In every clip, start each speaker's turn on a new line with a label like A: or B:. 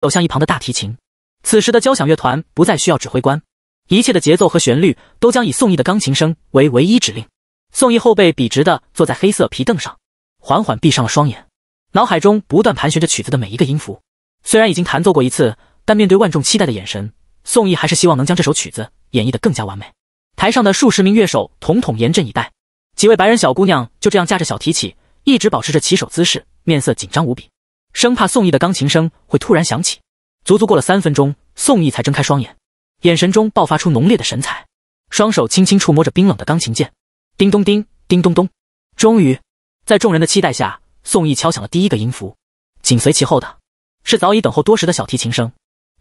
A: 走向一旁的大提琴。此时的交响乐团不再需要指挥官，一切的节奏和旋律都将以宋义的钢琴声为唯一指令。宋义后背笔直的坐在黑色皮凳上，缓缓闭上了双眼，脑海中不断盘旋着曲子的每一个音符。虽然已经弹奏过一次，但面对万众期待的眼神，宋义还是希望能将这首曲子演绎的更加完美。台上的数十名乐手统统严阵以待，几位白人小姑娘就这样架着小提琴，一直保持着起手姿势，面色紧张无比。生怕宋义的钢琴声会突然响起，足足过了三分钟，宋义才睁开双眼，眼神中爆发出浓烈的神采，双手轻轻触摸着冰冷的钢琴键。叮咚叮，叮咚咚，终于，在众人的期待下，宋义敲响了第一个音符，紧随其后的是早已等候多时的小提琴声，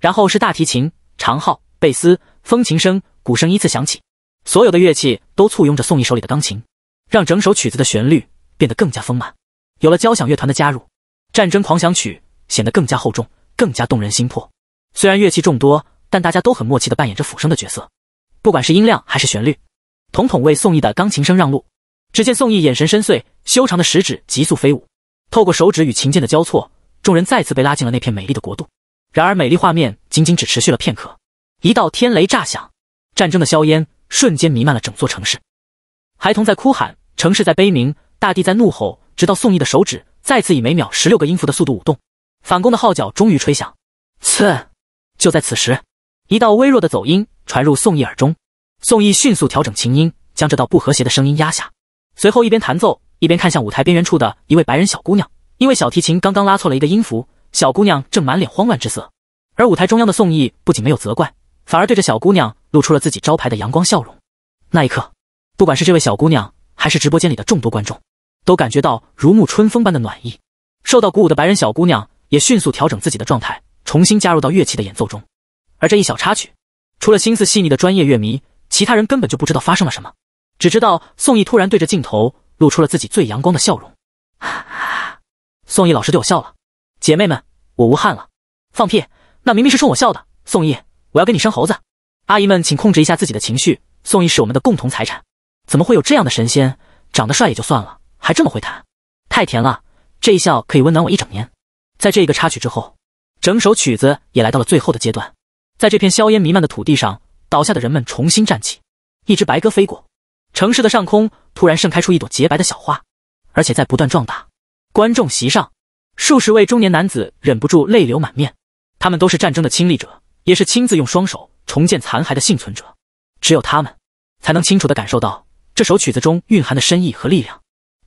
A: 然后是大提琴、长号、贝斯、风琴声、鼓声依次响起，所有的乐器都簇拥着宋义手里的钢琴，让整首曲子的旋律变得更加丰满。有了交响乐团的加入。战争狂想曲显得更加厚重，更加动人心魄。虽然乐器众多，但大家都很默契地扮演着辅声的角色，不管是音量还是旋律，统统为宋义的钢琴声让路。只见宋义眼神深邃，修长的食指急速飞舞，透过手指与琴键的交错，众人再次被拉进了那片美丽的国度。然而，美丽画面仅仅只持续了片刻，一道天雷炸响，战争的硝烟瞬间弥漫了整座城市，孩童在哭喊，城市在悲鸣，大地在怒吼，直到宋义的手指。再次以每秒十六个音符的速度舞动，反攻的号角终于吹响。刺！就在此时，一道微弱的走音传入宋义耳中。宋义迅速调整琴音，将这道不和谐的声音压下。随后，一边弹奏，一边看向舞台边缘处的一位白人小姑娘。因为小提琴刚刚拉错了一个音符，小姑娘正满脸慌乱之色。而舞台中央的宋义不仅没有责怪，反而对着小姑娘露出了自己招牌的阳光笑容。那一刻，不管是这位小姑娘，还是直播间里的众多观众。都感觉到如沐春风般的暖意，受到鼓舞的白人小姑娘也迅速调整自己的状态，重新加入到乐器的演奏中。而这一小插曲，除了心思细腻的专业乐迷，其他人根本就不知道发生了什么，只知道宋义突然对着镜头露出了自己最阳光的笑容。宋义老师对我笑了，姐妹们，我无憾了。放屁，那明明是冲我笑的。宋义，我要跟你生猴子。阿姨们，请控制一下自己的情绪。宋义是我们的共同财产，怎么会有这样的神仙？长得帅也就算了。还这么会弹，太甜了！这一笑可以温暖我一整年。在这一个插曲之后，整首曲子也来到了最后的阶段。在这片硝烟弥漫的土地上，倒下的人们重新站起。一只白鸽飞过城市的上空，突然盛开出一朵洁白的小花，而且在不断壮大。观众席上，数十位中年男子忍不住泪流满面。他们都是战争的亲历者，也是亲自用双手重建残骸的幸存者。只有他们，才能清楚地感受到这首曲子中蕴含的深意和力量。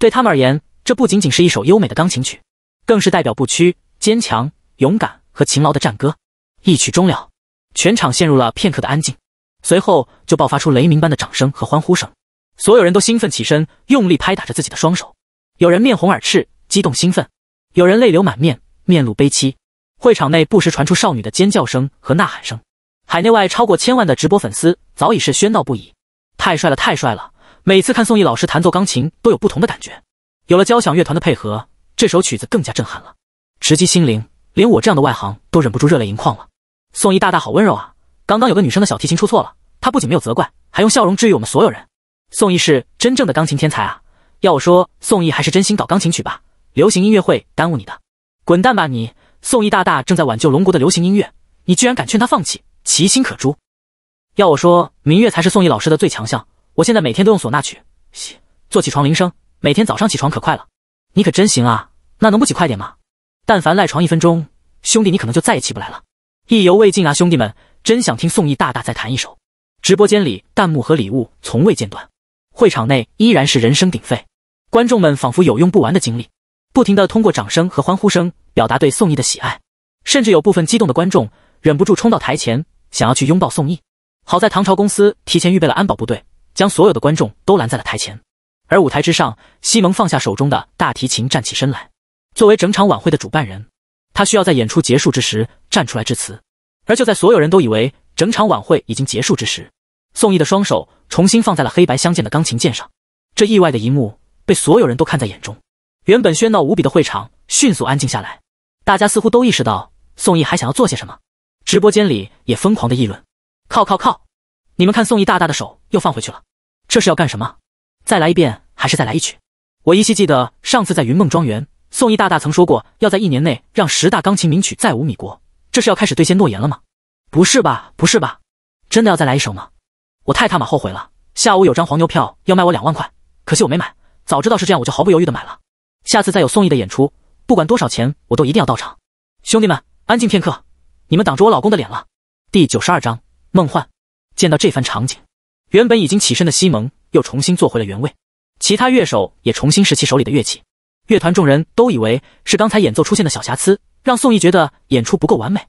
A: 对他们而言，这不仅仅是一首优美的钢琴曲，更是代表不屈、坚强、勇敢和勤劳的战歌。一曲终了，全场陷入了片刻的安静，随后就爆发出雷鸣般的掌声和欢呼声。所有人都兴奋起身，用力拍打着自己的双手。有人面红耳赤，激动兴奋；有人泪流满面，面露悲戚。会场内不时传出少女的尖叫声和呐喊声。海内外超过千万的直播粉丝早已是喧闹不已，太帅了，太帅了！每次看宋轶老师弹奏钢琴都有不同的感觉，有了交响乐团的配合，这首曲子更加震撼了，直击心灵，连我这样的外行都忍不住热泪盈眶了。宋轶大大好温柔啊！刚刚有个女生的小提琴出错了，她不仅没有责怪，还用笑容治愈我们所有人。宋轶是真正的钢琴天才啊！要我说，宋轶还是真心搞钢琴曲吧，流行音乐会耽误你的，滚蛋吧你！宋轶大大正在挽救龙国的流行音乐，你居然敢劝他放弃，其心可诛！要我说，明月才是宋轶老师的最强项。我现在每天都用唢呐曲做起床铃声，每天早上起床可快了。你可真行啊！那能不起快点吗？但凡赖床一分钟，兄弟你可能就再也起不来了。意犹未尽啊，兄弟们，真想听宋义大大再弹一首。直播间里弹幕和礼物从未间断，会场内依然是人声鼎沸，观众们仿佛有用不完的精力，不停地通过掌声和欢呼声表达对宋义的喜爱，甚至有部分激动的观众忍不住冲到台前想要去拥抱宋义。好在唐朝公司提前预备了安保部队。将所有的观众都拦在了台前，而舞台之上，西蒙放下手中的大提琴，站起身来。作为整场晚会的主办人，他需要在演出结束之时站出来致辞。而就在所有人都以为整场晚会已经结束之时，宋义的双手重新放在了黑白相间的钢琴键上。这意外的一幕被所有人都看在眼中。原本喧闹无比的会场迅速安静下来，大家似乎都意识到宋义还想要做些什么。直播间里也疯狂的议论：“靠靠靠！”你们看，宋义大大的手又放回去了，这是要干什么？再来一遍还是再来一曲？我依稀记得上次在云梦庄园，宋义大大曾说过要在一年内让十大钢琴名曲再无米国，这是要开始兑现诺言了吗？不是吧，不是吧，真的要再来一首吗？我太他妈后悔了，下午有张黄牛票要卖我两万块，可惜我没买，早知道是这样我就毫不犹豫的买了。下次再有宋义的演出，不管多少钱我都一定要到场。兄弟们，安静片刻，你们挡着我老公的脸了。第九十二章梦幻。见到这番场景，原本已经起身的西蒙又重新坐回了原位，其他乐手也重新拾起手里的乐器。乐团众人都以为是刚才演奏出现的小瑕疵，让宋义觉得演出不够完美，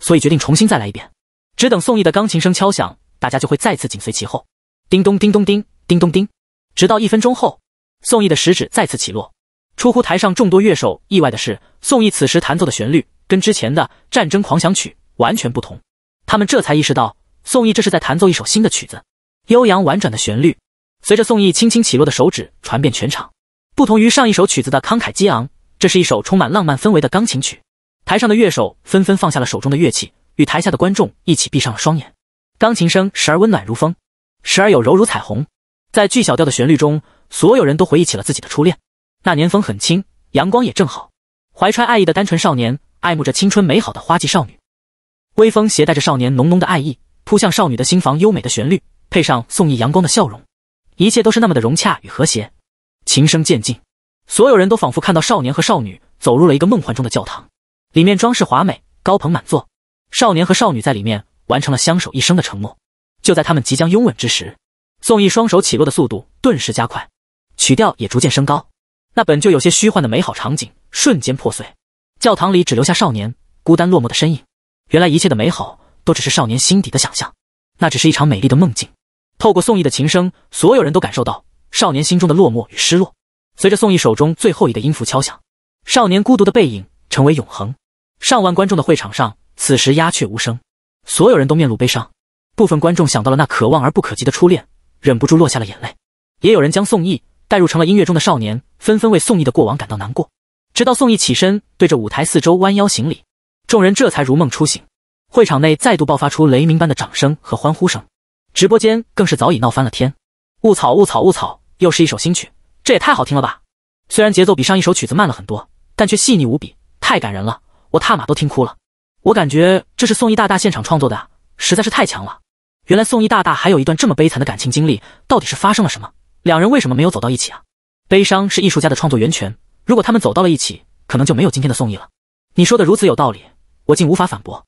A: 所以决定重新再来一遍。只等宋义的钢琴声敲响，大家就会再次紧随其后。叮咚叮咚叮，叮咚叮，直到一分钟后，宋义的食指再次起落。出乎台上众多乐手意外的是，宋义此时弹奏的旋律跟之前的《战争狂想曲》完全不同。他们这才意识到。宋义这是在弹奏一首新的曲子，悠扬婉转的旋律，随着宋义轻轻起落的手指传遍全场。不同于上一首曲子的慷慨激昂，这是一首充满浪漫氛围的钢琴曲。台上的乐手纷纷放下了手中的乐器，与台下的观众一起闭上了双眼。钢琴声时而温暖如风，时而有柔如彩虹。在巨小调的旋律中，所有人都回忆起了自己的初恋。那年风很轻，阳光也正好，怀揣爱意的单纯少年爱慕着青春美好的花季少女。微风携带着少年浓浓的爱意。扑向少女的心房，优美的旋律配上宋义阳光的笑容，一切都是那么的融洽与和谐。琴声渐进，所有人都仿佛看到少年和少女走入了一个梦幻中的教堂，里面装饰华美，高朋满座。少年和少女在里面完成了相守一生的承诺。就在他们即将拥吻之时，宋义双手起落的速度顿时加快，曲调也逐渐升高。那本就有些虚幻的美好场景瞬间破碎，教堂里只留下少年孤单落寞的身影。原来一切的美好。都只是少年心底的想象，那只是一场美丽的梦境。透过宋义的琴声，所有人都感受到少年心中的落寞与失落。随着宋义手中最后一个音符敲响，少年孤独的背影成为永恒。上万观众的会场上，此时鸦雀无声，所有人都面露悲伤。部分观众想到了那可望而不可及的初恋，忍不住落下了眼泪。也有人将宋义带入成了音乐中的少年，纷纷为宋义的过往感到难过。直到宋义起身，对着舞台四周弯腰行礼，众人这才如梦初醒。会场内再度爆发出雷鸣般的掌声和欢呼声，直播间更是早已闹翻了天。雾草雾草雾草，又是一首新曲，这也太好听了吧！虽然节奏比上一首曲子慢了很多，但却细腻无比，太感人了，我踏马都听哭了。我感觉这是宋义大大现场创作的啊，实在是太强了。原来宋义大大还有一段这么悲惨的感情经历，到底是发生了什么？两人为什么没有走到一起啊？悲伤是艺术家的创作源泉，如果他们走到了一起，可能就没有今天的宋义了。你说的如此有道理，我竟无法反驳。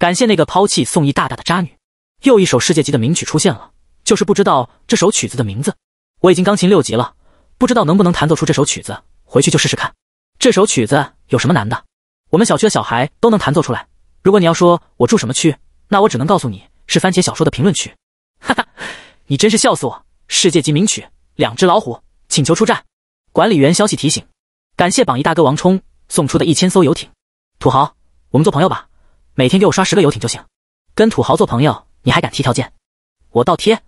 A: 感谢那个抛弃宋义大大的渣女，又一首世界级的名曲出现了，就是不知道这首曲子的名字。我已经钢琴六级了，不知道能不能弹奏出这首曲子，回去就试试看。这首曲子有什么难的？我们小区的小孩都能弹奏出来。如果你要说我住什么区，那我只能告诉你是番茄小说的评论区。哈哈，你真是笑死我！世界级名曲《两只老虎》，请求出战。管理员消息提醒：感谢榜一大哥王冲送出的一千艘游艇，土豪，我们做朋友吧。每天给我刷十个游艇就行，跟土豪做朋友，你还敢提条件？我倒贴！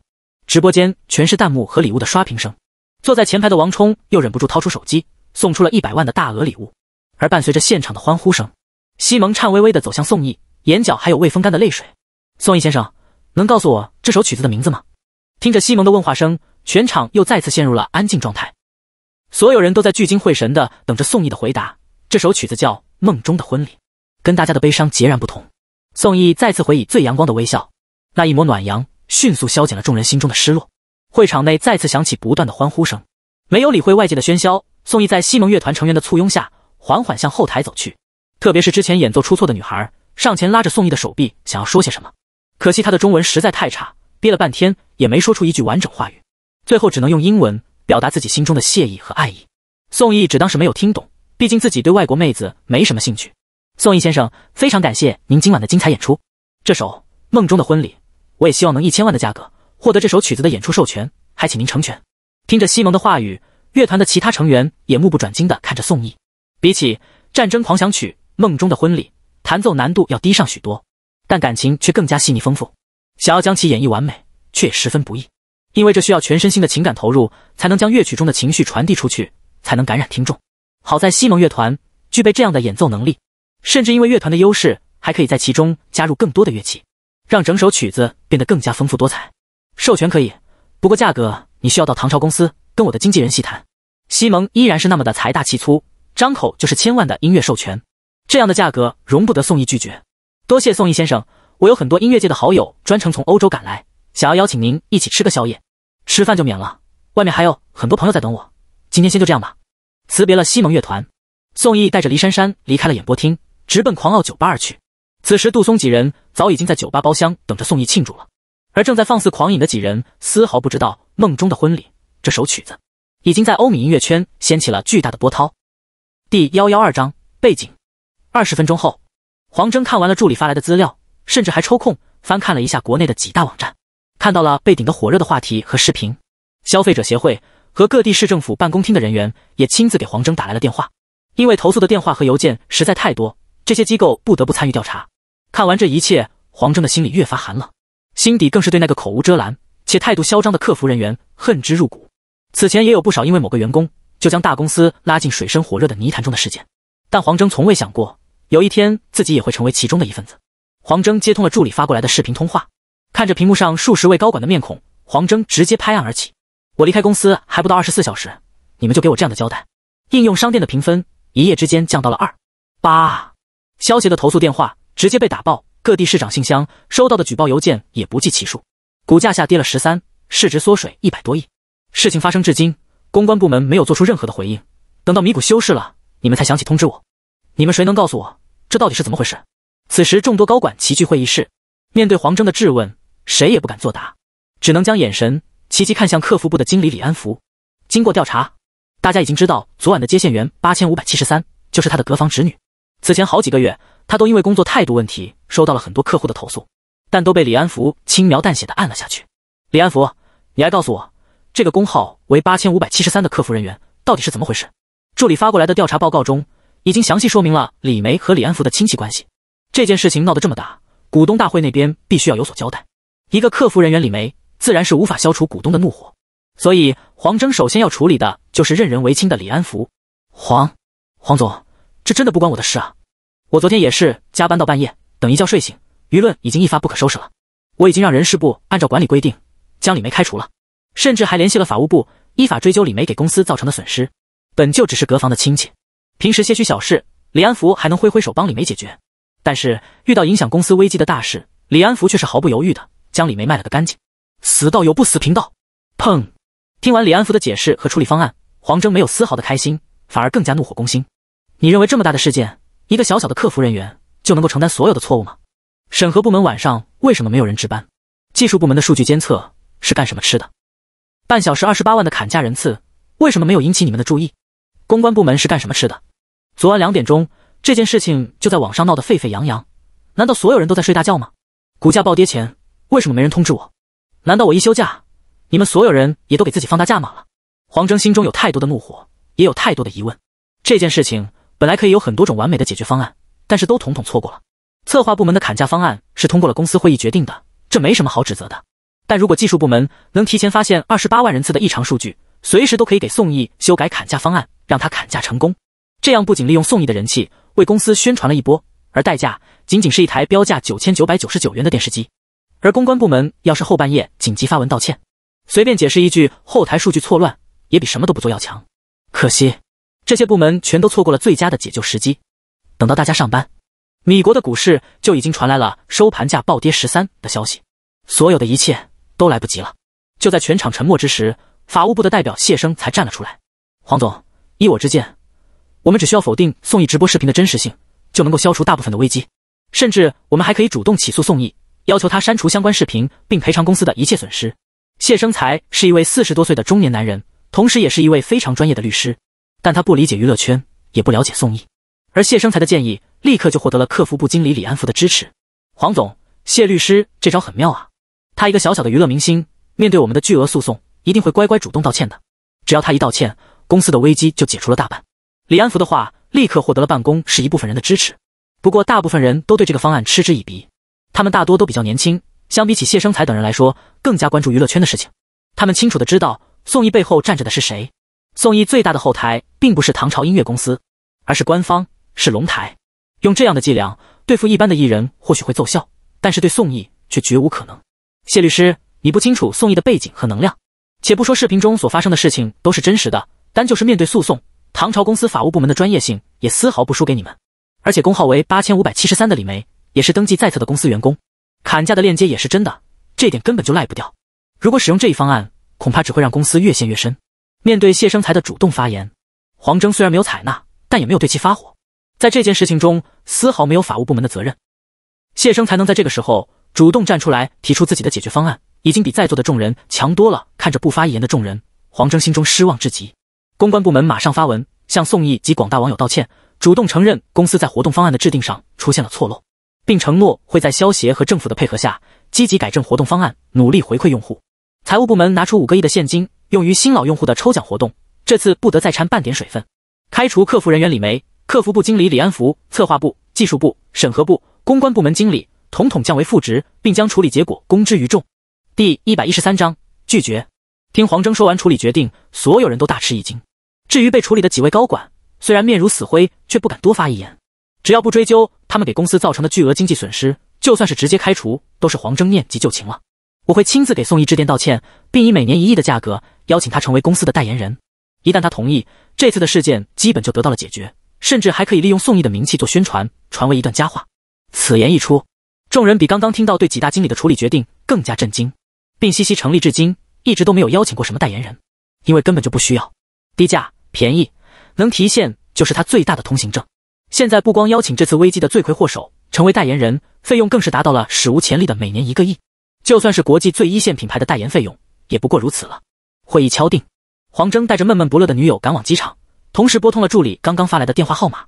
A: 直播间全是弹幕和礼物的刷屏声。坐在前排的王冲又忍不住掏出手机，送出了一百万的大额礼物。而伴随着现场的欢呼声，西蒙颤巍巍地走向宋毅，眼角还有未风干的泪水。宋毅先生，能告诉我这首曲子的名字吗？听着西蒙的问话声，全场又再次陷入了安静状态。所有人都在聚精会神地等着宋毅的回答。这首曲子叫《梦中的婚礼》。跟大家的悲伤截然不同，宋义再次回以最阳光的微笑，那一抹暖阳迅速消减了众人心中的失落。会场内再次响起不断的欢呼声，没有理会外界的喧嚣，宋义在西蒙乐团成员的簇拥下缓缓向后台走去。特别是之前演奏出错的女孩，上前拉着宋义的手臂，想要说些什么，可惜她的中文实在太差，憋了半天也没说出一句完整话语，最后只能用英文表达自己心中的谢意和爱意。宋义只当是没有听懂，毕竟自己对外国妹子没什么兴趣。宋毅先生，非常感谢您今晚的精彩演出。这首《梦中的婚礼》，我也希望能一千万的价格获得这首曲子的演出授权，还请您成全。听着西蒙的话语，乐团的其他成员也目不转睛地看着宋毅。比起《战争狂想曲》，《梦中的婚礼》弹奏难度要低上许多，但感情却更加细腻丰富。想要将其演绎完美，却也十分不易，因为这需要全身心的情感投入，才能将乐曲中的情绪传递出去，才能感染听众。好在西蒙乐团具备这样的演奏能力。甚至因为乐团的优势，还可以在其中加入更多的乐器，让整首曲子变得更加丰富多彩。授权可以，不过价格你需要到唐朝公司跟我的经纪人细谈。西蒙依然是那么的财大气粗，张口就是千万的音乐授权，这样的价格容不得宋义拒绝。多谢宋义先生，我有很多音乐界的好友专程从欧洲赶来，想要邀请您一起吃个宵夜。吃饭就免了，外面还有很多朋友在等我。今天先就这样吧。辞别了西蒙乐团，宋义带着黎珊珊离开了演播厅。直奔狂傲酒吧而去。此时，杜松几人早已经在酒吧包厢等着宋义庆祝了。而正在放肆狂饮的几人丝毫不知道，梦中的婚礼这首曲子已经在欧米音乐圈掀起了巨大的波涛。第幺幺二章背景。二十分钟后，黄峥看完了助理发来的资料，甚至还抽空翻看了一下国内的几大网站，看到了被顶得火热的话题和视频。消费者协会和各地市政府办公厅的人员也亲自给黄峥打来了电话，因为投诉的电话和邮件实在太多。这些机构不得不参与调查。看完这一切，黄峥的心里越发寒冷，心底更是对那个口无遮拦且态度嚣张的客服人员恨之入骨。此前也有不少因为某个员工就将大公司拉进水深火热的泥潭中的事件，但黄峥从未想过有一天自己也会成为其中的一份子。黄峥接通了助理发过来的视频通话，看着屏幕上数十位高管的面孔，黄峥直接拍案而起：“我离开公司还不到二十四小时，你们就给我这样的交代？应用商店的评分一夜之间降到了二八。”消协的投诉电话直接被打爆，各地市长信箱收到的举报邮件也不计其数，股价下跌了十三，市值缩水一百多亿。事情发生至今，公关部门没有做出任何的回应，等到米谷休市了，你们才想起通知我。你们谁能告诉我，这到底是怎么回事？此时，众多高管齐聚会议室，面对黄峥的质问，谁也不敢作答，只能将眼神齐齐看向客服部的经理李安福。经过调查，大家已经知道，昨晚的接线员八千五百七十三就是他的隔房侄女。此前好几个月，他都因为工作态度问题收到了很多客户的投诉，但都被李安福轻描淡写的按了下去。李安福，你来告诉我，这个工号为八千五百七十三的客服人员到底是怎么回事？助理发过来的调查报告中已经详细说明了李梅和李安福的亲戚关系。这件事情闹得这么大，股东大会那边必须要有所交代。一个客服人员李梅自然是无法消除股东的怒火，所以黄峥首先要处理的就是任人唯亲的李安福。黄，黄总。这真的不关我的事啊！我昨天也是加班到半夜，等一觉睡醒，舆论已经一发不可收拾了。我已经让人事部按照管理规定将李梅开除了，甚至还联系了法务部，依法追究李梅给公司造成的损失。本就只是隔房的亲戚，平时些许小事，李安福还能挥挥手帮李梅解决，但是遇到影响公司危机的大事，李安福却是毫不犹豫的将李梅卖了个干净。死道友不死贫道！砰！听完李安福的解释和处理方案，黄峥没有丝毫的开心，反而更加怒火攻心。你认为这么大的事件，一个小小的客服人员就能够承担所有的错误吗？审核部门晚上为什么没有人值班？技术部门的数据监测是干什么吃的？半小时二十八万的砍价人次，为什么没有引起你们的注意？公关部门是干什么吃的？昨晚两点钟这件事情就在网上闹得沸沸扬扬，难道所有人都在睡大觉吗？股价暴跌前为什么没人通知我？难道我一休假，你们所有人也都给自己放大假吗？了，黄峥心中有太多的怒火，也有太多的疑问，这件事情。本来可以有很多种完美的解决方案，但是都统统错过了。策划部门的砍价方案是通过了公司会议决定的，这没什么好指责的。但如果技术部门能提前发现二十八万人次的异常数据，随时都可以给宋毅修改砍价方案，让他砍价成功。这样不仅利用宋毅的人气为公司宣传了一波，而代价仅仅是一台标价九千九百九十九元的电视机。而公关部门要是后半夜紧急发文道歉，随便解释一句后台数据错乱，也比什么都不做要强。可惜。这些部门全都错过了最佳的解救时机。等到大家上班，米国的股市就已经传来了收盘价暴跌十三的消息。所有的一切都来不及了。就在全场沉默之时，法务部的代表谢生才站了出来。黄总，依我之见，我们只需要否定宋义直播视频的真实性，就能够消除大部分的危机。甚至，我们还可以主动起诉宋义，要求他删除相关视频，并赔偿公司的一切损失。谢生才是一位四十多岁的中年男人，同时也是一位非常专业的律师。但他不理解娱乐圈，也不了解宋轶。而谢生才的建议立刻就获得了客服部经理李安福的支持。黄总，谢律师这招很妙啊！他一个小小的娱乐明星，面对我们的巨额诉讼，一定会乖乖主动道歉的。只要他一道歉，公司的危机就解除了大半。李安福的话立刻获得了办公室一部分人的支持，不过大部分人都对这个方案嗤之以鼻。他们大多都比较年轻，相比起谢生才等人来说，更加关注娱乐圈的事情。他们清楚的知道宋轶背后站着的是谁。宋轶最大的后台并不是唐朝音乐公司，而是官方，是龙台。用这样的伎俩对付一般的艺人或许会奏效，但是对宋轶却绝无可能。谢律师，你不清楚宋轶的背景和能量。且不说视频中所发生的事情都是真实的，单就是面对诉讼，唐朝公司法务部门的专业性也丝毫不输给你们。而且工号为八千五百七十三的李梅也是登记在册的公司员工，砍价的链接也是真的，这点根本就赖不掉。如果使用这一方案，恐怕只会让公司越陷越深。面对谢生财的主动发言，黄峥虽然没有采纳，但也没有对其发火。在这件事情中，丝毫没有法务部门的责任。谢生才能在这个时候主动站出来提出自己的解决方案，已经比在座的众人强多了。看着不发一言的众人，黄峥心中失望至极。公关部门马上发文向宋毅及广大网友道歉，主动承认公司在活动方案的制定上出现了错漏，并承诺会在消协和政府的配合下积极改正活动方案，努力回馈用户。财务部门拿出五个亿的现金。用于新老用户的抽奖活动，这次不得再掺半点水分。开除客服人员李梅，客服部经理李安福，策划部、技术部、审核部、公关部门经理统统降为副职，并将处理结果公之于众。第一百一十三章拒绝。听黄峥说完处理决定，所有人都大吃一惊。至于被处理的几位高管，虽然面如死灰，却不敢多发一言。只要不追究他们给公司造成的巨额经济损失，就算是直接开除，都是黄峥念及旧情了。我会亲自给宋义致电道歉，并以每年一亿的价格邀请他成为公司的代言人。一旦他同意，这次的事件基本就得到了解决，甚至还可以利用宋义的名气做宣传，传为一段佳话。此言一出，众人比刚刚听到对几大经理的处理决定更加震惊，并西西成立至今一直都没有邀请过什么代言人，因为根本就不需要，低价便宜，能提现就是他最大的通行证。现在不光邀请这次危机的罪魁祸首成为代言人，费用更是达到了史无前例的每年一个亿。就算是国际最一线品牌的代言费用，也不过如此了。会议敲定，黄峥带着闷闷不乐的女友赶往机场，同时拨通了助理刚刚发来的电话号码。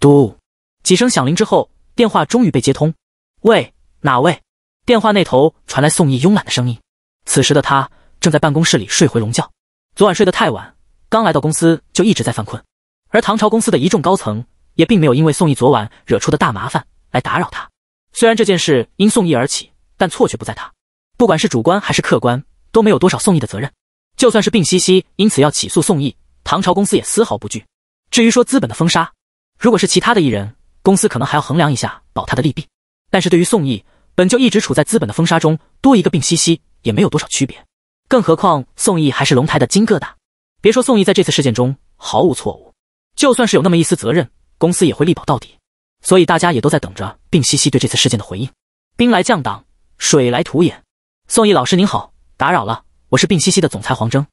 A: 嘟，几声响铃之后，电话终于被接通。喂，哪位？电话那头传来宋毅慵懒的声音。此时的他正在办公室里睡回笼觉，昨晚睡得太晚，刚来到公司就一直在犯困。而唐朝公司的一众高层也并没有因为宋毅昨晚惹出的大麻烦来打扰他。虽然这件事因宋毅而起，但错却不在他。不管是主观还是客观，都没有多少宋毅的责任。就算是病西西因此要起诉宋毅，唐朝公司也丝毫不惧。至于说资本的封杀，如果是其他的艺人，公司可能还要衡量一下保他的利弊。但是对于宋毅，本就一直处在资本的封杀中，多一个病西西也没有多少区别。更何况宋毅还是龙台的金疙瘩，别说宋毅在这次事件中毫无错误，就算是有那么一丝责任，公司也会力保到底。所以大家也都在等着病西西对这次事件的回应。兵来将挡，水来土掩。宋毅老师您好，打扰了，我是病西西的总裁黄峥。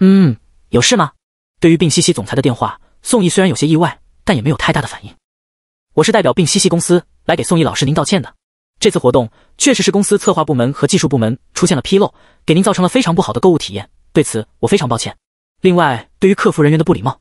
A: 嗯，有事吗？对于病西西总裁的电话，宋毅虽然有些意外，但也没有太大的反应。我是代表病西西公司来给宋毅老师您道歉的。这次活动确实是公司策划部门和技术部门出现了纰漏，给您造成了非常不好的购物体验，对此我非常抱歉。另外，对于客服人员的不礼貌，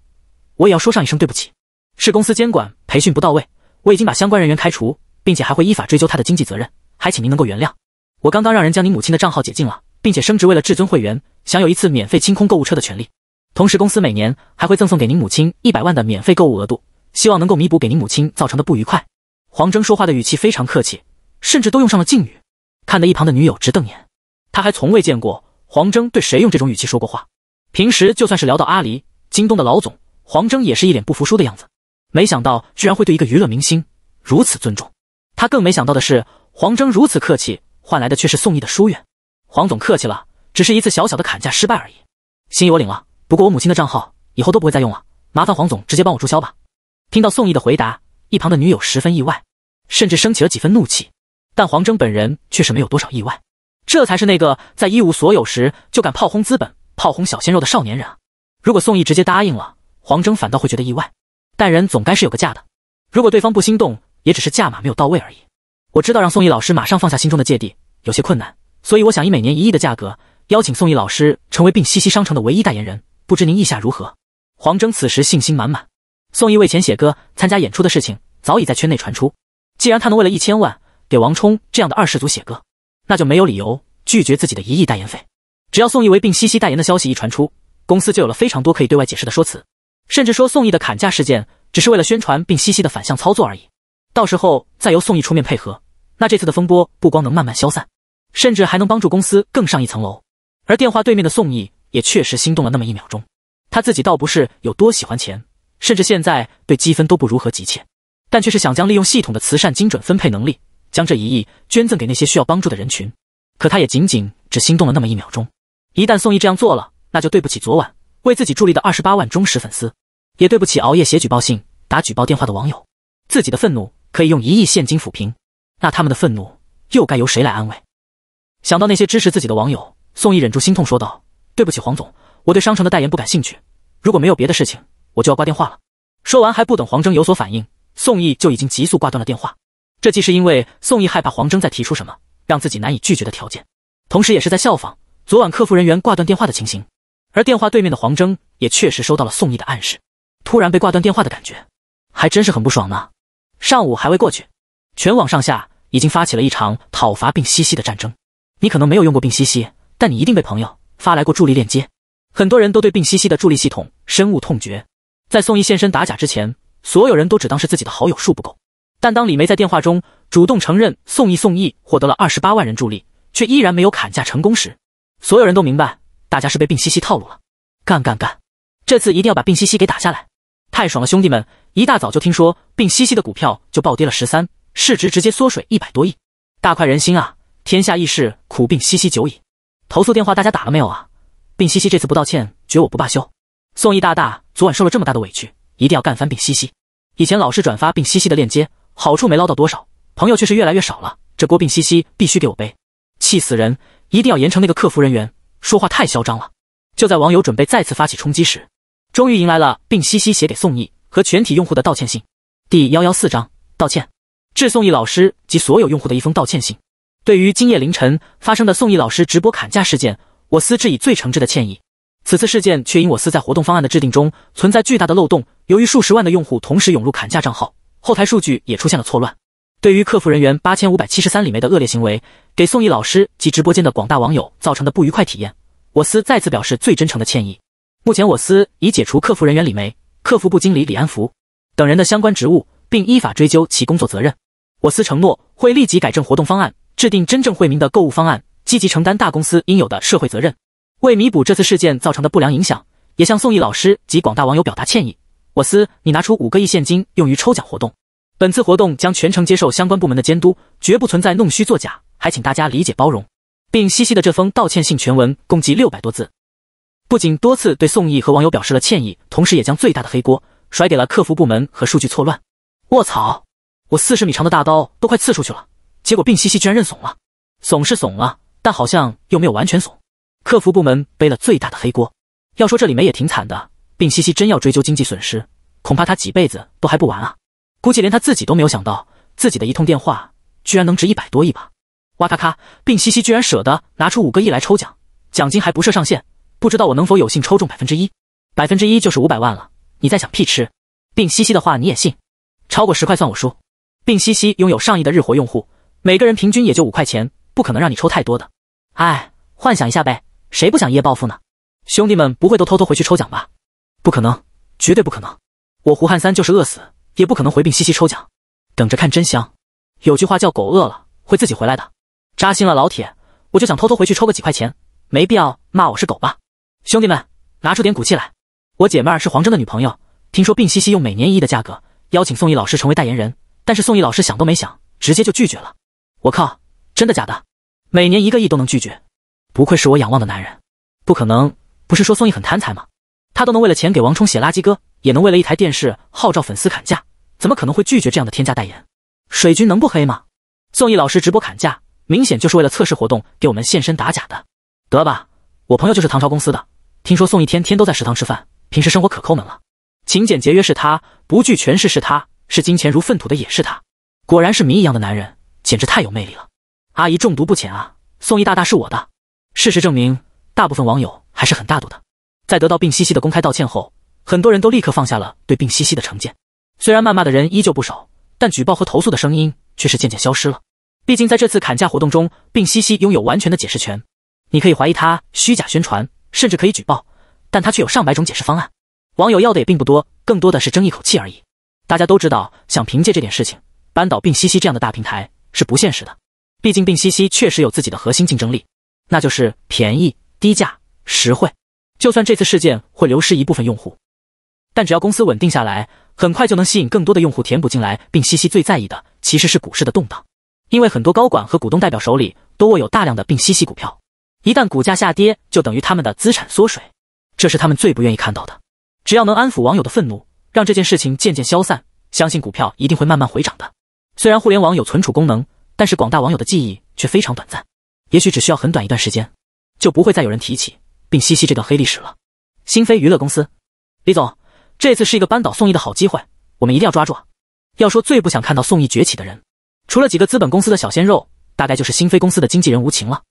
A: 我也要说上一声对不起。是公司监管培训不到位，我已经把相关人员开除，并且还会依法追究他的经济责任，还请您能够原谅。我刚刚让人将您母亲的账号解禁了，并且升职为了至尊会员，享有一次免费清空购物车的权利。同时，公司每年还会赠送给您母亲一百万的免费购物额度，希望能够弥补给您母亲造成的不愉快。黄峥说话的语气非常客气，甚至都用上了敬语，看得一旁的女友直瞪眼。他还从未见过黄峥对谁用这种语气说过话。平时就算是聊到阿里、京东的老总，黄峥也是一脸不服输的样子，没想到居然会对一个娱乐明星如此尊重。他更没想到的是，黄峥如此客气。换来的却是宋毅的疏远。黄总客气了，只是一次小小的砍价失败而已。心意我领了，不过我母亲的账号以后都不会再用了，麻烦黄总直接帮我注销吧。听到宋毅的回答，一旁的女友十分意外，甚至升起了几分怒气。但黄峥本人却是没有多少意外，这才是那个在一无所有时就敢炮轰资本、炮轰小鲜肉的少年人。啊！如果宋毅直接答应了，黄峥反倒会觉得意外。但人总该是有个价的，如果对方不心动，也只是价码没有到位而已。我知道让宋毅老师马上放下心中的芥蒂有些困难，所以我想以每年一亿的价格邀请宋毅老师成为并西西商城的唯一代言人，不知您意下如何？黄峥此时信心满满。宋毅为钱写歌、参加演出的事情早已在圈内传出。既然他能为了一千万给王冲这样的二世祖写歌，那就没有理由拒绝自己的一亿代言费。只要宋逸为并西西代言的消息一传出，公司就有了非常多可以对外解释的说辞，甚至说宋毅的砍价事件只是为了宣传并西西的反向操作而已。到时候再由宋毅出面配合，那这次的风波不光能慢慢消散，甚至还能帮助公司更上一层楼。而电话对面的宋毅也确实心动了那么一秒钟。他自己倒不是有多喜欢钱，甚至现在对积分都不如何急切，但却是想将利用系统的慈善精准分配能力，将这一亿捐赠给那些需要帮助的人群。可他也仅仅只心动了那么一秒钟。一旦宋毅这样做了，那就对不起昨晚为自己助力的二十八万忠实粉丝，也对不起熬夜写举报信、打举报电话的网友。自己的愤怒。可以用一亿现金抚平，那他们的愤怒又该由谁来安慰？想到那些支持自己的网友，宋毅忍住心痛说道：“对不起，黄总，我对商城的代言不感兴趣。如果没有别的事情，我就要挂电话了。”说完，还不等黄峥有所反应，宋毅就已经急速挂断了电话。这既是因为宋毅害怕黄峥再提出什么让自己难以拒绝的条件，同时也是在效仿昨晚客服人员挂断电话的情形。而电话对面的黄峥也确实收到了宋毅的暗示。突然被挂断电话的感觉，还真是很不爽呢。上午还未过去，全网上下已经发起了一场讨伐病西西的战争。你可能没有用过病西西，但你一定被朋友发来过助力链接。很多人都对病西西的助力系统深恶痛绝。在宋毅现身打假之前，所有人都只当是自己的好友数不够。但当李梅在电话中主动承认宋毅宋毅获得了二十八万人助力，却依然没有砍价成功时，所有人都明白，大家是被病西西套路了。干干干，这次一定要把病西西给打下来！太爽了，兄弟们！一大早就听说，并西西的股票就暴跌了十三，市值直接缩水一百多亿，大快人心啊！天下议事，苦并西西久矣。投诉电话大家打了没有啊？并西西这次不道歉，绝我不罢休。宋义大大昨晚受了这么大的委屈，一定要干翻并西西。以前老是转发并西西的链接，好处没捞到多少，朋友却是越来越少了。这锅并西西必须给我背，气死人！一定要严惩那个客服人员，说话太嚣张了。就在网友准备再次发起冲击时，终于迎来了并西西写给宋轶和全体用户的道歉信。第幺幺四章道歉，致宋轶老师及所有用户的一封道歉信。对于今夜凌晨发生的宋轶老师直播砍价事件，我司致以最诚挚的歉意。此次事件却因我司在活动方案的制定中存在巨大的漏洞，由于数十万的用户同时涌入砍价账号，后台数据也出现了错乱。对于客服人员八千五百七十三的恶劣行为，给宋轶老师及直播间的广大网友造成的不愉快体验，我司再次表示最真诚的歉意。目前我司已解除客服人员李梅、客服部经理李安福等人的相关职务，并依法追究其工作责任。我司承诺会立即改正活动方案，制定真正惠民的购物方案，积极承担大公司应有的社会责任。为弥补这次事件造成的不良影响，也向宋毅老师及广大网友表达歉意。我司拟拿出五个亿现金用于抽奖活动，本次活动将全程接受相关部门的监督，绝不存在弄虚作假。还请大家理解包容，并细细的这封道歉信全文共计六百多字。不仅多次对宋轶和网友表示了歉意，同时也将最大的黑锅甩给了客服部门和数据错乱。卧槽！我四十米长的大刀都快刺出去了，结果病西西居然认怂了。怂是怂了，但好像又没有完全怂。客服部门背了最大的黑锅。要说这里梅也挺惨的，病西西真要追究经济损失，恐怕他几辈子都还不完啊！估计连他自己都没有想到，自己的一通电话居然能值一百多亿吧？哇咔咔！病西西居然舍得拿出五个亿来抽奖，奖金还不设上限。不知道我能否有幸抽中百分之一，百分之一就是五百万了。你在想屁吃？病西西的话你也信？超过十块算我输。病西西拥有上亿的日活用户，每个人平均也就五块钱，不可能让你抽太多的。哎，幻想一下呗，谁不想一夜暴富呢？兄弟们不会都偷偷回去抽奖吧？不可能，绝对不可能！我胡汉三就是饿死也不可能回病西西抽奖。等着看真香。有句话叫狗饿了会自己回来的。扎心了老铁，我就想偷偷回去抽个几块钱，没必要骂我是狗吧？兄弟们，拿出点骨气来！我姐妹儿是黄峥的女朋友，听说病西西用每年一亿的价格邀请宋轶老师成为代言人，但是宋轶老师想都没想，直接就拒绝了。我靠，真的假的？每年一个亿都能拒绝？不愧是我仰望的男人！不可能，不是说宋轶很贪财吗？他都能为了钱给王冲写垃圾歌，也能为了一台电视号召粉丝砍价，怎么可能会拒绝这样的天价代言？水军能不黑吗？宋轶老师直播砍价，明显就是为了测试活动给我们现身打假的，得了吧！我朋友就是唐朝公司的，听说宋一天天都在食堂吃饭，平时生活可抠门了。勤俭节约是他，不惧权势是他，视金钱如粪土的也是他。果然是谜一样的男人，简直太有魅力了。阿姨中毒不浅啊，宋一大大是我的。事实证明，大部分网友还是很大度的。在得到病西西的公开道歉后，很多人都立刻放下了对病西西的成见。虽然谩骂的人依旧不少，但举报和投诉的声音却是渐渐消失了。毕竟在这次砍价活动中，病西西拥有完全的解释权。你可以怀疑他虚假宣传，甚至可以举报，但他却有上百种解释方案。网友要的也并不多，更多的是争一口气而已。大家都知道，想凭借这点事情扳倒并西西这样的大平台是不现实的。毕竟并西西确实有自己的核心竞争力，那就是便宜、低价、实惠。就算这次事件会流失一部分用户，但只要公司稳定下来，很快就能吸引更多的用户填补进来。并西西最在意的其实是股市的动荡，因为很多高管和股东代表手里都握有大量的并西西股票。一旦股价下跌，就等于他们的资产缩水，这是他们最不愿意看到的。只要能安抚网友的愤怒，让这件事情渐渐消散，相信股票一定会慢慢回涨的。虽然互联网有存储功能，但是广大网友的记忆却非常短暂，也许只需要很短一段时间，就不会再有人提起并唏嘘这段黑历史了。新飞娱乐公司，李总，这次是一个扳倒宋毅的好机会，我们一定要抓住。要说最不想看到宋毅崛起的人，除了几个资本公司的小鲜肉，大概就是新飞公司的经纪人无情了。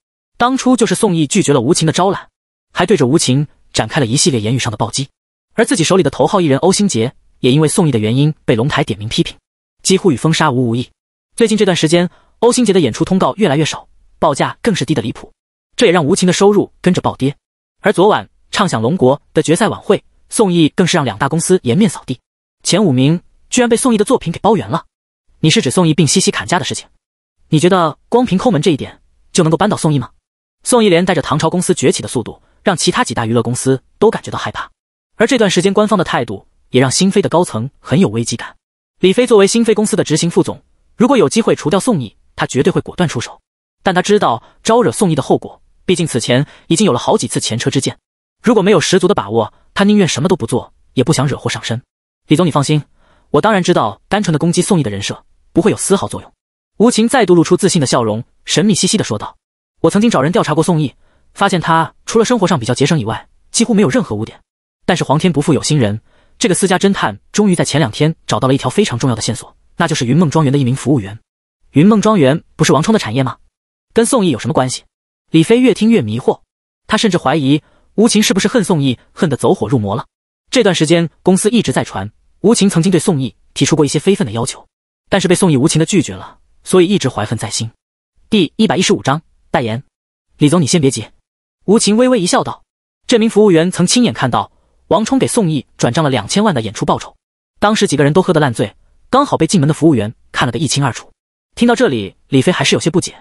A: 当初就是宋义拒绝了无情的招揽，还对着无情展开了一系列言语上的暴击，而自己手里的头号艺人欧星杰也因为宋义的原因被龙台点名批评，几乎与封杀无无异。最近这段时间，欧星杰的演出通告越来越少，报价更是低得离谱，这也让无情的收入跟着暴跌。而昨晚畅想龙国的决赛晚会，宋义更是让两大公司颜面扫地，前五名居然被宋义的作品给包圆了。你是指宋义并西西砍价的事情？你觉得光凭抠门这一点就能够扳倒宋义吗？宋逸连带着唐朝公司崛起的速度，让其他几大娱乐公司都感觉到害怕。而这段时间，官方的态度也让新飞的高层很有危机感。李飞作为新飞公司的执行副总，如果有机会除掉宋毅，他绝对会果断出手。但他知道招惹宋毅的后果，毕竟此前已经有了好几次前车之鉴。如果没有十足的把握，他宁愿什么都不做，也不想惹祸上身。李总，你放心，我当然知道，单纯的攻击宋毅的人设不会有丝毫作用。无情再度露出自信的笑容，神秘兮兮的说道。我曾经找人调查过宋毅，发现他除了生活上比较节省以外，几乎没有任何污点。但是皇天不负有心人，这个私家侦探终于在前两天找到了一条非常重要的线索，那就是云梦庄园的一名服务员。云梦庄园不是王冲的产业吗？跟宋毅有什么关系？李飞越听越迷惑，他甚至怀疑无情是不是恨宋毅恨得走火入魔了。这段时间公司一直在传，无情曾经对宋毅提出过一些非分的要求，但是被宋毅无情的拒绝了，所以一直怀恨在心。第一百一十五章。代言，李总，你先别急。”吴晴微微一笑，道：“这名服务员曾亲眼看到王冲给宋毅转账了两千万的演出报酬。当时几个人都喝得烂醉，刚好被进门的服务员看了个一清二楚。”听到这里，李飞还是有些不解，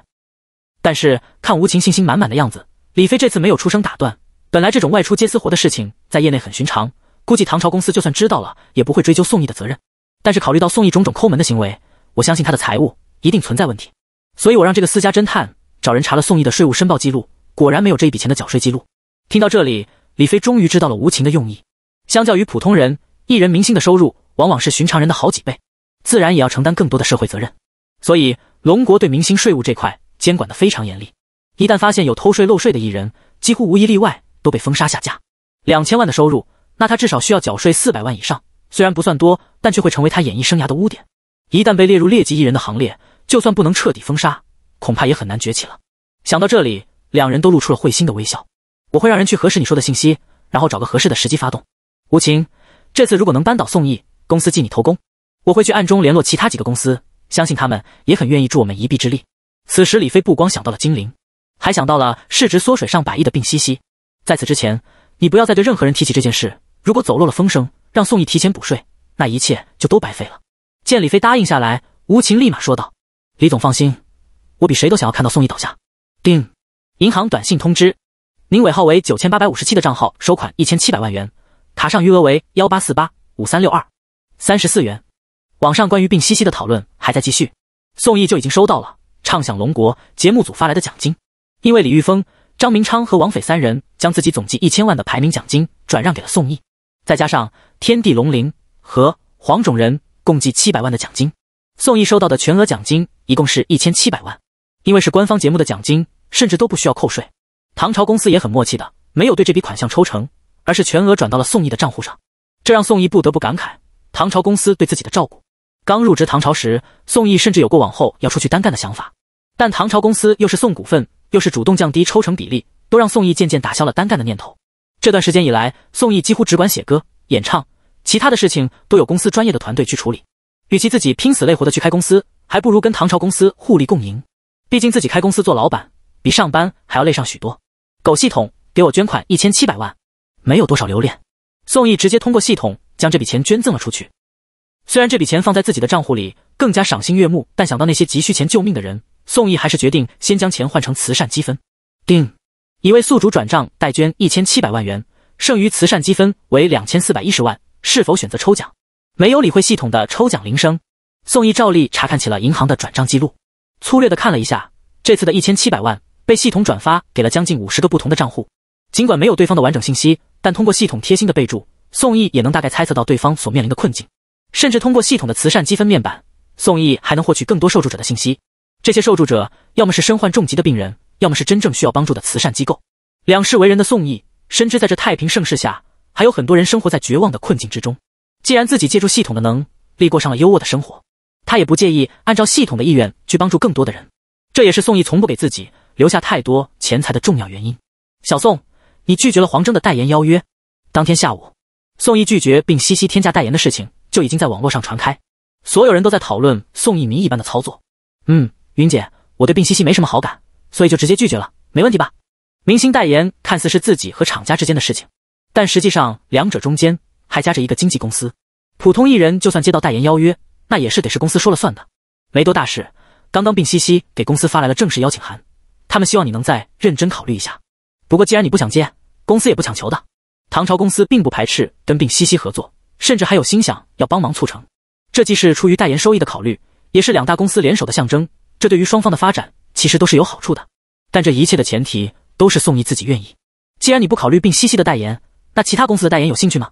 A: 但是看吴晴信心满满的样子，李飞这次没有出声打断。本来这种外出接私活的事情在业内很寻常，估计唐朝公司就算知道了也不会追究宋毅的责任。但是考虑到宋毅种种抠门的行为，我相信他的财务一定存在问题，所以我让这个私家侦探。找人查了宋毅的税务申报记录，果然没有这一笔钱的缴税记录。听到这里，李飞终于知道了无情的用意。相较于普通人，艺人明星的收入往往是寻常人的好几倍，自然也要承担更多的社会责任。所以，龙国对明星税务这块监管的非常严厉。一旦发现有偷税漏税的艺人，几乎无一例外都被封杀下架。两千万的收入，那他至少需要缴税四百万以上。虽然不算多，但却会成为他演艺生涯的污点。一旦被列入劣迹艺人的行列，就算不能彻底封杀。恐怕也很难崛起了。想到这里，两人都露出了会心的微笑。我会让人去核实你说的信息，然后找个合适的时机发动。无情，这次如果能扳倒宋毅，公司，记你头功。我会去暗中联络其他几个公司，相信他们也很愿意助我们一臂之力。此时，李飞不光想到了精灵，还想到了市值缩水上百亿的并西西。在此之前，你不要再对任何人提起这件事。如果走漏了风声，让宋毅提前补税，那一切就都白费了。见李飞答应下来，无情立马说道：“李总，放心。”我比谁都想要看到宋毅倒下。叮，银行短信通知：您尾号为九千八百五十七的账号收款一千七百万元，卡上余额为幺八四八五三六二三十四元。网上关于病西西的讨论还在继续，宋毅就已经收到了畅想龙国节目组发来的奖金，因为李玉峰、张明昌和王斐三人将自己总计一千万的排名奖金转让给了宋毅，再加上天地龙鳞和黄种人共计七百万的奖金，宋毅收到的全额奖金一共是一千七百万。因为是官方节目的奖金，甚至都不需要扣税。唐朝公司也很默契的，没有对这笔款项抽成，而是全额转到了宋义的账户上。这让宋义不得不感慨唐朝公司对自己的照顾。刚入职唐朝时，宋义甚至有过往后要出去单干的想法，但唐朝公司又是送股份，又是主动降低抽成比例，都让宋义渐渐打消了单干的念头。这段时间以来，宋义几乎只管写歌、演唱，其他的事情都有公司专业的团队去处理。与其自己拼死累活的去开公司，还不如跟唐朝公司互利共赢。毕竟自己开公司做老板，比上班还要累上许多。狗系统，给我捐款一千七百万。没有多少留恋，宋毅直接通过系统将这笔钱捐赠了出去。虽然这笔钱放在自己的账户里更加赏心悦目，但想到那些急需钱救命的人，宋毅还是决定先将钱换成慈善积分。定，一位宿主转账代捐一千七百万元，剩余慈善积分为两千四百一十万，是否选择抽奖？没有理会系统的抽奖铃声，宋毅照例查看起了银行的转账记录。粗略的看了一下，这次的一千七百万被系统转发给了将近五十个不同的账户。尽管没有对方的完整信息，但通过系统贴心的备注，宋毅也能大概猜测到对方所面临的困境。甚至通过系统的慈善积分面板，宋毅还能获取更多受助者的信息。这些受助者要么是身患重疾的病人，要么是真正需要帮助的慈善机构。两世为人的宋毅深知，在这太平盛世下，还有很多人生活在绝望的困境之中。既然自己借助系统的能力过上了优渥的生活。他也不介意按照系统的意愿去帮助更多的人，这也是宋毅从不给自己留下太多钱财的重要原因。小宋，你拒绝了黄峥的代言邀约。当天下午，宋毅拒绝并西西天价代言的事情就已经在网络上传开，所有人都在讨论宋义迷一般的操作。嗯，云姐，我对病西西没什么好感，所以就直接拒绝了，没问题吧？明星代言看似是自己和厂家之间的事情，但实际上两者中间还夹着一个经纪公司。普通艺人就算接到代言邀约。那也是得是公司说了算的，没多大事。刚刚病西西给公司发来了正式邀请函，他们希望你能再认真考虑一下。不过既然你不想接，公司也不强求的。唐朝公司并不排斥跟病西西合作，甚至还有心想要帮忙促成。这既是出于代言收益的考虑，也是两大公司联手的象征。这对于双方的发展其实都是有好处的。但这一切的前提都是宋义自己愿意。既然你不考虑病西西的代言，那其他公司的代言有兴趣吗？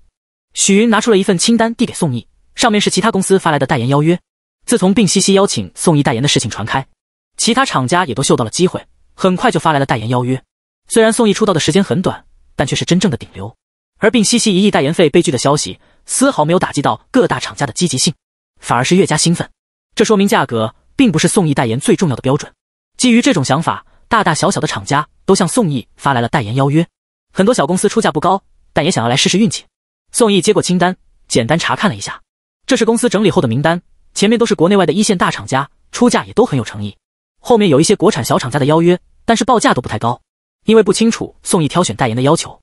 A: 许云拿出了一份清单递给宋义。上面是其他公司发来的代言邀约。自从病西西邀请宋轶代言的事情传开，其他厂家也都嗅到了机会，很快就发来了代言邀约。虽然宋轶出道的时间很短，但却是真正的顶流。而病西西一亿代言费被拒的消息，丝毫没有打击到各大厂家的积极性，反而是越加兴奋。这说明价格并不是宋轶代言最重要的标准。基于这种想法，大大小小的厂家都向宋轶发来了代言邀约。很多小公司出价不高，但也想要来试试运气。宋轶接过清单，简单查看了一下。这是公司整理后的名单，前面都是国内外的一线大厂家，出价也都很有诚意。后面有一些国产小厂家的邀约，但是报价都不太高，因为不清楚宋毅挑选代言的要求。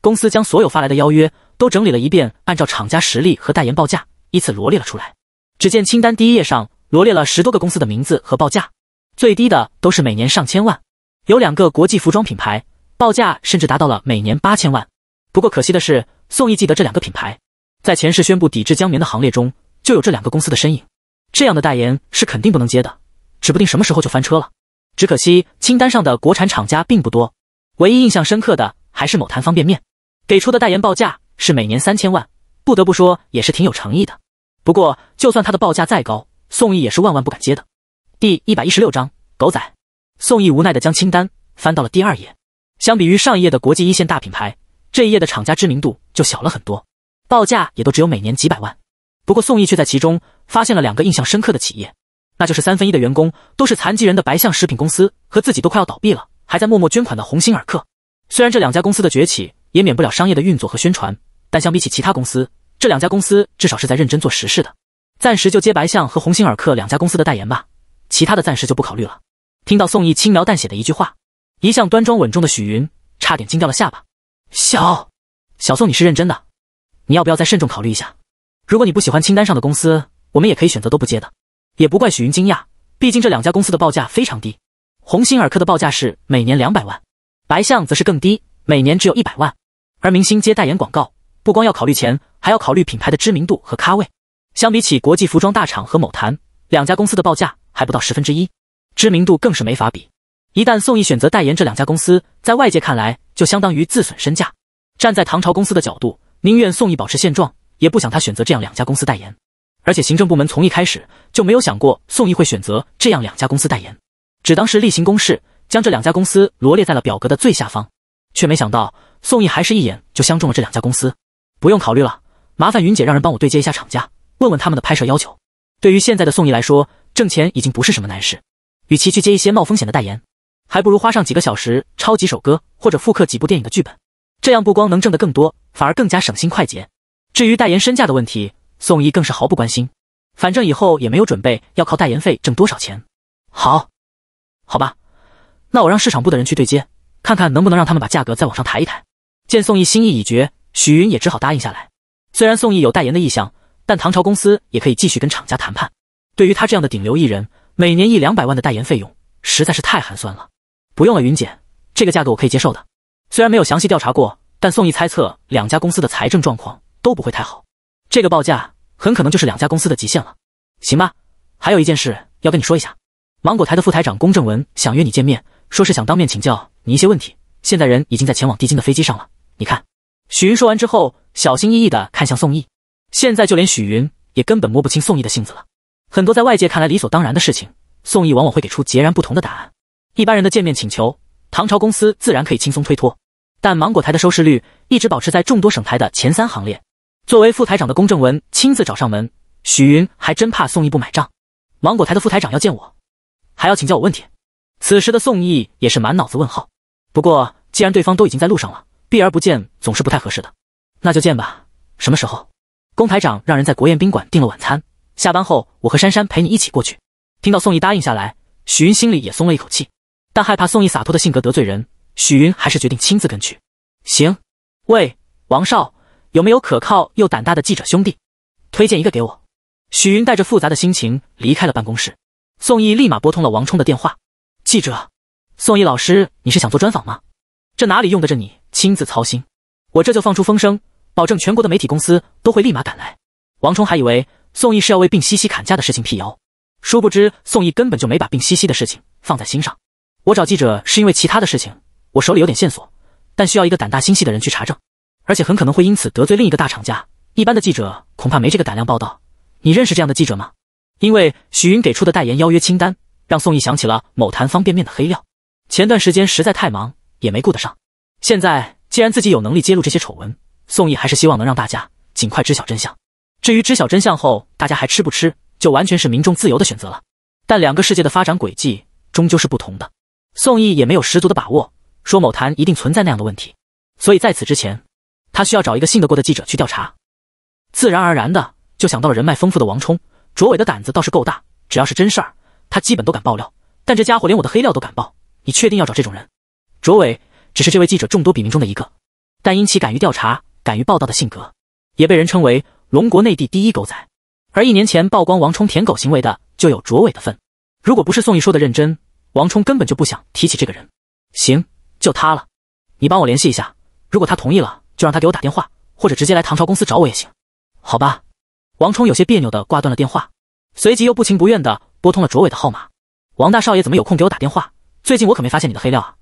A: 公司将所有发来的邀约都整理了一遍，按照厂家实力和代言报价依次罗列了出来。只见清单第一页上罗列了十多个公司的名字和报价，最低的都是每年上千万，有两个国际服装品牌报价甚至达到了每年八千万。不过可惜的是，宋毅记得这两个品牌。在前世宣布抵制江棉的行列中，就有这两个公司的身影。这样的代言是肯定不能接的，指不定什么时候就翻车了。只可惜清单上的国产厂家并不多，唯一印象深刻的还是某坛方便面给出的代言报价是每年三千万，不得不说也是挺有诚意的。不过，就算他的报价再高，宋轶也是万万不敢接的。第一百一十六章狗仔。宋轶无奈的将清单翻到了第二页，相比于上一页的国际一线大品牌，这一页的厂家知名度就小了很多。报价也都只有每年几百万，不过宋毅却在其中发现了两个印象深刻的企业，那就是三分一的员工都是残疾人的白象食品公司和自己都快要倒闭了还在默默捐款的鸿星尔克。虽然这两家公司的崛起也免不了商业的运作和宣传，但相比起其他公司，这两家公司至少是在认真做实事的。暂时就接白象和鸿星尔克两家公司的代言吧，其他的暂时就不考虑了。听到宋毅轻描淡写的一句话，一向端庄稳重的许云差点惊掉了下巴。小，小宋你是认真的？你要不要再慎重考虑一下？如果你不喜欢清单上的公司，我们也可以选择都不接的。也不怪许云惊讶，毕竟这两家公司的报价非常低。鸿星尔克的报价是每年两百万，白象则是更低，每年只有一百万。而明星接代言广告，不光要考虑钱，还要考虑品牌的知名度和咖位。相比起国际服装大厂和某坛两家公司的报价，还不到十分之一，知名度更是没法比。一旦宋轶选择代言这两家公司，在外界看来就相当于自损身价。站在唐朝公司的角度。宁愿宋毅保持现状，也不想他选择这样两家公司代言。而且行政部门从一开始就没有想过宋毅会选择这样两家公司代言，只当是例行公事，将这两家公司罗列在了表格的最下方。却没想到宋毅还是一眼就相中了这两家公司，不用考虑了，麻烦云姐让人帮我对接一下厂家，问问他们的拍摄要求。对于现在的宋毅来说，挣钱已经不是什么难事。与其去接一些冒风险的代言，还不如花上几个小时抄几首歌或者复刻几部电影的剧本，这样不光能挣得更多。反而更加省心快捷。至于代言身价的问题，宋毅更是毫不关心，反正以后也没有准备要靠代言费挣多少钱。好，好吧，那我让市场部的人去对接，看看能不能让他们把价格再往上抬一抬。见宋毅心意已决，许云也只好答应下来。虽然宋毅有代言的意向，但唐朝公司也可以继续跟厂家谈判。对于他这样的顶流艺人，每年一两百万的代言费用实在是太寒酸了。不用了，云姐，这个价格我可以接受的。虽然没有详细调查过。但宋毅猜测两家公司的财政状况都不会太好，这个报价很可能就是两家公司的极限了，行吧？还有一件事要跟你说一下，芒果台的副台长龚正文想约你见面，说是想当面请教你一些问题，现在人已经在前往帝京的飞机上了。你看，许云说完之后，小心翼翼的看向宋毅。现在就连许云也根本摸不清宋毅的性子了，很多在外界看来理所当然的事情，宋毅往往会给出截然不同的答案。一般人的见面请求，唐朝公司自然可以轻松推脱。但芒果台的收视率一直保持在众多省台的前三行列。作为副台长的龚正文亲自找上门，许云还真怕宋毅不买账。芒果台的副台长要见我，还要请教我问题。此时的宋毅也是满脑子问号。不过既然对方都已经在路上了，避而不见总是不太合适的，那就见吧。什么时候？龚台长让人在国宴宾馆订了晚餐。下班后，我和珊珊陪你一起过去。听到宋毅答应下来，许云心里也松了一口气，但害怕宋毅洒脱的性格得罪人。许云还是决定亲自跟去。行，喂，王少，有没有可靠又胆大的记者兄弟，推荐一个给我。许云带着复杂的心情离开了办公室。宋毅立马拨通了王冲的电话。记者，宋毅老师，你是想做专访吗？这哪里用得着你亲自操心？我这就放出风声，保证全国的媒体公司都会立马赶来。王冲还以为宋毅是要为病西西砍价的事情辟谣，殊不知宋毅根本就没把病西西的事情放在心上。我找记者是因为其他的事情。我手里有点线索，但需要一个胆大心细的人去查证，而且很可能会因此得罪另一个大厂家。一般的记者恐怕没这个胆量报道。你认识这样的记者吗？因为许云给出的代言邀约清单，让宋毅想起了某坛方便面的黑料。前段时间实在太忙，也没顾得上。现在既然自己有能力揭露这些丑闻，宋毅还是希望能让大家尽快知晓真相。至于知晓真相后大家还吃不吃，就完全是民众自由的选择了。但两个世界的发展轨迹终究是不同的，宋毅也没有十足的把握。说某坛一定存在那样的问题，所以在此之前，他需要找一个信得过的记者去调查，自然而然的就想到了人脉丰富的王冲。卓伟的胆子倒是够大，只要是真事儿，他基本都敢爆料。但这家伙连我的黑料都敢爆，你确定要找这种人？卓伟只是这位记者众多笔名中的一个，但因其敢于调查、敢于报道的性格，也被人称为“龙国内地第一狗仔”。而一年前曝光王冲舔狗行为的，就有卓伟的份。如果不是宋毅说的认真，王冲根本就不想提起这个人。行。就他了，你帮我联系一下，如果他同意了，就让他给我打电话，或者直接来唐朝公司找我也行，好吧？王冲有些别扭的挂断了电话，随即又不情不愿的拨通了卓伟的号码。王大少爷怎么有空给我打电话？最近我可没发现你的黑料啊，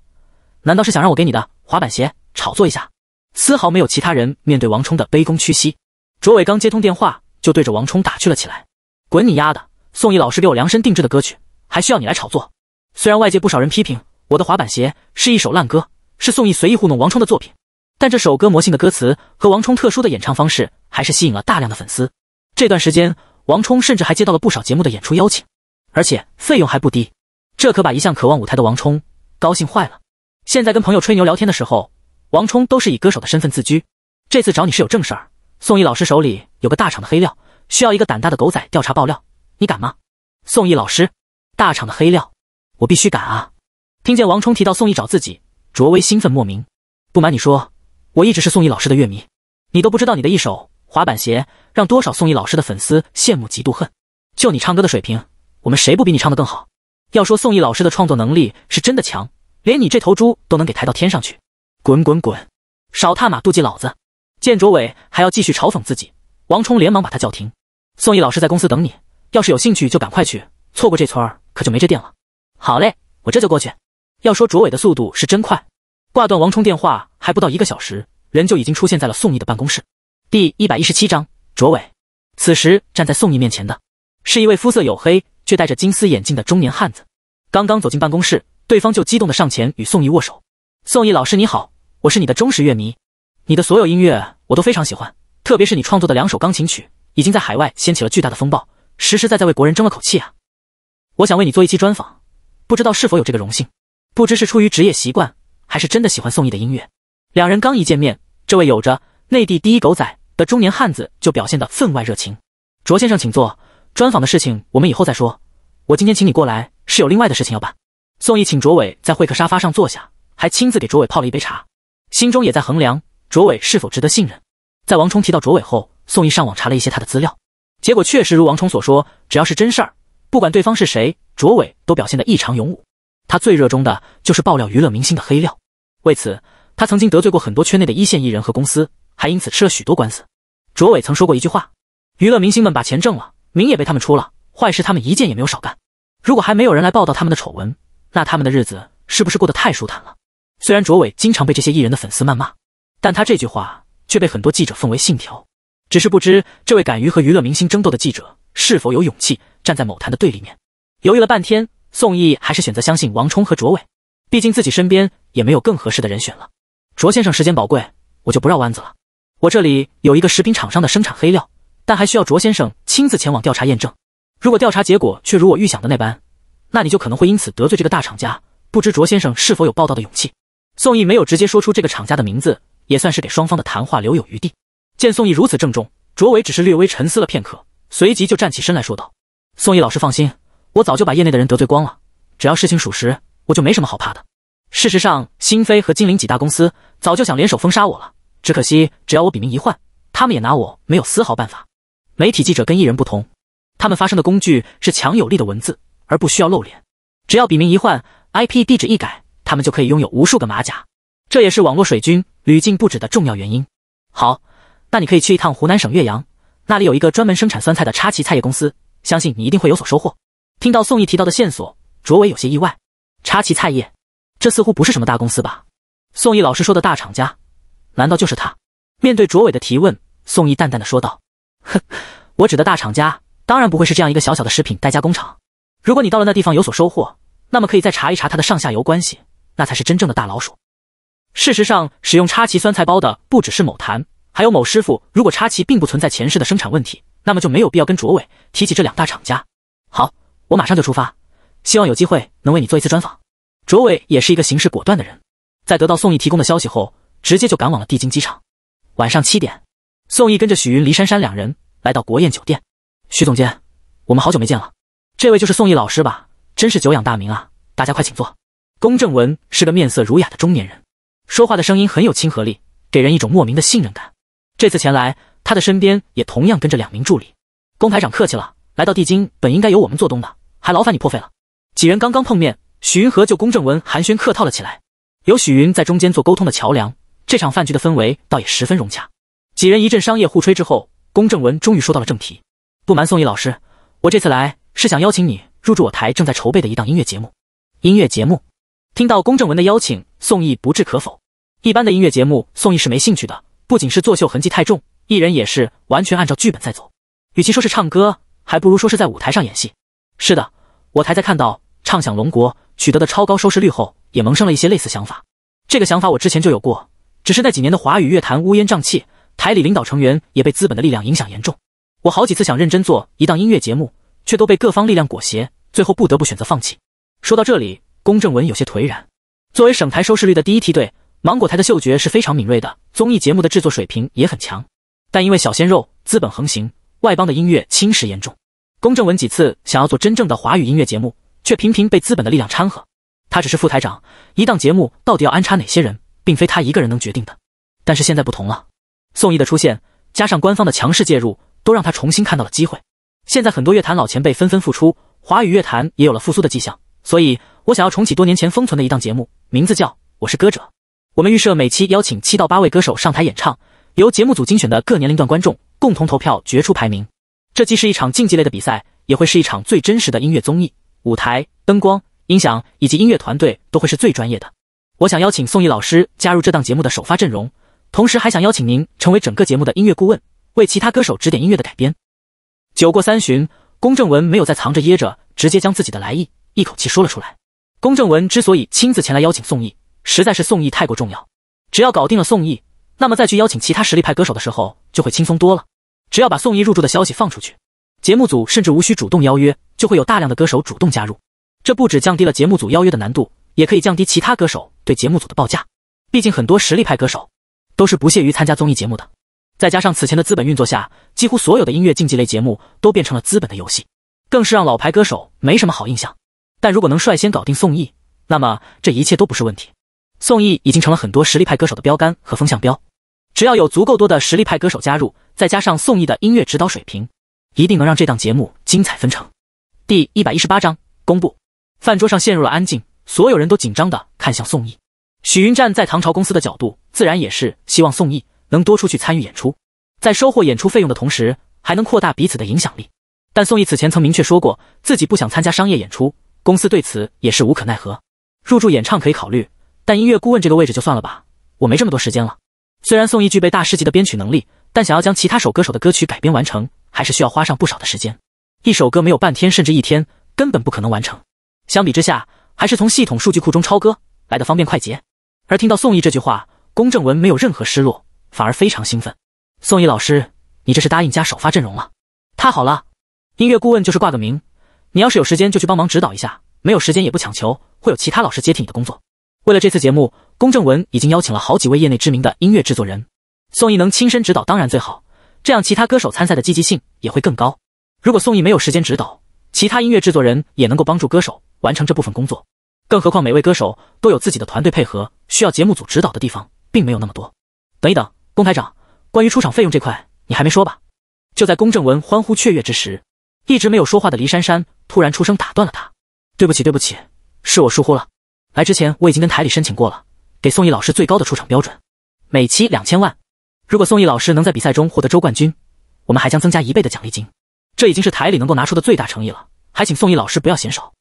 A: 难道是想让我给你的滑板鞋炒作一下？丝毫没有其他人面对王冲的卑躬屈膝。卓伟刚接通电话，就对着王冲打趣了起来：“滚你丫的！宋毅老师给我量身定制的歌曲，还需要你来炒作？虽然外界不少人批评。”我的滑板鞋是一首烂歌，是宋轶随意糊弄王冲的作品。但这首歌魔性的歌词和王冲特殊的演唱方式，还是吸引了大量的粉丝。这段时间，王冲甚至还接到了不少节目的演出邀请，而且费用还不低。这可把一向渴望舞台的王冲高兴坏了。现在跟朋友吹牛聊天的时候，王冲都是以歌手的身份自居。这次找你是有正事儿。宋轶老师手里有个大厂的黑料，需要一个胆大的狗仔调查爆料，你敢吗？宋轶老师，大厂的黑料，我必须敢啊！听见王冲提到宋逸找自己，卓威兴奋莫名。不瞒你说，我一直是宋逸老师的乐迷。你都不知道，你的一首滑板鞋让多少宋逸老师的粉丝羡慕嫉妒恨。就你唱歌的水平，我们谁不比你唱的更好？要说宋逸老师的创作能力是真的强，连你这头猪都能给抬到天上去。滚滚滚，少踏马妒忌老子！见卓伟还要继续嘲讽自己，王冲连忙把他叫停。宋逸老师在公司等你，要是有兴趣就赶快去，错过这村儿可就没这店了。好嘞，我这就过去。要说卓伟的速度是真快，挂断王冲电话还不到一个小时，人就已经出现在了宋毅的办公室。第一百一十七章，卓伟。此时站在宋毅面前的是一位肤色黝黑却戴着金丝眼镜的中年汉子。刚刚走进办公室，对方就激动的上前与宋毅握手。宋毅老师你好，我是你的忠实乐迷，你的所有音乐我都非常喜欢，特别是你创作的两首钢琴曲已经在海外掀起了巨大的风暴，实实在在为国人争了口气啊！我想为你做一期专访，不知道是否有这个荣幸？不知是出于职业习惯，还是真的喜欢宋轶的音乐，两人刚一见面，这位有着内地第一狗仔的中年汉子就表现得分外热情。卓先生，请坐。专访的事情我们以后再说，我今天请你过来是有另外的事情要办。宋轶请卓伟在会客沙发上坐下，还亲自给卓伟泡了一杯茶，心中也在衡量卓伟是否值得信任。在王冲提到卓伟后，宋轶上网查了一些他的资料，结果确实如王冲所说，只要是真事儿，不管对方是谁，卓伟都表现得异常勇武。他最热衷的就是爆料娱乐明星的黑料，为此他曾经得罪过很多圈内的一线艺人和公司，还因此吃了许多官司。卓伟曾说过一句话：“娱乐明星们把钱挣了，名也被他们出了，坏事他们一件也没有少干。如果还没有人来报道他们的丑闻，那他们的日子是不是过得太舒坦了？”虽然卓伟经常被这些艺人的粉丝谩骂，但他这句话却被很多记者奉为信条。只是不知这位敢于和娱乐明星争斗的记者是否有勇气站在某坛的对立面。犹豫了半天。宋义还是选择相信王冲和卓伟，毕竟自己身边也没有更合适的人选了。卓先生时间宝贵，我就不绕弯子了。我这里有一个食品厂商的生产黑料，但还需要卓先生亲自前往调查验证。如果调查结果却如我预想的那般，那你就可能会因此得罪这个大厂家。不知卓先生是否有报道的勇气？宋义没有直接说出这个厂家的名字，也算是给双方的谈话留有余地。见宋义如此郑重，卓伟只是略微沉思了片刻，随即就站起身来说道：“宋义老师，放心。”我早就把业内的人得罪光了，只要事情属实，我就没什么好怕的。事实上，新飞和金陵几大公司早就想联手封杀我了，只可惜只要我笔名一换，他们也拿我没有丝毫办法。媒体记者跟艺人不同，他们发声的工具是强有力的文字，而不需要露脸。只要笔名一换，IP 地址一改，他们就可以拥有无数个马甲。这也是网络水军屡禁不止的重要原因。好，那你可以去一趟湖南省岳阳，那里有一个专门生产酸菜的插旗菜业公司，相信你一定会有所收获。听到宋毅提到的线索，卓伟有些意外。插旗菜业，这似乎不是什么大公司吧？宋毅老师说的大厂家，难道就是他？面对卓伟的提问，宋毅淡淡的说道：“哼，我指的大厂家，当然不会是这样一个小小的食品代加工厂。如果你到了那地方有所收获，那么可以再查一查他的上下游关系，那才是真正的大老鼠。事实上，使用插旗酸菜包的不只是某坛，还有某师傅。如果插旗并不存在前世的生产问题，那么就没有必要跟卓伟提起这两大厂家。好。”我马上就出发，希望有机会能为你做一次专访。卓伟也是一个行事果断的人，在得到宋毅提供的消息后，直接就赶往了帝京机场。晚上七点，宋毅跟着许云、黎珊珊两人来到国宴酒店。徐总监，我们好久没见了，这位就是宋毅老师吧？真是久仰大名啊！大家快请坐。龚正文是个面色儒雅的中年人，说话的声音很有亲和力，给人一种莫名的信任感。这次前来，他的身边也同样跟着两名助理。龚排长客气了，来到帝京本应该由我们做东的。还劳烦你破费了。几人刚刚碰面，许云和就公正文寒暄客套了起来。有许云在中间做沟通的桥梁，这场饭局的氛围倒也十分融洽。几人一阵商业互吹之后，公正文终于说到了正题：“不瞒宋毅老师，我这次来是想邀请你入驻我台正在筹备的一档音乐节目。”音乐节目，听到公正文的邀请，宋毅不置可否。一般的音乐节目，宋毅是没兴趣的。不仅是作秀痕迹太重，艺人也是完全按照剧本在走。与其说是唱歌，还不如说是在舞台上演戏。是的，我台在看到《畅想龙国》取得的超高收视率后，也萌生了一些类似想法。这个想法我之前就有过，只是那几年的华语乐坛乌烟瘴气，台里领导成员也被资本的力量影响严重。我好几次想认真做一档音乐节目，却都被各方力量裹挟，最后不得不选择放弃。说到这里，龚正文有些颓然。作为省台收视率的第一梯队，芒果台的嗅觉是非常敏锐的，综艺节目的制作水平也很强。但因为小鲜肉、资本横行，外邦的音乐侵蚀严重。龚正文几次想要做真正的华语音乐节目，却频频被资本的力量掺和。他只是副台长，一档节目到底要安插哪些人，并非他一个人能决定的。但是现在不同了，宋轶的出现加上官方的强势介入，都让他重新看到了机会。现在很多乐坛老前辈纷纷复出，华语乐坛也有了复苏的迹象。所以，我想要重启多年前封存的一档节目，名字叫《我是歌者》。我们预设每期邀请七到八位歌手上台演唱，由节目组精选的各年龄段观众共同投票决出排名。这既是一场竞技类的比赛，也会是一场最真实的音乐综艺。舞台、灯光、音响以及音乐团队都会是最专业的。我想邀请宋轶老师加入这档节目的首发阵容，同时还想邀请您成为整个节目的音乐顾问，为其他歌手指点音乐的改编。酒过三巡，龚正文没有再藏着掖着，直接将自己的来意一口气说了出来。龚正文之所以亲自前来邀请宋轶，实在是宋轶太过重要。只要搞定了宋轶，那么再去邀请其他实力派歌手的时候就会轻松多了。只要把宋轶入住的消息放出去，节目组甚至无需主动邀约，就会有大量的歌手主动加入。这不止降低了节目组邀约的难度，也可以降低其他歌手对节目组的报价。毕竟很多实力派歌手都是不屑于参加综艺节目的。再加上此前的资本运作下，几乎所有的音乐竞技类节目都变成了资本的游戏，更是让老牌歌手没什么好印象。但如果能率先搞定宋轶，那么这一切都不是问题。宋轶已经成了很多实力派歌手的标杆和风向标。只要有足够多的实力派歌手加入，再加上宋轶的音乐指导水平，一定能让这档节目精彩纷呈。第一百一十八章公布，饭桌上陷入了安静，所有人都紧张的看向宋轶。许云站在唐朝公司的角度，自然也是希望宋轶能多出去参与演出，在收获演出费用的同时，还能扩大彼此的影响力。但宋轶此前曾明确说过，自己不想参加商业演出，公司对此也是无可奈何。入驻演唱可以考虑，但音乐顾问这个位置就算了吧，我没这么多时间了。虽然宋毅具备大师级的编曲能力，但想要将其他首歌手的歌曲改编完成，还是需要花上不少的时间。一首歌没有半天，甚至一天，根本不可能完成。相比之下，还是从系统数据库中抄歌来的方便快捷。而听到宋毅这句话，龚正文没有任何失落，反而非常兴奋。宋毅老师，你这是答应加首发阵容了？太好了！音乐顾问就是挂个名，你要是有时间就去帮忙指导一下，没有时间也不强求，会有其他老师接替你的工作。为了这次节目，龚正文已经邀请了好几位业内知名的音乐制作人。宋毅能亲身指导当然最好，这样其他歌手参赛的积极性也会更高。如果宋毅没有时间指导，其他音乐制作人也能够帮助歌手完成这部分工作。更何况每位歌手都有自己的团队配合，需要节目组指导的地方并没有那么多。等一等，龚台长，关于出场费用这块你还没说吧？就在龚正文欢呼雀跃之时，一直没有说话的黎珊珊突然出声打断了他：“对不起，对不起，是我疏忽了。”来之前我已经跟台里申请过了，给宋轶老师最高的出场标准，每期两千万。如果宋轶老师能在比赛中获得周冠军，我们还将增加一倍的奖励金。这已经是台里能够拿出的最大诚意了，还请宋轶老师不要嫌少。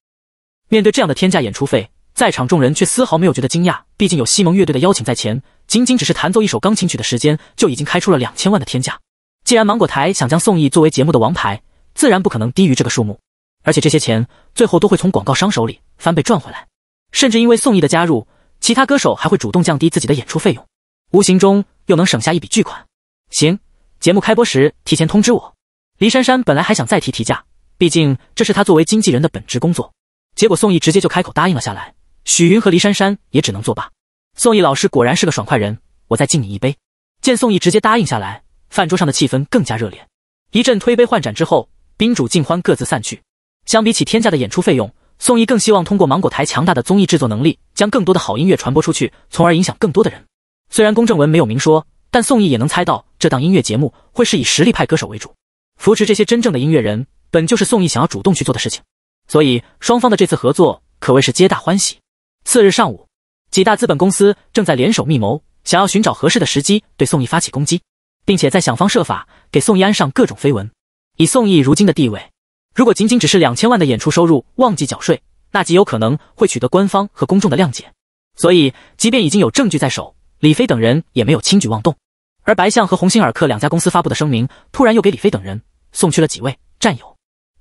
A: 面对这样的天价演出费，在场众人却丝毫没有觉得惊讶，毕竟有西蒙乐队的邀请在前，仅仅只是弹奏一首钢琴曲的时间就已经开出了两千万的天价。既然芒果台想将宋轶作为节目的王牌，自然不可能低于这个数目，而且这些钱最后都会从广告商手里翻倍赚回来。甚至因为宋轶的加入，其他歌手还会主动降低自己的演出费用，无形中又能省下一笔巨款。行，节目开播时提前通知我。黎珊珊本来还想再提提价，毕竟这是她作为经纪人的本职工作。结果宋轶直接就开口答应了下来，许云和黎珊珊也只能作罢。宋轶老师果然是个爽快人，我再敬你一杯。见宋轶直接答应下来，饭桌上的气氛更加热烈。一阵推杯换盏之后，宾主尽欢，各自散去。相比起天价的演出费用。宋轶更希望通过芒果台强大的综艺制作能力，将更多的好音乐传播出去，从而影响更多的人。虽然龚正文没有明说，但宋轶也能猜到这档音乐节目会是以实力派歌手为主，扶持这些真正的音乐人，本就是宋轶想要主动去做的事情。所以双方的这次合作可谓是皆大欢喜。次日上午，几大资本公司正在联手密谋，想要寻找合适的时机对宋轶发起攻击，并且在想方设法给宋轶安上各种绯闻。以宋轶如今的地位。如果仅仅只是两千万的演出收入忘记缴税，那极有可能会取得官方和公众的谅解。所以，即便已经有证据在手，李飞等人也没有轻举妄动。而白象和鸿星尔克两家公司发布的声明，突然又给李飞等人送去了几位战友。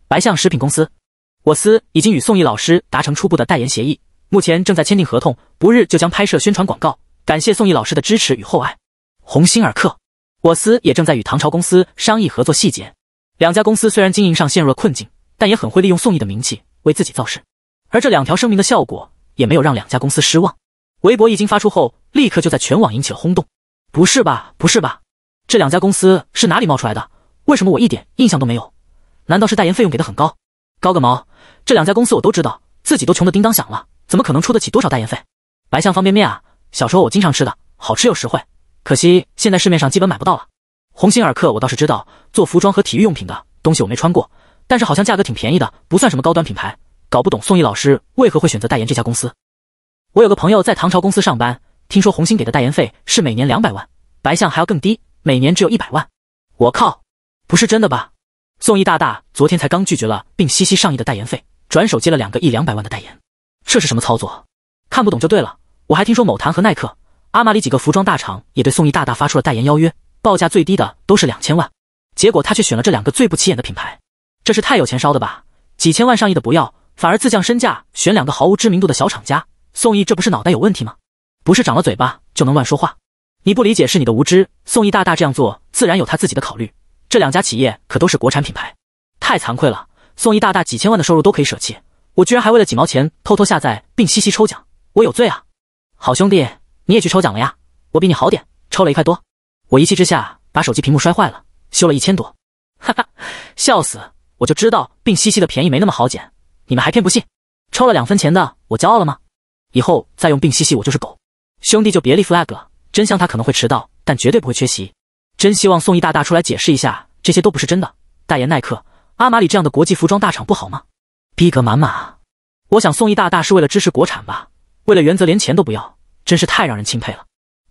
A: 白象食品公司，我司已经与宋毅老师达成初步的代言协议，目前正在签订合同，不日就将拍摄宣传广告，感谢宋毅老师的支持与厚爱。鸿星尔克，我司也正在与唐朝公司商议合作细节。两家公司虽然经营上陷入了困境，但也很会利用宋毅的名气为自己造势。而这两条声明的效果也没有让两家公司失望。微博一经发出后，立刻就在全网引起了轰动。不是吧？不是吧？这两家公司是哪里冒出来的？为什么我一点印象都没有？难道是代言费用给的很高？高个毛！这两家公司我都知道，自己都穷得叮当响了，怎么可能出得起多少代言费？白象方便面啊，小时候我经常吃的，好吃又实惠。可惜现在市面上基本买不到了。鸿星尔克，我倒是知道做服装和体育用品的东西，我没穿过，但是好像价格挺便宜的，不算什么高端品牌。搞不懂宋毅老师为何会选择代言这家公司。我有个朋友在唐朝公司上班，听说鸿星给的代言费是每年两百万，白象还要更低，每年只有一百万。我靠，不是真的吧？宋毅大大昨天才刚拒绝了并嘻嘻上亿的代言费，转手接了两个一两百万的代言，这是什么操作？看不懂就对了。我还听说某坛和耐克、阿玛尼几个服装大厂也对宋毅大大发出了代言邀约。报价最低的都是两千万，结果他却选了这两个最不起眼的品牌，这是太有钱烧的吧？几千万上亿的不要，反而自降身价选两个毫无知名度的小厂家，宋毅这不是脑袋有问题吗？不是长了嘴巴就能乱说话？你不理解是你的无知。宋毅大大这样做自然有他自己的考虑，这两家企业可都是国产品牌，太惭愧了。宋毅大大几千万的收入都可以舍弃，我居然还为了几毛钱偷偷下载并嘻嘻抽奖，我有罪啊！好兄弟，你也去抽奖了呀？我比你好点，抽了一块多。我一气之下把手机屏幕摔坏了，修了一千多，哈哈，笑死！我就知道病兮兮的便宜没那么好捡，你们还偏不信？抽了两分钱的，我骄傲了吗？以后再用病兮兮，我就是狗。兄弟就别立 flag 了，真相他可能会迟到，但绝对不会缺席。真希望宋毅大大出来解释一下，这些都不是真的。代言耐克、阿玛里这样的国际服装大厂不好吗？逼格满满啊！我想宋毅大大是为了支持国产吧？为了原则连钱都不要，真是太让人钦佩了。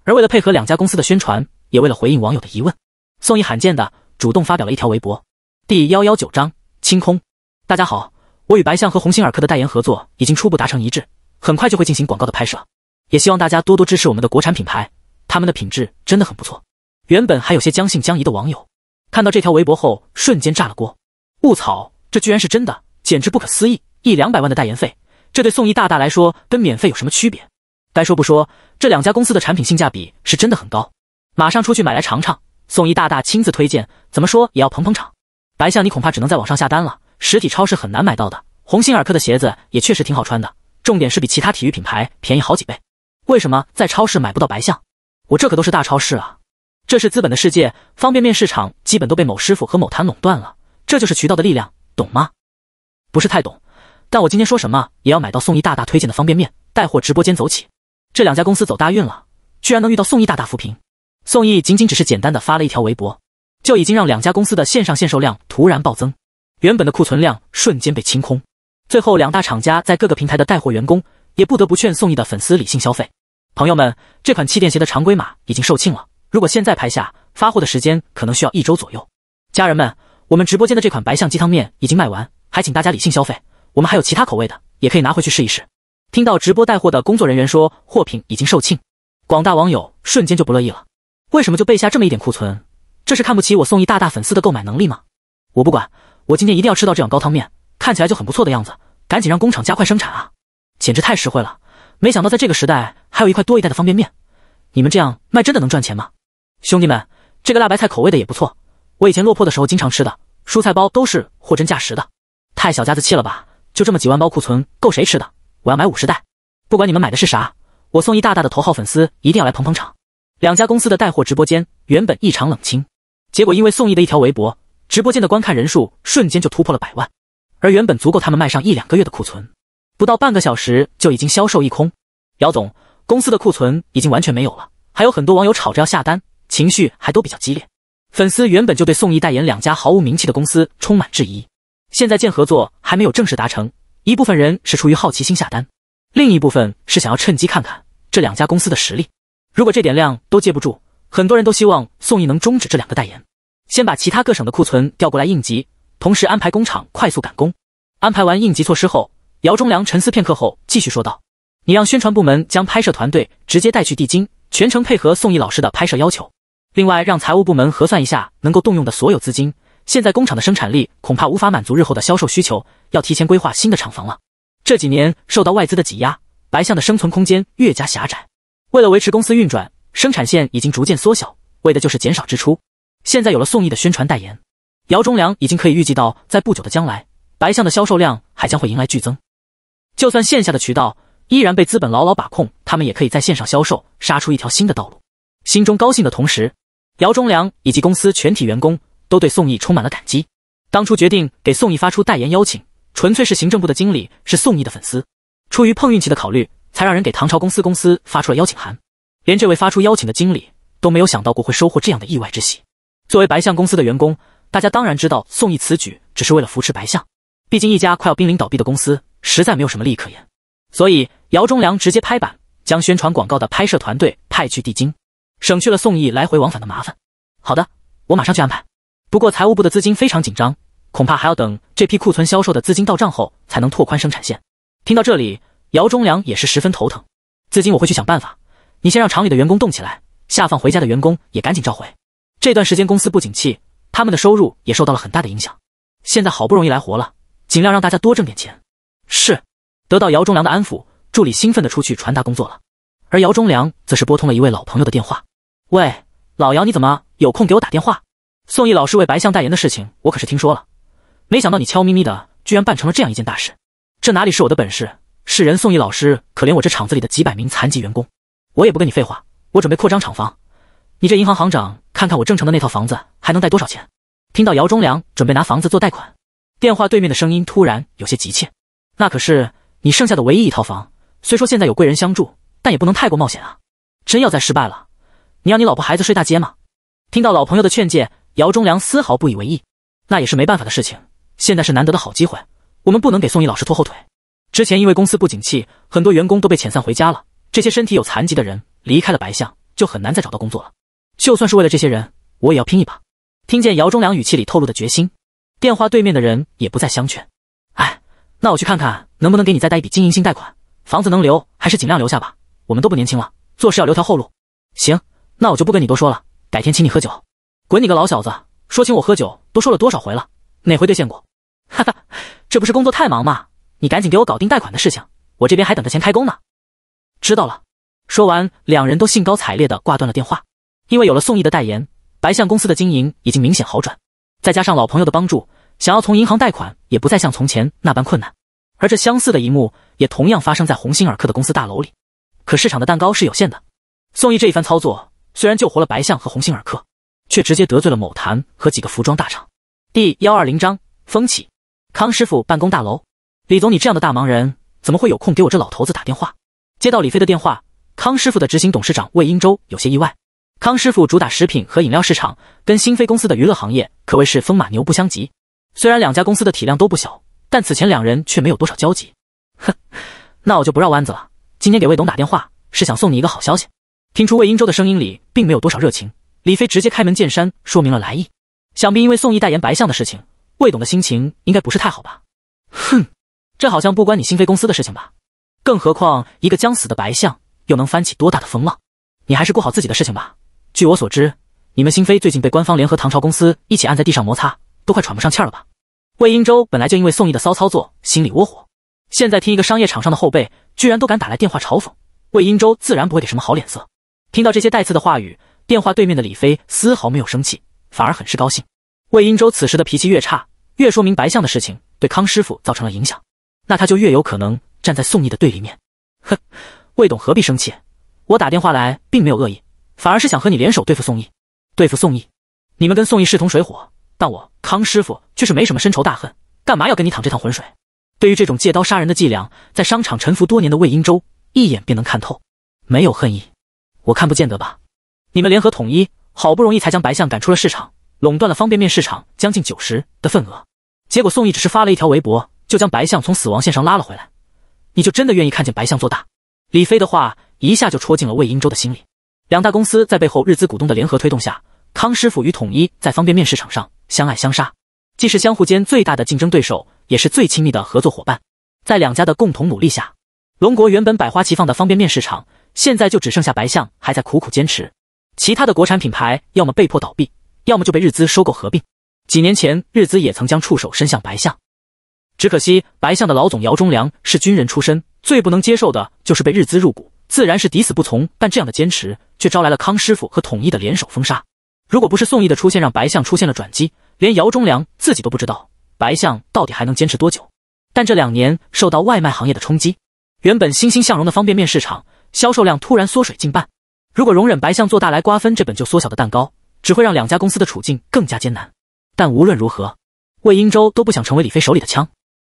A: 而为了配合两家公司的宣传。也为了回应网友的疑问，宋轶罕见的主动发表了一条微博。第幺幺九章清空。大家好，我与白象和鸿星尔克的代言合作已经初步达成一致，很快就会进行广告的拍摄。也希望大家多多支持我们的国产品牌，他们的品质真的很不错。原本还有些将信将疑的网友，看到这条微博后瞬间炸了锅。卧槽，这居然是真的，简直不可思议！一两百万的代言费，这对宋轶大大来说跟免费有什么区别？该说不说，这两家公司的产品性价比是真的很高。马上出去买来尝尝，宋一大大亲自推荐，怎么说也要捧捧场。白象你恐怕只能在网上下单了，实体超市很难买到的。鸿星尔克的鞋子也确实挺好穿的，重点是比其他体育品牌便宜好几倍。为什么在超市买不到白象？我这可都是大超市啊！这是资本的世界，方便面市场基本都被某师傅和某坛垄断了，这就是渠道的力量，懂吗？不是太懂，但我今天说什么也要买到宋一大大推荐的方便面。带货直播间走起！这两家公司走大运了，居然能遇到宋一大大扶贫。宋毅仅仅只是简单的发了一条微博，就已经让两家公司的线上限售量突然暴增，原本的库存量瞬间被清空。最后，两大厂家在各个平台的带货员工也不得不劝宋毅的粉丝理性消费。朋友们，这款气垫鞋的常规码已经售罄了，如果现在拍下，发货的时间可能需要一周左右。家人们，我们直播间的这款白象鸡汤面已经卖完，还请大家理性消费。我们还有其他口味的，也可以拿回去试一试。听到直播带货的工作人员说货品已经售罄，广大网友瞬间就不乐意了。为什么就备下这么一点库存？这是看不起我宋一大大粉丝的购买能力吗？我不管，我今天一定要吃到这碗高汤面，看起来就很不错的样子，赶紧让工厂加快生产啊！简直太实惠了，没想到在这个时代还有一块多一袋的方便面，你们这样卖真的能赚钱吗？兄弟们，这个辣白菜口味的也不错，我以前落魄的时候经常吃的蔬菜包都是货真价实的，太小家子气了吧？就这么几万包库存够谁吃的？我要买五十袋，不管你们买的是啥，我宋一大大的头号粉丝一定要来捧捧场。两家公司的带货直播间原本异常冷清，结果因为宋轶的一条微博，直播间的观看人数瞬间就突破了百万。而原本足够他们卖上一两个月的库存，不到半个小时就已经销售一空。姚总，公司的库存已经完全没有了，还有很多网友吵着要下单，情绪还都比较激烈。粉丝原本就对宋轶代言两家毫无名气的公司充满质疑，现在见合作还没有正式达成，一部分人是出于好奇心下单，另一部分是想要趁机看看这两家公司的实力。如果这点量都接不住，很多人都希望宋轶能终止这两个代言，先把其他各省的库存调过来应急，同时安排工厂快速赶工。安排完应急措施后，姚忠良沉思片刻后继续说道：“你让宣传部门将拍摄团队直接带去地京，全程配合宋轶老师的拍摄要求。另外，让财务部门核算一下能够动用的所有资金。现在工厂的生产力恐怕无法满足日后的销售需求，要提前规划新的厂房了。这几年受到外资的挤压，白象的生存空间越加狭窄。”为了维持公司运转，生产线已经逐渐缩小，为的就是减少支出。现在有了宋毅的宣传代言，姚忠良已经可以预计到，在不久的将来，白象的销售量还将会迎来剧增。就算线下的渠道依然被资本牢牢把控，他们也可以在线上销售杀出一条新的道路。心中高兴的同时，姚忠良以及公司全体员工都对宋毅充满了感激。当初决定给宋毅发出代言邀请，纯粹是行政部的经理是宋毅的粉丝，出于碰运气的考虑。才让人给唐朝公司公司发出了邀请函，连这位发出邀请的经理都没有想到过会收获这样的意外之喜。作为白象公司的员工，大家当然知道宋义此举只是为了扶持白象，毕竟一家快要濒临倒闭的公司实在没有什么利益可言。所以姚忠良直接拍板，将宣传广告的拍摄团队派去帝京，省去了宋义来回往返的麻烦。好的，我马上去安排。不过财务部的资金非常紧张，恐怕还要等这批库存销售的资金到账后才能拓宽生产线。听到这里。姚忠良也是十分头疼，资金我会去想办法，你先让厂里的员工动起来，下放回家的员工也赶紧召回。这段时间公司不景气，他们的收入也受到了很大的影响。现在好不容易来活了，尽量让大家多挣点钱。是，得到姚忠良的安抚，助理兴奋的出去传达工作了。而姚忠良则是拨通了一位老朋友的电话：“喂，老姚，你怎么有空给我打电话？宋毅老师为白象代言的事情，我可是听说了。没想到你悄咪咪的，居然办成了这样一件大事。这哪里是我的本事？”是人宋毅老师可怜我这厂子里的几百名残疾员工，我也不跟你废话。我准备扩张厂房，你这银行行长，看看我正成的那套房子还能贷多少钱？听到姚忠良准备拿房子做贷款，电话对面的声音突然有些急切。那可是你剩下的唯一一套房，虽说现在有贵人相助，但也不能太过冒险啊！真要再失败了，你让你老婆孩子睡大街吗？听到老朋友的劝诫，姚忠良丝毫不以为意。那也是没办法的事情，现在是难得的好机会，我们不能给宋毅老师拖后腿。之前因为公司不景气，很多员工都被遣散回家了。这些身体有残疾的人离开了白象，就很难再找到工作了。就算是为了这些人，我也要拼一把。听见姚忠良语气里透露的决心，电话对面的人也不再相劝。哎，那我去看看能不能给你再贷一笔经营性贷款，房子能留还是尽量留下吧。我们都不年轻了，做事要留条后路。行，那我就不跟你多说了，改天请你喝酒。滚你个老小子，说请我喝酒都说了多少回了，哪回兑现过？哈哈，这不是工作太忙吗？你赶紧给我搞定贷款的事情，我这边还等着钱开工呢。知道了。说完，两人都兴高采烈地挂断了电话。因为有了宋毅的代言，白象公司的经营已经明显好转，再加上老朋友的帮助，想要从银行贷款也不再像从前那般困难。而这相似的一幕，也同样发生在鸿星尔克的公司大楼里。可市场的蛋糕是有限的，宋毅这一番操作虽然救活了白象和鸿星尔克，却直接得罪了某坛和几个服装大厂。第幺二零章风起，康师傅办公大楼。李总，你这样的大忙人，怎么会有空给我这老头子打电话？接到李飞的电话，康师傅的执行董事长魏英洲有些意外。康师傅主打食品和饮料市场，跟新飞公司的娱乐行业可谓是风马牛不相及。虽然两家公司的体量都不小，但此前两人却没有多少交集。哼，那我就不绕弯子了，今天给魏董打电话是想送你一个好消息。听出魏英洲的声音里并没有多少热情，李飞直接开门见山说明了来意。想必因为宋毅代言白象的事情，魏董的心情应该不是太好吧？哼。这好像不关你新飞公司的事情吧？更何况一个将死的白象，又能翻起多大的风浪？你还是顾好自己的事情吧。据我所知，你们新飞最近被官方联合唐朝公司一起按在地上摩擦，都快喘不上气了吧？魏英州本来就因为宋毅的骚操作心里窝火，现在听一个商业场上的后辈居然都敢打来电话嘲讽，魏英州自然不会给什么好脸色。听到这些带刺的话语，电话对面的李飞丝毫没有生气，反而很是高兴。魏英州此时的脾气越差，越说明白象的事情对康师傅造成了影响。那他就越有可能站在宋毅的对立面。哼，魏董何必生气？我打电话来并没有恶意，反而是想和你联手对付宋毅。对付宋毅，你们跟宋毅势同水火，但我康师傅却是没什么深仇大恨，干嘛要跟你淌这趟浑水？对于这种借刀杀人的伎俩，在商场沉浮多年的魏英州一眼便能看透。没有恨意，我看不见得吧？你们联合统一，好不容易才将白象赶出了市场，垄断了方便面市场将近九十的份额，结果宋毅只是发了一条微博。就将白象从死亡线上拉了回来，你就真的愿意看见白象做大？李飞的话一下就戳进了魏英州的心里。两大公司在背后日资股东的联合推动下，康师傅与统一在方便面市场上相爱相杀，既是相互间最大的竞争对手，也是最亲密的合作伙伴。在两家的共同努力下，龙国原本百花齐放的方便面市场，现在就只剩下白象还在苦苦坚持，其他的国产品牌要么被迫倒闭，要么就被日资收购合并。几年前，日资也曾将触手伸向白象。只可惜，白象的老总姚忠良是军人出身，最不能接受的就是被日资入股，自然是抵死不从。但这样的坚持却招来了康师傅和统一的联手封杀。如果不是宋义的出现让白象出现了转机，连姚忠良自己都不知道白象到底还能坚持多久。但这两年受到外卖行业的冲击，原本欣欣向荣的方便面市场销售量突然缩水近半。如果容忍白象做大来瓜分这本就缩小的蛋糕，只会让两家公司的处境更加艰难。但无论如何，魏英州都不想成为李飞手里的枪。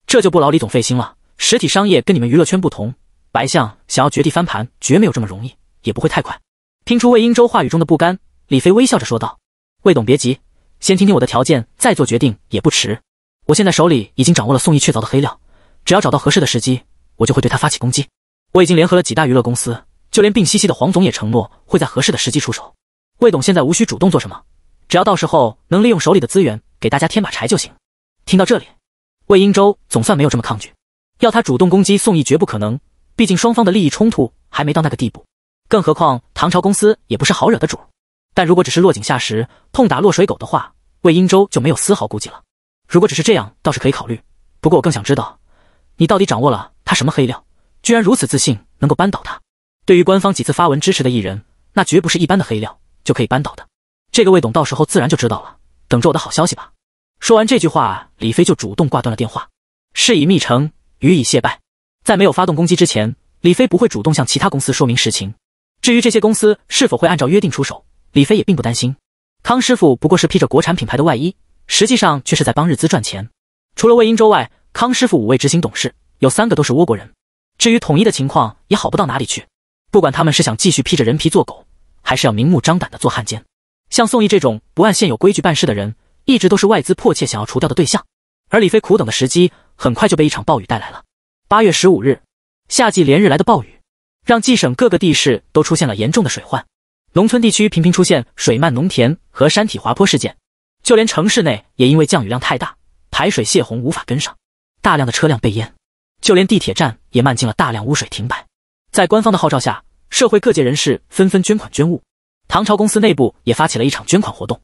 A: 这就不劳李总费心了。实体商业跟你们娱乐圈不同，白象想要绝地翻盘，绝没有这么容易，也不会太快。听出魏英州话语中的不甘，李飞微笑着说道：“魏董，别急，先听听我的条件，再做决定也不迟。我现在手里已经掌握了宋轶确凿的黑料，只要找到合适的时机，我就会对他发起攻击。我已经联合了几大娱乐公司，就连病兮兮的黄总也承诺会在合适的时机出手。魏董现在无需主动做什么，只要到时候能利用手里的资源给大家添把柴就行。”听到这里。魏英州总算没有这么抗拒，要他主动攻击宋义绝不可能，毕竟双方的利益冲突还没到那个地步，更何况唐朝公司也不是好惹的主。但如果只是落井下石、痛打落水狗的话，魏英州就没有丝毫顾忌了。如果只是这样，倒是可以考虑。不过我更想知道，你到底掌握了他什么黑料，居然如此自信能够扳倒他？对于官方几次发文支持的艺人，那绝不是一般的黑料就可以扳倒的。这个魏董到时候自然就知道了，等着我的好消息吧。说完这句话，李飞就主动挂断了电话。事已密成，予以谢拜。在没有发动攻击之前，李飞不会主动向其他公司说明实情。至于这些公司是否会按照约定出手，李飞也并不担心。康师傅不过是披着国产品牌的外衣，实际上却是在帮日资赚钱。除了魏英州外，康师傅五位执行董事有三个都是倭国人。至于统一的情况也好不到哪里去。不管他们是想继续披着人皮做狗，还是要明目张胆的做汉奸。像宋义这种不按现有规矩办事的人。一直都是外资迫切想要除掉的对象，而李飞苦等的时机很快就被一场暴雨带来了。八月十五日，夏季连日来的暴雨让冀省各个地市都出现了严重的水患，农村地区频频出现水漫农田和山体滑坡事件，就连城市内也因为降雨量太大，排水泄洪无法跟上，大量的车辆被淹，就连地铁站也漫进了大量污水，停摆。在官方的号召下，社会各界人士纷纷捐款捐物，唐朝公司内部也发起了一场捐款活动，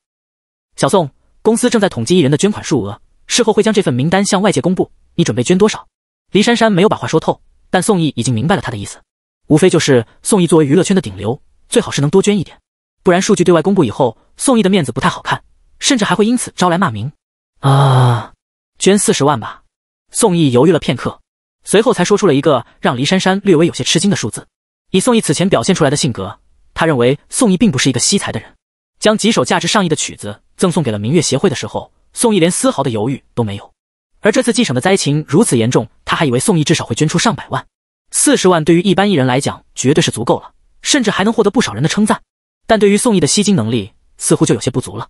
A: 小宋。公司正在统计艺人的捐款数额，事后会将这份名单向外界公布。你准备捐多少？黎珊珊没有把话说透，但宋毅已经明白了他的意思，无非就是宋毅作为娱乐圈的顶流，最好是能多捐一点，不然数据对外公布以后，宋毅的面子不太好看，甚至还会因此招来骂名。啊，捐四十万吧。宋毅犹豫了片刻，随后才说出了一个让黎珊珊略微有些吃惊的数字。以宋毅此前表现出来的性格，他认为宋毅并不是一个惜财的人，将几首价值上亿的曲子。赠送给了明月协会的时候，宋义连丝毫的犹豫都没有。而这次季省的灾情如此严重，他还以为宋义至少会捐出上百万，四十万对于一般艺人来讲绝对是足够了，甚至还能获得不少人的称赞。但对于宋义的吸金能力，似乎就有些不足了。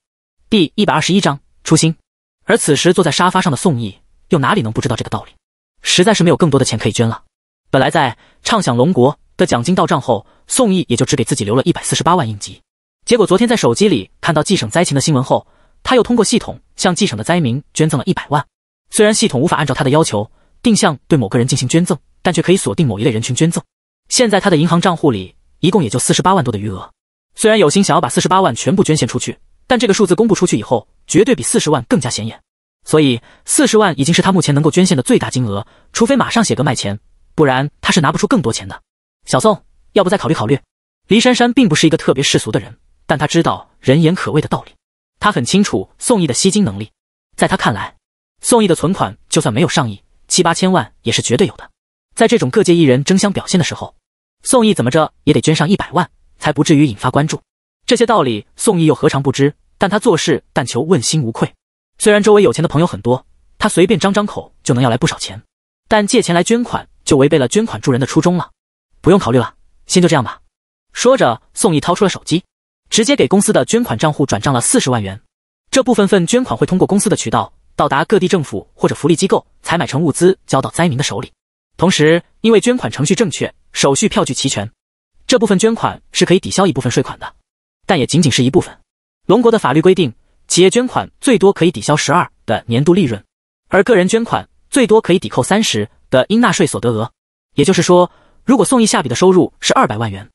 A: 第一百二十一章初心。而此时坐在沙发上的宋义，又哪里能不知道这个道理？实在是没有更多的钱可以捐了。本来在畅想龙国的奖金到账后，宋义也就只给自己留了一百四十八万应急。结果昨天在手机里看到济省灾情的新闻后，他又通过系统向济省的灾民捐赠了一百万。虽然系统无法按照他的要求定向对某个人进行捐赠，但却可以锁定某一类人群捐赠。现在他的银行账户里一共也就四十八万多的余额。虽然有心想要把四十八万全部捐献出去，但这个数字公布出去以后，绝对比四十万更加显眼。所以四十万已经是他目前能够捐献的最大金额，除非马上写个卖钱，不然他是拿不出更多钱的。小宋，要不再考虑考虑？黎珊珊并不是一个特别世俗的人。但他知道人言可畏的道理，他很清楚宋义的吸金能力，在他看来，宋义的存款就算没有上亿，七八千万也是绝对有的。在这种各界艺人争相表现的时候，宋义怎么着也得捐上一百万，才不至于引发关注。这些道理宋义又何尝不知？但他做事但求问心无愧。虽然周围有钱的朋友很多，他随便张张口就能要来不少钱，但借钱来捐款就违背了捐款助人的初衷了。不用考虑了，先就这样吧。说着，宋义掏出了手机。直接给公司的捐款账户转账了四十万元，这部分份捐款会通过公司的渠道到达各地政府或者福利机构，采买成物资交到灾民的手里。同时，因为捐款程序正确，手续票据齐全，这部分捐款是可以抵消一部分税款的，但也仅仅是一部分。龙国的法律规定，企业捐款最多可以抵消十二的年度利润，而个人捐款最多可以抵扣三十的应纳税所得额。也就是说，如果宋义下笔的收入是二百万元。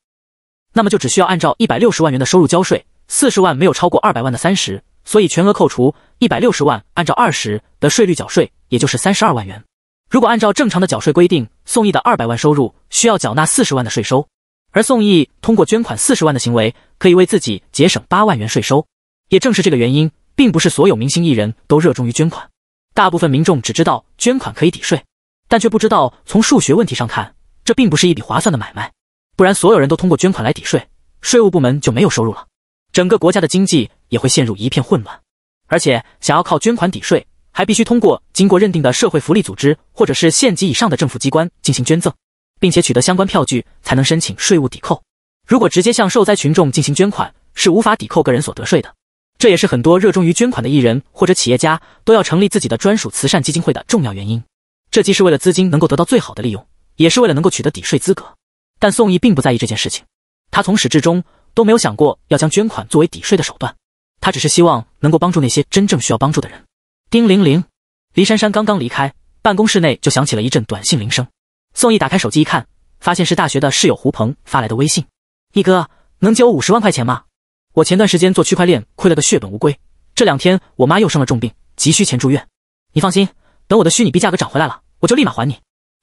A: 那么就只需要按照一百六十万元的收入交税，四十万没有超过二百万的三十，所以全额扣除一百六十万，按照二十的税率缴税，也就是三十二万元。如果按照正常的缴税规定，宋轶的二百万收入需要缴纳四十万的税收，而宋轶通过捐款四十万的行为，可以为自己节省八万元税收。也正是这个原因，并不是所有明星艺人都热衷于捐款，大部分民众只知道捐款可以抵税，但却不知道从数学问题上看，这并不是一笔划算的买卖。不然，所有人都通过捐款来抵税，税务部门就没有收入了，整个国家的经济也会陷入一片混乱。而且，想要靠捐款抵税，还必须通过经过认定的社会福利组织或者是县级以上的政府机关进行捐赠，并且取得相关票据，才能申请税务抵扣。如果直接向受灾群众进行捐款，是无法抵扣个人所得税的。这也是很多热衷于捐款的艺人或者企业家都要成立自己的专属慈善基金会的重要原因。这既是为了资金能够得到最好的利用，也是为了能够取得抵税资格。但宋毅并不在意这件事情，他从始至终都没有想过要将捐款作为抵税的手段，他只是希望能够帮助那些真正需要帮助的人。叮铃铃，黎珊珊刚刚离开办公室内，就响起了一阵短信铃声。宋毅打开手机一看，发现是大学的室友胡鹏发来的微信：“一哥，能借我五十万块钱吗？我前段时间做区块链亏了个血本无归，这两天我妈又生了重病，急需钱住院。你放心，等我的虚拟币价格涨回来了，我就立马还你。”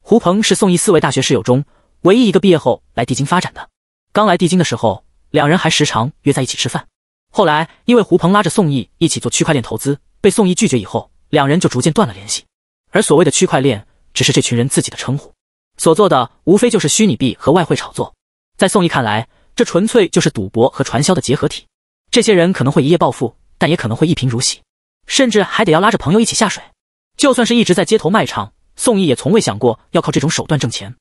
A: 胡鹏是宋毅四位大学室友中。唯一一个毕业后来帝京发展的，刚来帝京的时候，两人还时常约在一起吃饭。后来因为胡鹏拉着宋轶一起做区块链投资，被宋轶拒绝以后，两人就逐渐断了联系。而所谓的区块链，只是这群人自己的称呼，所做的无非就是虚拟币和外汇炒作。在宋轶看来，这纯粹就是赌博和传销的结合体。这些人可能会一夜暴富，但也可能会一贫如洗，甚至还得要拉着朋友一起下水。就算是一直在街头卖唱，宋轶也从未想过要靠这种手段挣钱。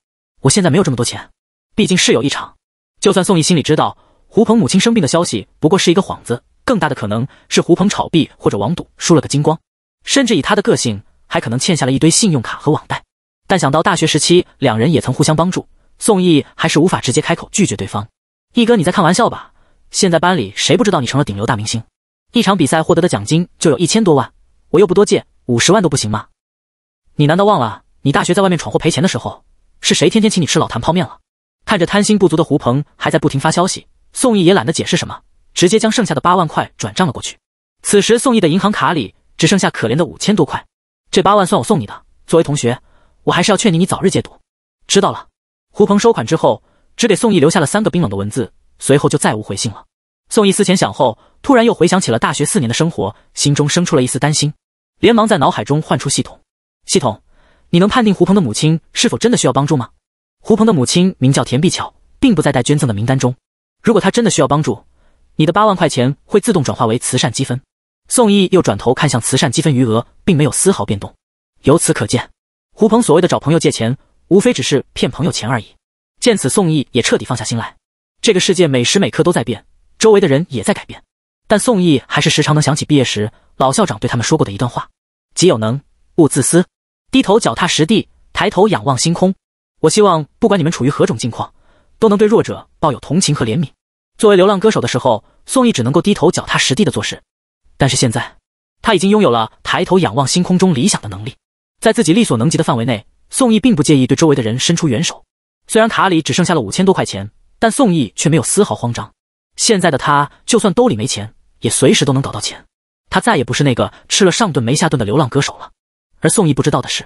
A: 我现在没有这么多钱，毕竟是有一场。就算宋毅心里知道胡鹏母亲生病的消息不过是一个幌子，更大的可能是胡鹏炒币或者网赌输了个精光，甚至以他的个性，还可能欠下了一堆信用卡和网贷。但想到大学时期两人也曾互相帮助，宋毅还是无法直接开口拒绝对方。毅哥，你在开玩笑吧？现在班里谁不知道你成了顶流大明星？一场比赛获得的奖金就有一千多万，我又不多借，五十万都不行吗？你难道忘了你大学在外面闯祸赔钱的时候？是谁天天请你吃老坛泡面了？看着贪心不足的胡鹏还在不停发消息，宋毅也懒得解释什么，直接将剩下的八万块转账了过去。此时宋毅的银行卡里只剩下可怜的五千多块，这八万算我送你的。作为同学，我还是要劝你，你早日戒赌。知道了。胡鹏收款之后，只给宋毅留下了三个冰冷的文字，随后就再无回信了。宋毅思前想后，突然又回想起了大学四年的生活，心中生出了一丝担心，连忙在脑海中唤出系统，系统。你能判定胡鹏的母亲是否真的需要帮助吗？胡鹏的母亲名叫田碧巧，并不在待捐赠的名单中。如果他真的需要帮助，你的八万块钱会自动转化为慈善积分。宋义又转头看向慈善积分余额，并没有丝毫变动。由此可见，胡鹏所谓的找朋友借钱，无非只是骗朋友钱而已。见此，宋义也彻底放下心来。这个世界每时每刻都在变，周围的人也在改变，但宋义还是时常能想起毕业时老校长对他们说过的一段话：极有能，勿自私。低头脚踏实地，抬头仰望星空。我希望不管你们处于何种境况，都能对弱者抱有同情和怜悯。作为流浪歌手的时候，宋轶只能够低头脚踏实地的做事，但是现在，他已经拥有了抬头仰望星空中理想的能力。在自己力所能及的范围内，宋轶并不介意对周围的人伸出援手。虽然卡里只剩下了五千多块钱，但宋轶却没有丝毫慌张。现在的他，就算兜里没钱，也随时都能搞到钱。他再也不是那个吃了上顿没下顿的流浪歌手了。而宋轶不知道的是，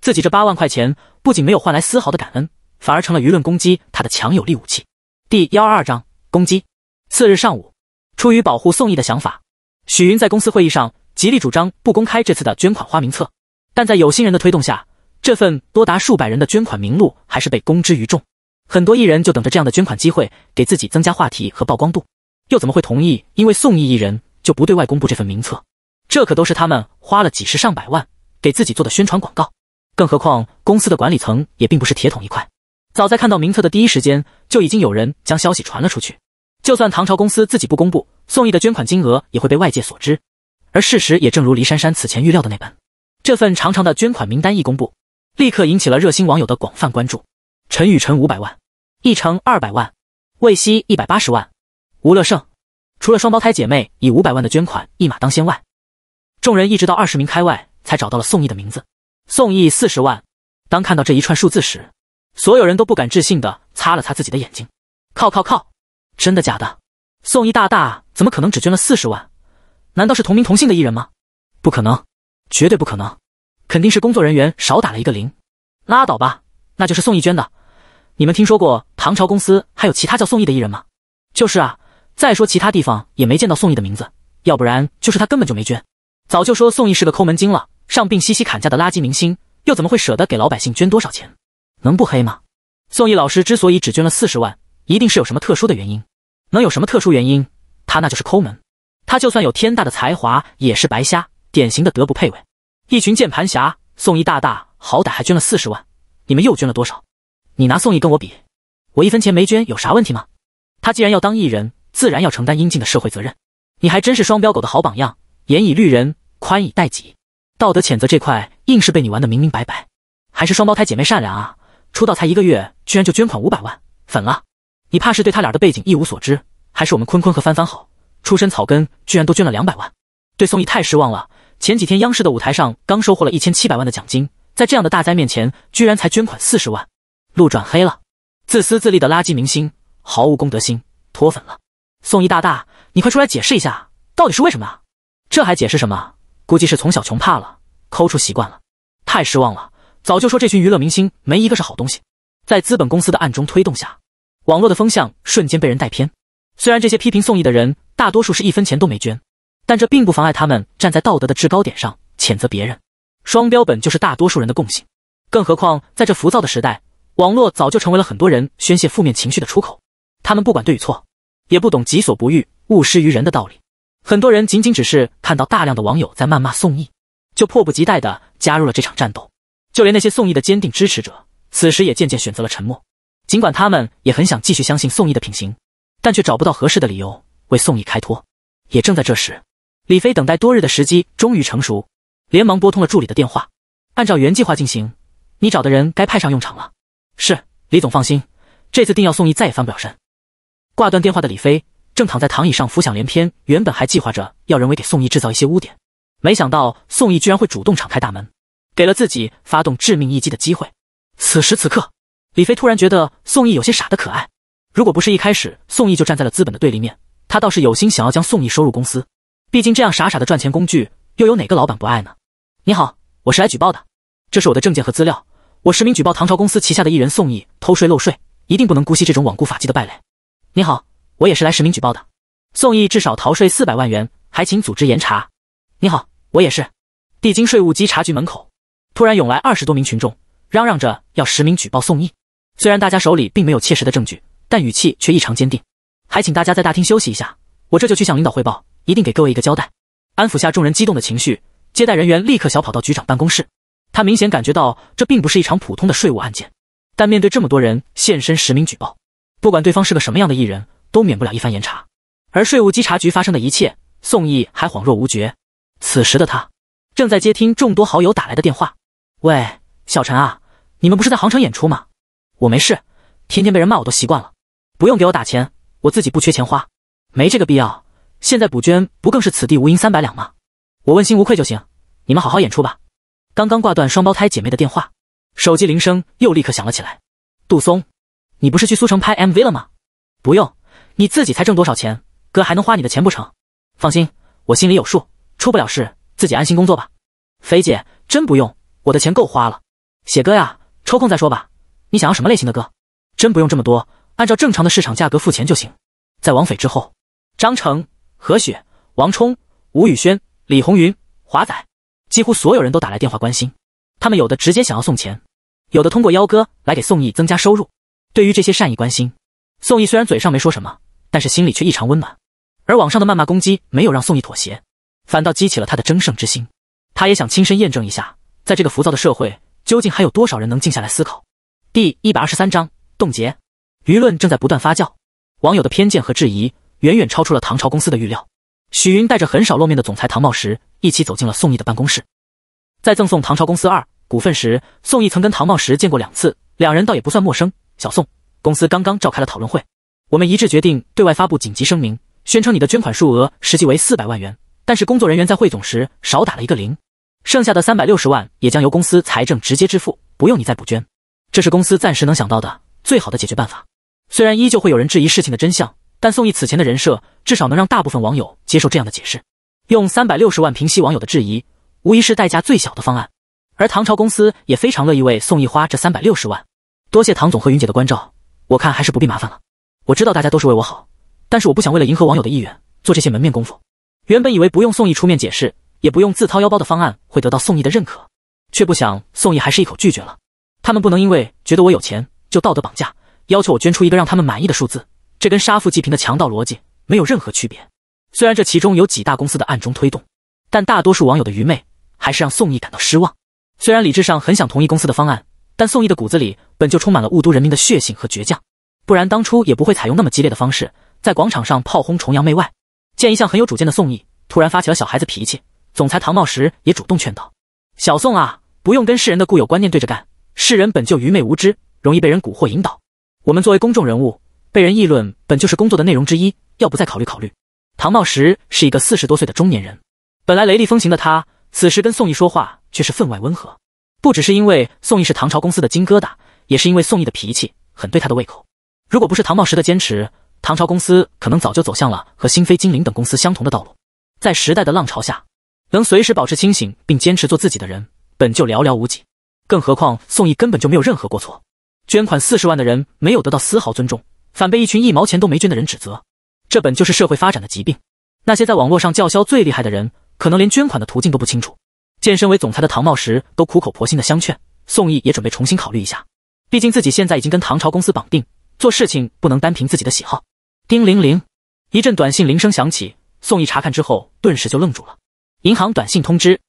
A: 自己这八万块钱不仅没有换来丝毫的感恩，反而成了舆论攻击他的强有力武器。第幺二二章攻击。次日上午，出于保护宋轶的想法，许云在公司会议上极力主张不公开这次的捐款花名册。但在有心人的推动下，这份多达数百人的捐款名录还是被公之于众。很多艺人就等着这样的捐款机会，给自己增加话题和曝光度，又怎么会同意因为宋轶一人就不对外公布这份名册？这可都是他们花了几十上百万。给自己做的宣传广告，更何况公司的管理层也并不是铁桶一块。早在看到名册的第一时间，就已经有人将消息传了出去。就算唐朝公司自己不公布宋毅的捐款金额，也会被外界所知。而事实也正如黎珊珊此前预料的那般，这份长长的捐款名单一公布，立刻引起了热心网友的广泛关注。陈雨辰五百万，易成二百万，魏西一百八十万，吴乐胜。除了双胞胎姐妹以五百万的捐款一马当先外，众人一直到二十名开外。才找到了宋毅的名字，宋毅四十万。当看到这一串数字时，所有人都不敢置信的擦了擦自己的眼睛。靠靠靠，真的假的？宋毅大大怎么可能只捐了四十万？难道是同名同姓的艺人吗？不可能，绝对不可能，肯定是工作人员少打了一个零。拉倒吧，那就是宋毅捐的。你们听说过唐朝公司还有其他叫宋毅的艺人吗？就是啊，再说其他地方也没见到宋毅的名字，要不然就是他根本就没捐。早就说宋毅是个抠门精了。上病西西砍价的垃圾明星，又怎么会舍得给老百姓捐多少钱？能不黑吗？宋轶老师之所以只捐了四十万，一定是有什么特殊的原因。能有什么特殊原因？他那就是抠门。他就算有天大的才华，也是白瞎，典型的德不配位。一群键盘侠，宋轶大大好歹还捐了四十万，你们又捐了多少？你拿宋轶跟我比，我一分钱没捐，有啥问题吗？他既然要当艺人，自然要承担应尽的社会责任。你还真是双标狗的好榜样，严以律人，宽以待己。道德谴责这块，硬是被你玩得明明白白。还是双胞胎姐妹善良啊！出道才一个月，居然就捐款五百万，粉了。你怕是对他俩的背景一无所知。还是我们坤坤和帆帆好，出身草根，居然都捐了两百万。对宋轶太失望了。前几天央视的舞台上刚收获了一千七百万的奖金，在这样的大灾面前，居然才捐款四十万，路转黑了。自私自利的垃圾明星，毫无公德心，脱粉了。宋轶大大，你快出来解释一下，到底是为什么啊？这还解释什么？估计是从小穷怕了，抠出习惯了。太失望了，早就说这群娱乐明星没一个是好东西。在资本公司的暗中推动下，网络的风向瞬间被人带偏。虽然这些批评宋轶的人大多数是一分钱都没捐，但这并不妨碍他们站在道德的制高点上谴责别人。双标本就是大多数人的共性。更何况在这浮躁的时代，网络早就成为了很多人宣泄负面情绪的出口。他们不管对与错，也不懂“己所不欲，勿施于人”的道理。很多人仅仅只是看到大量的网友在谩骂宋义，就迫不及待地加入了这场战斗。就连那些宋义的坚定支持者，此时也渐渐选择了沉默。尽管他们也很想继续相信宋义的品行，但却找不到合适的理由为宋义开脱。也正在这时，李飞等待多日的时机终于成熟，连忙拨通了助理的电话：“按照原计划进行，你找的人该派上用场了。”“是，李总放心，这次定要宋义再也翻不了身。”挂断电话的李飞。正躺在躺椅上浮想联翩，原本还计划着要人为给宋义制造一些污点，没想到宋义居然会主动敞开大门，给了自己发动致命一击的机会。此时此刻，李飞突然觉得宋义有些傻的可爱。如果不是一开始宋义就站在了资本的对立面，他倒是有心想要将宋义收入公司。毕竟这样傻傻的赚钱工具，又有哪个老板不爱呢？你好，我是来举报的，这是我的证件和资料，我实名举报唐朝公司旗下的艺人宋义偷税漏税，一定不能姑息这种罔顾法纪的败类。你好。我也是来实名举报的，宋毅至少逃税四百万元，还请组织严查。你好，我也是。地经税务稽查局门口突然涌来二十多名群众，嚷嚷着要实名举报宋毅。虽然大家手里并没有切实的证据，但语气却异常坚定。还请大家在大厅休息一下，我这就去向领导汇报，一定给各位一个交代。安抚下众人激动的情绪，接待人员立刻小跑到局长办公室。他明显感觉到这并不是一场普通的税务案件，但面对这么多人现身实名举报，不管对方是个什么样的艺人。都免不了一番严查，而税务稽查局发生的一切，宋毅还恍若无觉。此时的他正在接听众多好友打来的电话。喂，小陈啊，你们不是在杭城演出吗？我没事，天天被人骂我都习惯了，不用给我打钱，我自己不缺钱花，没这个必要。现在补捐不更是此地无银三百两吗？我问心无愧就行，你们好好演出吧。刚刚挂断双胞胎姐妹的电话，手机铃声又立刻响了起来。杜松，你不是去苏城拍 MV 了吗？不用。你自己才挣多少钱，哥还能花你的钱不成？放心，我心里有数，出不了事，自己安心工作吧。肥姐真不用，我的钱够花了。写歌呀，抽空再说吧。你想要什么类型的歌？真不用这么多，按照正常的市场价格付钱就行。在王斐之后，张成、何雪、王冲、吴宇轩、李红云、华仔，几乎所有人都打来电话关心。他们有的直接想要送钱，有的通过邀歌来给宋毅增加收入。对于这些善意关心，宋毅虽然嘴上没说什么。但是心里却异常温暖，而网上的谩骂攻击没有让宋毅妥协，反倒激起了他的争胜之心。他也想亲身验证一下，在这个浮躁的社会，究竟还有多少人能静下来思考。第一百二十三章冻结，舆论正在不断发酵，网友的偏见和质疑远远超出了唐朝公司的预料。许云带着很少露面的总裁唐茂时一起走进了宋毅的办公室。在赠送唐朝公司二股份时，宋毅曾跟唐茂时见过两次，两人倒也不算陌生。小宋，公司刚刚召开了讨论会。我们一致决定对外发布紧急声明，宣称你的捐款数额实际为四百万元，但是工作人员在汇总时少打了一个零，剩下的三百六十万也将由公司财政直接支付，不用你再补捐。这是公司暂时能想到的最好的解决办法。虽然依旧会有人质疑事情的真相，但宋轶此前的人设至少能让大部分网友接受这样的解释。用三百六十万平息网友的质疑，无疑是代价最小的方案。而唐朝公司也非常乐意为宋轶花这三百六十万。多谢唐总和云姐的关照，我看还是不必麻烦了。我知道大家都是为我好，但是我不想为了迎合网友的意愿做这些门面功夫。原本以为不用宋毅出面解释，也不用自掏腰包的方案会得到宋毅的认可，却不想宋毅还是一口拒绝了。他们不能因为觉得我有钱就道德绑架，要求我捐出一个让他们满意的数字，这跟杀富济贫的强盗逻辑没有任何区别。虽然这其中有几大公司的暗中推动，但大多数网友的愚昧还是让宋毅感到失望。虽然理智上很想同意公司的方案，但宋毅的骨子里本就充满了雾都人民的血性和倔强。不然当初也不会采用那么激烈的方式，在广场上炮轰崇洋媚外。见一向很有主见的宋义突然发起了小孩子脾气，总裁唐茂时也主动劝道：“小宋啊，不用跟世人的固有观念对着干。世人本就愚昧无知，容易被人蛊惑引导。我们作为公众人物，被人议论本就是工作的内容之一。要不再考虑考虑？”唐茂时是一个四十多岁的中年人，本来雷厉风行的他，此时跟宋义说话却是分外温和。不只是因为宋义是唐朝公司的金疙瘩，也是因为宋义的脾气很对他的胃口。如果不是唐茂时的坚持，唐朝公司可能早就走向了和新飞、精灵等公司相同的道路。在时代的浪潮下，能随时保持清醒并坚持做自己的人本就寥寥无几，更何况宋义根本就没有任何过错。捐款四十万的人没有得到丝毫尊重，反被一群一毛钱都没捐的人指责，这本就是社会发展的疾病。那些在网络上叫嚣最厉害的人，可能连捐款的途径都不清楚。健身为总裁的唐茂时都苦口婆心的相劝，宋义也准备重新考虑一下，毕竟自己现在已经跟唐朝公司绑定。做事情不能单凭自己的喜好。叮铃铃，一阵短信铃声响起，宋毅查看之后，顿时就愣住了。银行短信通知：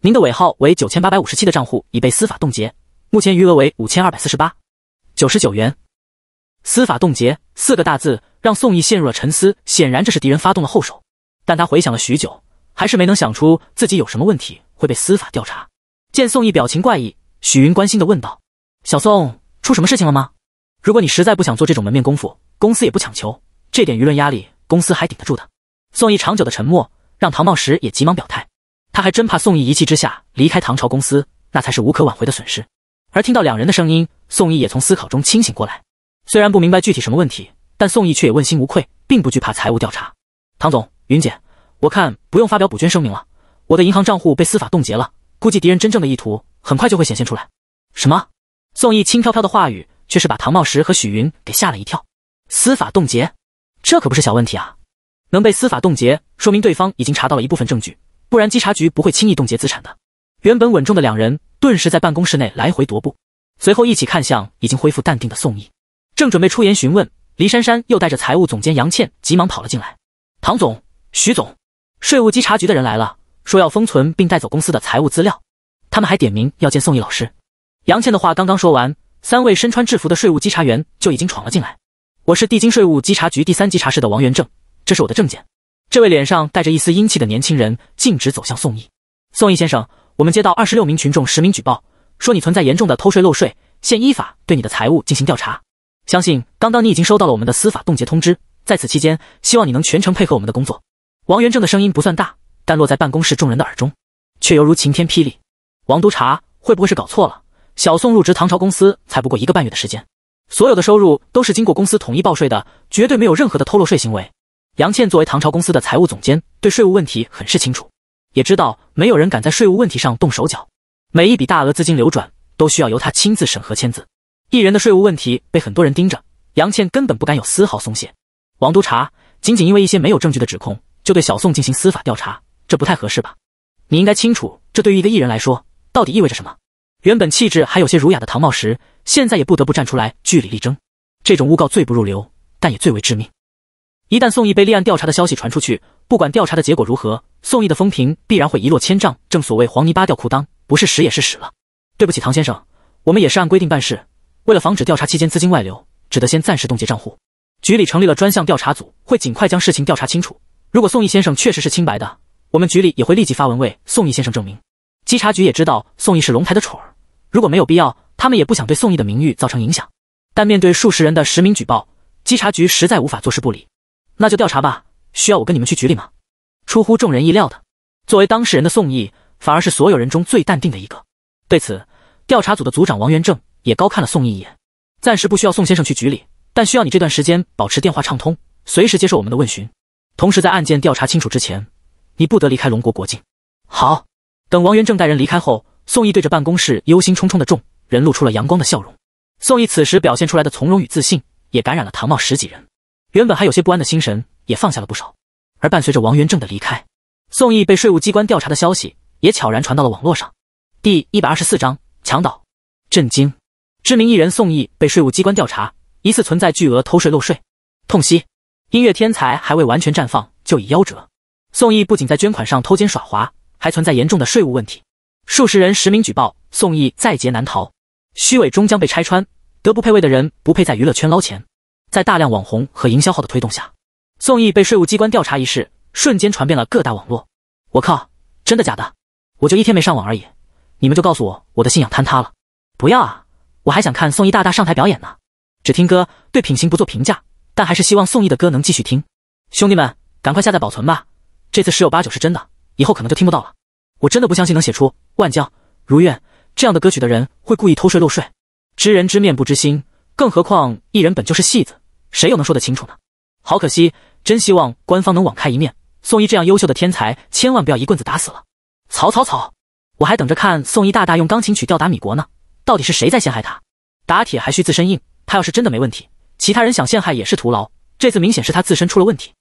A: 您的尾号为九千八百五十七的账户已被司法冻结，目前余额为五千二百四十八九十九元。司法冻结四个大字让宋毅陷入了沉思。显然这是敌人发动了后手，但他回想了许久，还是没能想出自己有什么问题会被司法调查。见宋毅表情怪异，许云关心地问道：“小宋，出什么事情了吗？”如果你实在不想做这种门面功夫，公司也不强求，这点舆论压力公司还顶得住的。宋毅长久的沉默让唐茂时也急忙表态，他还真怕宋毅一气之下离开唐朝公司，那才是无可挽回的损失。而听到两人的声音，宋毅也从思考中清醒过来。虽然不明白具体什么问题，但宋毅却也问心无愧，并不惧怕财务调查。唐总，云姐，我看不用发表补捐声明了，我的银行账户被司法冻结了，估计敌人真正的意图很快就会显现出来。什么？宋毅轻飘飘的话语。却是把唐茂时和许云给吓了一跳。司法冻结，这可不是小问题啊！能被司法冻结，说明对方已经查到了一部分证据，不然稽查局不会轻易冻结资产的。原本稳重的两人顿时在办公室内来回踱步，随后一起看向已经恢复淡定的宋毅，正准备出言询问，黎珊珊又带着财务总监杨倩急忙跑了进来。唐总、徐总，税务稽查局的人来了，说要封存并带走公司的财务资料，他们还点名要见宋毅老师。杨倩的话刚刚说完。三位身穿制服的税务稽查员就已经闯了进来。我是地京税务稽查局第三稽查室的王元正，这是我的证件。这位脸上带着一丝阴气的年轻人径直走向宋毅。宋毅先生，我们接到二十六名群众实名举报，说你存在严重的偷税漏税，现依法对你的财务进行调查。相信刚刚你已经收到了我们的司法冻结通知，在此期间，希望你能全程配合我们的工作。王元正的声音不算大，但落在办公室众人的耳中，却犹如晴天霹雳。王督察，会不会是搞错了？小宋入职唐朝公司才不过一个半月的时间，所有的收入都是经过公司统一报税的，绝对没有任何的偷漏税行为。杨倩作为唐朝公司的财务总监，对税务问题很是清楚，也知道没有人敢在税务问题上动手脚。每一笔大额资金流转都需要由他亲自审核签字，艺人的税务问题被很多人盯着，杨倩根本不敢有丝毫松懈。王督察，仅仅因为一些没有证据的指控，就对小宋进行司法调查，这不太合适吧？你应该清楚，这对于一个艺人来说，到底意味着什么。原本气质还有些儒雅的唐茂时，现在也不得不站出来据理力争。这种诬告最不入流，但也最为致命。一旦宋义被立案调查的消息传出去，不管调查的结果如何，宋义的风评必然会一落千丈。正所谓黄泥巴掉裤裆，不是屎也是屎了。对不起，唐先生，我们也是按规定办事。为了防止调查期间资金外流，只得先暂时冻结账户。局里成立了专项调查组，会尽快将事情调查清楚。如果宋义先生确实是清白的，我们局里也会立即发文为宋义先生证明。稽查局也知道宋义是龙台的宠儿。如果没有必要，他们也不想对宋毅的名誉造成影响。但面对数十人的实名举报，稽查局实在无法坐视不理。那就调查吧，需要我跟你们去局里吗？出乎众人意料的，作为当事人的宋毅反而是所有人中最淡定的一个。对此，调查组的组长王元正也高看了宋毅一眼。暂时不需要宋先生去局里，但需要你这段时间保持电话畅通，随时接受我们的问询。同时，在案件调查清楚之前，你不得离开龙国国境。好，等王元正带人离开后。宋义对着办公室忧心忡忡的众人露出了阳光的笑容。宋义此时表现出来的从容与自信，也感染了唐茂十几人，原本还有些不安的心神也放下了不少。而伴随着王元正的离开，宋义被税务机关调查的消息也悄然传到了网络上。第一百二十四章强盗震惊，知名艺人宋义被税务机关调查，疑似存在巨额偷税漏税。痛惜，音乐天才还未完全绽放就已夭折。宋义不仅在捐款上偷奸耍滑，还存在严重的税务问题。数十人实名举报宋轶在劫难逃，虚伪终将被拆穿，德不配位的人不配在娱乐圈捞钱。在大量网红和营销号的推动下，宋轶被税务机关调查一事瞬间传遍了各大网络。我靠，真的假的？我就一天没上网而已，你们就告诉我我的信仰坍塌了？不要啊，我还想看宋轶大大上台表演呢。只听歌，对品行不做评价，但还是希望宋轶的歌能继续听。兄弟们，赶快下载保存吧，这次十有八九是真的，以后可能就听不到了。我真的不相信能写出。万江如愿，这样的歌曲的人会故意偷税漏税。知人知面不知心，更何况艺人本就是戏子，谁又能说得清楚呢？好可惜，真希望官方能网开一面。宋逸这样优秀的天才，千万不要一棍子打死了。草草草，我还等着看宋逸大大用钢琴曲吊打米国呢。到底是谁在陷害他？打铁还需自身硬，他要是真的没问题，其他人想陷害也是徒劳。这次明显是他自身出了问题，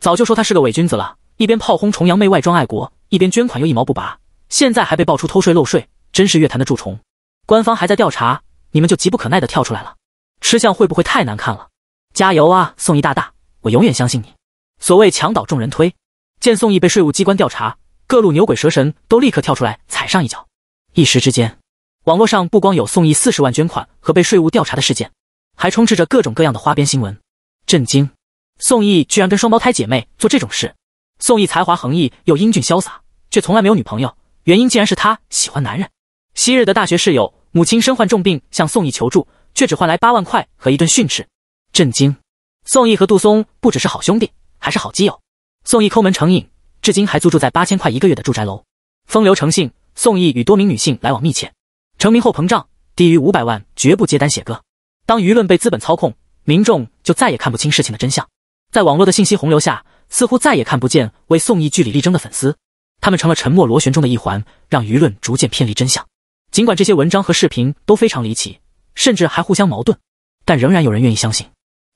A: 早就说他是个伪君子了，一边炮轰崇洋媚外装爱国，一边捐款又一毛不拔。现在还被爆出偷税漏税，真是乐坛的蛀虫。官方还在调查，你们就急不可耐的跳出来了，吃相会不会太难看了？加油啊，宋毅大大，我永远相信你。所谓墙倒众人推，见宋毅被税务机关调查，各路牛鬼蛇神都立刻跳出来踩上一脚。一时之间，网络上不光有宋毅四十万捐款和被税务调查的事件，还充斥着各种各样的花边新闻。震惊，宋毅居然跟双胞胎姐妹做这种事。宋毅才华横溢又英俊潇洒，却从来没有女朋友。原因竟然是他喜欢男人，昔日的大学室友，母亲身患重病，向宋义求助，却只换来八万块和一顿训斥。震惊！宋义和杜松不只是好兄弟，还是好基友。宋义抠门成瘾，至今还租住在八千块一个月的住宅楼。风流成性，宋义与多名女性来往密切。成名后膨胀，低于五百万绝不接单写歌。当舆论被资本操控，民众就再也看不清事情的真相。在网络的信息洪流下，似乎再也看不见为宋义据理力争的粉丝。他们成了沉默螺旋中的一环，让舆论逐渐偏离真相。尽管这些文章和视频都非常离奇，甚至还互相矛盾，但仍然有人愿意相信。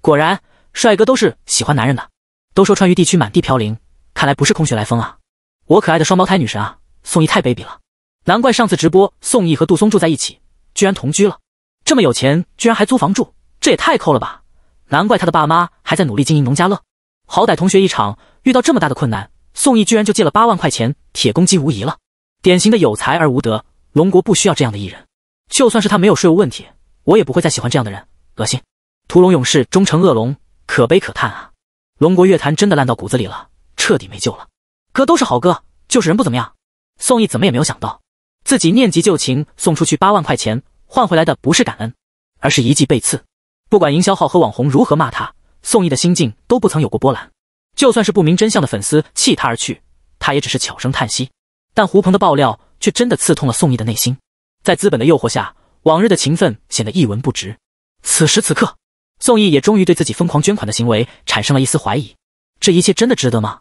A: 果然，帅哥都是喜欢男人的。都说川渝地区满地飘零，看来不是空穴来风啊！我可爱的双胞胎女神啊，宋轶太卑鄙了！难怪上次直播宋轶和杜松住在一起，居然同居了。这么有钱，居然还租房住，这也太抠了吧！难怪他的爸妈还在努力经营农家乐。好歹同学一场，遇到这么大的困难。宋义居然就借了八万块钱，铁公鸡无疑了。典型的有才而无德。龙国不需要这样的艺人。就算是他没有税务问题，我也不会再喜欢这样的人，恶心！屠龙勇士终成恶龙，可悲可叹啊！龙国乐坛真的烂到骨子里了，彻底没救了。哥都是好哥，就是人不怎么样。宋义怎么也没有想到，自己念及旧情送出去八万块钱，换回来的不是感恩，而是一记背刺。不管营销号和网红如何骂他，宋义的心境都不曾有过波澜。就算是不明真相的粉丝弃他而去，他也只是悄声叹息。但胡鹏的爆料却真的刺痛了宋义的内心。在资本的诱惑下，往日的情分显得一文不值。此时此刻，宋义也终于对自己疯狂捐款的行为产生了一丝怀疑：这一切真的值得吗？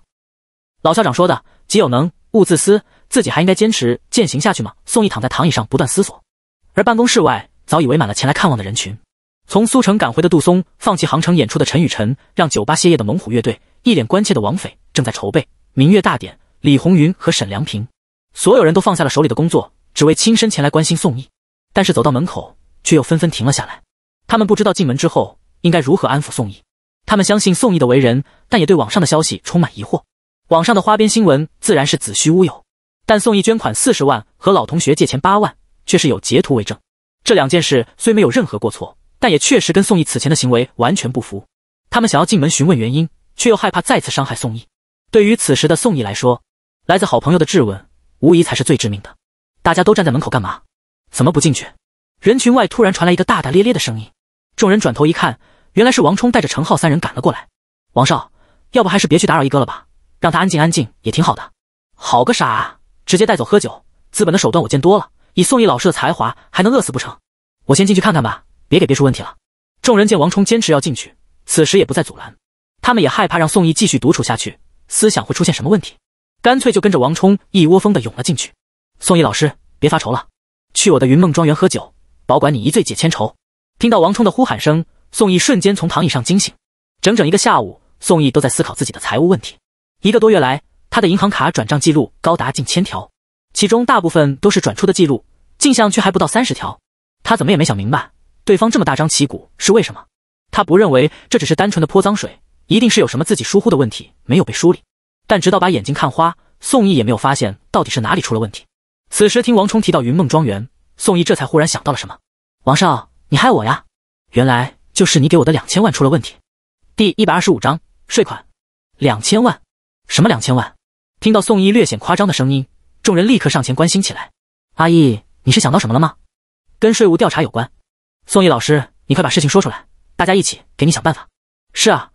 A: 老校长说的“己有能，勿自私”，自己还应该坚持践行下去吗？宋义躺在躺椅上不断思索。而办公室外早已围满了前来看望的人群。从苏城赶回的杜松，放弃杭城演出的陈雨辰，让酒吧歇业的猛虎乐队。一脸关切的王斐正在筹备明月大典，李红云和沈良平，所有人都放下了手里的工作，只为亲身前来关心宋义。但是走到门口，却又纷纷停了下来。他们不知道进门之后应该如何安抚宋义。他们相信宋义的为人，但也对网上的消息充满疑惑。网上的花边新闻自然是子虚乌有，但宋义捐款四十万和老同学借钱八万却是有截图为证。这两件事虽没有任何过错，但也确实跟宋义此前的行为完全不符。他们想要进门询问原因。却又害怕再次伤害宋义。对于此时的宋义来说，来自好朋友的质问无疑才是最致命的。大家都站在门口干嘛？怎么不进去？人群外突然传来一个大大咧咧的声音。众人转头一看，原来是王冲带着程浩三人赶了过来。王少，要不还是别去打扰一哥了吧，让他安静安静也挺好的。好个啥！直接带走喝酒，资本的手段我见多了。以宋义老师的才华，还能饿死不成？我先进去看看吧，别给憋出问题了。众人见王冲坚持要进去，此时也不再阻拦。他们也害怕让宋毅继续独处下去，思想会出现什么问题，干脆就跟着王冲一窝蜂的涌了进去。宋毅老师，别发愁了，去我的云梦庄园喝酒，保管你一醉解千愁。听到王冲的呼喊声，宋毅瞬间从躺椅上惊醒。整整一个下午，宋毅都在思考自己的财务问题。一个多月来，他的银行卡转账记录高达近千条，其中大部分都是转出的记录，进项却还不到三十条。他怎么也没想明白，对方这么大张旗鼓是为什么。他不认为这只是单纯的泼脏水。一定是有什么自己疏忽的问题没有被梳理，但直到把眼睛看花，宋义也没有发现到底是哪里出了问题。此时听王冲提到云梦庄园，宋义这才忽然想到了什么：“王少，你害我呀！原来就是你给我的两千万出了问题。”第一百二十五章税款两千万，什么两千万？听到宋义略显夸张的声音，众人立刻上前关心起来：“阿义，你是想到什么了吗？跟税务调查有关？”宋义老师，你快把事情说出来，大家一起给你想办法。是啊。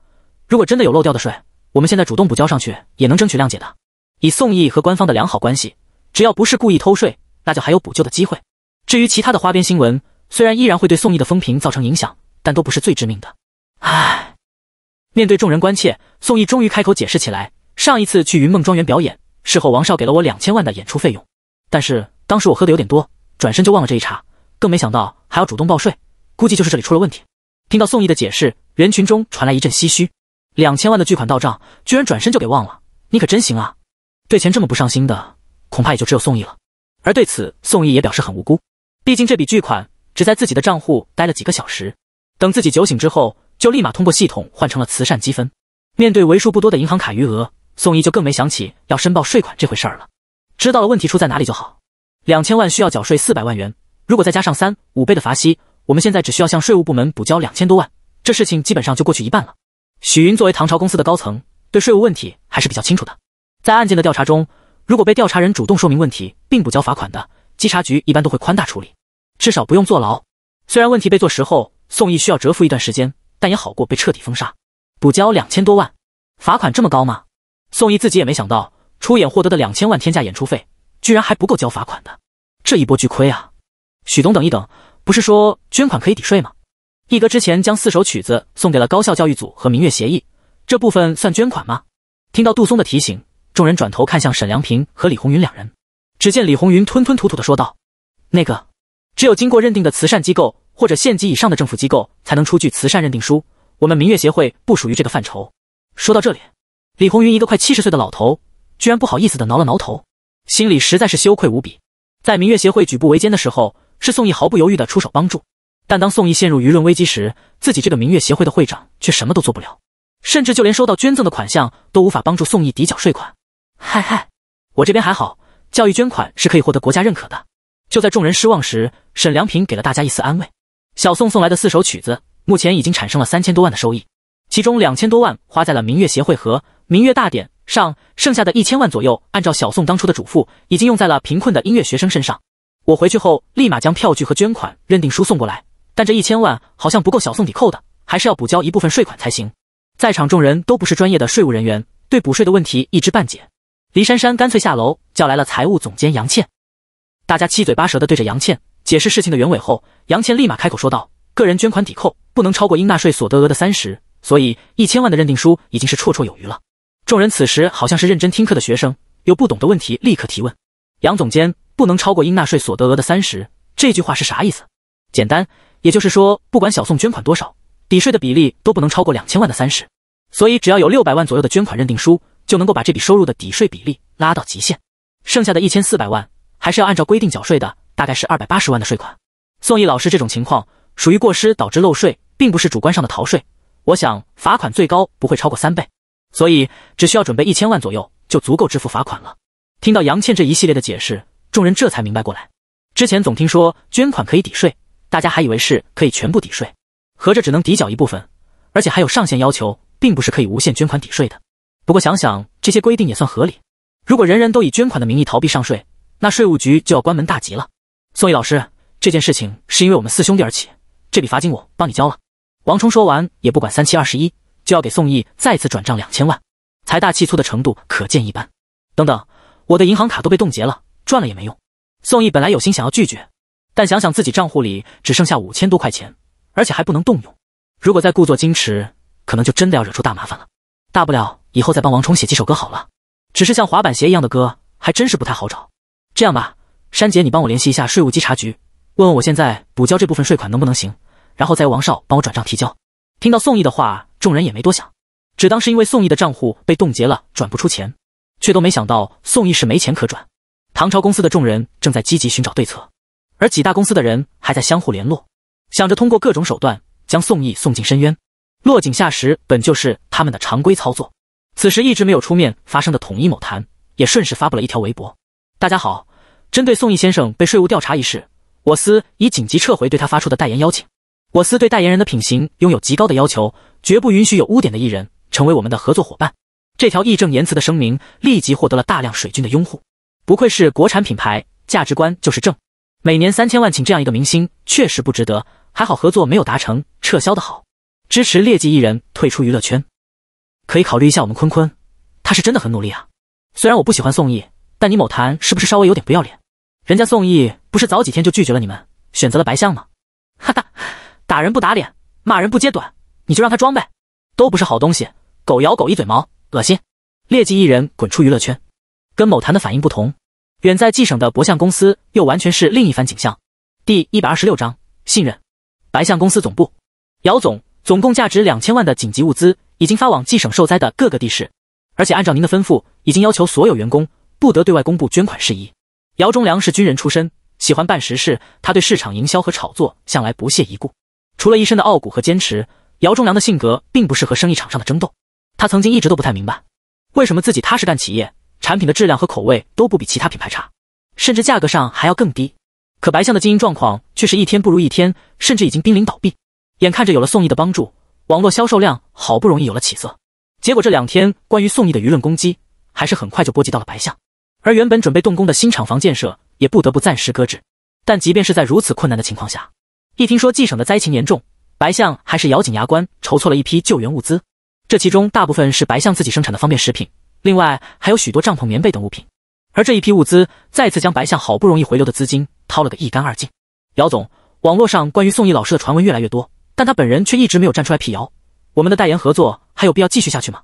A: 如果真的有漏掉的税，我们现在主动补交上去，也能争取谅解的。以宋义和官方的良好关系，只要不是故意偷税，那就还有补救的机会。至于其他的花边新闻，虽然依然会对宋义的风评造成影响，但都不是最致命的。唉，面对众人关切，宋义终于开口解释起来：“上一次去云梦庄园表演，事后王少给了我两千万的演出费用，但是当时我喝的有点多，转身就忘了这一茬，更没想到还要主动报税，估计就是这里出了问题。”听到宋义的解释，人群中传来一阵唏嘘。两千万的巨款到账，居然转身就给忘了，你可真行啊！对钱这么不上心的，恐怕也就只有宋毅了。而对此，宋毅也表示很无辜，毕竟这笔巨款只在自己的账户待了几个小时，等自己酒醒之后，就立马通过系统换成了慈善积分。面对为数不多的银行卡余额，宋毅就更没想起要申报税款这回事儿了。知道了问题出在哪里就好，两千万需要缴税四百万元，如果再加上三五倍的罚息，我们现在只需要向税务部门补交两千多万，这事情基本上就过去一半了。许云作为唐朝公司的高层，对税务问题还是比较清楚的。在案件的调查中，如果被调查人主动说明问题，并不交罚款的，稽查局一般都会宽大处理，至少不用坐牢。虽然问题被坐实后，宋义需要蛰伏一段时间，但也好过被彻底封杀。补交两千多万，罚款这么高吗？宋义自己也没想到，出演获得的两千万天价演出费，居然还不够交罚款的，这一波巨亏啊！许东，等一等，不是说捐款可以抵税吗？一哥之前将四首曲子送给了高校教育组和民乐协议，这部分算捐款吗？听到杜松的提醒，众人转头看向沈良平和李红云两人。只见李红云吞吞吐吐的说道：“那个，只有经过认定的慈善机构或者县级以上的政府机构才能出具慈善认定书，我们民乐协会不属于这个范畴。”说到这里，李红云一个快七十岁的老头，居然不好意思的挠了挠头，心里实在是羞愧无比。在民乐协会举步维艰的时候，是宋义毫不犹豫的出手帮助。但当宋义陷入舆论危机时，自己这个明月协会的会长却什么都做不了，甚至就连收到捐赠的款项都无法帮助宋义抵缴税款。嗨嗨，我这边还好，教育捐款是可以获得国家认可的。就在众人失望时，沈良平给了大家一丝安慰：小宋送来的四首曲子目前已经产生了三千多万的收益，其中两千多万花在了明月协会和明月大典上，剩下的一千万左右按照小宋当初的嘱咐，已经用在了贫困的音乐学生身上。我回去后立马将票据和捐款认定书送过来。但这一千万好像不够小宋抵扣的，还是要补交一部分税款才行。在场众人都不是专业的税务人员，对补税的问题一知半解。黎珊珊干脆下楼叫来了财务总监杨倩。大家七嘴八舌的对着杨倩解释事情的原委后，杨倩立马开口说道：“个人捐款抵扣不能超过应纳税所得额的三十，所以一千万的认定书已经是绰绰有余了。”众人此时好像是认真听课的学生，有不懂的问题立刻提问。杨总监不能超过应纳税所得额的三十，这句话是啥意思？简单。也就是说，不管小宋捐款多少，抵税的比例都不能超过两千万的三十。所以，只要有六百万左右的捐款认定书，就能够把这笔收入的抵税比例拉到极限。剩下的一千四百万还是要按照规定缴税的，大概是二百八十万的税款。宋毅老师这种情况属于过失导致漏税，并不是主观上的逃税。我想罚款最高不会超过三倍，所以只需要准备一千万左右就足够支付罚款了。听到杨倩这一系列的解释，众人这才明白过来。之前总听说捐款可以抵税。大家还以为是可以全部抵税，合着只能抵缴一部分，而且还有上限要求，并不是可以无限捐款抵税的。不过想想这些规定也算合理。如果人人都以捐款的名义逃避上税，那税务局就要关门大吉了。宋毅老师，这件事情是因为我们四兄弟而起，这笔罚金我帮你交了。王冲说完，也不管三七二十一，就要给宋毅再次转账两千万，财大气粗的程度可见一斑。等等，我的银行卡都被冻结了，赚了也没用。宋毅本来有心想要拒绝。但想想自己账户里只剩下五千多块钱，而且还不能动用，如果再故作矜持，可能就真的要惹出大麻烦了。大不了以后再帮王冲写几首歌好了，只是像滑板鞋一样的歌还真是不太好找。这样吧，珊姐，你帮我联系一下税务稽查局，问问我现在补交这部分税款能不能行，然后再由王少帮我转账提交。听到宋义的话，众人也没多想，只当是因为宋义的账户被冻结了，转不出钱，却都没想到宋义是没钱可转。唐朝公司的众人正在积极寻找对策。而几大公司的人还在相互联络，想着通过各种手段将宋轶送进深渊。落井下石本就是他们的常规操作。此时一直没有出面发声的统一某坛也顺势发布了一条微博：“大家好，针对宋毅先生被税务调查一事，我司已紧急撤回对他发出的代言邀请。我司对代言人的品行拥有极高的要求，绝不允许有污点的艺人成为我们的合作伙伴。”这条义正言辞的声明立即获得了大量水军的拥护。不愧是国产品牌，价值观就是正。每年三千万请这样一个明星，确实不值得。还好合作没有达成，撤销的好。支持劣迹艺人退出娱乐圈，可以考虑一下我们坤坤，他是真的很努力啊。虽然我不喜欢宋轶，但你某坛是不是稍微有点不要脸？人家宋轶不是早几天就拒绝了你们，选择了白象吗？哈哈，打人不打脸，骂人不揭短，你就让他装呗。都不是好东西，狗咬狗一嘴毛，恶心。劣迹艺人滚出娱乐圈，跟某坛的反应不同。远在冀省的博象公司又完全是另一番景象。第一百二十六章信任。白象公司总部，姚总，总共价值两千万的紧急物资已经发往冀省受灾的各个地市，而且按照您的吩咐，已经要求所有员工不得对外公布捐款事宜。姚忠良是军人出身，喜欢办实事，他对市场营销和炒作向来不屑一顾。除了一身的傲骨和坚持，姚忠良的性格并不适合生意场上的争斗。他曾经一直都不太明白，为什么自己踏实干企业。产品的质量和口味都不比其他品牌差，甚至价格上还要更低。可白象的经营状况却是一天不如一天，甚至已经濒临倒闭。眼看着有了宋义的帮助，网络销售量好不容易有了起色，结果这两天关于宋义的舆论攻击，还是很快就波及到了白象。而原本准备动工的新厂房建设，也不得不暂时搁置。但即便是在如此困难的情况下，一听说冀省的灾情严重，白象还是咬紧牙关筹措了一批救援物资，这其中大部分是白象自己生产的方便食品。另外还有许多帐篷、棉被等物品，而这一批物资再次将白象好不容易回流的资金掏了个一干二净。姚总，网络上关于宋毅老师的传闻越来越多，但他本人却一直没有站出来辟谣。我们的代言合作还有必要继续下去吗？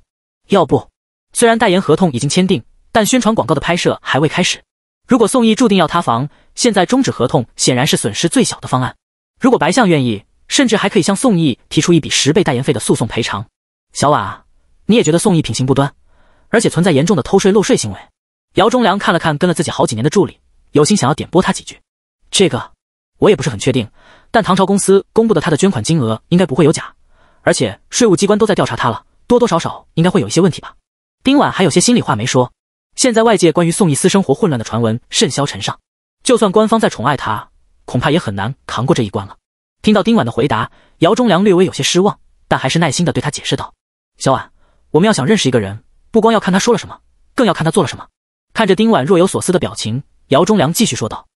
A: 要不，虽然代言合同已经签订，但宣传广告的拍摄还未开始。如果宋毅注定要塌房，现在终止合同显然是损失最小的方案。如果白象愿意，甚至还可以向宋毅提出一笔十倍代言费的诉讼赔偿。小婉啊，你也觉得宋毅品行不端？而且存在严重的偷税漏税行为。姚忠良看了看跟了自己好几年的助理，有心想要点拨他几句。这个我也不是很确定，但唐朝公司公布的他的捐款金额应该不会有假，而且税务机关都在调查他了，多多少少应该会有一些问题吧。丁婉还有些心里话没说。现在外界关于宋义私生活混乱的传闻甚嚣尘上，就算官方再宠爱他，恐怕也很难扛过这一关了。听到丁婉的回答，姚忠良略微有些失望，但还是耐心的对他解释道：“小婉，我们要想认识一个人。”不光要看他说了什么，更要看他做了什么。看着丁婉若有所思的表情，姚忠良继续说道：“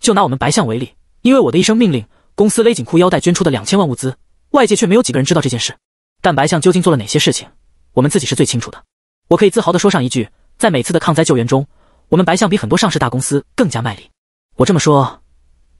A: 就拿我们白象为例，因为我的一声命令，公司勒紧裤腰带捐出的两千万物资，外界却没有几个人知道这件事。但白象究竟做了哪些事情，我们自己是最清楚的。我可以自豪的说上一句，在每次的抗灾救援中，我们白象比很多上市大公司更加卖力。我这么说，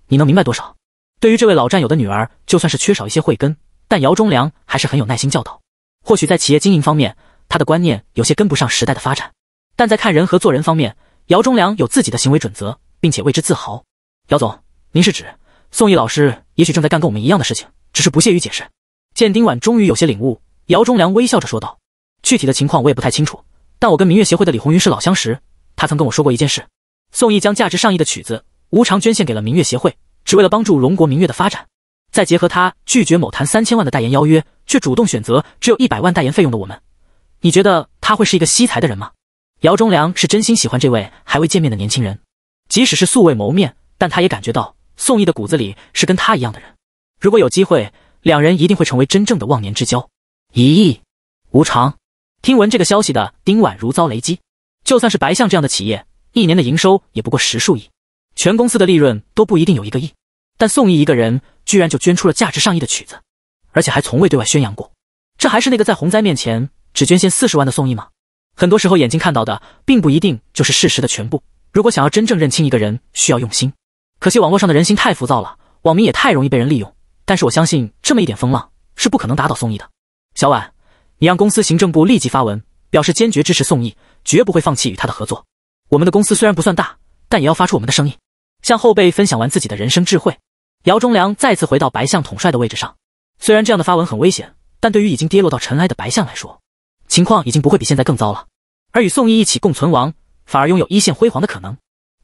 A: 你能明白多少？”对于这位老战友的女儿，就算是缺少一些慧根，但姚忠良还是很有耐心教导。或许在企业经营方面。他的观念有些跟不上时代的发展，但在看人和做人方面，姚忠良有自己的行为准则，并且为之自豪。姚总，您是指宋毅老师？也许正在干跟我们一样的事情，只是不屑于解释。见丁婉终于有些领悟，姚忠良微笑着说道：“具体的情况我也不太清楚，但我跟明月协会的李红云是老相识，他曾跟我说过一件事：宋毅将价值上亿的曲子无偿捐献给了明月协会，只为了帮助龙国明乐的发展。再结合他拒绝某坛三千万的代言邀约，却主动选择只有一百万代言费用的我们。”你觉得他会是一个惜才的人吗？姚忠良是真心喜欢这位还未见面的年轻人，即使是素未谋面，但他也感觉到宋义的骨子里是跟他一样的人。如果有机会，两人一定会成为真正的忘年之交。一亿，无常。听闻这个消息的丁婉如遭雷击。就算是白象这样的企业，一年的营收也不过十数亿，全公司的利润都不一定有一个亿。但宋义一个人居然就捐出了价值上亿的曲子，而且还从未对外宣扬过。这还是那个在洪灾面前。只捐献四十万的宋义吗？很多时候眼睛看到的并不一定就是事实的全部。如果想要真正认清一个人，需要用心。可惜网络上的人心太浮躁了，网民也太容易被人利用。但是我相信，这么一点风浪是不可能打倒宋义的。小婉，你让公司行政部立即发文，表示坚决支持宋义，绝不会放弃与他的合作。我们的公司虽然不算大，但也要发出我们的声音，向后辈分享完自己的人生智慧。姚忠良再次回到白象统帅的位置上。虽然这样的发文很危险，但对于已经跌落到尘埃的白象来说。情况已经不会比现在更糟了，而与宋毅一起共存亡，反而拥有一线辉煌的可能。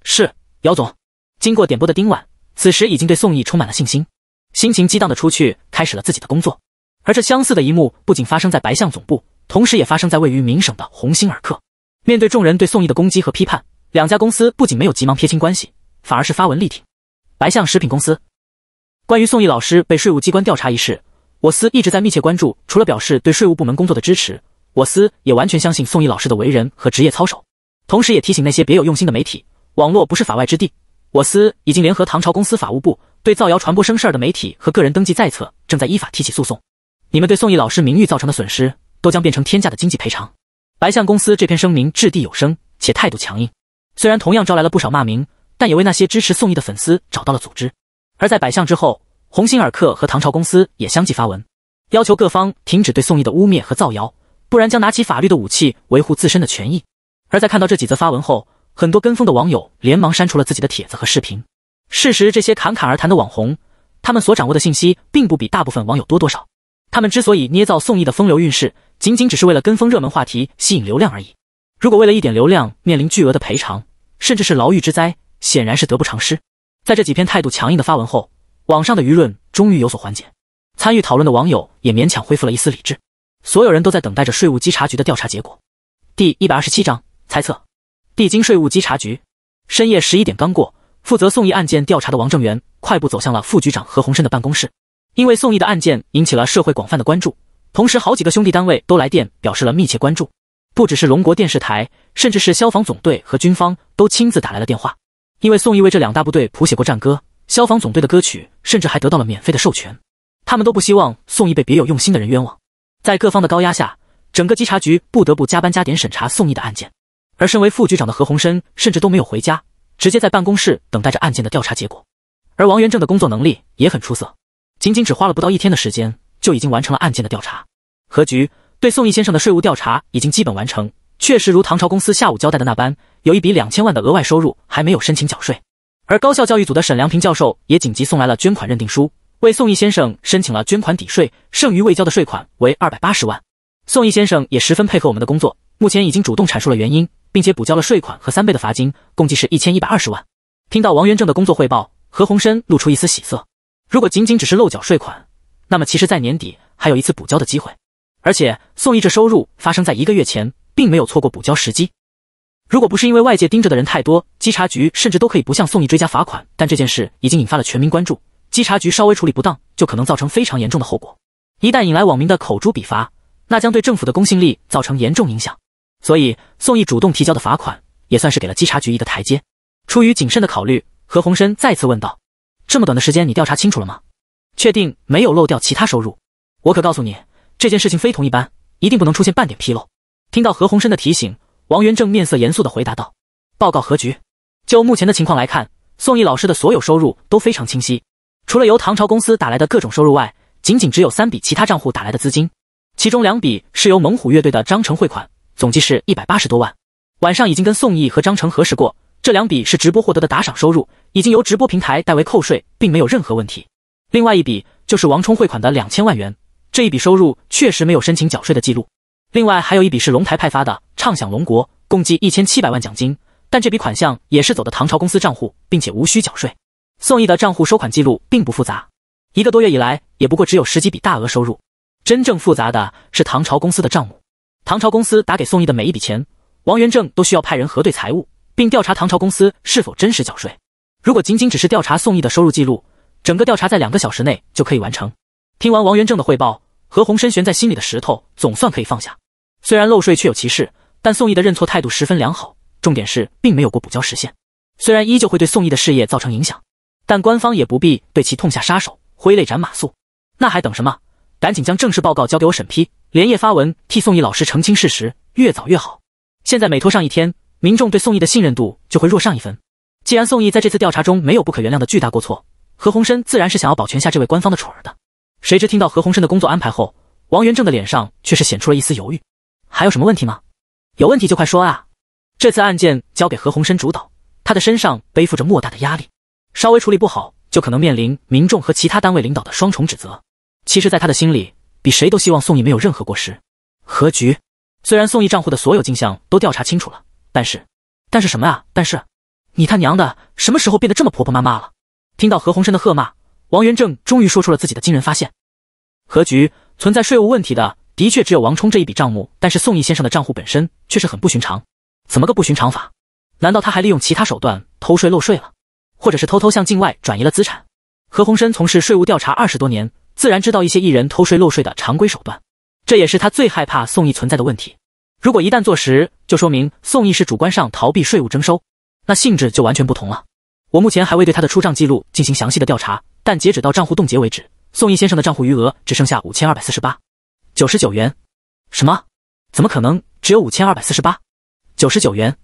A: 是姚总经过点拨的丁婉，此时已经对宋毅充满了信心，心情激荡的出去开始了自己的工作。而这相似的一幕不仅发生在白象总部，同时也发生在位于明省的红星尔克。面对众人对宋毅的攻击和批判，两家公司不仅没有急忙撇清关系，反而是发文力挺。白象食品公司关于宋毅老师被税务机关调查一事，我司一直在密切关注。除了表示对税务部门工作的支持，我司也完全相信宋轶老师的为人和职业操守，同时也提醒那些别有用心的媒体，网络不是法外之地。我司已经联合唐朝公司法务部，对造谣传播生事儿的媒体和个人登记在册，正在依法提起诉讼。你们对宋轶老师名誉造成的损失，都将变成天价的经济赔偿。白象公司这篇声明掷地有声，且态度强硬。虽然同样招来了不少骂名，但也为那些支持宋轶的粉丝找到了组织。而在百象之后，鸿星尔克和唐朝公司也相继发文，要求各方停止对宋轶的污蔑和造谣。不然将拿起法律的武器维护自身的权益。而在看到这几则发文后，很多跟风的网友连忙删除了自己的帖子和视频。事实，这些侃侃而谈的网红，他们所掌握的信息并不比大部分网友多多少。他们之所以捏造宋轶的风流韵事，仅仅只是为了跟风热门话题吸引流量而已。如果为了一点流量面临巨额的赔偿，甚至是牢狱之灾，显然是得不偿失。在这几篇态度强硬的发文后，网上的舆论终于有所缓解，参与讨论的网友也勉强恢复了一丝理智。所有人都在等待着税务稽查局的调查结果。第一百二十七章猜测。地京税务稽查局，深夜十一点刚过，负责宋义案件调查的王正元快步走向了副局长何鸿燊的办公室。因为宋义的案件引起了社会广泛的关注，同时好几个兄弟单位都来电表示了密切关注。不只是龙国电视台，甚至是消防总队和军方都亲自打来了电话。因为宋义为这两大部队谱写过战歌，消防总队的歌曲甚至还得到了免费的授权。他们都不希望宋义被别有用心的人冤枉。在各方的高压下，整个稽查局不得不加班加点审查宋毅的案件。而身为副局长的何鸿燊甚至都没有回家，直接在办公室等待着案件的调查结果。而王元正的工作能力也很出色，仅仅只花了不到一天的时间，就已经完成了案件的调查。何局对宋毅先生的税务调查已经基本完成，确实如唐朝公司下午交代的那般，有一笔两千万的额外收入还没有申请缴税。而高校教育组的沈良平教授也紧急送来了捐款认定书。为宋义先生申请了捐款抵税，剩余未交的税款为二百八十万。宋义先生也十分配合我们的工作，目前已经主动阐述了原因，并且补交了税款和三倍的罚金，共计是一千一百二十万。听到王元正的工作汇报，何鸿燊露出一丝喜色。如果仅仅只是漏缴税款，那么其实在年底还有一次补交的机会。而且宋义这收入发生在一个月前，并没有错过补交时机。如果不是因为外界盯着的人太多，稽查局甚至都可以不向宋义追加罚款。但这件事已经引发了全民关注。稽查局稍微处理不当，就可能造成非常严重的后果。一旦引来网民的口诛笔伐，那将对政府的公信力造成严重影响。所以，宋毅主动提交的罚款也算是给了稽查局一个台阶。出于谨慎的考虑，何鸿燊再次问道：“这么短的时间，你调查清楚了吗？确定没有漏掉其他收入？我可告诉你，这件事情非同一般，一定不能出现半点纰漏。”听到何鸿燊的提醒，王元正面色严肃的回答道：“报告何局，就目前的情况来看，宋毅老师的所有收入都非常清晰。”除了由唐朝公司打来的各种收入外，仅仅只有三笔其他账户打来的资金，其中两笔是由猛虎乐队的章程汇款，总计是一百八十多万。晚上已经跟宋毅和章程核实过，这两笔是直播获得的打赏收入，已经由直播平台代为扣税，并没有任何问题。另外一笔就是王冲汇款的两千万元，这一笔收入确实没有申请缴税的记录。另外还有一笔是龙台派发的畅享龙国，共计一千七百万奖金，但这笔款项也是走的唐朝公司账户，并且无需缴税。宋义的账户收款记录并不复杂，一个多月以来也不过只有十几笔大额收入。真正复杂的是唐朝公司的账目。唐朝公司打给宋义的每一笔钱，王元正都需要派人核对财务，并调查唐朝公司是否真实缴税。如果仅仅只是调查宋义的收入记录，整个调查在两个小时内就可以完成。听完王元正的汇报，何鸿燊悬在心里的石头总算可以放下。虽然漏税确有其事，但宋义的认错态度十分良好，重点是并没有过补交时限。虽然依旧会对宋义的事业造成影响。但官方也不必对其痛下杀手，挥泪斩马谡。那还等什么？赶紧将正式报告交给我审批，连夜发文替宋义老师澄清事实，越早越好。现在每拖上一天，民众对宋义的信任度就会弱上一分。既然宋义在这次调查中没有不可原谅的巨大过错，何鸿燊自然是想要保全下这位官方的宠儿的。谁知听到何鸿燊的工作安排后，王元正的脸上却是显出了一丝犹豫。还有什么问题吗？有问题就快说啊！这次案件交给何鸿燊主导，他的身上背负着莫大的压力。稍微处理不好，就可能面临民众和其他单位领导的双重指责。其实，在他的心里，比谁都希望宋毅没有任何过失。何局，虽然宋毅账户的所有进项都调查清楚了，但是，但是什么啊？但是，你他娘的什么时候变得这么婆婆妈妈了？听到何鸿燊的喝骂，王元正终于说出了自己的惊人发现：何局存在税务问题的，的确只有王冲这一笔账目，但是宋毅先生的账户本身却是很不寻常。怎么个不寻常法？难道他还利用其他手段偷税漏税了？或者是偷偷向境外转移了资产。何鸿燊从事税务调查二十多年，自然知道一些艺人偷税漏税的常规手段，这也是他最害怕宋轶存在的问题。如果一旦坐实，就说明宋轶是主观上逃避税务征收，那性质就完全不同了。我目前还未对他的出账记录进行详细的调查，但截止到账户冻结为止，宋轶先生的账户余额只剩下五千二百四十八九十九元。什么？怎么可能只有五千二百四十八九十九元？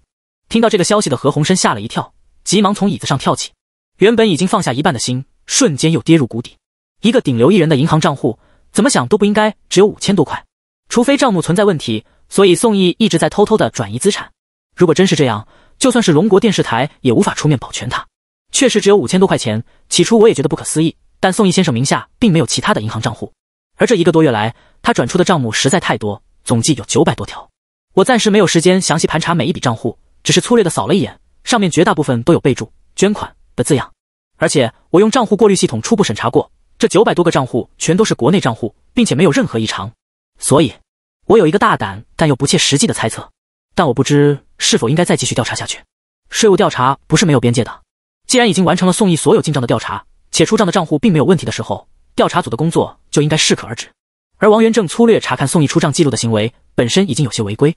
A: 听到这个消息的何鸿燊吓了一跳。急忙从椅子上跳起，原本已经放下一半的心，瞬间又跌入谷底。一个顶流艺人的银行账户，怎么想都不应该只有五千多块，除非账目存在问题。所以宋毅一直在偷偷的转移资产。如果真是这样，就算是龙国电视台也无法出面保全他。确实只有五千多块钱。起初我也觉得不可思议，但宋毅先生名下并没有其他的银行账户，而这一个多月来，他转出的账目实在太多，总计有九百多条。我暂时没有时间详细盘查每一笔账户，只是粗略的扫了一眼。上面绝大部分都有备注“捐款”的字样，而且我用账户过滤系统初步审查过，这九百多个账户全都是国内账户，并且没有任何异常。所以，我有一个大胆但又不切实际的猜测，但我不知是否应该再继续调查下去。税务调查不是没有边界的，既然已经完成了宋义所有进账的调查，且出账的账户并没有问题的时候，调查组的工作就应该适可而止。而王元正粗略查看宋义出账记录的行为本身已经有些违规，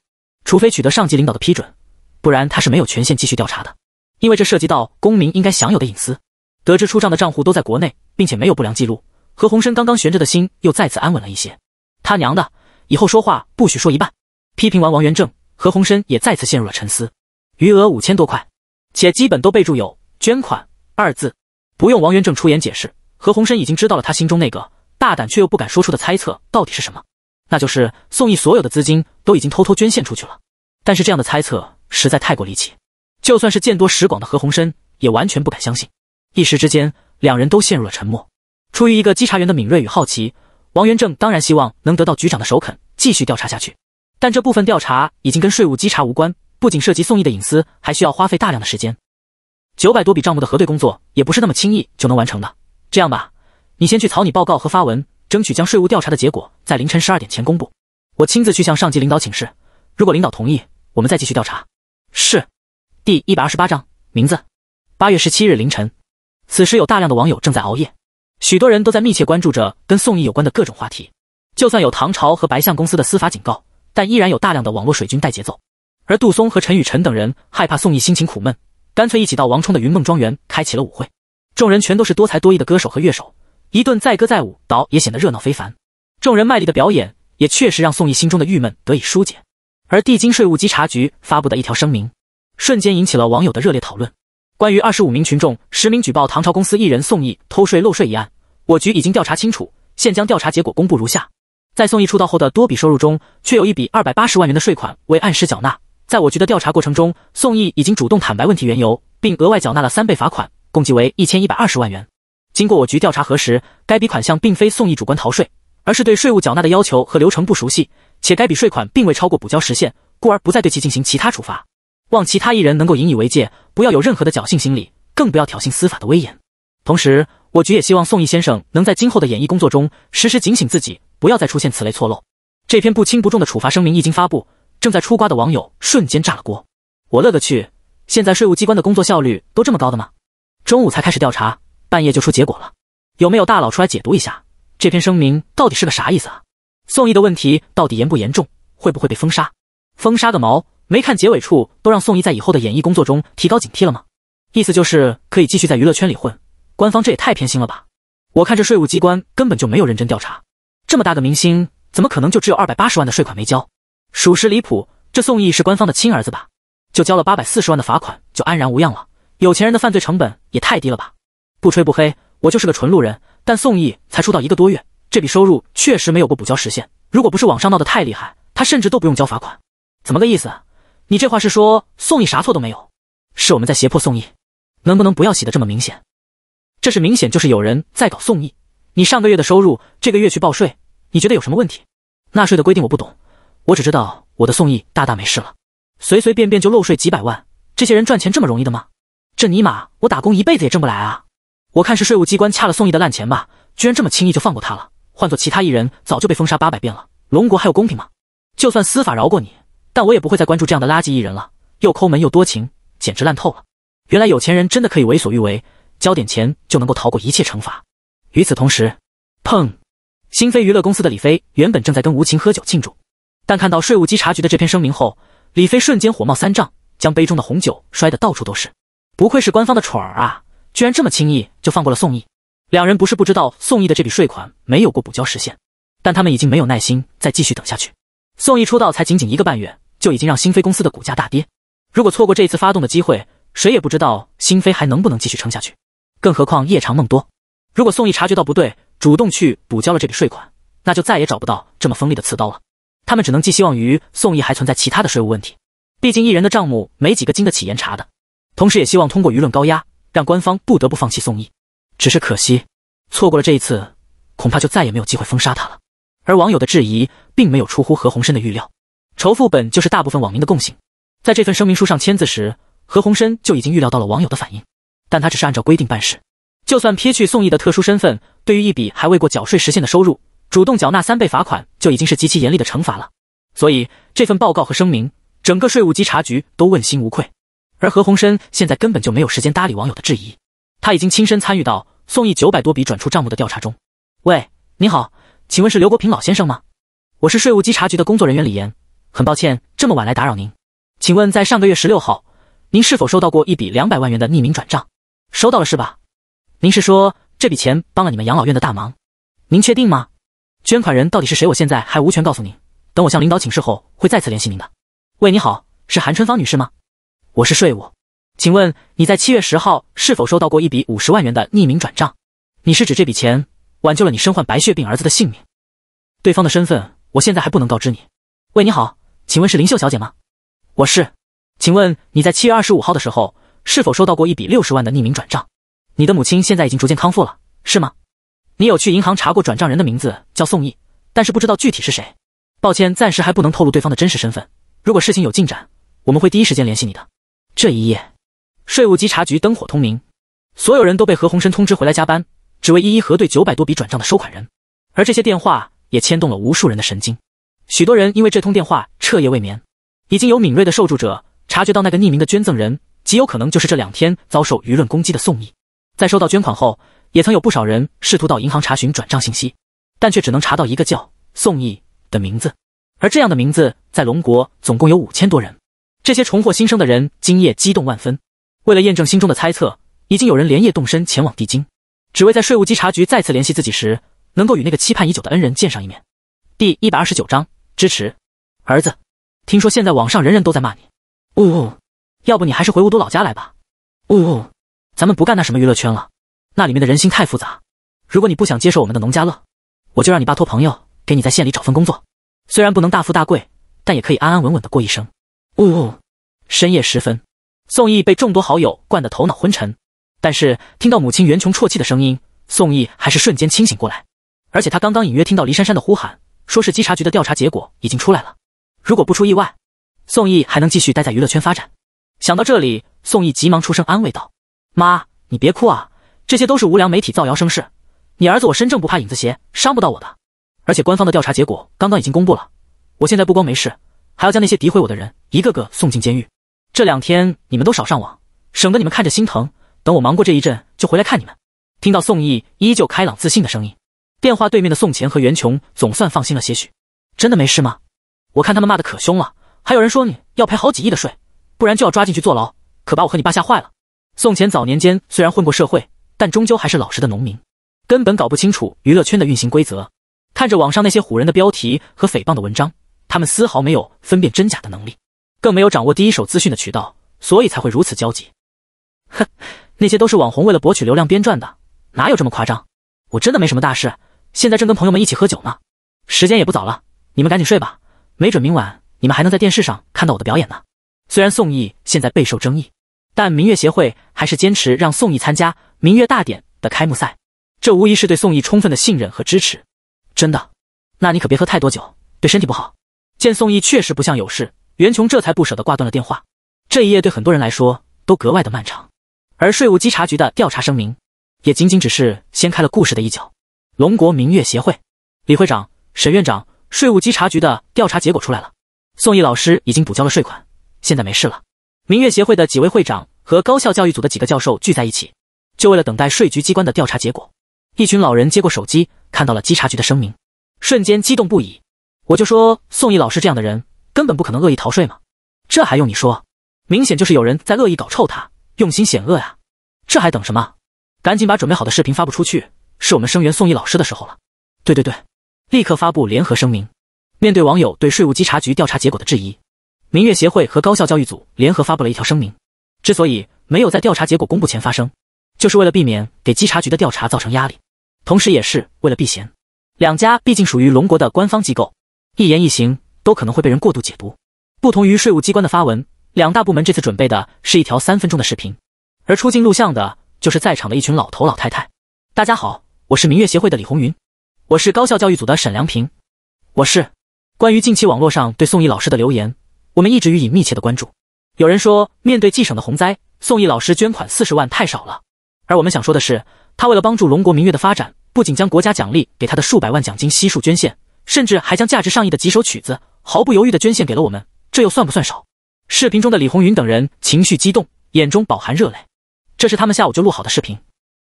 A: 除非取得上级领导的批准。不然他是没有权限继续调查的，因为这涉及到公民应该享有的隐私。得知出账的账户都在国内，并且没有不良记录，何鸿燊刚刚悬着的心又再次安稳了一些。他娘的，以后说话不许说一半！批评完王元正，何鸿燊也再次陷入了沉思。余额五千多块，且基本都备注有“捐款”二字。不用王元正出言解释，何鸿燊已经知道了他心中那个大胆却又不敢说出的猜测到底是什么。那就是宋毅所有的资金都已经偷偷捐献出去了。但是这样的猜测。实在太过离奇，就算是见多识广的何鸿燊也完全不敢相信。一时之间，两人都陷入了沉默。出于一个稽查员的敏锐与好奇，王元正当然希望能得到局长的首肯，继续调查下去。但这部分调查已经跟税务稽查无关，不仅涉及宋毅的隐私，还需要花费大量的时间。九百多笔账目的核对工作也不是那么轻易就能完成的。这样吧，你先去草拟报告和发文，争取将税务调查的结果在凌晨十二点前公布。我亲自去向上级领导请示，如果领导同意，我们再继续调查。是，第一百二十八章名字。八月十七日凌晨，此时有大量的网友正在熬夜，许多人都在密切关注着跟宋毅有关的各种话题。就算有唐朝和白象公司的司法警告，但依然有大量的网络水军带节奏。而杜松和陈雨辰等人害怕宋义心情苦闷，干脆一起到王冲的云梦庄园开启了舞会。众人全都是多才多艺的歌手和乐手，一顿载歌载舞，倒也显得热闹非凡。众人卖力的表演，也确实让宋义心中的郁闷得以疏解。而地经税务稽查局发布的一条声明，瞬间引起了网友的热烈讨论。关于二十五名群众实名举报唐朝公司艺人宋轶偷税漏税一案，我局已经调查清楚，现将调查结果公布如下：在宋轶出道后的多笔收入中，却有一笔二百八十万元的税款未按时缴纳。在我局的调查过程中，宋轶已经主动坦白问题缘由，并额外缴纳了三倍罚款，共计为一千一百二十万元。经过我局调查核实，该笔款项并非宋轶主观逃税，而是对税务缴纳的要求和流程不熟悉。且该笔税款并未超过补交时限，故而不再对其进行其他处罚。望其他艺人能够引以为戒，不要有任何的侥幸心理，更不要挑衅司法的威严。同时，我局也希望宋轶先生能在今后的演艺工作中时时警醒自己，不要再出现此类错漏。这篇不轻不重的处罚声明一经发布，正在出瓜的网友瞬间炸了锅。我勒个去，现在税务机关的工作效率都这么高的吗？中午才开始调查，半夜就出结果了？有没有大佬出来解读一下这篇声明到底是个啥意思啊？宋义的问题到底严不严重？会不会被封杀？封杀个毛！没看结尾处都让宋义在以后的演艺工作中提高警惕了吗？意思就是可以继续在娱乐圈里混。官方这也太偏心了吧！我看这税务机关根本就没有认真调查，这么大个明星怎么可能就只有二百八十万的税款没交？属实离谱。这宋义是官方的亲儿子吧？就交了八百四十万的罚款就安然无恙了？有钱人的犯罪成本也太低了吧？不吹不黑，我就是个纯路人。但宋义才出道一个多月。这笔收入确实没有过补交时限，如果不是网上闹得太厉害，他甚至都不用交罚款。怎么个意思？你这话是说宋毅啥错都没有？是我们在胁迫宋毅？能不能不要洗得这么明显？这是明显就是有人在搞宋毅。你上个月的收入，这个月去报税，你觉得有什么问题？纳税的规定我不懂，我只知道我的宋毅大大没事了，随随便便就漏税几百万。这些人赚钱这么容易的吗？这尼玛我打工一辈子也挣不来啊！我看是税务机关掐了宋毅的烂钱吧，居然这么轻易就放过他了。换做其他艺人，早就被封杀八百遍了。龙国还有公平吗？就算司法饶过你，但我也不会再关注这样的垃圾艺人了。又抠门又多情，简直烂透了。原来有钱人真的可以为所欲为，交点钱就能够逃过一切惩罚。与此同时，砰！新飞娱乐公司的李飞原本正在跟吴晴喝酒庆祝，但看到税务稽查局的这篇声明后，李飞瞬间火冒三丈，将杯中的红酒摔得到处都是。不愧是官方的蠢儿啊，居然这么轻易就放过了宋毅。两人不是不知道宋毅的这笔税款没有过补交时限，但他们已经没有耐心再继续等下去。宋毅出道才仅仅一个半月，就已经让新飞公司的股价大跌。如果错过这一次发动的机会，谁也不知道新飞还能不能继续撑下去。更何况夜长梦多，如果宋义察觉到不对，主动去补交了这笔税款，那就再也找不到这么锋利的刺刀了。他们只能寄希望于宋义还存在其他的税务问题，毕竟艺人的账目没几个经得起严查的。同时，也希望通过舆论高压，让官方不得不放弃宋毅。只是可惜，错过了这一次，恐怕就再也没有机会封杀他了。而网友的质疑，并没有出乎何鸿燊的预料。仇富本就是大部分网民的共性，在这份声明书上签字时，何鸿燊就已经预料到了网友的反应，但他只是按照规定办事。就算撇去宋轶的特殊身份，对于一笔还未过缴税时限的收入，主动缴纳三倍罚款，就已经是极其严厉的惩罚了。所以，这份报告和声明，整个税务稽查局都问心无愧。而何鸿燊现在根本就没有时间搭理网友的质疑。他已经亲身参与到宋义九百多笔转出账目的调查中。喂，您好，请问是刘国平老先生吗？我是税务稽查局的工作人员李岩，很抱歉这么晚来打扰您。请问在上个月十六号，您是否收到过一笔两百万元的匿名转账？收到了是吧？您是说这笔钱帮了你们养老院的大忙？您确定吗？捐款人到底是谁？我现在还无权告诉您。等我向领导请示后，会再次联系您的。喂，你好，是韩春芳女士吗？我是税务。请问你在七月十号是否收到过一笔五十万元的匿名转账？你是指这笔钱挽救了你身患白血病儿子的性命？对方的身份我现在还不能告知你。喂，你好，请问是林秀小姐吗？我是。请问你在七月二十五号的时候是否收到过一笔六十万的匿名转账？你的母亲现在已经逐渐康复了，是吗？你有去银行查过转账人的名字叫宋毅，但是不知道具体是谁。抱歉，暂时还不能透露对方的真实身份。如果事情有进展，我们会第一时间联系你的。这一夜。税务稽查局灯火通明，所有人都被何鸿燊通知回来加班，只为一一核对九百多笔转账的收款人。而这些电话也牵动了无数人的神经，许多人因为这通电话彻夜未眠。已经有敏锐的受助者察觉到，那个匿名的捐赠人极有可能就是这两天遭受舆论攻击的宋毅。在收到捐款后，也曾有不少人试图到银行查询转账信息，但却只能查到一个叫宋毅的名字。而这样的名字在龙国总共有五千多人。这些重获新生的人今夜激动万分。为了验证心中的猜测，已经有人连夜动身前往帝京，只为在税务稽查局再次联系自己时，能够与那个期盼已久的恩人见上一面。第一百二十九章支持儿子，听说现在网上人人都在骂你，呜，要不你还是回雾都老家来吧，呜，咱们不干那什么娱乐圈了，那里面的人心太复杂。如果你不想接受我们的农家乐，我就让你爸托朋友给你在县里找份工作，虽然不能大富大贵，但也可以安安稳稳的过一生。呜，深夜时分。宋义被众多好友灌得头脑昏沉，但是听到母亲袁琼啜泣的声音，宋义还是瞬间清醒过来。而且他刚刚隐约听到黎珊珊的呼喊，说是稽查局的调查结果已经出来了。如果不出意外，宋义还能继续待在娱乐圈发展。想到这里，宋义急忙出声安慰道：“妈，你别哭啊，这些都是无良媒体造谣生事，你儿子我身正不怕影子斜，伤不到我的。而且官方的调查结果刚刚已经公布了，我现在不光没事，还要将那些诋毁我的人一个个送进监狱。”这两天你们都少上网，省得你们看着心疼。等我忙过这一阵，就回来看你们。听到宋毅依旧开朗自信的声音，电话对面的宋钱和袁琼总算放心了些许。真的没事吗？我看他们骂的可凶了，还有人说你要赔好几亿的税，不然就要抓进去坐牢，可把我和你爸吓坏了。宋钱早年间虽然混过社会，但终究还是老实的农民，根本搞不清楚娱乐圈的运行规则。看着网上那些唬人的标题和诽谤的文章，他们丝毫没有分辨真假的能力。更没有掌握第一手资讯的渠道，所以才会如此焦急。哼，那些都是网红为了博取流量编撰的，哪有这么夸张？我真的没什么大事，现在正跟朋友们一起喝酒呢。时间也不早了，你们赶紧睡吧。没准明晚你们还能在电视上看到我的表演呢。虽然宋轶现在备受争议，但明月协会还是坚持让宋轶参加明月大典的开幕赛，这无疑是对宋轶充分的信任和支持。真的，那你可别喝太多酒，对身体不好。见宋轶确实不像有事。袁琼这才不舍得挂断了电话。这一夜对很多人来说都格外的漫长，而税务稽查局的调查声明也仅仅只是掀开了故事的一角。龙国明月协会李会长、沈院长，税务稽查局的调查结果出来了，宋毅老师已经补交了税款，现在没事了。明月协会的几位会长和高校教育组的几个教授聚在一起，就为了等待税局机关的调查结果。一群老人接过手机，看到了稽查局的声明，瞬间激动不已。我就说宋毅老师这样的人。根本不可能恶意逃税吗？这还用你说？明显就是有人在恶意搞臭他，用心险恶呀！这还等什么？赶紧把准备好的视频发布出去，是我们声援宋毅老师的时候了。对对对，立刻发布联合声明。面对网友对税务稽查局调查结果的质疑，明月协会和高校教育组联合发布了一条声明。之所以没有在调查结果公布前发声，就是为了避免给稽查局的调查造成压力，同时也是为了避嫌。两家毕竟属于龙国的官方机构，一言一行。都可能会被人过度解读。不同于税务机关的发文，两大部门这次准备的是一条三分钟的视频，而出镜录像的就是在场的一群老头老太太。大家好，我是明月协会的李红云，我是高校教育组的沈良平，我是关于近期网络上对宋毅老师的留言，我们一直予以密切的关注。有人说，面对季省的洪灾，宋毅老师捐款四十万太少了。而我们想说的是，他为了帮助龙国明月的发展，不仅将国家奖励给他的数百万奖金悉数捐献，甚至还将价值上亿的几首曲子。毫不犹豫地捐献给了我们，这又算不算少？视频中的李红云等人情绪激动，眼中饱含热泪。这是他们下午就录好的视频。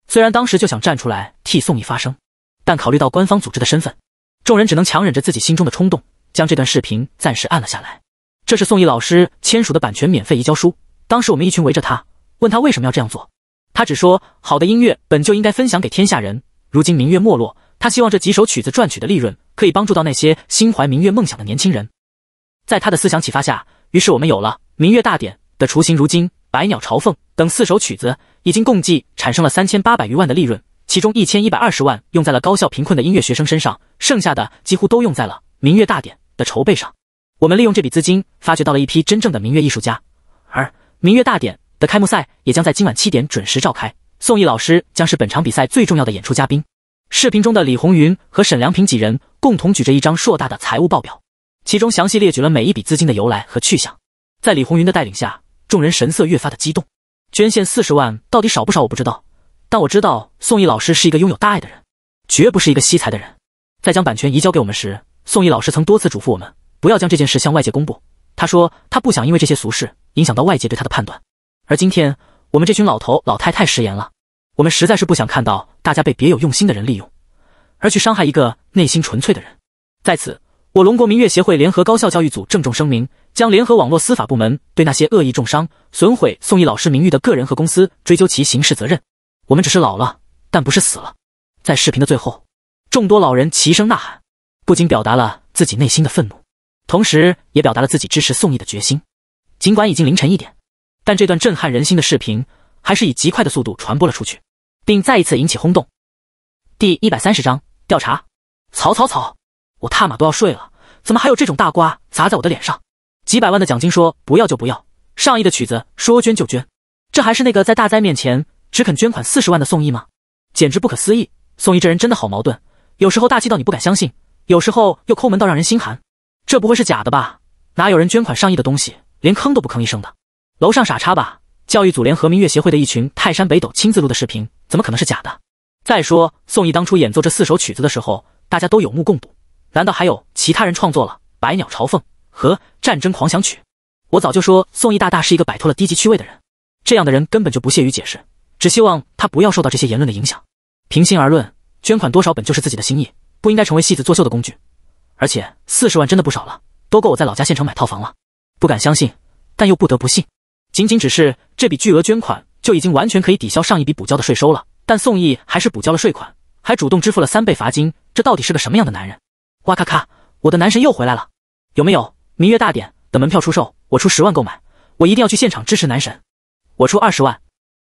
A: 虽然当时就想站出来替宋毅发声，但考虑到官方组织的身份，众人只能强忍着自己心中的冲动，将这段视频暂时按了下来。这是宋毅老师签署的版权免费移交书。当时我们一群围着他，问他为什么要这样做，他只说：“好的音乐本就应该分享给天下人，如今明月没落。”他希望这几首曲子赚取的利润可以帮助到那些心怀明月梦想的年轻人。在他的思想启发下，于是我们有了《明月大典》的雏形。如今，《百鸟朝凤》等四首曲子已经共计产生了三千八百余万的利润，其中一千一百二十万用在了高校贫困的音乐学生身上，剩下的几乎都用在了《明月大典》的筹备上。我们利用这笔资金发掘到了一批真正的明月艺术家，而《明月大典》的开幕赛也将在今晚七点准时召开。宋毅老师将是本场比赛最重要的演出嘉宾。视频中的李红云和沈良平几人共同举着一张硕大的财务报表，其中详细列举了每一笔资金的由来和去向。在李红云的带领下，众人神色越发的激动。捐献四十万到底少不少，我不知道，但我知道宋毅老师是一个拥有大爱的人，绝不是一个惜财的人。在将版权移交给我们时，宋毅老师曾多次嘱咐我们不要将这件事向外界公布。他说他不想因为这些俗事影响到外界对他的判断。而今天我们这群老头老太太食言了。我们实在是不想看到大家被别有用心的人利用，而去伤害一个内心纯粹的人。在此，我龙国民乐协会联合高校教育组郑重声明，将联合网络司法部门对那些恶意重伤、损毁宋毅老师名誉的个人和公司追究其刑事责任。我们只是老了，但不是死了。在视频的最后，众多老人齐声呐喊，不仅表达了自己内心的愤怒，同时也表达了自己支持宋毅的决心。尽管已经凌晨一点，但这段震撼人心的视频。还是以极快的速度传播了出去，并再一次引起轰动。第一百三十章调查。草草草！我踏马都要睡了，怎么还有这种大瓜砸在我的脸上？几百万的奖金说不要就不要，上亿的曲子说捐就捐，这还是那个在大灾面前只肯捐款四十万的宋义吗？简直不可思议！宋义这人真的好矛盾，有时候大气到你不敢相信，有时候又抠门到让人心寒。这不会是假的吧？哪有人捐款上亿的东西连吭都不吭一声的？楼上傻叉吧？教育组联合民乐协会的一群泰山北斗亲自录的视频，怎么可能是假的？再说宋轶当初演奏这四首曲子的时候，大家都有目共睹。难道还有其他人创作了《百鸟朝凤》和《战争狂想曲》？我早就说宋轶大大是一个摆脱了低级趣味的人，这样的人根本就不屑于解释，只希望他不要受到这些言论的影响。平心而论，捐款多少本就是自己的心意，不应该成为戏子作秀的工具。而且四十万真的不少了，都够我在老家县城买套房了。不敢相信，但又不得不信。仅仅只是这笔巨额捐款就已经完全可以抵消上一笔补交的税收了，但宋义还是补交了税款，还主动支付了三倍罚金。这到底是个什么样的男人？哇咔咔，我的男神又回来了！有没有？明月大典的门票出售，我出十万购买，我一定要去现场支持男神。我出二十万，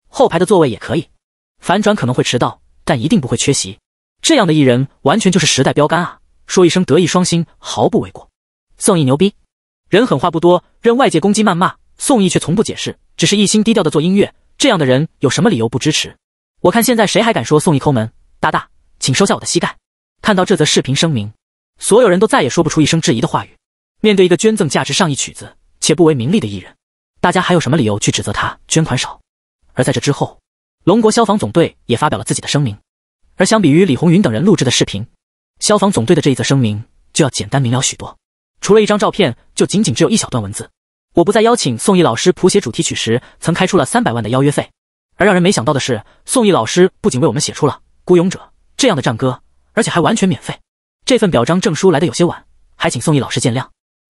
A: 后排的座位也可以。反转可能会迟到，但一定不会缺席。这样的艺人完全就是时代标杆啊！说一声德艺双馨毫不为过。宋义牛逼，人狠话不多，任外界攻击谩骂。宋义却从不解释，只是一心低调的做音乐。这样的人有什么理由不支持？我看现在谁还敢说宋义抠门？大大，请收下我的膝盖。看到这则视频声明，所有人都再也说不出一声质疑的话语。面对一个捐赠价值上亿曲子且不为名利的艺人，大家还有什么理由去指责他捐款少？而在这之后，龙国消防总队也发表了自己的声明。而相比于李红云等人录制的视频，消防总队的这一则声明就要简单明了许多，除了一张照片，就仅仅只有一小段文字。我不再邀请宋轶老师谱写主题曲时，曾开出了三百万的邀约费。而让人没想到的是，宋轶老师不仅为我们写出了《孤勇者》这样的战歌，而且还完全免费。这份表彰证书来的有些晚，还请宋轶老师见谅。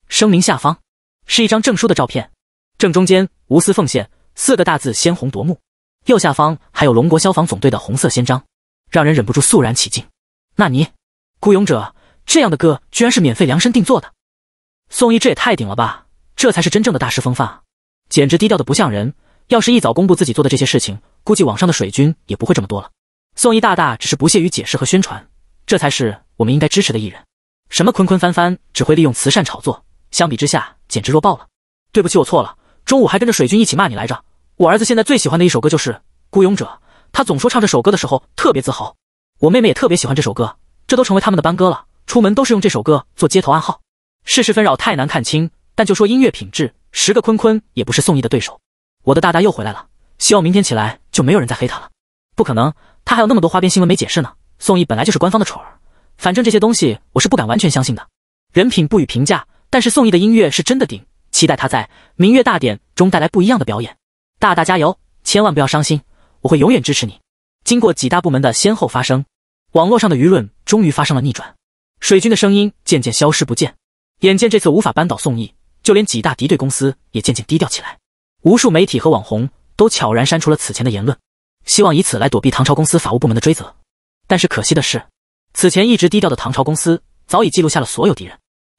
A: 声明下方是一张证书的照片，正中间“无私奉献”四个大字鲜红夺目，右下方还有龙国消防总队的红色仙章，让人忍不住肃然起敬。纳尼，《孤勇者》这样的歌居然是免费量身定做的，宋轶这也太顶了吧！这才是真正的大师风范啊！简直低调的不像人。要是一早公布自己做的这些事情，估计网上的水军也不会这么多了。宋义大大只是不屑于解释和宣传，这才是我们应该支持的艺人。什么坤坤翻翻只会利用慈善炒作，相比之下简直弱爆了。对不起，我错了。中午还跟着水军一起骂你来着。我儿子现在最喜欢的一首歌就是《孤勇者》，他总说唱这首歌的时候特别自豪。我妹妹也特别喜欢这首歌，这都成为他们的班歌了，出门都是用这首歌做街头暗号。世事纷扰太难看清。但就说音乐品质，十个坤坤也不是宋轶的对手。我的大大又回来了，希望明天起来就没有人再黑他了。不可能，他还有那么多花边新闻没解释呢。宋轶本来就是官方的宠儿，反正这些东西我是不敢完全相信的。人品不予评价，但是宋轶的音乐是真的顶，期待他在明月大典中带来不一样的表演。大大加油，千万不要伤心，我会永远支持你。经过几大部门的先后发声，网络上的舆论终于发生了逆转，水军的声音渐渐消失不见。眼见这次无法扳倒宋轶，就连几大敌对公司也渐渐低调起来，无数媒体和网红都悄然删除了此前的言论，希望以此来躲避唐朝公司法务部门的追责。但是可惜的是，此前一直低调的唐朝公司早已记录下了所有敌人。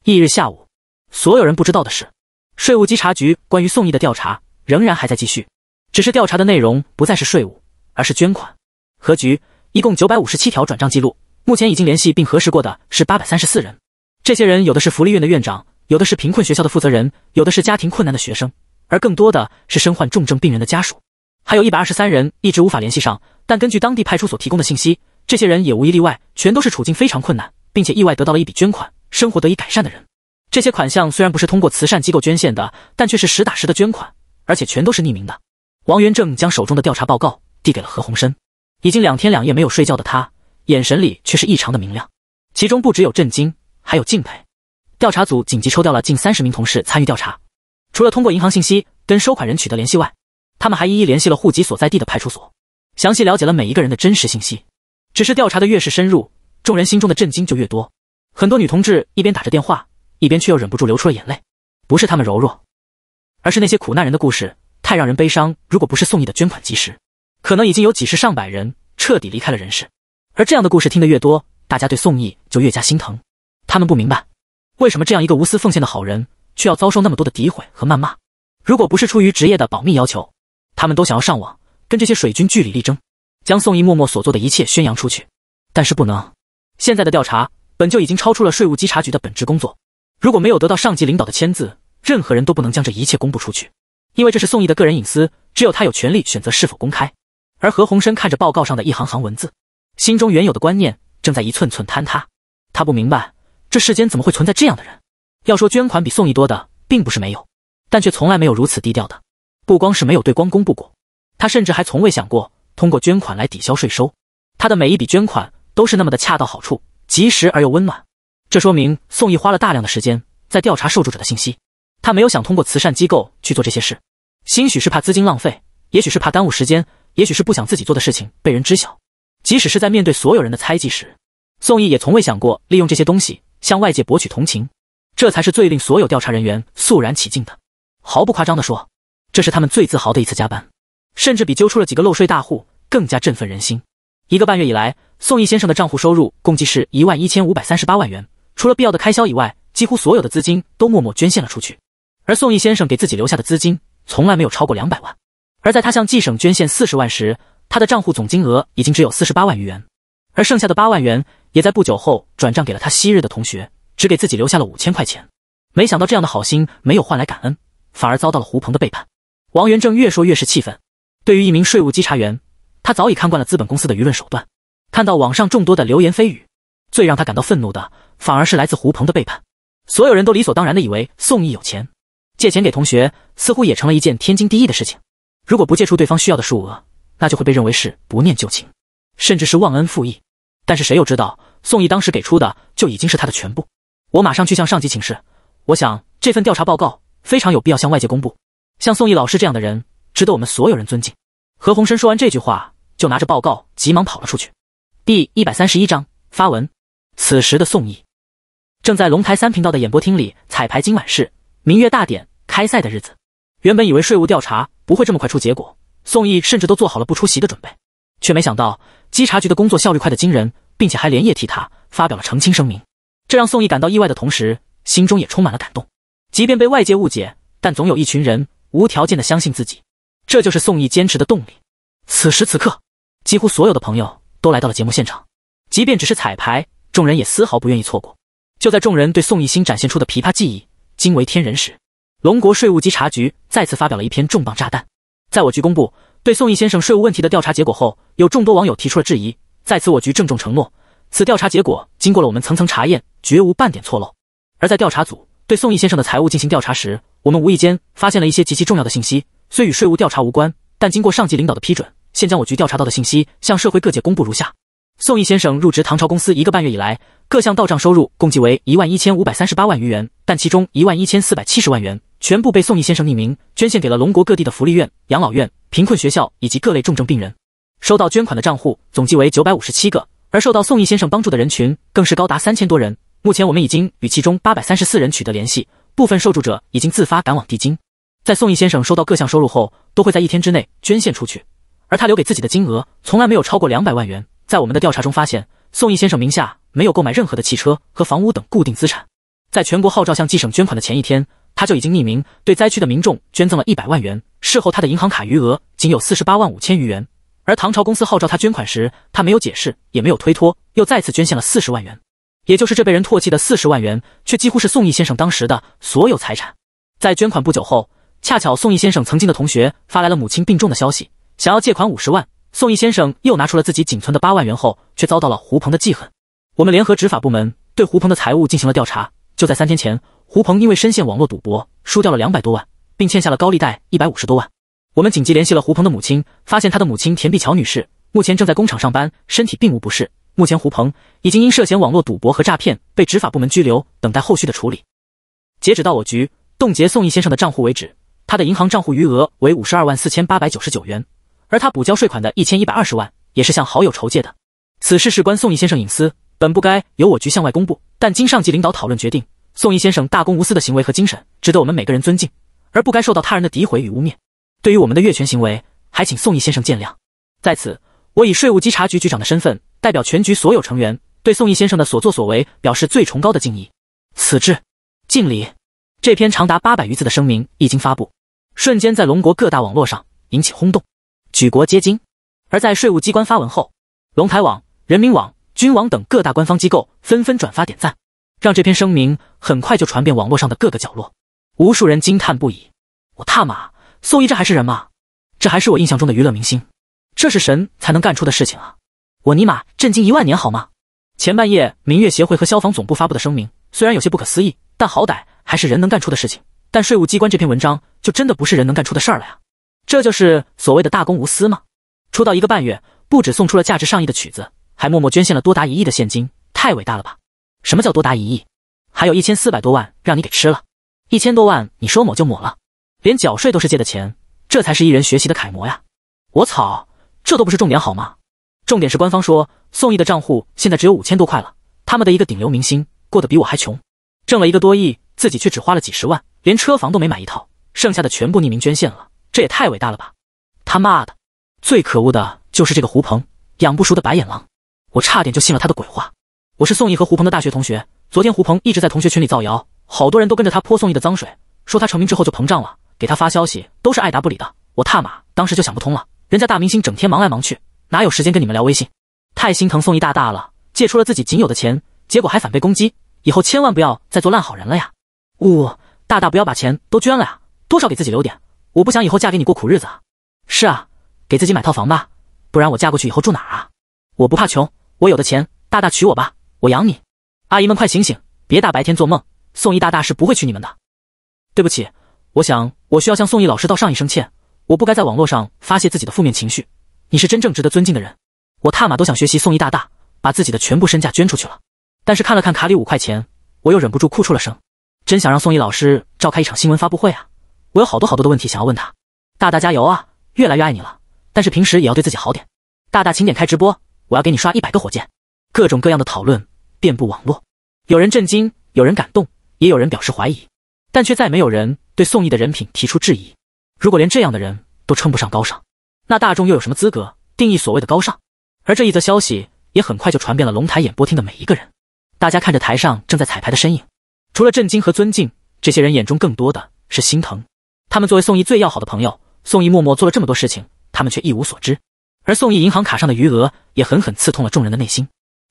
A: 翌日下午，所有人不知道的是，税务稽查局关于宋义的调查仍然还在继续，只是调查的内容不再是税务，而是捐款。何局，一共九百五十七条转账记录，目前已经联系并核实过的是八百三十四人，这些人有的是福利院的院长。有的是贫困学校的负责人，有的是家庭困难的学生，而更多的是身患重症病人的家属。还有一百二十三人一直无法联系上，但根据当地派出所提供的信息，这些人也无一例外，全都是处境非常困难，并且意外得到了一笔捐款，生活得以改善的人。这些款项虽然不是通过慈善机构捐献的，但却是实打实的捐款，而且全都是匿名的。王元正将手中的调查报告递给了何鸿燊，已经两天两夜没有睡觉的他，眼神里却是异常的明亮，其中不只有震惊，还有敬佩。调查组紧急抽调了近三十名同事参与调查，除了通过银行信息跟收款人取得联系外，他们还一一联系了户籍所在地的派出所，详细了解了每一个人的真实信息。只是调查的越是深入，众人心中的震惊就越多。很多女同志一边打着电话，一边却又忍不住流出了眼泪。不是他们柔弱，而是那些苦难人的故事太让人悲伤。如果不是宋毅的捐款及时，可能已经有几十上百人彻底离开了人世。而这样的故事听得越多，大家对宋毅就越加心疼。他们不明白。为什么这样一个无私奉献的好人，却要遭受那么多的诋毁和谩骂？如果不是出于职业的保密要求，他们都想要上网跟这些水军据理力争，将宋毅默默所做的一切宣扬出去。但是不能，现在的调查本就已经超出了税务稽查局的本职工作，如果没有得到上级领导的签字，任何人都不能将这一切公布出去，因为这是宋毅的个人隐私，只有他有权利选择是否公开。而何鸿燊看着报告上的一行行文字，心中原有的观念正在一寸寸坍塌，他不明白。这世间怎么会存在这样的人？要说捐款比宋义多的，并不是没有，但却从来没有如此低调的。不光是没有对光公布过，他甚至还从未想过通过捐款来抵消税收。他的每一笔捐款都是那么的恰到好处、及时而又温暖。这说明宋义花了大量的时间在调查受助者的信息。他没有想通过慈善机构去做这些事，兴许是怕资金浪费，也许是怕耽误时间，也许是不想自己做的事情被人知晓。即使是在面对所有人的猜忌时，宋义也从未想过利用这些东西。向外界博取同情，这才是最令所有调查人员肃然起敬的。毫不夸张地说，这是他们最自豪的一次加班，甚至比揪出了几个漏税大户更加振奋人心。一个半月以来，宋毅先生的账户收入共计是一万一千五百三十八万元，除了必要的开销以外，几乎所有的资金都默默捐献了出去。而宋毅先生给自己留下的资金从来没有超过两百万。而在他向季省捐献四十万时，他的账户总金额已经只有四十八万余元，而剩下的八万元。也在不久后转账给了他昔日的同学，只给自己留下了五千块钱。没想到这样的好心没有换来感恩，反而遭到了胡鹏的背叛。王元正越说越是气愤。对于一名税务稽查员，他早已看惯了资本公司的舆论手段。看到网上众多的流言蜚语，最让他感到愤怒的反而是来自胡鹏的背叛。所有人都理所当然的以为宋毅有钱，借钱给同学似乎也成了一件天经地义的事情。如果不借出对方需要的数额，那就会被认为是不念旧情，甚至是忘恩负义。但是谁又知道？宋义当时给出的就已经是他的全部。我马上去向上级请示。我想这份调查报告非常有必要向外界公布。像宋义老师这样的人，值得我们所有人尊敬。何鸿燊说完这句话，就拿着报告急忙跑了出去。第一百三十一章发文。此时的宋义正在龙台三频道的演播厅里彩排。今晚是明月大典开赛的日子。原本以为税务调查不会这么快出结果，宋义甚至都做好了不出席的准备，却没想到稽查局的工作效率快得惊人。并且还连夜替他发表了澄清声明，这让宋毅感到意外的同时，心中也充满了感动。即便被外界误解，但总有一群人无条件的相信自己，这就是宋毅坚持的动力。此时此刻，几乎所有的朋友都来到了节目现场，即便只是彩排，众人也丝毫不愿意错过。就在众人对宋艺新展现出的琵琶技艺惊为天人时，龙国税务稽查局再次发表了一篇重磅炸弹。在我局公布对宋义先生税务问题的调查结果后，有众多网友提出了质疑。在此，我局郑重承诺，此调查结果经过了我们层层查验，绝无半点错漏。而在调查组对宋毅先生的财务进行调查时，我们无意间发现了一些极其重要的信息，虽与税务调查无关，但经过上级领导的批准，现将我局调查到的信息向社会各界公布如下：宋毅先生入职唐朝公司一个半月以来，各项到账收入共计为一万一千五百三十八万余元，但其中一万一千四百七十万元全部被宋毅先生匿名捐献给了龙国各地的福利院、养老院、贫困学校以及各类重症病人。收到捐款的账户总计为九百五十七个，而受到宋义先生帮助的人群更是高达三千多人。目前我们已经与其中八百三十四人取得联系，部分受助者已经自发赶往地京。在宋义先生收到各项收入后，都会在一天之内捐献出去，而他留给自己的金额从来没有超过两百万元。在我们的调查中发现，宋义先生名下没有购买任何的汽车和房屋等固定资产。在全国号召向冀省捐款的前一天，他就已经匿名对灾区的民众捐赠了一百万元。事后他的银行卡余额仅有四十八万五千余元。而唐朝公司号召他捐款时，他没有解释，也没有推脱，又再次捐献了四十万元。也就是这被人唾弃的四十万元，却几乎是宋义先生当时的所有财产。在捐款不久后，恰巧宋义先生曾经的同学发来了母亲病重的消息，想要借款五十万。宋义先生又拿出了自己仅存的八万元后，却遭到了胡鹏的记恨。我们联合执法部门对胡鹏的财务进行了调查。就在三天前，胡鹏因为深陷网络赌博，输掉了两百多万，并欠下了高利贷一百五十多万。我们紧急联系了胡鹏的母亲，发现他的母亲田碧乔女士目前正在工厂上班，身体并无不适。目前胡鹏已经因涉嫌网络赌博和诈骗被执法部门拘留，等待后续的处理。截止到我局冻结宋毅先生的账户为止，他的银行账户余额为五十二万四千八百九十九元，而他补交税款的一千一百二十万也是向好友筹借的。此事事关宋毅先生隐私，本不该由我局向外公布，但经上级领导讨论决定，宋毅先生大公无私的行为和精神值得我们每个人尊敬，而不该受到他人的诋毁与污蔑。对于我们的越权行为，还请宋义先生见谅。在此，我以税务稽查局局长的身份，代表全局所有成员，对宋义先生的所作所为表示最崇高的敬意。此致，敬礼。这篇长达八百余字的声明一经发布，瞬间在龙国各大网络上引起轰动，举国皆惊。而在税务机关发文后，龙台网、人民网、君网等各大官方机构纷纷转发点赞，让这篇声明很快就传遍网络上的各个角落，无数人惊叹不已。我踏马。宋轶这还是人吗？这还是我印象中的娱乐明星？这是神才能干出的事情啊！我尼玛震惊一万年好吗？前半夜，明月协会和消防总部发布的声明虽然有些不可思议，但好歹还是人能干出的事情。但税务机关这篇文章就真的不是人能干出的事儿了呀！这就是所谓的大公无私吗？出道一个半月，不止送出了价值上亿的曲子，还默默捐献了多达一亿的现金，太伟大了吧！什么叫多达一亿？还有一千四百多万让你给吃了，一千多万你说抹就抹了。连缴税都是借的钱，这才是艺人学习的楷模呀！我操，这都不是重点好吗？重点是官方说宋轶的账户现在只有五千多块了。他们的一个顶流明星过得比我还穷，挣了一个多亿，自己却只花了几十万，连车房都没买一套，剩下的全部匿名捐献了。这也太伟大了吧！他妈的，最可恶的就是这个胡鹏，养不熟的白眼狼，我差点就信了他的鬼话。我是宋轶和胡鹏的大学同学，昨天胡鹏一直在同学群里造谣，好多人都跟着他泼宋轶的脏水，说他成名之后就膨胀了。给他发消息都是爱答不理的，我踏马当时就想不通了，人家大明星整天忙来忙去，哪有时间跟你们聊微信？太心疼宋一大大了，借出了自己仅有的钱，结果还反被攻击，以后千万不要再做烂好人了呀！呜，大大不要把钱都捐了呀，多少给自己留点，我不想以后嫁给你过苦日子啊！是啊，给自己买套房吧，不然我嫁过去以后住哪啊？我不怕穷，我有的钱，大大娶我吧，我养你。阿姨们快醒醒，别大白天做梦，宋一大大是不会娶你们的。对不起。我想，我需要向宋毅老师道上一声歉，我不该在网络上发泄自己的负面情绪。你是真正值得尊敬的人，我踏马都想学习宋毅大大，把自己的全部身价捐出去了。但是看了看卡里五块钱，我又忍不住哭出了声，真想让宋毅老师召开一场新闻发布会啊！我有好多好多的问题想要问他，大大加油啊！越来越爱你了，但是平时也要对自己好点。大大请点开直播，我要给你刷一百个火箭。各种各样的讨论遍布网络，有人震惊，有人感动，也有人表示怀疑。但却再没有人对宋义的人品提出质疑。如果连这样的人都称不上高尚，那大众又有什么资格定义所谓的高尚？而这一则消息也很快就传遍了龙台演播厅的每一个人。大家看着台上正在彩排的身影，除了震惊和尊敬，这些人眼中更多的是心疼。他们作为宋义最要好的朋友，宋义默默做了这么多事情，他们却一无所知。而宋义银行卡上的余额也狠狠刺痛了众人的内心。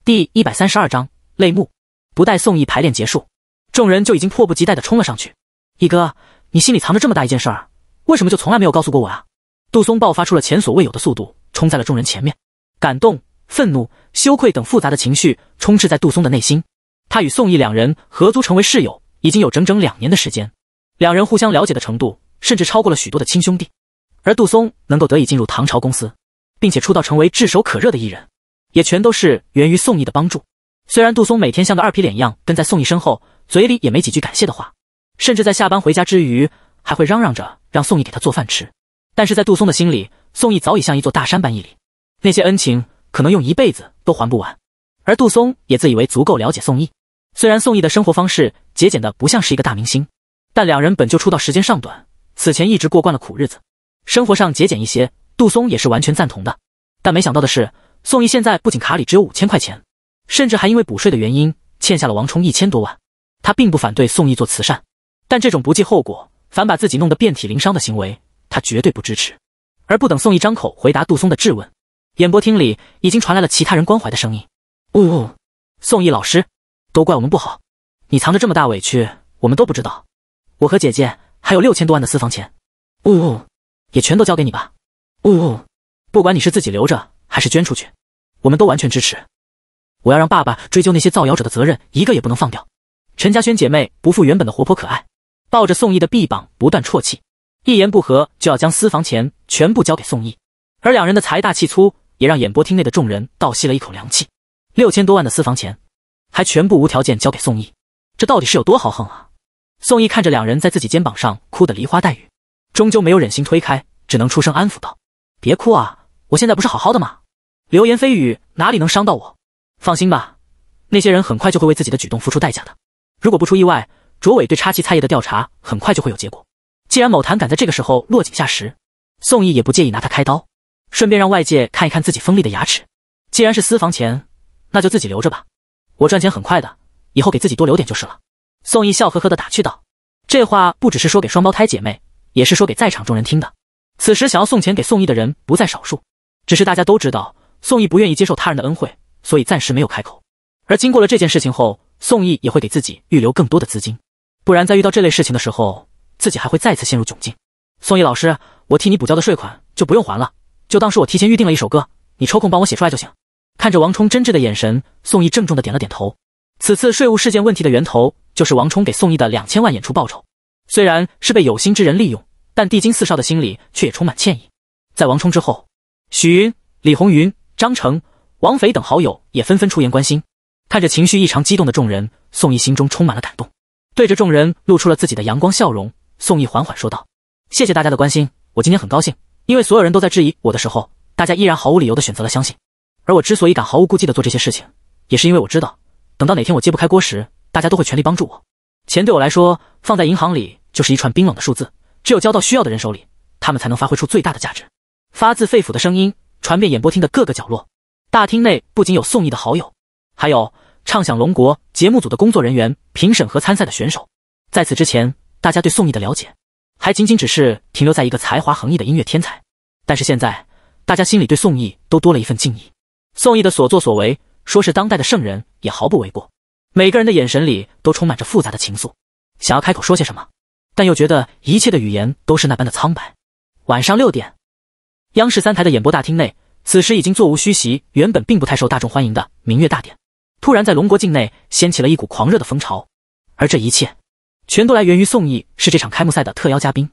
A: 第一百三十二章泪目。不待宋义排练结束。众人就已经迫不及待地冲了上去。一哥，你心里藏着这么大一件事儿，为什么就从来没有告诉过我啊？杜松爆发出了前所未有的速度，冲在了众人前面。感动、愤怒、羞愧等复杂的情绪充斥在杜松的内心。他与宋义两人合租成为室友，已经有整整两年的时间。两人互相了解的程度，甚至超过了许多的亲兄弟。而杜松能够得以进入唐朝公司，并且出道成为炙手可热的艺人，也全都是源于宋义的帮助。虽然杜松每天像个二皮脸一样跟在宋义身后，嘴里也没几句感谢的话，甚至在下班回家之余，还会嚷嚷着让宋义给他做饭吃。但是在杜松的心里，宋义早已像一座大山般屹立，那些恩情可能用一辈子都还不完。而杜松也自以为足够了解宋义，虽然宋义的生活方式节俭的不像是一个大明星，但两人本就出道时间尚短，此前一直过惯了苦日子，生活上节俭一些，杜松也是完全赞同的。但没想到的是，宋义现在不仅卡里只有五千块钱，甚至还因为补税的原因欠下了王冲一千多万。他并不反对宋义做慈善，但这种不计后果、反把自己弄得遍体鳞伤的行为，他绝对不支持。而不等宋义张口回答杜松的质问，演播厅里已经传来了其他人关怀的声音：“呜呜，宋义老师，都怪我们不好，你藏着这么大委屈，我们都不知道。我和姐姐还有六千多万的私房钱，呜呜，也全都交给你吧。呜呜，不管你是自己留着还是捐出去，我们都完全支持。我要让爸爸追究那些造谣者的责任，一个也不能放掉。”陈家轩姐妹不复原本的活泼可爱，抱着宋义的臂膀不断啜泣，一言不合就要将私房钱全部交给宋义，而两人的财大气粗也让演播厅内的众人倒吸了一口凉气。六千多万的私房钱，还全部无条件交给宋义，这到底是有多豪横啊！宋义看着两人在自己肩膀上哭得梨花带雨，终究没有忍心推开，只能出声安抚道：“别哭啊，我现在不是好好的吗？流言蜚语哪里能伤到我？放心吧，那些人很快就会为自己的举动付出代价的。”如果不出意外，卓伟对叉旗菜业的调查很快就会有结果。既然某谈敢在这个时候落井下石，宋毅也不介意拿他开刀，顺便让外界看一看自己锋利的牙齿。既然是私房钱，那就自己留着吧。我赚钱很快的，以后给自己多留点就是了。宋毅笑呵呵的打趣道，这话不只是说给双胞胎姐妹，也是说给在场众人听的。此时想要送钱给宋毅的人不在少数，只是大家都知道宋毅不愿意接受他人的恩惠，所以暂时没有开口。而经过了这件事情后。宋义也会给自己预留更多的资金，不然在遇到这类事情的时候，自己还会再次陷入窘境。宋义老师，我替你补交的税款就不用还了，就当是我提前预定了一首歌，你抽空帮我写出来就行。看着王冲真挚的眼神，宋义郑重的点了点头。此次税务事件问题的源头就是王冲给宋义的两千万演出报酬，虽然是被有心之人利用，但帝京四少的心里却也充满歉意。在王冲之后，许云、李红云、张成、王斐等好友也纷纷出言关心。看着情绪异常激动的众人，宋义心中充满了感动，对着众人露出了自己的阳光笑容。宋义缓缓说道：“谢谢大家的关心，我今天很高兴，因为所有人都在质疑我的时候，大家依然毫无理由的选择了相信。而我之所以敢毫无顾忌的做这些事情，也是因为我知道，等到哪天我揭不开锅时，大家都会全力帮助我。钱对我来说，放在银行里就是一串冰冷的数字，只有交到需要的人手里，他们才能发挥出最大的价值。”发自肺腑的声音传遍演播厅的各个角落。大厅内不仅有宋义的好友。还有《畅想龙国》节目组的工作人员、评审和参赛的选手。在此之前，大家对宋毅的了解，还仅仅只是停留在一个才华横溢的音乐天才。但是现在，大家心里对宋毅都多了一份敬意。宋毅的所作所为，说是当代的圣人，也毫不为过。每个人的眼神里都充满着复杂的情愫，想要开口说些什么，但又觉得一切的语言都是那般的苍白。晚上六点，央视三台的演播大厅内，此时已经座无虚席。原本并不太受大众欢迎的《明月大典》。突然在龙国境内掀起了一股狂热的风潮，而这一切，全都来源于宋义是这场开幕赛的特邀嘉宾。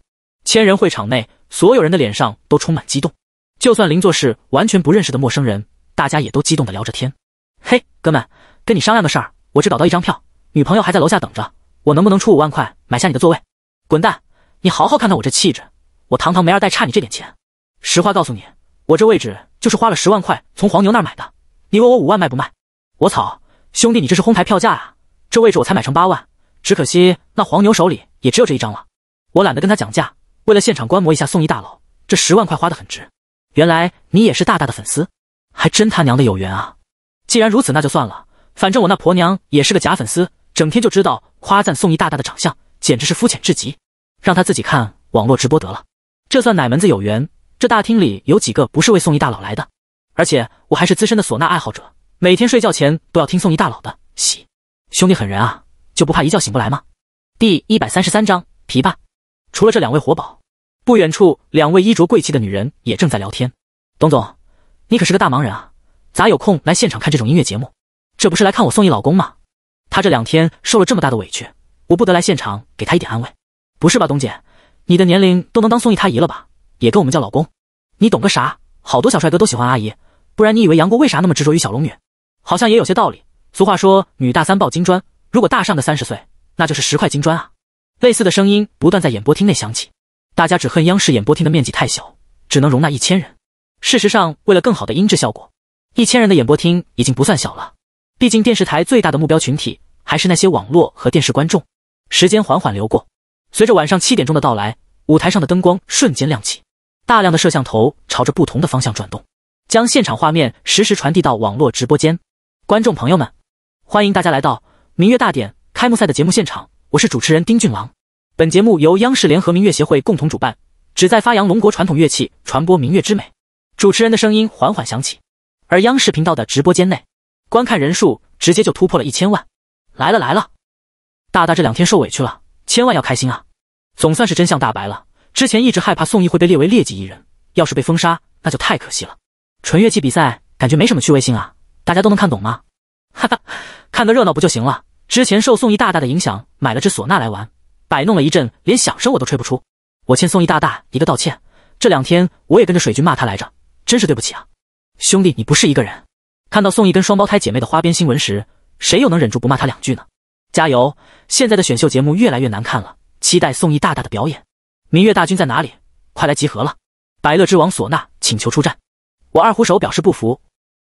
A: 千人会场内，所有人的脸上都充满激动，就算邻座是完全不认识的陌生人，大家也都激动的聊着天。嘿，哥们，跟你商量个事儿，我只搞到一张票，女朋友还在楼下等着，我能不能出五万块买下你的座位？滚蛋！你好好看看我这气质，我堂堂梅二代差你这点钱？实话告诉你，我这位置就是花了十万块从黄牛那儿买的，你问我五万卖不卖？我草！兄弟，你这是哄抬票价啊！这位置我才买成八万，只可惜那黄牛手里也只有这一张了。我懒得跟他讲价，为了现场观摩一下宋毅大佬，这十万块花的很值。原来你也是大大的粉丝，还真他娘的有缘啊！既然如此，那就算了，反正我那婆娘也是个假粉丝，整天就知道夸赞宋毅大大的长相，简直是肤浅至极，让他自己看网络直播得了。这算哪门子有缘？这大厅里有几个不是为宋毅大佬来的？而且我还是资深的唢呐爱好者。每天睡觉前都要听宋一大佬的喜，兄弟狠人啊，就不怕一觉醒不来吗？第一百三十三章琵琶。除了这两位活宝，不远处两位衣着贵气的女人也正在聊天。董总，你可是个大忙人啊，咋有空来现场看这种音乐节目？这不是来看我宋义老公吗？他这两天受了这么大的委屈，我不得来现场给他一点安慰？不是吧，董姐，你的年龄都能当宋义他姨了吧？也跟我们叫老公？你懂个啥？好多小帅哥都喜欢阿姨，不然你以为杨过为啥那么执着于小龙女？好像也有些道理。俗话说“女大三抱金砖”，如果大上个三十岁，那就是十块金砖啊！类似的声音不断在演播厅内响起，大家只恨央视演播厅的面积太小，只能容纳一千人。事实上，为了更好的音质效果，一千人的演播厅已经不算小了。毕竟，电视台最大的目标群体还是那些网络和电视观众。时间缓缓流过，随着晚上七点钟的到来，舞台上的灯光瞬间亮起，大量的摄像头朝着不同的方向转动，将现场画面实时传递到网络直播间。观众朋友们，欢迎大家来到《明月大典》开幕赛的节目现场，我是主持人丁俊郎。本节目由央视联合明月协会共同主办，旨在发扬龙国传统乐器，传播明月之美。主持人的声音缓缓响起，而央视频道的直播间内，观看人数直接就突破了一千万。来了来了，大大这两天受委屈了，千万要开心啊！总算是真相大白了，之前一直害怕宋轶会被列为劣迹艺人，要是被封杀，那就太可惜了。纯乐器比赛感觉没什么趣味性啊。大家都能看懂吗？哈哈，看个热闹不就行了？之前受宋义大大的影响，买了只唢呐来玩，摆弄了一阵，连响声我都吹不出。我欠宋义大大一个道歉。这两天我也跟着水军骂他来着，真是对不起啊！兄弟，你不是一个人。看到宋义跟双胞胎姐妹的花边新闻时，谁又能忍住不骂他两句呢？加油！现在的选秀节目越来越难看了，期待宋义大大的表演。明月大军在哪里？快来集合了！百乐之王唢呐请求出战，我二胡手表示不服。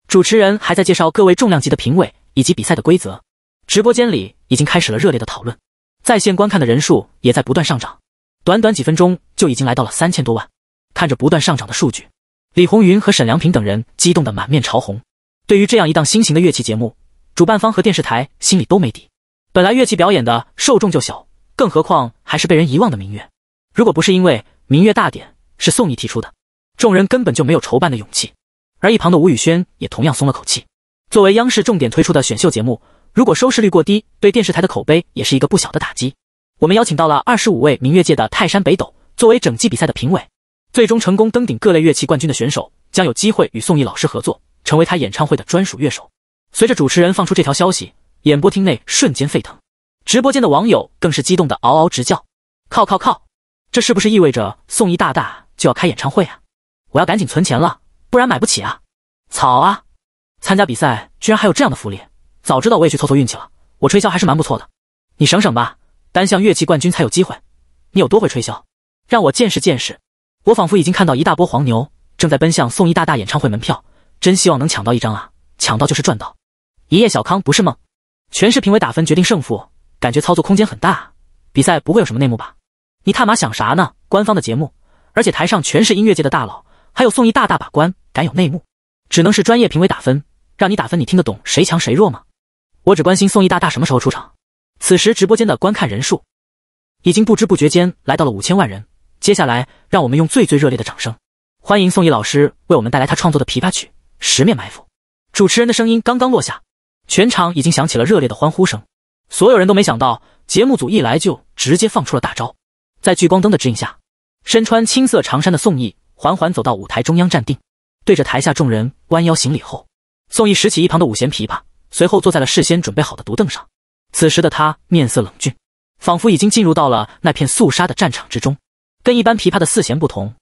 A: 主持人还在介绍各位重量级的评委以及比赛的规则，直播间里已经开始了热烈的讨论，在线观看的人数也在不断上涨，短短几分钟就已经来到了三千多万。看着不断上涨的数据，李红云和沈良平等人激动的满面潮红。对于这样一档新型的乐器节目，主办方和电视台心里都没底。本来乐器表演的受众就小，更何况还是被人遗忘的民乐。如果不是因为《民乐大典》是宋义提出的，众人根本就没有筹办的勇气。而一旁的吴宇轩也同样松了口气。作为央视重点推出的选秀节目，如果收视率过低，对电视台的口碑也是一个不小的打击。我们邀请到了二十五位民乐界的泰山北斗，作为整季比赛的评委。最终成功登顶各类乐器冠军的选手，将有机会与宋轶老师合作，成为他演唱会的专属乐手。随着主持人放出这条消息，演播厅内瞬间沸腾，直播间的网友更是激动的嗷嗷直叫。靠靠靠！这是不是意味着宋轶大大就要开演唱会啊？我要赶紧存钱了。不然买不起啊！草啊！参加比赛居然还有这样的福利，早知道我也去凑凑运气了。我吹箫还是蛮不错的，你省省吧。单项乐器冠军才有机会，你有多会吹箫，让我见识见识。我仿佛已经看到一大波黄牛正在奔向宋一大大演唱会门票，真希望能抢到一张啊！抢到就是赚到，一夜小康不是梦。全是评委打分决定胜负，感觉操作空间很大啊。比赛不会有什么内幕吧？你他妈想啥呢？官方的节目，而且台上全是音乐界的大佬。还有宋义大大把关，敢有内幕，只能是专业评委打分。让你打分，你听得懂谁强谁弱吗？我只关心宋义大大什么时候出场。此时直播间的观看人数已经不知不觉间来到了五千万人。接下来，让我们用最最热烈的掌声，欢迎宋义老师为我们带来他创作的琵琶曲《十面埋伏》。主持人的声音刚刚落下，全场已经响起了热烈的欢呼声。所有人都没想到，节目组一来就直接放出了大招。在聚光灯的指引下，身穿青色长衫的宋义。缓缓走到舞台中央站定，对着台下众人弯腰行礼后，宋义拾起一旁的五弦琵琶，随后坐在了事先准备好的独凳上。此时的他面色冷峻，仿佛已经进入到了那片肃杀的战场之中。跟一般琵琶的四弦不同，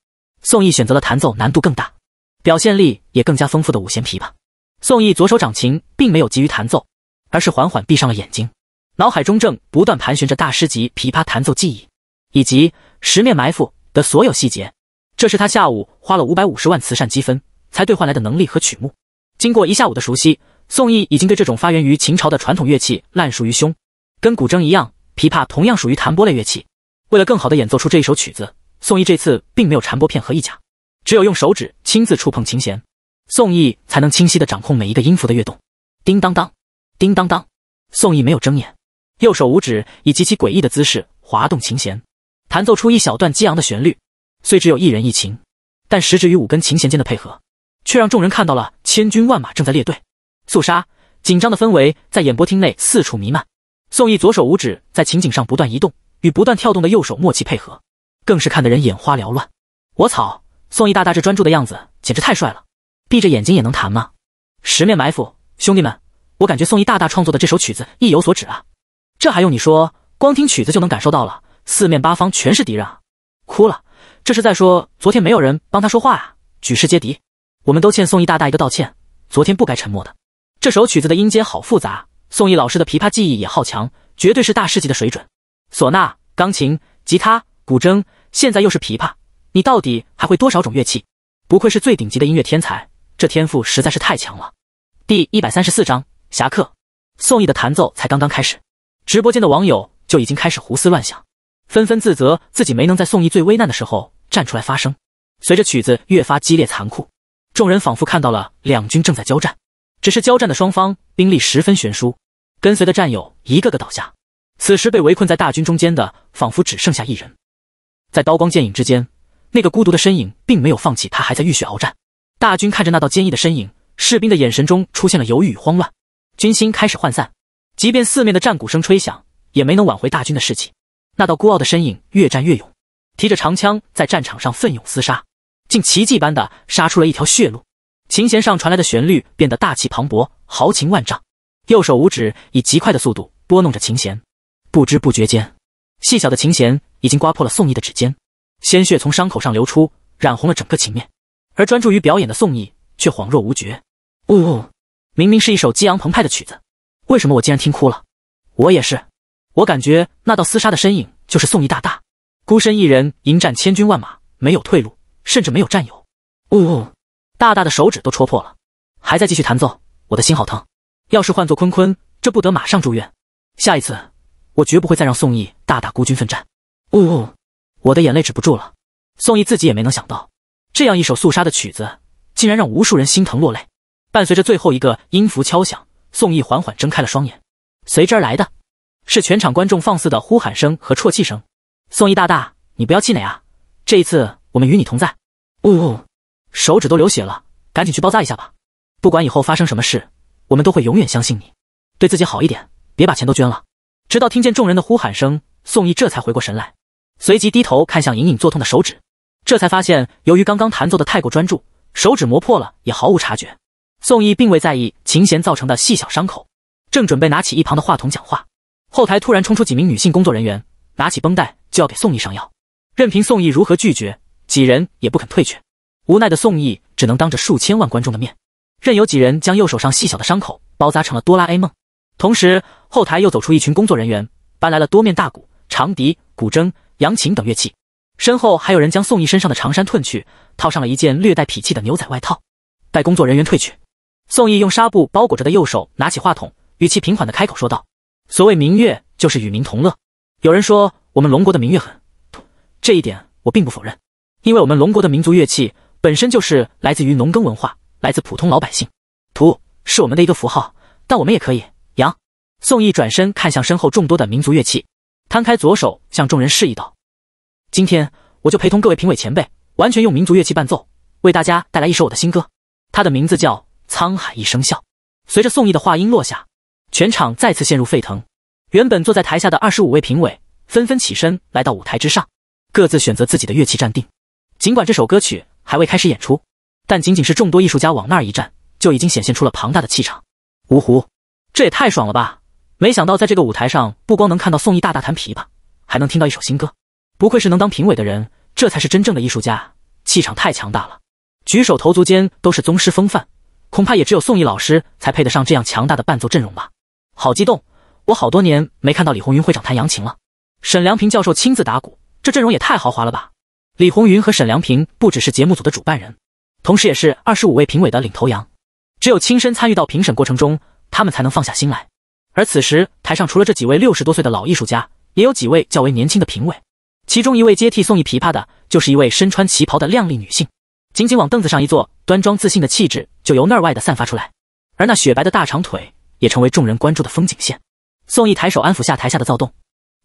A: 宋义选择了弹奏难度更大、表现力也更加丰富的五弦琵琶。宋义左手掌琴，并没有急于弹奏，而是缓缓闭上了眼睛，脑海中正不断盘旋着大师级琵琶弹奏技艺以及《十面埋伏》的所有细节。这是他下午花了五百五十万慈善积分才兑换来的能力和曲目。经过一下午的熟悉，宋义已经对这种发源于秦朝的传统乐器烂熟于胸。跟古筝一样，琵琶同样属于弹拨类乐器。为了更好的演奏出这一首曲子，宋义这次并没有缠拨片和意甲，只有用手指亲自触碰琴弦，宋义才能清晰的掌控每一个音符的跃动。叮当当，叮当当，宋义没有睁眼，右手五指以极其诡异的姿势滑动琴弦，弹奏出一小段激昂的旋律。虽只有一人一琴，但十指与五根琴弦间的配合，却让众人看到了千军万马正在列队肃杀、紧张的氛围在演播厅内四处弥漫。宋义左手五指在琴颈上不断移动，与不断跳动的右手默契配合，更是看得人眼花缭乱。我操，宋义大大这专注的样子简直太帅了！闭着眼睛也能弹吗？十面埋伏，兄弟们，我感觉宋义大大创作的这首曲子意有所指啊！这还用你说？光听曲子就能感受到了，四面八方全是敌人啊！哭了。这是在说昨天没有人帮他说话啊！举世皆敌，我们都欠宋义大大一个道歉。昨天不该沉默的。这首曲子的音阶好复杂，宋义老师的琵琶技艺也好强，绝对是大师级的水准。唢呐、钢琴、吉他、古筝，现在又是琵琶，你到底还会多少种乐器？不愧是最顶级的音乐天才，这天赋实在是太强了。第一百三十四章侠客。宋义的弹奏才刚刚开始，直播间的网友就已经开始胡思乱想，纷纷自责自己没能在宋义最危难的时候。站出来发声。随着曲子越发激烈残酷，众人仿佛看到了两军正在交战，只是交战的双方兵力十分悬殊。跟随的战友一个个倒下，此时被围困在大军中间的，仿佛只剩下一人。在刀光剑影之间，那个孤独的身影并没有放弃，他还在浴血鏖战。大军看着那道坚毅的身影，士兵的眼神中出现了犹豫与慌乱，军心开始涣散。即便四面的战鼓声吹响，也没能挽回大军的士气。那道孤傲的身影越战越勇。提着长枪在战场上奋勇厮杀，竟奇迹般的杀出了一条血路。琴弦上传来的旋律变得大气磅礴，豪情万丈。右手五指以极快的速度拨弄着琴弦，不知不觉间，细小的琴弦已经刮破了宋义的指尖，鲜血从伤口上流出，染红了整个琴面。而专注于表演的宋义却恍若无觉。呜，明明是一首激昂澎湃的曲子，为什么我竟然听哭了？我也是，我感觉那道厮杀的身影就是宋义大大。孤身一人迎战千军万马，没有退路，甚至没有战友。呜，大大的手指都戳破了，还在继续弹奏，我的心好疼。要是换做坤坤，这不得马上住院？下一次，我绝不会再让宋义大大孤军奋战。呜，我的眼泪止不住了。宋义自己也没能想到，这样一首肃杀的曲子，竟然让无数人心疼落泪。伴随着最后一个音符敲响，宋义缓缓睁开了双眼，随之而来的是全场观众放肆的呼喊声和啜泣声。宋义大大，你不要气馁啊！这一次我们与你同在。哦，手指都流血了，赶紧去包扎一下吧。不管以后发生什么事，我们都会永远相信你。对自己好一点，别把钱都捐了。直到听见众人的呼喊声，宋义这才回过神来，随即低头看向隐隐作痛的手指，这才发现由于刚刚弹奏的太过专注，手指磨破了也毫无察觉。宋义并未在意琴弦造成的细小伤口，正准备拿起一旁的话筒讲话，后台突然冲出几名女性工作人员。拿起绷带就要给宋义上药，任凭宋义如何拒绝，几人也不肯退却。无奈的宋义只能当着数千万观众的面，任由几人将右手上细小的伤口包扎成了哆啦 A 梦。同时，后台又走出一群工作人员，搬来了多面大鼓、长笛、古筝、扬琴等乐器。身后还有人将宋义身上的长衫褪去，套上了一件略带痞气的牛仔外套。待工作人员退去，宋义用纱布包裹着的右手拿起话筒，语气平缓的开口说道：“所谓民乐，就是与民同乐。”有人说我们龙国的民乐很，这一点我并不否认，因为我们龙国的民族乐器本身就是来自于农耕文化，来自普通老百姓。土是我们的一个符号，但我们也可以羊。宋义转身看向身后众多的民族乐器，摊开左手向众人示意道：“今天我就陪同各位评委前辈，完全用民族乐器伴奏，为大家带来一首我的新歌，它的名字叫《沧海一声笑》。”随着宋义的话音落下，全场再次陷入沸腾。原本坐在台下的二十五位评委纷纷起身，来到舞台之上，各自选择自己的乐器站定。尽管这首歌曲还未开始演出，但仅仅是众多艺术家往那儿一站，就已经显现出了庞大的气场。芜湖，这也太爽了吧！没想到在这个舞台上，不光能看到宋毅大大弹琵琶，还能听到一首新歌。不愧是能当评委的人，这才是真正的艺术家，气场太强大了，举手投足间都是宗师风范。恐怕也只有宋毅老师才配得上这样强大的伴奏阵容吧。好激动！我好多年没看到李红云会长弹扬琴了。沈良平教授亲自打鼓，这阵容也太豪华了吧！李红云和沈良平不只是节目组的主办人，同时也是二十五位评委的领头羊。只有亲身参与到评审过程中，他们才能放下心来。而此时台上除了这几位六十多岁的老艺术家，也有几位较为年轻的评委。其中一位接替宋轶琵琶的，就是一位身穿旗袍的靓丽女性。仅仅往凳子上一坐，端庄自信的气质就由那儿外的散发出来，而那雪白的大长腿也成为众人关注的风景线。宋毅抬手安抚下台下的躁动，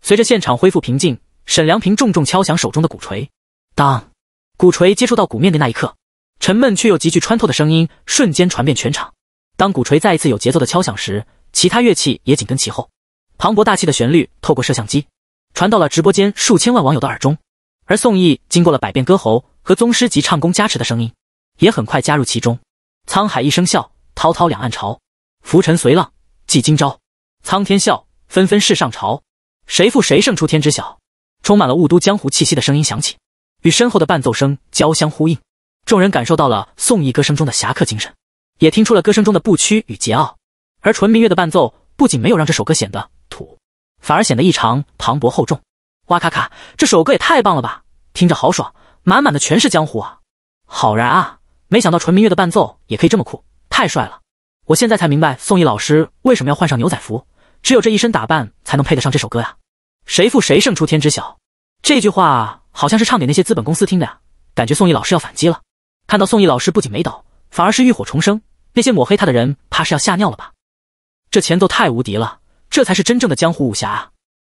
A: 随着现场恢复平静，沈良平重重敲响手中的鼓槌。当鼓槌接触到鼓面的那一刻，沉闷却又极具穿透的声音瞬间传遍全场。当鼓槌再一次有节奏的敲响时，其他乐器也紧跟其后，磅礴大气的旋律透过摄像机传到了直播间数千万网友的耳中。而宋毅经过了百变歌喉和宗师级唱功加持的声音，也很快加入其中。沧海一声笑，滔滔两岸潮，浮沉随浪，记今朝。苍天笑，纷纷世上潮，谁负谁胜，出天知晓。充满了雾都江湖气息的声音响起，与身后的伴奏声交相呼应。众人感受到了宋义歌声中的侠客精神，也听出了歌声中的不屈与桀骜。而纯明月的伴奏不仅没有让这首歌显得土，反而显得异常磅礴厚重。哇咔咔，这首歌也太棒了吧！听着好爽，满满的全是江湖啊！好燃啊！没想到纯明月的伴奏也可以这么酷，太帅了！我现在才明白宋轶老师为什么要换上牛仔服，只有这一身打扮才能配得上这首歌呀！谁负谁胜，出天知晓。这句话好像是唱给那些资本公司听的呀，感觉宋轶老师要反击了。看到宋轶老师不仅没倒，反而是浴火重生，那些抹黑他的人怕是要吓尿了吧？这前奏太无敌了，这才是真正的江湖武侠啊！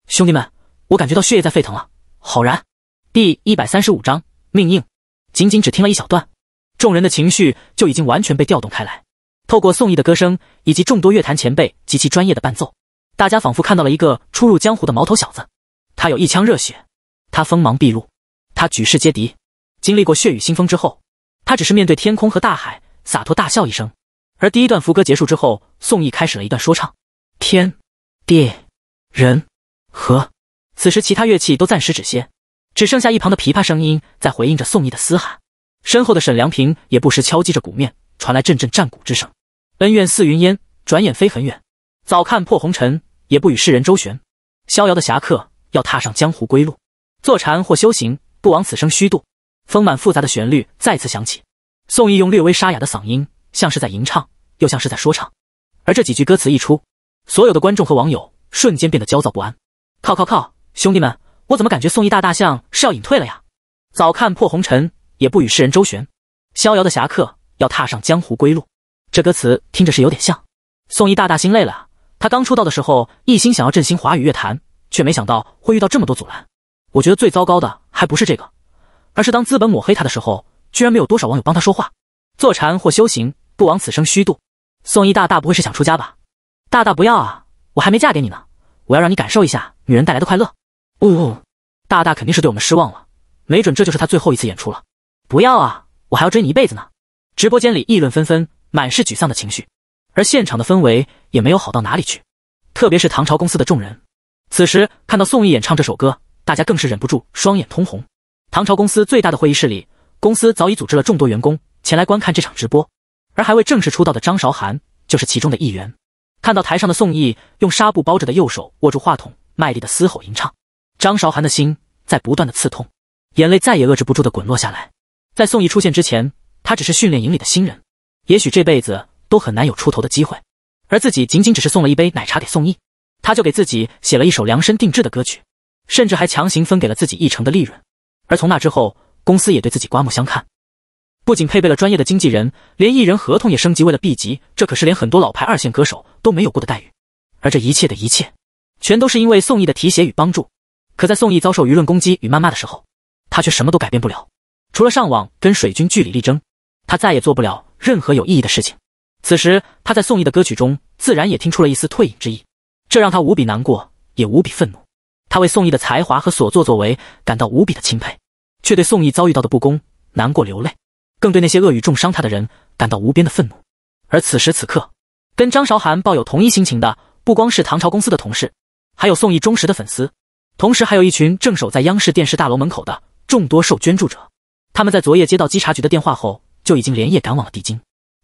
A: 兄弟们，我感觉到血液在沸腾了，好燃！第一百三十五章命硬，仅仅只听了一小段，众人的情绪就已经完全被调动开来。透过宋轶的歌声以及众多乐坛前辈及其专业的伴奏，大家仿佛看到了一个初入江湖的毛头小子。他有一腔热血，他锋芒毕露，他举世皆敌。经历过血雨腥风之后，他只是面对天空和大海，洒脱大笑一声。而第一段副歌结束之后，宋轶开始了一段说唱：天、地、人、和。此时，其他乐器都暂时止歇，只剩下一旁的琵琶声音在回应着宋轶的嘶喊。身后的沈良平也不时敲击着鼓面，传来阵阵战鼓之声。恩怨似云烟，转眼飞很远。早看破红尘，也不与世人周旋。逍遥的侠客要踏上江湖归路，坐禅或修行，不枉此生虚度。丰满复杂的旋律再次响起，宋义用略微沙哑的嗓音，像是在吟唱，又像是在说唱。而这几句歌词一出，所有的观众和网友瞬间变得焦躁不安。靠靠靠，兄弟们，我怎么感觉宋义大大像是要隐退了呀？早看破红尘，也不与世人周旋。逍遥的侠客要踏上江湖归路。这歌词听着是有点像。宋轶大大心累了，他刚出道的时候一心想要振兴华语乐坛，却没想到会遇到这么多阻拦。我觉得最糟糕的还不是这个，而是当资本抹黑他的时候，居然没有多少网友帮他说话。坐禅或修行，不枉此生虚度。宋轶大大不会是想出家吧？大大不要啊！我还没嫁给你呢，我要让你感受一下女人带来的快乐。呜呜，大大肯定是对我们失望了，没准这就是他最后一次演出了。不要啊！我还要追你一辈子呢。直播间里议论纷纷。满是沮丧的情绪，而现场的氛围也没有好到哪里去。特别是唐朝公司的众人，此时看到宋轶演唱这首歌，大家更是忍不住双眼通红。唐朝公司最大的会议室里，公司早已组织了众多员工前来观看这场直播，而还未正式出道的张韶涵就是其中的一员。看到台上的宋轶用纱布包着的右手握住话筒，卖力的嘶吼吟唱，张韶涵的心在不断的刺痛，眼泪再也遏制不住的滚落下来。在宋轶出现之前，他只是训练营里的新人。也许这辈子都很难有出头的机会，而自己仅仅只是送了一杯奶茶给宋轶，他就给自己写了一首量身定制的歌曲，甚至还强行分给了自己一成的利润。而从那之后，公司也对自己刮目相看，不仅配备了专业的经纪人，连艺人合同也升级为了 B 级，这可是连很多老牌二线歌手都没有过的待遇。而这一切的一切，全都是因为宋轶的提携与帮助。可在宋轶遭受舆论攻击与谩骂的时候，他却什么都改变不了，除了上网跟水军据理力争，他再也做不了。任何有意义的事情。此时，他在宋轶的歌曲中，自然也听出了一丝退隐之意，这让他无比难过，也无比愤怒。他为宋轶的才华和所作作为感到无比的钦佩，却对宋轶遭遇到的不公难过流泪，更对那些恶语重伤他的人感到无边的愤怒。而此时此刻，跟张韶涵抱有同一心情的，不光是唐朝公司的同事，还有宋轶忠实的粉丝，同时还有一群正守在央视电视大楼门口的众多受捐助者。他们在昨夜接到稽查局的电话后。就已经连夜赶往了帝京。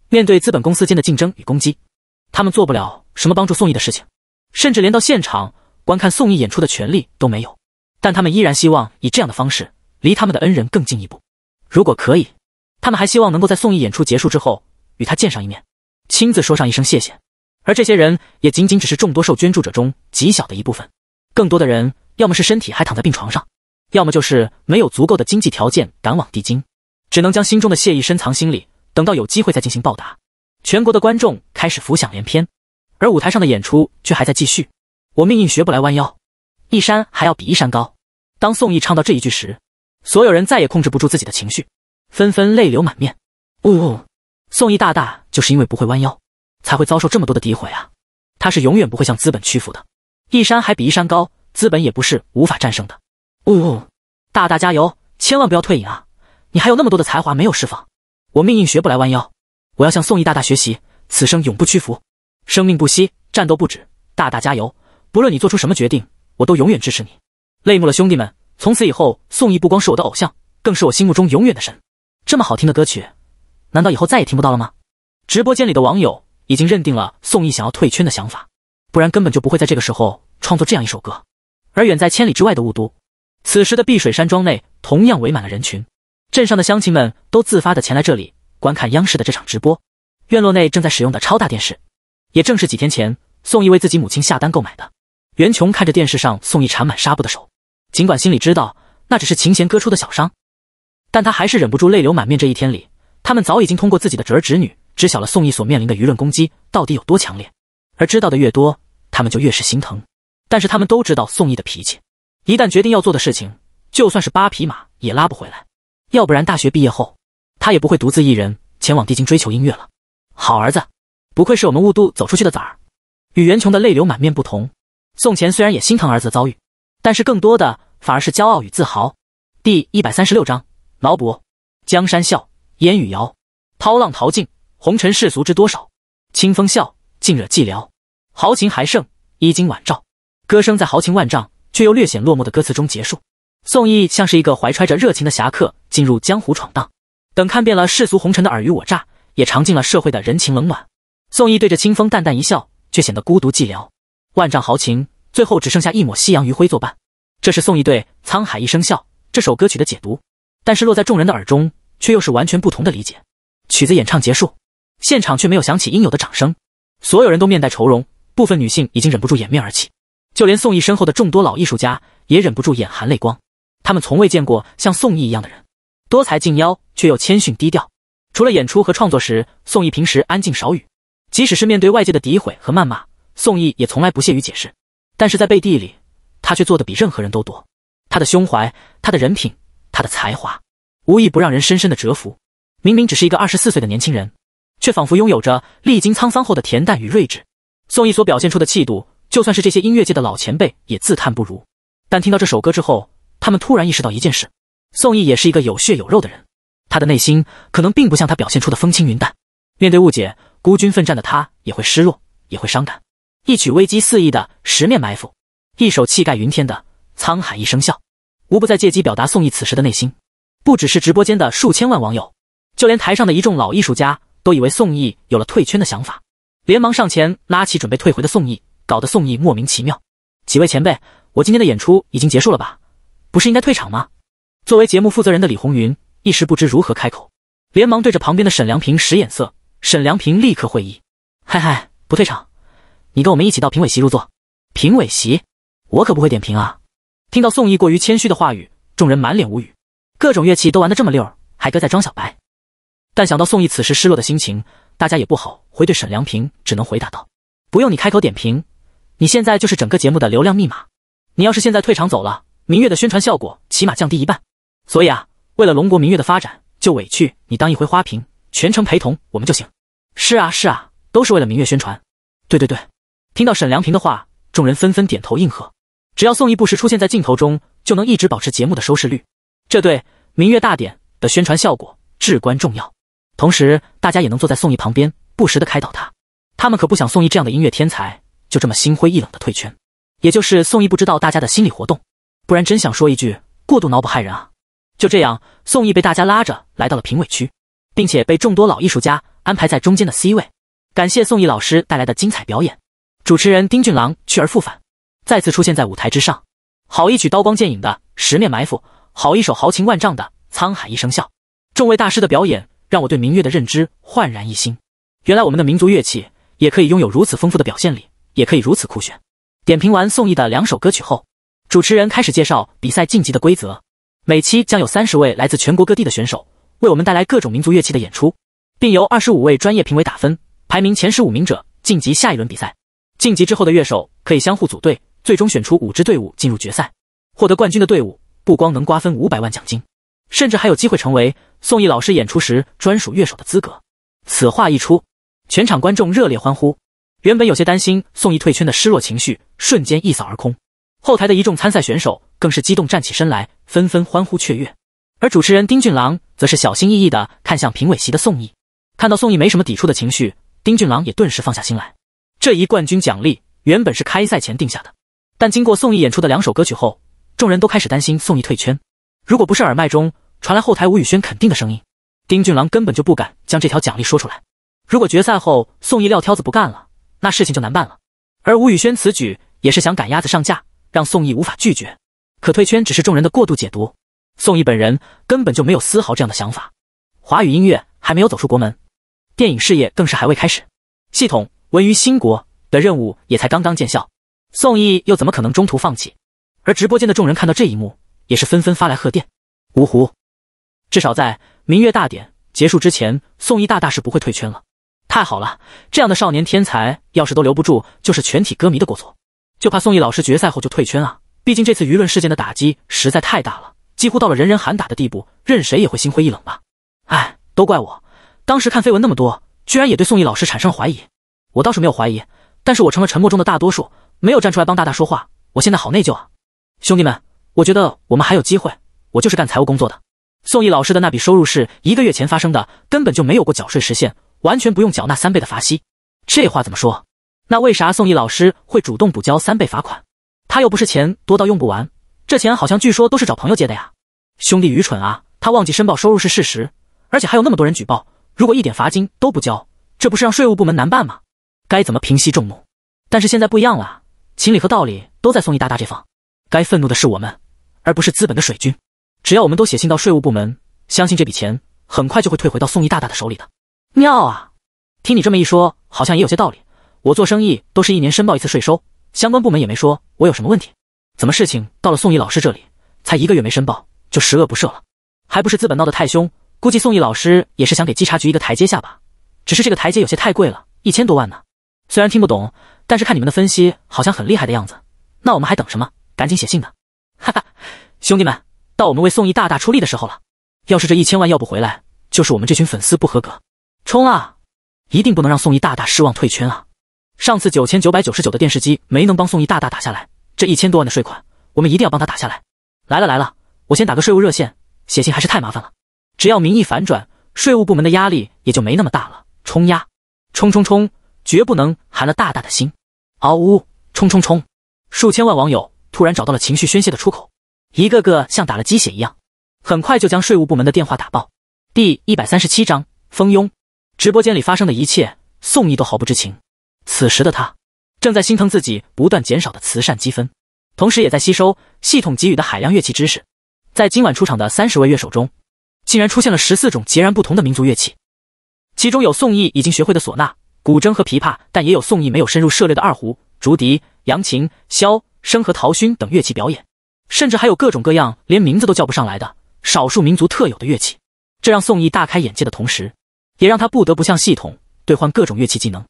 A: 面对资本公司间的竞争与攻击，他们做不了什么帮助宋义的事情，甚至连到现场观看宋义演出的权利都没有。但他们依然希望以这样的方式离他们的恩人更进一步。如果可以，他们还希望能够在宋义演出结束之后与他见上一面，亲自说上一声谢谢。而这些人也仅仅只是众多受捐助者中极小的一部分。更多的人要么是身体还躺在病床上，要么就是没有足够的经济条件赶往帝京。只能将心中的谢意深藏心里，等到有机会再进行报答。全国的观众开始浮想联翩，而舞台上的演出却还在继续。我命运学不来弯腰，一山还要比一山高。当宋轶唱到这一句时，所有人再也控制不住自己的情绪，纷纷泪流满面。呜，宋轶大大就是因为不会弯腰，才会遭受这么多的诋毁啊！他是永远不会向资本屈服的。一山还比一山高，资本也不是无法战胜的。呜，大大加油，千万不要退隐啊！你还有那么多的才华没有释放，我命硬学不来弯腰，我要向宋义大大学习，此生永不屈服，生命不息，战斗不止，大大加油！不论你做出什么决定，我都永远支持你。泪目了，兄弟们！从此以后，宋义不光是我的偶像，更是我心目中永远的神。这么好听的歌曲，难道以后再也听不到了吗？直播间里的网友已经认定了宋义想要退圈的想法，不然根本就不会在这个时候创作这样一首歌。而远在千里之外的雾都，此时的碧水山庄内同样围满了人群。镇上的乡亲们都自发的前来这里观看央视的这场直播。院落内正在使用的超大电视，也正是几天前宋毅为自己母亲下单购买的。袁琼看着电视上宋毅缠满纱布的手，尽管心里知道那只是琴弦割出的小伤，但他还是忍不住泪流满面。这一天里，他们早已经通过自己的侄儿侄女知晓了宋毅所面临的舆论攻击到底有多强烈，而知道的越多，他们就越是心疼。但是他们都知道宋义的脾气，一旦决定要做的事情，就算是八匹马也拉不回来。要不然，大学毕业后，他也不会独自一人前往帝京追求音乐了。好儿子，不愧是我们雾都走出去的崽儿。与袁琼的泪流满面不同，宋钱虽然也心疼儿子的遭遇，但是更多的反而是骄傲与自豪。第一百三十六章：脑补：江山笑，烟雨遥，涛浪淘尽红尘世俗知多少。清风笑，尽惹寂寥，豪情还剩衣襟晚照。歌声在豪情万丈却又略显落寞的歌词中结束。宋义像是一个怀揣着热情的侠客进入江湖闯荡，等看遍了世俗红尘的尔虞我诈，也尝尽了社会的人情冷暖。宋义对着清风淡淡一笑，却显得孤独寂寥，万丈豪情最后只剩下一抹夕阳余晖作伴。这是宋义对《沧海一声笑》这首歌曲的解读，但是落在众人的耳中，却又是完全不同的理解。曲子演唱结束，现场却没有响起应有的掌声，所有人都面带愁容，部分女性已经忍不住掩面而泣，就连宋义身后的众多老艺术家也忍不住眼含泪光。他们从未见过像宋轶一样的人，多才尽妖却又谦逊低调。除了演出和创作时，宋轶平时安静少语。即使是面对外界的诋毁和谩骂，宋轶也从来不屑于解释。但是在背地里，他却做得比任何人都多。他的胸怀，他的人品，他的才华，无一不让人深深的折服。明明只是一个二十四岁的年轻人，却仿佛拥有着历经沧桑后的恬淡与睿智。宋轶所表现出的气度，就算是这些音乐界的老前辈也自叹不如。但听到这首歌之后，他们突然意识到一件事：宋毅也是一个有血有肉的人，他的内心可能并不像他表现出的风轻云淡。面对误解，孤军奋战的他也会失落，也会伤感。一曲危机四溢的《十面埋伏》，一首气概云天的《沧海一声笑》，无不在借机表达宋毅此时的内心。不只是直播间的数千万网友，就连台上的一众老艺术家都以为宋毅有了退圈的想法，连忙上前拉起准备退回的宋毅，搞得宋毅莫名其妙。几位前辈，我今天的演出已经结束了吧？不是应该退场吗？作为节目负责人的李红云一时不知如何开口，连忙对着旁边的沈良平使眼色。沈良平立刻会意，嗨嗨，不退场，你跟我们一起到评委席入座。评委席？我可不会点评啊！听到宋毅过于谦虚的话语，众人满脸无语。各种乐器都玩得这么溜儿，还搁在装小白。但想到宋毅此时失落的心情，大家也不好回对沈良平，只能回答道：“不用你开口点评，你现在就是整个节目的流量密码。你要是现在退场走了。”明月的宣传效果起码降低一半，所以啊，为了龙国明月的发展，就委屈你当一回花瓶，全程陪同我们就行。是啊，是啊，都是为了明月宣传。对对对，听到沈良平的话，众人纷纷点头应和。只要宋逸不时出现在镜头中，就能一直保持节目的收视率，这对明月大典的宣传效果至关重要。同时，大家也能坐在宋逸旁边，不时的开导他。他们可不想宋逸这样的音乐天才就这么心灰意冷的退圈。也就是宋逸不知道大家的心理活动。不然真想说一句：过度脑补害人啊！就这样，宋轶被大家拉着来到了评委区，并且被众多老艺术家安排在中间的 C 位。感谢宋轶老师带来的精彩表演。主持人丁俊郎去而复返，再次出现在舞台之上。好一曲刀光剑影的《十面埋伏》，好一首豪情万丈的《沧海一声笑》。众位大师的表演让我对明月的认知焕然一新。原来我们的民族乐器也可以拥有如此丰富的表现力，也可以如此酷炫。点评完宋轶的两首歌曲后，主持人开始介绍比赛晋级的规则，每期将有三十位来自全国各地的选手为我们带来各种民族乐器的演出，并由二十五位专业评委打分，排名前十五名者晋级下一轮比赛。晋级之后的乐手可以相互组队，最终选出五支队伍进入决赛。获得冠军的队伍不光能瓜分五百万奖金，甚至还有机会成为宋毅老师演出时专属乐手的资格。此话一出，全场观众热烈欢呼，原本有些担心宋轶退圈的失落情绪瞬间一扫而空。后台的一众参赛选手更是激动，站起身来，纷纷欢呼雀跃。而主持人丁俊郎则是小心翼翼的看向评委席的宋轶，看到宋轶没什么抵触的情绪，丁俊郎也顿时放下心来。这一冠军奖励原本是开赛前定下的，但经过宋轶演出的两首歌曲后，众人都开始担心宋轶退圈。如果不是耳麦中传来后台吴宇轩肯定的声音，丁俊郎根本就不敢将这条奖励说出来。如果决赛后宋轶撂挑子不干了，那事情就难办了。而吴宇轩此举也是想赶鸭子上架。让宋义无法拒绝，可退圈只是众人的过度解读，宋义本人根本就没有丝毫这样的想法。华语音乐还没有走出国门，电影事业更是还未开始，系统文娱兴国的任务也才刚刚见效，宋义又怎么可能中途放弃？而直播间的众人看到这一幕，也是纷纷发来贺电。芜湖，至少在明月大典结束之前，宋义大大是不会退圈了。太好了，这样的少年天才要是都留不住，就是全体歌迷的过错。就怕宋轶老师决赛后就退圈啊！毕竟这次舆论事件的打击实在太大了，几乎到了人人喊打的地步，任谁也会心灰意冷吧？哎，都怪我，当时看绯闻那么多，居然也对宋轶老师产生了怀疑。我倒是没有怀疑，但是我成了沉默中的大多数，没有站出来帮大大说话。我现在好内疚啊！兄弟们，我觉得我们还有机会。我就是干财务工作的，宋轶老师的那笔收入是一个月前发生的，根本就没有过缴税时限，完全不用缴纳三倍的罚息。这话怎么说？那为啥宋毅老师会主动补交三倍罚款？他又不是钱多到用不完，这钱好像据说都是找朋友借的呀。兄弟愚蠢啊，他忘记申报收入是事实，而且还有那么多人举报。如果一点罚金都不交，这不是让税务部门难办吗？该怎么平息众怒？但是现在不一样了，情理和道理都在宋毅大大这方，该愤怒的是我们，而不是资本的水军。只要我们都写信到税务部门，相信这笔钱很快就会退回到宋毅大大的手里的。妙啊，听你这么一说，好像也有些道理。我做生意都是一年申报一次税收，相关部门也没说我有什么问题。怎么事情到了宋毅老师这里，才一个月没申报就十恶不赦了？还不是资本闹得太凶？估计宋毅老师也是想给稽查局一个台阶下吧。只是这个台阶有些太贵了，一千多万呢。虽然听不懂，但是看你们的分析好像很厉害的样子。那我们还等什么？赶紧写信吧！哈哈，兄弟们，到我们为宋毅大大出力的时候了。要是这一千万要不回来，就是我们这群粉丝不合格。冲啊！一定不能让宋毅大大失望，退圈啊！上次九千九百九十九的电视机没能帮宋毅大大打下来，这一千多万的税款，我们一定要帮他打下来。来了来了，我先打个税务热线，写信还是太麻烦了。只要民意反转，税务部门的压力也就没那么大了。冲压，冲冲冲，绝不能寒了大大的心。嗷呜，冲冲冲！数千万网友突然找到了情绪宣泄的出口，一个个像打了鸡血一样，很快就将税务部门的电话打爆。第一百三十七章蜂拥。直播间里发生的一切，宋义都毫不知情。此时的他，正在心疼自己不断减少的慈善积分，同时也在吸收系统给予的海量乐器知识。在今晚出场的三十位乐手中，竟然出现了十四种截然不同的民族乐器，其中有宋义已经学会的唢呐、古筝和琵琶，但也有宋义没有深入涉猎的二胡、竹笛、扬琴、箫、笙和陶埙等乐器表演，甚至还有各种各样连名字都叫不上来的少数民族特有的乐器。这让宋义大开眼界的同时，也让他不得不向系统兑换各种乐器技能。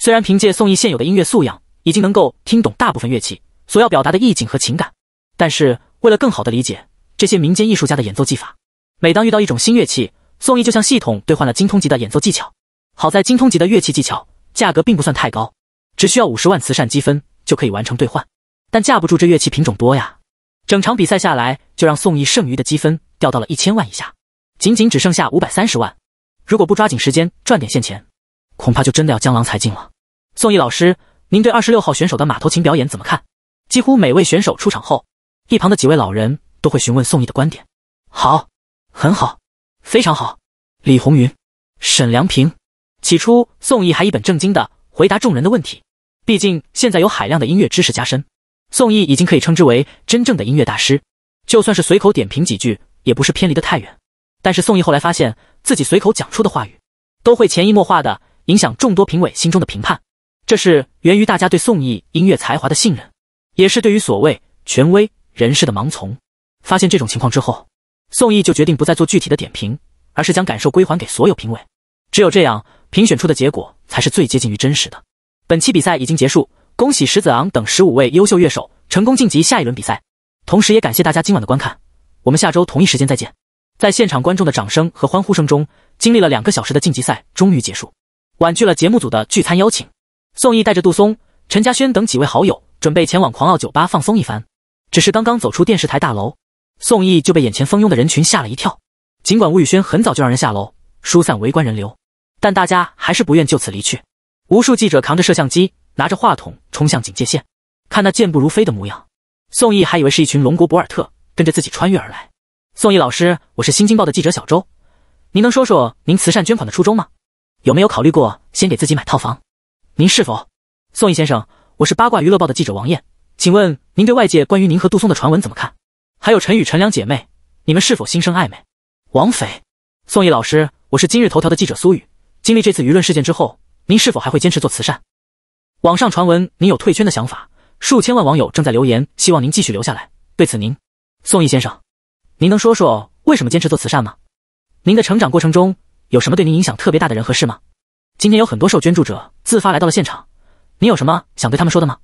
A: 虽然凭借宋轶现有的音乐素养，已经能够听懂大部分乐器所要表达的意境和情感，但是为了更好的理解这些民间艺术家的演奏技法，每当遇到一种新乐器，宋轶就像系统兑换了精通级的演奏技巧。好在精通级的乐器技巧价格并不算太高，只需要五十万慈善积分就可以完成兑换。但架不住这乐器品种多呀，整场比赛下来就让宋轶剩余的积分掉到了一千万以下，仅仅只剩下五百三十万。如果不抓紧时间赚点现钱，恐怕就真的要江郎才尽了。宋毅老师，您对二十六号选手的马头琴表演怎么看？几乎每位选手出场后，一旁的几位老人都会询问宋毅的观点。好，很好，非常好。李红云、沈良平。起初，宋毅还一本正经的回答众人的问题，毕竟现在有海量的音乐知识加深，宋毅已经可以称之为真正的音乐大师，就算是随口点评几句，也不是偏离的太远。但是宋毅后来发现自己随口讲出的话语，都会潜移默化的影响众多评委心中的评判。这是源于大家对宋轶音乐才华的信任，也是对于所谓权威人士的盲从。发现这种情况之后，宋轶就决定不再做具体的点评，而是将感受归还给所有评委。只有这样，评选出的结果才是最接近于真实的。本期比赛已经结束，恭喜石子昂等十五位优秀乐手成功晋级下一轮比赛。同时也感谢大家今晚的观看，我们下周同一时间再见。在现场观众的掌声和欢呼声中，经历了两个小时的晋级赛终于结束，婉拒了节目组的聚餐邀请。宋毅带着杜松、陈嘉轩等几位好友，准备前往狂傲酒吧放松一番。只是刚刚走出电视台大楼，宋毅就被眼前蜂拥的人群吓了一跳。尽管吴宇轩很早就让人下楼疏散围观人流，但大家还是不愿就此离去。无数记者扛着摄像机、拿着话筒冲向警戒线，看那健步如飞的模样，宋毅还以为是一群龙国博尔特跟着自己穿越而来。宋毅老师，我是新京报的记者小周，您能说说您慈善捐款的初衷吗？有没有考虑过先给自己买套房？您是否，宋轶先生？我是八卦娱乐报的记者王艳，请问您对外界关于您和杜松的传闻怎么看？还有陈宇、陈良姐妹，你们是否心生暧昧？王斐，宋轶老师，我是今日头条的记者苏雨。经历这次舆论事件之后，您是否还会坚持做慈善？网上传闻您有退圈的想法，数千万网友正在留言，希望您继续留下来。对此，您，宋轶先生，您能说说为什么坚持做慈善吗？您的成长过程中有什么对您影响特别大的人和事吗？今天有很多受捐助者自发来到了现场，你有什么想对他们说的吗？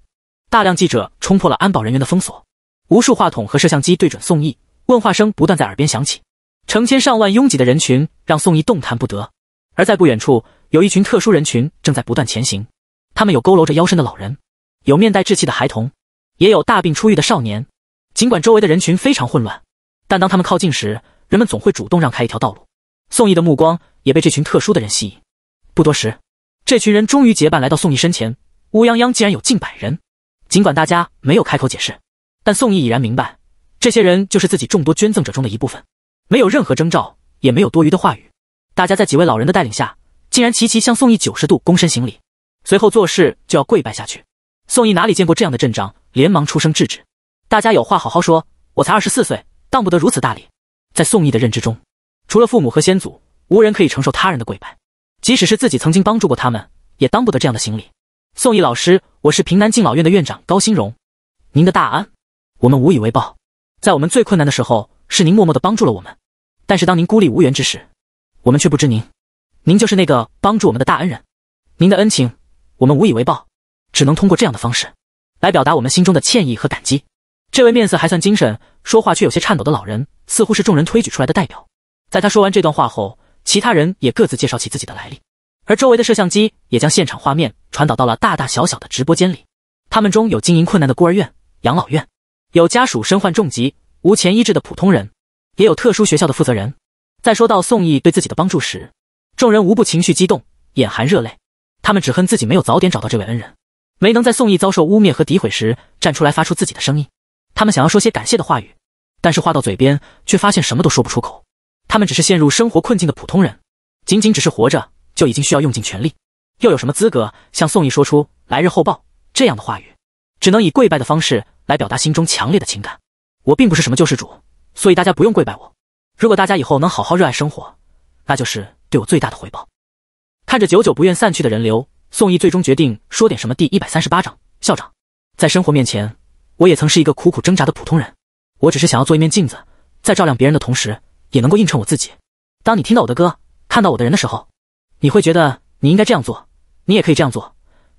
A: 大量记者冲破了安保人员的封锁，无数话筒和摄像机对准宋义，问话声不断在耳边响起。成千上万拥挤的人群让宋义动弹不得。而在不远处，有一群特殊人群正在不断前行。他们有佝偻着腰身的老人，有面带稚气的孩童，也有大病初愈的少年。尽管周围的人群非常混乱，但当他们靠近时，人们总会主动让开一条道路。宋义的目光也被这群特殊的人吸引。不多时，这群人终于结伴来到宋义身前，乌泱泱竟然有近百人。尽管大家没有开口解释，但宋义已然明白，这些人就是自己众多捐赠者中的一部分。没有任何征兆，也没有多余的话语，大家在几位老人的带领下，竟然齐齐向宋义九十度躬身行礼，随后作势就要跪拜下去。宋义哪里见过这样的阵仗，连忙出声制止：“大家有话好好说，我才二十四岁，当不得如此大礼。”在宋义的认知中，除了父母和先祖，无人可以承受他人的跪拜。即使是自己曾经帮助过他们，也当不得这样的行礼。宋义老师，我是平南敬老院的院长高新荣，您的大恩，我们无以为报。在我们最困难的时候，是您默默的帮助了我们。但是当您孤立无援之时，我们却不知您。您就是那个帮助我们的大恩人，您的恩情，我们无以为报，只能通过这样的方式，来表达我们心中的歉意和感激。这位面色还算精神，说话却有些颤抖的老人，似乎是众人推举出来的代表。在他说完这段话后。其他人也各自介绍起自己的来历，而周围的摄像机也将现场画面传导到了大大小小的直播间里。他们中有经营困难的孤儿院、养老院，有家属身患重疾无钱医治的普通人，也有特殊学校的负责人。在说到宋毅对自己的帮助时，众人无不情绪激动，眼含热泪。他们只恨自己没有早点找到这位恩人，没能在宋毅遭受污蔑和诋毁时站出来发出自己的声音。他们想要说些感谢的话语，但是话到嘴边，却发现什么都说不出口。他们只是陷入生活困境的普通人，仅仅只是活着就已经需要用尽全力，又有什么资格向宋义说出来日后报这样的话语？只能以跪拜的方式来表达心中强烈的情感。我并不是什么救世主，所以大家不用跪拜我。如果大家以后能好好热爱生活，那就是对我最大的回报。看着久久不愿散去的人流，宋义最终决定说点什么。第一百三十八章：校长在生活面前，我也曾是一个苦苦挣扎的普通人。我只是想要做一面镜子，在照亮别人的同时。也能够映衬我自己。当你听到我的歌，看到我的人的时候，你会觉得你应该这样做，你也可以这样做，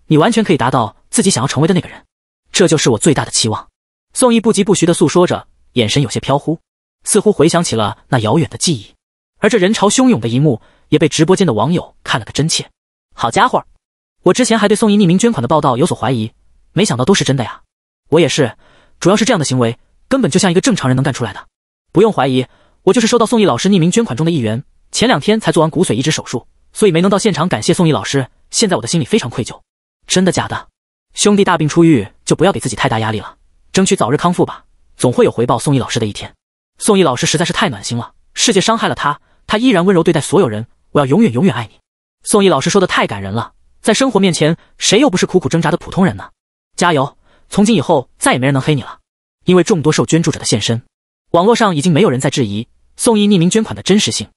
A: 你完全可以达到自己想要成为的那个人。这就是我最大的期望。宋毅不疾不徐地诉说着，眼神有些飘忽，似乎回想起了那遥远的记忆。而这人潮汹涌的一幕也被直播间的网友看了个真切。好家伙，我之前还对宋毅匿名捐款的报道有所怀疑，没想到都是真的呀！我也是，主要是这样的行为根本就像一个正常人能干出来的，不用怀疑。我就是收到宋毅老师匿名捐款中的一员，前两天才做完骨髓移植手术，所以没能到现场感谢宋毅老师。现在我的心里非常愧疚。真的假的？兄弟大病初愈，就不要给自己太大压力了，争取早日康复吧。总会有回报宋毅老师的一天。宋毅老师实在是太暖心了，世界伤害了他，他依然温柔对待所有人。我要永远永远爱你。宋毅老师说的太感人了，在生活面前，谁又不是苦苦挣扎的普通人呢？加油！从今以后，再也没人能黑你了，因为众多受捐助者的现身，网络上已经没有人在质疑。宋义匿名捐款的真实性，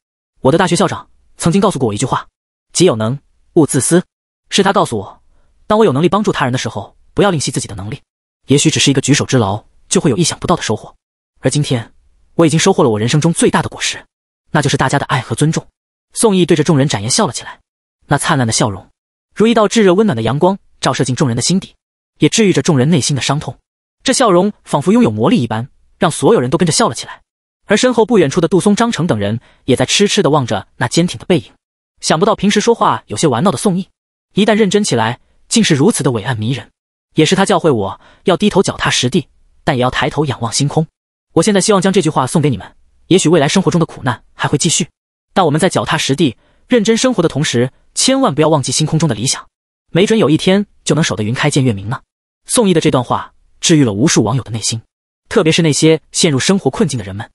A: 我的大学校长曾经告诉过我一句话：“己有能，勿自私。”是他告诉我，当我有能力帮助他人的时候，不要吝惜自己的能力。也许只是一个举手之劳，就会有意想不到的收获。而今天，我已经收获了我人生中最大的果实，那就是大家的爱和尊重。宋义对着众人展颜笑了起来，那灿烂的笑容，如一道炙热温暖的阳光，照射进众人的心底，也治愈着众人内心的伤痛。这笑容仿佛拥有魔力一般，让所有人都跟着笑了起来。而身后不远处的杜松、张程等人也在痴痴地望着那坚挺的背影。想不到平时说话有些玩闹的宋毅，一旦认真起来，竟是如此的伟岸迷人。也是他教会我要低头脚踏实地，但也要抬头仰望星空。我现在希望将这句话送给你们。也许未来生活中的苦难还会继续，但我们在脚踏实地、认真生活的同时，千万不要忘记星空中的理想。没准有一天就能守得云开见月明呢。宋毅的这段话治愈了无数网友的内心，特别是那些陷入生活困境的人们。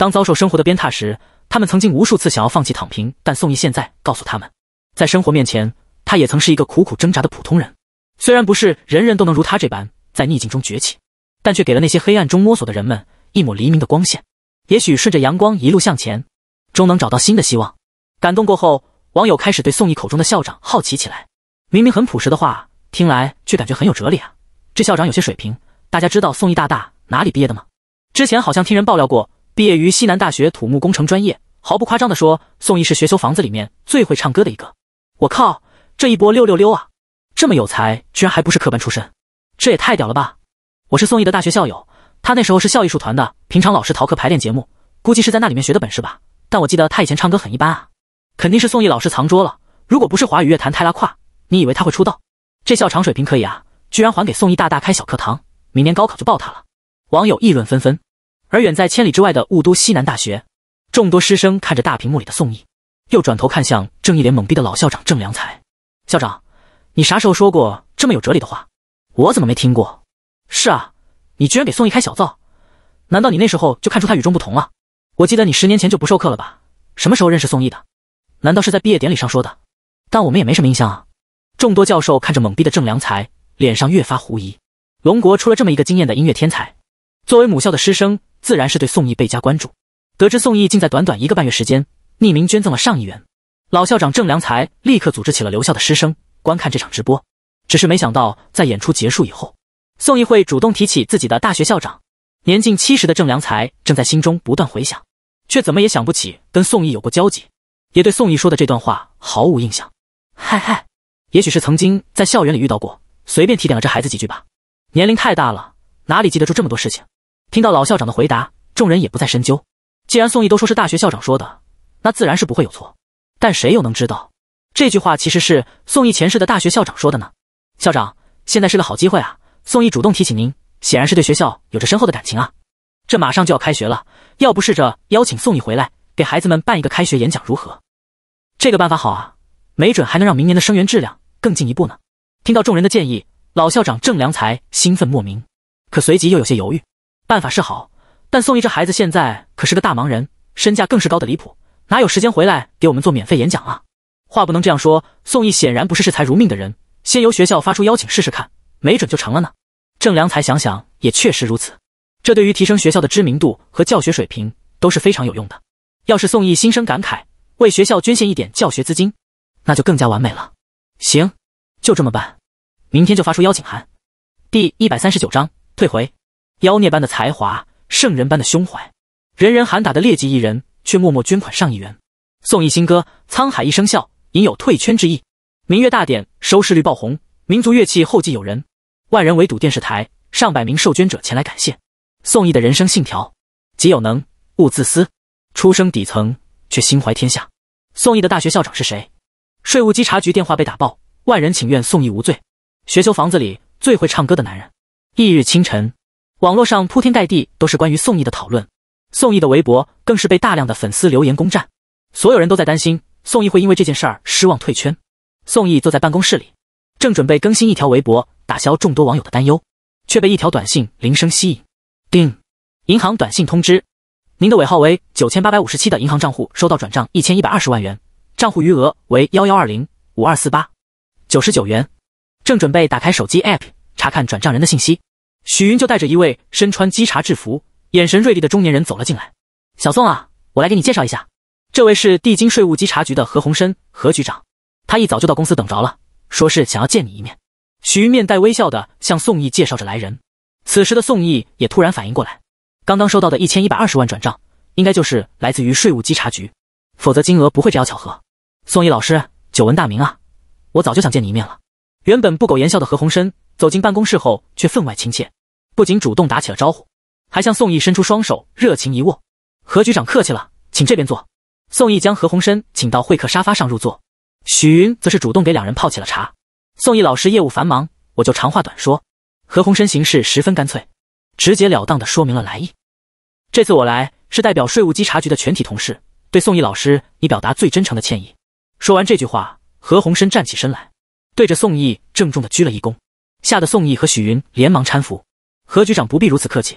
A: 当遭受生活的鞭挞时，他们曾经无数次想要放弃躺平，但宋轶现在告诉他们，在生活面前，他也曾是一个苦苦挣扎的普通人。虽然不是人人都能如他这般在逆境中崛起，但却给了那些黑暗中摸索的人们一抹黎明的光线。也许顺着阳光一路向前，终能找到新的希望。感动过后，网友开始对宋轶口中的校长好奇起来。明明很朴实的话，听来却感觉很有哲理啊！这校长有些水平。大家知道宋轶大大哪里毕业的吗？之前好像听人爆料过。毕业于西南大学土木工程专业，毫不夸张地说，宋轶是学修房子里面最会唱歌的一个。我靠，这一波六六六啊！这么有才，居然还不是科班出身，这也太屌了吧！我是宋轶的大学校友，他那时候是校艺术团的，平常老是逃课排练节目，估计是在那里面学的本事吧。但我记得他以前唱歌很一般啊，肯定是宋轶老师藏拙了。如果不是华语乐坛太拉胯，你以为他会出道？这校场水平可以啊，居然还给宋轶大大开小课堂，明年高考就爆他了。网友议论纷纷。而远在千里之外的雾都西南大学，众多师生看着大屏幕里的宋义，又转头看向正一脸懵逼的老校长郑良才。校长，你啥时候说过这么有哲理的话？我怎么没听过？是啊，你居然给宋义开小灶，难道你那时候就看出他与众不同了？我记得你十年前就不授课了吧？什么时候认识宋义的？难道是在毕业典礼上说的？但我们也没什么印象啊。众多教授看着懵逼的郑良才，脸上越发狐疑。龙国出了这么一个惊艳的音乐天才，作为母校的师生。自然是对宋毅倍加关注，得知宋毅竟在短短一个半月时间匿名捐赠了上亿元，老校长郑良才立刻组织起了留校的师生观看这场直播。只是没想到，在演出结束以后，宋毅会主动提起自己的大学校长。年近七十的郑良才正在心中不断回想，却怎么也想不起跟宋毅有过交集，也对宋毅说的这段话毫无印象。嗨嗨，也许是曾经在校园里遇到过，随便提点了这孩子几句吧。年龄太大了，哪里记得住这么多事情？听到老校长的回答，众人也不再深究。既然宋义都说是大学校长说的，那自然是不会有错。但谁又能知道这句话其实是宋义前世的大学校长说的呢？校长，现在是个好机会啊！宋义主动提起您，显然是对学校有着深厚的感情啊。这马上就要开学了，要不试着邀请宋义回来，给孩子们办一个开学演讲如何？这个办法好啊，没准还能让明年的生源质量更进一步呢。听到众人的建议，老校长郑良才兴奋莫名，可随即又有些犹豫。办法是好，但宋毅这孩子现在可是个大忙人，身价更是高的离谱，哪有时间回来给我们做免费演讲啊？话不能这样说，宋毅显然不是视财如命的人。先由学校发出邀请试试看，没准就成了呢。郑良才想想，也确实如此。这对于提升学校的知名度和教学水平都是非常有用的。要是宋毅心生感慨，为学校捐献一点教学资金，那就更加完美了。行，就这么办，明天就发出邀请函。第一百三十九章退回。妖孽般的才华，圣人般的胸怀，人人喊打的劣迹艺人，却默默捐款上亿元。宋轶新歌《沧海一声笑》引有退圈之意，《明月大典》收视率爆红，民族乐器后继有人，万人围堵电视台，上百名受捐者前来感谢。宋轶的人生信条：己有能，勿自私。出生底层，却心怀天下。宋轶的大学校长是谁？税务稽查局电话被打爆，万人请愿宋轶无罪。学修房子里最会唱歌的男人。翌日清晨。网络上铺天盖地都是关于宋轶的讨论，宋轶的微博更是被大量的粉丝留言攻占，所有人都在担心宋轶会因为这件事儿失望退圈。宋轶坐在办公室里，正准备更新一条微博，打消众多网友的担忧，却被一条短信铃声吸引。叮，银行短信通知：您的尾号为九千八百五十七的银行账户收到转账一千一百二十万元，账户余额为幺幺二零五二四八九十九元。正准备打开手机 APP 查看转账人的信息。许云就带着一位身穿稽查制服、眼神锐利的中年人走了进来。小宋啊，我来给你介绍一下，这位是地经税务稽查局的何鸿生何局长，他一早就到公司等着了，说是想要见你一面。许云面带微笑的向宋义介绍着来人。此时的宋义也突然反应过来，刚刚收到的一千一百二十万转账，应该就是来自于税务稽查局，否则金额不会这样巧合。宋义老师，久闻大名啊，我早就想见你一面了。原本不苟言笑的何鸿生。走进办公室后，却分外亲切，不仅主动打起了招呼，还向宋毅伸出双手，热情一握。何局长客气了，请这边坐。宋毅将何鸿燊请到会客沙发上入座，许云则是主动给两人泡起了茶。宋毅老师业务繁忙，我就长话短说。何鸿燊行事十分干脆，直截了当的说明了来意。这次我来是代表税务稽查局的全体同事，对宋毅老师你表达最真诚的歉意。说完这句话，何鸿燊站起身来，对着宋毅郑重的鞠了一躬。吓得宋毅和许云连忙搀扶何局长，不必如此客气，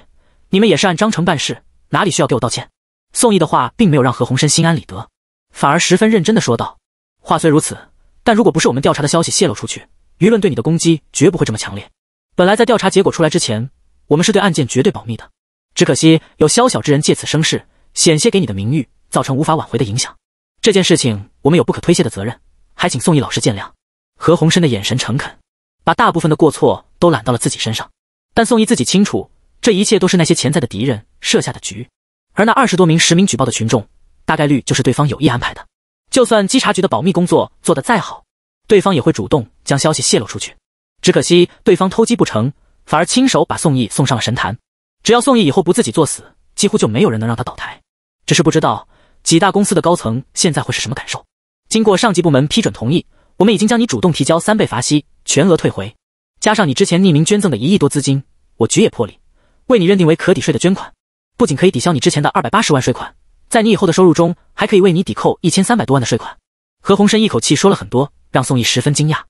A: 你们也是按章程办事，哪里需要给我道歉？宋毅的话并没有让何鸿燊心安理得，反而十分认真的说道：“话虽如此，但如果不是我们调查的消息泄露出去，舆论对你的攻击绝不会这么强烈。本来在调查结果出来之前，我们是对案件绝对保密的，只可惜有宵小之人借此生事，险些给你的名誉造成无法挽回的影响。这件事情我们有不可推卸的责任，还请宋毅老师见谅。”何鸿燊的眼神诚恳。把大部分的过错都揽到了自己身上，但宋义自己清楚，这一切都是那些潜在的敌人设下的局，而那二十多名实名举报的群众，大概率就是对方有意安排的。就算稽查局的保密工作做得再好，对方也会主动将消息泄露出去。只可惜对方偷鸡不成，反而亲手把宋义送上了神坛。只要宋义以后不自己作死，几乎就没有人能让他倒台。只是不知道几大公司的高层现在会是什么感受。经过上级部门批准同意。我们已经将你主动提交三倍罚息全额退回，加上你之前匿名捐赠的一亿多资金，我局也破例为你认定为可抵税的捐款，不仅可以抵消你之前的二百八十万税款，在你以后的收入中还可以为你抵扣一千三百多万的税款。何鸿燊一口气说了很多，让宋毅十分惊讶。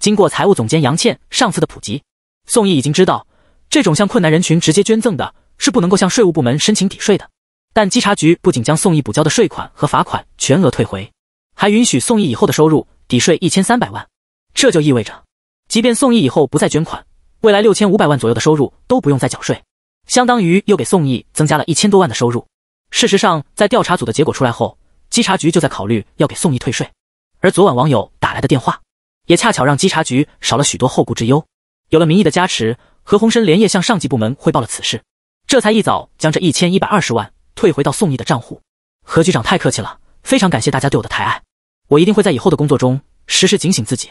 A: 经过财务总监杨倩上次的普及，宋毅已经知道这种向困难人群直接捐赠的是不能够向税务部门申请抵税的，但稽查局不仅将宋毅补交的税款和罚款全额退回。还允许宋义以后的收入抵税一千三百万，这就意味着，即便宋义以后不再捐款，未来六千五百万左右的收入都不用再缴税，相当于又给宋义增加了一千多万的收入。事实上，在调查组的结果出来后，稽查局就在考虑要给宋义退税，而昨晚网友打来的电话，也恰巧让稽查局少了许多后顾之忧。有了民意的加持，何鸿燊连夜向上级部门汇报了此事，这才一早将这一千一百二十万退回到宋义的账户。何局长太客气了，非常感谢大家对我的抬爱。我一定会在以后的工作中时时警醒自己，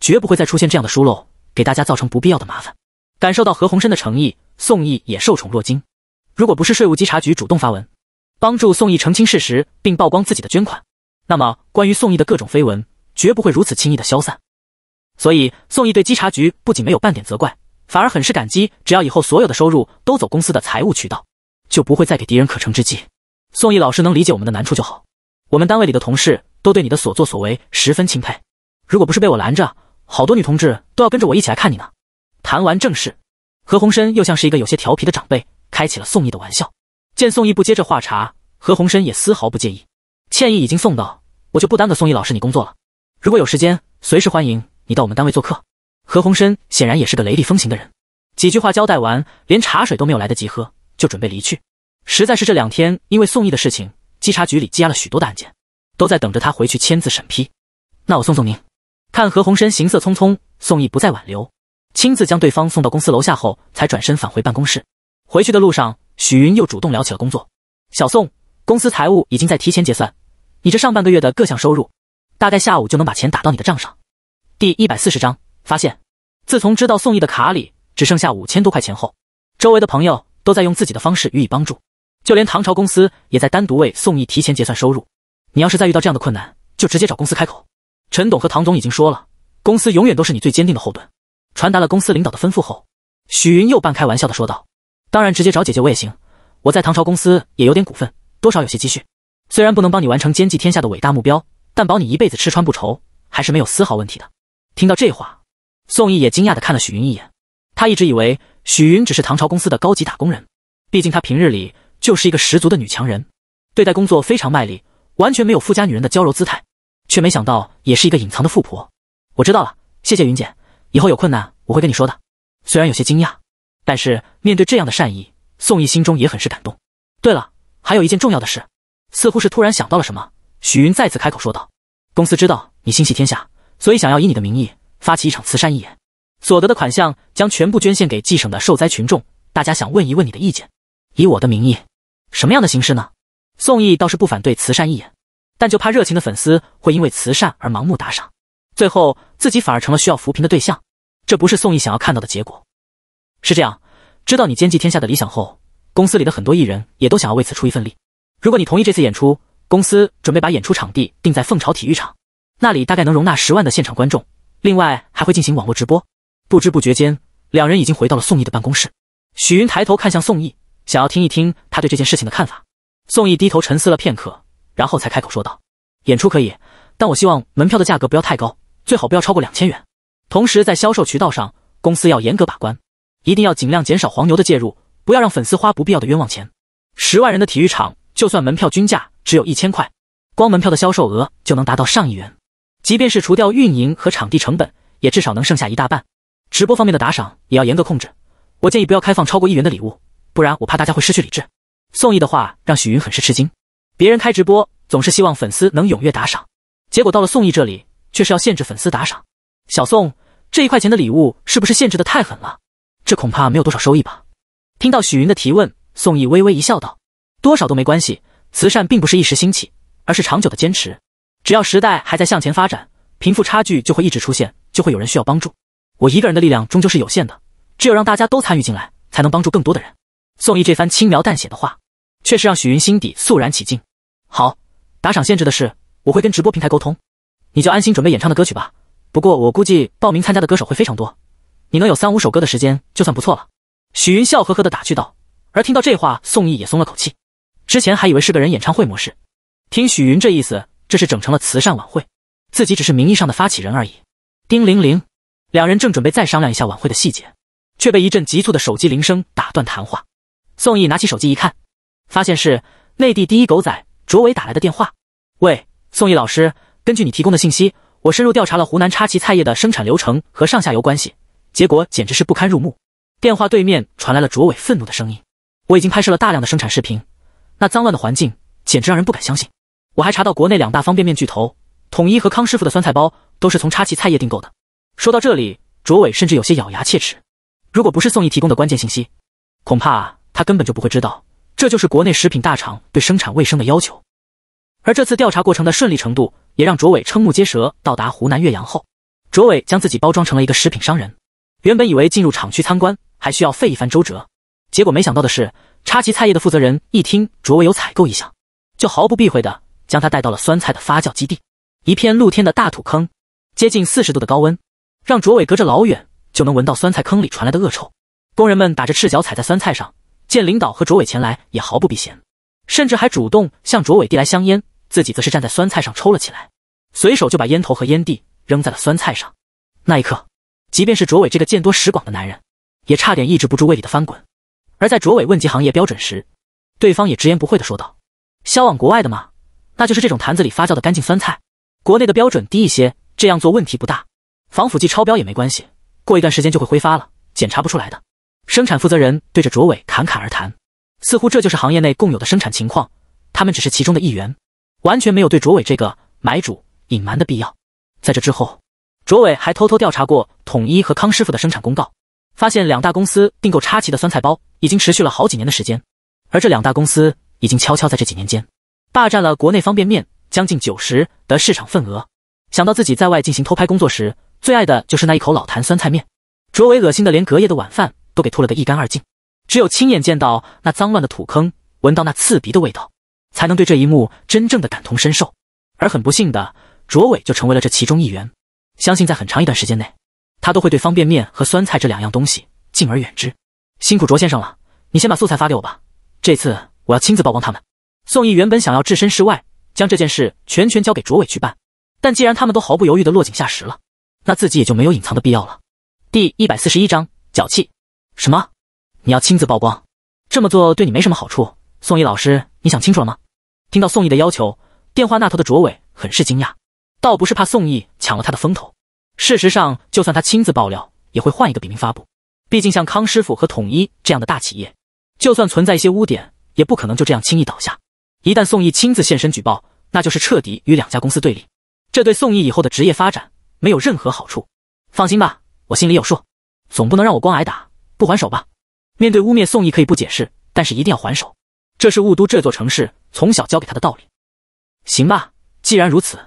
A: 绝不会再出现这样的疏漏，给大家造成不必要的麻烦。感受到何鸿燊的诚意，宋毅也受宠若惊。如果不是税务稽查局主动发文，帮助宋毅澄清事实并曝光自己的捐款，那么关于宋毅的各种绯闻绝不会如此轻易的消散。所以，宋毅对稽查局不仅没有半点责怪，反而很是感激。只要以后所有的收入都走公司的财务渠道，就不会再给敌人可乘之机。宋毅老师能理解我们的难处就好，我们单位里的同事。都对你的所作所为十分钦佩，如果不是被我拦着，好多女同志都要跟着我一起来看你呢。谈完正事，何鸿燊又像是一个有些调皮的长辈，开起了宋义的玩笑。见宋义不接这话茬，何鸿燊也丝毫不介意，歉意已经送到，我就不耽搁宋义老师你工作了。如果有时间，随时欢迎你到我们单位做客。何鸿燊显然也是个雷厉风行的人，几句话交代完，连茶水都没有来得及喝，就准备离去。实在是这两天因为宋义的事情，稽查局里积压了许多的案件。都在等着他回去签字审批，那我送送您。看何鸿燊行色匆匆，宋义不再挽留，亲自将对方送到公司楼下后，才转身返回办公室。回去的路上，许云又主动聊起了工作。小宋，公司财务已经在提前结算，你这上半个月的各项收入，大概下午就能把钱打到你的账上。第一百四十章发现，自从知道宋义的卡里只剩下五千多块钱后，周围的朋友都在用自己的方式予以帮助，就连唐朝公司也在单独为宋义提前结算收入。你要是再遇到这样的困难，就直接找公司开口。陈董和唐总已经说了，公司永远都是你最坚定的后盾。传达了公司领导的吩咐后，许云又半开玩笑的说道：“当然，直接找姐姐我也行。我在唐朝公司也有点股份，多少有些积蓄。虽然不能帮你完成兼济天下的伟大目标，但保你一辈子吃穿不愁，还是没有丝毫问题的。”听到这话，宋毅也惊讶的看了许云一眼。他一直以为许云只是唐朝公司的高级打工人，毕竟他平日里就是一个十足的女强人，对待工作非常卖力。完全没有富家女人的娇柔姿态，却没想到也是一个隐藏的富婆。我知道了，谢谢云姐，以后有困难我会跟你说的。虽然有些惊讶，但是面对这样的善意，宋毅心中也很是感动。对了，还有一件重要的事，似乎是突然想到了什么，许云再次开口说道：“公司知道你心系天下，所以想要以你的名义发起一场慈善义演，所得的款项将全部捐献给冀省的受灾群众。大家想问一问你的意见，以我的名义，什么样的形式呢？”宋义倒是不反对慈善义演，但就怕热情的粉丝会因为慈善而盲目打赏，最后自己反而成了需要扶贫的对象，这不是宋义想要看到的结果。是这样，知道你兼济天下的理想后，公司里的很多艺人也都想要为此出一份力。如果你同意这次演出，公司准备把演出场地定在凤巢体育场，那里大概能容纳十万的现场观众，另外还会进行网络直播。不知不觉间，两人已经回到了宋毅的办公室。许云抬头看向宋毅，想要听一听他对这件事情的看法。宋毅低头沉思了片刻，然后才开口说道：“演出可以，但我希望门票的价格不要太高，最好不要超过两千元。同时，在销售渠道上，公司要严格把关，一定要尽量减少黄牛的介入，不要让粉丝花不必要的冤枉钱。十万人的体育场，就算门票均价只有一千块，光门票的销售额就能达到上亿元，即便是除掉运营和场地成本，也至少能剩下一大半。直播方面的打赏也要严格控制，我建议不要开放超过一元的礼物，不然我怕大家会失去理智。”宋轶的话让许云很是吃惊。别人开直播总是希望粉丝能踊跃打赏，结果到了宋轶这里却是要限制粉丝打赏。小宋，这一块钱的礼物是不是限制的太狠了？这恐怕没有多少收益吧？听到许云的提问，宋轶微微一笑，道：“多少都没关系，慈善并不是一时兴起，而是长久的坚持。只要时代还在向前发展，贫富差距就会一直出现，就会有人需要帮助。我一个人的力量终究是有限的，只有让大家都参与进来，才能帮助更多的人。”宋轶这番轻描淡写的话。却是让许云心底肃然起敬。好，打赏限制的事我会跟直播平台沟通，你就安心准备演唱的歌曲吧。不过我估计报名参加的歌手会非常多，你能有三五首歌的时间就算不错了。许云笑呵呵的打趣道。而听到这话，宋毅也松了口气，之前还以为是个人演唱会模式，听许云这意思，这是整成了慈善晚会，自己只是名义上的发起人而已。叮铃铃，两人正准备再商量一下晚会的细节，却被一阵急促的手机铃声打断谈话。宋毅拿起手机一看。发现是内地第一狗仔卓伟打来的电话。喂，宋毅老师，根据你提供的信息，我深入调查了湖南插旗菜业的生产流程和上下游关系，结果简直是不堪入目。电话对面传来了卓伟愤怒的声音：“我已经拍摄了大量的生产视频，那脏乱的环境简直让人不敢相信。我还查到国内两大方便面巨头统一和康师傅的酸菜包都是从插旗菜业订购的。”说到这里，卓伟甚至有些咬牙切齿。如果不是宋毅提供的关键信息，恐怕他根本就不会知道。这就是国内食品大厂对生产卫生的要求，而这次调查过程的顺利程度也让卓伟瞠目结舌。到达湖南岳阳后，卓伟将自己包装成了一个食品商人。原本以为进入厂区参观还需要费一番周折，结果没想到的是，插旗菜业的负责人一听卓伟有采购意向，就毫不避讳的将他带到了酸菜的发酵基地。一片露天的大土坑，接近四十度的高温，让卓伟隔着老远就能闻到酸菜坑里传来的恶臭。工人们打着赤脚踩在酸菜上。见领导和卓伟前来，也毫不避嫌，甚至还主动向卓伟递来香烟，自己则是站在酸菜上抽了起来，随手就把烟头和烟蒂扔在了酸菜上。那一刻，即便是卓伟这个见多识广的男人，也差点抑制不住胃里的翻滚。而在卓伟问及行业标准时，对方也直言不讳的说道：“销往国外的嘛，那就是这种坛子里发酵的干净酸菜，国内的标准低一些，这样做问题不大，防腐剂超标也没关系，过一段时间就会挥发了，检查不出来的。”生产负责人对着卓伟侃侃而谈，似乎这就是行业内共有的生产情况，他们只是其中的一员，完全没有对卓伟这个买主隐瞒的必要。在这之后，卓伟还偷偷调查过统一和康师傅的生产公告，发现两大公司订购插旗的酸菜包已经持续了好几年的时间，而这两大公司已经悄悄在这几年间，霸占了国内方便面将近九十的市场份额。想到自己在外进行偷拍工作时最爱的就是那一口老坛酸菜面，卓伟恶心的连隔夜的晚饭。都给吐了个一干二净，只有亲眼见到那脏乱的土坑，闻到那刺鼻的味道，才能对这一幕真正的感同身受。而很不幸的，卓伟就成为了这其中一员。相信在很长一段时间内，他都会对方便面和酸菜这两样东西敬而远之。辛苦卓先生了，你先把素材发给我吧。这次我要亲自曝光他们。宋毅原本想要置身事外，将这件事全权交给卓伟去办，但既然他们都毫不犹豫地落井下石了，那自己也就没有隐藏的必要了。第一百四十一章脚气。什么？你要亲自曝光？这么做对你没什么好处。宋毅老师，你想清楚了吗？听到宋毅的要求，电话那头的卓伟很是惊讶。倒不是怕宋毅抢了他的风头，事实上，就算他亲自爆料，也会换一个笔名发布。毕竟像康师傅和统一这样的大企业，就算存在一些污点，也不可能就这样轻易倒下。一旦宋毅亲自现身举报，那就是彻底与两家公司对立，这对宋毅以后的职业发展没有任何好处。放心吧，我心里有数。总不能让我光挨打。不还手吧，面对污蔑，宋义可以不解释，但是一定要还手。这是雾都这座城市从小教给他的道理。行吧，既然如此，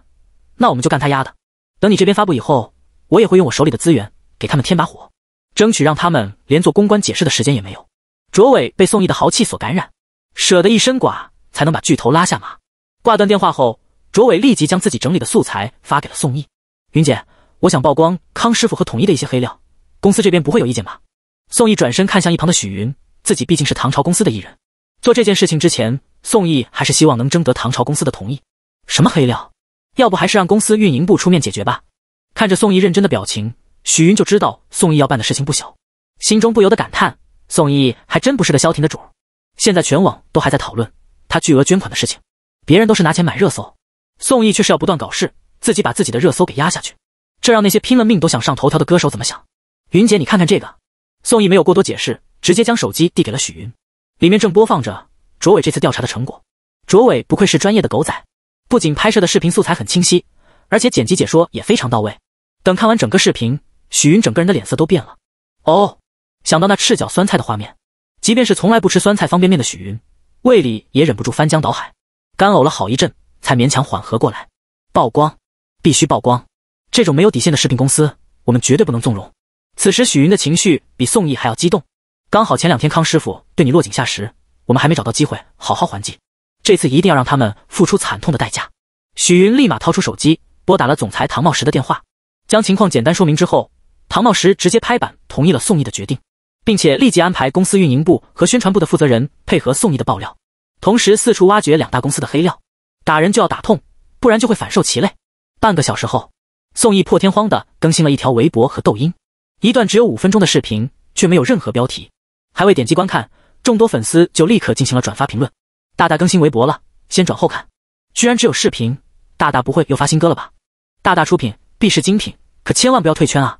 A: 那我们就干他丫的！等你这边发布以后，我也会用我手里的资源给他们添把火，争取让他们连做公关解释的时间也没有。卓伟被宋义的豪气所感染，舍得一身剐，才能把巨头拉下马。挂断电话后，卓伟立即将自己整理的素材发给了宋义：“云姐，我想曝光康师傅和统一的一些黑料，公司这边不会有意见吧？”宋义转身看向一旁的许云，自己毕竟是唐朝公司的艺人，做这件事情之前，宋义还是希望能征得唐朝公司的同意。什么黑料？要不还是让公司运营部出面解决吧。看着宋义认真的表情，许云就知道宋义要办的事情不小，心中不由得感叹：宋义还真不是个消停的主。现在全网都还在讨论他巨额捐款的事情，别人都是拿钱买热搜，宋义却是要不断搞事，自己把自己的热搜给压下去，这让那些拼了命都想上头条的歌手怎么想？云姐，你看看这个。宋毅没有过多解释，直接将手机递给了许云，里面正播放着卓伟这次调查的成果。卓伟不愧是专业的狗仔，不仅拍摄的视频素材很清晰，而且剪辑解说也非常到位。等看完整个视频，许云整个人的脸色都变了。哦，想到那赤脚酸菜的画面，即便是从来不吃酸菜方便面的许云，胃里也忍不住翻江倒海，干呕了好一阵，才勉强缓和过来。曝光，必须曝光！这种没有底线的视频公司，我们绝对不能纵容。此时，许云的情绪比宋毅还要激动。刚好前两天康师傅对你落井下石，我们还没找到机会好好还击，这次一定要让他们付出惨痛的代价。许云立马掏出手机，拨打了总裁唐茂时的电话，将情况简单说明之后，唐茂时直接拍板同意了宋毅的决定，并且立即安排公司运营部和宣传部的负责人配合宋毅的爆料，同时四处挖掘两大公司的黑料。打人就要打痛，不然就会反受其累。半个小时后，宋毅破天荒的更新了一条微博和抖音。一段只有五分钟的视频，却没有任何标题，还未点击观看，众多粉丝就立刻进行了转发评论。大大更新微博了，先转后看，居然只有视频，大大不会又发新歌了吧？大大出品必是精品，可千万不要退圈啊！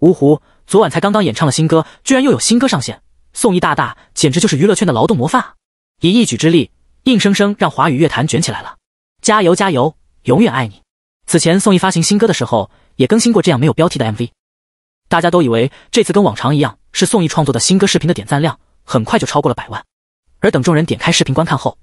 A: 芜湖，昨晚才刚刚演唱了新歌，居然又有新歌上线，宋轶大大简直就是娱乐圈的劳动模范啊！以一举之力，硬生生让华语乐坛卷起来了，加油加油，永远爱你！此前宋轶发行新歌的时候，也更新过这样没有标题的 MV。大家都以为这次跟往常一样是宋轶创作的新歌视频的点赞量很快就超过了百万，而等众人点开视频观看后，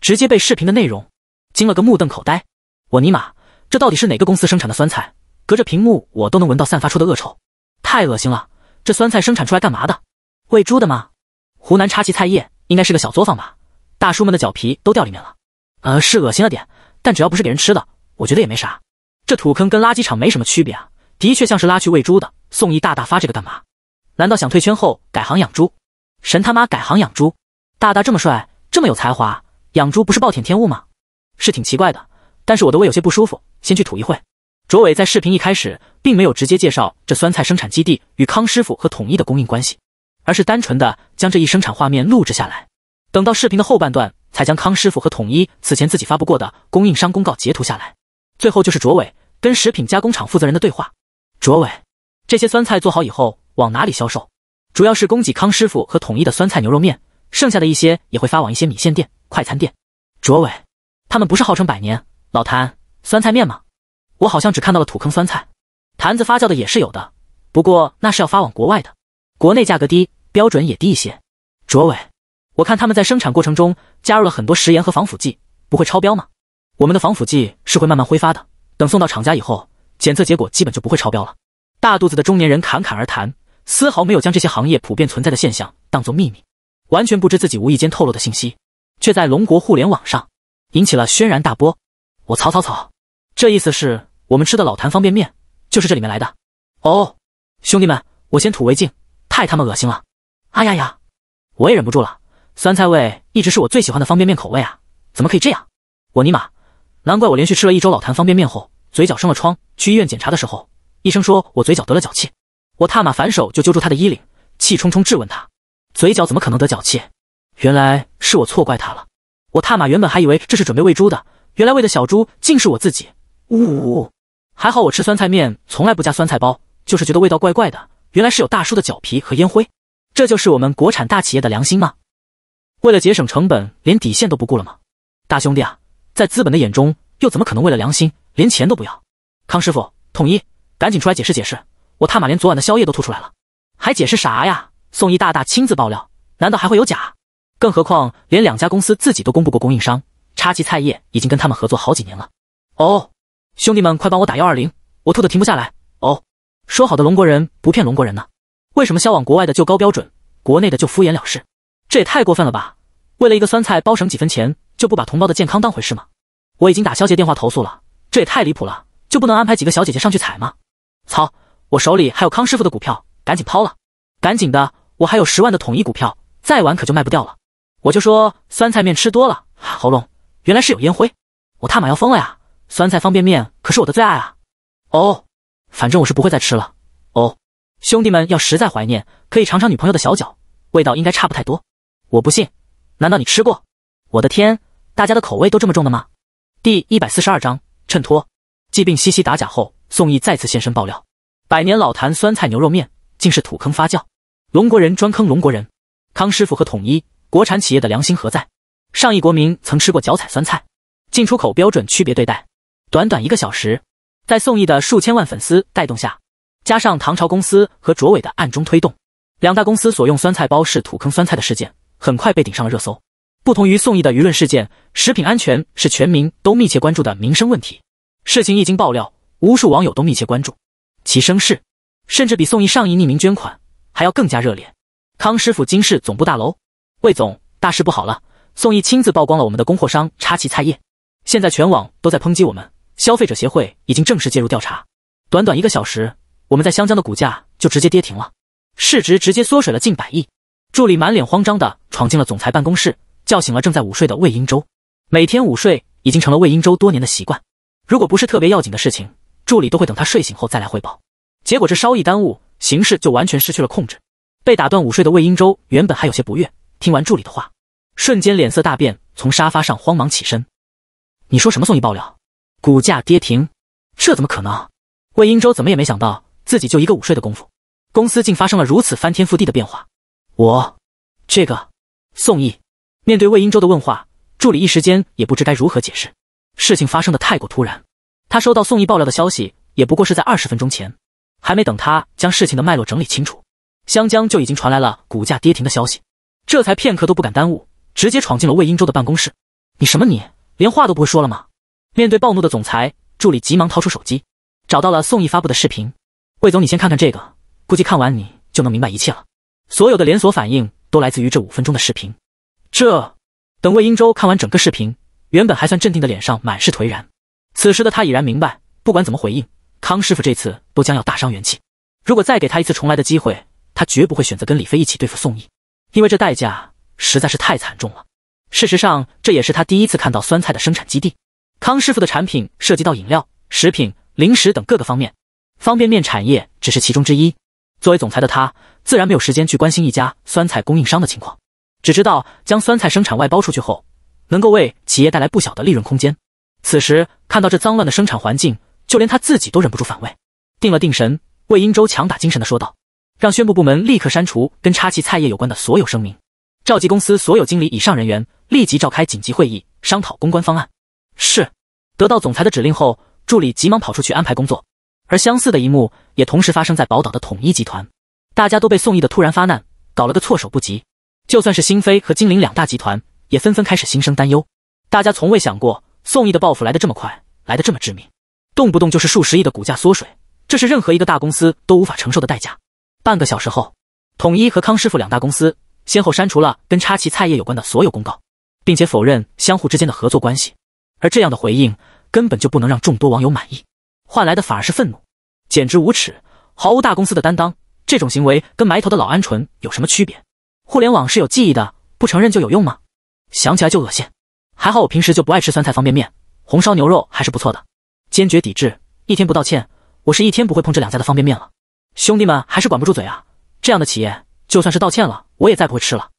A: 直接被视频的内容惊了个目瞪口呆。我尼玛，这到底是哪个公司生产的酸菜？隔着屏幕我都能闻到散发出的恶臭，太恶心了！这酸菜生产出来干嘛的？喂猪的吗？湖南插旗菜叶应该是个小作坊吧？大叔们的脚皮都掉里面了。呃，是恶心了点，但只要不是给人吃的，我觉得也没啥。这土坑跟垃圾场没什么区别啊，的确像是拉去喂猪的。宋义大大发这个干嘛？难道想退圈后改行养猪？神他妈改行养猪！大大这么帅，这么有才华，养猪不是暴殄天物吗？是挺奇怪的。但是我的胃有些不舒服，先去吐一会。卓伟在视频一开始并没有直接介绍这酸菜生产基地与康师傅和统一的供应关系，而是单纯的将这一生产画面录制下来。等到视频的后半段，才将康师傅和统一此前自己发布过的供应商公告截图下来。最后就是卓伟跟食品加工厂负责人的对话。卓伟。这些酸菜做好以后，往哪里销售？主要是供给康师傅和统一的酸菜牛肉面，剩下的一些也会发往一些米线店、快餐店。卓伟，他们不是号称百年老坛酸菜面吗？我好像只看到了土坑酸菜，坛子发酵的也是有的，不过那是要发往国外的，国内价格低，标准也低一些。卓伟，我看他们在生产过程中加入了很多食盐和防腐剂，不会超标吗？我们的防腐剂是会慢慢挥发的，等送到厂家以后，检测结果基本就不会超标了。大肚子的中年人侃侃而谈，丝毫没有将这些行业普遍存在的现象当做秘密，完全不知自己无意间透露的信息，却在龙国互联网上引起了轩然大波。我草草草，这意思是我们吃的老坛方便面就是这里面来的？哦，兄弟们，我先吐为敬，太他妈恶心了！哎呀呀，我也忍不住了，酸菜味一直是我最喜欢的方便面口味啊，怎么可以这样？我尼玛，难怪我连续吃了一周老坛方便面后，嘴角生了疮，去医院检查的时候。医生说：“我嘴角得了脚气。”我踏马反手就揪住他的衣领，气冲冲质问他：“嘴角怎么可能得脚气？”原来是我错怪他了。我踏马原本还以为这是准备喂猪的，原来喂的小猪竟是我自己。呜，呜呜！还好我吃酸菜面从来不加酸菜包，就是觉得味道怪怪的。原来是有大叔的脚皮和烟灰。这就是我们国产大企业的良心吗？为了节省成本，连底线都不顾了吗？大兄弟啊，在资本的眼中，又怎么可能为了良心连钱都不要？康师傅统一。赶紧出来解释解释，我踏马连昨晚的宵夜都吐出来了，还解释啥呀？宋毅大大亲自爆料，难道还会有假？更何况连两家公司自己都公布过供应商，叉旗菜业已经跟他们合作好几年了。哦，兄弟们快帮我打幺二零，我吐的停不下来。哦，说好的龙国人不骗龙国人呢？为什么销往国外的就高标准，国内的就敷衍了事？这也太过分了吧！为了一个酸菜包省几分钱，就不把同胞的健康当回事吗？我已经打消协电话投诉了，这也太离谱了！就不能安排几个小姐姐上去采吗？操！我手里还有康师傅的股票，赶紧抛了！赶紧的，我还有十万的统一股票，再晚可就卖不掉了。我就说酸菜面吃多了，喉咙原来是有烟灰，我他妈要疯了呀！酸菜方便面可是我的最爱啊！哦，反正我是不会再吃了。哦，兄弟们要实在怀念，可以尝尝女朋友的小脚，味道应该差不太多。我不信，难道你吃过？我的天，大家的口味都这么重的吗？第一百四十二章衬托，疾病西西打假后。宋轶再次现身爆料，百年老坛酸菜牛肉面竟是土坑发酵，龙国人专坑龙国人，康师傅和统一国产企业的良心何在？上亿国民曾吃过脚踩酸菜，进出口标准区别对待。短短一个小时，在宋轶的数千万粉丝带动下，加上唐朝公司和卓伟的暗中推动，两大公司所用酸菜包是土坑酸菜的事件，很快被顶上了热搜。不同于宋轶的舆论事件，食品安全是全民都密切关注的民生问题。事情一经爆料。无数网友都密切关注其声势，甚至比宋毅上亿匿名捐款还要更加热烈。康师傅金氏总部大楼，魏总，大事不好了！宋毅亲自曝光了我们的供货商插旗菜业，现在全网都在抨击我们。消费者协会已经正式介入调查。短短一个小时，我们在湘江的股价就直接跌停了，市值直接缩水了近百亿。助理满脸慌张地闯进了总裁办公室，叫醒了正在午睡的魏英周。每天午睡已经成了魏英周多年的习惯，如果不是特别要紧的事情。助理都会等他睡醒后再来汇报，结果这稍一耽误，形势就完全失去了控制。被打断午睡的魏英州原本还有些不悦，听完助理的话，瞬间脸色大变，从沙发上慌忙起身。你说什么？宋毅爆料，股价跌停，这怎么可能？魏英州怎么也没想到，自己就一个午睡的功夫，公司竟发生了如此翻天覆地的变化。我，这个，宋毅，面对魏英州的问话，助理一时间也不知该如何解释，事情发生的太过突然。他收到宋毅爆料的消息，也不过是在二十分钟前。还没等他将事情的脉络整理清楚，湘江就已经传来了股价跌停的消息。这才片刻都不敢耽误，直接闯进了魏英州的办公室。你什么？你连话都不会说了吗？面对暴怒的总裁助理，急忙掏出手机，找到了宋毅发布的视频。魏总，你先看看这个，估计看完你就能明白一切了。所有的连锁反应都来自于这五分钟的视频。这……等魏英州看完整个视频，原本还算镇定的脸上满是颓然。此时的他已然明白，不管怎么回应，康师傅这次都将要大伤元气。如果再给他一次重来的机会，他绝不会选择跟李飞一起对付宋毅，因为这代价实在是太惨重了。事实上，这也是他第一次看到酸菜的生产基地。康师傅的产品涉及到饮料、食品、零食等各个方面，方便面产业只是其中之一。作为总裁的他，自然没有时间去关心一家酸菜供应商的情况，只知道将酸菜生产外包出去后，能够为企业带来不小的利润空间。此时看到这脏乱的生产环境，就连他自己都忍不住反胃。定了定神，魏英州强打精神的说道：“让宣布部门立刻删除跟插旗菜叶有关的所有声明，召集公司所有经理以上人员，立即召开紧急会议，商讨公关方案。”是得到总裁的指令后，助理急忙跑出去安排工作。而相似的一幕也同时发生在宝岛的统一集团，大家都被宋毅的突然发难搞了个措手不及。就算是新飞和金陵两大集团，也纷纷开始心生担忧。大家从未想过。宋毅的报复来得这么快，来得这么致命，动不动就是数十亿的股价缩水，这是任何一个大公司都无法承受的代价。半个小时后，统一和康师傅两大公司先后删除了跟插旗菜业有关的所有公告，并且否认相互之间的合作关系。而这样的回应根本就不能让众多网友满意，换来的反而是愤怒，简直无耻，毫无大公司的担当。这种行为跟埋头的老鹌鹑有什么区别？互联网是有记忆的，不承认就有用吗？想起来就恶心。还好我平时就不爱吃酸菜方便面，红烧牛肉还是不错的。坚决抵制，一天不道歉，我是一天不会碰这两家的方便面了。兄弟们还是管不住嘴啊！这样的企业就算是道歉了，我也再不会吃了。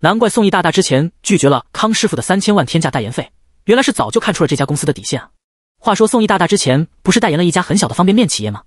A: 难怪宋义大大之前拒绝了康师傅的三千万天价代言费，原来是早就看出了这家公司的底线啊。话说宋义大大之前不是代言了一家很小的方便面企业吗？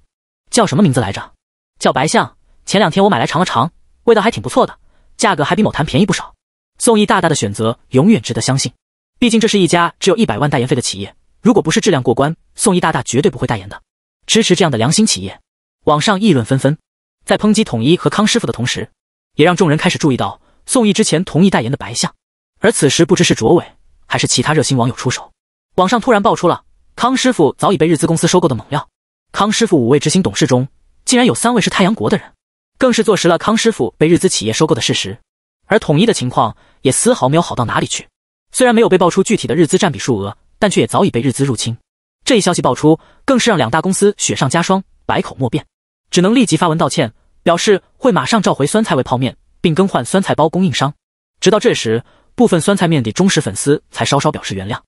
A: 叫什么名字来着？叫白象。前两天我买来尝了尝，味道还挺不错的，价格还比某坛便宜不少。宋义大大的选择永远值得相信。毕竟这是一家只有一百万代言费的企业，如果不是质量过关，宋毅大大绝对不会代言的。支持这样的良心企业。网上议论纷纷，在抨击统一和康师傅的同时，也让众人开始注意到宋毅之前同意代言的白象。而此时，不知是卓伟还是其他热心网友出手，网上突然爆出了康师傅早已被日资公司收购的猛料。康师傅五位执行董事中，竟然有三位是太阳国的人，更是坐实了康师傅被日资企业收购的事实。而统一的情况也丝毫没有好到哪里去。虽然没有被爆出具体的日资占比数额，但却也早已被日资入侵。这一消息爆出，更是让两大公司雪上加霜，百口莫辩，只能立即发文道歉，表示会马上召回酸菜味泡面，并更换酸菜包供应商。直到这时，部分酸菜面的忠实粉丝才稍稍表示原谅。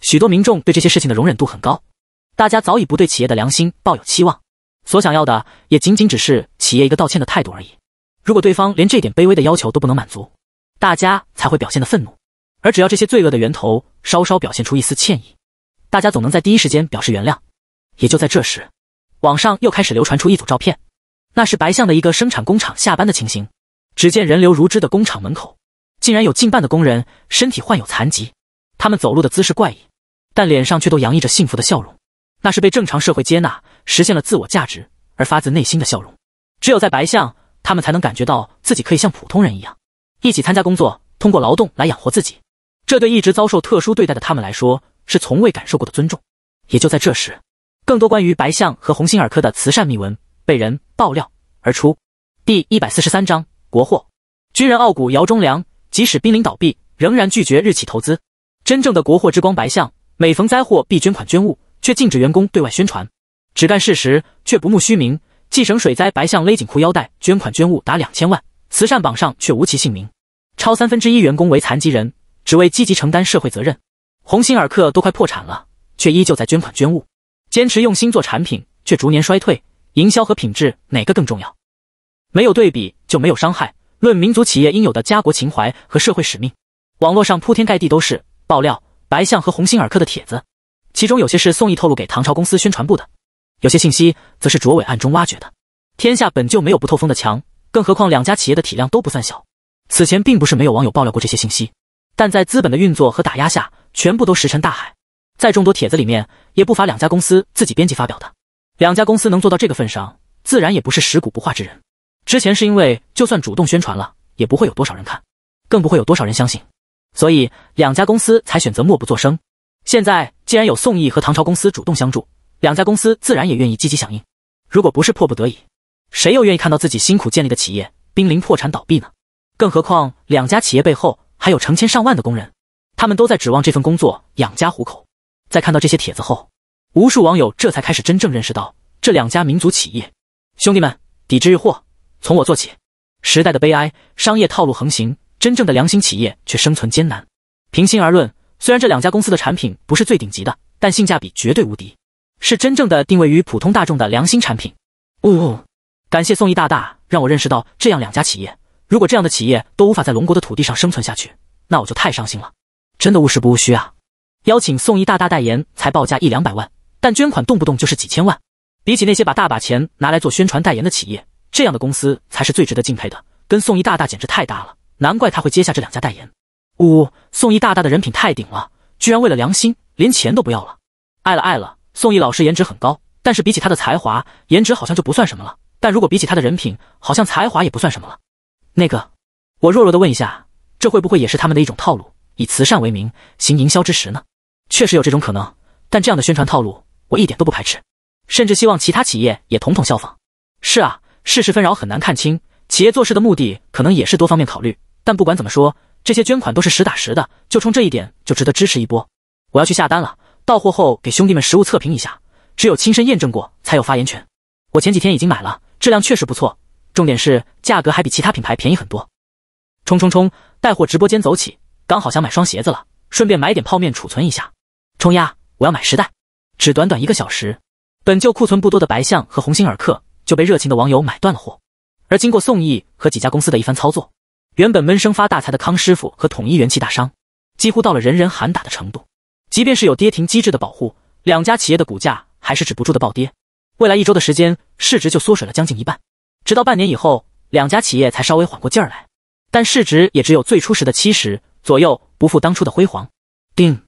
A: 许多民众对这些事情的容忍度很高，大家早已不对企业的良心抱有期望，所想要的也仅仅只是企业一个道歉的态度而已。如果对方连这点卑微的要求都不能满足，大家才会表现的愤怒。而只要这些罪恶的源头稍稍表现出一丝歉意，大家总能在第一时间表示原谅。也就在这时，网上又开始流传出一组照片，那是白象的一个生产工厂下班的情形。只见人流如织的工厂门口，竟然有近半的工人身体患有残疾，他们走路的姿势怪异，但脸上却都洋溢着幸福的笑容。那是被正常社会接纳、实现了自我价值而发自内心的笑容。只有在白象，他们才能感觉到自己可以像普通人一样，一起参加工作，通过劳动来养活自己。这对一直遭受特殊对待的他们来说，是从未感受过的尊重。也就在这时，更多关于白象和红星尔科的慈善秘闻被人爆料而出。第一百四十三章：国货军人傲骨姚忠良，即使濒临倒闭，仍然拒绝日企投资。真正的国货之光白象，每逢灾祸必捐款捐物，却禁止员工对外宣传，只干事实，却不慕虚名。继省水灾，白象勒紧裤腰带捐款捐物达两千万，慈善榜上却无其姓名。超三分之一员工为残疾人。只为积极承担社会责任，鸿星尔克都快破产了，却依旧在捐款捐物，坚持用心做产品，却逐年衰退。营销和品质哪个更重要？没有对比就没有伤害。论民族企业应有的家国情怀和社会使命，网络上铺天盖地都是爆料白象和鸿星尔克的帖子，其中有些是宋毅透露给唐朝公司宣传部的，有些信息则是卓伟暗中挖掘的。天下本就没有不透风的墙，更何况两家企业的体量都不算小。此前并不是没有网友爆料过这些信息。但在资本的运作和打压下，全部都石沉大海。在众多帖子里面，也不乏两家公司自己编辑发表的。两家公司能做到这个份上，自然也不是食古不化之人。之前是因为就算主动宣传了，也不会有多少人看，更不会有多少人相信，所以两家公司才选择默不作声。现在既然有宋毅和唐朝公司主动相助，两家公司自然也愿意积极响应。如果不是迫不得已，谁又愿意看到自己辛苦建立的企业濒临破产倒闭呢？更何况两家企业背后。还有成千上万的工人，他们都在指望这份工作养家糊口。在看到这些帖子后，无数网友这才开始真正认识到这两家民族企业。兄弟们，抵制日货，从我做起。时代的悲哀，商业套路横行，真正的良心企业却生存艰难。平心而论，虽然这两家公司的产品不是最顶级的，但性价比绝对无敌，是真正的定位于普通大众的良心产品。呜，感谢宋义大大让我认识到这样两家企业。如果这样的企业都无法在龙国的土地上生存下去，那我就太伤心了。真的务实不务虚啊！邀请宋义大大代言才报价一两百万，但捐款动不动就是几千万。比起那些把大把钱拿来做宣传代言的企业，这样的公司才是最值得敬佩的。跟宋义大大简直太搭了，难怪他会接下这两家代言。呜，宋义大大的人品太顶了，居然为了良心连钱都不要了。爱了爱了，宋义老师颜值很高，但是比起他的才华，颜值好像就不算什么了。但如果比起他的人品，好像才华也不算什么了。那个，我弱弱的问一下，这会不会也是他们的一种套路，以慈善为名行营销之实呢？确实有这种可能，但这样的宣传套路我一点都不排斥，甚至希望其他企业也统统效仿。是啊，世事纷扰很难看清，企业做事的目的可能也是多方面考虑。但不管怎么说，这些捐款都是实打实的，就冲这一点就值得支持一波。我要去下单了，到货后给兄弟们实物测评一下，只有亲身验证过才有发言权。我前几天已经买了，质量确实不错。重点是价格还比其他品牌便宜很多，冲冲冲，带货直播间走起！刚好想买双鞋子了，顺便买点泡面储存一下。冲呀！我要买十袋！只短短一个小时，本就库存不多的白象和鸿星尔克就被热情的网友买断了货。而经过宋毅和几家公司的一番操作，原本闷声发大财的康师傅和统一元气大伤，几乎到了人人喊打的程度。即便是有跌停机制的保护，两家企业的股价还是止不住的暴跌。未来一周的时间，市值就缩水了将近一半。直到半年以后，两家企业才稍微缓过劲儿来，但市值也只有最初时的七十左右，不复当初的辉煌。叮，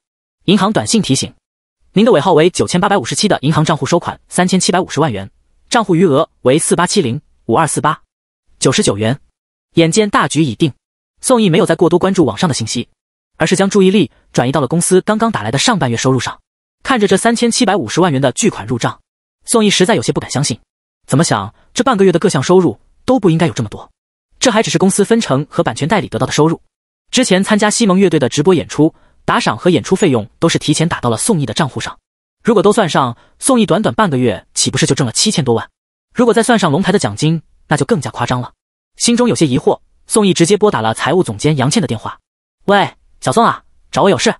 A: 银行短信提醒，您的尾号为九千八百五十七的银行账户收款三千七百五十万元，账户余额为四八七零五二四八九十九元。眼见大局已定，宋毅没有再过多关注网上的信息，而是将注意力转移到了公司刚刚打来的上半月收入上。看着这三千七百五十万元的巨款入账，宋毅实在有些不敢相信。怎么想？这半个月的各项收入都不应该有这么多，这还只是公司分成和版权代理得到的收入。之前参加西蒙乐队的直播演出，打赏和演出费用都是提前打到了宋毅的账户上。如果都算上，宋毅短短半个月岂不是就挣了七千多万？如果再算上龙台的奖金，那就更加夸张了。心中有些疑惑，宋毅直接拨打了财务总监杨倩的电话。喂，小宋啊，找我有事？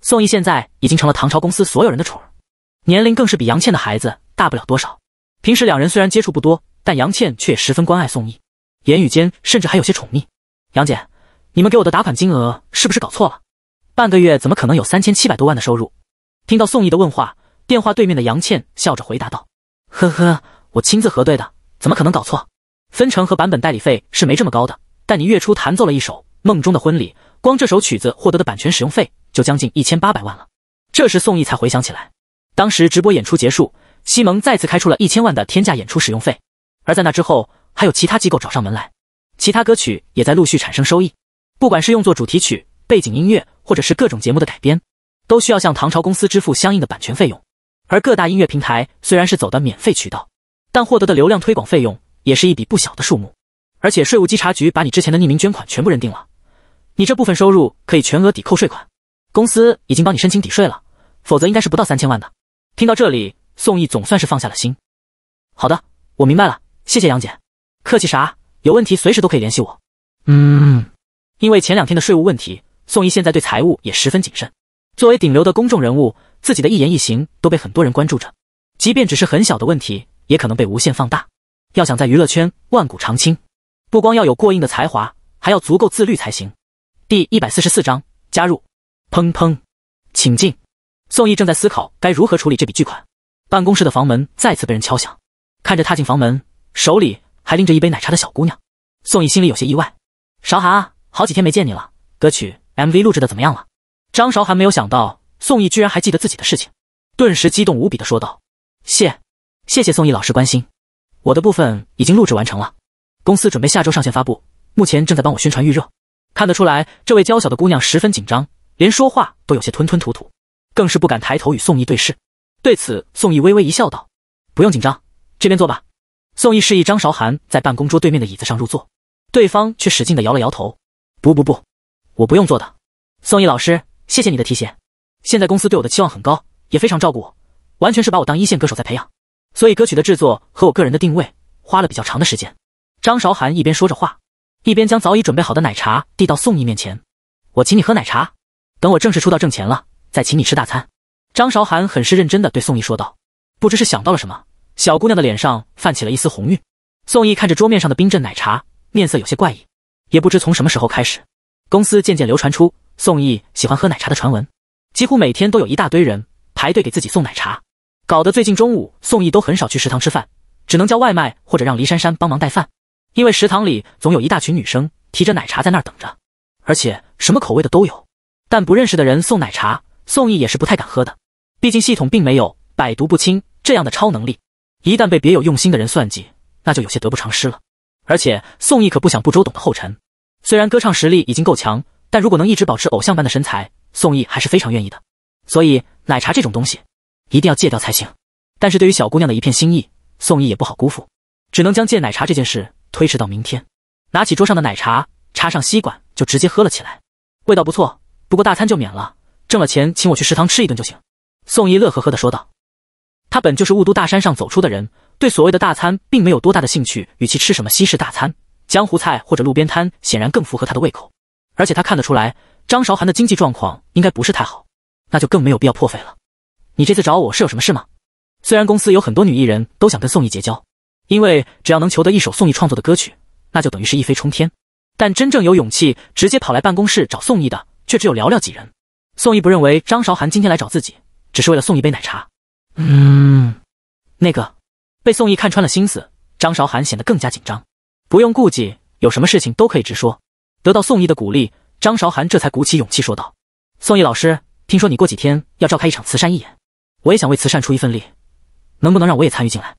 A: 宋毅现在已经成了唐朝公司所有人的宠儿，年龄更是比杨倩的孩子大不了多少。平时两人虽然接触不多，但杨倩却也十分关爱宋毅，言语间甚至还有些宠溺。杨姐，你们给我的打款金额是不是搞错了？半个月怎么可能有三千七百多万的收入？听到宋毅的问话，电话对面的杨倩笑着回答道：“呵呵，我亲自核对的，怎么可能搞错？分成和版本代理费是没这么高的，但你月初弹奏了一首《梦中的婚礼》，光这首曲子获得的版权使用费就将近一千八百万了。”这时宋毅才回想起来，当时直播演出结束。西蒙再次开出了一千万的天价演出使用费，而在那之后，还有其他机构找上门来，其他歌曲也在陆续产生收益。不管是用作主题曲、背景音乐，或者是各种节目的改编，都需要向唐朝公司支付相应的版权费用。而各大音乐平台虽然是走的免费渠道，但获得的流量推广费用也是一笔不小的数目。而且税务稽查局把你之前的匿名捐款全部认定了，你这部分收入可以全额抵扣税款，公司已经帮你申请抵税了，否则应该是不到三千万的。听到这里。宋义总算是放下了心。好的，我明白了，谢谢杨姐。客气啥？有问题随时都可以联系我。
B: 嗯，
A: 因为前两天的税务问题，宋义现在对财务也十分谨慎。作为顶流的公众人物，自己的一言一行都被很多人关注着，即便只是很小的问题，也可能被无限放大。要想在娱乐圈万古长青，不光要有过硬的才华，还要足够自律才行。第一百四十四章加入。砰砰，请进。宋义正在思考该如何处理这笔巨款。办公室的房门再次被人敲响，看着踏进房门，手里还拎着一杯奶茶的小姑娘宋毅心里有些意外。韶涵啊，好几天没见你了，歌曲 MV 录制的怎么样了？张韶涵没有想到宋毅居然还记得自己的事情，顿时激动无比的说道：“谢，谢谢宋毅老师关心，我的部分已经录制完成了，公司准备下周上线发布，目前正在帮我宣传预热。”看得出来，这位娇小的姑娘十分紧张，连说话都有些吞吞吐吐，更是不敢抬头与宋毅对视。对此，宋义微微一笑，道：“不用紧张，这边坐吧。”宋义示意张韶涵在办公桌对面的椅子上入座，对方却使劲的摇了摇头：“不不不，我不用坐的。宋义老师，谢谢你的提携。现在公司对我的期望很高，也非常照顾我，完全是把我当一线歌手在培养。所以歌曲的制作和我个人的定位花了比较长的时间。”张韶涵一边说着话，一边将早已准备好的奶茶递到宋义面前：“我请你喝奶茶，等我正式出道挣钱了，再请你吃大餐。”张韶涵很是认真的对宋轶说道：“不知是想到了什么，小姑娘的脸上泛起了一丝红晕。”宋轶看着桌面上的冰镇奶茶，面色有些怪异。也不知从什么时候开始，公司渐渐流传出宋轶喜欢喝奶茶的传闻，几乎每天都有一大堆人排队给自己送奶茶，搞得最近中午宋轶都很少去食堂吃饭，只能叫外卖或者让黎珊珊帮忙带饭。因为食堂里总有一大群女生提着奶茶在那儿等着，而且什么口味的都有，但不认识的人送奶茶，宋轶也是不太敢喝的。毕竟系统并没有百毒不侵这样的超能力，一旦被别有用心的人算计，那就有些得不偿失了。而且宋轶可不想步周董的后尘。虽然歌唱实力已经够强，但如果能一直保持偶像般的身材，宋轶还是非常愿意的。所以奶茶这种东西一定要戒掉才行。但是对于小姑娘的一片心意，宋轶也不好辜负，只能将戒奶茶这件事推迟到明天。拿起桌上的奶茶，插上吸管就直接喝了起来，味道不错。不过大餐就免了，挣了钱请我去食堂吃一顿就行。宋毅乐呵呵的说道：“他本就是雾都大山上走出的人，对所谓的大餐并没有多大的兴趣。与其吃什么西式大餐、江湖菜或者路边摊，显然更符合他的胃口。而且他看得出来，张韶涵的经济状况应该不是太好，那就更没有必要破费了。你这次找我是有什么事吗？虽然公司有很多女艺人都想跟宋轶结交，因为只要能求得一首宋轶创作的歌曲，那就等于是一飞冲天。但真正有勇气直接跑来办公室找宋轶的，却只有寥寥几人。宋轶不认为张韶涵今天来找自己。”只是为了送一杯奶茶。嗯，那个被宋毅看穿了心思，张韶涵显得更加紧张。不用顾忌，有什么事情都可以直说。得到宋毅的鼓励，张韶涵这才鼓起勇气说道：“宋毅老师，听说你过几天要召开一场慈善义演，我也想为慈善出一份力，能不能让我也参与进来？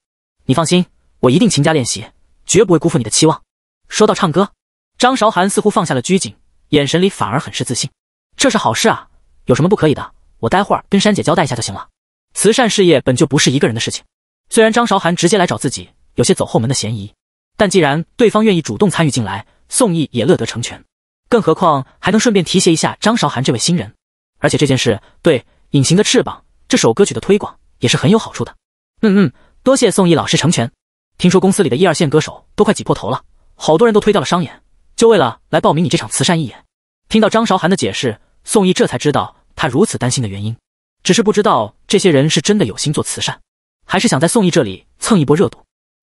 A: 你放心，我一定勤加练习，绝不会辜负你的期望。”说到唱歌，张韶涵似乎放下了拘谨，眼神里反而很是自信。这是好事啊，有什么不可以的？我待会儿跟珊姐交代一下就行了。慈善事业本就不是一个人的事情，虽然张韶涵直接来找自己，有些走后门的嫌疑，但既然对方愿意主动参与进来，宋毅也乐得成全。更何况还能顺便提携一下张韶涵这位新人。而且这件事对《隐形的翅膀》这首歌曲的推广也是很有好处的。嗯嗯，多谢宋毅老师成全。听说公司里的一二线歌手都快挤破头了，好多人都推掉了商演，就为了来报名你这场慈善义演。听到张韶涵的解释，宋毅这才知道。他如此担心的原因，只是不知道这些人是真的有心做慈善，还是想在宋毅这里蹭一波热度。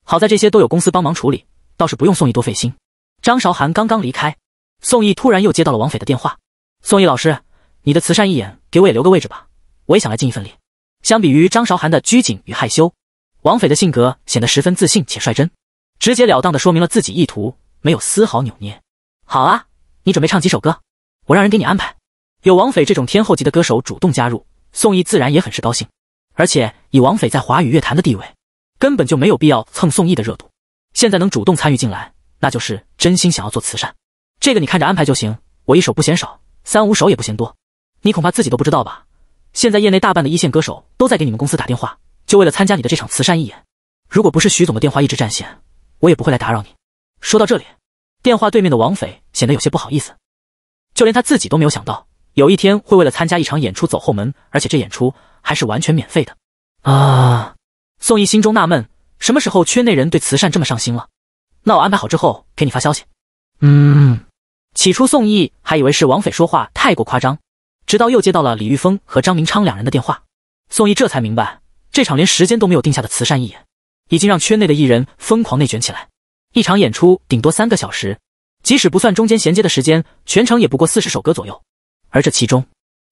A: 好在这些都有公司帮忙处理，倒是不用宋毅多费心。张韶涵刚刚离开，宋毅突然又接到了王斐的电话：“宋毅老师，你的慈善义演给我也留个位置吧，我也想来尽一份力。”相比于张韶涵的拘谨与害羞，王斐的性格显得十分自信且率真，直截了当的说明了自己意图，没有丝毫扭捏。好啊，你准备唱几首歌，我让人给你安排。有王斐这种天后级的歌手主动加入，宋轶自然也很是高兴。而且以王斐在华语乐坛的地位，根本就没有必要蹭宋轶的热度。现在能主动参与进来，那就是真心想要做慈善。这个你看着安排就行，我一首不嫌少，三五首也不嫌多。你恐怕自己都不知道吧？现在业内大半的一线歌手都在给你们公司打电话，就为了参加你的这场慈善义演。如果不是徐总的电话一直占线，我也不会来打扰你。说到这里，电话对面的王斐显得有些不好意思，就连他自己都没有想到。有一天会为了参加一场演出走后门，而且这演出还是完全免费的啊！宋毅心中纳闷，什么时候圈内人对慈善这么上心了？那我安排好之后给你发消息。嗯。起初宋毅还以为是王斐说话太过夸张，直到又接到了李玉峰和张明昌两人的电话，宋毅这才明白，这场连时间都没有定下的慈善义演，已经让圈内的艺人疯狂内卷起来。一场演出顶多三个小时，即使不算中间衔接的时间，全程也不过四十首歌左右。而这其中，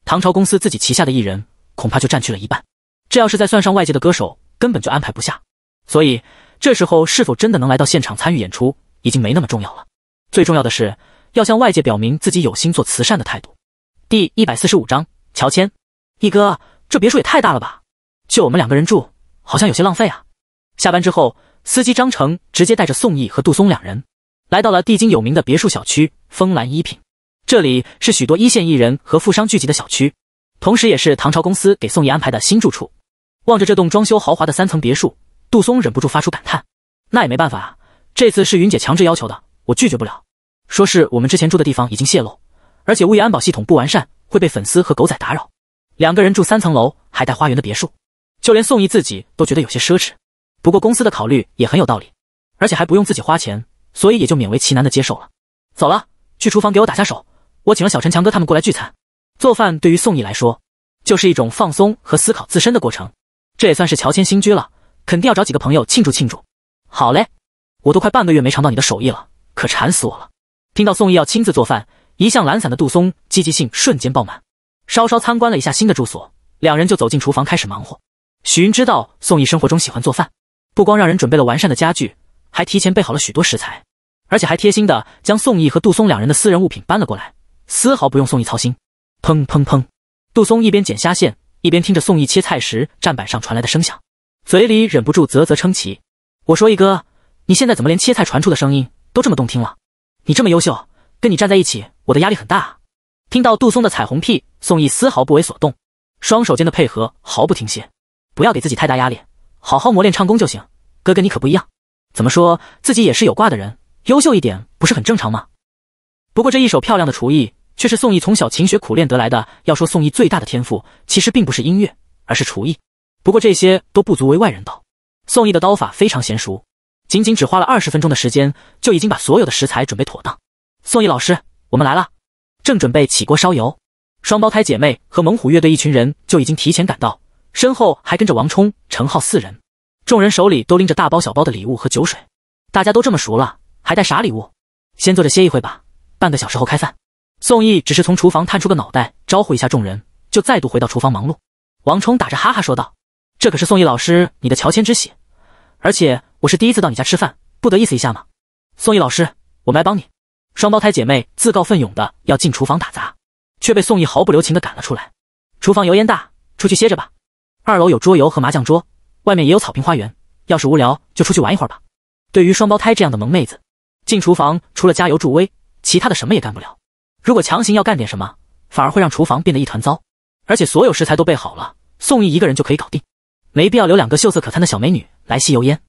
A: 唐朝公司自己旗下的艺人恐怕就占据了一半，这要是再算上外界的歌手，根本就安排不下。所以这时候是否真的能来到现场参与演出，已经没那么重要了。最重要的是要向外界表明自己有心做慈善的态度。第一百四十五章乔迁。一哥，这别墅也太大了吧？就我们两个人住，好像有些浪费啊。下班之后，司机张成直接带着宋毅和杜松两人，来到了地京有名的别墅小区——枫兰一品。这里是许多一线艺人和富商聚集的小区，同时也是唐朝公司给宋毅安排的新住处。望着这栋装修豪华的三层别墅，杜松忍不住发出感叹：“那也没办法，啊，这次是云姐强制要求的，我拒绝不了。说是我们之前住的地方已经泄露，而且物业安保系统不完善，会被粉丝和狗仔打扰。两个人住三层楼还带花园的别墅，就连宋毅自己都觉得有些奢侈。不过公司的考虑也很有道理，而且还不用自己花钱，所以也就勉为其难的接受了。走了，去厨房给我打下手。”我请了小陈强哥他们过来聚餐，做饭对于宋毅来说就是一种放松和思考自身的过程，这也算是乔迁新居了，肯定要找几个朋友庆祝庆祝。好嘞，我都快半个月没尝到你的手艺了，可馋死我了！听到宋毅要亲自做饭，一向懒散的杜松积极性瞬间爆满。稍稍参观了一下新的住所，两人就走进厨房开始忙活。许云知道宋毅生活中喜欢做饭，不光让人准备了完善的家具，还提前备好了许多食材，而且还贴心的将宋毅和杜松两人的私人物品搬了过来。丝毫不用宋义操心。砰砰砰，杜松一边剪虾线，一边听着宋义切菜时砧板上传来的声响，嘴里忍不住啧啧称奇。我说一哥，你现在怎么连切菜传出的声音都这么动听了？你这么优秀，跟你站在一起，我的压力很大啊！听到杜松的彩虹屁，宋义丝毫不为所动，双手间的配合毫不停歇。不要给自己太大压力，好好磨练唱功就行。哥跟你可不一样，怎么说自己也是有挂的人，优秀一点不是很正常吗？不过这一手漂亮的厨艺。却是宋义从小勤学苦练得来的。要说宋义最大的天赋，其实并不是音乐，而是厨艺。不过这些都不足为外人道。宋义的刀法非常娴熟，仅仅只花了二十分钟的时间，就已经把所有的食材准备妥当。宋义老师，我们来了！正准备起锅烧油，双胞胎姐妹和猛虎乐队一群人就已经提前赶到，身后还跟着王冲、程浩四人。众人手里都拎着大包小包的礼物和酒水。大家都这么熟了，还带啥礼物？先坐着歇一会吧，半个小时后开饭。宋义只是从厨房探出个脑袋，招呼一下众人，就再度回到厨房忙碌。王冲打着哈哈说道：“这可是宋义老师，你的乔迁之喜，而且我是第一次到你家吃饭，不得意思一下吗？”宋义老师，我们来帮你。双胞胎姐妹自告奋勇的要进厨房打杂，却被宋义毫不留情的赶了出来。厨房油烟大，出去歇着吧。二楼有桌游和麻将桌，外面也有草坪花园，要是无聊就出去玩一会儿吧。对于双胞胎这样的萌妹子，进厨房除了加油助威，其他的什么也干不了。如果强行要干点什么，反而会让厨房变得一团糟。而且所有食材都备好了，宋毅一个人就可以搞定，没必要留两个秀色可餐的小美女来吸油烟。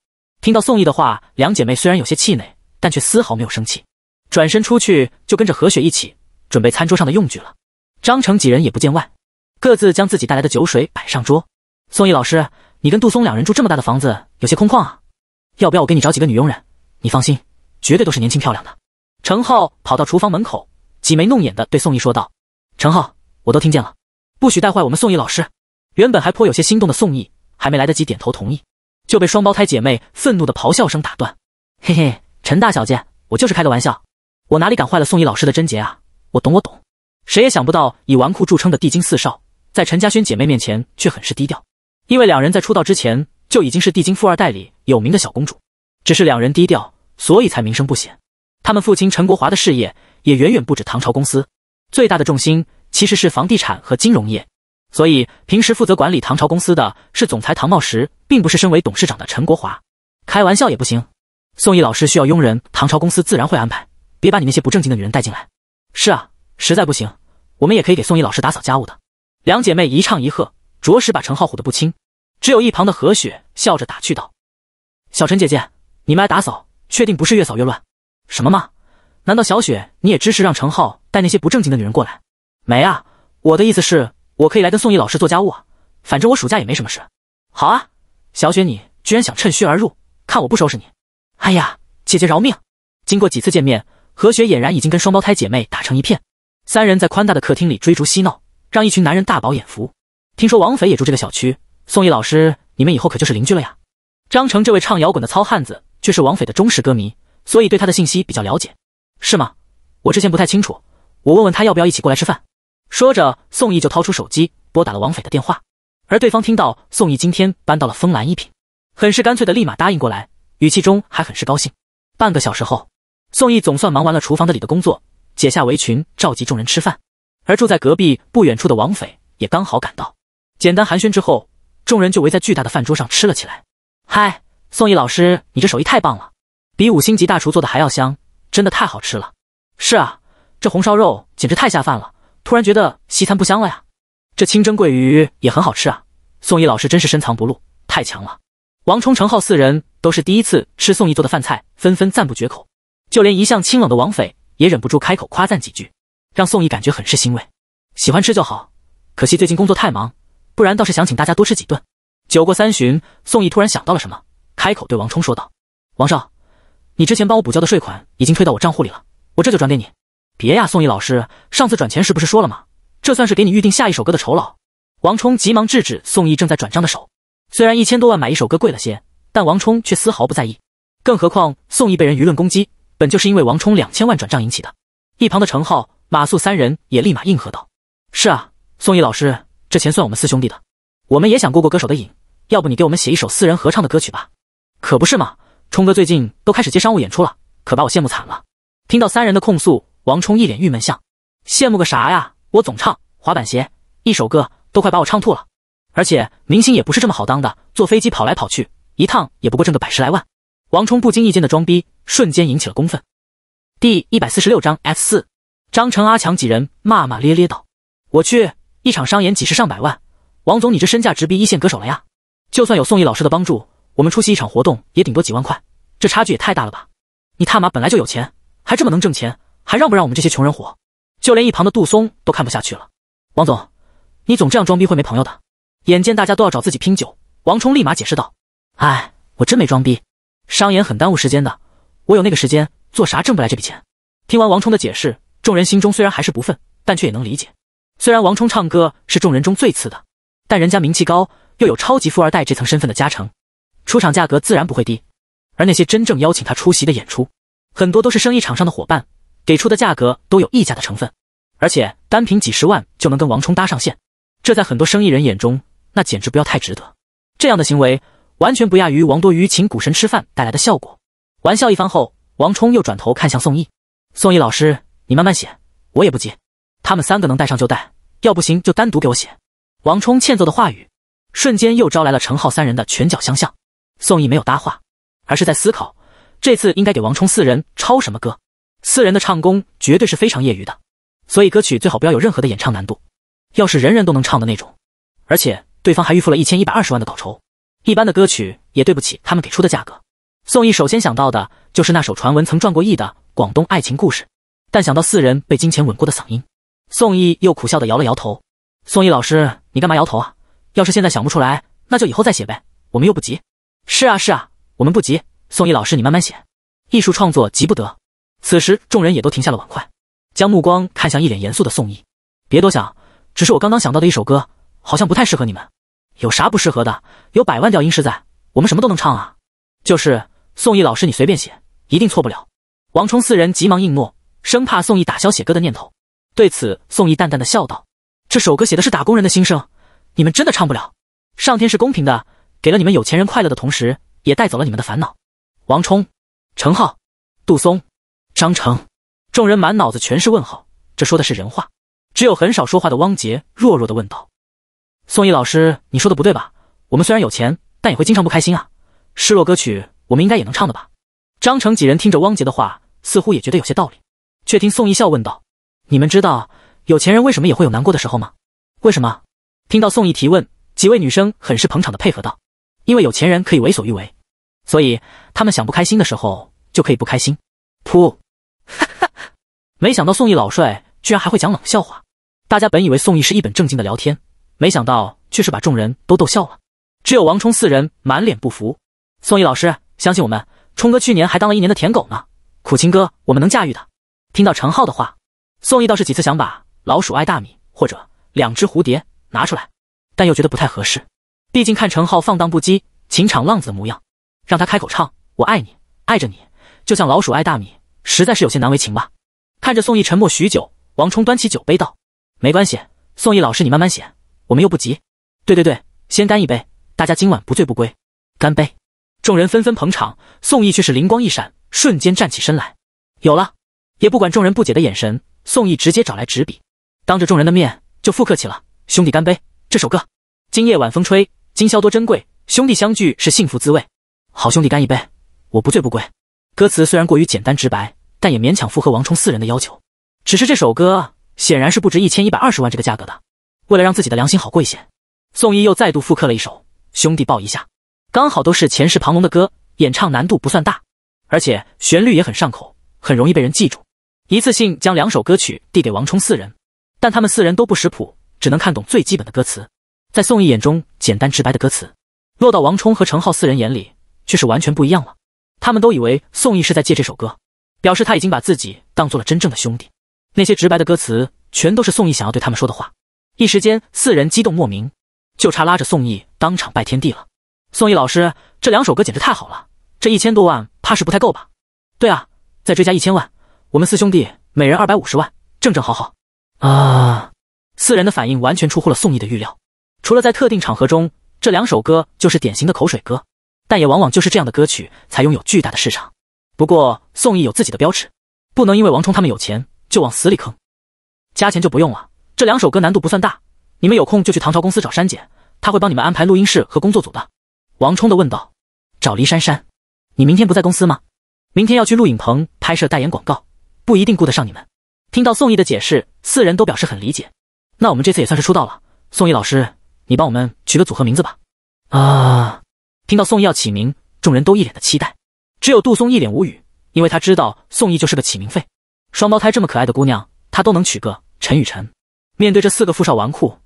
A: 听到宋毅的话，两姐妹虽然有些气馁，但却丝毫没有生气，转身出去就跟着何雪一起准备餐桌上的用具了。张成几人也不见外，各自将自己带来的酒水摆上桌。宋毅老师，你跟杜松两人住这么大的房子，有些空旷啊，要不要我给你找几个女佣人？你放心，绝对都是年轻漂亮的。程浩跑到厨房门口。挤眉弄眼的对宋毅说道：“陈浩，我都听见了，不许带坏我们宋毅老师。”原本还颇有些心动的宋毅，还没来得及点头同意，就被双胞胎姐妹愤怒的咆哮声打断。“嘿嘿，陈大小姐，我就是开个玩笑，我哪里敢坏了宋毅老师的贞洁啊？我懂，我懂。”谁也想不到，以纨绔著称的地精四少，在陈家轩姐妹面前却很是低调，因为两人在出道之前就已经是地精富二代里有名的小公主，只是两人低调，所以才名声不显。他们父亲陈国华的事业。也远远不止唐朝公司，最大的重心其实是房地产和金融业，所以平时负责管理唐朝公司的，是总裁唐茂石，并不是身为董事长的陈国华。开玩笑也不行，宋毅老师需要佣人，唐朝公司自然会安排，别把你那些不正经的女人带进来。是啊，实在不行，我们也可以给宋毅老师打扫家务的。两姐妹一唱一和，着实把陈浩唬得不轻。只有一旁的何雪笑着打趣道：“小陈姐姐，你们来打扫，确定不是越扫越乱？什么嘛。”难道小雪，你也支持让程浩带那些不正经的女人过来？没啊，我的意思是，我可以来跟宋毅老师做家务啊。反正我暑假也没什么事。好啊，小雪，你居然想趁虚而入，看我不收拾你！哎呀，姐姐饶命！经过几次见面，何雪俨然已经跟双胞胎姐妹打成一片。三人在宽大的客厅里追逐嬉闹，让一群男人大饱眼福。听说王斐也住这个小区，宋毅老师，你们以后可就是邻居了呀。张成这位唱摇滚的糙汉子却是王斐的忠实歌迷，所以对他的信息比较了解。是吗？我之前不太清楚，我问问他要不要一起过来吃饭。说着，宋毅就掏出手机拨打了王斐的电话。而对方听到宋毅今天搬到了枫兰一品，很是干脆的立马答应过来，语气中还很是高兴。半个小时后，宋毅总算忙完了厨房的里的工作，解下围裙召集众人吃饭。而住在隔壁不远处的王斐也刚好赶到，简单寒暄之后，众人就围在巨大的饭桌上吃了起来。嗨，宋毅老师，你这手艺太棒了，比五星级大厨做的还要香。真的太好吃了！是啊，这红烧肉简直太下饭了。突然觉得西餐不香了呀。这清蒸桂鱼也很好吃啊。宋义老师真是深藏不露，太强了。王冲、程浩四人都是第一次吃宋义做的饭菜，纷纷赞不绝口。就连一向清冷的王斐也忍不住开口夸赞几句，让宋义感觉很是欣慰。喜欢吃就好，可惜最近工作太忙，不然倒是想请大家多吃几顿。酒过三巡，宋义突然想到了什么，开口对王冲说道：“王少。”你之前帮我补交的税款已经退到我账户里了，我这就转给你。别呀，宋毅老师，上次转钱时不是说了吗？这算是给你预定下一首歌的酬劳。王冲急忙制止宋毅正在转账的手。虽然一千多万买一首歌贵了些，但王冲却丝毫不在意。更何况宋毅被人舆论攻击，本就是因为王冲两千万转账引起的。一旁的程浩、马素三人也立马应和道：“是啊，宋毅老师，这钱算我们四兄弟的。我们也想过过歌手的瘾，要不你给我们写一首四人合唱的歌曲吧？可不是嘛。”冲哥最近都开始接商务演出了，可把我羡慕惨了。听到三人的控诉，王冲一脸郁闷相，羡慕个啥呀？我总唱滑板鞋，一首歌都快把我唱吐了。而且明星也不是这么好当的，坐飞机跑来跑去，一趟也不过挣个百十来万。王冲不经意间的装逼，瞬间引起了公愤。第一百四十六章 F 四张成、阿强几人骂骂咧咧道：“我去，一场商演几十上百万，王总你这身价直逼一线歌手了呀！就算有宋毅老师的帮助。”我们出席一场活动也顶多几万块，这差距也太大了吧！你他妈本来就有钱，还这么能挣钱，还让不让我们这些穷人活？就连一旁的杜松都看不下去了。王总，你总这样装逼会没朋友的。眼见大家都要找自己拼酒，王冲立马解释道：“哎，我真没装逼，商演很耽误时间的，我有那个时间做啥挣不来这笔钱？”听完王冲的解释，众人心中虽然还是不忿，但却也能理解。虽然王冲唱歌是众人中最次的，但人家名气高，又有超级富二代这层身份的加成。出场价格自然不会低，而那些真正邀请他出席的演出，很多都是生意场上的伙伴给出的价格都有溢价的成分，而且单凭几十万就能跟王冲搭上线，这在很多生意人眼中那简直不要太值得。这样的行为完全不亚于王多鱼请股神吃饭带来的效果。玩笑一番后，王冲又转头看向宋毅：“宋毅老师，你慢慢写，我也不急。他们三个能带上就带，要不行就单独给我写。”王冲欠揍的话语，瞬间又招来了程浩三人的拳脚相向。宋毅没有搭话，而是在思考这次应该给王冲四人抄什么歌。四人的唱功绝对是非常业余的，所以歌曲最好不要有任何的演唱难度，要是人人都能唱的那种。而且对方还预付了一千一百二十万的稿酬，一般的歌曲也对不起他们给出的价格。宋毅首先想到的就是那首传闻曾赚过亿的《广东爱情故事》，但想到四人被金钱吻过的嗓音，宋毅又苦笑的摇了摇头。宋毅老师，你干嘛摇头啊？要是现在想不出来，那就以后再写呗，我们又不急。是啊是啊，我们不急。宋毅老师，你慢慢写，艺术创作急不得。此时，众人也都停下了碗筷，将目光看向一脸严肃的宋毅。别多想，只是我刚刚想到的一首歌，好像不太适合你们。有啥不适合的？有百万调音师在，我们什么都能唱啊！就是宋毅老师，你随便写，一定错不了。王冲四人急忙应诺，生怕宋毅打消写歌的念头。对此，宋毅淡淡的笑道：“这首歌写的是打工人的心声，你们真的唱不了。上天是公平的。”给了你们有钱人快乐的同时，也带走了你们的烦恼。王冲、程浩、杜松、张成，众人满脑子全是问号，这说的是人话？只有很少说话的汪杰弱弱的问道：“宋毅老师，你说的不对吧？我们虽然有钱，但也会经常不开心啊。失落歌曲我们应该也能唱的吧？”张成几人听着汪杰的话，似乎也觉得有些道理，却听宋毅笑问道：“你们知道有钱人为什么也会有难过的时候吗？为什么？”听到宋毅提问，几位女生很是捧场的配合道。因为有钱人可以为所欲为，所以他们想不开心的时候就可以不开心。噗，哈哈！没想到宋义老帅居然还会讲冷笑话。大家本以为宋义是一本正经的聊天，没想到却是把众人都逗笑了。只有王冲四人满脸不服。宋义老师，相信我们，冲哥去年还当了一年的舔狗呢。苦情哥，我们能驾驭的。听到陈浩的话，宋义倒是几次想把老鼠爱大米或者两只蝴蝶拿出来，但又觉得不太合适。毕竟看程浩放荡不羁、情场浪子的模样，让他开口唱“我爱你，爱着你”，就像老鼠爱大米，实在是有些难为情吧。看着宋毅沉默许久，王冲端起酒杯道：“没关系，宋毅老师，你慢慢写，我们又不急。”对对对，先干一杯，大家今晚不醉不归，干杯！众人纷纷捧场，宋毅却是灵光一闪，瞬间站起身来，有了！也不管众人不解的眼神，宋毅直接找来纸笔，当着众人的面就复刻起了：“兄弟，干杯！这首歌，今夜晚风吹。”今宵多珍贵，兄弟相聚是幸福滋味。好兄弟，干一杯！我不醉不归。歌词虽然过于简单直白，但也勉强符合王冲四人的要求。只是这首歌显然是不值一千一百二十万这个价格的。为了让自己的良心好过一些，宋义又再度复刻了一首《兄弟抱一下》，刚好都是前世庞龙的歌，演唱难度不算大，而且旋律也很上口，很容易被人记住。一次性将两首歌曲递给王冲四人，但他们四人都不识谱，只能看懂最基本的歌词。在宋义眼中简单直白的歌词，落到王冲和程浩四人眼里却是完全不一样了。他们都以为宋义是在借这首歌，表示他已经把自己当做了真正的兄弟。那些直白的歌词，全都是宋义想要对他们说的话。一时间，四人激动莫名，就差拉着宋义当场拜天地了。宋义老师，这两首歌简直太好了！这一千多万，怕是不太够吧？对啊，再追加一千万，我们四兄弟每人二百五十万，正正好好。啊！四人的反应完全出乎了宋义的预料。除了在特定场合中，这两首歌就是典型的口水歌，但也往往就是这样的歌曲才拥有巨大的市场。不过宋轶有自己的标尺，不能因为王冲他们有钱就往死里坑。加钱就不用了，这两首歌难度不算大，你们有空就去唐朝公司找珊姐，她会帮你们安排录音室和工作组的。王冲的问道：“找黎珊珊，你明天不在公司吗？明天要去录影棚拍摄代言广告，不一定顾得上你们。”听到宋轶的解释，四人都表示很理解。那我们这次也算是出道了，宋轶老师。你帮我们取个组合名字吧！啊，听到宋义要起名，众人都一脸的期待，只有杜松一脸无语，因为他知道宋义就是个起名费。双胞胎这么可爱的姑娘，他都能取个陈雨辰，面对这四个富少纨绔，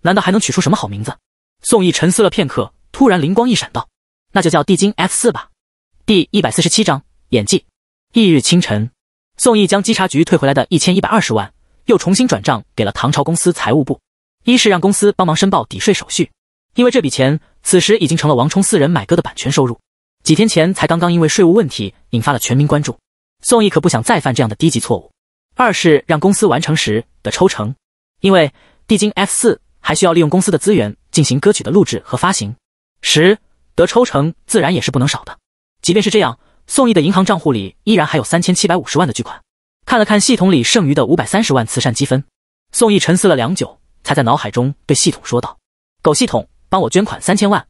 A: 难道还能取出什么好名字？宋义沉思了片刻，突然灵光一闪道：“那就叫帝金 F 四吧。”第一百四十七章演技。翌日清晨，宋义将稽查局退回来的一千一百二十万，又重新转账给了唐朝公司财务部。一是让公司帮忙申报抵税手续，因为这笔钱此时已经成了王冲四人买歌的版权收入，几天前才刚刚因为税务问题引发了全民关注。宋轶可不想再犯这样的低级错误。二是让公司完成时的抽成，因为帝京 F 四还需要利用公司的资源进行歌曲的录制和发行，十得抽成自然也是不能少的。即便是这样，宋轶的银行账户里依然还有三千七百五十万的巨款。看了看系统里剩余的五百三十万慈善积分，宋轶沉思了良久。才在脑海中对系统说道：“狗系统，帮我捐款三千万。”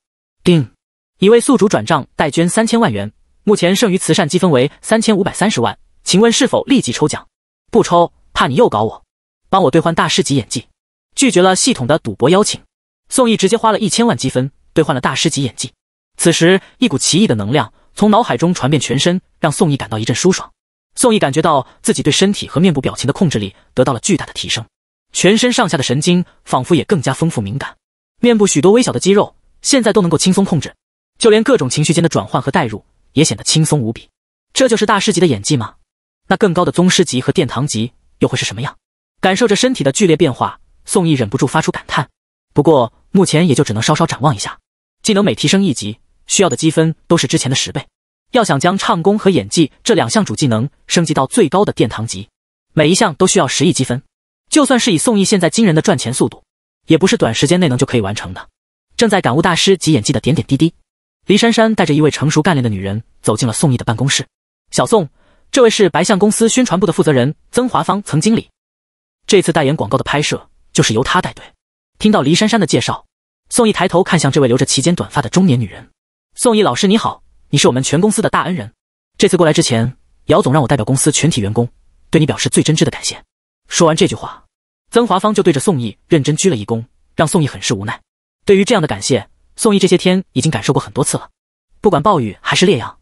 A: 叮，已为宿主转账代捐三千万元，目前剩余慈善积分为三千五百三十万，请问是否立即抽奖？不抽，怕你又搞我。帮我兑换大师级演技。拒绝了系统的赌博邀请。宋毅直接花了一千万积分兑换了大师级演技。此时，一股奇异的能量从脑海中传遍全身，让宋毅感到一阵舒爽。宋毅感觉到自己对身体和面部表情的控制力得到了巨大的提升。全身上下的神经仿佛也更加丰富敏感，面部许多微小的肌肉现在都能够轻松控制，就连各种情绪间的转换和代入也显得轻松无比。这就是大师级的演技吗？那更高的宗师级和殿堂级又会是什么样？感受着身体的剧烈变化，宋毅忍不住发出感叹。不过目前也就只能稍稍展望一下，技能每提升一级需要的积分都是之前的十倍。要想将唱功和演技这两项主技能升级到最高的殿堂级，每一项都需要十亿积分。就算是以宋义现在惊人的赚钱速度，也不是短时间内能就可以完成的。正在感悟大师及演技的点点滴滴，黎珊珊带着一位成熟干练的女人走进了宋义的办公室。小宋，这位是白象公司宣传部的负责人曾华芳，曾经理。这次代言广告的拍摄就是由她带队。听到黎珊珊的介绍，宋义抬头看向这位留着齐肩短发的中年女人。宋义老师你好，你是我们全公司的大恩人。这次过来之前，姚总让我代表公司全体员工，对你表示最真挚的感谢。说完这句话。曾华芳就对着宋义认真鞠了一躬，让宋义很是无奈。对于这样的感谢，宋义这些天已经感受过很多次了。不管暴雨还是烈阳，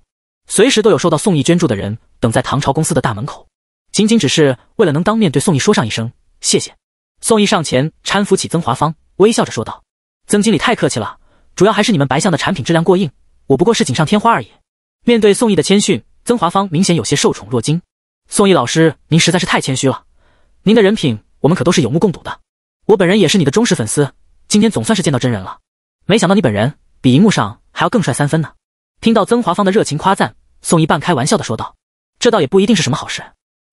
A: 随时都有受到宋义捐助的人等在唐朝公司的大门口，仅仅只是为了能当面对宋义说上一声谢谢。宋义上前搀扶起曾华芳，微笑着说道：“曾经理太客气了，主要还是你们白象的产品质量过硬，我不过是锦上添花而已。”面对宋义的谦逊，曾华芳明显有些受宠若惊：“宋义老师，您实在是太谦虚了，您的人品。”我们可都是有目共睹的，我本人也是你的忠实粉丝，今天总算是见到真人了，没想到你本人比荧幕上还要更帅三分呢。听到曾华芳的热情夸赞，宋轶半开玩笑的说道：“这倒也不一定是什么好事。”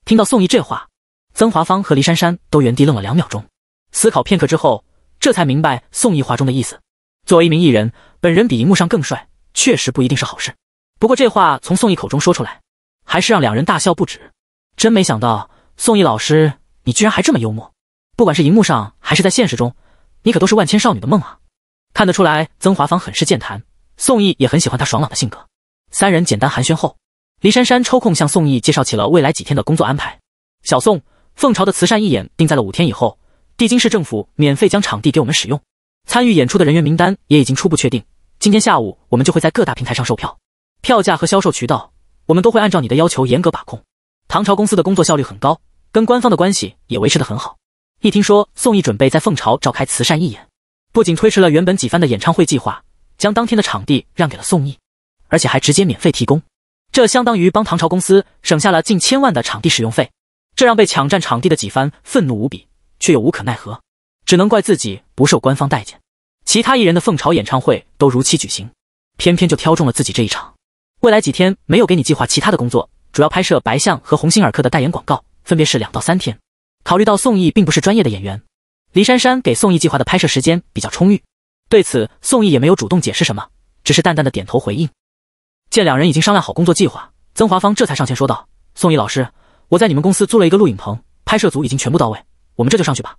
A: 听到宋轶这话，曾华芳和黎珊珊都原地愣了两秒钟，思考片刻之后，这才明白宋轶话中的意思。作为一名艺人，本人比荧幕上更帅，确实不一定是好事。不过这话从宋轶口中说出来，还是让两人大笑不止。真没想到，宋轶老师。你居然还这么幽默，不管是荧幕上还是在现实中，你可都是万千少女的梦啊！看得出来，曾华芳很是健谈，宋毅也很喜欢他爽朗的性格。三人简单寒暄后，黎珊珊抽空向宋毅介绍起了未来几天的工作安排。小宋，凤巢的慈善义演定在了五天以后，地京市政府免费将场地给我们使用，参与演出的人员名单也已经初步确定。今天下午，我们就会在各大平台上售票，票价和销售渠道，我们都会按照你的要求严格把控。唐朝公司的工作效率很高。跟官方的关系也维持得很好。一听说宋轶准备在凤巢召开慈善义演，不仅推迟了原本几番的演唱会计划，将当天的场地让给了宋轶，而且还直接免费提供，这相当于帮唐朝公司省下了近千万的场地使用费。这让被抢占地的几番愤怒无比，却又无可奈何，只能怪自己不受官方待见。其他艺人的凤巢演唱会都如期举行，偏偏就挑中了自己这一场。未来几天没有给你计划其他的工作，主要拍摄白象和鸿星尔克的代言广告。分别是两到三天。考虑到宋轶并不是专业的演员，黎珊珊给宋轶计划的拍摄时间比较充裕。对此，宋轶也没有主动解释什么，只是淡淡的点头回应。见两人已经商量好工作计划，曾华芳这才上前说道：“宋轶老师，我在你们公司租了一个录影棚，拍摄组已经全部到位，我们这就上去吧。”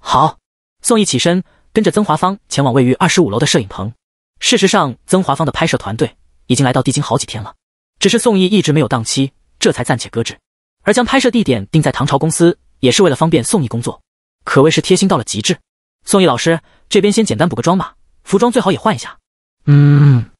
A: 好，宋轶起身跟着曾华芳前往位于二十五楼的摄影棚。事实上，曾华芳的拍摄团队已经来到帝京好几天了，只是宋轶一直没有档期，这才暂且搁置。而将拍摄地点定在唐朝公司，也是为了方便宋义工作，可谓是贴心到了极致。宋义老师，这边先简单补个妆吧，服装最好也换一下。
B: 嗯，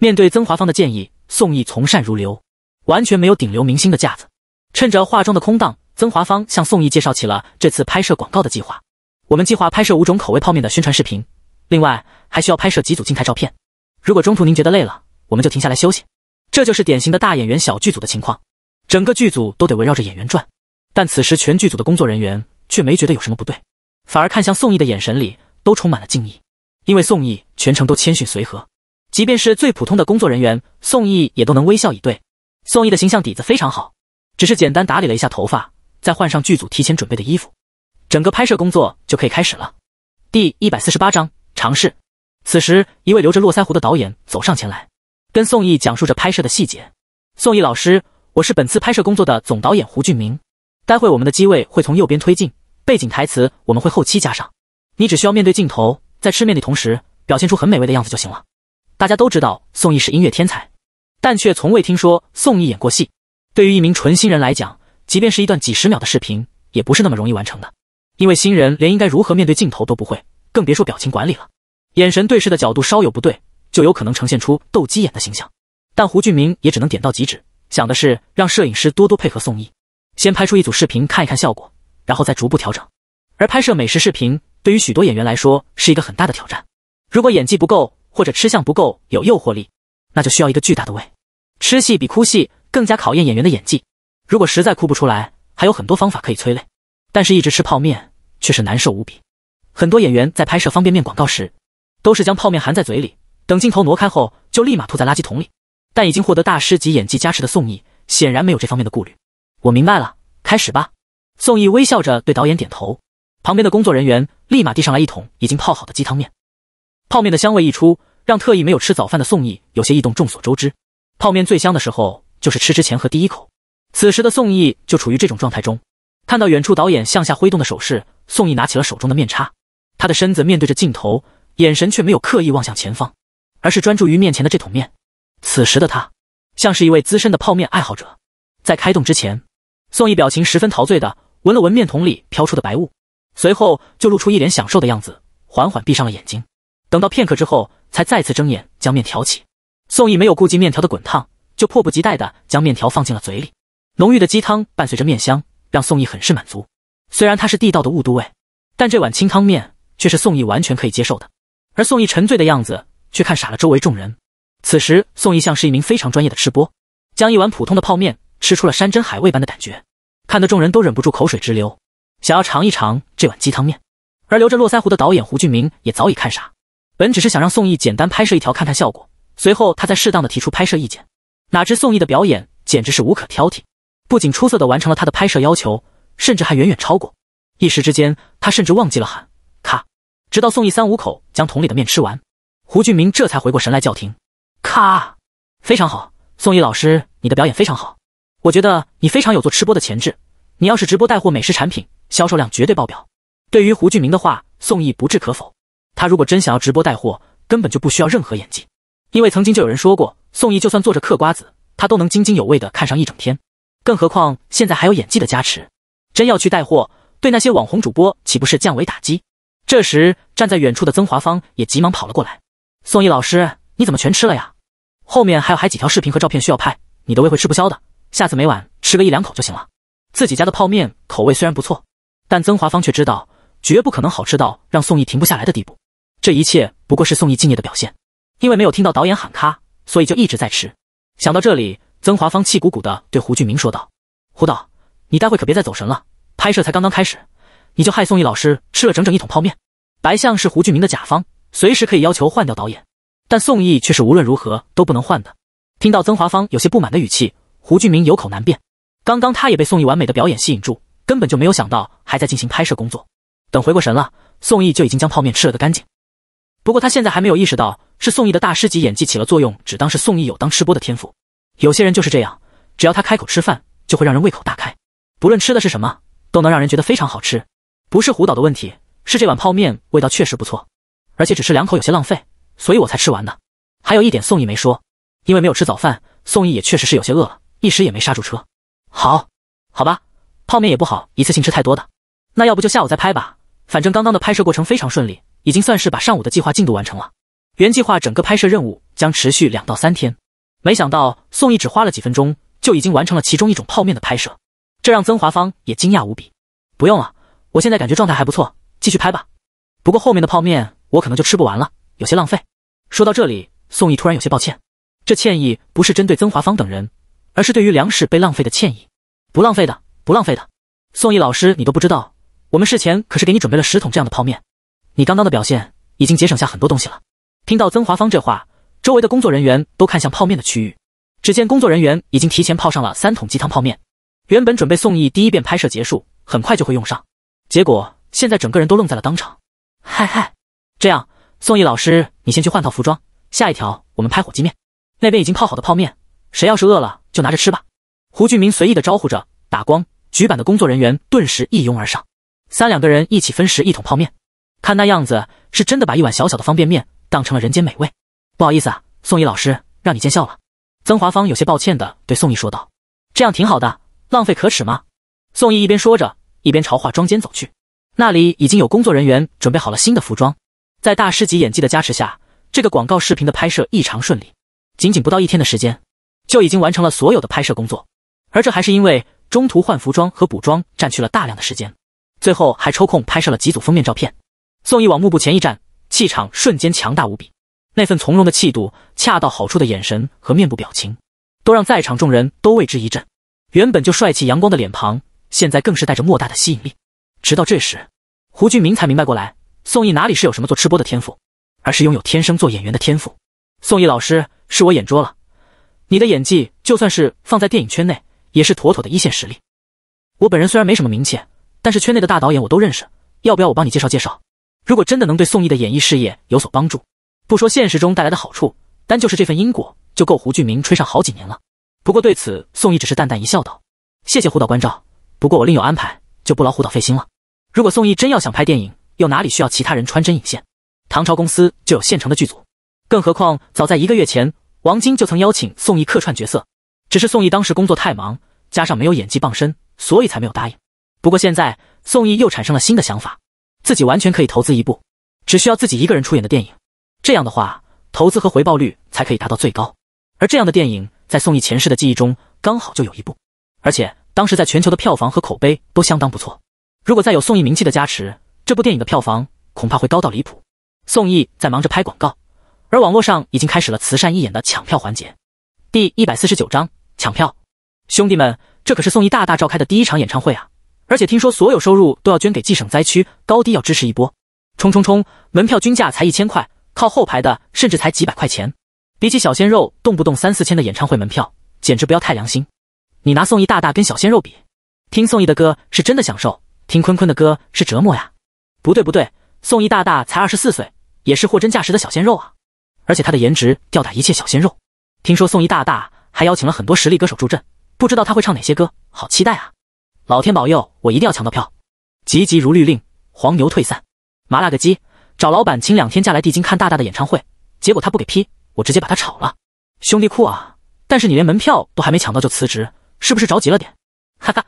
A: 面对曾华芳的建议，宋义从善如流，完全没有顶流明星的架子。趁着化妆的空档，曾华芳向宋义介绍起了这次拍摄广告的计划。我们计划拍摄五种口味泡面的宣传视频，另外还需要拍摄几组静态照片。如果中途您觉得累了，我们就停下来休息。这就是典型的大演员小剧组的情况。整个剧组都得围绕着演员转，但此时全剧组的工作人员却没觉得有什么不对，反而看向宋毅的眼神里都充满了敬意，因为宋毅全程都谦逊随和，即便是最普通的工作人员，宋毅也都能微笑以对。宋毅的形象底子非常好，只是简单打理了一下头发，再换上剧组提前准备的衣服，整个拍摄工作就可以开始了。第一百四十八章尝试。此时，一位留着络腮胡的导演走上前来，跟宋毅讲述着拍摄的细节。宋毅老师。我是本次拍摄工作的总导演胡俊明。待会我们的机位会从右边推进，背景台词我们会后期加上。你只需要面对镜头，在吃面的同时表现出很美味的样子就行了。大家都知道宋轶是音乐天才，但却从未听说宋轶演过戏。对于一名纯新人来讲，即便是一段几十秒的视频，也不是那么容易完成的。因为新人连应该如何面对镜头都不会，更别说表情管理了。眼神对视的角度稍有不对，就有可能呈现出斗鸡眼的形象。但胡俊明也只能点到即止。想的是让摄影师多多配合宋轶，先拍出一组视频看一看效果，然后再逐步调整。而拍摄美食视频对于许多演员来说是一个很大的挑战。如果演技不够，或者吃相不够有诱惑力，那就需要一个巨大的胃。吃戏比哭戏更加考验演员的演技。如果实在哭不出来，还有很多方法可以催泪，但是一直吃泡面却是难受无比。很多演员在拍摄方便面广告时，都是将泡面含在嘴里，等镜头挪开后就立马吐在垃圾桶里。但已经获得大师级演技加持的宋轶显然没有这方面的顾虑。我明白了，开始吧。宋轶微笑着对导演点头。旁边的工作人员立马递上来一桶已经泡好的鸡汤面。泡面的香味一出，让特意没有吃早饭的宋轶有些异动。众所周知，泡面最香的时候就是吃之前和第一口。此时的宋轶就处于这种状态中。看到远处导演向下挥动的手势，宋轶拿起了手中的面叉。他的身子面对着镜头，眼神却没有刻意望向前方，而是专注于面前的这桶面。此时的他，像是一位资深的泡面爱好者。在开动之前，宋毅表情十分陶醉的闻了闻面桶里飘出的白雾，随后就露出一脸享受的样子，缓缓闭上了眼睛。等到片刻之后，才再次睁眼将面挑起。宋毅没有顾忌面条的滚烫，就迫不及待的将面条放进了嘴里。浓郁的鸡汤伴随着面香，让宋毅很是满足。虽然它是地道的雾都味，但这碗清汤面却是宋毅完全可以接受的。而宋毅沉醉的样子，却看傻了周围众人。此时，宋义像是一名非常专业的吃播，将一碗普通的泡面吃出了山珍海味般的感觉，看得众人都忍不住口水直流，想要尝一尝这碗鸡汤面。而留着络腮胡的导演胡俊明也早已看傻，本只是想让宋轶简单拍摄一条看看效果，随后他再适当的提出拍摄意见。哪知宋轶的表演简直是无可挑剔，不仅出色的完成了他的拍摄要求，甚至还远远超过。一时之间，他甚至忘记了喊咔，直到宋轶三五口将桶里的面吃完，胡俊明这才回过神来叫停。咔，非常好，宋毅老师，你的表演非常好，我觉得你非常有做吃播的潜质，你要是直播带货美食产品，销售量绝对爆表。对于胡俊明的话，宋毅不置可否，他如果真想要直播带货，根本就不需要任何演技，因为曾经就有人说过，宋毅就算坐着嗑瓜子，他都能津津有味的看上一整天，更何况现在还有演技的加持，真要去带货，对那些网红主播岂不是降维打击？这时，站在远处的曾华芳也急忙跑了过来，宋毅老师。你怎么全吃了呀？后面还有还几条视频和照片需要拍，你的胃会吃不消的。下次每晚吃个一两口就行了。自己家的泡面口味虽然不错，但曾华芳却知道绝不可能好吃到让宋轶停不下来的地步。这一切不过是宋轶敬业的表现，因为没有听到导演喊咔，所以就一直在吃。想到这里，曾华芳气鼓鼓地对胡俊明说道：“胡导，你待会可别再走神了，拍摄才刚刚开始，你就害宋轶老师吃了整整一桶泡面。”白象是胡俊明的甲方，随时可以要求换掉导演。但宋义却是无论如何都不能换的。听到曾华芳有些不满的语气，胡俊明有口难辩。刚刚他也被宋义完美的表演吸引住，根本就没有想到还在进行拍摄工作。等回过神了，宋义就已经将泡面吃了个干净。不过他现在还没有意识到是宋义的大师级演技起了作用，只当是宋义有当吃播的天赋。有些人就是这样，只要他开口吃饭，就会让人胃口大开，不论吃的是什么，都能让人觉得非常好吃。不是胡导的问题，是这碗泡面味道确实不错，而且只吃两口有些浪费。所以我才吃完的，还有一点宋毅没说，因为没有吃早饭，宋毅也确实是有些饿了，一时也没刹住车。好，好吧，泡面也不好一次性吃太多的，那要不就下午再拍吧，反正刚刚的拍摄过程非常顺利，已经算是把上午的计划进度完成了。原计划整个拍摄任务将持续两到三天，没想到宋毅只花了几分钟就已经完成了其中一种泡面的拍摄，这让曾华芳也惊讶无比。不用了，我现在感觉状态还不错，继续拍吧。不过后面的泡面我可能就吃不完了。有些浪费。说到这里，宋义突然有些抱歉，这歉意不是针对曾华芳等人，而是对于粮食被浪费的歉意。不浪费的，不浪费的。宋义老师，你都不知道，我们事前可是给你准备了十桶这样的泡面。你刚刚的表现已经节省下很多东西了。听到曾华芳这话，周围的工作人员都看向泡面的区域，只见工作人员已经提前泡上了三桶鸡汤泡面。原本准备宋义第一遍拍摄结束，很快就会用上，结果现在整个人都愣在了当场。嗨嗨，这样。宋毅老师，你先去换套服装，下一条我们拍火鸡面。那边已经泡好的泡面，谁要是饿了就拿着吃吧。胡俊明随意的招呼着，打光举板的工作人员顿时一拥而上，三两个人一起分食一桶泡面，看那样子是真的把一碗小小的方便面当成了人间美味。不好意思啊，宋毅老师，让你见笑了。曾华芳有些抱歉的对宋毅说道：“这样挺好的，浪费可耻吗？”宋毅一边说着，一边朝化妆间走去，那里已经有工作人员准备好了新的服装。在大师级演技的加持下，这个广告视频的拍摄异常顺利，仅仅不到一天的时间，就已经完成了所有的拍摄工作。而这还是因为中途换服装和补妆占去了大量的时间，最后还抽空拍摄了几组封面照片。宋轶往幕布前一站，气场瞬间强大无比，那份从容的气度、恰到好处的眼神和面部表情，都让在场众人都为之一震。原本就帅气阳光的脸庞，现在更是带着莫大的吸引力。直到这时，胡俊明才明白过来。宋轶哪里是有什么做吃播的天赋，而是拥有天生做演员的天赋。宋轶老师，是我眼拙了，你的演技就算是放在电影圈内，也是妥妥的一线实力。我本人虽然没什么名气，但是圈内的大导演我都认识，要不要我帮你介绍介绍？如果真的能对宋轶的演艺事业有所帮助，不说现实中带来的好处，单就是这份因果，就够胡俊明吹上好几年了。不过对此，宋轶只是淡淡一笑，道：“谢谢胡导关照，不过我另有安排，就不劳胡导费心了。如果宋轶真要想拍电影。”又哪里需要其他人穿针引线？唐朝公司就有现成的剧组，更何况早在一个月前，王晶就曾邀请宋轶客串角色，只是宋轶当时工作太忙，加上没有演技傍身，所以才没有答应。不过现在，宋轶又产生了新的想法，自己完全可以投资一部只需要自己一个人出演的电影，这样的话，投资和回报率才可以达到最高。而这样的电影，在宋轶前世的记忆中刚好就有一部，而且当时在全球的票房和口碑都相当不错。如果再有宋轶名气的加持，这部电影的票房恐怕会高到离谱。宋轶在忙着拍广告，而网络上已经开始了慈善义演的抢票环节。第一百四十九章抢票，兄弟们，这可是宋轶大大召开的第一场演唱会啊！而且听说所有收入都要捐给冀省灾区，高低要支持一波！冲冲冲！门票均价才一千块，靠后排的甚至才几百块钱。比起小鲜肉动不动三四千的演唱会门票，简直不要太良心！你拿宋轶大大跟小鲜肉比，听宋轶的歌是真的享受，听坤坤的歌是折磨呀！不对不对，宋义大大才二十四岁，也是货真价实的小鲜肉啊！而且他的颜值吊打一切小鲜肉。听说宋义大大还邀请了很多实力歌手助阵，不知道他会唱哪些歌，好期待啊！老天保佑，我一定要抢到票！急急如律令，黄牛退散！麻辣个鸡，找老板请两天假来帝京看大大的演唱会，结果他不给批，我直接把他炒了。兄弟酷啊，但是你连门票都还没抢到就辞职，是不是着急了点？哈哈，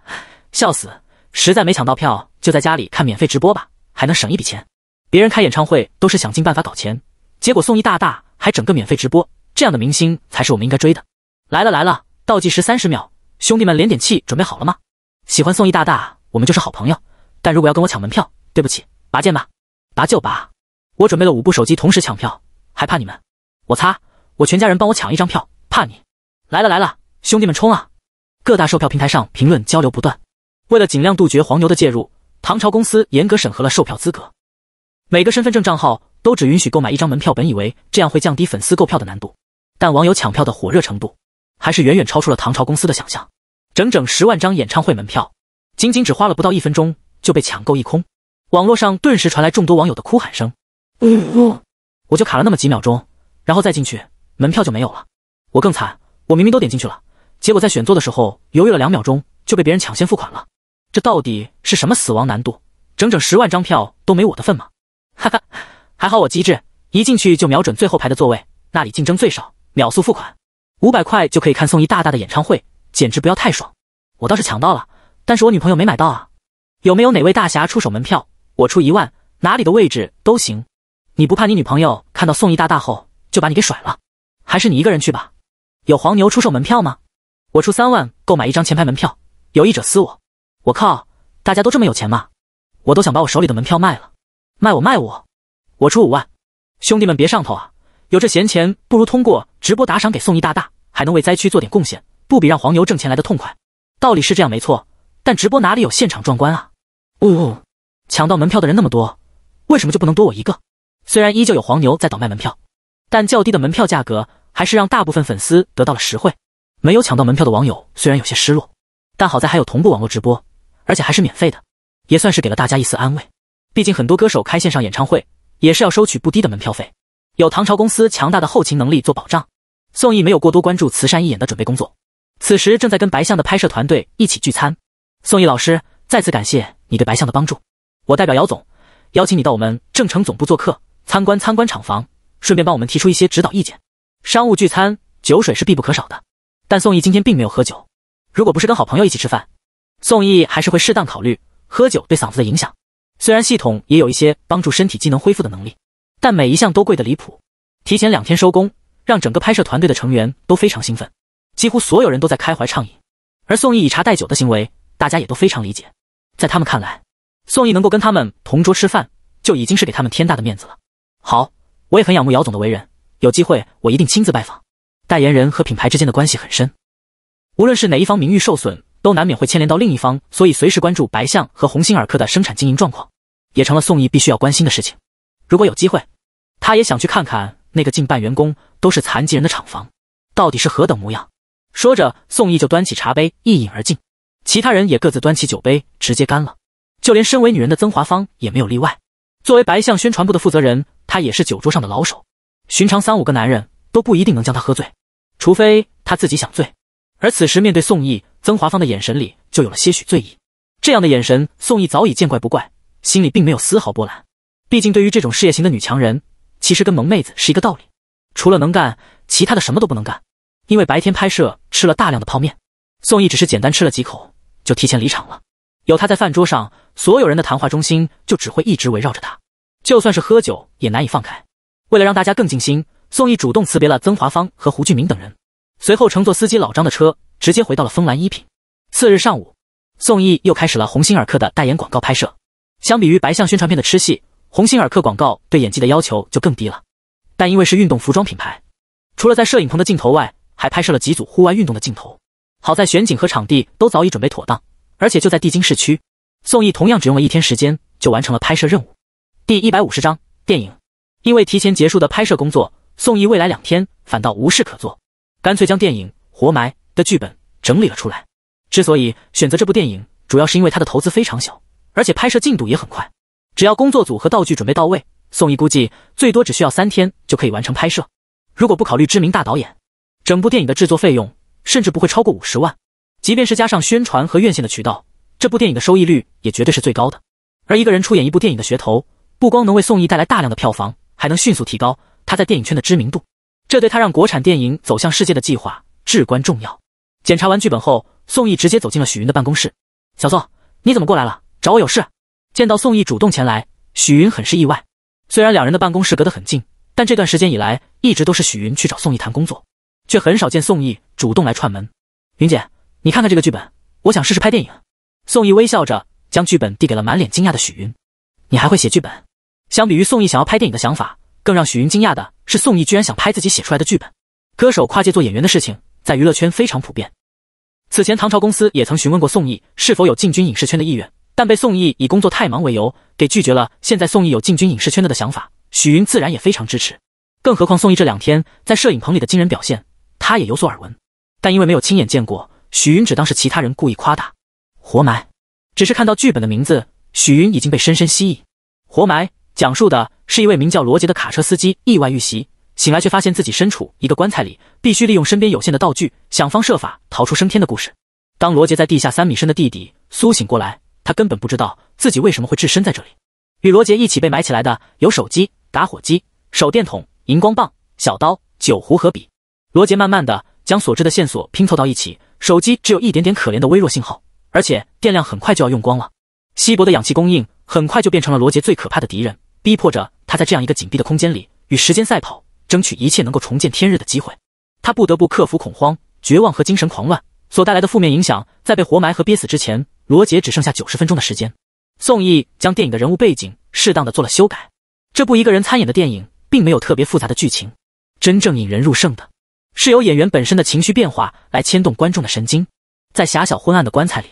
A: 笑死！实在没抢到票，就在家里看免费直播吧。还能省一笔钱，别人开演唱会都是想尽办法搞钱，结果宋轶大大还整个免费直播，这样的明星才是我们应该追的。来了来了，倒计时三十秒，兄弟们连点气，准备好了吗？喜欢宋轶大大，我们就是好朋友。但如果要跟我抢门票，对不起，拔剑吧，拔就拔。我准备了五部手机同时抢票，还怕你们？我擦，我全家人帮我抢一张票，怕你？来了来了，兄弟们冲啊！各大售票平台上评论交流不断，为了尽量杜绝黄牛的介入。唐朝公司严格审核了售票资格，每个身份证账号都只允许购买一张门票。本以为这样会降低粉丝购票的难度，但网友抢票的火热程度还是远远超出了唐朝公司的想象。整整十万张演唱会门票，仅仅只花了不到一分钟就被抢购一空。网络上顿时传来众多网友的哭喊声：“呜呜，我就卡了那么几秒钟，然后再进去，门票就没有了。”我更惨，我明明都点进去了，结果在选座的时候犹豫了两秒钟，就被别人抢先付款了。这到底是什么死亡难度？整整十万张票都没我的份吗？哈哈，还好我机智，一进去就瞄准最后排的座位，那里竞争最少，秒速付款，五百块就可以看宋毅大大的演唱会，简直不要太爽！我倒是抢到了，但是我女朋友没买到啊。有没有哪位大侠出手门票？我出一万，哪里的位置都行。你不怕你女朋友看到宋毅大大后就把你给甩了？还是你一个人去吧。有黄牛出售门票吗？我出三万购买一张前排门票，有意者私我。我靠！大家都这么有钱吗？我都想把我手里的门票卖了，卖我卖我，我出五万。兄弟们别上头啊！有这闲钱，不如通过直播打赏给宋义大大，还能为灾区做点贡献，不比让黄牛挣钱来的痛快？道理是这样没错，但直播哪里有现场壮观啊？呜！抢到门票的人那么多，为什么就不能多我一个？虽然依旧有黄牛在倒卖门票，但较低的门票价格还是让大部分粉丝得到了实惠。没有抢到门票的网友虽然有些失落，但好在还有同步网络直播。而且还是免费的，也算是给了大家一丝安慰。毕竟很多歌手开线上演唱会也是要收取不低的门票费。有唐朝公司强大的后勤能力做保障，宋轶没有过多关注慈善义演的准备工作。此时正在跟白象的拍摄团队一起聚餐。宋轶老师，再次感谢你对白象的帮助。我代表姚总邀请你到我们正城总部做客，参观参观厂房，顺便帮我们提出一些指导意见。商务聚餐酒水是必不可少的，但宋轶今天并没有喝酒。如果不是跟好朋友一起吃饭。宋毅还是会适当考虑喝酒对嗓子的影响，虽然系统也有一些帮助身体机能恢复的能力，但每一项都贵得离谱。提前两天收工，让整个拍摄团队的成员都非常兴奋，几乎所有人都在开怀畅饮。而宋毅以茶代酒的行为，大家也都非常理解。在他们看来，宋毅能够跟他们同桌吃饭，就已经是给他们天大的面子了。好，我也很仰慕姚总的为人，有机会我一定亲自拜访。代言人和品牌之间的关系很深，无论是哪一方名誉受损。都难免会牵连到另一方，所以随时关注白象和鸿星尔克的生产经营状况，也成了宋毅必须要关心的事情。如果有机会，他也想去看看那个近半员工都是残疾人的厂房到底是何等模样。说着，宋毅就端起茶杯一饮而尽，其他人也各自端起酒杯直接干了。就连身为女人的曾华芳也没有例外。作为白象宣传部的负责人，他也是酒桌上的老手，寻常三五个男人都不一定能将他喝醉，除非他自己想醉。而此时面对宋义，曾华芳的眼神里就有了些许醉意。这样的眼神，宋义早已见怪不怪，心里并没有丝毫波澜。毕竟对于这种事业型的女强人，其实跟萌妹子是一个道理，除了能干，其他的什么都不能干。因为白天拍摄吃了大量的泡面，宋义只是简单吃了几口，就提前离场了。有他在饭桌上，所有人的谈话中心就只会一直围绕着他，就算是喝酒也难以放开。为了让大家更尽心，宋义主动辞别了曾华芳和胡俊明等人。随后乘坐司机老张的车，直接回到了枫蓝一品。次日上午，宋轶又开始了鸿星尔克的代言广告拍摄。相比于白象宣传片的吃戏，鸿星尔克广告对演技的要求就更低了。但因为是运动服装品牌，除了在摄影棚的镜头外，还拍摄了几组户外运动的镜头。好在选景和场地都早已准备妥当，而且就在地京市区，宋轶同样只用了一天时间就完成了拍摄任务。第一百五十章电影，因为提前结束的拍摄工作，宋轶未来两天反倒无事可做。干脆将电影《活埋》的剧本整理了出来。之所以选择这部电影，主要是因为它的投资非常小，而且拍摄进度也很快。只要工作组和道具准备到位，宋轶估计最多只需要三天就可以完成拍摄。如果不考虑知名大导演，整部电影的制作费用甚至不会超过五十万。即便是加上宣传和院线的渠道，这部电影的收益率也绝对是最高的。而一个人出演一部电影的噱头，不光能为宋轶带来大量的票房，还能迅速提高他在电影圈的知名度。这对他让国产电影走向世界的计划至关重要。检查完剧本后，宋轶直接走进了许云的办公室。小宋，你怎么过来了？找我有事？见到宋轶主动前来，许云很是意外。虽然两人的办公室隔得很近，但这段时间以来，一直都是许云去找宋轶谈工作，却很少见宋轶主动来串门。云姐，你看看这个剧本，我想试试拍电影。宋轶微笑着将剧本递给了满脸惊讶的许云。你还会写剧本？相比于宋轶想要拍电影的想法。更让许云惊讶的是，宋轶居然想拍自己写出来的剧本。歌手跨界做演员的事情在娱乐圈非常普遍。此前唐朝公司也曾询问过宋轶是否有进军影视圈的意愿，但被宋轶以工作太忙为由给拒绝了。现在宋轶有进军影视圈的的想法，许云自然也非常支持。更何况宋轶这两天在摄影棚里的惊人表现，他也有所耳闻，但因为没有亲眼见过，许云只当是其他人故意夸大。活埋，只是看到剧本的名字，许云已经被深深吸引。活埋。讲述的是一位名叫罗杰的卡车司机意外遇袭，醒来却发现自己身处一个棺材里，必须利用身边有限的道具，想方设法逃出升天的故事。当罗杰在地下三米深的地底苏醒过来，他根本不知道自己为什么会置身在这里。与罗杰一起被埋起来的有手机、打火机、手电筒、荧光棒、小刀、酒壶和笔。罗杰慢慢的将所知的线索拼凑到一起，手机只有一点点可怜的微弱信号，而且电量很快就要用光了。稀薄的氧气供应很快就变成了罗杰最可怕的敌人。逼迫着他在这样一个紧闭的空间里与时间赛跑，争取一切能够重见天日的机会。他不得不克服恐慌、绝望和精神狂乱所带来的负面影响。在被活埋和憋死之前，罗杰只剩下九十分钟的时间。宋轶将电影的人物背景适当的做了修改。这部一个人参演的电影并没有特别复杂的剧情，真正引人入胜的是由演员本身的情绪变化来牵动观众的神经。在狭小昏暗的棺材里，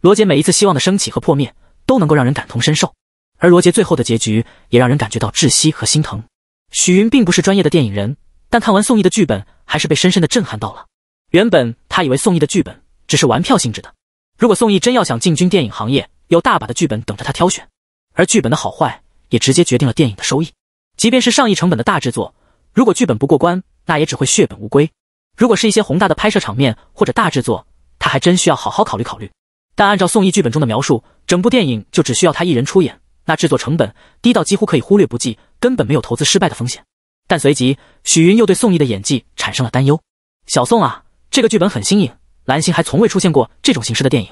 A: 罗杰每一次希望的升起和破灭都能够让人感同身受。而罗杰最后的结局也让人感觉到窒息和心疼。许云并不是专业的电影人，但看完宋轶的剧本，还是被深深的震撼到了。原本他以为宋轶的剧本只是玩票性质的，如果宋轶真要想进军电影行业，有大把的剧本等着他挑选。而剧本的好坏也直接决定了电影的收益。即便是上亿成本的大制作，如果剧本不过关，那也只会血本无归。如果是一些宏大的拍摄场面或者大制作，他还真需要好好考虑考虑。但按照宋轶剧本中的描述，整部电影就只需要他一人出演。那制作成本低到几乎可以忽略不计，根本没有投资失败的风险。但随即，许云又对宋轶的演技产生了担忧：“小宋啊，这个剧本很新颖，蓝星还从未出现过这种形式的电影。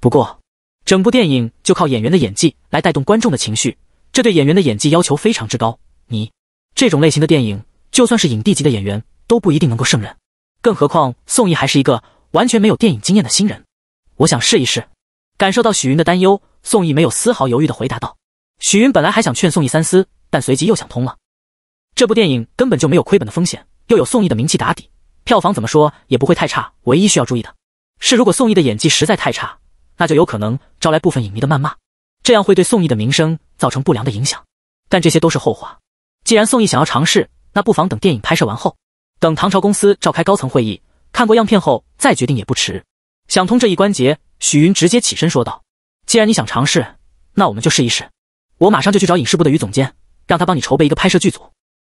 A: 不过，整部电影就靠演员的演技来带动观众的情绪，这对演员的演技要求非常之高。你这种类型的电影，就算是影帝级的演员都不一定能够胜任，更何况宋轶还是一个完全没有电影经验的新人。我想试一试。”感受到许云的担忧，宋轶没有丝毫犹豫地回答道。许云本来还想劝宋轶三思，但随即又想通了，这部电影根本就没有亏本的风险，又有宋轶的名气打底，票房怎么说也不会太差。唯一需要注意的是，如果宋轶的演技实在太差，那就有可能招来部分影迷的谩骂，这样会对宋轶的名声造成不良的影响。但这些都是后话，既然宋轶想要尝试，那不妨等电影拍摄完后，等唐朝公司召开高层会议，看过样片后再决定也不迟。想通这一关节，许云直接起身说道：“既然你想尝试，那我们就试一试。”我马上就去找影视部的于总监，让他帮你筹备一个拍摄剧组。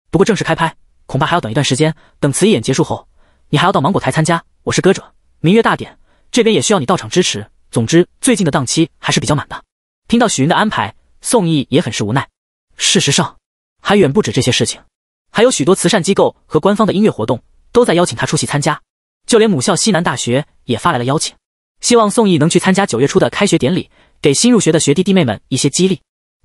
A: 不过正式开拍恐怕还要等一段时间。等词义演结束后，你还要到芒果台参加《我是歌者》《明月大典》，这边也需要你到场支持。总之，最近的档期还是比较满的。听到许云的安排，宋毅也很是无奈。事实上，还远不止这些事情，还有许多慈善机构和官方的音乐活动都在邀请他出席参加。就连母校西南大学也发来了邀请，希望宋毅能去参加九月初的开学典礼，给新入学的学弟弟妹们一些激励。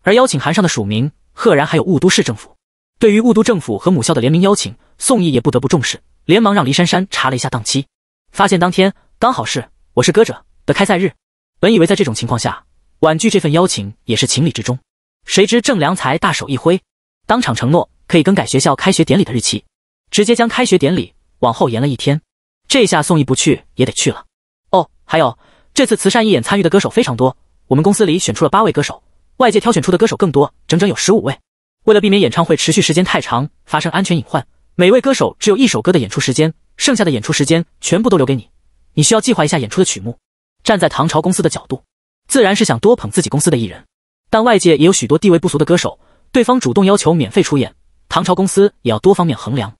A: 而邀请函上的署名，赫然还有雾都市政府。对于雾都政府和母校的联名邀请，宋毅也不得不重视，连忙让黎珊珊查了一下档期，发现当天刚好是《我是歌者》的开赛日。本以为在这种情况下，婉拒这份邀请也是情理之中，谁知郑良才大手一挥，当场承诺可以更改学校开学典礼的日期，直接将开学典礼往后延了一天。这下宋毅不去也得去了。哦，还有这次慈善义演参与的歌手非常多，我们公司里选出了八位歌手。外界挑选出的歌手更多，整整有十五位。为了避免演唱会持续时间太长，发生安全隐患，每位歌手只有一首歌的演出时间，剩下的演出时间全部都留给你。你需要计划一下演出的曲目。站在唐朝公司的角度，自然是想多捧自己公司的艺人，但外界也有许多地位不俗的歌手，对方主动要求免费出演，唐朝公司也要多方面衡量。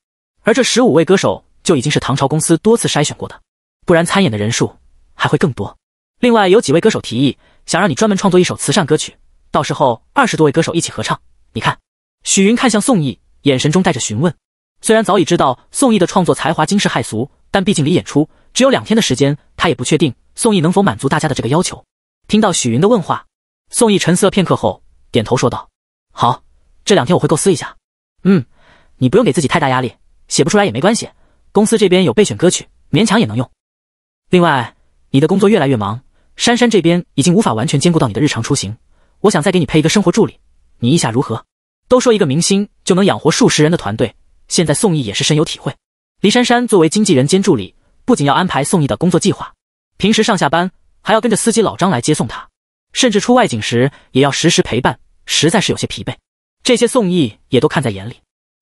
A: 而这十五位歌手就已经是唐朝公司多次筛选过的，不然参演的人数还会更多。另外有几位歌手提议，想让你专门创作一首慈善歌曲。到时候二十多位歌手一起合唱，你看。许云看向宋轶，眼神中带着询问。虽然早已知道宋轶的创作才华惊世骇俗，但毕竟离演出只有两天的时间，他也不确定宋轶能否满足大家的这个要求。听到许云的问话，宋轶沉思了片刻后，点头说道：“好，这两天我会构思一下。嗯，你不用给自己太大压力，写不出来也没关系。公司这边有备选歌曲，勉强也能用。另外，你的工作越来越忙，珊珊这边已经无法完全兼顾到你的日常出行。”我想再给你配一个生活助理，你意下如何？都说一个明星就能养活数十人的团队，现在宋毅也是深有体会。黎珊珊作为经纪人兼助理，不仅要安排宋毅的工作计划，平时上下班还要跟着司机老张来接送他，甚至出外景时也要时时陪伴，实在是有些疲惫。这些宋毅也都看在眼里。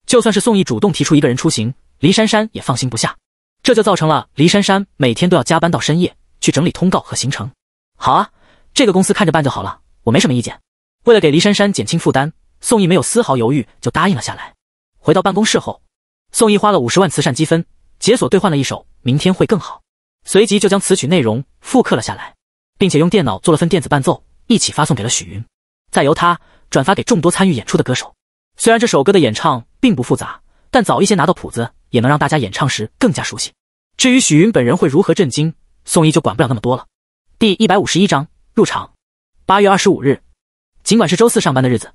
A: 就算是宋毅主动提出一个人出行，黎珊珊也放心不下，这就造成了黎珊珊每天都要加班到深夜去整理通告和行程。好啊，这个公司看着办就好了。我没什么意见，为了给黎珊珊减轻负担，宋义没有丝毫犹豫就答应了下来。回到办公室后，宋义花了五十万慈善积分解锁兑换了一首《明天会更好》，随即就将词曲内容复刻了下来，并且用电脑做了份电子伴奏，一起发送给了许云，再由他转发给众多参与演出的歌手。虽然这首歌的演唱并不复杂，但早一些拿到谱子也能让大家演唱时更加熟悉。至于许云本人会如何震惊，宋义就管不了那么多了。第一百五十一章入场。八月二十五日，尽管是周四上班的日子，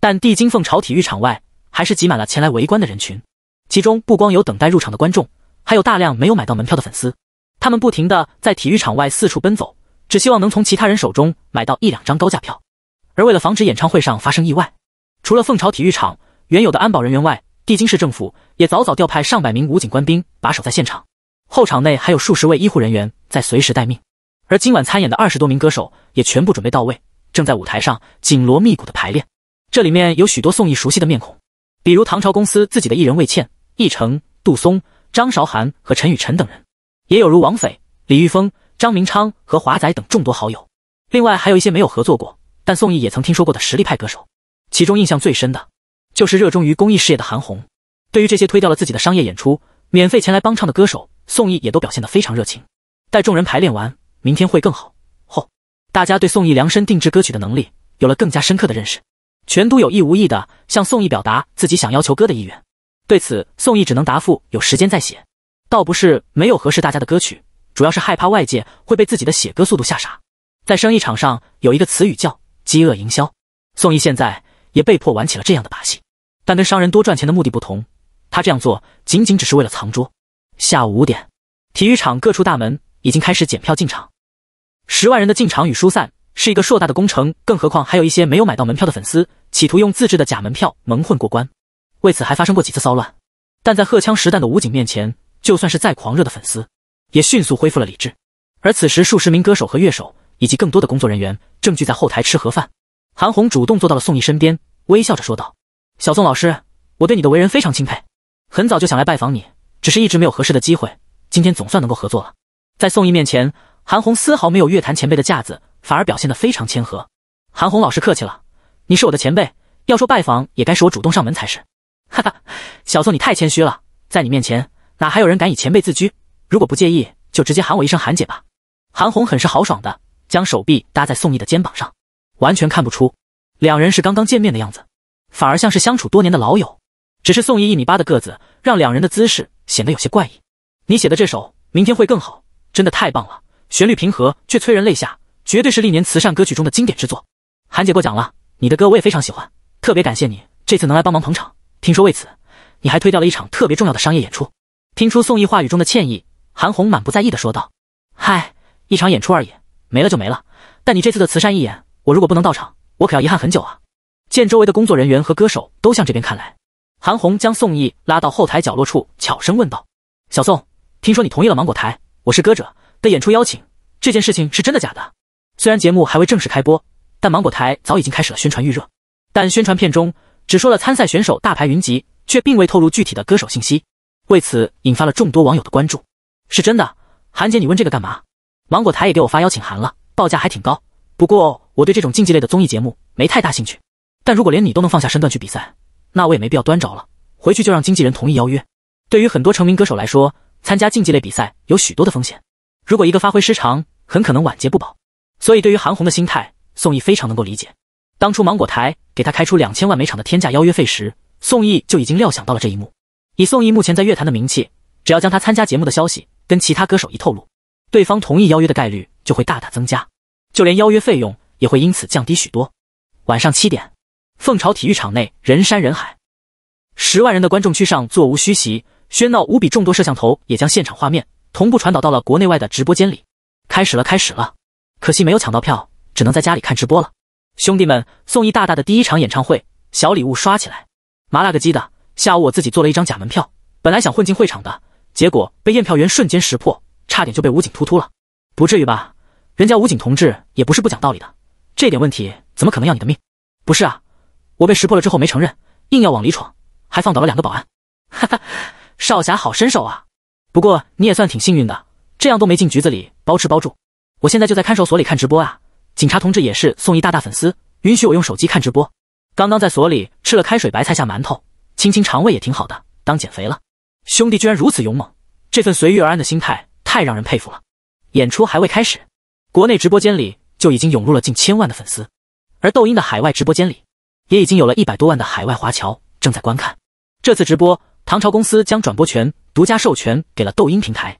A: 但帝京凤巢体育场外还是挤满了前来围观的人群。其中不光有等待入场的观众，还有大量没有买到门票的粉丝。他们不停地在体育场外四处奔走，只希望能从其他人手中买到一两张高价票。而为了防止演唱会上发生意外，除了凤巢体育场原有的安保人员外，地京市政府也早早调派上百名武警官兵把守在现场。后场内还有数十位医护人员在随时待命。而今晚参演的二十多名歌手也全部准备到位，正在舞台上紧锣密鼓的排练。这里面有许多宋轶熟悉的面孔，比如唐朝公司自己的艺人魏倩、易成、杜松、张韶涵和陈雨辰等人，也有如王菲、李玉峰、张明昌和华仔等众多好友。另外还有一些没有合作过，但宋轶也曾听说过的实力派歌手。其中印象最深的就是热衷于公益事业的韩红。对于这些推掉了自己的商业演出，免费前来帮唱的歌手，宋轶也都表现得非常热情。待众人排练完。明天会更好。后，大家对宋轶量身定制歌曲的能力有了更加深刻的认识。全都有意无意的向宋轶表达自己想要求歌的意愿。对此，宋轶只能答复：有时间再写。倒不是没有合适大家的歌曲，主要是害怕外界会被自己的写歌速度吓傻。在生意场上有一个词语叫“饥饿营销”，宋轶现在也被迫玩起了这样的把戏。但跟商人多赚钱的目的不同，他这样做仅仅只是为了藏拙。下午五点，体育场各处大门。已经开始检票进场，十万人的进场与疏散是一个硕大的工程，更何况还有一些没有买到门票的粉丝，企图用自制的假门票蒙混过关，为此还发生过几次骚乱。但在荷枪实弹的武警面前，就算是再狂热的粉丝也迅速恢复了理智。而此时，数十名歌手和乐手以及更多的工作人员正聚在后台吃盒饭。韩红主动坐到了宋毅身边，微笑着说道：“小宋老师，我对你的为人非常钦佩，很早就想来拜访你，只是一直没有合适的机会，今天总算能够合作了。”在宋义面前，韩红丝毫没有乐坛前辈的架子，反而表现得非常谦和。韩红老师客气了，你是我的前辈，要说拜访也该是我主动上门才是。哈哈，小宋你太谦虚了，在你面前哪还有人敢以前辈自居？如果不介意，就直接喊我一声韩姐吧。韩红很是豪爽的将手臂搭在宋义的肩膀上，完全看不出两人是刚刚见面的样子，反而像是相处多年的老友。只是宋义一米八的个子，让两人的姿势显得有些怪异。你写的这首《明天会更好》。真的太棒了，旋律平和却催人泪下，绝对是历年慈善歌曲中的经典之作。韩姐过奖了，你的歌我也非常喜欢，特别感谢你这次能来帮忙捧场。听说为此你还推掉了一场特别重要的商业演出。听出宋轶话语中的歉意，韩红满不在意的说道：“嗨，一场演出而已，没了就没了。但你这次的慈善义演，我如果不能到场，我可要遗憾很久啊。”见周围的工作人员和歌手都向这边看来，韩红将宋毅拉到后台角落处，悄声问道：“小宋，听说你同意了芒果台？”我是歌者的演出邀请，这件事情是真的假的？虽然节目还未正式开播，但芒果台早已经开始了宣传预热，但宣传片中只说了参赛选手大牌云集，却并未透露具体的歌手信息，为此引发了众多网友的关注。是真的，韩姐，你问这个干嘛？芒果台也给我发邀请函了，报价还挺高，不过我对这种竞技类的综艺节目没太大兴趣。但如果连你都能放下身段去比赛，那我也没必要端着了。回去就让经纪人同意邀约。对于很多成名歌手来说，参加竞技类比赛有许多的风险，如果一个发挥失常，很可能晚节不保。所以对于韩红的心态，宋轶非常能够理解。当初芒果台给他开出两千万每场的天价邀约费时，宋轶就已经料想到了这一幕。以宋轶目前在乐坛的名气，只要将他参加节目的消息跟其他歌手一透露，对方同意邀约的概率就会大大增加，就连邀约费用也会因此降低许多。晚上七点，凤巢体育场内人山人海，十万人的观众区上座无虚席。喧闹无比，众多摄像头也将现场画面同步传导到了国内外的直播间里。开始了，开始了！可惜没有抢到票，只能在家里看直播了。兄弟们，宋轶大大的第一场演唱会，小礼物刷起来！麻辣个鸡的，下午我自己做了一张假门票，本来想混进会场的，结果被验票员瞬间识破，差点就被武警突突了。不至于吧？人家武警同志也不是不讲道理的，这点问题怎么可能要你的命？不是啊，我被识破了之后没承认，硬要往里闯，还放倒了两个保安。哈哈。少侠好身手啊！不过你也算挺幸运的，这样都没进局子里包吃包住。我现在就在看守所里看直播啊，警察同志也是送一大大粉丝，允许我用手机看直播。刚刚在所里吃了开水白菜下馒头，清清肠胃也挺好的，当减肥了。兄弟居然如此勇猛，这份随遇而安的心态太让人佩服了。演出还未开始，国内直播间里就已经涌入了近千万的粉丝，而窦音的海外直播间里也已经有了一百多万的海外华侨正在观看这次直播。唐朝公司将转播权独家授权给了抖音平台，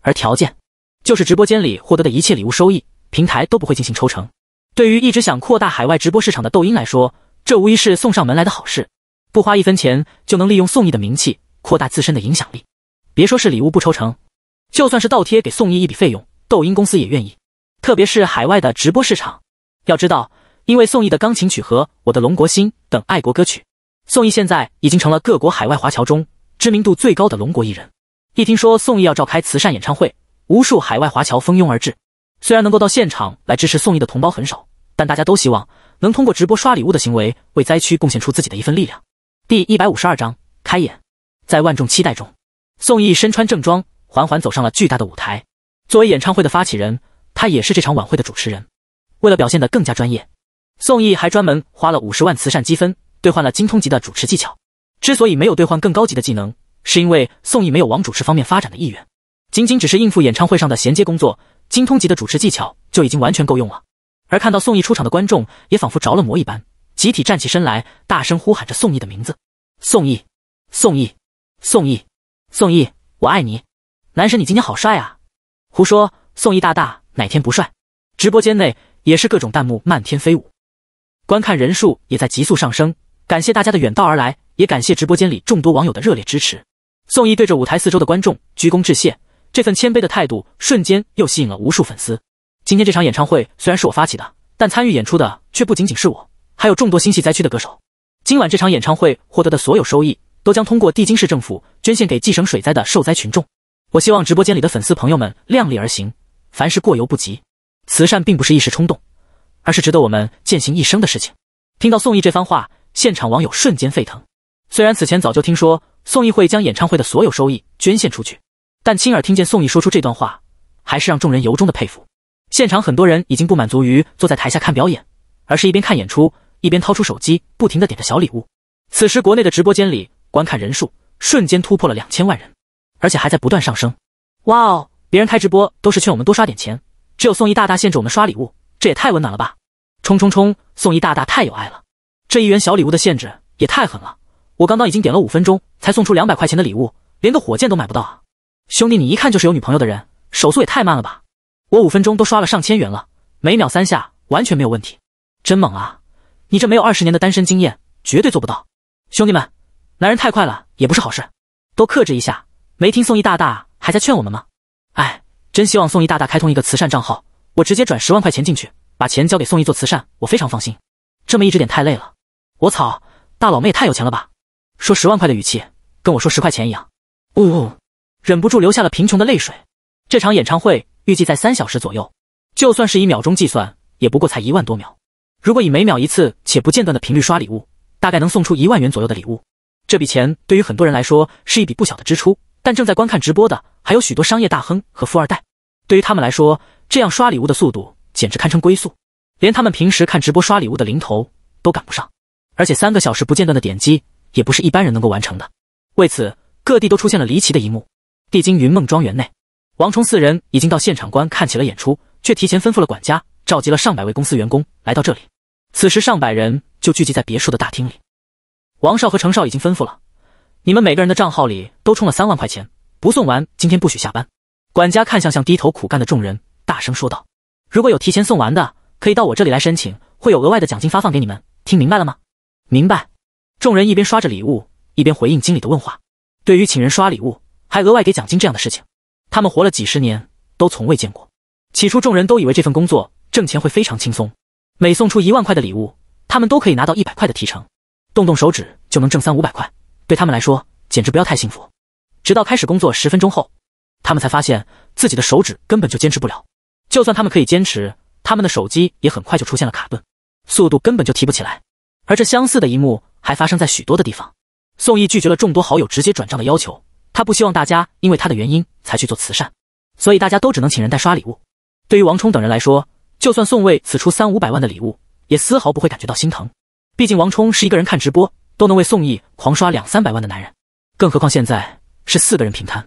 A: 而条件就是直播间里获得的一切礼物收益，平台都不会进行抽成。对于一直想扩大海外直播市场的抖音来说，这无疑是送上门来的好事，不花一分钱就能利用宋轶的名气扩大自身的影响力。别说是礼物不抽成，就算是倒贴给宋轶一笔费用，抖音公司也愿意。特别是海外的直播市场，要知道，因为宋轶的钢琴曲和《我的龙国心》等爱国歌曲。宋轶现在已经成了各国海外华侨中知名度最高的龙国艺人。一听说宋轶要召开慈善演唱会，无数海外华侨蜂拥而至。虽然能够到现场来支持宋轶的同胞很少，但大家都希望能通过直播刷礼物的行为，为灾区贡献出自己的一份力量。第一百五十二章开演，在万众期待中，宋轶身穿正装，缓缓走上了巨大的舞台。作为演唱会的发起人，他也是这场晚会的主持人。为了表现得更加专业，宋轶还专门花了五十万慈善积分。兑换了精通级的主持技巧，之所以没有兑换更高级的技能，是因为宋轶没有往主持方面发展的意愿，仅仅只是应付演唱会上的衔接工作。精通级的主持技巧就已经完全够用了。而看到宋轶出场的观众也仿佛着了魔一般，集体站起身来，大声呼喊着宋轶的名字：“宋毅，宋毅，宋毅，宋毅，我爱你，男神你今天好帅啊！”胡说，宋轶大大哪天不帅？直播间内也是各种弹幕漫天飞舞，观看人数也在急速上升。感谢大家的远道而来，也感谢直播间里众多网友的热烈支持。宋轶对着舞台四周的观众鞠躬致谢，这份谦卑的态度瞬间又吸引了无数粉丝。今天这场演唱会虽然是我发起的，但参与演出的却不仅仅是我，还有众多星系灾区的歌手。今晚这场演唱会获得的所有收益，都将通过地津市政府捐献给济省水灾的受灾群众。我希望直播间里的粉丝朋友们量力而行，凡事过犹不及。慈善并不是一时冲动，而是值得我们践行一生的事情。听到宋轶这番话。现场网友瞬间沸腾。虽然此前早就听说宋轶会将演唱会的所有收益捐献出去，但亲耳听见宋轶说出这段话，还是让众人由衷的佩服。现场很多人已经不满足于坐在台下看表演，而是一边看演出，一边掏出手机，不停的点着小礼物。此时国内的直播间里观看人数瞬间突破了两千万人，而且还在不断上升。哇哦！别人开直播都是劝我们多刷点钱，只有宋轶大大限制我们刷礼物，这也太温暖了吧！冲冲冲！宋轶大大太有爱了！这一元小礼物的限制也太狠了！我刚刚已经点了五分钟，才送出两百块钱的礼物，连个火箭都买不到啊！兄弟，你一看就是有女朋友的人，手速也太慢了吧！我五分钟都刷了上千元了，每秒三下，完全没有问题，真猛啊！你这没有二十年的单身经验，绝对做不到！兄弟们，男人太快了也不是好事，都克制一下。没听宋义大大还在劝我们吗？哎，真希望宋义大大开通一个慈善账号，我直接转十万块钱进去，把钱交给宋义做慈善，我非常放心。这么一直点太累了。我操，大佬们也太有钱了吧！说十万块的语气，跟我说十块钱一样，呜，忍不住流下了贫穷的泪水。这场演唱会预计在三小时左右，就算是以秒钟计算，也不过才一万多秒。如果以每秒一次且不间断的频率刷礼物，大概能送出一万元左右的礼物。这笔钱对于很多人来说是一笔不小的支出，但正在观看直播的还有许多商业大亨和富二代，对于他们来说，这样刷礼物的速度简直堪称龟速，连他们平时看直播刷礼物的零头都赶不上。而且三个小时不间断的点击也不是一般人能够完成的。为此，各地都出现了离奇的一幕。地京云梦庄园内，王冲四人已经到现场观看起了演出，却提前吩咐了管家，召集了上百位公司员工来到这里。此时，上百人就聚集在别墅的大厅里。王少和程少已经吩咐了，你们每个人的账号里都充了三万块钱，不送完今天不许下班。管家看向向低头苦干的众人，大声说道：“如果有提前送完的，可以到我这里来申请，会有额外的奖金发放给你们。听明白了吗？”明白，众人一边刷着礼物，一边回应经理的问话。对于请人刷礼物还额外给奖金这样的事情，他们活了几十年都从未见过。起初，众人都以为这份工作挣钱会非常轻松，每送出一万块的礼物，他们都可以拿到一百块的提成，动动手指就能挣三五百块，对他们来说简直不要太幸福。直到开始工作十分钟后，他们才发现自己的手指根本就坚持不了。就算他们可以坚持，他们的手机也很快就出现了卡顿，速度根本就提不起来。而这相似的一幕还发生在许多的地方。宋轶拒绝了众多好友直接转账的要求，他不希望大家因为他的原因才去做慈善，所以大家都只能请人代刷礼物。对于王冲等人来说，就算宋卫此出三五百万的礼物，也丝毫不会感觉到心疼。毕竟王冲是一个人看直播都能为宋轶狂刷两三百万的男人，更何况现在是四个人平摊。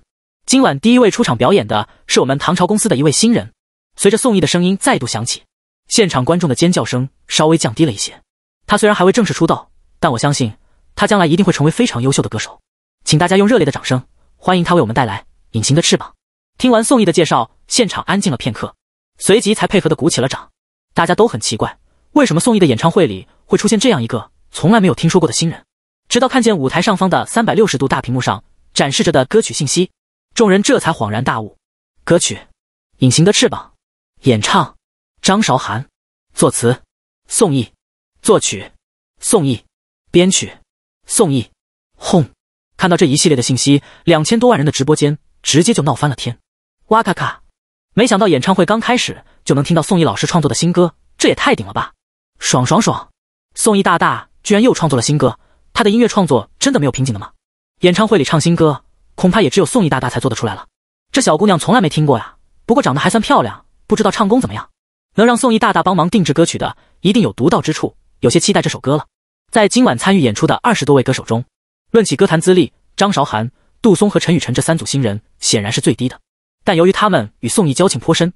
A: 今晚第一位出场表演的是我们唐朝公司的一位新人。随着宋轶的声音再度响起，现场观众的尖叫声稍微降低了一些。他虽然还未正式出道，但我相信他将来一定会成为非常优秀的歌手。请大家用热烈的掌声欢迎他为我们带来《隐形的翅膀》。听完宋轶的介绍，现场安静了片刻，随即才配合的鼓起了掌。大家都很奇怪，为什么宋轶的演唱会里会出现这样一个从来没有听说过的新人？直到看见舞台上方的三百六十度大屏幕上展示着的歌曲信息，众人这才恍然大悟：歌曲《隐形的翅膀》，演唱张韶涵，作词宋轶。作曲：宋轶，编曲：宋轶。轰！看到这一系列的信息，两千多万人的直播间直接就闹翻了天！哇咔咔！没想到演唱会刚开始就能听到宋轶老师创作的新歌，这也太顶了吧！爽爽爽！宋轶大大居然又创作了新歌，他的音乐创作真的没有瓶颈的吗？演唱会里唱新歌，恐怕也只有宋轶大大才做得出来了。这小姑娘从来没听过呀，不过长得还算漂亮，不知道唱功怎么样？能让宋轶大大帮忙定制歌曲的，一定有独到之处。有些期待这首歌了。在今晚参与演出的二十多位歌手中，论起歌坛资历，张韶涵、杜松和陈雨辰这三组新人显然是最低的。但由于他们与宋轶交情颇深，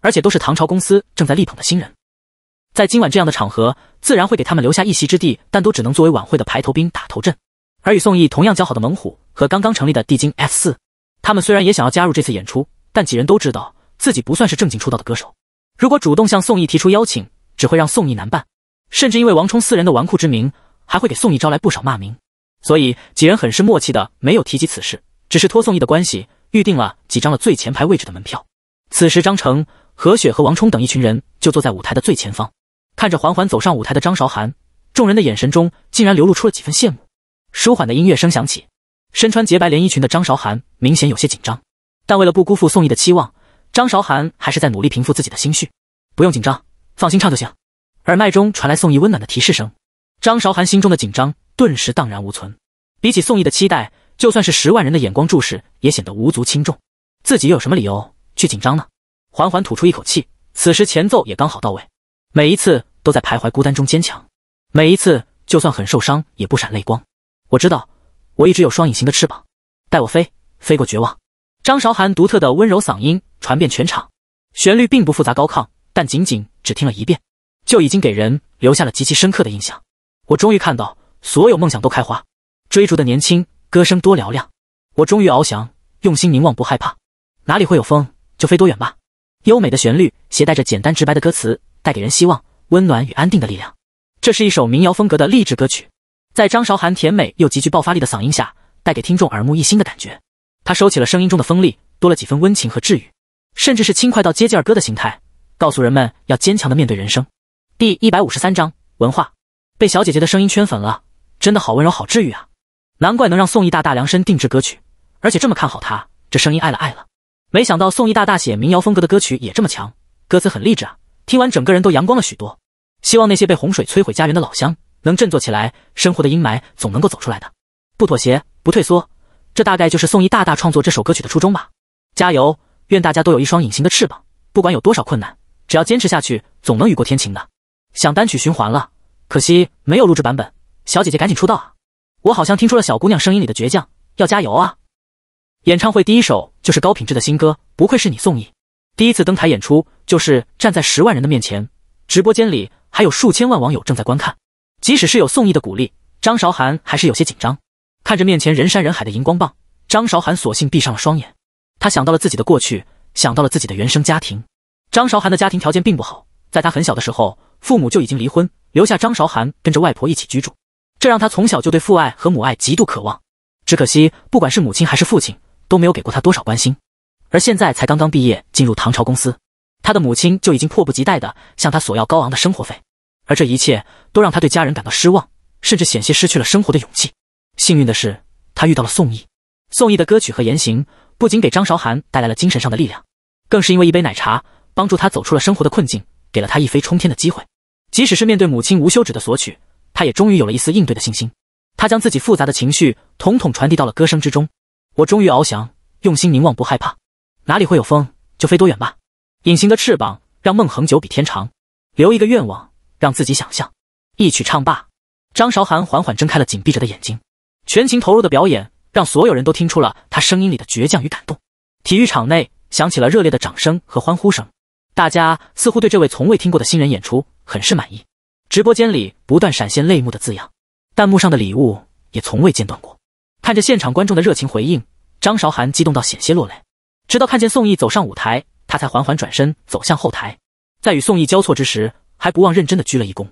A: 而且都是唐朝公司正在力捧的新人，在今晚这样的场合，自然会给他们留下一席之地。但都只能作为晚会的排头兵打头阵。而与宋轶同样交好的猛虎和刚刚成立的地精 F 四，他们虽然也想要加入这次演出，但几人都知道自己不算是正经出道的歌手，如果主动向宋轶提出邀请，只会让宋轶难办。甚至因为王冲四人的纨绔之名，还会给宋义招来不少骂名，所以几人很是默契的没有提及此事，只是托宋义的关系，预定了几张了最前排位置的门票。此时，张成、何雪和王冲等一群人就坐在舞台的最前方，看着缓缓走上舞台的张韶涵，众人的眼神中竟然流露出了几分羡慕。舒缓的音乐声响起，身穿洁白连衣裙的张韶涵明显有些紧张，但为了不辜负宋义的期望，张韶涵还是在努力平复自己的心绪。不用紧张，放心唱就行。耳麦中传来宋义温暖的提示声，张韶涵心中的紧张顿时荡然无存。比起宋义的期待，就算是十万人的眼光注视也显得无足轻重。自己又有什么理由去紧张呢？缓缓吐出一口气，此时前奏也刚好到位。每一次都在徘徊孤单中坚强，每一次就算很受伤也不闪泪光。我知道我一直有双隐形的翅膀，带我飞，飞过绝望。张韶涵独特的温柔嗓音传遍全场，旋律并不复杂高亢，但仅仅只听了一遍。就已经给人留下了极其深刻的印象。我终于看到所有梦想都开花，追逐的年轻，歌声多嘹亮。我终于翱翔，用心凝望不害怕，哪里会有风就飞多远吧。优美的旋律携带着简单直白的歌词，带给人希望、温暖与安定的力量。这是一首民谣风格的励志歌曲，在张韶涵甜美又极具爆发力的嗓音下，带给听众耳目一新的感觉。她收起了声音中的锋利，多了几分温情和治愈，甚至是轻快到接近儿歌的形态，告诉人们要坚强的面对人生。第一百五十三章文化被小姐姐的声音圈粉了，真的好温柔，好治愈啊！难怪能让宋义大大量身定制歌曲，而且这么看好他。这声音爱了爱了！没想到宋义大大写民谣风格的歌曲也这么强，歌词很励志啊！听完整个人都阳光了许多。希望那些被洪水摧毁家园的老乡能振作起来，生活的阴霾总能够走出来的。不妥协，不退缩，这大概就是宋义大大创作这首歌曲的初衷吧。加油！愿大家都有一双隐形的翅膀，不管有多少困难，只要坚持下去，总能雨过天晴的。想单曲循环了，可惜没有录制版本。小姐姐赶紧出道啊！我好像听出了小姑娘声音里的倔强，要加油啊！演唱会第一首就是高品质的新歌，不愧是你宋轶。第一次登台演出，就是站在十万人的面前，直播间里还有数千万网友正在观看。即使是有宋轶的鼓励，张韶涵还是有些紧张。看着面前人山人海的荧光棒，张韶涵索性闭上了双眼。她想到了自己的过去，想到了自己的原生家庭。张韶涵的家庭条件并不好，在她很小的时候。父母就已经离婚，留下张韶涵跟着外婆一起居住，这让他从小就对父爱和母爱极度渴望。只可惜，不管是母亲还是父亲，都没有给过他多少关心。而现在才刚刚毕业，进入唐朝公司，他的母亲就已经迫不及待地向他索要高昂的生活费。而这一切都让他对家人感到失望，甚至险些失去了生活的勇气。幸运的是，他遇到了宋轶，宋轶的歌曲和言行不仅给张韶涵带来了精神上的力量，更是因为一杯奶茶帮助他走出了生活的困境。给了他一飞冲天的机会，即使是面对母亲无休止的索取，他也终于有了一丝应对的信心。他将自己复杂的情绪统统传递到了歌声之中。我终于翱翔，用心凝望，不害怕，哪里会有风就飞多远吧。隐形的翅膀让梦恒久比天长，留一个愿望让自己想象。一曲唱罢，张韶涵缓缓睁开了紧闭着的眼睛。全情投入的表演让所有人都听出了她声音里的倔强与感动。体育场内响起了热烈的掌声和欢呼声。大家似乎对这位从未听过的新人演出很是满意，直播间里不断闪现泪目的字样，弹幕上的礼物也从未间断过。看着现场观众的热情回应，张韶涵激动到险些落泪。直到看见宋轶走上舞台，他才缓缓转身走向后台，在与宋轶交错之时，还不忘认真的鞠了一躬。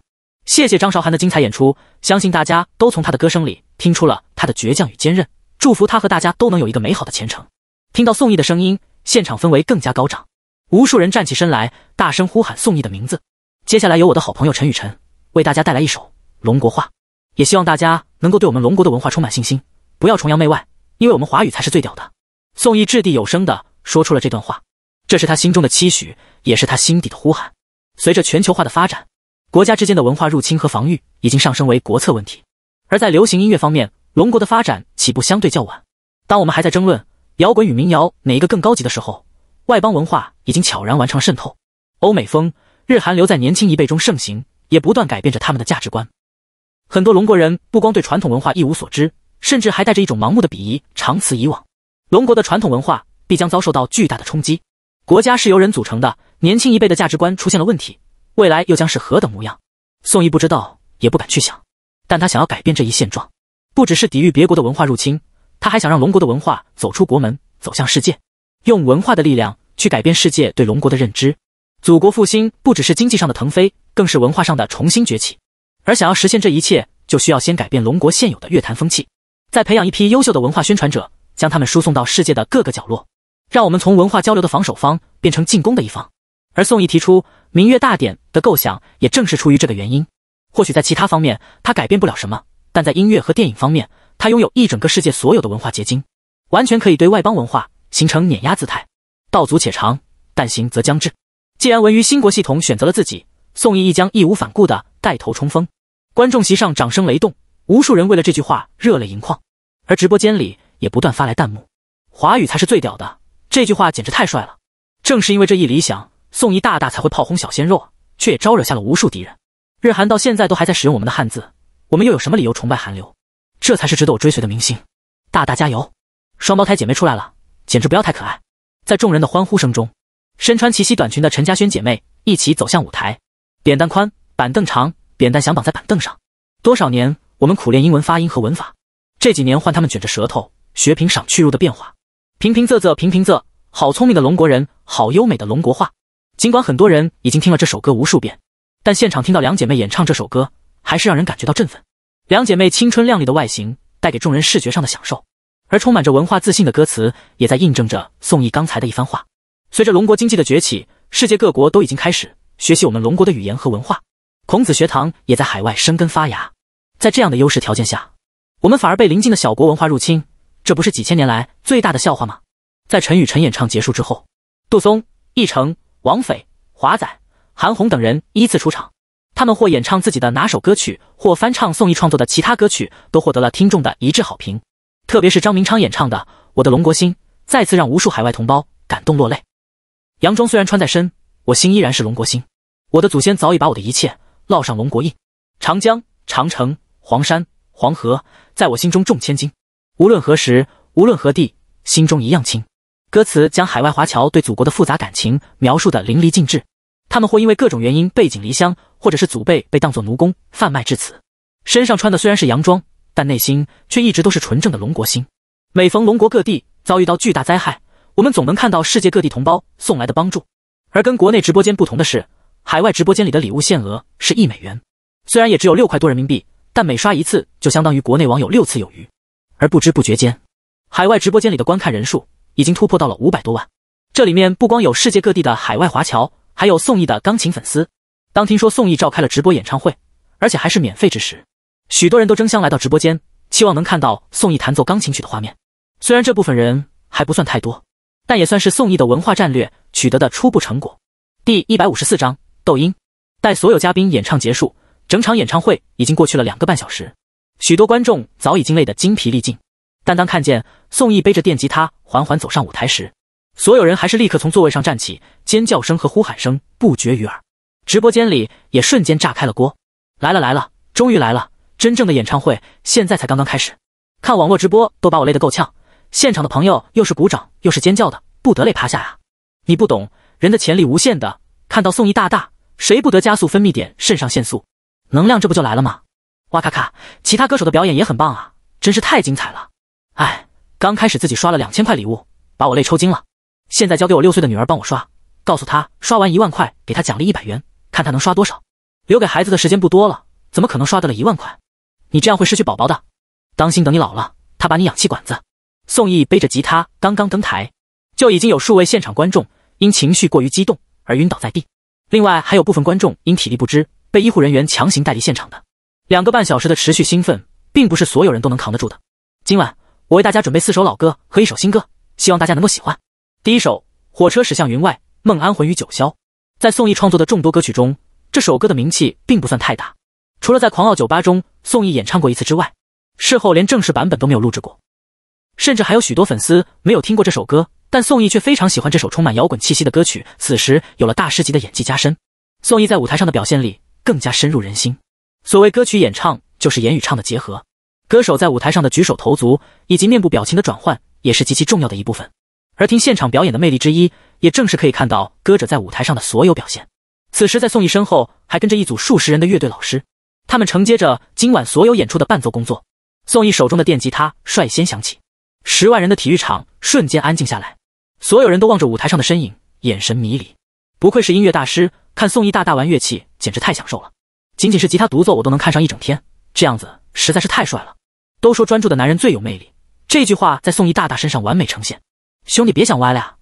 A: 谢谢张韶涵的精彩演出，相信大家都从她的歌声里听出了她的倔强与坚韧，祝福她和大家都能有一个美好的前程。听到宋轶的声音，现场氛围更加高涨。无数人站起身来，大声呼喊宋轶的名字。接下来由我的好朋友陈雨辰为大家带来一首《龙国话》，也希望大家能够对我们龙国的文化充满信心，不要崇洋媚外，因为我们华语才是最屌的。宋轶掷地有声地说出了这段话，这是他心中的期许，也是他心底的呼喊。随着全球化的发展，国家之间的文化入侵和防御已经上升为国策问题。而在流行音乐方面，龙国的发展起步相对较晚。当我们还在争论摇滚与民谣哪一个更高级的时候，外邦文化已经悄然完成了渗透，欧美风、日韩流在年轻一辈中盛行，也不断改变着他们的价值观。很多龙国人不光对传统文化一无所知，甚至还带着一种盲目的鄙夷。长此以往，龙国的传统文化必将遭受到巨大的冲击。国家是由人组成的，年轻一辈的价值观出现了问题，未来又将是何等模样？宋义不知道，也不敢去想，但他想要改变这一现状，不只是抵御别国的文化入侵，他还想让龙国的文化走出国门，走向世界。用文化的力量去改变世界对龙国的认知。祖国复兴不只是经济上的腾飞，更是文化上的重新崛起。而想要实现这一切，就需要先改变龙国现有的乐坛风气，再培养一批优秀的文化宣传者，将他们输送到世界的各个角落，让我们从文化交流的防守方变成进攻的一方。而宋义提出明月大典的构想，也正是出于这个原因。或许在其他方面他改变不了什么，但在音乐和电影方面，他拥有一整个世界所有的文化结晶，完全可以对外邦文化。形成碾压姿态，道阻且长，但行则将至。既然文娱兴国系统选择了自己，宋轶亦将义无反顾的带头冲锋。观众席上掌声雷动，无数人为了这句话热泪盈眶。而直播间里也不断发来弹幕：“华语才是最屌的！”这句话简直太帅了。正是因为这一理想，宋轶大大才会炮轰小鲜肉，却也招惹下了无数敌人。日韩到现在都还在使用我们的汉字，我们又有什么理由崇拜韩流？这才是值得我追随的明星。大大加油！双胞胎姐妹出来了。简直不要太可爱！在众人的欢呼声中，身穿齐膝短裙的陈嘉轩姐妹一起走向舞台。扁担宽，板凳长，扁担想绑在板凳上。多少年我们苦练英文发音和文法，这几年换他们卷着舌头学平、赏去、入的变化。平平仄仄平平仄，好聪明的龙国人，好优美的龙国话。尽管很多人已经听了这首歌无数遍，但现场听到两姐妹演唱这首歌，还是让人感觉到振奋。两姐妹青春靓丽的外形，带给众人视觉上的享受。而充满着文化自信的歌词，也在印证着宋义刚才的一番话。随着龙国经济的崛起，世界各国都已经开始学习我们龙国的语言和文化。孔子学堂也在海外生根发芽。在这样的优势条件下，我们反而被邻近的小国文化入侵，这不是几千年来最大的笑话吗？在陈宇辰演唱结束之后，杜松、易成、王斐、华仔、韩红等人依次出场。他们或演唱自己的哪首歌曲，或翻唱宋义创作的其他歌曲，都获得了听众的一致好评。特别是张明昌演唱的《我的龙国心》，再次让无数海外同胞感动落泪。洋装虽然穿在身，我心依然是龙国心。我的祖先早已把我的一切烙上龙国印。长江、长城、黄山、黄河，在我心中重千斤。无论何时，无论何地，心中一样亲。歌词将海外华侨对祖国的复杂感情描述的淋漓尽致。他们会因为各种原因背井离乡，或者是祖辈被当作奴工贩卖至此，身上穿的虽然是洋装。但内心却一直都是纯正的龙国心。每逢龙国各地遭遇到巨大灾害，我们总能看到世界各地同胞送来的帮助。而跟国内直播间不同的是，海外直播间里的礼物限额是一美元，虽然也只有六块多人民币，但每刷一次就相当于国内网友六次有余。而不知不觉间，海外直播间里的观看人数已经突破到了五百多万。这里面不光有世界各地的海外华侨，还有宋轶的钢琴粉丝。当听说宋轶召开了直播演唱会，而且还是免费之时，许多人都争相来到直播间，期望能看到宋轶弹奏钢琴曲的画面。虽然这部分人还不算太多，但也算是宋轶的文化战略取得的初步成果。第一百五十四章：抖音。待所有嘉宾演唱结束，整场演唱会已经过去了两个半小时，许多观众早已经累得精疲力尽。但当看见宋轶背着电吉他缓缓走上舞台时，所有人还是立刻从座位上站起，尖叫声和呼喊声不绝于耳。直播间里也瞬间炸开了锅：“来了来了，终于来了！”真正的演唱会现在才刚刚开始，看网络直播都把我累得够呛。现场的朋友又是鼓掌又是尖叫的，不得累趴下呀！你不懂，人的潜力无限的。看到宋义大大，谁不得加速分泌点肾上腺素，能量这不就来了吗？哇咔咔！其他歌手的表演也很棒啊，真是太精彩了！哎，刚开始自己刷了两千块礼物，把我累抽筋了。现在交给我六岁的女儿帮我刷，告诉她刷完一万块给她奖励一百元，看她能刷多少。留给孩子的时间不多了，怎么可能刷得了一万块？你这样会失去宝宝的，当心！等你老了，他把你氧气管子。宋毅背着吉他刚刚登台，就已经有数位现场观众因情绪过于激动而晕倒在地，另外还有部分观众因体力不支被医护人员强行带离现场的。两个半小时的持续兴奋，并不是所有人都能扛得住的。今晚我为大家准备四首老歌和一首新歌，希望大家能够喜欢。第一首《火车驶向云外》，梦安魂于九霄。在宋轶创作的众多歌曲中，这首歌的名气并不算太大，除了在狂傲酒吧中。宋轶演唱过一次之外，事后连正式版本都没有录制过，甚至还有许多粉丝没有听过这首歌。但宋轶却非常喜欢这首充满摇滚气息的歌曲。此时有了大师级的演技加身，宋轶在舞台上的表现力更加深入人心。所谓歌曲演唱，就是言语唱的结合。歌手在舞台上的举手投足以及面部表情的转换，也是极其重要的一部分。而听现场表演的魅力之一，也正是可以看到歌者在舞台上的所有表现。此时在宋轶身后还跟着一组数十人的乐队，老师。他们承接着今晚所有演出的伴奏工作。宋毅手中的电吉他率先响起，十万人的体育场瞬间安静下来，所有人都望着舞台上的身影，眼神迷离。不愧是音乐大师，看宋毅大大玩乐器简直太享受了。仅仅是吉他独奏，我都能看上一整天。这样子实在是太帅了。都说专注的男人最有魅力，这句话在宋毅大大身上完美呈现。兄弟别想歪了呀，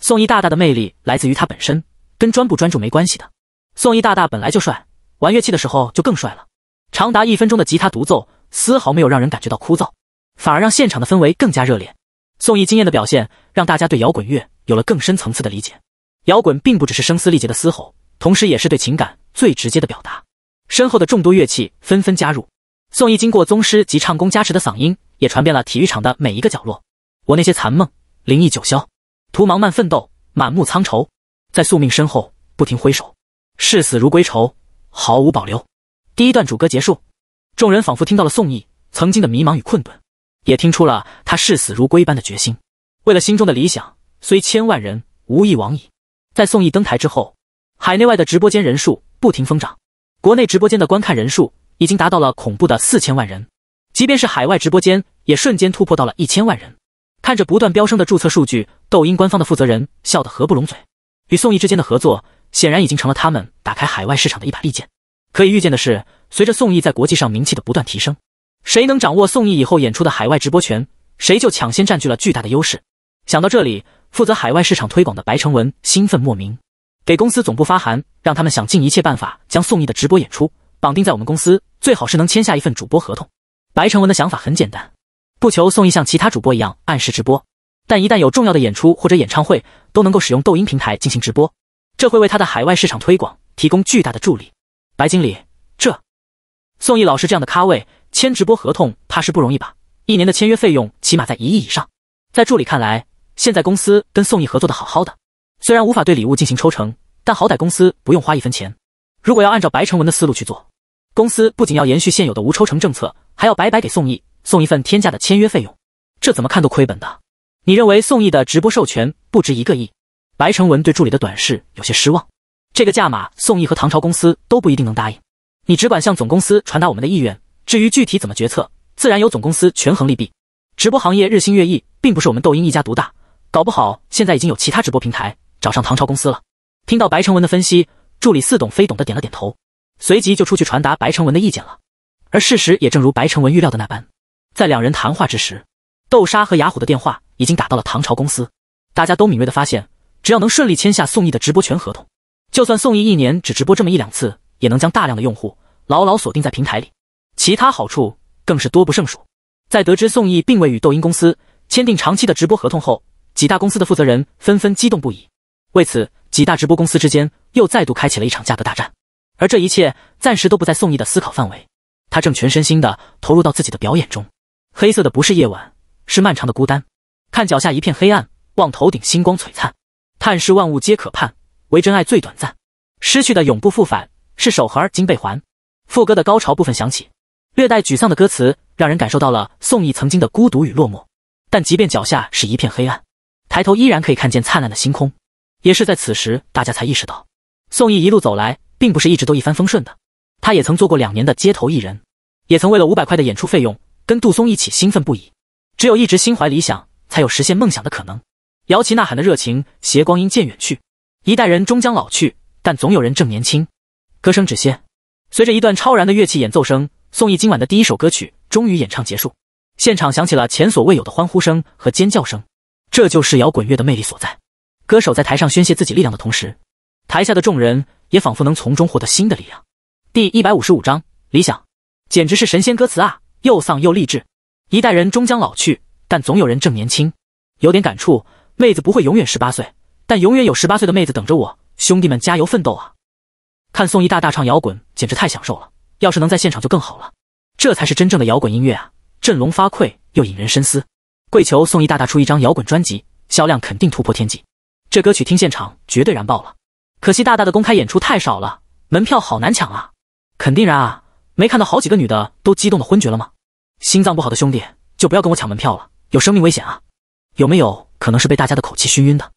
A: 宋毅大大的魅力来自于他本身，跟专不专注没关系的。宋毅大大本来就帅，玩乐器的时候就更帅了。长达一分钟的吉他独奏，丝毫没有让人感觉到枯燥，反而让现场的氛围更加热烈。宋轶惊艳的表现，让大家对摇滚乐有了更深层次的理解。摇滚并不只是声嘶力竭的嘶吼，同时也是对情感最直接的表达。身后的众多乐器纷纷加入，宋轶经过宗师及唱功加持的嗓音，也传遍了体育场的每一个角落。我那些残梦，灵异九霄，徒忙慢奋斗，满目苍愁，在宿命身后不停挥手，视死如归愁，毫无保留。第一段主歌结束，众人仿佛听到了宋义曾经的迷茫与困顿，也听出了他视死如归般的决心。为了心中的理想，虽千万人，无一往矣。在宋义登台之后，海内外的直播间人数不停疯涨，国内直播间的观看人数已经达到了恐怖的四千万人，即便是海外直播间也瞬间突破到了一千万人。看着不断飙升的注册数据，抖音官方的负责人笑得合不拢嘴。与宋轶之间的合作，显然已经成了他们打开海外市场的一把利剑。可以预见的是，随着宋轶在国际上名气的不断提升，谁能掌握宋轶以后演出的海外直播权，谁就抢先占据了巨大的优势。想到这里，负责海外市场推广的白成文兴奋莫名，给公司总部发函，让他们想尽一切办法将宋轶的直播演出绑定在我们公司，最好是能签下一份主播合同。白成文的想法很简单，不求宋轶像其他主播一样按时直播，但一旦有重要的演出或者演唱会，都能够使用抖音平台进行直播，这会为他的海外市场推广提供巨大的助力。白经理，这宋毅老师这样的咖位签直播合同，怕是不容易吧？一年的签约费用起码在一亿以上。在助理看来，现在公司跟宋毅合作的好好的，虽然无法对礼物进行抽成，但好歹公司不用花一分钱。如果要按照白成文的思路去做，公司不仅要延续现有的无抽成政策，还要白白给宋毅送一份天价的签约费用，这怎么看都亏本的。你认为宋毅的直播授权不值一个亿？白成文对助理的短视有些失望。这个价码，宋毅和唐朝公司都不一定能答应。你只管向总公司传达我们的意愿，至于具体怎么决策，自然由总公司权衡利弊。直播行业日新月异，并不是我们抖音一家独大，搞不好现在已经有其他直播平台找上唐朝公司了。听到白成文的分析，助理似懂非懂的点了点头，随即就出去传达白成文的意见了。而事实也正如白成文预料的那般，在两人谈话之时，豆沙和雅虎的电话已经打到了唐朝公司。大家都敏锐的发现，只要能顺利签下宋毅的直播权合同。就算宋轶一年只直播这么一两次，也能将大量的用户牢牢锁定在平台里，其他好处更是多不胜数。在得知宋轶并未与抖音公司签订长期的直播合同后，几大公司的负责人纷纷激动不已。为此，几大直播公司之间又再度开启了一场价格大战。而这一切暂时都不在宋轶的思考范围，他正全身心的投入到自己的表演中。黑色的不是夜晚，是漫长的孤单。看脚下一片黑暗，望头顶星光璀璨，叹世万物皆可盼。唯真爱最短暂，失去的永不复返。是手和而金背还。副歌的高潮部分响起，略带沮丧的歌词，让人感受到了宋轶曾经的孤独与落寞。但即便脚下是一片黑暗，抬头依然可以看见灿烂的星空。也是在此时，大家才意识到，宋轶一路走来，并不是一直都一帆风顺的。他也曾做过两年的街头艺人，也曾为了五百块的演出费用，跟杜松一起兴奋不已。只有一直心怀理想，才有实现梦想的可能。摇旗呐喊的热情，携光阴渐远去。一代人终将老去，但总有人正年轻。歌声止歇，随着一段超然的乐器演奏声，宋轶今晚的第一首歌曲终于演唱结束。现场响起了前所未有的欢呼声和尖叫声。这就是摇滚乐的魅力所在。歌手在台上宣泄自己力量的同时，台下的众人也仿佛能从中获得新的力量。第一百五十五章：理想，简直是神仙歌词啊！又丧又励志。一代人终将老去，但总有人正年轻。有点感触，妹子不会永远十八岁。但永远有十八岁的妹子等着我，兄弟们加油奋斗啊！看宋一大大唱摇滚，简直太享受了。要是能在现场就更好了，这才是真正的摇滚音乐啊！振聋发聩又引人深思。跪求宋一大大出一张摇滚专辑，销量肯定突破天际。这歌曲听现场绝对燃爆了。可惜大大的公开演出太少了，门票好难抢啊！肯定燃啊！没看到好几个女的都激动的昏厥了吗？心脏不好的兄弟就不要跟我抢门票了，有生命危险啊！有没有可能是被大家的口气熏晕的？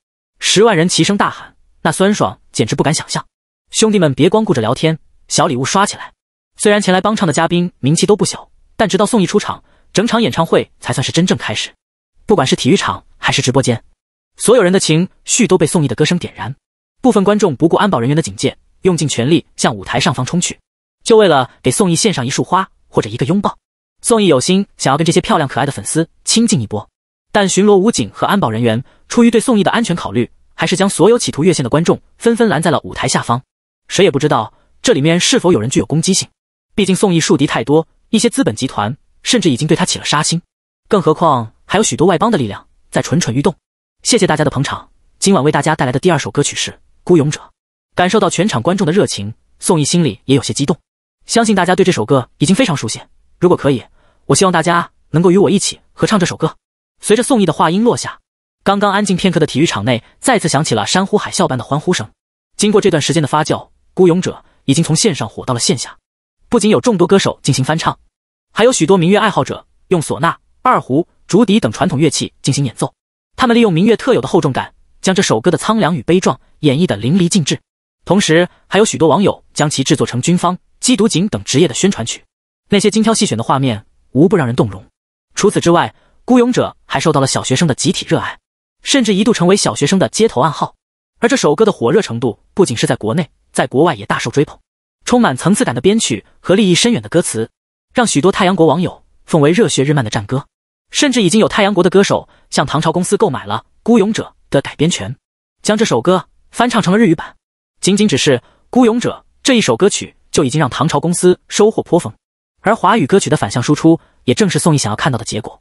A: 十万人齐声大喊，那酸爽简直不敢想象。兄弟们，别光顾着聊天，小礼物刷起来！虽然前来帮唱的嘉宾名气都不小，但直到宋轶出场，整场演唱会才算是真正开始。不管是体育场还是直播间，所有人的情绪都被宋轶的歌声点燃。部分观众不顾安保人员的警戒，用尽全力向舞台上方冲去，就为了给宋轶献上一束花或者一个拥抱。宋轶有心想要跟这些漂亮可爱的粉丝亲近一波。但巡逻武警和安保人员出于对宋义的安全考虑，还是将所有企图越线的观众纷纷拦在了舞台下方。谁也不知道这里面是否有人具有攻击性。毕竟宋义树敌太多，一些资本集团甚至已经对他起了杀心。更何况还有许多外邦的力量在蠢蠢欲动。谢谢大家的捧场，今晚为大家带来的第二首歌曲是《孤勇者》。感受到全场观众的热情，宋义心里也有些激动。相信大家对这首歌已经非常熟悉。如果可以，我希望大家能够与我一起合唱这首歌。随着宋毅的话音落下，刚刚安静片刻的体育场内再次响起了山呼海啸般的欢呼声。经过这段时间的发酵，《孤勇者》已经从线上火到了线下，不仅有众多歌手进行翻唱，还有许多民乐爱好者用唢呐、二胡、竹笛等传统乐器进行演奏。他们利用民乐特有的厚重感，将这首歌的苍凉与悲壮演绎得淋漓尽致。同时，还有许多网友将其制作成军方、缉毒警等职业的宣传曲。那些精挑细选的画面，无不让人动容。除此之外，《孤勇者》还受到了小学生的集体热爱，甚至一度成为小学生的街头暗号。而这首歌的火热程度不仅是在国内，在国外也大受追捧。充满层次感的编曲和利益深远的歌词，让许多太阳国网友奉为热血日漫的战歌。甚至已经有太阳国的歌手向唐朝公司购买了《孤勇者》的改编权，将这首歌翻唱成了日语版。仅仅只是《孤勇者》这一首歌曲，就已经让唐朝公司收获颇丰。而华语歌曲的反向输出，也正是宋轶想要看到的结果。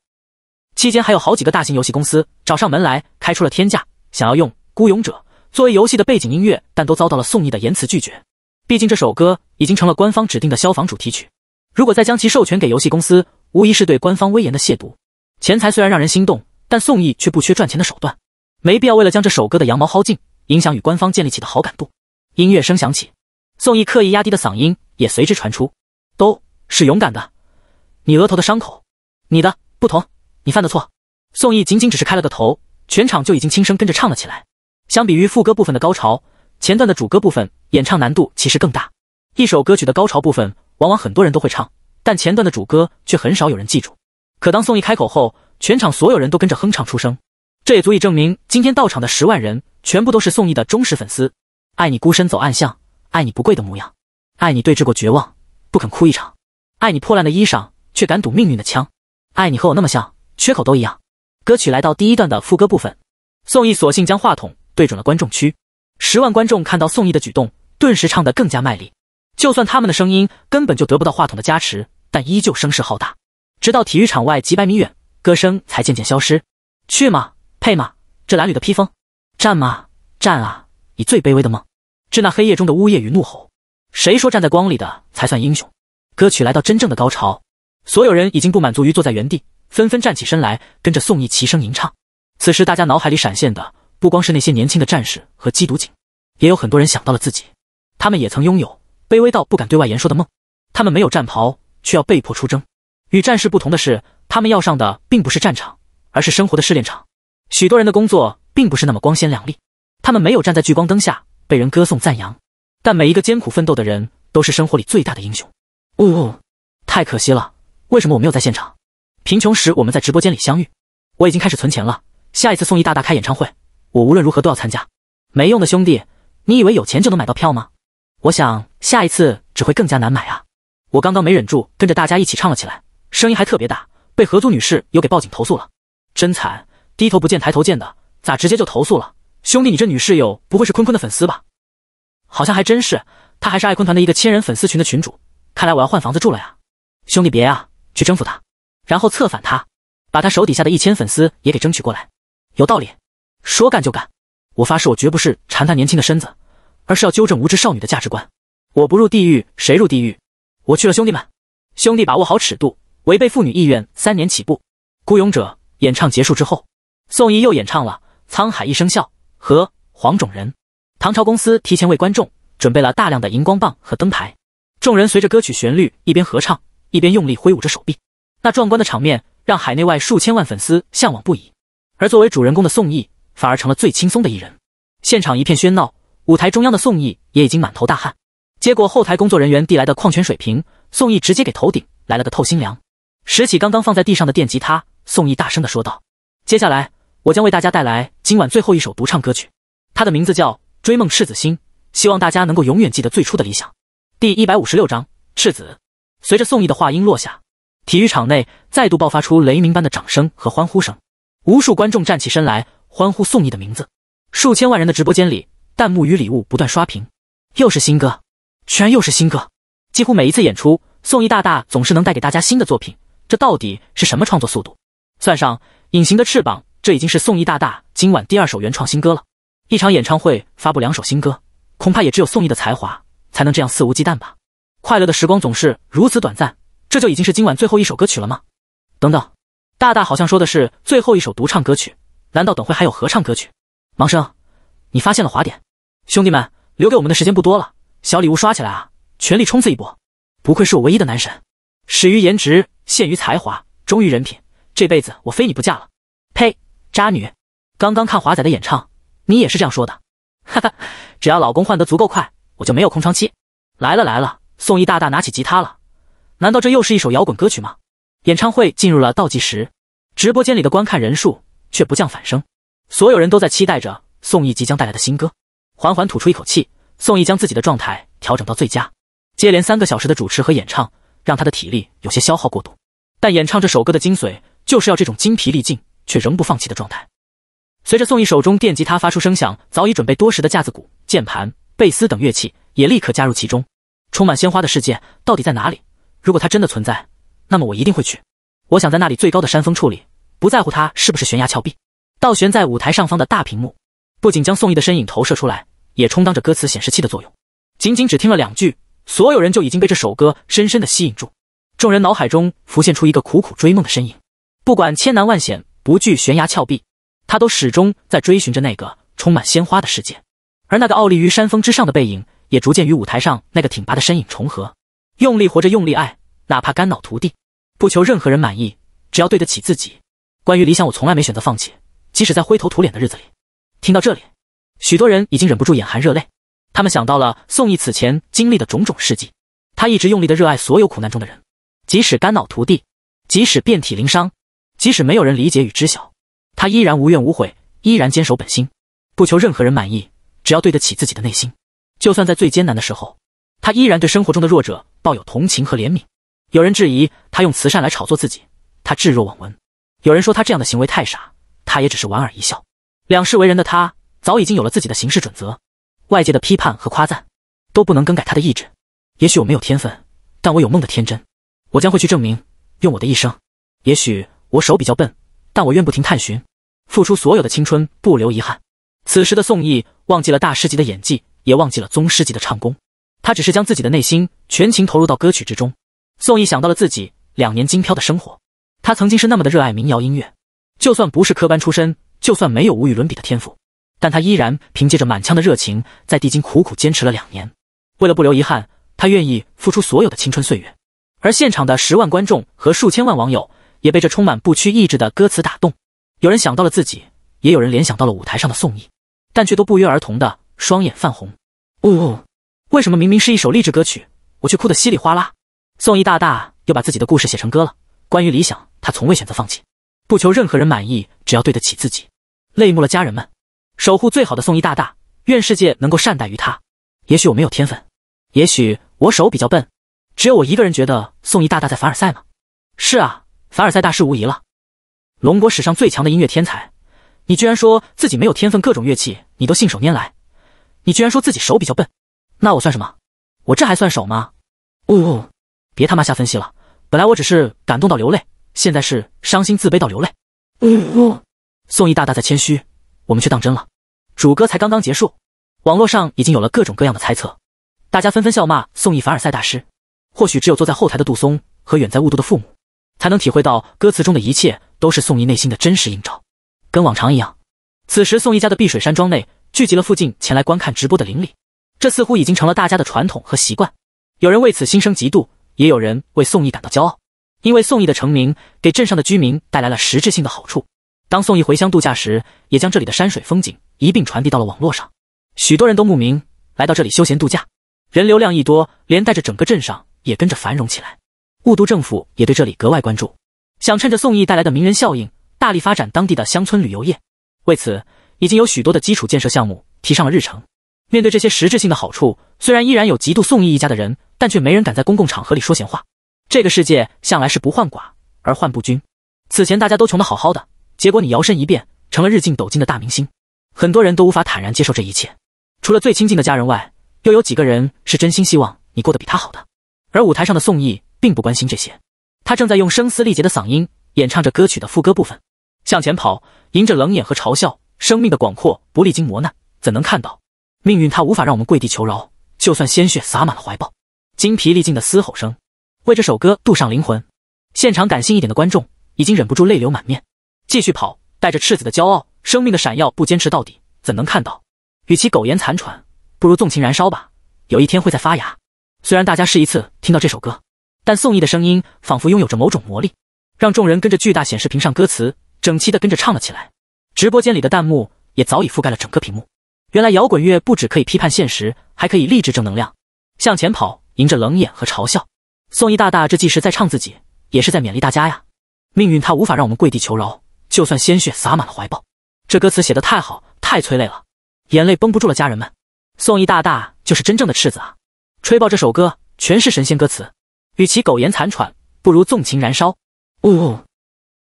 A: 期间还有好几个大型游戏公司找上门来，开出了天价，想要用《孤勇者》作为游戏的背景音乐，但都遭到了宋轶的严词拒绝。毕竟这首歌已经成了官方指定的消防主题曲，如果再将其授权给游戏公司，无疑是对官方威严的亵渎。钱财虽然让人心动，但宋轶却不缺赚钱的手段，没必要为了将这首歌的羊毛薅尽，影响与官方建立起的好感度。音乐声响起，宋轶刻意压低的嗓音也随之传出：“都是勇敢的，你额头的伤口，你的不同。”你犯的错，宋轶仅仅只是开了个头，全场就已经轻声跟着唱了起来。相比于副歌部分的高潮，前段的主歌部分演唱难度其实更大。一首歌曲的高潮部分，往往很多人都会唱，但前段的主歌却很少有人记住。可当宋轶开口后，全场所有人都跟着哼唱出声，这也足以证明今天到场的十万人全部都是宋轶的忠实粉丝。爱你孤身走暗巷，爱你不跪的模样，爱你对峙过绝望，不肯哭一场，爱你破烂的衣裳，却敢赌命运的枪，爱你和我那么像。缺口都一样。歌曲来到第一段的副歌部分，宋轶索性将话筒对准了观众区。十万观众看到宋轶的举动，顿时唱得更加卖力。就算他们的声音根本就得不到话筒的加持，但依旧声势浩大。直到体育场外几百米远，歌声才渐渐消失。去吗？配吗？这褴褛的披风，战吗？战啊！以最卑微的梦，致那黑夜中的呜咽与怒吼。谁说站在光里的才算英雄？歌曲来到真正的高潮，所有人已经不满足于坐在原地。纷纷站起身来，跟着宋义齐声吟唱。此时，大家脑海里闪现的不光是那些年轻的战士和缉毒警，也有很多人想到了自己。他们也曾拥有卑微到不敢对外言说的梦。他们没有战袍，却要被迫出征。与战士不同的是，他们要上的并不是战场，而是生活的试炼场。许多人的工作并不是那么光鲜亮丽，他们没有站在聚光灯下被人歌颂赞扬，但每一个艰苦奋斗的人都是生活里最大的英雄。呜，太可惜了，为什么我没有在现场？贫穷时我们在直播间里相遇，我已经开始存钱了。下一次宋毅大大开演唱会，我无论如何都要参加。没用的兄弟，你以为有钱就能买到票吗？我想下一次只会更加难买啊！我刚刚没忍住，跟着大家一起唱了起来，声音还特别大，被合租女士又给报警投诉了，真惨！低头不见抬头见的，咋直接就投诉了？兄弟，你这女室友不会是坤坤的粉丝吧？好像还真是，她还是爱坤团的一个千人粉丝群的群主，看来我要换房子住了呀！兄弟别啊，去征服她。然后策反他，把他手底下的一千粉丝也给争取过来，有道理。说干就干，我发誓，我绝不是馋他年轻的身子，而是要纠正无知少女的价值观。我不入地狱，谁入地狱？我去了，兄弟们，兄弟把握好尺度，违背妇女意愿，三年起步。孤勇者演唱结束之后，宋轶又演唱了《沧海一声笑》和《黄种人》。唐朝公司提前为观众准备了大量的荧光棒和灯牌，众人随着歌曲旋律一边合唱，一边用力挥舞着手臂。那壮观的场面让海内外数千万粉丝向往不已，而作为主人公的宋轶反而成了最轻松的艺人。现场一片喧闹，舞台中央的宋轶也已经满头大汗。接过后台工作人员递来的矿泉水瓶，宋轶直接给头顶来了个透心凉。拾起刚刚放在地上的电吉他，宋轶大声地说道：“接下来我将为大家带来今晚最后一首独唱歌曲，它的名字叫《追梦赤子心》，希望大家能够永远记得最初的理想。”第一百五十六章赤子。随着宋轶的话音落下。体育场内再度爆发出雷鸣般的掌声和欢呼声，无数观众站起身来，欢呼宋轶的名字。数千万人的直播间里，弹幕与礼物不断刷屏。又是新歌，居然又是新歌！几乎每一次演出，宋轶大大总是能带给大家新的作品，这到底是什么创作速度？算上《隐形的翅膀》，这已经是宋轶大大今晚第二首原创新歌了。一场演唱会发布两首新歌，恐怕也只有宋轶的才华才能这样肆无忌惮吧。快乐的时光总是如此短暂。这就已经是今晚最后一首歌曲了吗？等等，大大好像说的是最后一首独唱歌曲，难道等会还有合唱歌曲？盲生，你发现了华点，兄弟们留给我们的时间不多了，小礼物刷起来啊！全力冲刺一波！不愧是我唯一的男神，始于颜值，陷于才华，忠于人品，这辈子我非你不嫁了！呸，渣女！刚刚看华仔的演唱，你也是这样说的，哈哈！只要老公换得足够快，我就没有空窗期。来了来了，宋义大大拿起吉他了。难道这又是一首摇滚歌曲吗？演唱会进入了倒计时，直播间里的观看人数却不降反升，所有人都在期待着宋轶即将带来的新歌。缓缓吐出一口气，宋轶将自己的状态调整到最佳。接连三个小时的主持和演唱，让他的体力有些消耗过度。但演唱这首歌的精髓，就是要这种精疲力尽却仍不放弃的状态。随着宋轶手中电吉他发出声响，早已准备多时的架子鼓、键盘、贝斯等乐器也立刻加入其中。充满鲜花的世界到底在哪里？如果他真的存在，那么我一定会去。我想在那里最高的山峰处立，不在乎他是不是悬崖峭壁。倒悬在舞台上方的大屏幕，不仅将宋逸的身影投射出来，也充当着歌词显示器的作用。仅仅只听了两句，所有人就已经被这首歌深深的吸引住。众人脑海中浮现出一个苦苦追梦的身影，不管千难万险，不惧悬崖峭壁，他都始终在追寻着那个充满鲜花的世界。而那个傲立于山峰之上的背影，也逐渐与舞台上那个挺拔的身影重合。用力活着，用力爱，哪怕肝脑涂地，不求任何人满意，只要对得起自己。关于理想，我从来没选择放弃，即使在灰头土脸的日子里。听到这里，许多人已经忍不住眼含热泪，他们想到了宋义此前经历的种种事迹。他一直用力的热爱所有苦难中的人，即使肝脑涂地，即使遍体鳞伤，即使没有人理解与知晓，他依然无怨无悔，依然坚守本心，不求任何人满意，只要对得起自己的内心。就算在最艰难的时候。他依然对生活中的弱者抱有同情和怜悯。有人质疑他用慈善来炒作自己，他置若罔闻。有人说他这样的行为太傻，他也只是莞尔一笑。两世为人的他，早已经有了自己的行事准则。外界的批判和夸赞，都不能更改他的意志。也许我没有天分，但我有梦的天真。我将会去证明，用我的一生。也许我手比较笨，但我愿不停探寻，付出所有的青春，不留遗憾。此时的宋轶，忘记了大师级的演技，也忘记了宗师级的唱功。他只是将自己的内心全情投入到歌曲之中。宋轶想到了自己两年精飘的生活，他曾经是那么的热爱民谣音乐，就算不是科班出身，就算没有无与伦比的天赋，但他依然凭借着满腔的热情，在帝京苦苦坚持了两年。为了不留遗憾，他愿意付出所有的青春岁月。而现场的十万观众和数千万网友也被这充满不屈意志的歌词打动，有人想到了自己，也有人联想到了舞台上的宋轶，但却都不约而同的双眼泛红。呜。为什么明明是一首励志歌曲，我却哭得稀里哗啦？宋毅大大又把自己的故事写成歌了。关于理想，他从未选择放弃，不求任何人满意，只要对得起自己。泪目了，家人们，守护最好的宋毅大大，愿世界能够善待于他。也许我没有天分，也许我手比较笨，只有我一个人觉得宋毅大大在凡尔赛吗？是啊，凡尔赛大师无疑了，龙国史上最强的音乐天才。你居然说自己没有天分，各种乐器你都信手拈来，你居然说自己手比较笨。那我算什么？我这还算手吗？呜呜，别他妈瞎分析了！本来我只是感动到流泪，现在是伤心自卑到流泪。呜呜，宋义大大在谦虚，我们却当真了。主歌才刚刚结束，网络上已经有了各种各样的猜测，大家纷纷笑骂宋义凡尔赛大师。或许只有坐在后台的杜松和远在雾都的父母，才能体会到歌词中的一切都是宋义内心的真实映照。跟往常一样，此时宋义家的碧水山庄内聚集了附近前来观看直播的邻里。这似乎已经成了大家的传统和习惯。有人为此心生嫉妒，也有人为宋义感到骄傲。因为宋义的成名，给镇上的居民带来了实质性的好处。当宋义回乡度假时，也将这里的山水风景一并传递到了网络上。许多人都慕名来到这里休闲度假，人流量一多，连带着整个镇上也跟着繁荣起来。雾都政府也对这里格外关注，想趁着宋义带来的名人效应，大力发展当地的乡村旅游业。为此，已经有许多的基础建设项目提上了日程。面对这些实质性的好处，虽然依然有嫉妒宋义一家的人，但却没人敢在公共场合里说闲话。这个世界向来是不患寡而患不均。此前大家都穷得好好的，结果你摇身一变成了日进斗金的大明星，很多人都无法坦然接受这一切。除了最亲近的家人外，又有几个人是真心希望你过得比他好的？而舞台上的宋义并不关心这些，他正在用声嘶力竭的嗓音演唱着歌曲的副歌部分：“向前跑，迎着冷眼和嘲笑，生命的广阔不历经磨难怎能看到？”命运，它无法让我们跪地求饶，就算鲜血洒满了怀抱，精疲力尽的嘶吼声为这首歌镀上灵魂。现场感性一点的观众已经忍不住泪流满面。继续跑，带着赤子的骄傲，生命的闪耀，不坚持到底，怎能看到？与其苟延残喘，不如纵情燃烧吧。有一天会再发芽。虽然大家是一次听到这首歌，但宋轶的声音仿佛拥有着某种魔力，让众人跟着巨大显示屏上歌词整齐的跟着唱了起来。直播间里的弹幕也早已覆盖了整个屏幕。原来摇滚乐不止可以批判现实，还可以励志正能量，向前跑，迎着冷眼和嘲笑。宋义大大这既是在唱自己，也是在勉励大家呀。命运它无法让我们跪地求饶，就算鲜血洒满了怀抱。这歌词写的太好，太催泪了，眼泪绷不住了，家人们，宋义大大就是真正的赤子啊！吹爆这首歌，全是神仙歌词。与其苟延残喘，不如纵情燃烧。呜呜，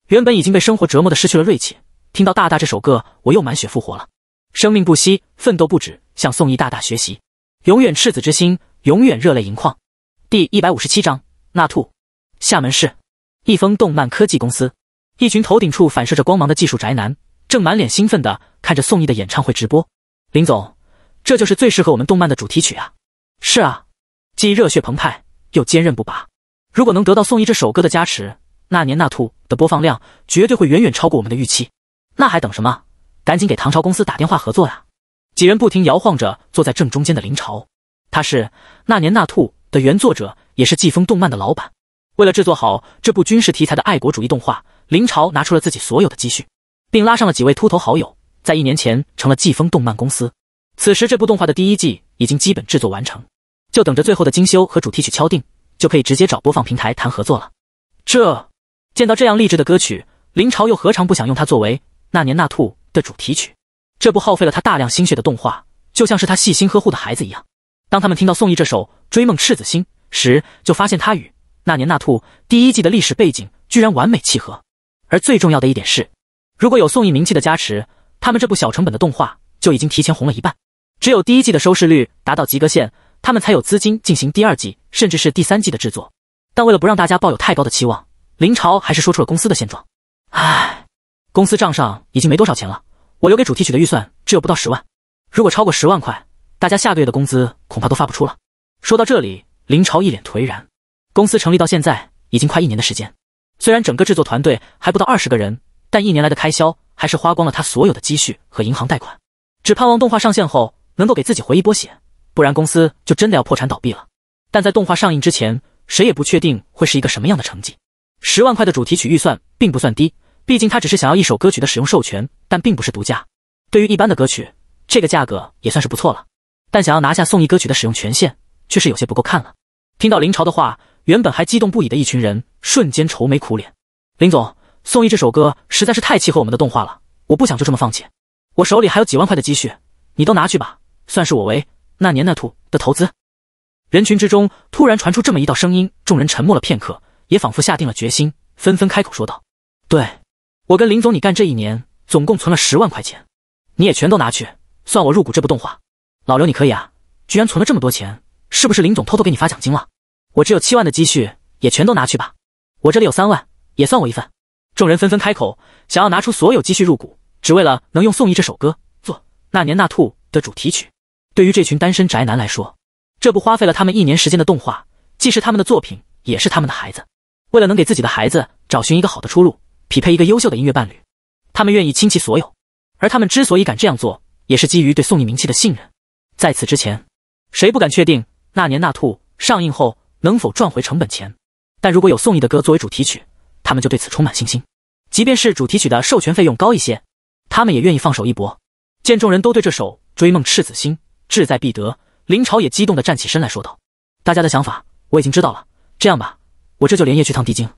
A: 原本已经被生活折磨的失去了锐气，听到大大这首歌，我又满血复活了。生命不息，奋斗不止，向宋义大大学习，永远赤子之心，永远热泪盈眶。第一百五十七章，那兔，厦门市，一封动漫科技公司，一群头顶处反射着光芒的技术宅男，正满脸兴奋地看着宋义的演唱会直播。林总，这就是最适合我们动漫的主题曲啊！是啊，既热血澎湃，又坚韧不拔。如果能得到宋义这首歌的加持，《那年那兔》的播放量绝对会远远超过我们的预期。那还等什么？赶紧给唐朝公司打电话合作呀！几人不停摇晃着坐在正中间的林朝，他是《那年那兔》的原作者，也是季风动漫的老板。为了制作好这部军事题材的爱国主义动画，林朝拿出了自己所有的积蓄，并拉上了几位秃头好友，在一年前成了季风动漫公司。此时这部动画的第一季已经基本制作完成，就等着最后的精修和主题曲敲定，就可以直接找播放平台谈合作了。这见到这样励志的歌曲，林朝又何尝不想用它作为《那年那兔》？的主题曲，这部耗费了他大量心血的动画，就像是他细心呵护的孩子一样。当他们听到宋轶这首《追梦赤子心》时，就发现他与《那年那兔》第一季的历史背景居然完美契合。而最重要的一点是，如果有宋轶名气的加持，他们这部小成本的动画就已经提前红了一半。只有第一季的收视率达到及格线，他们才有资金进行第二季甚至是第三季的制作。但为了不让大家抱有太高的期望，林朝还是说出了公司的现状。唉。公司账上已经没多少钱了，我留给主题曲的预算只有不到十万。如果超过十万块，大家下个月的工资恐怕都发不出了。说到这里，林潮一脸颓然。公司成立到现在已经快一年的时间，虽然整个制作团队还不到二十个人，但一年来的开销还是花光了他所有的积蓄和银行贷款，只盼望动画上线后能够给自己回一波血，不然公司就真的要破产倒闭了。但在动画上映之前，谁也不确定会是一个什么样的成绩。十万块的主题曲预算并不算低。毕竟他只是想要一首歌曲的使用授权，但并不是独家。对于一般的歌曲，这个价格也算是不错了。但想要拿下宋轶歌曲的使用权限，却是有些不够看了。听到林朝的话，原本还激动不已的一群人，瞬间愁眉苦脸。林总，宋轶这首歌实在是太契合我们的动画了，我不想就这么放弃。我手里还有几万块的积蓄，你都拿去吧，算是我为那年那兔的投资。人群之中突然传出这么一道声音，众人沉默了片刻，也仿佛下定了决心，纷纷开口说道：“对。”我跟林总，你干这一年总共存了十万块钱，你也全都拿去，算我入股这部动画。老刘，你可以啊，居然存了这么多钱，是不是林总偷偷给你发奖金了？我只有七万的积蓄，也全都拿去吧。我这里有三万，也算我一份。众人纷纷开口，想要拿出所有积蓄入股，只为了能用《宋一》这首歌做《那年那兔》的主题曲。对于这群单身宅男来说，这部花费了他们一年时间的动画，既是他们的作品，也是他们的孩子。为了能给自己的孩子找寻一个好的出路。匹配一个优秀的音乐伴侣，他们愿意倾其所有。而他们之所以敢这样做，也是基于对宋轶名气的信任。在此之前，谁不敢确定《那年那兔》上映后能否赚回成本钱？但如果有宋轶的歌作为主题曲，他们就对此充满信心。即便是主题曲的授权费用高一些，他们也愿意放手一搏。见众人都对这首《追梦赤子心》志在必得，林朝也激动地站起身来说道：“大家的想法我已经知道了。这样吧，我这就连夜去趟帝京，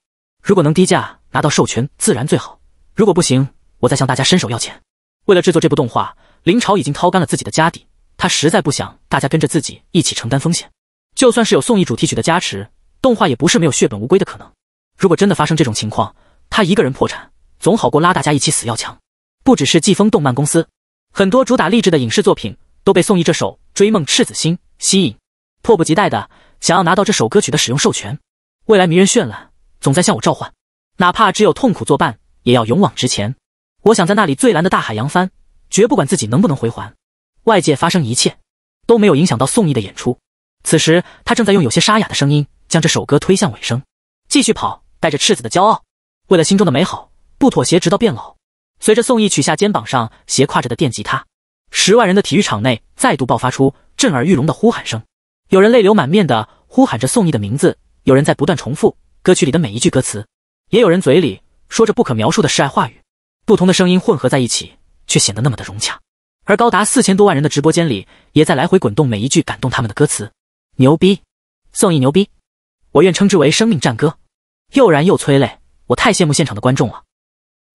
A: 如果能低价。”拿到授权自然最好，如果不行，我再向大家伸手要钱。为了制作这部动画，林朝已经掏干了自己的家底，他实在不想大家跟着自己一起承担风险。就算是有宋义主题曲的加持，动画也不是没有血本无归的可能。如果真的发生这种情况，他一个人破产总好过拉大家一起死要强。不只是季风动漫公司，很多主打励志的影视作品都被宋义这首《追梦赤子心》吸引，迫不及待的想要拿到这首歌曲的使用授权。未来迷人绚烂，总在向我召唤。哪怕只有痛苦作伴，也要勇往直前。我想在那里最蓝的大海扬帆，绝不管自己能不能回还。外界发生一切，都没有影响到宋轶的演出。此时，他正在用有些沙哑的声音将这首歌推向尾声。继续跑，带着赤子的骄傲，为了心中的美好，不妥协，直到变老。随着宋轶取下肩膀上斜挎着的电吉他，十万人的体育场内再度爆发出震耳欲聋的呼喊声。有人泪流满面的呼喊着宋轶的名字，有人在不断重复歌曲里的每一句歌词。也有人嘴里说着不可描述的示爱话语，不同的声音混合在一起，却显得那么的融洽。而高达四千多万人的直播间里，也在来回滚动每一句感动他们的歌词。牛逼，宋轶牛逼，我愿称之为生命战歌，又燃又催泪。我太羡慕现场的观众了。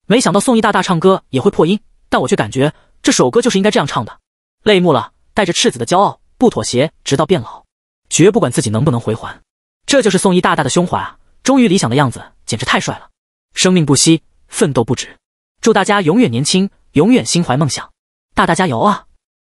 A: 没想到宋轶大大唱歌也会破音，但我却感觉这首歌就是应该这样唱的。泪目了，带着赤子的骄傲，不妥协，直到变老，绝不管自己能不能回环。这就是宋轶大大的胸怀啊，忠于理想的样子。简直太帅了！生命不息，奋斗不止。祝大家永远年轻，永远心怀梦想。大大加油啊！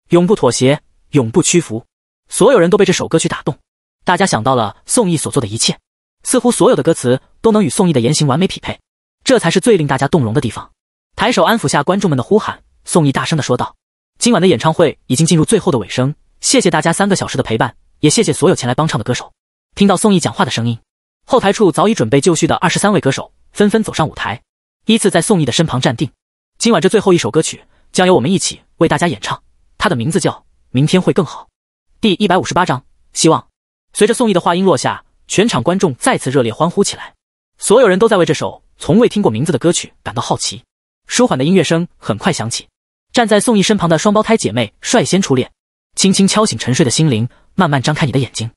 A: 永不妥协，永不屈服。所有人都被这首歌曲打动，大家想到了宋轶所做的一切，似乎所有的歌词都能与宋轶的言行完美匹配，这才是最令大家动容的地方。抬手安抚下观众们的呼喊，宋轶大声地说道：“今晚的演唱会已经进入最后的尾声，谢谢大家三个小时的陪伴，也谢谢所有前来帮唱的歌手。”听到宋轶讲话的声音。后台处早已准备就绪的二十三位歌手纷纷走上舞台，依次在宋轶的身旁站定。今晚这最后一首歌曲将由我们一起为大家演唱，它的名字叫《明天会更好》。第一百五十八章，希望。随着宋轶的话音落下，全场观众再次热烈欢呼起来。所有人都在为这首从未听过名字的歌曲感到好奇。舒缓的音乐声很快响起，站在宋轶身旁的双胞胎姐妹率先出列，轻轻敲醒沉睡的心灵，慢慢张开你的眼睛。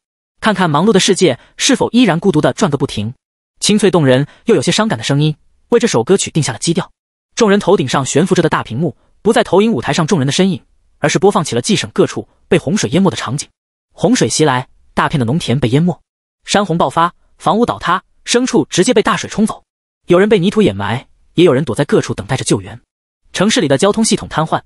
A: 看看忙碌的世界是否依然孤独的转个不停。清脆动人又有些伤感的声音为这首歌曲定下了基调。众人头顶上悬浮着的大屏幕不再投影舞台上众人的身影，而是播放起了冀省各处被洪水淹没的场景。洪水袭来，大片的农田被淹没，山洪爆发，房屋倒塌，牲畜直接被大水冲走。有人被泥土掩埋，也有人躲在各处等待着救援。城市里的交通系统瘫痪，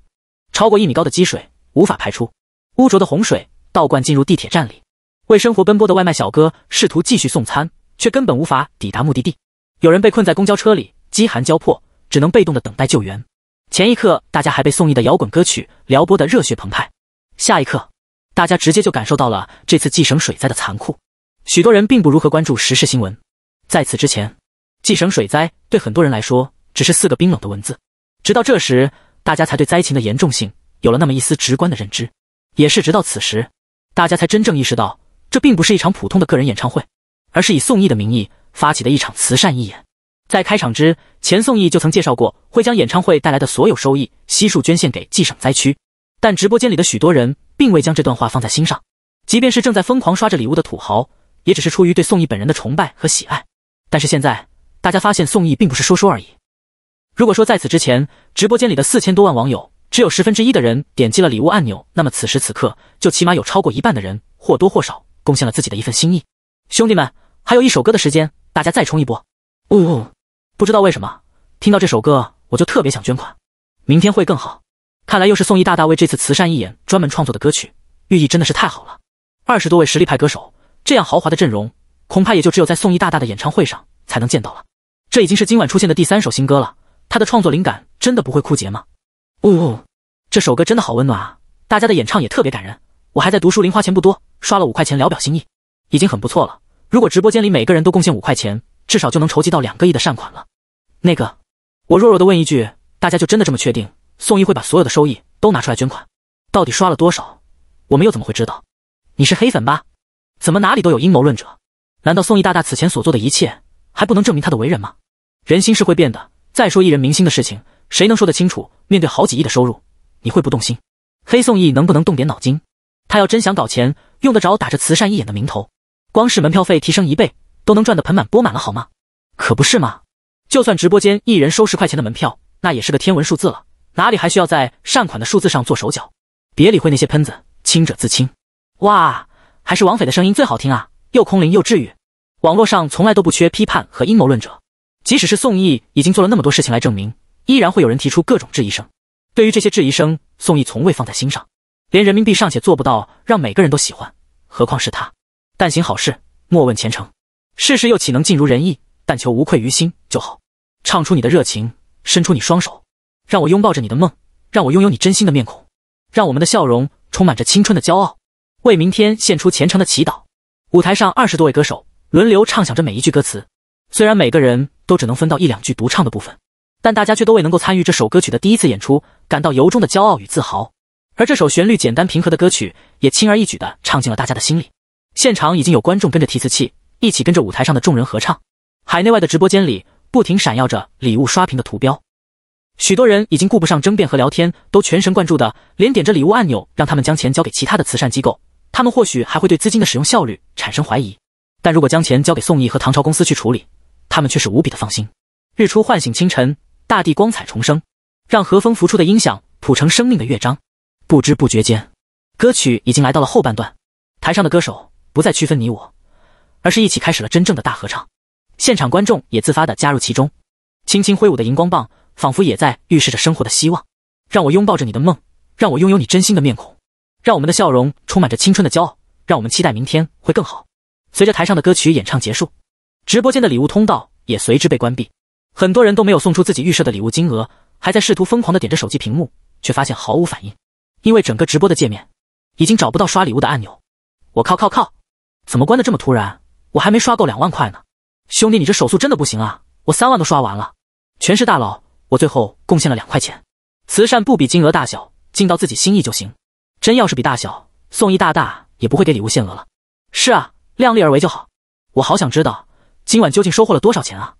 A: 超过一米高的积水无法排出，污浊的洪水倒灌进入地铁站里。为生活奔波的外卖小哥试图继续送餐，却根本无法抵达目的地。有人被困在公交车里，饥寒交迫，只能被动的等待救援。前一刻，大家还被宋轶的摇滚歌曲撩拨的热血澎湃；下一刻，大家直接就感受到了这次济省水灾的残酷。许多人并不如何关注时事新闻，在此之前，济省水灾对很多人来说只是四个冰冷的文字。直到这时，大家才对灾情的严重性有了那么一丝直观的认知。也是直到此时，大家才真正意识到。这并不是一场普通的个人演唱会，而是以宋轶的名义发起的一场慈善义演。在开场之前，宋轶就曾介绍过，会将演唱会带来的所有收益悉数捐献给济省灾区。但直播间里的许多人并未将这段话放在心上，即便是正在疯狂刷着礼物的土豪，也只是出于对宋轶本人的崇拜和喜爱。但是现在，大家发现宋轶并不是说说而已。如果说在此之前，直播间里的四千多万网友只有十分之一的人点击了礼物按钮，那么此时此刻，就起码有超过一半的人或多或少。贡献了自己的一份心意，兄弟们，还有一首歌的时间，大家再冲一波。呜，不知道为什么听到这首歌，我就特别想捐款。明天会更好，看来又是宋义大大为这次慈善义演专门创作的歌曲，寓意真的是太好了。二十多位实力派歌手，这样豪华的阵容，恐怕也就只有在宋义大大的演唱会上才能见到了。这已经是今晚出现的第三首新歌了，他的创作灵感真的不会枯竭吗？呜，这首歌真的好温暖啊，大家的演唱也特别感人。我还在读书，零花钱不多，刷了五块钱聊表心意，已经很不错了。如果直播间里每个人都贡献五块钱，至少就能筹集到两个亿的善款了。那个，我弱弱的问一句，大家就真的这么确定宋毅会把所有的收益都拿出来捐款？到底刷了多少，我们又怎么会知道？你是黑粉吧？怎么哪里都有阴谋论者？难道宋毅大大此前所做的一切还不能证明他的为人吗？人心是会变的。再说艺人明星的事情，谁能说得清楚？面对好几亿的收入，你会不动心？黑宋毅能不能动点脑筋？他要真想搞钱，用得着打着慈善义演的名头，光是门票费提升一倍，都能赚得盆满钵满了，好吗？可不是吗？就算直播间一人收十块钱的门票，那也是个天文数字了，哪里还需要在善款的数字上做手脚？别理会那些喷子，清者自清。哇，还是王斐的声音最好听啊，又空灵又治愈。网络上从来都不缺批判和阴谋论者，即使是宋义已经做了那么多事情来证明，依然会有人提出各种质疑声。对于这些质疑声，宋义从未放在心上。连人民币尚且做不到让每个人都喜欢，何况是他？但行好事，莫问前程。事事又岂能尽如人意？但求无愧于心就好。唱出你的热情，伸出你双手，让我拥抱着你的梦，让我拥有你真心的面孔，让我们的笑容充满着青春的骄傲，为明天献出虔诚的祈祷。舞台上二十多位歌手轮流唱响着每一句歌词，虽然每个人都只能分到一两句独唱的部分，但大家却都为能够参与这首歌曲的第一次演出感到由衷的骄傲与自豪。而这首旋律简单平和的歌曲，也轻而易举的唱进了大家的心里。现场已经有观众跟着提词器，一起跟着舞台上的众人合唱。海内外的直播间里，不停闪耀着礼物刷屏的图标。许多人已经顾不上争辩和聊天，都全神贯注的连点着礼物按钮，让他们将钱交给其他的慈善机构。他们或许还会对资金的使用效率产生怀疑，但如果将钱交给宋毅和唐朝公司去处理，他们却是无比的放心。日出唤醒清晨，大地光彩重生，让和风拂出的音响谱成生命的乐章。不知不觉间，歌曲已经来到了后半段，台上的歌手不再区分你我，而是一起开始了真正的大合唱。现场观众也自发地加入其中，轻轻挥舞的荧光棒仿佛也在预示着生活的希望。让我拥抱着你的梦，让我拥有你真心的面孔，让我们的笑容充满着青春的骄傲，让我们期待明天会更好。随着台上的歌曲演唱结束，直播间的礼物通道也随之被关闭。很多人都没有送出自己预设的礼物金额，还在试图疯狂地点着手机屏幕，却发现毫无反应。因为整个直播的界面已经找不到刷礼物的按钮，我靠靠靠！怎么关的这么突然？我还没刷够两万块呢！兄弟，你这手速真的不行啊！我三万都刷完了，全是大佬，我最后贡献了两块钱。慈善不比金额大小，尽到自己心意就行。真要是比大小，宋义大大也不会给礼物限额了。是啊，量力而为就好。我好想知道今晚究竟收获了多少钱啊！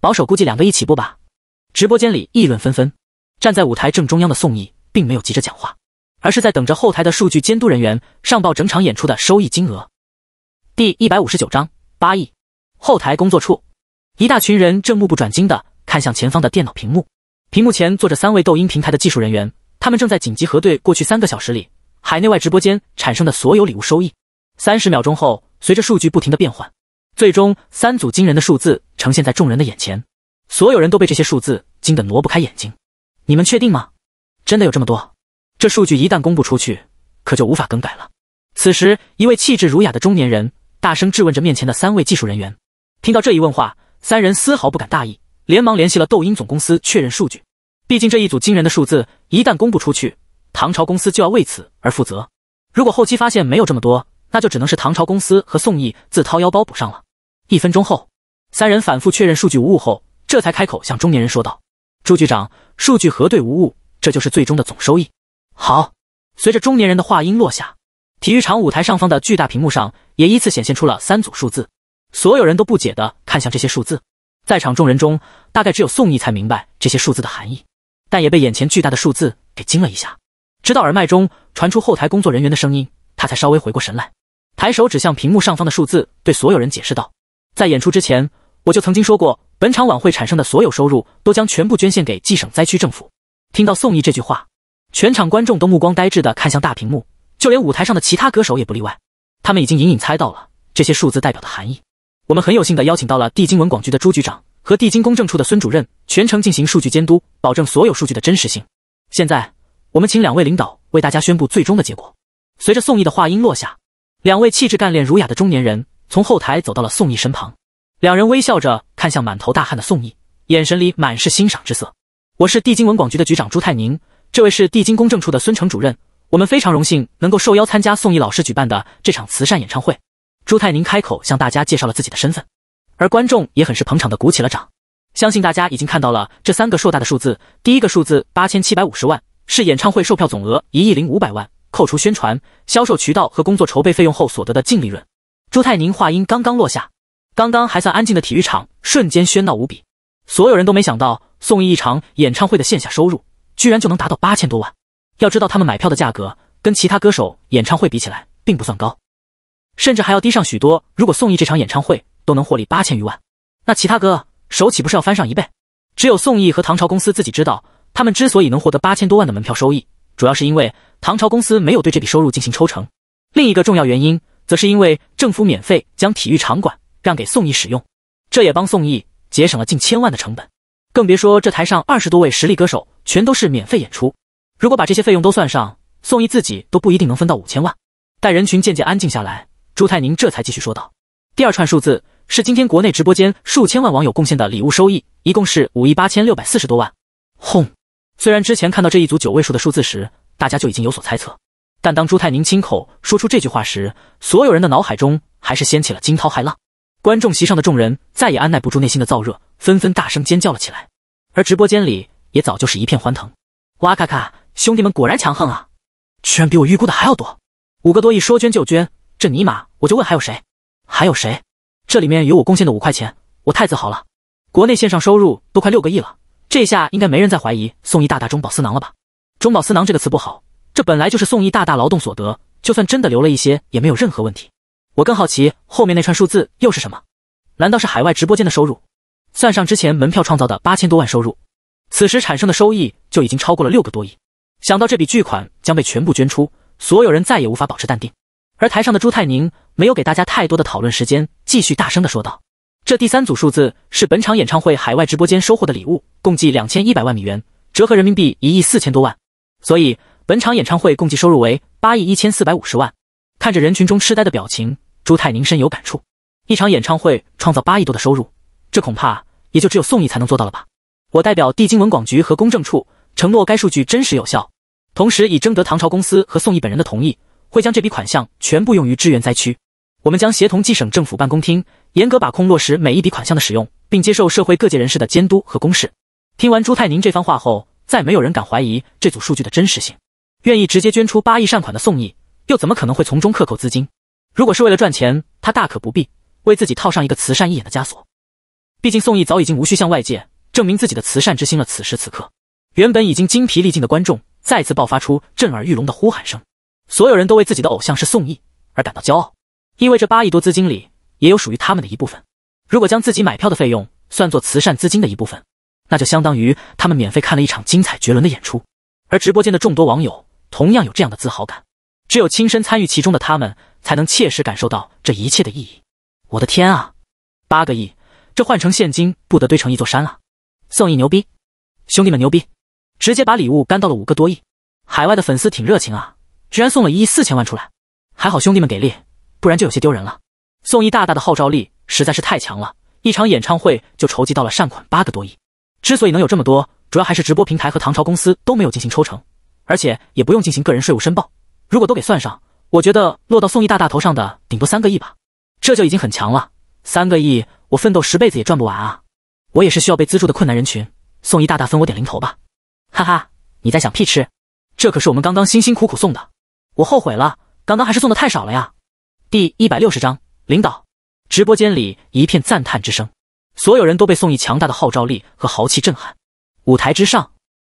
A: 保守估计两个一起步吧。直播间里议论纷纷。站在舞台正中央的宋义并没有急着讲话。而是在等着后台的数据监督人员上报整场演出的收益金额。第一百五十九章八亿。后台工作处，一大群人正目不转睛的看向前方的电脑屏幕，屏幕前坐着三位抖音平台的技术人员，他们正在紧急核对过去三个小时里海内外直播间产生的所有礼物收益。三十秒钟后，随着数据不停的变换，最终三组惊人的数字呈现在众人的眼前，所有人都被这些数字惊得挪不开眼睛。你们确定吗？真的有这么多？这数据一旦公布出去，可就无法更改了。此时，一位气质儒雅的中年人大声质问着面前的三位技术人员。听到这一问话，三人丝毫不敢大意，连忙联系了抖音总公司确认数据。毕竟这一组惊人的数字一旦公布出去，唐朝公司就要为此而负责。如果后期发现没有这么多，那就只能是唐朝公司和宋义自掏腰包补上了。一分钟后，三人反复确认数据无误后，这才开口向中年人说道：“朱局长，数据核对无误，这就是最终的总收益。”好，随着中年人的话音落下，体育场舞台上方的巨大屏幕上也依次显现出了三组数字。所有人都不解的看向这些数字，在场众人中，大概只有宋毅才明白这些数字的含义，但也被眼前巨大的数字给惊了一下。直到耳麦中传出后台工作人员的声音，他才稍微回过神来，抬手指向屏幕上方的数字，对所有人解释道：“在演出之前，我就曾经说过，本场晚会产生的所有收入都将全部捐献给冀省灾区政府。”听到宋毅这句话。全场观众都目光呆滞地看向大屏幕，就连舞台上的其他歌手也不例外。他们已经隐隐猜到了这些数字代表的含义。我们很有幸地邀请到了地经文广局的朱局长和地经公证处的孙主任全程进行数据监督，保证所有数据的真实性。现在，我们请两位领导为大家宣布最终的结果。随着宋毅的话音落下，两位气质干练、儒雅的中年人从后台走到了宋毅身旁，两人微笑着看向满头大汗的宋毅，眼神里满是欣赏之色。我是地经文广局的局长朱泰宁。这位是地金公证处的孙成主任，我们非常荣幸能够受邀参加宋毅老师举办的这场慈善演唱会。朱太宁开口向大家介绍了自己的身份，而观众也很是捧场的鼓起了掌。相信大家已经看到了这三个硕大的数字，第一个数字八千七百五十万，是演唱会售票总额一亿零五百万扣除宣传、销售渠道和工作筹备费用后所得的净利润。朱太宁话音刚刚落下，刚刚还算安静的体育场瞬间喧闹无比，所有人都没想到宋轶一场演唱会的线下收入。居然就能达到八千多万，要知道他们买票的价格跟其他歌手演唱会比起来并不算高，甚至还要低上许多。如果宋轶这场演唱会都能获利八千余万，那其他歌手岂不是要翻上一倍？只有宋轶和唐朝公司自己知道，他们之所以能获得八千多万的门票收益，主要是因为唐朝公司没有对这笔收入进行抽成。另一个重要原因，则是因为政府免费将体育场馆让给宋轶使用，这也帮宋轶节省了近千万的成本。更别说这台上二十多位实力歌手。全都是免费演出，如果把这些费用都算上，宋轶自己都不一定能分到五千万。待人群渐渐安静下来，朱泰宁这才继续说道：“第二串数字是今天国内直播间数千万网友贡献的礼物收益，一共是五亿八千六百四十多万。”轰！虽然之前看到这一组九位数的数字时，大家就已经有所猜测，但当朱泰宁亲口说出这句话时，所有人的脑海中还是掀起了惊涛骇浪。观众席上的众人再也按耐不住内心的燥热，纷纷大声尖叫了起来。而直播间里。也早就是一片欢腾，哇咔咔，兄弟们果然强横啊！居然比我预估的还要多，五个多亿，说捐就捐，这尼玛我就问还有谁？还有谁？这里面有我贡献的五块钱，我太自豪了。国内线上收入都快六个亿了，这下应该没人再怀疑宋义大大中饱私囊了吧？中饱私囊这个词不好，这本来就是宋义大大劳动所得，就算真的留了一些，也没有任何问题。我更好奇后面那串数字又是什么？难道是海外直播间的收入？算上之前门票创造的八千多万收入？此时产生的收益就已经超过了六个多亿。想到这笔巨款将被全部捐出，所有人再也无法保持淡定。而台上的朱泰宁没有给大家太多的讨论时间，继续大声的说道：“这第三组数字是本场演唱会海外直播间收获的礼物，共计两千一百万美元，折合人民币一亿四千多万。所以，本场演唱会共计收入为八亿一千四百五十万。”看着人群中痴呆的表情，朱泰宁深有感触：一场演唱会创造八亿多的收入，这恐怕也就只有宋轶才能做到了吧。我代表地经文广局和公证处承诺，该数据真实有效。同时，已征得唐朝公司和宋义本人的同意，会将这笔款项全部用于支援灾区。我们将协同济省政府办公厅，严格把控落实每一笔款项的使用，并接受社会各界人士的监督和公示。听完朱太宁这番话后，再没有人敢怀疑这组数据的真实性。愿意直接捐出八亿善款的宋义，又怎么可能会从中克扣资金？如果是为了赚钱，他大可不必为自己套上一个慈善义眼的枷锁。毕竟，宋义早已经无需向外界。证明自己的慈善之心了。此时此刻，原本已经精疲力尽的观众再次爆发出震耳欲聋的呼喊声。所有人都为自己的偶像是宋轶而感到骄傲，因为这八亿多资金里也有属于他们的一部分。如果将自己买票的费用算作慈善资金的一部分，那就相当于他们免费看了一场精彩绝伦的演出。而直播间的众多网友同样有这样的自豪感，只有亲身参与其中的他们才能切实感受到这一切的意义。我的天啊，八个亿，这换成现金不得堆成一座山啊！宋毅牛逼，兄弟们牛逼，直接把礼物干到了五个多亿。海外的粉丝挺热情啊，居然送了一亿四千万出来。还好兄弟们给力，不然就有些丢人了。宋毅大大的号召力实在是太强了，一场演唱会就筹集到了善款八个多亿。之所以能有这么多，主要还是直播平台和唐朝公司都没有进行抽成，而且也不用进行个人税务申报。如果都给算上，我觉得落到宋毅大大头上的顶多三个亿吧，这就已经很强了。三个亿，我奋斗十辈子也赚不完啊。我也是需要被资助的困难人群，宋毅大大分我点零头吧，哈哈！你在想屁吃？这可是我们刚刚辛辛苦苦送的，我后悔了，刚刚还是送的太少了呀。第一百六十章领导，直播间里一片赞叹之声，所有人都被宋毅强大的号召力和豪气震撼。舞台之上，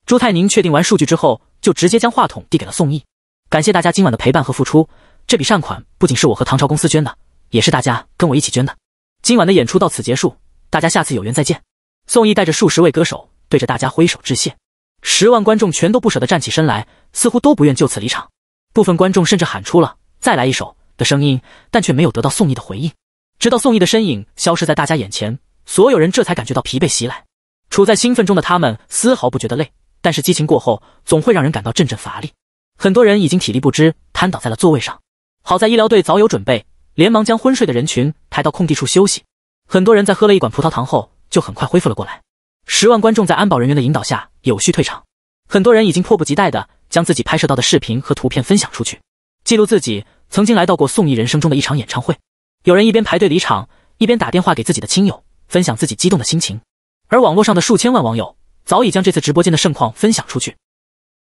A: 朱泰宁确定完数据之后，就直接将话筒递给了宋毅，感谢大家今晚的陪伴和付出。这笔善款不仅是我和唐朝公司捐的，也是大家跟我一起捐的。今晚的演出到此结束。大家下次有缘再见。宋义带着数十位歌手，对着大家挥手致谢。十万观众全都不舍得站起身来，似乎都不愿就此离场。部分观众甚至喊出了“再来一首”的声音，但却没有得到宋义的回应。直到宋义的身影消失在大家眼前，所有人这才感觉到疲惫袭来。处在兴奋中的他们丝毫不觉得累，但是激情过后总会让人感到阵阵乏力。很多人已经体力不支，瘫倒在了座位上。好在医疗队早有准备，连忙将昏睡的人群抬到空地处休息。很多人在喝了一管葡萄糖后就很快恢复了过来。十万观众在安保人员的引导下有序退场。很多人已经迫不及待地将自己拍摄到的视频和图片分享出去，记录自己曾经来到过宋轶人生中的一场演唱会。有人一边排队离场，一边打电话给自己的亲友，分享自己激动的心情。而网络上的数千万网友早已将这次直播间的盛况分享出去。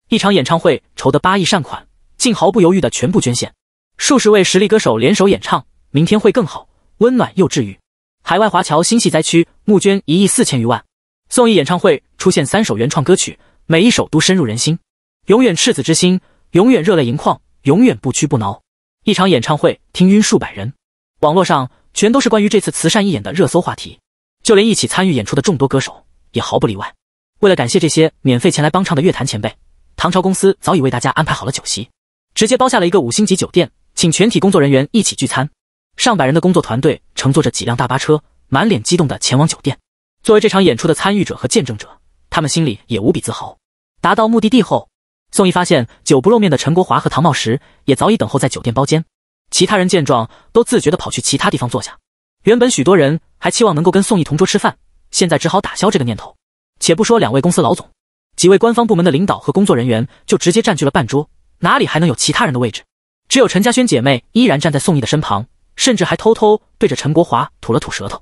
A: 一场演唱会筹得八亿善款，竟毫不犹豫地全部捐献。数十位实力歌手联手演唱，明天会更好，温暖又治愈。海外华侨心系灾区，募捐一亿四千余万。宋轶演唱会出现三首原创歌曲，每一首都深入人心。永远赤子之心，永远热泪盈眶，永远不屈不挠。一场演唱会听晕数百人，网络上全都是关于这次慈善义演的热搜话题。就连一起参与演出的众多歌手也毫不例外。为了感谢这些免费前来帮唱的乐坛前辈，唐朝公司早已为大家安排好了酒席，直接包下了一个五星级酒店，请全体工作人员一起聚餐。上百人的工作团队乘坐着几辆大巴车，满脸激动地前往酒店。作为这场演出的参与者和见证者，他们心里也无比自豪。达到目的地后，宋毅发现久不露面的陈国华和唐茂时也早已等候在酒店包间。其他人见状，都自觉地跑去其他地方坐下。原本许多人还期望能够跟宋毅同桌吃饭，现在只好打消这个念头。且不说两位公司老总，几位官方部门的领导和工作人员就直接占据了半桌，哪里还能有其他人的位置？只有陈家轩姐妹依然站在宋毅的身旁。甚至还偷偷对着陈国华吐了吐舌头。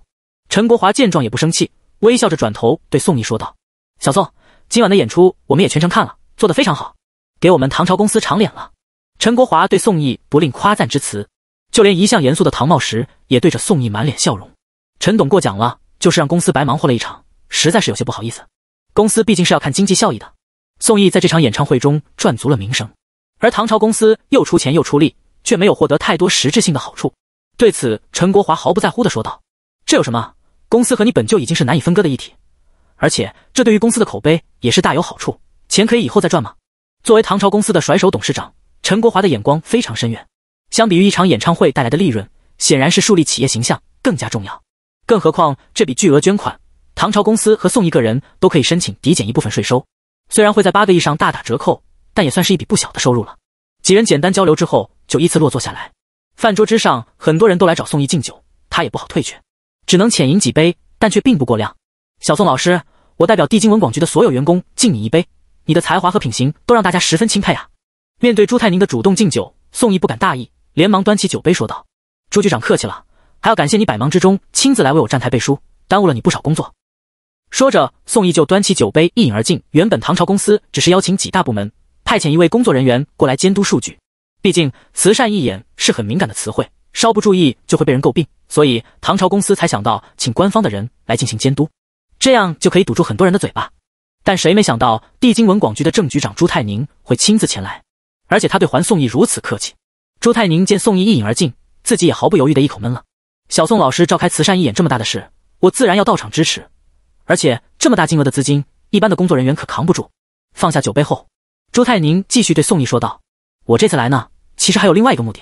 A: 陈国华见状也不生气，微笑着转头对宋毅说道：“小宋，今晚的演出我们也全程看了，做得非常好，给我们唐朝公司长脸了。”陈国华对宋毅不吝夸赞之词，就连一向严肃的唐茂时也对着宋毅满脸笑容。“陈董过奖了，就是让公司白忙活了一场，实在是有些不好意思。公司毕竟是要看经济效益的。”宋毅在这场演唱会中赚足了名声，而唐朝公司又出钱又出力，却没有获得太多实质性的好处。对此，陈国华毫不在乎地说道：“这有什么？公司和你本就已经是难以分割的一体，而且这对于公司的口碑也是大有好处。钱可以以后再赚吗？”作为唐朝公司的甩手董事长，陈国华的眼光非常深远。相比于一场演唱会带来的利润，显然是树立企业形象更加重要。更何况这笔巨额捐款，唐朝公司和宋一个人都可以申请抵减一部分税收。虽然会在八个亿上大打折扣，但也算是一笔不小的收入了。几人简单交流之后，就依次落座下来。饭桌之上，很多人都来找宋毅敬酒，他也不好退却，只能浅饮几杯，但却并不过量。小宋老师，我代表帝京文广局的所有员工敬你一杯，你的才华和品行都让大家十分钦佩啊！面对朱太宁的主动敬酒，宋毅不敢大意，连忙端起酒杯说道：“朱局长客气了，还要感谢你百忙之中亲自来为我站台背书，耽误了你不少工作。”说着，宋毅就端起酒杯一饮而尽。原本唐朝公司只是邀请几大部门派遣一位工作人员过来监督数据。毕竟，慈善义演是很敏感的词汇，稍不注意就会被人诟病，所以唐朝公司才想到请官方的人来进行监督，这样就可以堵住很多人的嘴巴。但谁没想到，帝京文广局的郑局长朱太宁会亲自前来，而且他对还宋义如此客气。朱太宁见宋义一饮而尽，自己也毫不犹豫的一口闷了。小宋老师召开慈善义演这么大的事，我自然要到场支持，而且这么大金额的资金，一般的工作人员可扛不住。放下酒杯后，朱太宁继续对宋义说道：“我这次来呢。”其实还有另外一个目的，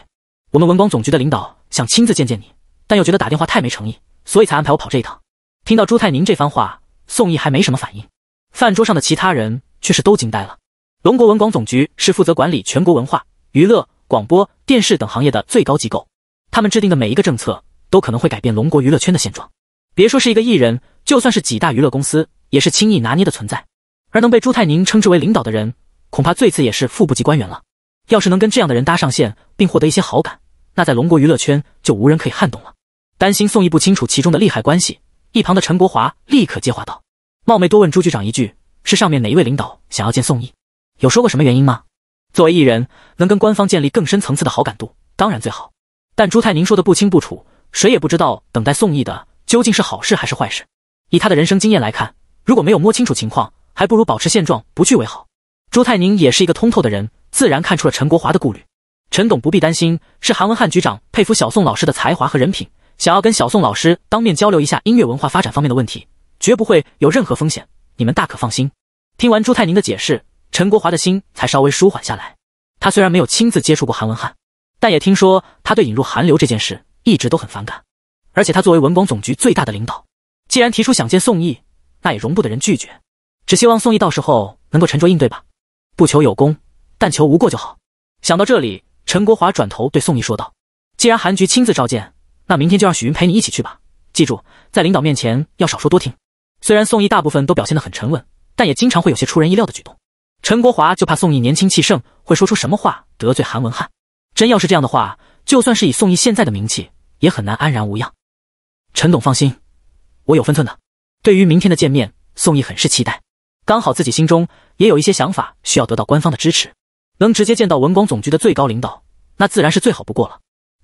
A: 我们文广总局的领导想亲自见见你，但又觉得打电话太没诚意，所以才安排我跑这一趟。听到朱太宁这番话，宋毅还没什么反应，饭桌上的其他人却是都惊呆了。龙国文广总局是负责管理全国文化、娱乐、广播电视等行业的最高机构，他们制定的每一个政策都可能会改变龙国娱乐圈的现状。别说是一个艺人，就算是几大娱乐公司，也是轻易拿捏的存在。而能被朱太宁称之为领导的人，恐怕最次也是副部级官员了。要是能跟这样的人搭上线，并获得一些好感，那在龙国娱乐圈就无人可以撼动了。担心宋毅不清楚其中的利害关系，一旁的陈国华立刻接话道：“冒昧多问朱局长一句，是上面哪一位领导想要见宋毅？有说过什么原因吗？”作为艺人，能跟官方建立更深层次的好感度，当然最好。但朱太宁说的不清不楚，谁也不知道等待宋毅的究竟是好事还是坏事。以他的人生经验来看，如果没有摸清楚情况，还不如保持现状不去为好。朱太宁也是一个通透的人。自然看出了陈国华的顾虑，陈董不必担心，是韩文汉局长佩服小宋老师的才华和人品，想要跟小宋老师当面交流一下音乐文化发展方面的问题，绝不会有任何风险，你们大可放心。听完朱泰宁的解释，陈国华的心才稍微舒缓下来。他虽然没有亲自接触过韩文汉，但也听说他对引入韩流这件事一直都很反感，而且他作为文广总局最大的领导，既然提出想见宋毅，那也容不得人拒绝。只希望宋毅到时候能够沉着应对吧，不求有功。但求无过就好。想到这里，陈国华转头对宋毅说道：“既然韩局亲自召见，那明天就让许云陪你一起去吧。记住，在领导面前要少说多听。”虽然宋毅大部分都表现得很沉稳，但也经常会有些出人意料的举动。陈国华就怕宋毅年轻气盛，会说出什么话得罪韩文翰。真要是这样的话，就算是以宋毅现在的名气，也很难安然无恙。陈董放心，我有分寸的。对于明天的见面，宋毅很是期待。刚好自己心中也有一些想法，需要得到官方的支持。能直接见到文广总局的最高领导，那自然是最好不过了。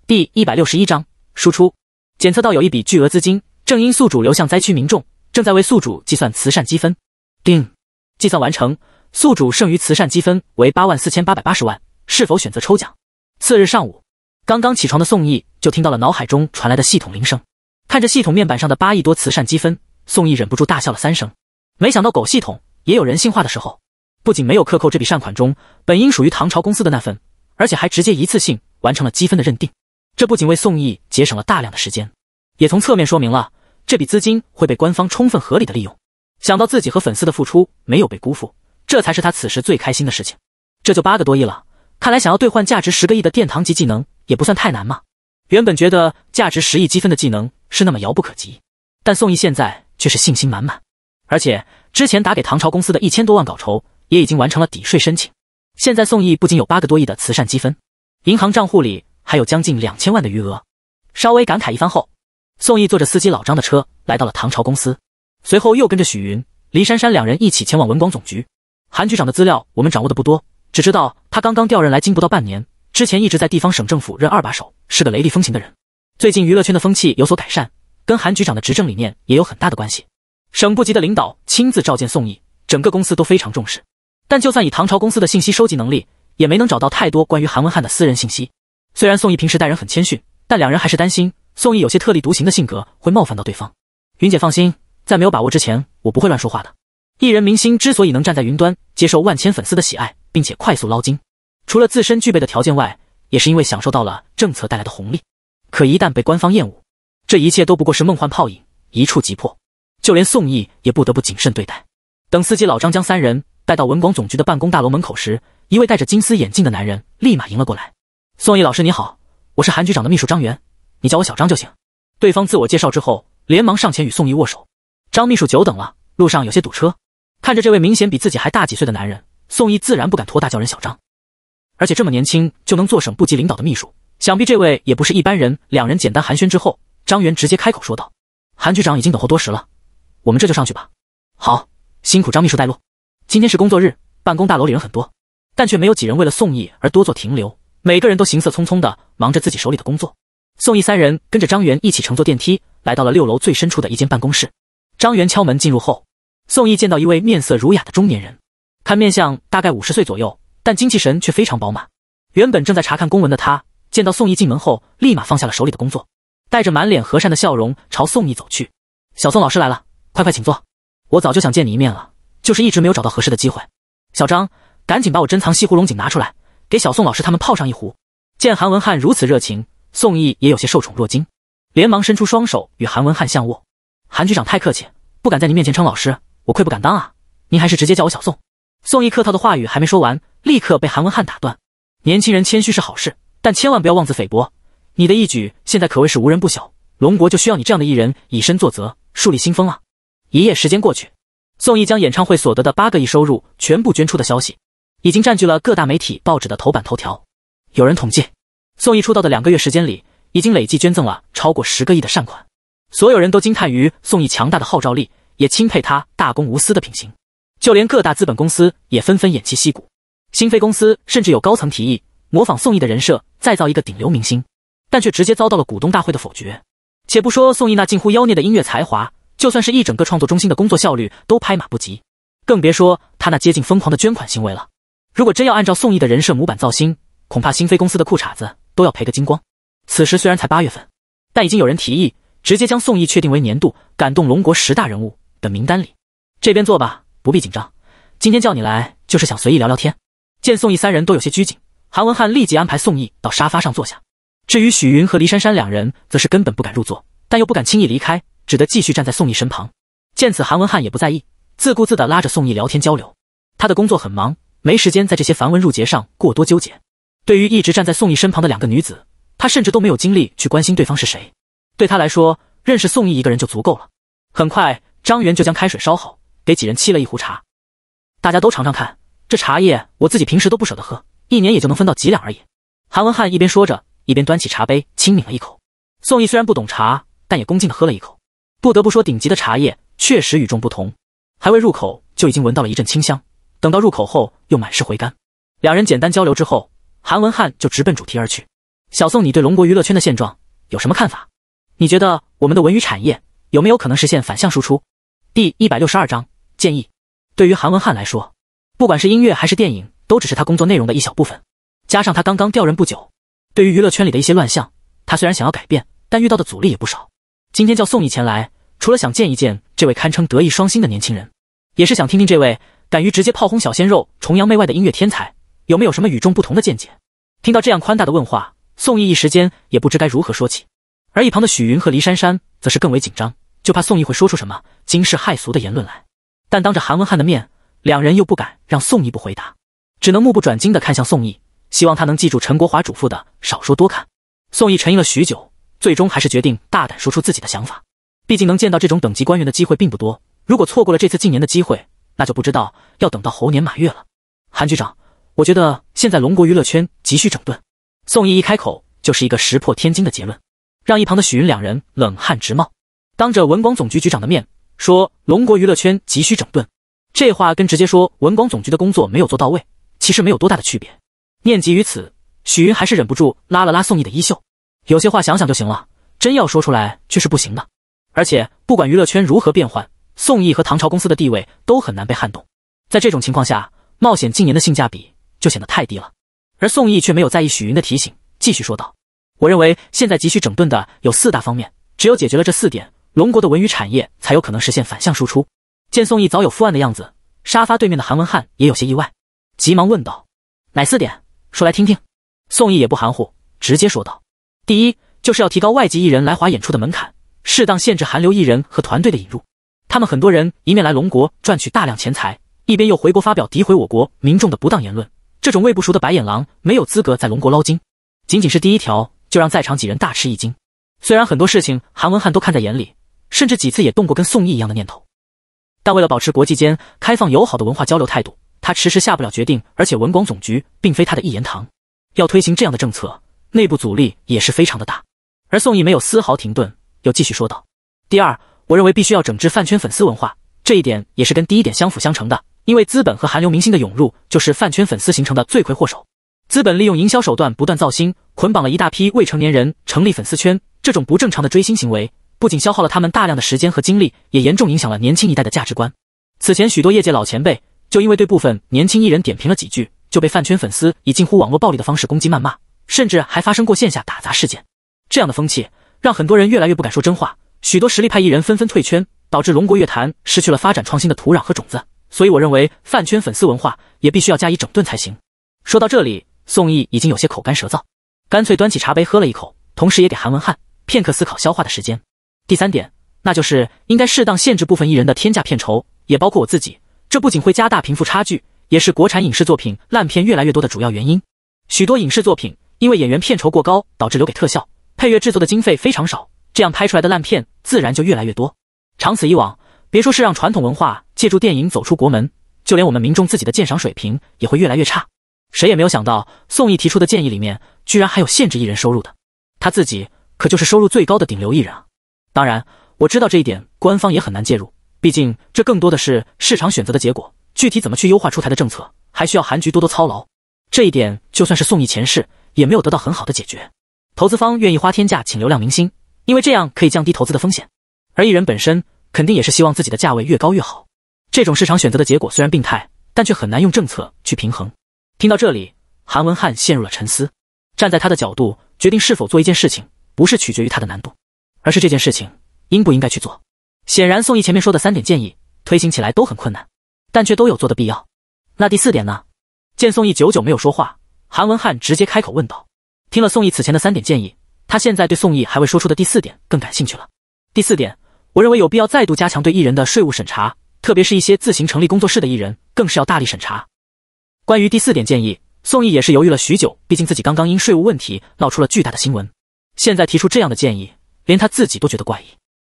A: 第一百六十一章输出检测到有一笔巨额资金正因宿主流向灾区民众，正在为宿主计算慈善积分。定计算完成，宿主剩余慈善积分为八万四千八百八十万，是否选择抽奖？次日上午，刚刚起床的宋毅就听到了脑海中传来的系统铃声，看着系统面板上的八亿多慈善积分，宋毅忍不住大笑了三声。没想到狗系统也有人性化的时候。不仅没有克扣这笔善款中本应属于唐朝公司的那份，而且还直接一次性完成了积分的认定。这不仅为宋义节省了大量的时间，也从侧面说明了这笔资金会被官方充分合理的利用。想到自己和粉丝的付出没有被辜负，这才是他此时最开心的事情。这就八个多亿了，看来想要兑换价值十个亿的殿堂级技能也不算太难嘛。原本觉得价值十亿积分的技能是那么遥不可及，但宋义现在却是信心满满。而且之前打给唐朝公司的一千多万稿酬。也已经完成了抵税申请。现在宋毅不仅有八个多亿的慈善积分，银行账户里还有将近两千万的余额。稍微感慨一番后，宋毅坐着司机老张的车来到了唐朝公司，随后又跟着许云、黎珊珊两人一起前往文广总局。韩局长的资料我们掌握的不多，只知道他刚刚调任来京不到半年，之前一直在地方省政府任二把手，是个雷厉风行的人。最近娱乐圈的风气有所改善，跟韩局长的执政理念也有很大的关系。省部级的领导亲自召见宋毅，整个公司都非常重视。但就算以唐朝公司的信息收集能力，也没能找到太多关于韩文翰的私人信息。虽然宋义平时待人很谦逊，但两人还是担心宋义有些特立独行的性格会冒犯到对方。云姐放心，在没有把握之前，我不会乱说话的。艺人明星之所以能站在云端，接受万千粉丝的喜爱，并且快速捞金，除了自身具备的条件外，也是因为享受到了政策带来的红利。可一旦被官方厌恶，这一切都不过是梦幻泡影，一触即破。就连宋义也不得不谨慎对待。等司机老张将三人。带到文广总局的办公大楼门口时，一位戴着金丝眼镜的男人立马迎了过来。“宋毅老师，你好，我是韩局长的秘书张元，你叫我小张就行。”对方自我介绍之后，连忙上前与宋毅握手。“张秘书久等了，路上有些堵车。”看着这位明显比自己还大几岁的男人，宋毅自然不敢托大叫人小张，而且这么年轻就能做省部级领导的秘书，想必这位也不是一般人。两人简单寒暄之后，张元直接开口说道：“韩局长已经等候多时了，我们这就上去吧。”“好，辛苦张秘书带路。”今天是工作日，办公大楼里人很多，但却没有几人为了宋义而多做停留。每个人都行色匆匆的，忙着自己手里的工作。宋义三人跟着张元一起乘坐电梯，来到了六楼最深处的一间办公室。张元敲门进入后，宋义见到一位面色儒雅的中年人，看面相大概五十岁左右，但精气神却非常饱满。原本正在查看公文的他，见到宋义进门后，立马放下了手里的工作，带着满脸和善的笑容朝宋义走去：“小宋老师来了，快快请坐，我早就想见你一面了。”就是一直没有找到合适的机会。小张，赶紧把我珍藏西湖龙井拿出来，给小宋老师他们泡上一壶。见韩文汉如此热情，宋毅也有些受宠若惊，连忙伸出双手与韩文汉相握。韩局长太客气，不敢在您面前称老师，我愧不敢当啊。您还是直接叫我小宋。宋毅客套的话语还没说完，立刻被韩文汉打断。年轻人谦虚是好事，但千万不要妄自菲薄。你的一举，现在可谓是无人不晓。龙国就需要你这样的艺人以身作则，树立新风啊。一夜时间过去。宋轶将演唱会所得的八个亿收入全部捐出的消息，已经占据了各大媒体报纸的头版头条。有人统计，宋轶出道的两个月时间里，已经累计捐赠了超过十个亿的善款。所有人都惊叹于宋轶强大的号召力，也钦佩他大公无私的品行。就连各大资本公司也纷纷偃旗息鼓。新飞公司甚至有高层提议模仿宋轶的人设，再造一个顶流明星，但却直接遭到了股东大会的否决。且不说宋轶那近乎妖孽的音乐才华。就算是一整个创作中心的工作效率都拍马不及，更别说他那接近疯狂的捐款行为了。如果真要按照宋毅的人设模板造星，恐怕星飞公司的裤衩子都要赔个精光。此时虽然才八月份，但已经有人提议直接将宋毅确定为年度感动龙国十大人物的名单里。这边坐吧，不必紧张。今天叫你来就是想随意聊聊天。见宋毅三人都有些拘谨，韩文翰立即安排宋毅到沙发上坐下。至于许云和黎珊珊两人，则是根本不敢入座，但又不敢轻易离开。只得继续站在宋毅身旁。见此，韩文汉也不在意，自顾自地拉着宋毅聊天交流。他的工作很忙，没时间在这些繁文缛节上过多纠结。对于一直站在宋毅身旁的两个女子，他甚至都没有精力去关心对方是谁。对他来说，认识宋毅一个人就足够了。很快，张元就将开水烧好，给几人沏了一壶茶。大家都尝尝看，这茶叶我自己平时都不舍得喝，一年也就能分到几两而已。韩文汉一边说着，一边端起茶杯轻抿了一口。宋毅虽然不懂茶，但也恭敬地喝了一口。不得不说，顶级的茶叶确实与众不同。还未入口就已经闻到了一阵清香，等到入口后又满是回甘。两人简单交流之后，韩文汉就直奔主题而去：“小宋，你对龙国娱乐圈的现状有什么看法？你觉得我们的文娱产业有没有可能实现反向输出？”第一百六十二章建议。对于韩文汉来说，不管是音乐还是电影，都只是他工作内容的一小部分。加上他刚刚调任不久，对于娱乐圈里的一些乱象，他虽然想要改变，但遇到的阻力也不少。今天叫宋义前来，除了想见一见这位堪称德艺双馨的年轻人，也是想听听这位敢于直接炮轰小鲜肉、崇洋媚外的音乐天才有没有什么与众不同的见解。听到这样宽大的问话，宋义一时间也不知该如何说起。而一旁的许云和黎珊珊则是更为紧张，就怕宋义会说出什么惊世骇俗的言论来。但当着韩文翰的面，两人又不敢让宋义不回答，只能目不转睛地看向宋义，希望他能记住陈国华嘱咐的少说多看。宋义沉吟了许久。最终还是决定大胆说出自己的想法，毕竟能见到这种等级官员的机会并不多。如果错过了这次进言的机会，那就不知道要等到猴年马月了。韩局长，我觉得现在龙国娱乐圈急需整顿。宋毅一开口就是一个石破天惊的结论，让一旁的许云两人冷汗直冒。当着文广总局局长的面说龙国娱乐圈急需整顿，这话跟直接说文广总局的工作没有做到位其实没有多大的区别。念及于此，许云还是忍不住拉了拉宋毅的衣袖。有些话想想就行了，真要说出来却是不行的。而且不管娱乐圈如何变换，宋轶和唐朝公司的地位都很难被撼动。在这种情况下，冒险进言的性价比就显得太低了。而宋轶却没有在意许云的提醒，继续说道：“我认为现在急需整顿的有四大方面，只有解决了这四点，龙国的文娱产业才有可能实现反向输出。”见宋轶早有伏案的样子，沙发对面的韩文翰也有些意外，急忙问道：“哪四点？说来听听。”宋毅也不含糊，直接说道。第一，就是要提高外籍艺人来华演出的门槛，适当限制韩流艺人和团队的引入。他们很多人一面来龙国赚取大量钱财，一边又回国发表诋毁我国民众的不当言论。这种喂不熟的白眼狼没有资格在龙国捞金。仅仅是第一条，就让在场几人大吃一惊。虽然很多事情韩文汉都看在眼里，甚至几次也动过跟宋义一样的念头，但为了保持国际间开放友好的文化交流态度，他迟迟下不了决定。而且文广总局并非他的一言堂，要推行这样的政策。内部阻力也是非常的大，而宋义没有丝毫停顿，又继续说道：“第二，我认为必须要整治饭圈粉丝文化，这一点也是跟第一点相辅相成的。因为资本和韩流明星的涌入，就是饭圈粉丝形成的罪魁祸首。资本利用营销手段不断造星，捆绑了一大批未成年人成立粉丝圈。这种不正常的追星行为，不仅消耗了他们大量的时间和精力，也严重影响了年轻一代的价值观。此前，许多业界老前辈就因为对部分年轻艺人点评了几句，就被饭圈粉丝以近乎网络暴力的方式攻击谩骂。”甚至还发生过线下打砸事件，这样的风气让很多人越来越不敢说真话，许多实力派艺人纷纷退圈，导致龙国乐坛失去了发展创新的土壤和种子。所以我认为饭圈粉丝文化也必须要加以整顿才行。说到这里，宋轶已经有些口干舌燥，干脆端起茶杯喝了一口，同时也给韩文瀚片刻思考消化的时间。第三点，那就是应该适当限制部分艺人的天价片酬，也包括我自己。这不仅会加大贫富差距，也是国产影视作品烂片越来越多的主要原因。许多影视作品。因为演员片酬过高，导致留给特效、配乐制作的经费非常少，这样拍出来的烂片自然就越来越多。长此以往，别说是让传统文化借助电影走出国门，就连我们民众自己的鉴赏水平也会越来越差。谁也没有想到，宋轶提出的建议里面居然还有限制艺人收入的。他自己可就是收入最高的顶流艺人啊！当然，我知道这一点，官方也很难介入，毕竟这更多的是市场选择的结果。具体怎么去优化出台的政策，还需要韩局多多操劳。这一点，就算是宋轶前世。也没有得到很好的解决。投资方愿意花天价请流量明星，因为这样可以降低投资的风险；而艺人本身肯定也是希望自己的价位越高越好。这种市场选择的结果虽然病态，但却很难用政策去平衡。听到这里，韩文翰陷入了沉思。站在他的角度，决定是否做一件事情，不是取决于它的难度，而是这件事情应不应该去做。显然，宋轶前面说的三点建议推行起来都很困难，但却都有做的必要。那第四点呢？见宋轶久久没有说话。韩文翰直接开口问道：“听了宋义此前的三点建议，他现在对宋义还未说出的第四点更感兴趣了。第四点，我认为有必要再度加强对艺人的税务审查，特别是一些自行成立工作室的艺人，更是要大力审查。”关于第四点建议，宋义也是犹豫了许久。毕竟自己刚刚因税务问题闹出了巨大的新闻，现在提出这样的建议，连他自己都觉得怪异，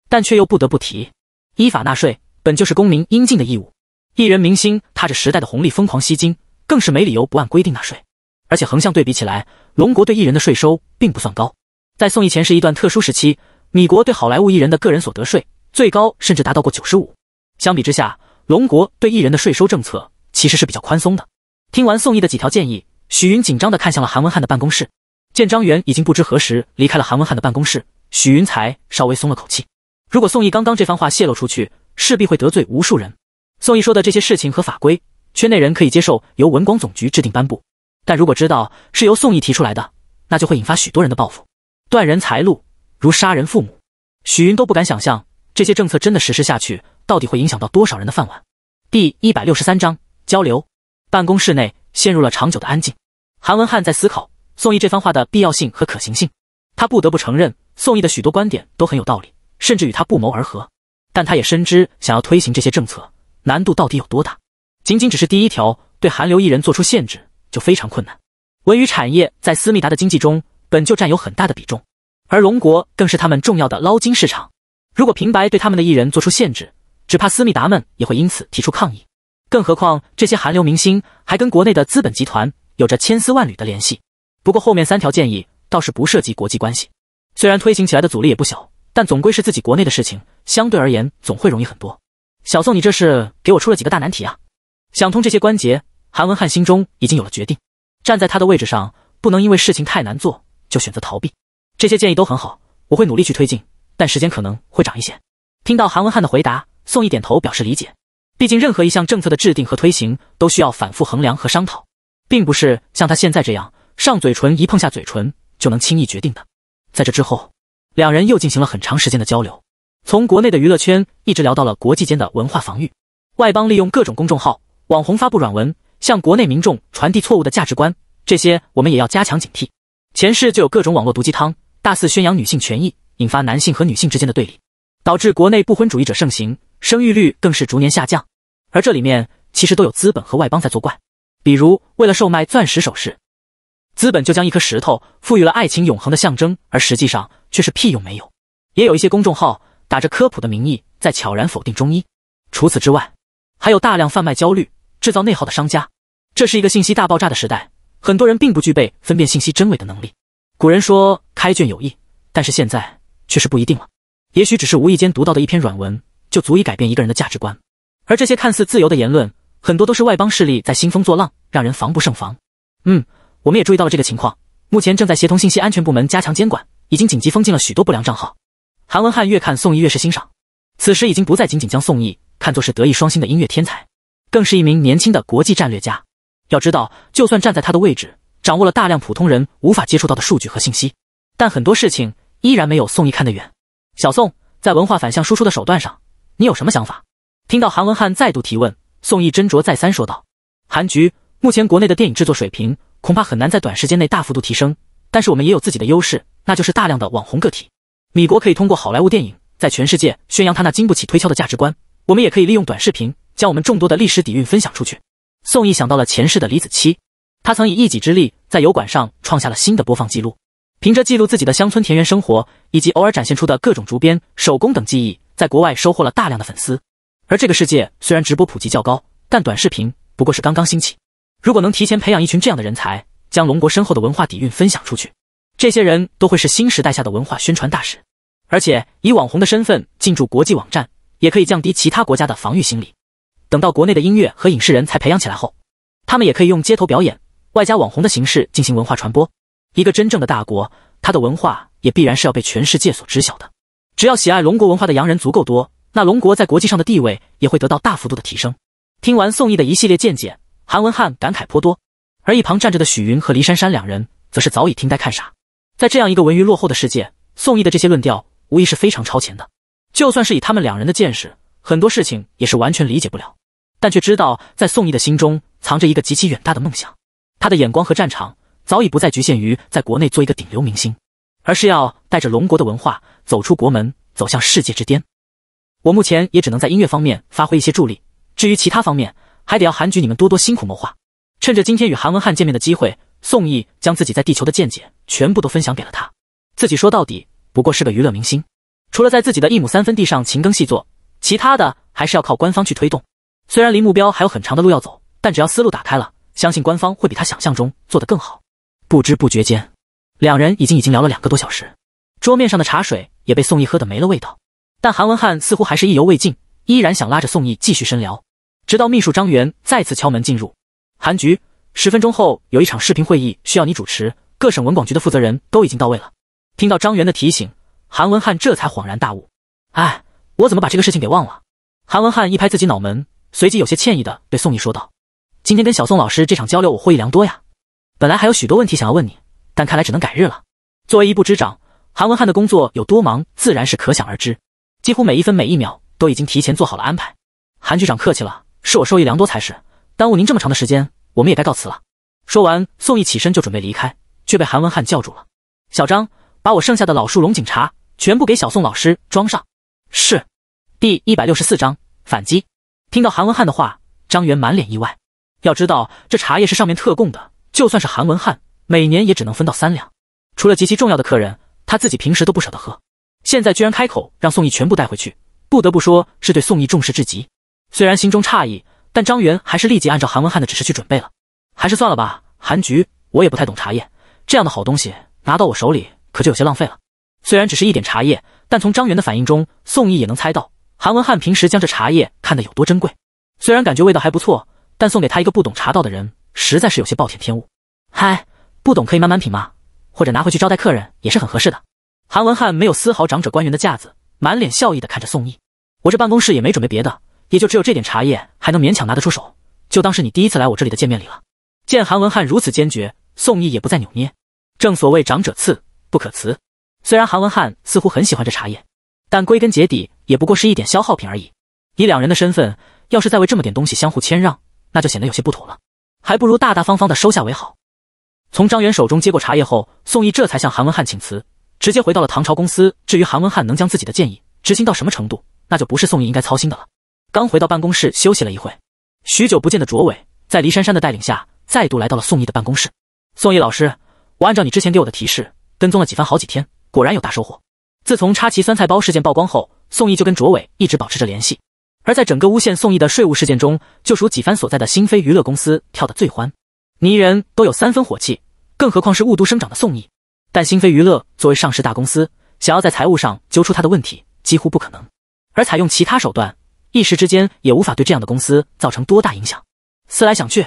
A: 但却又不得不提。依法纳税本就是公民应尽的义务，艺人明星踏着时代的红利疯狂吸金，更是没理由不按规定纳税。而且横向对比起来，龙国对艺人的税收并不算高。在宋义前是一段特殊时期，米国对好莱坞艺人的个人所得税最高甚至达到过九十五。相比之下，龙国对艺人的税收政策其实是比较宽松的。听完宋义的几条建议，许云紧张地看向了韩文翰的办公室。见张元已经不知何时离开了韩文翰的办公室，许云才稍微松了口气。如果宋义刚刚这番话泄露出去，势必会得罪无数人。宋义说的这些事情和法规，圈内人可以接受，由文广总局制定颁布。但如果知道是由宋义提出来的，那就会引发许多人的报复，断人财路如杀人父母。许云都不敢想象，这些政策真的实施下去，到底会影响到多少人的饭碗。第一百六十三章交流。办公室内陷入了长久的安静。韩文翰在思考宋义这番话的必要性和可行性。他不得不承认，宋义的许多观点都很有道理，甚至与他不谋而合。但他也深知，想要推行这些政策，难度到底有多大。仅仅只是第一条，对韩流艺人做出限制。就非常困难。文娱产业在思密达的经济中本就占有很大的比重，而龙国更是他们重要的捞金市场。如果平白对他们的艺人做出限制，只怕思密达们也会因此提出抗议。更何况这些韩流明星还跟国内的资本集团有着千丝万缕的联系。不过后面三条建议倒是不涉及国际关系，虽然推行起来的阻力也不小，但总归是自己国内的事情，相对而言总会容易很多。小宋，你这是给我出了几个大难题啊！想通这些关节。韩文汉心中已经有了决定，站在他的位置上，不能因为事情太难做就选择逃避。这些建议都很好，我会努力去推进，但时间可能会长一些。听到韩文汉的回答，宋毅点头表示理解。毕竟任何一项政策的制定和推行都需要反复衡量和商讨，并不是像他现在这样上嘴唇一碰下嘴唇就能轻易决定的。在这之后，两人又进行了很长时间的交流，从国内的娱乐圈一直聊到了国际间的文化防御，外邦利用各种公众号、网红发布软文。向国内民众传递错误的价值观，这些我们也要加强警惕。前世就有各种网络毒鸡汤，大肆宣扬女性权益，引发男性和女性之间的对立，导致国内不婚主义者盛行，生育率更是逐年下降。而这里面其实都有资本和外邦在作怪。比如，为了售卖钻石首饰，资本就将一颗石头赋予了爱情永恒的象征，而实际上却是屁用没有。也有一些公众号打着科普的名义，在悄然否定中医。除此之外，还有大量贩卖焦虑。制造内耗的商家，这是一个信息大爆炸的时代，很多人并不具备分辨信息真伪的能力。古人说开卷有益，但是现在却是不一定了。也许只是无意间读到的一篇软文，就足以改变一个人的价值观。而这些看似自由的言论，很多都是外邦势力在兴风作浪，让人防不胜防。嗯，我们也注意到了这个情况，目前正在协同信息安全部门加强监管，已经紧急封禁了许多不良账号。韩文翰越看宋轶越是欣赏，此时已经不再仅仅将宋轶看作是德艺双馨的音乐天才。更是一名年轻的国际战略家。要知道，就算站在他的位置，掌握了大量普通人无法接触到的数据和信息，但很多事情依然没有宋毅看得远。小宋，在文化反向输出的手段上，你有什么想法？听到韩文汉再度提问，宋毅斟酌再三说道：“韩局，目前国内的电影制作水平恐怕很难在短时间内大幅度提升，但是我们也有自己的优势，那就是大量的网红个体。米国可以通过好莱坞电影在全世界宣扬他那经不起推敲的价值观，我们也可以利用短视频。”将我们众多的历史底蕴分享出去。宋义想到了前世的李子柒，他曾以一己之力在油管上创下了新的播放记录，凭着记录自己的乡村田园生活以及偶尔展现出的各种竹编、手工等技艺，在国外收获了大量的粉丝。而这个世界虽然直播普及较高，但短视频不过是刚刚兴起。如果能提前培养一群这样的人才，将龙国深厚的文化底蕴分享出去，这些人都会是新时代下的文化宣传大使。而且以网红的身份进驻国际网站，也可以降低其他国家的防御心理。等到国内的音乐和影视人才培养起来后，他们也可以用街头表演外加网红的形式进行文化传播。一个真正的大国，它的文化也必然是要被全世界所知晓的。只要喜爱龙国文化的洋人足够多，那龙国在国际上的地位也会得到大幅度的提升。听完宋义的一系列见解，韩文翰感慨颇多。而一旁站着的许云和黎珊珊两人，则是早已听呆看傻。在这样一个文娱落后的世界，宋义的这些论调无疑是非常超前的。就算是以他们两人的见识，很多事情也是完全理解不了。但却知道，在宋义的心中藏着一个极其远大的梦想，他的眼光和战场早已不再局限于在国内做一个顶流明星，而是要带着龙国的文化走出国门，走向世界之巅。我目前也只能在音乐方面发挥一些助力，至于其他方面，还得要韩局你们多多辛苦谋划。趁着今天与韩文汉见面的机会，宋义将自己在地球的见解全部都分享给了他。自己说到底不过是个娱乐明星，除了在自己的一亩三分地上勤耕细作，其他的还是要靠官方去推动。虽然离目标还有很长的路要走，但只要思路打开了，相信官方会比他想象中做得更好。不知不觉间，两人已经已经聊了两个多小时，桌面上的茶水也被宋毅喝得没了味道。但韩文翰似乎还是意犹未尽，依然想拉着宋毅继续深聊，直到秘书张元再次敲门进入。韩局，十分钟后有一场视频会议需要你主持，各省文广局的负责人都已经到位了。听到张元的提醒，韩文翰这才恍然大悟：哎，我怎么把这个事情给忘了？韩文翰一拍自己脑门。随即有些歉意的对宋毅说道：“今天跟小宋老师这场交流，我获益良多呀。本来还有许多问题想要问你，但看来只能改日了。”作为一部之长，韩文翰的工作有多忙，自然是可想而知。几乎每一分每一秒都已经提前做好了安排。韩局长客气了，是我受益良多才是。耽误您这么长的时间，我们也该告辞了。说完，宋毅起身就准备离开，却被韩文翰叫住了：“小张，把我剩下的老树龙井茶全部给小宋老师装上。”是。第一百六十四章反击。听到韩文翰的话，张元满脸意外。要知道，这茶叶是上面特供的，就算是韩文翰，每年也只能分到三两。除了极其重要的客人，他自己平时都不舍得喝。现在居然开口让宋义全部带回去，不得不说是对宋义重视至极。虽然心中诧异，但张元还是立即按照韩文翰的指示去准备了。还是算了吧，韩局，我也不太懂茶叶，这样的好东西拿到我手里可就有些浪费了。虽然只是一点茶叶，但从张元的反应中，宋义也能猜到。韩文翰平时将这茶叶看得有多珍贵，虽然感觉味道还不错，但送给他一个不懂茶道的人，实在是有些暴殄天物。嗨，不懂可以慢慢品嘛，或者拿回去招待客人也是很合适的。韩文翰没有丝毫长者官员的架子，满脸笑意的看着宋毅。我这办公室也没准备别的，也就只有这点茶叶还能勉强拿得出手，就当是你第一次来我这里的见面礼了。”见韩文翰如此坚决，宋毅也不再扭捏。正所谓长者赐，不可辞。虽然韩文翰似乎很喜欢这茶叶，但归根结底。也不过是一点消耗品而已。以两人的身份，要是再为这么点东西相互谦让，那就显得有些不妥了。还不如大大方方的收下为好。从张元手中接过茶叶后，宋义这才向韩文翰请辞，直接回到了唐朝公司。至于韩文翰能将自己的建议执行到什么程度，那就不是宋义应该操心的了。刚回到办公室休息了一会，许久不见的卓伟，在黎珊珊的带领下，再度来到了宋义的办公室。宋义老师，我按照你之前给我的提示，跟踪了几番，好几天，果然有大收获。自从插旗酸菜包事件曝光后，宋义就跟卓伟一直保持着联系，而在整个诬陷宋义的税务事件中，就属几番所在的新飞娱乐公司跳得最欢。泥人都有三分火气，更何况是雾都生长的宋义。但新飞娱乐作为上市大公司，想要在财务上揪出他的问题几乎不可能，而采用其他手段，一时之间也无法对这样的公司造成多大影响。思来想去，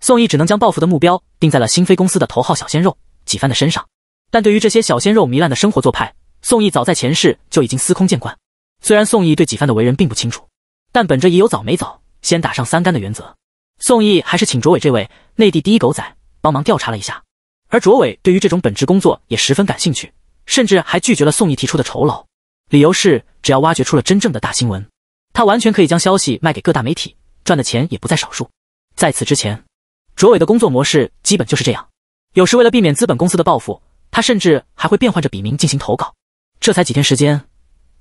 A: 宋义只能将报复的目标定在了新飞公司的头号小鲜肉几番的身上。但对于这些小鲜肉糜烂的生活做派，宋义早在前世就已经司空见惯。虽然宋义对几番的为人并不清楚，但本着已有早没早，先打上三竿的原则，宋义还是请卓伟这位内地第一狗仔帮忙调查了一下。而卓伟对于这种本职工作也十分感兴趣，甚至还拒绝了宋义提出的酬劳，理由是只要挖掘出了真正的大新闻，他完全可以将消息卖给各大媒体，赚的钱也不在少数。在此之前，卓伟的工作模式基本就是这样。有时为了避免资本公司的报复，他甚至还会变换着笔名进行投稿。这才几天时间。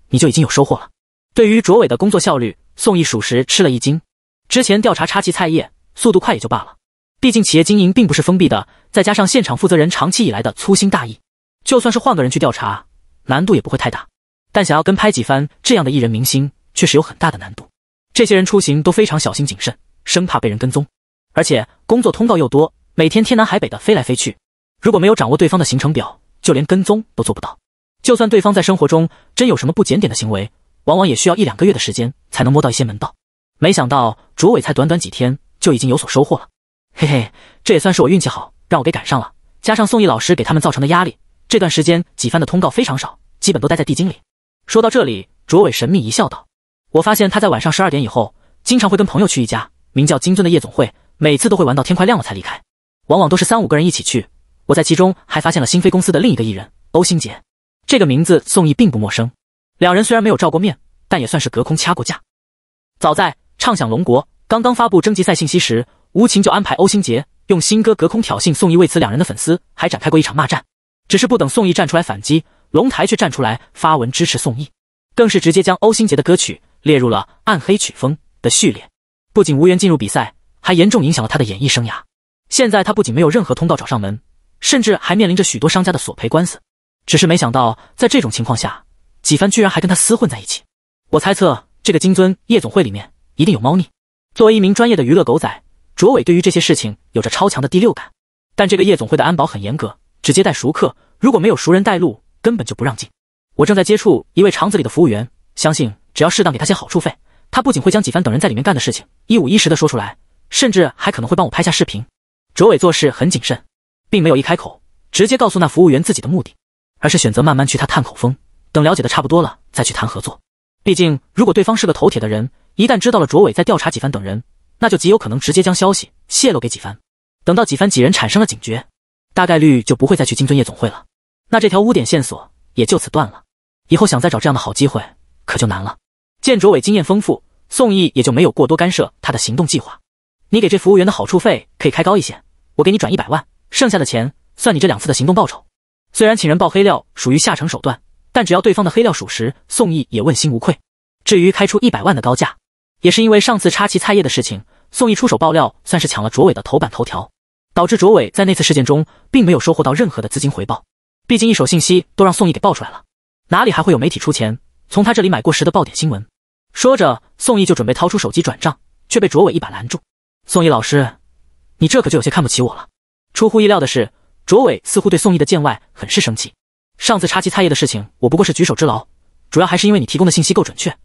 A: 你就已经有收获了。对于卓伟的工作效率，宋毅属实吃了一惊。之前调查插旗菜业，速度快也就罢了，毕竟企业经营并不是封闭的，再加上现场负责人长期以来的粗心大意，就算是换个人去调查，难度也不会太大。但想要跟拍几番这样的艺人明星，却是有很大的难度。这些人出行都非常小心谨慎，生怕被人跟踪，而且工作通告又多，每天天南海北的飞来飞去，如果没有掌握对方的行程表，就连跟踪都做不到。就算对方在生活中真有什么不检点的行为，往往也需要一两个月的时间才能摸到一些门道。没想到卓伟才短短几天就已经有所收获了，嘿嘿，这也算是我运气好，让我给赶上了。加上宋毅老师给他们造成的压力，这段时间几番的通告非常少，基本都待在地精里。说到这里，卓伟神秘一笑，道：“我发现他在晚上十二点以后，经常会跟朋友去一家名叫金尊的夜总会，每次都会玩到天快亮了才离开，往往都是三五个人一起去。我在其中还发现了新飞公司的另一个艺人欧星杰。”这个名字宋毅并不陌生，两人虽然没有照过面，但也算是隔空掐过架。早在畅想龙国刚刚发布征集赛信息时，无情就安排欧星杰用新歌隔空挑衅宋毅，为此两人的粉丝还展开过一场骂战。只是不等宋毅站出来反击，龙台却站出来发文支持宋毅，更是直接将欧星杰的歌曲列入了暗黑曲风的序列，不仅无缘进入比赛，还严重影响了他的演艺生涯。现在他不仅没有任何通道找上门，甚至还面临着许多商家的索赔官司。只是没想到，在这种情况下，几番居然还跟他厮混在一起。我猜测，这个金尊夜总会里面一定有猫腻。作为一名专业的娱乐狗仔，卓伟对于这些事情有着超强的第六感。但这个夜总会的安保很严格，只接待熟客，如果没有熟人带路，根本就不让进。我正在接触一位厂子里的服务员，相信只要适当给他些好处费，他不仅会将几番等人在里面干的事情一五一十的说出来，甚至还可能会帮我拍下视频。卓伟做事很谨慎，并没有一开口直接告诉那服务员自己的目的。而是选择慢慢去他探口风，等了解的差不多了再去谈合作。毕竟，如果对方是个头铁的人，一旦知道了卓伟在调查几番等人，那就极有可能直接将消息泄露给几番。等到几番几人产生了警觉，大概率就不会再去金尊夜总会了。那这条污点线索也就此断了。以后想再找这样的好机会，可就难了。见卓伟经验丰富，宋毅也就没有过多干涉他的行动计划。你给这服务员的好处费可以开高一些，我给你转一百万，剩下的钱算你这两次的行动报酬。虽然请人爆黑料属于下乘手段，但只要对方的黑料属实，宋毅也问心无愧。至于开出一百万的高价，也是因为上次插旗菜叶的事情，宋毅出手爆料，算是抢了卓伟的头版头条，导致卓伟在那次事件中并没有收获到任何的资金回报。毕竟一手信息都让宋毅给爆出来了，哪里还会有媒体出钱从他这里买过时的爆点新闻？说着，宋毅就准备掏出手机转账，却被卓伟一把拦住。宋毅老师，你这可就有些看不起我了。出乎意料的是。卓伟似乎对宋毅的见外很是生气。上次插旗菜叶的事情，我不过是举手之劳，主要还是因为你提供的信息够准确。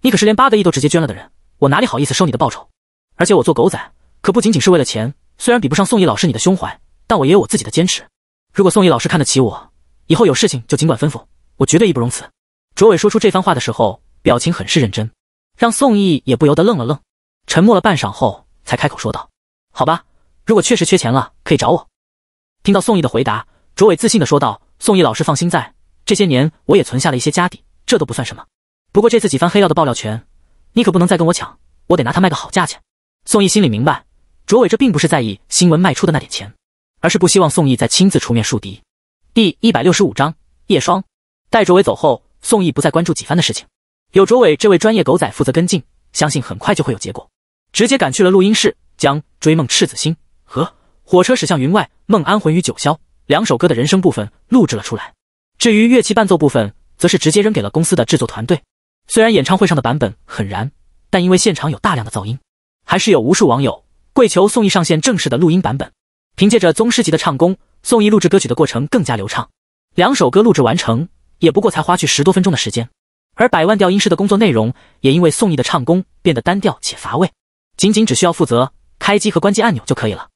A: 你可是连八个亿都直接捐了的人，我哪里好意思收你的报酬？而且我做狗仔可不仅仅是为了钱，虽然比不上宋毅老师你的胸怀，但我也有我自己的坚持。如果宋毅老师看得起我，以后有事情就尽管吩咐，我绝对义不容辞。卓伟说出这番话的时候，表情很是认真，让宋毅也不由得愣了愣，沉默了半晌后才开口说道：“好吧，如果确实缺钱了，可以找我。”听到宋毅的回答，卓伟自信的说道：“宋毅老师放心，在这些年我也存下了一些家底，这都不算什么。不过这次几番黑料的爆料权，你可不能再跟我抢，我得拿它卖个好价钱。”宋毅心里明白，卓伟这并不是在意新闻卖出的那点钱，而是不希望宋毅再亲自出面树敌。第一百六十五章叶霜待卓伟走后，宋毅不再关注几番的事情，有卓伟这位专业狗仔负责跟进，相信很快就会有结果。直接赶去了录音室，将《追梦赤子心》和。火车驶向云外，梦安魂于九霄。两首歌的人声部分录制了出来，至于乐器伴奏部分，则是直接扔给了公司的制作团队。虽然演唱会上的版本很燃，但因为现场有大量的噪音，还是有无数网友跪求宋轶上线正式的录音版本。凭借着宗师级的唱功，宋轶录制歌曲的过程更加流畅。两首歌录制完成，也不过才花去十多分钟的时间。而百万调音师的工作内容，也因为宋轶的唱功变得单调且乏味，仅仅只需要负责开机和关机按钮就可以了。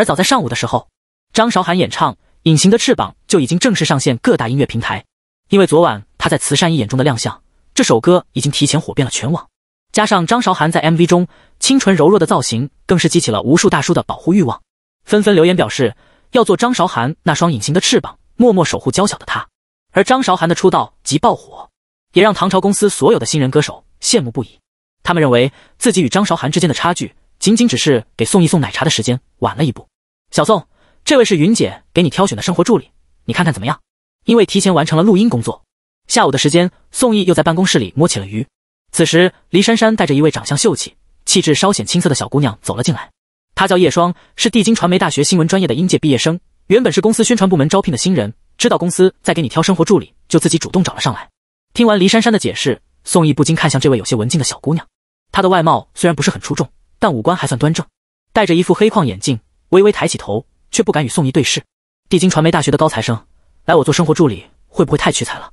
A: 而早在上午的时候，张韶涵演唱《隐形的翅膀》就已经正式上线各大音乐平台。因为昨晚她在慈善一眼中的亮相，这首歌已经提前火遍了全网。加上张韶涵在 MV 中清纯柔弱的造型，更是激起了无数大叔的保护欲望，纷纷留言表示要做张韶涵那双隐形的翅膀，默默守护娇小的她。而张韶涵的出道即爆火，也让唐朝公司所有的新人歌手羡慕不已。他们认为自己与张韶涵之间的差距，仅仅只是给送一送奶茶的时间，晚了一步。小宋，这位是云姐给你挑选的生活助理，你看看怎么样？因为提前完成了录音工作，下午的时间，宋义又在办公室里摸起了鱼。此时，黎珊珊带着一位长相秀气、气质稍显青涩的小姑娘走了进来。她叫叶霜，是帝京传媒大学新闻专业的应届毕业生，原本是公司宣传部门招聘的新人。知道公司在给你挑生活助理，就自己主动找了上来。听完黎珊珊的解释，宋毅不禁看向这位有些文静的小姑娘。她的外貌虽然不是很出众，但五官还算端正，戴着一副黑框眼镜。微微抬起头，却不敢与宋毅对视。帝京传媒大学的高材生来我做生活助理，会不会太屈才了？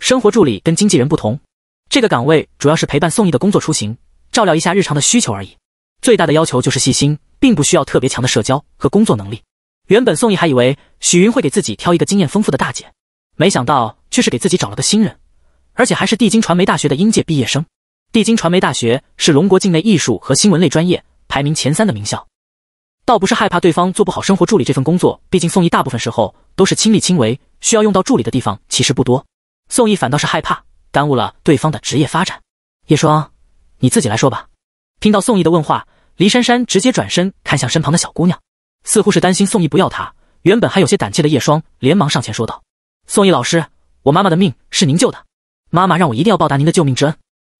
A: 生活助理跟经纪人不同，这个岗位主要是陪伴宋毅的工作、出行，照料一下日常的需求而已。最大的要求就是细心，并不需要特别强的社交和工作能力。原本宋毅还以为许云会给自己挑一个经验丰富的大姐，没想到却是给自己找了个新人，而且还是帝京传媒大学的应届毕业生。帝京传媒大学是龙国境内艺术和新闻类专业排名前三的名校。倒不是害怕对方做不好生活助理这份工作，毕竟宋毅大部分时候都是亲力亲为，需要用到助理的地方其实不多。宋毅反倒是害怕耽误了对方的职业发展。叶霜，你自己来说吧。听到宋毅的问话，黎珊珊直接转身看向身旁的小姑娘，似乎是担心宋毅不要她。原本还有些胆怯的叶霜连忙上前说道：“宋毅老师，我妈妈的命是您救的，妈妈让我一定要报答您的救命之恩。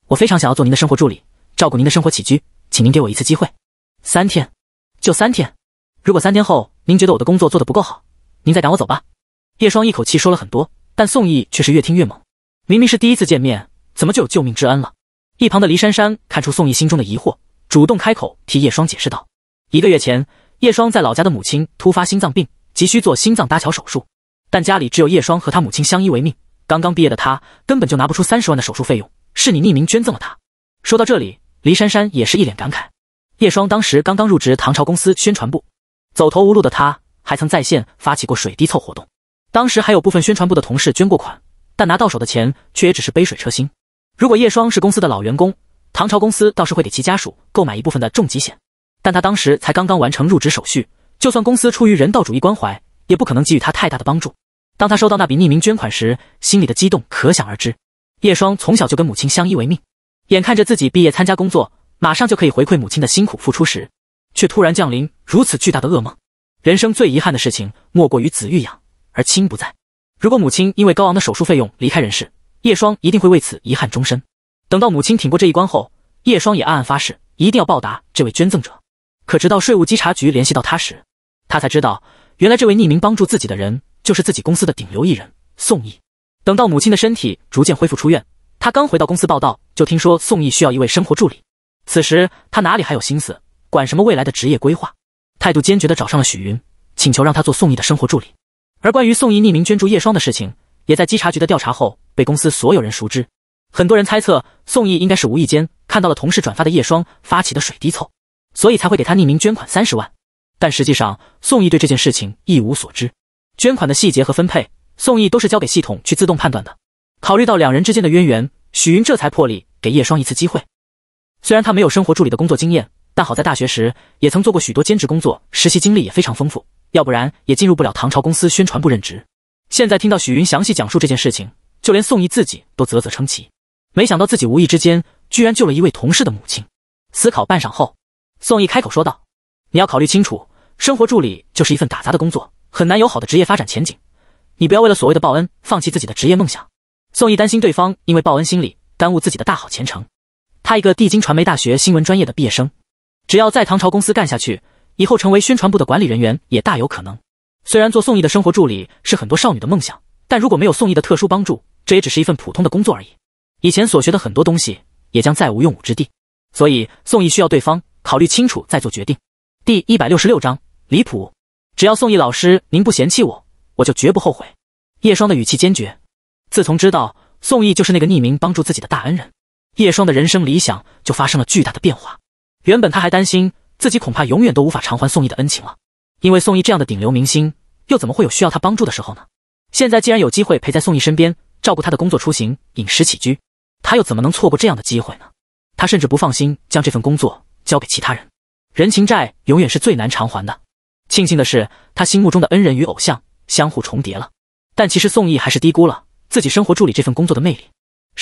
A: 我非常想要做您的生活助理，照顾您的生活起居，请您给我一次机会。三天。”就三天，如果三天后您觉得我的工作做得不够好，您再赶我走吧。叶霜一口气说了很多，但宋毅却是越听越猛。明明是第一次见面，怎么就有救命之恩了？一旁的黎珊珊看出宋毅心中的疑惑，主动开口替叶霜解释道：一个月前，叶霜在老家的母亲突发心脏病，急需做心脏搭桥手术，但家里只有叶霜和他母亲相依为命，刚刚毕业的他根本就拿不出三十万的手术费用，是你匿名捐赠了他。说到这里，黎珊珊也是一脸感慨。叶双当时刚刚入职唐朝公司宣传部，走投无路的他，还曾在线发起过水滴凑活动。当时还有部分宣传部的同事捐过款，但拿到手的钱却也只是杯水车薪。如果叶双是公司的老员工，唐朝公司倒是会给其家属购买一部分的重疾险。但他当时才刚刚完成入职手续，就算公司出于人道主义关怀，也不可能给予他太大的帮助。当他收到那笔匿名捐款时，心里的激动可想而知。叶双从小就跟母亲相依为命，眼看着自己毕业参加工作。马上就可以回馈母亲的辛苦付出时，却突然降临如此巨大的噩梦。人生最遗憾的事情，莫过于子欲养而亲不在。如果母亲因为高昂的手术费用离开人世，叶霜一定会为此遗憾终身。等到母亲挺过这一关后，叶霜也暗暗发誓一定要报答这位捐赠者。可直到税务稽查局联系到他时，他才知道原来这位匿名帮助自己的人就是自己公司的顶流艺人宋毅。等到母亲的身体逐渐恢复出院，他刚回到公司报道，就听说宋毅需要一位生活助理。此时他哪里还有心思管什么未来的职业规划？态度坚决地找上了许云，请求让他做宋毅的生活助理。而关于宋毅匿名捐助叶霜的事情，也在稽查局的调查后被公司所有人熟知。很多人猜测，宋毅应该是无意间看到了同事转发的叶霜发起的水滴筹，所以才会给他匿名捐款三十万。但实际上，宋义对这件事情一无所知。捐款的细节和分配，宋义都是交给系统去自动判断的。考虑到两人之间的渊源，许云这才破例给叶霜一次机会。虽然他没有生活助理的工作经验，但好在大学时也曾做过许多兼职工作，实习经历也非常丰富，要不然也进入不了唐朝公司宣传部任职。现在听到许云详细讲述这件事情，就连宋义自己都啧啧称奇。没想到自己无意之间居然救了一位同事的母亲。思考半晌后，宋义开口说道：“你要考虑清楚，生活助理就是一份打杂的工作，很难有好的职业发展前景。你不要为了所谓的报恩，放弃自己的职业梦想。”宋义担心对方因为报恩心理耽误自己的大好前程。他一个地京传媒大学新闻专业的毕业生，只要在唐朝公司干下去，以后成为宣传部的管理人员也大有可能。虽然做宋轶的生活助理是很多少女的梦想，但如果没有宋轶的特殊帮助，这也只是一份普通的工作而已。以前所学的很多东西也将再无用武之地。所以宋轶需要对方考虑清楚再做决定。第一百六十六章离谱。只要宋轶老师您不嫌弃我，我就绝不后悔。叶霜的语气坚决。自从知道宋轶就是那个匿名帮助自己的大恩人。叶双的人生理想就发生了巨大的变化。原本他还担心自己恐怕永远都无法偿还宋义的恩情了，因为宋义这样的顶流明星，又怎么会有需要他帮助的时候呢？现在既然有机会陪在宋义身边，照顾他的工作、出行、饮食起居，他又怎么能错过这样的机会呢？他甚至不放心将这份工作交给其他人。人情债永远是最难偿还的。庆幸的是，他心目中的恩人与偶像相互重叠了。但其实宋义还是低估了自己生活助理这份工作的魅力。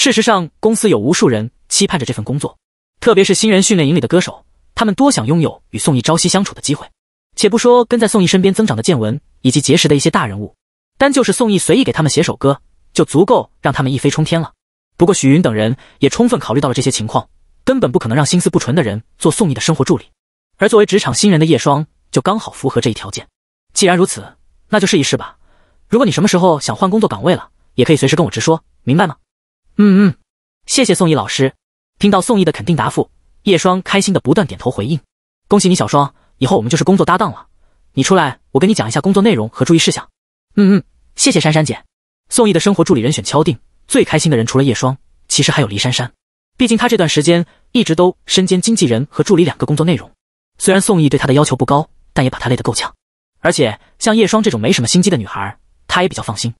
A: 事实上，公司有无数人期盼着这份工作，特别是新人训练营里的歌手，他们多想拥有与宋轶朝夕相处的机会。且不说跟在宋轶身边增长的见闻，以及结识的一些大人物，单就是宋轶随意给他们写首歌，就足够让他们一飞冲天了。不过许云等人也充分考虑到了这些情况，根本不可能让心思不纯的人做宋轶的生活助理。而作为职场新人的叶霜，就刚好符合这一条件。既然如此，那就试一试吧。如果你什么时候想换工作岗位了，也可以随时跟我直说，明白吗？嗯嗯，谢谢宋毅老师。听到宋毅的肯定答复，叶双开心的不断点头回应。恭喜你，小双，以后我们就是工作搭档了。你出来，我跟你讲一下工作内容和注意事项。嗯嗯，谢谢珊珊姐。宋毅的生活助理人选敲定，最开心的人除了叶双，其实还有黎珊珊。毕竟她这段时间一直都身兼经纪人和助理两个工作内容，虽然宋毅对她的要求不高，但也把她累得够呛。而且像叶双这种没什么心机的女孩，她也比较放心，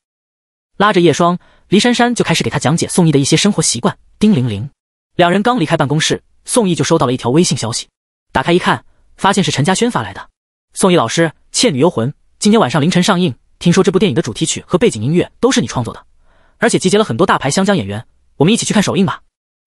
A: 拉着叶双。黎珊珊就开始给他讲解宋义的一些生活习惯。叮铃铃，两人刚离开办公室，宋义就收到了一条微信消息。打开一看，发现是陈嘉轩发来的：“宋义老师，《倩女幽魂》今天晚上凌晨上映，听说这部电影的主题曲和背景音乐都是你创作的，而且集结了很多大牌香江演员，我们一起去看首映吧。”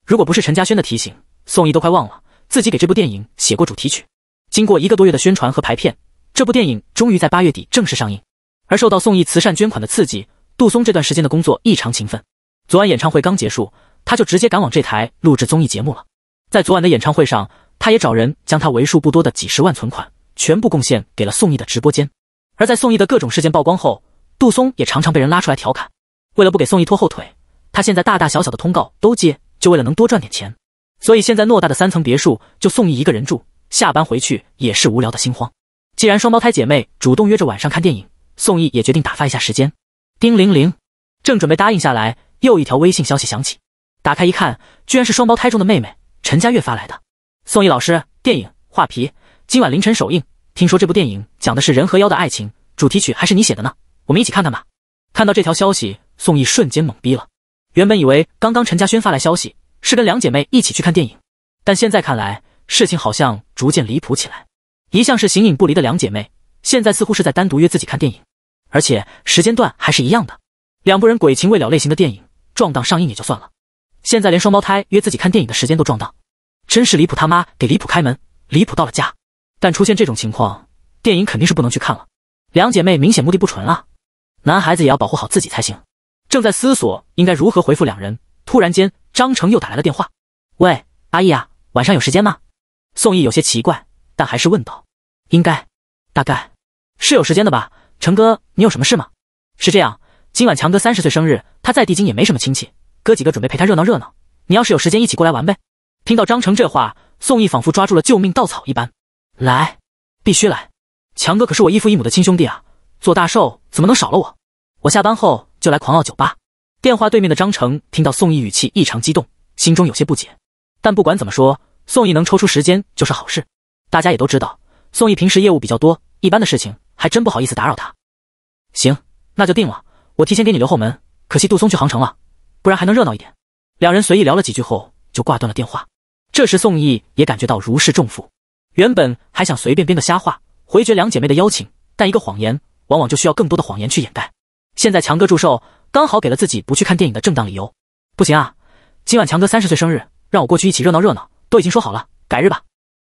A: 如果不是陈嘉轩的提醒，宋义都快忘了自己给这部电影写过主题曲。经过一个多月的宣传和排片，这部电影终于在八月底正式上映。而受到宋义慈善捐款的刺激。杜松这段时间的工作异常勤奋，昨晚演唱会刚结束，他就直接赶往这台录制综艺节目了。在昨晚的演唱会上，他也找人将他为数不多的几十万存款全部贡献给了宋轶的直播间。而在宋轶的各种事件曝光后，杜松也常常被人拉出来调侃。为了不给宋轶拖后腿，他现在大大小小的通告都接，就为了能多赚点钱。所以现在偌大的三层别墅就宋轶一个人住，下班回去也是无聊的心慌。既然双胞胎姐妹主动约着晚上看电影，宋轶也决定打发一下时间。叮铃铃，正准备答应下来，又一条微信消息响起。打开一看，居然是双胞胎中的妹妹陈佳悦发来的。宋毅老师，电影《画皮》今晚凌晨首映，听说这部电影讲的是人和妖的爱情，主题曲还是你写的呢？我们一起看看吧。看到这条消息，宋轶瞬间懵逼了。原本以为刚刚陈嘉轩发来消息是跟两姐妹一起去看电影，但现在看来，事情好像逐渐离谱起来。一向是形影不离的两姐妹，现在似乎是在单独约自己看电影。而且时间段还是一样的，两部人鬼情未了类型的电影撞档上映也就算了，现在连双胞胎约自己看电影的时间都撞档，真是离谱！他妈给离谱开门，离谱到了家。但出现这种情况，电影肯定是不能去看了。两姐妹明显目的不纯啊，男孩子也要保护好自己才行。正在思索应该如何回复两人，突然间张成又打来了电话：“喂，阿义啊，晚上有时间吗？”宋毅有些奇怪，但还是问道：“应该大概是有时间的吧？”成哥，你有什么事吗？是这样，今晚强哥三十岁生日，他在帝京也没什么亲戚，哥几个准备陪他热闹热闹。你要是有时间，一起过来玩呗。听到张成这话，宋义仿佛抓住了救命稻草一般，来，必须来。强哥可是我异父异母的亲兄弟啊，做大寿怎么能少了我？我下班后就来狂傲酒吧。电话对面的张成听到宋义语气异常激动，心中有些不解，但不管怎么说，宋义能抽出时间就是好事。大家也都知道，宋义平时业务比较多，一般的事情。还真不好意思打扰他，行，那就定了。我提前给你留后门，可惜杜松去杭城了，不然还能热闹一点。两人随意聊了几句后就挂断了电话。这时宋义也感觉到如释重负，原本还想随便编个瞎话回绝两姐妹的邀请，但一个谎言往往就需要更多的谎言去掩盖。现在强哥祝寿，刚好给了自己不去看电影的正当理由。不行啊，今晚强哥三十岁生日，让我过去一起热闹热闹，都已经说好了，改日吧。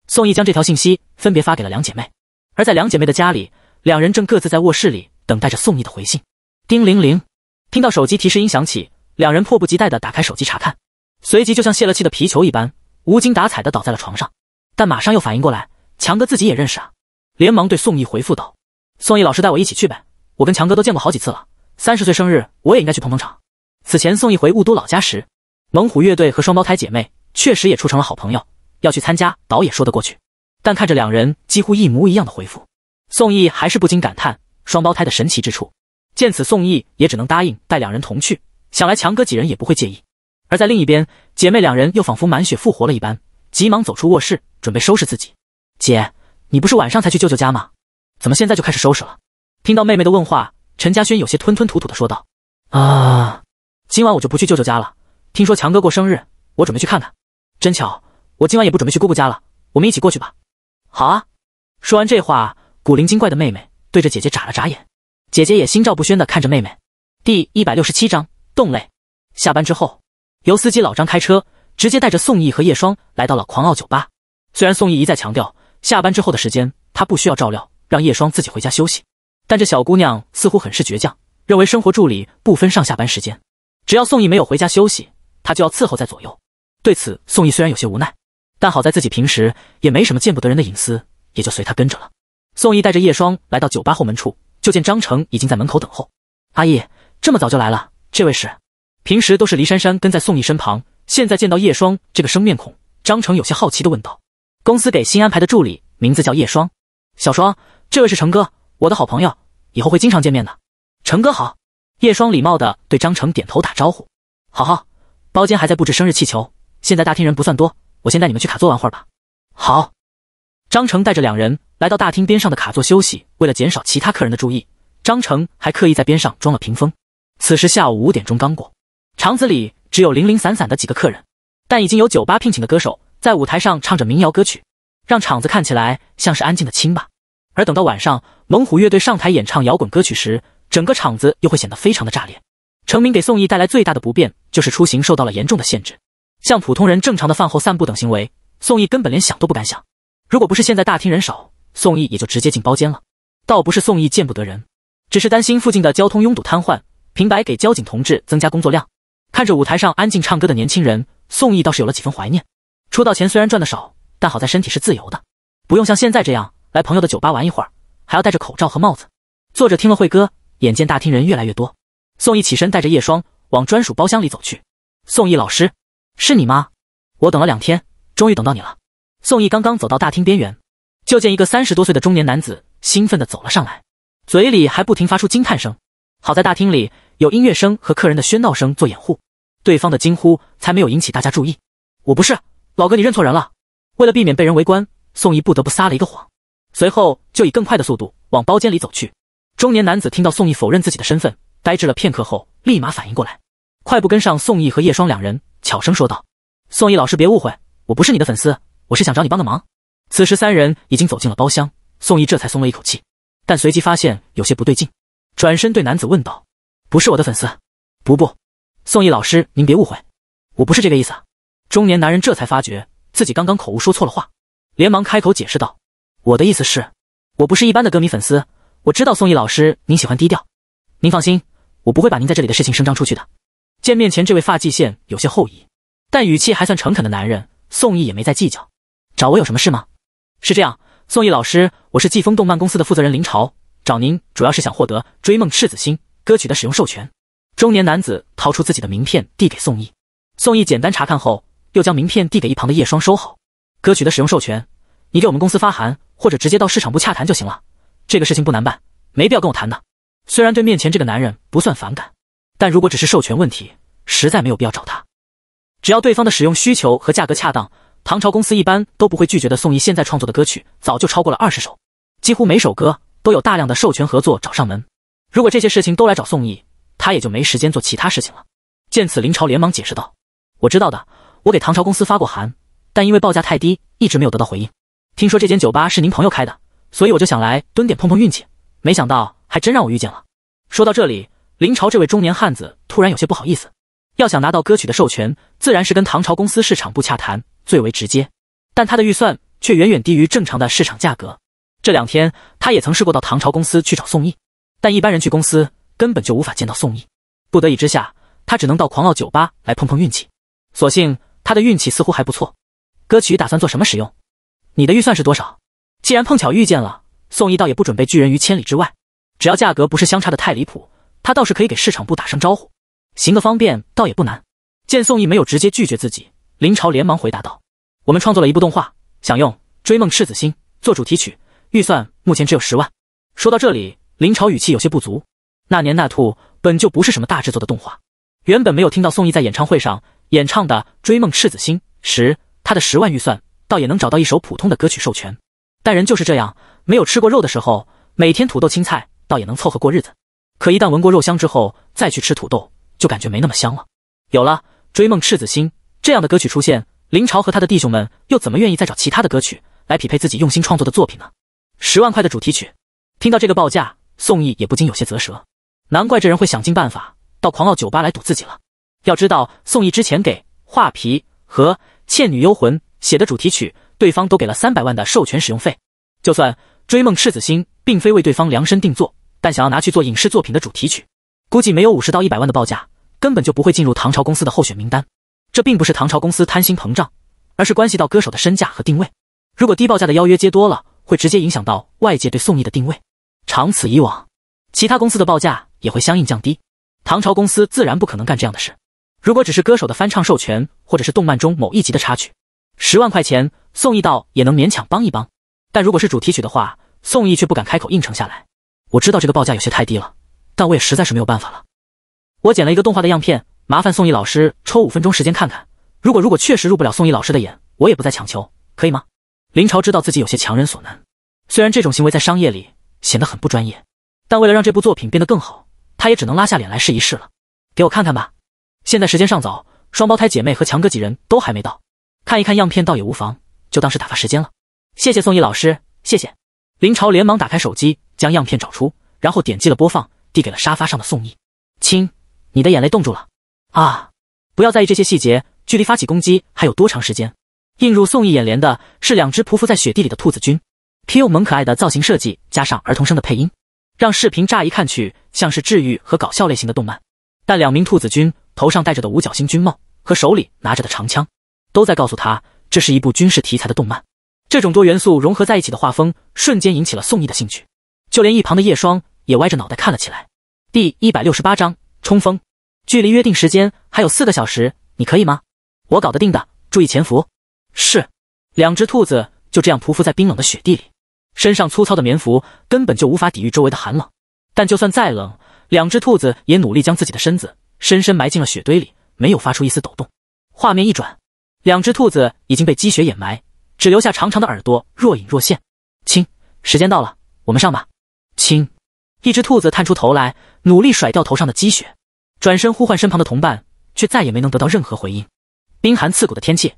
A: 宋义将这条信息分别发给了两姐妹，而在两姐妹的家里。两人正各自在卧室里等待着宋毅的回信。叮铃铃，听到手机提示音响起，两人迫不及待地打开手机查看，随即就像泄了气的皮球一般，无精打采地倒在了床上。但马上又反应过来，强哥自己也认识啊，连忙对宋毅回复道：“宋毅老师带我一起去呗，我跟强哥都见过好几次了。三十岁生日我也应该去捧捧场。”此前宋毅回雾都老家时，猛虎乐队和双胞胎姐妹确实也处成了好朋友，要去参加倒也说得过去。但看着两人几乎一模一样的回复。宋义还是不禁感叹双胞胎的神奇之处。见此，宋义也只能答应带两人同去。想来强哥几人也不会介意。而在另一边，姐妹两人又仿佛满血复活了一般，急忙走出卧室，准备收拾自己。姐，你不是晚上才去舅舅家吗？怎么现在就开始收拾了？听到妹妹的问话，陈家轩有些吞吞吐吐的说道：“啊，今晚我就不去舅舅家了。听说强哥过生日，我准备去看看。真巧，我今晚也不准备去姑姑家了。我们一起过去吧。”好啊。说完这话。古灵精怪的妹妹对着姐姐眨了眨眼，姐姐也心照不宣的看着妹妹。第一百六十七章动力。下班之后，由司机老张开车，直接带着宋毅和叶霜来到了狂傲酒吧。虽然宋毅一再强调下班之后的时间他不需要照料，让叶霜自己回家休息，但这小姑娘似乎很是倔强，认为生活助理不分上下班时间，只要宋毅没有回家休息，她就要伺候在左右。对此，宋毅虽然有些无奈，但好在自己平时也没什么见不得人的隐私，也就随她跟着了。宋毅带着叶霜来到酒吧后门处，就见张成已经在门口等候。阿毅，这么早就来了，这位是？平时都是黎珊珊跟在宋毅身旁，现在见到叶霜这个生面孔，张成有些好奇的问道：“公司给新安排的助理，名字叫叶霜，小双，这位是成哥，我的好朋友，以后会经常见面的。成哥好。”叶霜礼貌的对张成点头打招呼：“好好，包间还在布置生日气球，现在大厅人不算多，我先带你们去卡座玩会儿吧。”好。张成带着两人。来到大厅边上的卡座休息，为了减少其他客人的注意，张成还刻意在边上装了屏风。此时下午五点钟刚过，场子里只有零零散散的几个客人，但已经有酒吧聘请的歌手在舞台上唱着民谣歌曲，让场子看起来像是安静的清吧。而等到晚上，猛虎乐队上台演唱摇滚歌曲时，整个场子又会显得非常的炸裂。成名给宋轶带来最大的不便就是出行受到了严重的限制，像普通人正常的饭后散步等行为，宋轶根本连想都不敢想。如果不是现在大厅人少，宋义也就直接进包间了，倒不是宋义见不得人，只是担心附近的交通拥堵瘫痪，平白给交警同志增加工作量。看着舞台上安静唱歌的年轻人，宋义倒是有了几分怀念。出道前虽然赚的少，但好在身体是自由的，不用像现在这样来朋友的酒吧玩一会儿，还要戴着口罩和帽子坐着听了会歌。眼见大厅人越来越多，宋义起身带着叶霜往专属包厢里走去。宋义老师，是你吗？我等了两天，终于等到你了。宋义刚刚走到大厅边缘。就见一个三十多岁的中年男子兴奋地走了上来，嘴里还不停发出惊叹声。好在大厅里有音乐声和客人的喧闹声做掩护，对方的惊呼才没有引起大家注意。我不是老哥，你认错人了。为了避免被人围观，宋毅不得不撒了一个谎，随后就以更快的速度往包间里走去。中年男子听到宋毅否认自己的身份，呆滞了片刻后，立马反应过来，快步跟上宋毅和叶双两人，悄声说道：“宋毅老师，别误会，我不是你的粉丝，我是想找你帮个忙。”此时三人已经走进了包厢，宋毅这才松了一口气，但随即发现有些不对劲，转身对男子问道：“不是我的粉丝？”“不不，宋毅老师您别误会，我不是这个意思。”中年男人这才发觉自己刚刚口误说错了话，连忙开口解释道：“我的意思是，我不是一般的歌迷粉丝，我知道宋毅老师您喜欢低调，您放心，我不会把您在这里的事情声张出去的。”见面前这位发际线有些后移，但语气还算诚恳的男人，宋毅也没再计较，找我有什么事吗？是这样，宋毅老师，我是季风动漫公司的负责人林潮，找您主要是想获得《追梦赤子心》歌曲的使用授权。中年男子掏出自己的名片递给宋毅，宋毅简单查看后，又将名片递给一旁的叶霜收好。歌曲的使用授权，你给我们公司发函，或者直接到市场部洽谈就行了。这个事情不难办，没必要跟我谈的。虽然对面前这个男人不算反感，但如果只是授权问题，实在没有必要找他。只要对方的使用需求和价格恰当。唐朝公司一般都不会拒绝的。宋轶现在创作的歌曲早就超过了二十首，几乎每首歌都有大量的授权合作找上门。如果这些事情都来找宋轶，他也就没时间做其他事情了。见此，林朝连忙解释道：“我知道的，我给唐朝公司发过函，但因为报价太低，一直没有得到回应。听说这间酒吧是您朋友开的，所以我就想来蹲点碰碰运气。没想到还真让我遇见了。”说到这里，林朝这位中年汉子突然有些不好意思。要想拿到歌曲的授权，自然是跟唐朝公司市场部洽谈。最为直接，但他的预算却远远低于正常的市场价格。这两天，他也曾试过到唐朝公司去找宋义，但一般人去公司根本就无法见到宋义。不得已之下，他只能到狂傲酒吧来碰碰运气。所幸他的运气似乎还不错。歌曲打算做什么使用？你的预算是多少？既然碰巧遇见了宋义，倒也不准备拒人于千里之外。只要价格不是相差的太离谱，他倒是可以给市场部打声招呼，行个方便，倒也不难。见宋义没有直接拒绝自己。林潮连忙回答道：“我们创作了一部动画，想用《追梦赤子心》做主题曲，预算目前只有十万。”说到这里，林潮语气有些不足。那年那兔本就不是什么大制作的动画，原本没有听到宋轶在演唱会上演唱的《追梦赤子心》时，他的十万预算倒也能找到一首普通的歌曲授权。但人就是这样，没有吃过肉的时候，每天土豆青菜倒也能凑合过日子。可一旦闻过肉香之后，再去吃土豆，就感觉没那么香了。有了《追梦赤子心》。这样的歌曲出现，林潮和他的弟兄们又怎么愿意再找其他的歌曲来匹配自己用心创作的作品呢？十万块的主题曲，听到这个报价，宋轶也不禁有些啧舌。难怪这人会想尽办法到狂傲酒吧来堵自己了。要知道，宋轶之前给画皮和倩女幽魂写的主题曲，对方都给了三百万的授权使用费。就算追梦赤子心并非为对方量身定做，但想要拿去做影视作品的主题曲，估计没有五十到一百万的报价，根本就不会进入唐朝公司的候选名单。这并不是唐朝公司贪心膨胀，而是关系到歌手的身价和定位。如果低报价的邀约接多了，会直接影响到外界对宋轶的定位。长此以往，其他公司的报价也会相应降低。唐朝公司自然不可能干这样的事。如果只是歌手的翻唱授权，或者是动漫中某一集的插曲，十万块钱宋轶倒也能勉强帮一帮。但如果是主题曲的话，宋轶却不敢开口应承下来。我知道这个报价有些太低了，但我也实在是没有办法了。我剪了一个动画的样片。麻烦宋毅老师抽五分钟时间看看，如果如果确实入不了宋毅老师的眼，我也不再强求，可以吗？林朝知道自己有些强人所难，虽然这种行为在商业里显得很不专业，但为了让这部作品变得更好，他也只能拉下脸来试一试了。给我看看吧，现在时间尚早，双胞胎姐妹和强哥几人都还没到，看一看样片倒也无妨，就当是打发时间了。谢谢宋毅老师，谢谢。林朝连忙打开手机，将样片找出，然后点击了播放，递给了沙发上的宋毅。亲，你的眼泪冻住了。啊！不要在意这些细节，距离发起攻击还有多长时间？映入宋义眼帘的是两只匍匐在雪地里的兔子军，Q 萌可爱的造型设计加上儿童声的配音，让视频乍一看去像是治愈和搞笑类型的动漫。但两名兔子军头上戴着的五角星军帽和手里拿着的长枪，都在告诉他，这是一部军事题材的动漫。这种多元素融合在一起的画风，瞬间引起了宋义的兴趣。就连一旁的叶霜也歪着脑袋看了起来。第一百六十八章：冲锋。距离约定时间还有四个小时，你可以吗？我搞得定的。注意潜伏。是。两只兔子就这样匍匐在冰冷的雪地里，身上粗糙的棉服根本就无法抵御周围的寒冷。但就算再冷，两只兔子也努力将自己的身子深深埋进了雪堆里，没有发出一丝抖动。画面一转，两只兔子已经被积雪掩埋，只留下长长的耳朵若隐若现。亲，时间到了，我们上吧。亲，一只兔子探出头来，努力甩掉头上的积雪。转身呼唤身旁的同伴，却再也没能得到任何回应。冰寒刺骨的天气，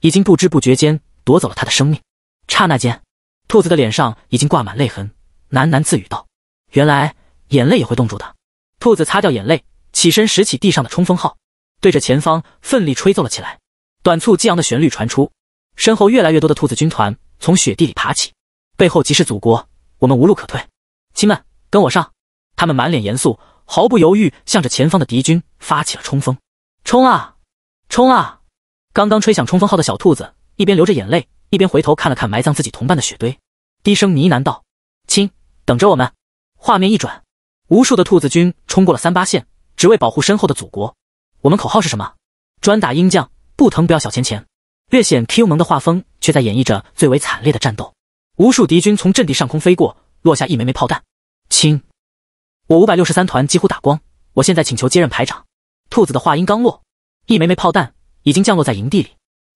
A: 已经不知不觉间夺走了他的生命。刹那间，兔子的脸上已经挂满泪痕，喃喃自语道：“原来眼泪也会冻住的。”兔子擦掉眼泪，起身拾起地上的冲锋号，对着前方奋力吹奏了起来。短促激昂的旋律传出，身后越来越多的兔子军团从雪地里爬起，背后即是祖国，我们无路可退，亲们，跟我上！他们满脸严肃。毫不犹豫，向着前方的敌军发起了冲锋！冲啊，冲啊！刚刚吹响冲锋号的小兔子一边流着眼泪，一边回头看了看埋葬自己同伴的雪堆，低声呢喃道：“亲，等着我们。”画面一转，无数的兔子军冲过了三八线，只为保护身后的祖国。我们口号是什么？专打鹰将，不疼不要小钱钱。略显 Q 萌的画风却在演绎着最为惨烈的战斗。无数敌军从阵地上空飞过，落下一枚枚炮弹。亲。我五百六十三团几乎打光，我现在请求接任排长。兔子的话音刚落，一枚枚炮弹已经降落在营地里，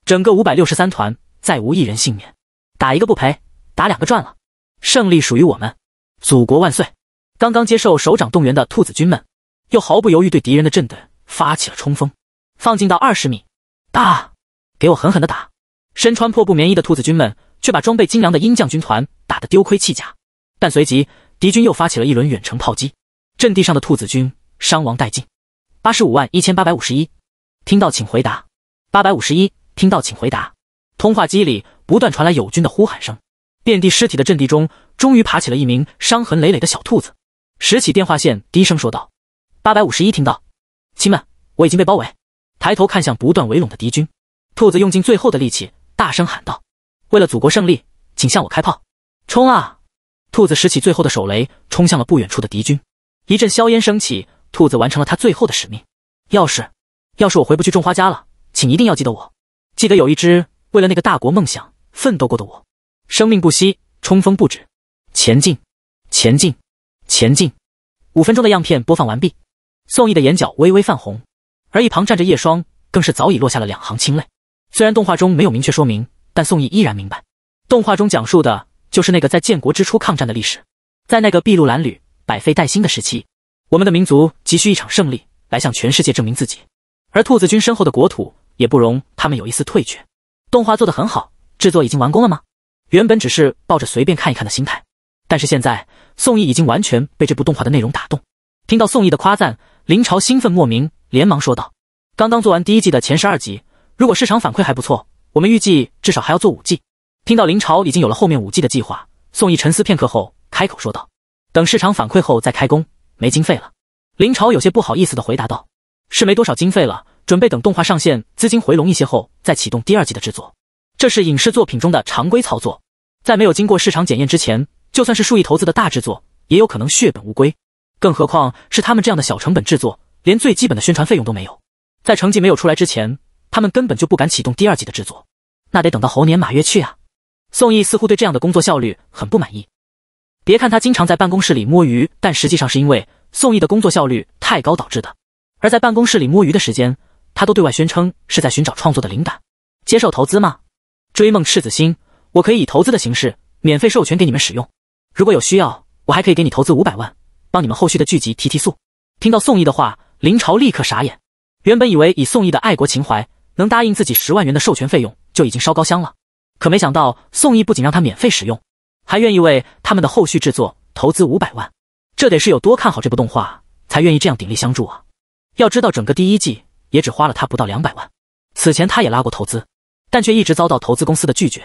A: 整个五百六十三团再无一人幸免。打一个不赔，打两个赚了，胜利属于我们，祖国万岁！刚刚接受首长动员的兔子军们，又毫不犹豫对敌人的阵地发起了冲锋，放近到二十米，打！给我狠狠的打！身穿破布棉衣的兔子军们，却把装备精良的鹰将军团打得丢盔弃甲。但随即，敌军又发起了一轮远程炮击。阵地上的兔子军伤亡殆尽，八十五万一千八百五十一。听到请回答。八百五十一，听到请回答。通话机里不断传来友军的呼喊声，遍地尸体的阵地中，终于爬起了一名伤痕累累的小兔子，拾起电话线，低声说道：“八百五十一，听到？亲们，我已经被包围。”抬头看向不断围拢的敌军，兔子用尽最后的力气，大声喊道：“为了祖国胜利，请向我开炮！冲啊！”兔子拾起最后的手雷，冲向了不远处的敌军。一阵硝烟升起，兔子完成了他最后的使命。要是，要是我回不去种花家了，请一定要记得我，记得有一只为了那个大国梦想奋斗过的我。生命不息，冲锋不止，前进，前进，前进。五分钟的样片播放完毕，宋义的眼角微微泛红，而一旁站着叶霜更是早已落下了两行清泪。虽然动画中没有明确说明，但宋义依然明白，动画中讲述的就是那个在建国之初抗战的历史，在那个筚路蓝缕。百废待兴的时期，我们的民族急需一场胜利来向全世界证明自己，而兔子军身后的国土也不容他们有一丝退却。动画做得很好，制作已经完工了吗？原本只是抱着随便看一看的心态，但是现在宋义已经完全被这部动画的内容打动。听到宋义的夸赞，林朝兴奋莫名，连忙说道：“刚刚做完第一季的前十二集，如果市场反馈还不错，我们预计至少还要做五季。”听到林朝已经有了后面五季的计划，宋义沉思片刻后开口说道。等市场反馈后再开工，没经费了。林朝有些不好意思地回答道：“是没多少经费了，准备等动画上线，资金回笼一些后再启动第二季的制作。这是影视作品中的常规操作，在没有经过市场检验之前，就算是数亿投资的大制作，也有可能血本无归。更何况是他们这样的小成本制作，连最基本的宣传费用都没有。在成绩没有出来之前，他们根本就不敢启动第二季的制作，那得等到猴年马月去啊！”宋毅似乎对这样的工作效率很不满意。别看他经常在办公室里摸鱼，但实际上是因为宋毅的工作效率太高导致的。而在办公室里摸鱼的时间，他都对外宣称是在寻找创作的灵感。接受投资吗？追梦赤子心，我可以以投资的形式免费授权给你们使用。如果有需要，我还可以给你投资五百万，帮你们后续的剧集提提速。听到宋毅的话，林朝立刻傻眼。原本以为以宋毅的爱国情怀，能答应自己十万元的授权费用就已经烧高香了，可没想到宋毅不仅让他免费使用。还愿意为他们的后续制作投资五百万，这得是有多看好这部动画，才愿意这样鼎力相助啊！要知道，整个第一季也只花了他不到两百万。此前他也拉过投资，但却一直遭到投资公司的拒绝。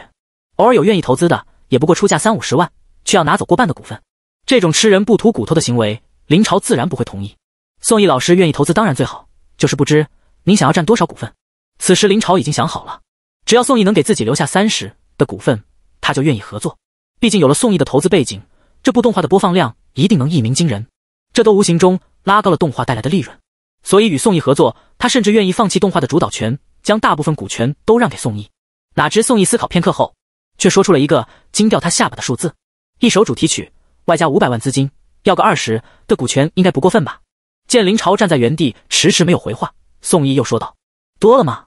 A: 偶尔有愿意投资的，也不过出价三五十万，却要拿走过半的股份。这种吃人不吐骨头的行为，林朝自然不会同意。宋毅老师愿意投资，当然最好。就是不知您想要占多少股份。此时林朝已经想好了，只要宋毅能给自己留下三十的股份，他就愿意合作。毕竟有了宋轶的投资背景，这部动画的播放量一定能一鸣惊人，这都无形中拉高了动画带来的利润。所以与宋轶合作，他甚至愿意放弃动画的主导权，将大部分股权都让给宋轶。哪知宋轶思考片刻后，却说出了一个惊掉他下巴的数字：一首主题曲外加五百万资金，要个二十的股权应该不过分吧？见林朝站在原地迟迟没有回话，宋轶又说道：“多了吗？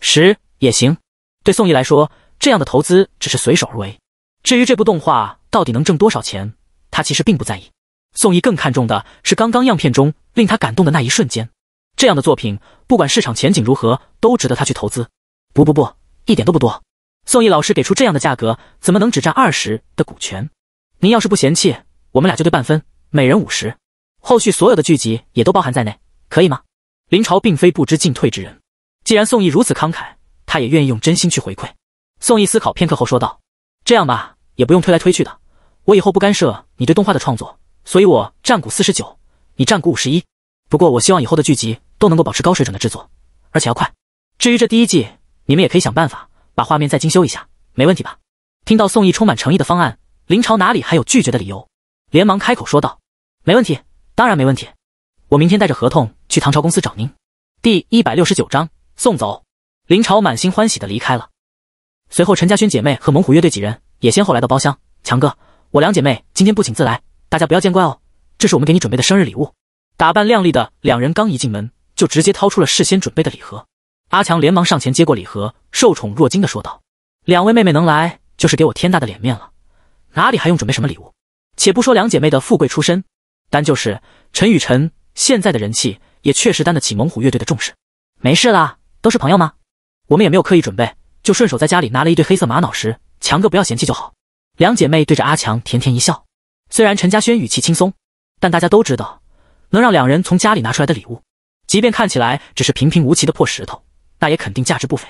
A: 十也行。”对宋轶来说，这样的投资只是随手而为。至于这部动画到底能挣多少钱，他其实并不在意。宋轶更看重的是刚刚样片中令他感动的那一瞬间。这样的作品，不管市场前景如何，都值得他去投资。不不不，一点都不多。宋轶老师给出这样的价格，怎么能只占二十的股权？您要是不嫌弃，我们俩就对半分，每人五十。后续所有的剧集也都包含在内，可以吗？林朝并非不知进退之人，既然宋轶如此慷慨，他也愿意用真心去回馈。宋轶思考片刻后说道。这样吧，也不用推来推去的，我以后不干涉你对动画的创作，所以我占股四十九，你占股五十一。不过我希望以后的剧集都能够保持高水准的制作，而且要快。至于这第一季，你们也可以想办法把画面再精修一下，没问题吧？听到宋义充满诚意的方案，林朝哪里还有拒绝的理由，连忙开口说道：“没问题，当然没问题。我明天带着合同去唐朝公司找您。”第一百六十九章送走，林朝满心欢喜的离开了。随后，陈家轩姐妹和猛虎乐队几人也先后来到包厢。强哥，我两姐妹今天不请自来，大家不要见怪哦。这是我们给你准备的生日礼物。打扮靓丽的两人刚一进门，就直接掏出了事先准备的礼盒。阿强连忙上前接过礼盒，受宠若惊的说道：“两位妹妹能来，就是给我天大的脸面了，哪里还用准备什么礼物？且不说两姐妹的富贵出身，单就是陈雨辰现在的人气，也确实担得起猛虎乐队的重视。”没事啦，都是朋友嘛，我们也没有刻意准备。就顺手在家里拿了一对黑色玛瑙石，强哥不要嫌弃就好。两姐妹对着阿强甜甜一笑。虽然陈家轩语气轻松，但大家都知道，能让两人从家里拿出来的礼物，即便看起来只是平平无奇的破石头，那也肯定价值不菲。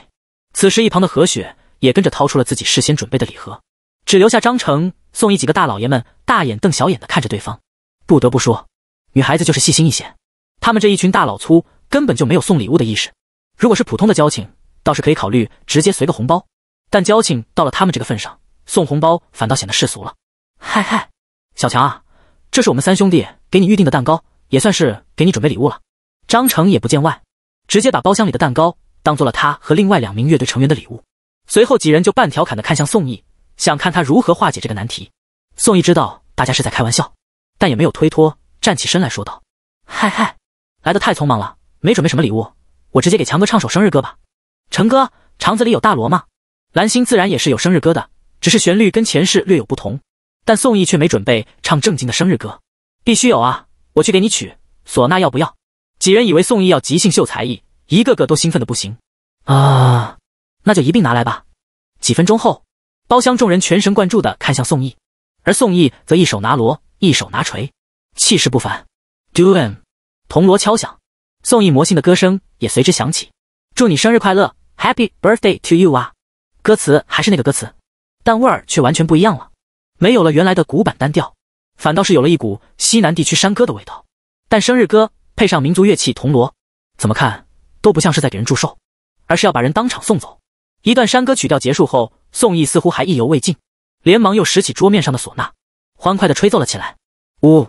A: 此时一旁的何雪也跟着掏出了自己事先准备的礼盒，只留下张成、宋一几个大老爷们大眼瞪小眼的看着对方。不得不说，女孩子就是细心一些。他们这一群大老粗根本就没有送礼物的意识。如果是普通的交情。倒是可以考虑直接随个红包，但交情到了他们这个份上，送红包反倒显得世俗了。嗨嗨，小强啊，这是我们三兄弟给你预定的蛋糕，也算是给你准备礼物了。张成也不见外，直接把包厢里的蛋糕当做了他和另外两名乐队成员的礼物。随后几人就半调侃的看向宋义，想看他如何化解这个难题。宋义知道大家是在开玩笑，但也没有推脱，站起身来说道：“嗨嗨，来的太匆忙了，没准备什么礼物，我直接给强哥唱首生日歌吧。”成哥，肠子里有大锣吗？蓝星自然也是有生日歌的，只是旋律跟前世略有不同。但宋义却没准备唱正经的生日歌，必须有啊！我去给你取唢呐，要不要？几人以为宋义要即兴秀才艺，一个个都兴奋的不行。
B: 啊，
A: 那就一并拿来吧。几分钟后，包厢众人全神贯注的看向宋义，而宋义则一手拿锣，一手拿锤，气势不凡。doin，铜锣敲响，宋义魔性的歌声也随之响起：“祝你生日快乐！” Happy birthday to you 啊，歌词还是那个歌词，但味儿却完全不一样了，没有了原来的古板单调，反倒是有了一股西南地区山歌的味道。但生日歌配上民族乐器铜锣，怎么看都不像是在给人祝寿，而是要把人当场送走。一段山歌曲调结束后，宋义似乎还意犹未尽，连忙又拾起桌面上的唢呐，欢快的吹奏了起来。呜，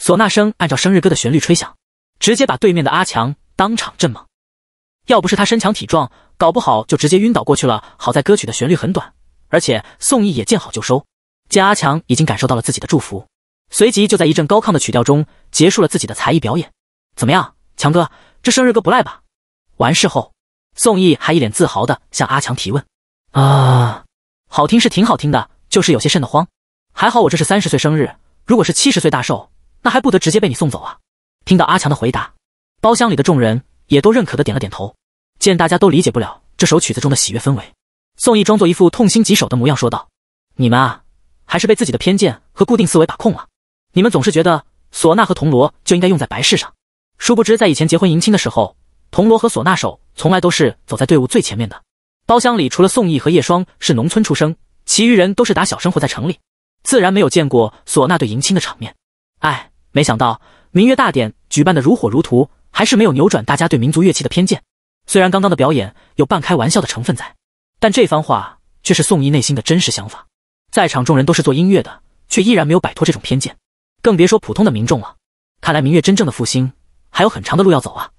A: 唢呐声按照生日歌的旋律吹响，直接把对面的阿强当场震懵。要不是他身强体壮，搞不好就直接晕倒过去了。好在歌曲的旋律很短，而且宋轶也见好就收，见阿强已经感受到了自己的祝福，随即就在一阵高亢的曲调中结束了自己的才艺表演。怎么样，强哥，这生日歌不赖吧？完事后，宋轶还一脸自豪的向阿强提问：“啊，好听是挺好听的，就是有些瘆得慌。还好我这是三十岁生日，如果是七十岁大寿，那还不得直接被你送走啊？”听到阿强的回答，包厢里的众人。也都认可的点了点头。见大家都理解不了这首曲子中的喜悦氛围，宋毅装作一副痛心疾首的模样说道：“你们啊，还是被自己的偏见和固定思维把控了。你们总是觉得唢呐和铜锣就应该用在白事上，殊不知在以前结婚迎亲的时候，铜锣和唢呐手从来都是走在队伍最前面的。包厢里除了宋毅和叶霜是农村出生，其余人都是打小生活在城里，自然没有见过唢呐队迎亲的场面。哎，没想到明月大典举办的如火如荼。”还是没有扭转大家对民族乐器的偏见。虽然刚刚的表演有半开玩笑的成分在，但这番话却是宋义内心的真实想法。在场众人都是做音乐的，却依然没有摆脱这种偏见，更别说普通的民众了。看来民乐真正的复兴还有很长的路要走啊！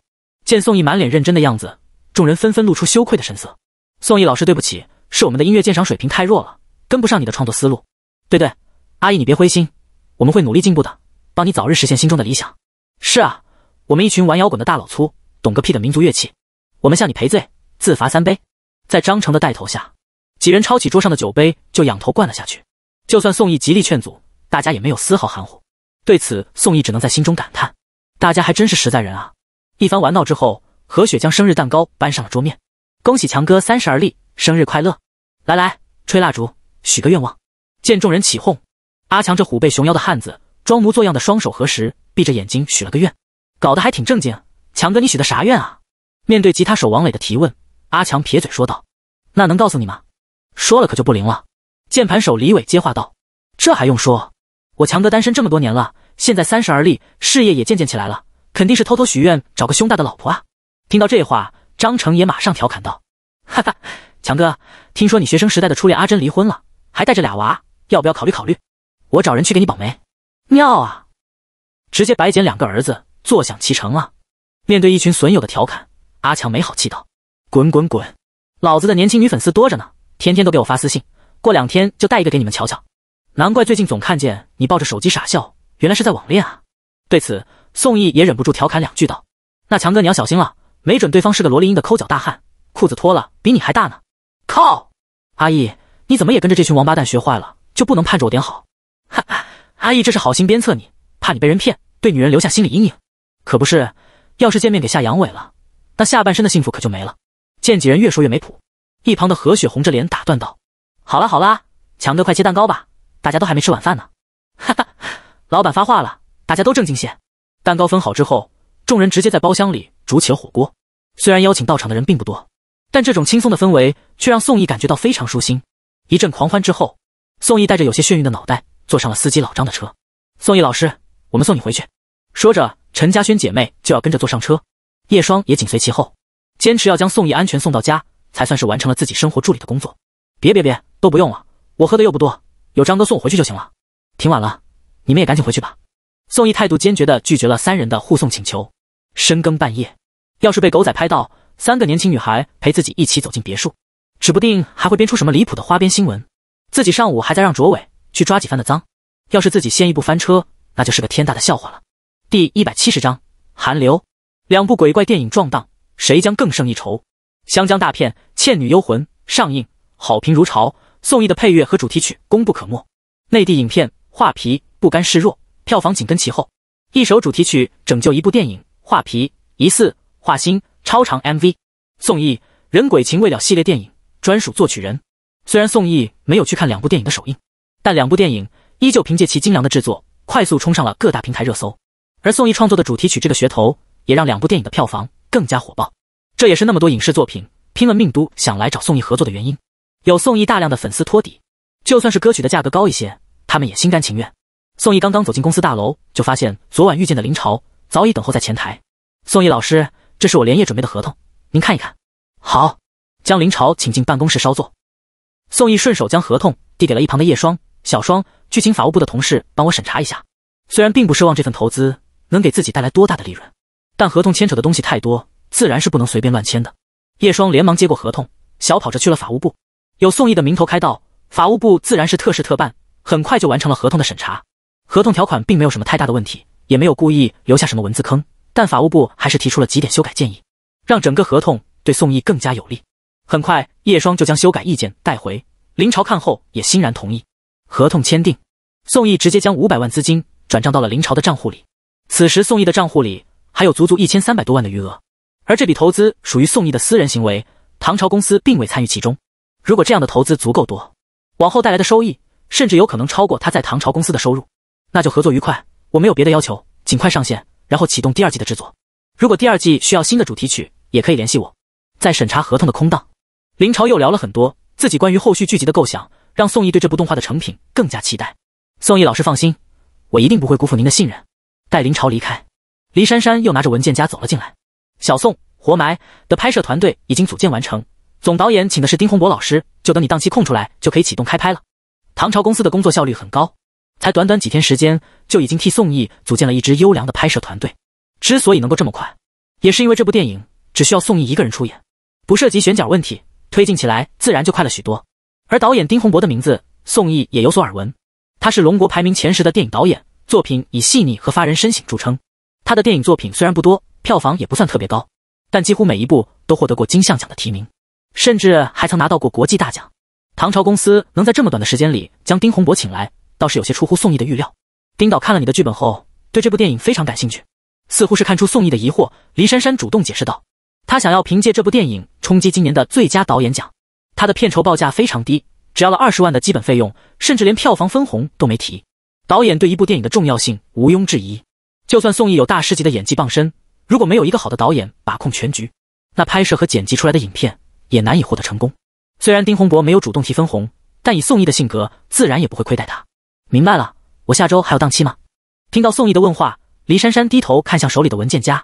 A: 见宋义满脸认真的样子，众人纷纷露出羞愧的神色。宋义老师，对不起，是我们的音乐鉴赏水平太弱了，跟不上你的创作思路。对对，阿姨你别灰心，我们会努力进步的，帮你早日实现心中的理想。是啊。我们一群玩摇滚的大老粗，懂个屁的民族乐器。我们向你赔罪，自罚三杯。在张成的带头下，几人抄起桌上的酒杯就仰头灌了下去。就算宋义极力劝阻，大家也没有丝毫含糊。对此，宋义只能在心中感叹：大家还真是实在人啊！一番玩闹之后，何雪将生日蛋糕搬上了桌面。恭喜强哥三十而立，生日快乐！来来，吹蜡烛，许个愿望。见众人起哄，阿强这虎背熊腰的汉子装模作样的双手合十，闭着眼睛许了个愿。搞得还挺正经，强哥，你许的啥愿啊？面对吉他手王磊的提问，阿强撇嘴说道：“那能告诉你吗？说了可就不灵了。”键盘手李伟接话道：“这还用说？我强哥单身这么多年了，现在三十而立，事业也渐渐起来了，肯定是偷偷许愿找个胸大的老婆啊！”听到这话，张成也马上调侃道：“哈哈，强哥，听说你学生时代的初恋阿珍离婚了，还带着俩娃，要不要考虑考虑？我找人去给你保媒。”妙啊，直接白捡两个儿子！坐享其成啊！面对一群损友的调侃，阿强没好气道：“滚滚滚，老子的年轻女粉丝多着呢，天天都给我发私信，过两天就带一个给你们瞧瞧。难怪最近总看见你抱着手机傻笑，原来是在网恋啊！”对此，宋毅也忍不住调侃两句道：“那强哥你要小心了，没准对方是个萝莉音的抠脚大汉，裤子脱了比你还大呢。”靠！阿毅，你怎么也跟着这群王八蛋学坏了？就不能盼着我点好？哈哈，阿毅这是好心鞭策你，怕你被人骗，对女人留下心理阴影。可不是，要是见面给吓阳痿了，那下半身的幸福可就没了。见几人越说越没谱，一旁的何雪红着脸打断道：“好啦好啦，强哥快切蛋糕吧，大家都还没吃晚饭呢。”哈哈，老板发话了，大家都正经些。蛋糕分好之后，众人直接在包厢里煮起了火锅。虽然邀请到场的人并不多，但这种轻松的氛围却让宋毅感觉到非常舒心。一阵狂欢之后，宋毅带着有些眩晕的脑袋坐上了司机老张的车。“宋毅老师，我们送你回去。”说着。陈家轩姐妹就要跟着坐上车，叶霜也紧随其后，坚持要将宋毅安全送到家，才算是完成了自己生活助理的工作。别别别，都不用了，我喝的又不多，有张哥送我回去就行了。挺晚了，你们也赶紧回去吧。宋毅态度坚决地拒绝了三人的护送请求。深更半夜，要是被狗仔拍到三个年轻女孩陪自己一起走进别墅，指不定还会编出什么离谱的花边新闻。自己上午还在让卓伟去抓几番的脏，要是自己先一步翻车，那就是个天大的笑话了。第一百七十章，韩流两部鬼怪电影撞档，谁将更胜一筹？湘江大片《倩女幽魂》上映，好评如潮，宋轶的配乐和主题曲功不可没。内地影片《画皮》不甘示弱，票房紧跟其后。一首主题曲拯救一部电影，《画皮》疑似画心超长 MV，宋轶《人鬼情未了》系列电影专属作曲人。虽然宋轶没有去看两部电影的首映，但两部电影依旧凭借其精良的制作，快速冲上了各大平台热搜。而宋轶创作的主题曲这个噱头，也让两部电影的票房更加火爆。这也是那么多影视作品拼了命都想来找宋轶合作的原因。有宋轶大量的粉丝托底，就算是歌曲的价格高一些，他们也心甘情愿。宋轶刚刚走进公司大楼，就发现昨晚遇见的林潮早已等候在前台。宋轶老师，这是我连夜准备的合同，您看一看。好，将林潮请进办公室稍坐。宋轶顺手将合同递给了一旁的叶霜小双，去请法务部的同事帮我审查一下。虽然并不奢望这份投资。能给自己带来多大的利润？但合同牵扯的东西太多，自然是不能随便乱签的。叶霜连忙接过合同，小跑着去了法务部。有宋义的名头开道，法务部自然是特事特办，很快就完成了合同的审查。合同条款并没有什么太大的问题，也没有故意留下什么文字坑，但法务部还是提出了几点修改建议，让整个合同对宋义更加有利。很快，叶霜就将修改意见带回林朝，看后也欣然同意。合同签订，宋义直接将五百万资金转账到了林朝的账户里。此时，宋毅的账户里还有足足一千三百多万的余额，而这笔投资属于宋毅的私人行为，唐朝公司并未参与其中。如果这样的投资足够多，往后带来的收益甚至有可能超过他在唐朝公司的收入，那就合作愉快。我没有别的要求，尽快上线，然后启动第二季的制作。如果第二季需要新的主题曲，也可以联系我。在审查合同的空档，林朝又聊了很多自己关于后续剧集的构想，让宋毅对这部动画的成品更加期待。宋毅老师放心，我一定不会辜负您的信任。带林朝离开，黎珊珊又拿着文件夹走了进来。小宋活埋的拍摄团队已经组建完成，总导演请的是丁洪博老师，就等你档期空出来就可以启动开拍了。唐朝公司的工作效率很高，才短短几天时间就已经替宋轶组建了一支优良的拍摄团队。之所以能够这么快，也是因为这部电影只需要宋轶一个人出演，不涉及选角问题，推进起来自然就快了许多。而导演丁洪博的名字，宋轶也有所耳闻，他是龙国排名前十的电影导演。作品以细腻和发人深省著称。他的电影作品虽然不多，票房也不算特别高，但几乎每一部都获得过金像奖的提名，甚至还曾拿到过国际大奖。唐朝公司能在这么短的时间里将丁洪博请来，倒是有些出乎宋义的预料。丁导看了你的剧本后，对这部电影非常感兴趣，似乎是看出宋义的疑惑，黎珊珊主动解释道：“他想要凭借这部电影冲击今年的最佳导演奖。他的片酬报价非常低，只要了二十万的基本费用，甚至连票房分红都没提。”导演对一部电影的重要性毋庸置疑。就算宋轶有大师级的演技傍身，如果没有一个好的导演把控全局，那拍摄和剪辑出来的影片也难以获得成功。虽然丁洪博没有主动提分红，但以宋轶的性格，自然也不会亏待他。明白了，我下周还有档期吗？听到宋轶的问话，黎珊珊低头看向手里的文件夹，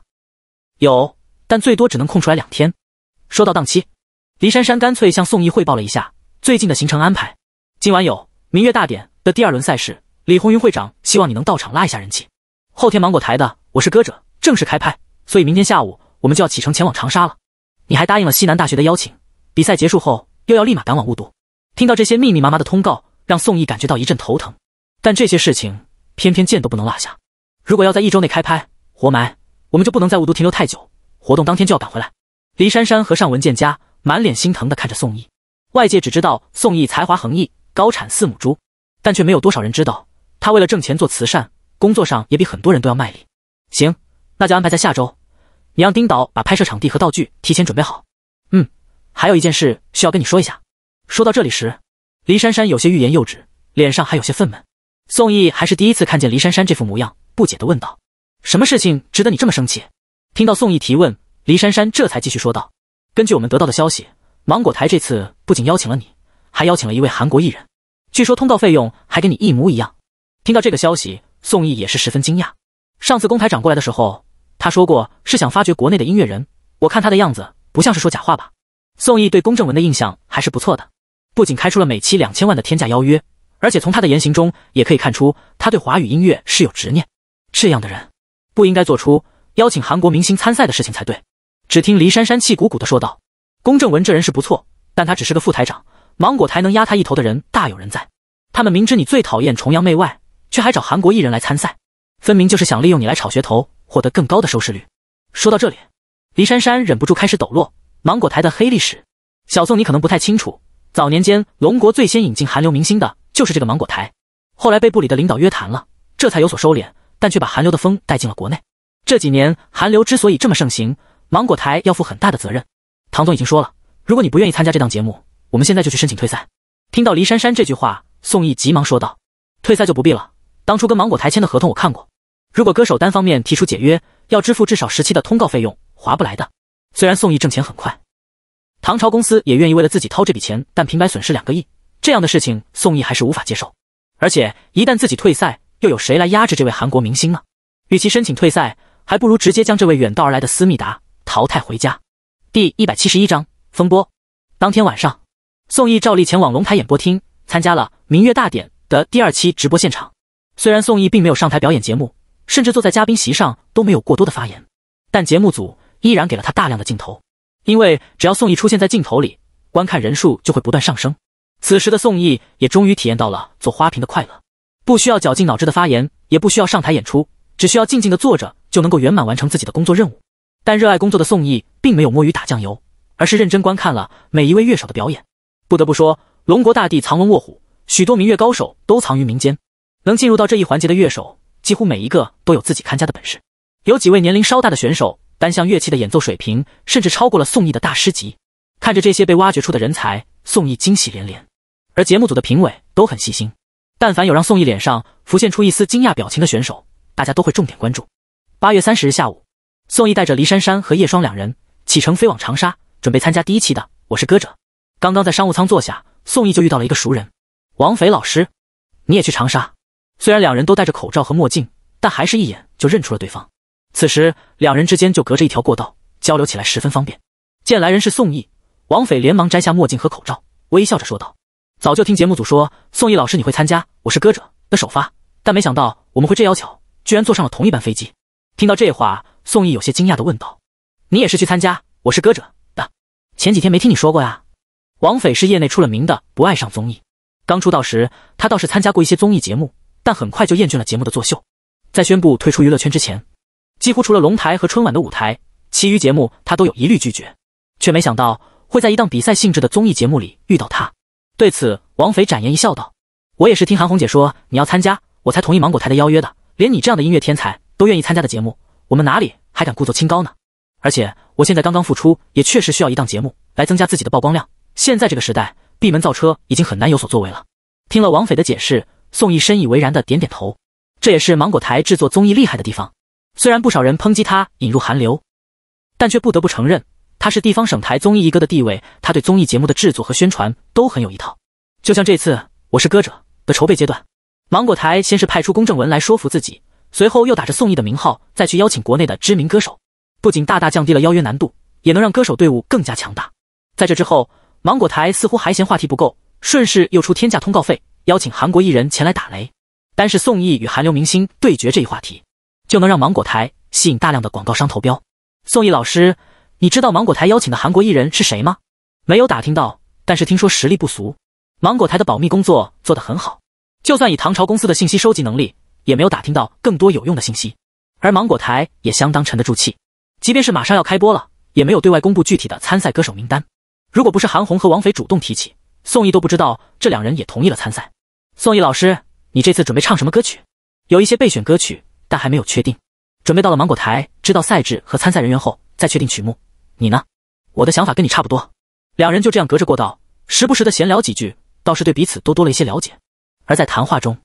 A: 有，但最多只能空出来两天。说到档期，黎珊珊干脆向宋轶汇报了一下最近的行程安排。今晚有明月大典的第二轮赛事。李红云会长希望你能到场拉一下人气。后天芒果台的《我是歌者》正式开拍，所以明天下午我们就要启程前往长沙了。你还答应了西南大学的邀请，比赛结束后又要立马赶往雾都。听到这些密密麻麻的通告，让宋毅感觉到一阵头疼。但这些事情偏偏见都不能落下。如果要在一周内开拍，活埋我们就不能在雾都停留太久，活动当天就要赶回来。黎珊珊合上文件夹，满脸心疼地看着宋毅。外界只知道宋毅才华横溢，高产似母猪，但却没有多少人知道。他为了挣钱做慈善，工作上也比很多人都要卖力。行，那就安排在下周。你让丁导把拍摄场地和道具提前准备好。嗯，还有一件事需要跟你说一下。说到这里时，黎珊珊有些欲言又止，脸上还有些愤懑。宋毅还是第一次看见黎珊珊这副模样，不解的问道：“什么事情值得你这么生气？”听到宋毅提问，黎珊珊这才继续说道：“根据我们得到的消息，芒果台这次不仅邀请了你，还邀请了一位韩国艺人，据说通告费用还跟你一模一样。”听到这个消息，宋毅也是十分惊讶。上次龚台长过来的时候，他说过是想发掘国内的音乐人。我看他的样子，不像是说假话吧？宋毅对龚正文的印象还是不错的，不仅开出了每期两千万的天价邀约，而且从他的言行中也可以看出，他对华语音乐是有执念。这样的人不应该做出邀请韩国明星参赛的事情才对。只听黎珊珊气鼓鼓地说道：“龚正文这人是不错，但他只是个副台长，芒果台能压他一头的人大有人在。他们明知你最讨厌崇洋媚外。”却还找韩国艺人来参赛，分明就是想利用你来炒噱头，获得更高的收视率。说到这里，黎珊珊忍不住开始抖落芒果台的黑历史。小宋，你可能不太清楚，早年间龙国最先引进韩流明星的就是这个芒果台，后来被部里的领导约谈了，这才有所收敛，但却把韩流的风带进了国内。这几年韩流之所以这么盛行，芒果台要负很大的责任。唐总已经说了，如果你不愿意参加这档节目，我们现在就去申请退赛。听到黎珊珊这句话，宋毅急忙说道：“退赛就不必了。”当初跟芒果台签的合同我看过，如果歌手单方面提出解约，要支付至少十期的通告费用，划不来的。虽然宋轶挣钱很快，唐朝公司也愿意为了自己掏这笔钱，但平白损失两个亿，这样的事情宋轶还是无法接受。而且一旦自己退赛，又有谁来压制这位韩国明星呢？与其申请退赛，还不如直接将这位远道而来的思密达淘汰回家。第一百七十一章风波。当天晚上，宋轶照例前往龙台演播厅，参加了明月大典的第二期直播现场。虽然宋轶并没有上台表演节目，甚至坐在嘉宾席上都没有过多的发言，但节目组依然给了他大量的镜头，因为只要宋轶出现在镜头里，观看人数就会不断上升。此时的宋轶也终于体验到了做花瓶的快乐，不需要绞尽脑汁的发言，也不需要上台演出，只需要静静的坐着就能够圆满完成自己的工作任务。但热爱工作的宋轶并没有摸鱼打酱油，而是认真观看了每一位乐手的表演。不得不说，龙国大地藏龙卧虎，许多民乐高手都藏于民间。能进入到这一环节的乐手，几乎每一个都有自己看家的本事。有几位年龄稍大的选手，单向乐器的演奏水平甚至超过了宋轶的大师级。看着这些被挖掘出的人才，宋轶惊喜连连。而节目组的评委都很细心，但凡有让宋轶脸上浮现出一丝惊讶表情的选手，大家都会重点关注。八月三十日下午，宋轶带着黎珊珊和叶霜两人启程飞往长沙，准备参加第一期的《我是歌者》。刚刚在商务舱坐下，宋轶就遇到了一个熟人，王斐老师，你也去长沙？虽然两人都戴着口罩和墨镜，但还是一眼就认出了对方。此时两人之间就隔着一条过道，交流起来十分方便。见来人是宋义，王斐连忙摘下墨镜和口罩，微笑着说道：“早就听节目组说宋义老师你会参加《我是歌者》的首发，但没想到我们会这要巧，居然坐上了同一班飞机。”听到这话，宋义有些惊讶地问道：“你也是去参加《我是歌者》的？前几天没听你说过呀？”王斐是业内出了名的不爱上综艺，刚出道时他倒是参加过一些综艺节目。但很快就厌倦了节目的作秀，在宣布退出娱乐圈之前，几乎除了龙台和春晚的舞台，其余节目他都有一律拒绝。却没想到会在一档比赛性质的综艺节目里遇到他。对此，王斐展颜一笑道：“我也是听韩红姐说你要参加，我才同意芒果台的邀约的。连你这样的音乐天才都愿意参加的节目，我们哪里还敢故作清高呢？而且我现在刚刚复出，也确实需要一档节目来增加自己的曝光量。现在这个时代，闭门造车已经很难有所作为了。”听了王斐的解释。宋轶深以为然的点点头，这也是芒果台制作综艺厉害的地方。虽然不少人抨击他引入韩流，但却不得不承认，他是地方省台综艺一哥的地位。他对综艺节目的制作和宣传都很有一套。就像这次《我是歌者》的筹备阶段，芒果台先是派出公正文来说服自己，随后又打着宋轶的名号再去邀请国内的知名歌手，不仅大大降低了邀约难度，也能让歌手队伍更加强大。在这之后，芒果台似乎还嫌话题不够，顺势又出天价通告费。邀请韩国艺人前来打雷，单是宋轶与韩流明星对决这一话题，就能让芒果台吸引大量的广告商投标。宋轶老师，你知道芒果台邀请的韩国艺人是谁吗？没有打听到，但是听说实力不俗。芒果台的保密工作做得很好，就算以唐朝公司的信息收集能力，也没有打听到更多有用的信息。而芒果台也相当沉得住气，即便是马上要开播了，也没有对外公布具体的参赛歌手名单。如果不是韩红和王菲主动提起，宋轶都不知道这两人也同意了参赛。宋毅老师，你这次准备唱什么歌曲？有一些备选歌曲，但还没有确定。准备到了芒果台，知道赛制和参赛人员后再确定曲目。你呢？我的想法跟你差不多。两人就这样隔着过道，时不时的闲聊几句，倒是对彼此都多了一些了解。而在谈话中，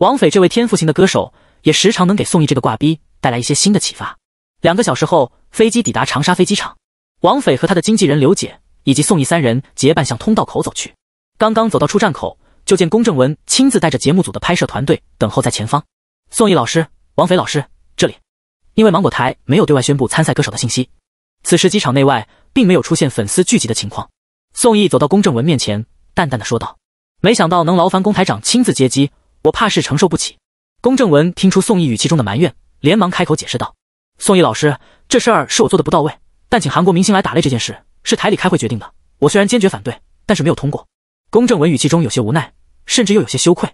A: 王斐这位天赋型的歌手，也时常能给宋毅这个挂逼带来一些新的启发。两个小时后，飞机抵达长沙飞机场，王斐和他的经纪人刘姐以及宋毅三人结伴向通道口走去。刚刚走到出站口。就见龚正文亲自带着节目组的拍摄团队等候在前方。宋毅老师、王斐老师，这里，因为芒果台没有对外宣布参赛歌手的信息，此时机场内外并没有出现粉丝聚集的情况。宋毅走到龚正文面前，淡淡的说道：“没想到能劳烦龚台长亲自接机，我怕是承受不起。”龚正文听出宋毅语气中的埋怨，连忙开口解释道：“宋毅老师，这事儿是我做的不到位，但请韩国明星来打擂这件事是台里开会决定的，我虽然坚决反对，但是没有通过。”龚正文语气中有些无奈，甚至又有些羞愧。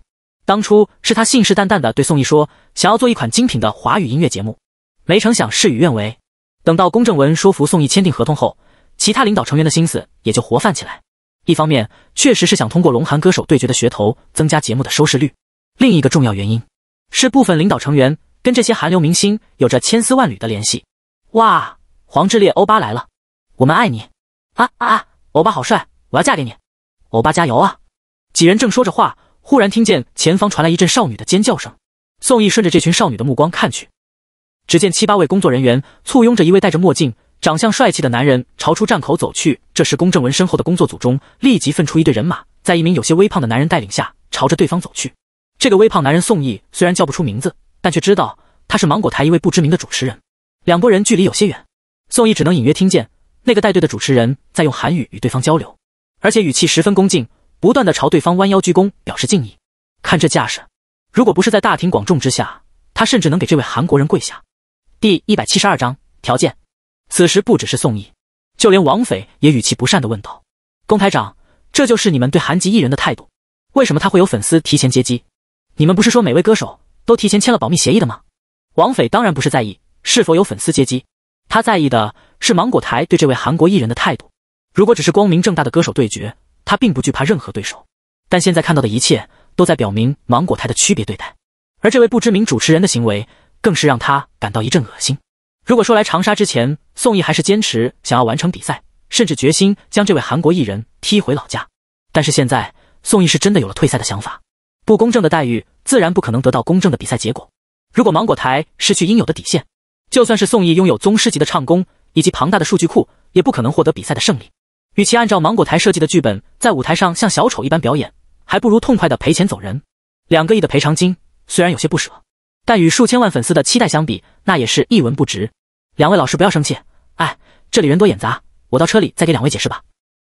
A: 当初是他信誓旦旦的对宋轶说，想要做一款精品的华语音乐节目，没成想事与愿违。等到龚正文说服宋轶签订合同后，其他领导成员的心思也就活泛起来。一方面确实是想通过龙涵歌手对决的噱头增加节目的收视率，另一个重要原因，是部分领导成员跟这些韩流明星有着千丝万缕的联系。哇，黄致列欧巴来了，我们爱你！啊啊，欧巴好帅，我要嫁给你！欧巴加油啊！几人正说着话，忽然听见前方传来一阵少女的尖叫声。宋毅顺着这群少女的目光看去，只见七八位工作人员簇拥着一位戴着墨镜、长相帅气的男人朝出站口走去。这时，龚正文身后的工作组中立即分出一队人马，在一名有些微胖的男人带领下，朝着对方走去。这个微胖男人，宋毅虽然叫不出名字，但却知道他是芒果台一位不知名的主持人。两拨人距离有些远，宋毅只能隐约听见那个带队的主持人在用韩语与对方交流。而且语气十分恭敬，不断的朝对方弯腰鞠躬表示敬意。看这架势，如果不是在大庭广众之下，他甚至能给这位韩国人跪下。第一百七十二章条件。此时不只是宋义，就连王斐也语气不善的问道：“龚台长，这就是你们对韩籍艺人的态度？为什么他会有粉丝提前接机？你们不是说每位歌手都提前签了保密协议的吗？”王斐当然不是在意是否有粉丝接机，他在意的是芒果台对这位韩国艺人的态度。如果只是光明正大的歌手对决，他并不惧怕任何对手。但现在看到的一切都在表明芒果台的区别对待，而这位不知名主持人的行为更是让他感到一阵恶心。如果说来长沙之前，宋轶还是坚持想要完成比赛，甚至决心将这位韩国艺人踢回老家，但是现在宋轶是真的有了退赛的想法。不公正的待遇自然不可能得到公正的比赛结果。如果芒果台失去应有的底线，就算是宋轶拥有宗师级的唱功以及庞大的数据库，也不可能获得比赛的胜利。与其按照芒果台设计的剧本，在舞台上像小丑一般表演，还不如痛快的赔钱走人。两个亿的赔偿金，虽然有些不舍，但与数千万粉丝的期待相比，那也是一文不值。两位老师不要生气，哎，这里人多眼杂，我到车里再给两位解释吧。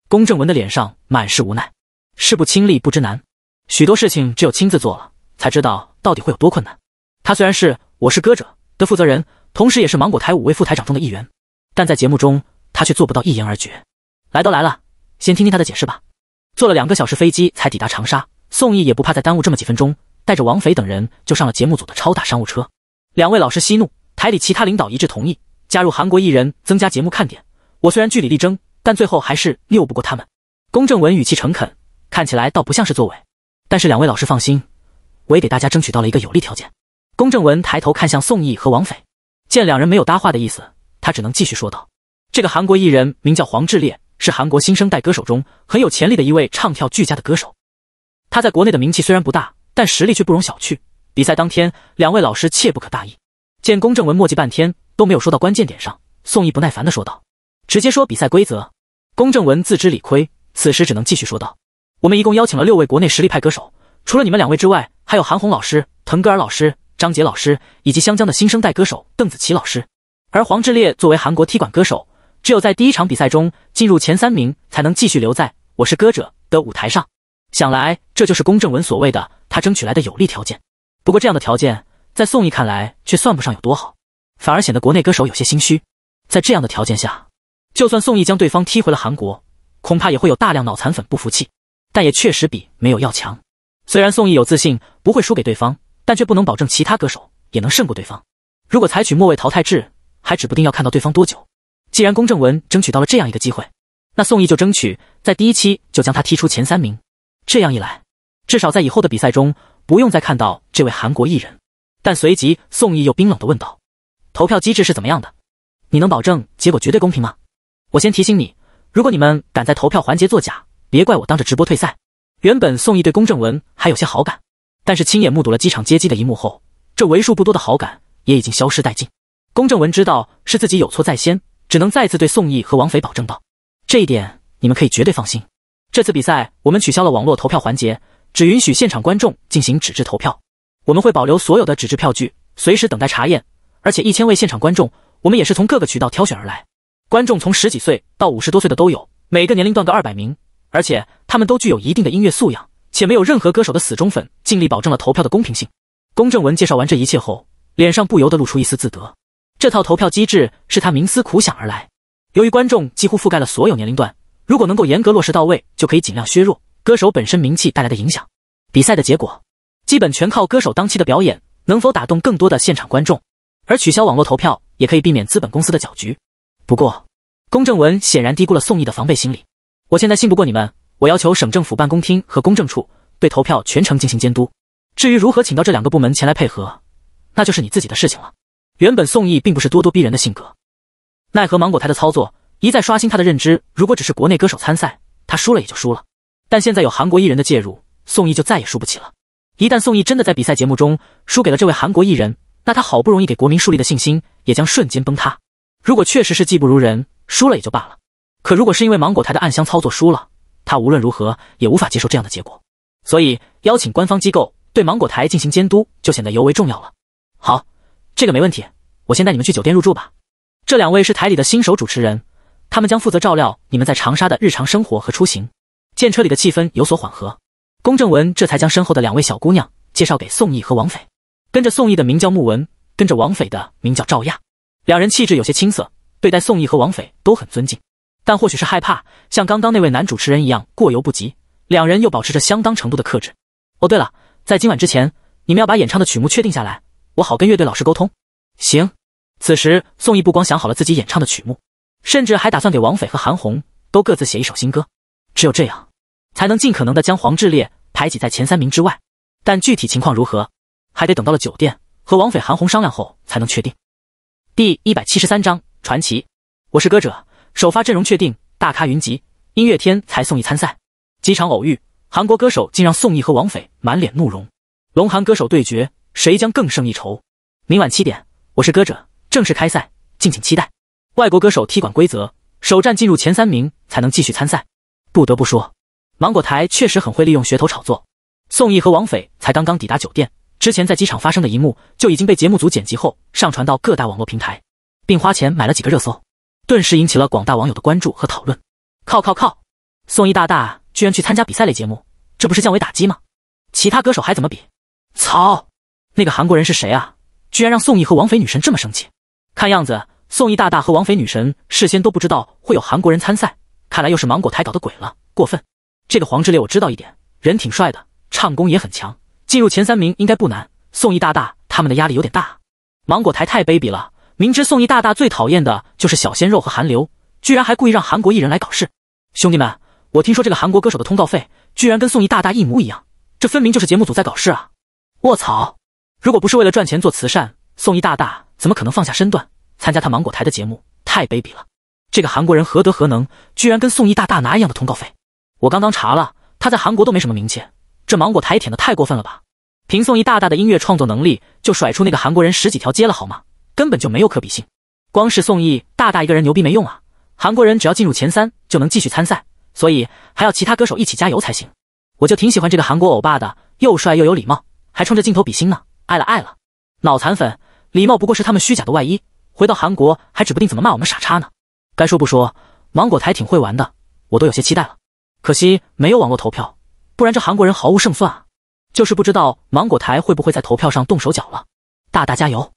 A: 龚正文的脸上满是无奈，事不亲力不知难，许多事情只有亲自做了，才知道到底会有多困难。他虽然是《我是歌者》的负责人，同时也是芒果台五位副台长中的一员，但在节目中，他却做不到一言而决。来都来了，先听听他的解释吧。坐了两个小时飞机才抵达长沙，宋毅也不怕再耽误这么几分钟，带着王斐等人就上了节目组的超大商务车。两位老师息怒，台里其他领导一致同意加入韩国艺人，增加节目看点。我虽然据理力争，但最后还是拗不过他们。龚正文语气诚恳，看起来倒不像是作伪。但是两位老师放心，我也给大家争取到了一个有利条件。龚正文抬头看向宋毅和王斐，见两人没有搭话的意思，他只能继续说道：“这个韩国艺人名叫黄志烈。”是韩国新生代歌手中很有潜力的一位唱跳俱佳的歌手，他在国内的名气虽然不大，但实力却不容小觑。比赛当天，两位老师切不可大意。见龚正文墨迹半天都没有说到关键点上，宋毅不耐烦地说道：“直接说比赛规则。”龚正文自知理亏，此时只能继续说道：“我们一共邀请了六位国内实力派歌手，除了你们两位之外，还有韩红老师、腾格尔老师、张杰老师，以及湘江的新生代歌手邓紫棋老师，而黄致列作为韩国踢馆歌手。”只有在第一场比赛中进入前三名，才能继续留在《我是歌者》的舞台上。想来这就是龚正文所谓的他争取来的有利条件。不过，这样的条件在宋轶看来却算不上有多好，反而显得国内歌手有些心虚。在这样的条件下，就算宋轶将对方踢回了韩国，恐怕也会有大量脑残粉不服气。但也确实比没有要强。虽然宋轶有自信不会输给对方，但却不能保证其他歌手也能胜过对方。如果采取末位淘汰制，还指不定要看到对方多久。既然龚正文争取到了这样一个机会，那宋毅就争取在第一期就将他踢出前三名。这样一来，至少在以后的比赛中不用再看到这位韩国艺人。但随即，宋毅又冰冷的问道：“投票机制是怎么样的？你能保证结果绝对公平吗？我先提醒你，如果你们敢在投票环节作假，别怪我当着直播退赛。”原本宋毅对龚正文还有些好感，但是亲眼目睹了机场接机的一幕后，这为数不多的好感也已经消失殆尽。龚正文知道是自己有错在先。只能再次对宋毅和王斐保证道：“这一点你们可以绝对放心。这次比赛我们取消了网络投票环节，只允许现场观众进行纸质投票。我们会保留所有的纸质票据，随时等待查验。而且一千位现场观众，我们也是从各个渠道挑选而来。观众从十几岁到五十多岁的都有，每个年龄段各二百名，而且他们都具有一定的音乐素养，且没有任何歌手的死忠粉，尽力保证了投票的公平性。”龚正文介绍完这一切后，脸上不由得露出一丝自得。这套投票机制是他冥思苦想而来。由于观众几乎覆盖了所有年龄段，如果能够严格落实到位，就可以尽量削弱歌手本身名气带来的影响。比赛的结果基本全靠歌手当期的表演能否打动更多的现场观众，而取消网络投票也可以避免资本公司的搅局。不过，公正文显然低估了宋轶的防备心理。我现在信不过你们，我要求省政府办公厅和公证处对投票全程进行监督。至于如何请到这两个部门前来配合，那就是你自己的事情了。原本宋义并不是咄咄逼人的性格，奈何芒果台的操作一再刷新他的认知。如果只是国内歌手参赛，他输了也就输了。但现在有韩国艺人的介入，宋义就再也输不起了。一旦宋义真的在比赛节目中输给了这位韩国艺人，那他好不容易给国民树立的信心也将瞬间崩塌。如果确实是技不如人输了也就罢了，可如果是因为芒果台的暗箱操作输了，他无论如何也无法接受这样的结果。所以邀请官方机构对芒果台进行监督就显得尤为重要了。好。这个没问题，我先带你们去酒店入住吧。这两位是台里的新手主持人，他们将负责照料你们在长沙的日常生活和出行。见车里的气氛有所缓和，龚正文这才将身后的两位小姑娘介绍给宋义和王斐。跟着宋义的名叫慕文，跟着王斐的名叫赵亚。两人气质有些青涩，对待宋义和王斐都很尊敬，但或许是害怕像刚刚那位男主持人一样过犹不及，两人又保持着相当程度的克制。哦，对了，在今晚之前，你们要把演唱的曲目确定下来。我好跟乐队老师沟通。行，此时宋轶不光想好了自己演唱的曲目，甚至还打算给王斐和韩红都各自写一首新歌。只有这样，才能尽可能的将黄致列排挤在前三名之外。但具体情况如何，还得等到了酒店和王斐、韩红商量后才能确定。第一百七十三章传奇，我是歌者，首发阵容确定，大咖云集，音乐天才宋轶参赛，机场偶遇韩国歌手，竟让宋轶和王斐满脸怒容，龙韩歌手对决。谁将更胜一筹？明晚七点，我是歌者，正式开赛，敬请期待。外国歌手踢馆规则，首战进入前三名才能继续参赛。不得不说，芒果台确实很会利用噱头炒作。宋轶和王斐才刚刚抵达酒店，之前在机场发生的一幕就已经被节目组剪辑后上传到各大网络平台，并花钱买了几个热搜，顿时引起了广大网友的关注和讨论。靠靠靠！宋轶大大居然去参加比赛类节目，这不是降维打击吗？其他歌手还怎么比？操！那个韩国人是谁啊？居然让宋轶和王菲女神这么生气。看样子，宋轶大大和王菲女神事先都不知道会有韩国人参赛，看来又是芒果台搞的鬼了，过分！这个黄志烈我知道一点，人挺帅的，唱功也很强，进入前三名应该不难。宋轶大大他们的压力有点大，芒果台太卑鄙了，明知宋轶大大最讨厌的就是小鲜肉和韩流，居然还故意让韩国艺人来搞事。兄弟们，我听说这个韩国歌手的通告费居然跟宋轶大大一模一样，这分明就是节目组在搞事啊！我操！如果不是为了赚钱做慈善，宋一大大怎么可能放下身段参加他芒果台的节目？太卑鄙了！这个韩国人何德何能，居然跟宋一大大拿一样的通告费？我刚刚查了，他在韩国都没什么名气，这芒果台舔的太过分了吧？凭宋一大大的音乐创作能力，就甩出那个韩国人十几条街了，好吗？根本就没有可比性。光是宋一大大一个人牛逼没用啊！韩国人只要进入前三就能继续参赛，所以还要其他歌手一起加油才行。我就挺喜欢这个韩国欧巴的，又帅又有礼貌，还冲着镜头比心呢。爱了爱了，脑残粉，礼貌不过是他们虚假的外衣。回到韩国还指不定怎么骂我们傻叉呢。该说不说，芒果台挺会玩的，我都有些期待了。可惜没有网络投票，不然这韩国人毫无胜算啊。就是不知道芒果台会不会在投票上动手脚了。大大加油，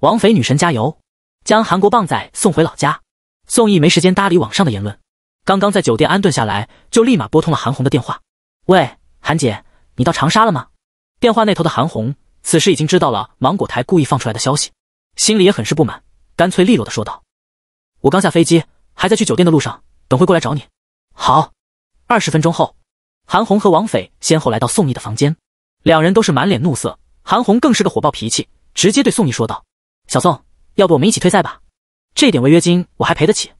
A: 王菲女神加油，将韩国棒仔送回老家。宋轶没时间搭理网上的言论，刚刚在酒店安顿下来，就立马拨通了韩红的电话。喂，韩姐，你到长沙了吗？电话那头的韩红。此时已经知道了芒果台故意放出来的消息，心里也很是不满，干脆利落的说道：“我刚下飞机，还在去酒店的路上，等会过来找你。”好，二十分钟后，韩红和王斐先后来到宋义的房间，两人都是满脸怒色，韩红更是个火爆脾气，直接对宋义说道：“小宋，要不我们一起退赛吧？这点违约金我还赔得起，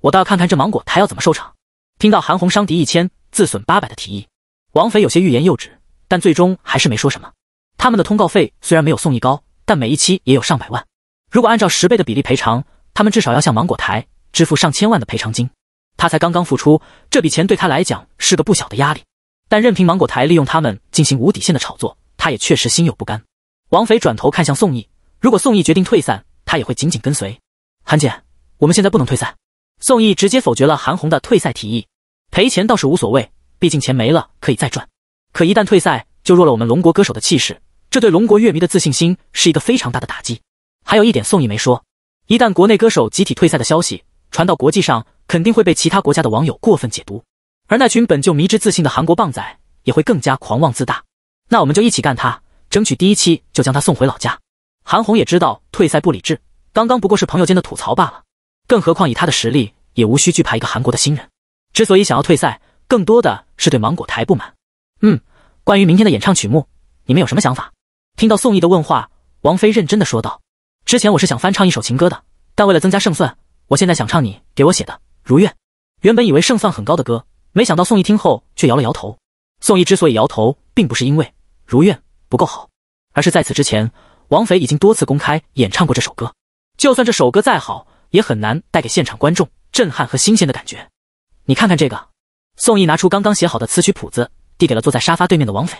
A: 我倒要看看这芒果台要怎么收场。”听到韩红伤敌一千自损八百的提议，王斐有些欲言又止，但最终还是没说什么。他们的通告费虽然没有宋毅高，但每一期也有上百万。如果按照十倍的比例赔偿，他们至少要向芒果台支付上千万的赔偿金。他才刚刚复出，这笔钱对他来讲是个不小的压力。但任凭芒果台利用他们进行无底线的炒作，他也确实心有不甘。王斐转头看向宋毅，如果宋毅决定退赛，他也会紧紧跟随。韩姐，我们现在不能退赛。宋毅直接否决了韩红的退赛提议。赔钱倒是无所谓，毕竟钱没了可以再赚。可一旦退赛，就弱了我们龙国歌手的气势。这对龙国乐迷的自信心是一个非常大的打击。还有一点，宋毅没说，一旦国内歌手集体退赛的消息传到国际上，肯定会被其他国家的网友过分解读。而那群本就迷之自信的韩国棒仔也会更加狂妄自大。那我们就一起干他，争取第一期就将他送回老家。韩红也知道退赛不理智，刚刚不过是朋友间的吐槽罢了。更何况以他的实力，也无需惧怕一个韩国的新人。之所以想要退赛，更多的是对芒果台不满。嗯，关于明天的演唱曲目，你们有什么想法？听到宋毅的问话，王菲认真的说道：“之前我是想翻唱一首情歌的，但为了增加胜算，我现在想唱你给我写的《如愿》。原本以为胜算很高的歌，没想到宋毅听后却摇了摇头。宋毅之所以摇头，并不是因为《如愿》不够好，而是在此之前，王菲已经多次公开演唱过这首歌。就算这首歌再好，也很难带给现场观众震撼和新鲜的感觉。你看看这个。”宋毅拿出刚刚写好的词曲谱子，递给了坐在沙发对面的王菲，《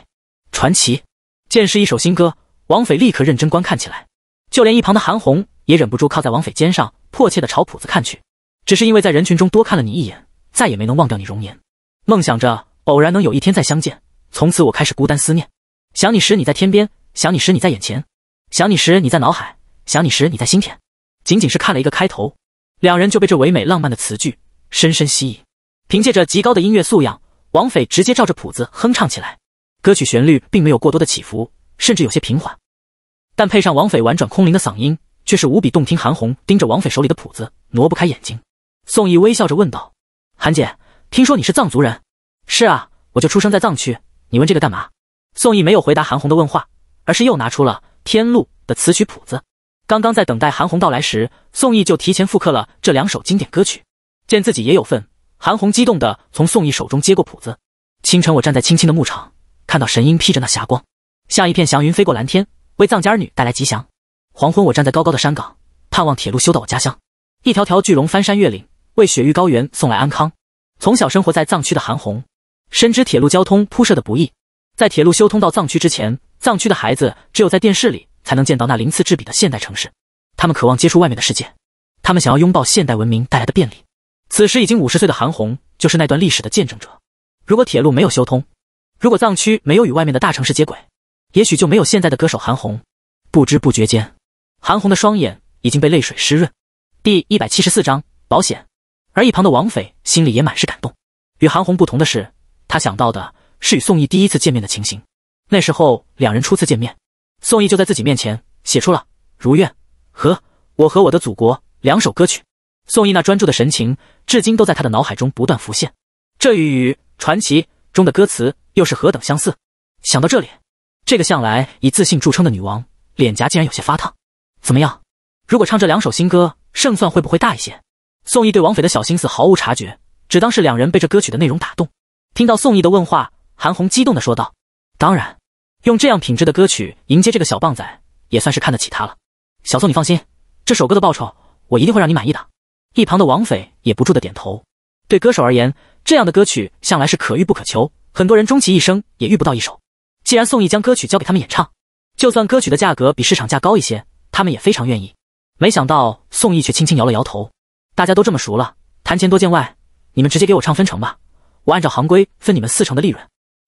A: 传奇》。见是一首新歌，王斐立刻认真观看起来，就连一旁的韩红也忍不住靠在王斐肩上，迫切的朝谱子看去。只是因为在人群中多看了你一眼，再也没能忘掉你容颜，梦想着偶然能有一天再相见。从此我开始孤单思念，想你时你在天边，想你时你在眼前，想你时你在脑海，想你时你在心田。仅仅是看了一个开头，两人就被这唯美浪漫的词句深深吸引。凭借着极高的音乐素养，王斐直接照着谱子哼唱起来。歌曲旋律并没有过多的起伏，甚至有些平缓，但配上王斐婉转空灵的嗓音，却是无比动听。韩红盯着王斐手里的谱子，挪不开眼睛。宋义微笑着问道：“韩姐，听说你是藏族人？”“是啊，我就出生在藏区。你问这个干嘛？”宋义没有回答韩红的问话，而是又拿出了《天路》的词曲谱子。刚刚在等待韩红到来时，宋义就提前复刻了这两首经典歌曲。见自己也有份，韩红激动地从宋义手中接过谱子：“清晨，我站在青青的牧场。”看到神鹰披着那霞光，像一片祥云飞过蓝天，为藏家儿女带来吉祥。黄昏，我站在高高的山岗，盼望铁路修到我家乡。一条条巨龙翻山越岭，为雪域高原送来安康。从小生活在藏区的韩红，深知铁路交通铺设的不易。在铁路修通到藏区之前，藏区的孩子只有在电视里才能见到那鳞次栉比的现代城市。他们渴望接触外面的世界，他们想要拥抱现代文明带来的便利。此时已经五十岁的韩红，就是那段历史的见证者。如果铁路没有修通，如果藏区没有与外面的大城市接轨，也许就没有现在的歌手韩红。不知不觉间，韩红的双眼已经被泪水湿润。第一百七十四章保险。而一旁的王斐心里也满是感动。与韩红不同的是，他想到的是与宋轶第一次见面的情形。那时候两人初次见面，宋轶就在自己面前写出了《如愿》和《我和我的祖国》两首歌曲。宋轶那专注的神情，至今都在他的脑海中不断浮现。这与传奇中的歌词。又是何等相似！想到这里，这个向来以自信著称的女王脸颊竟然有些发烫。怎么样，如果唱这两首新歌，胜算会不会大一些？宋义对王斐的小心思毫无察觉，只当是两人被这歌曲的内容打动。听到宋义的问话，韩红激动地说道：“当然，用这样品质的歌曲迎接这个小棒仔，也算是看得起他了。”小宋，你放心，这首歌的报酬我一定会让你满意的。一旁的王斐也不住的点头。对歌手而言，这样的歌曲向来是可遇不可求。很多人终其一生也遇不到一首。既然宋轶将歌曲交给他们演唱，就算歌曲的价格比市场价高一些，他们也非常愿意。没想到宋轶却轻轻摇了摇头：“大家都这么熟了，谈钱多见外，你们直接给我唱分成吧，我按照行规分你们四成的利润。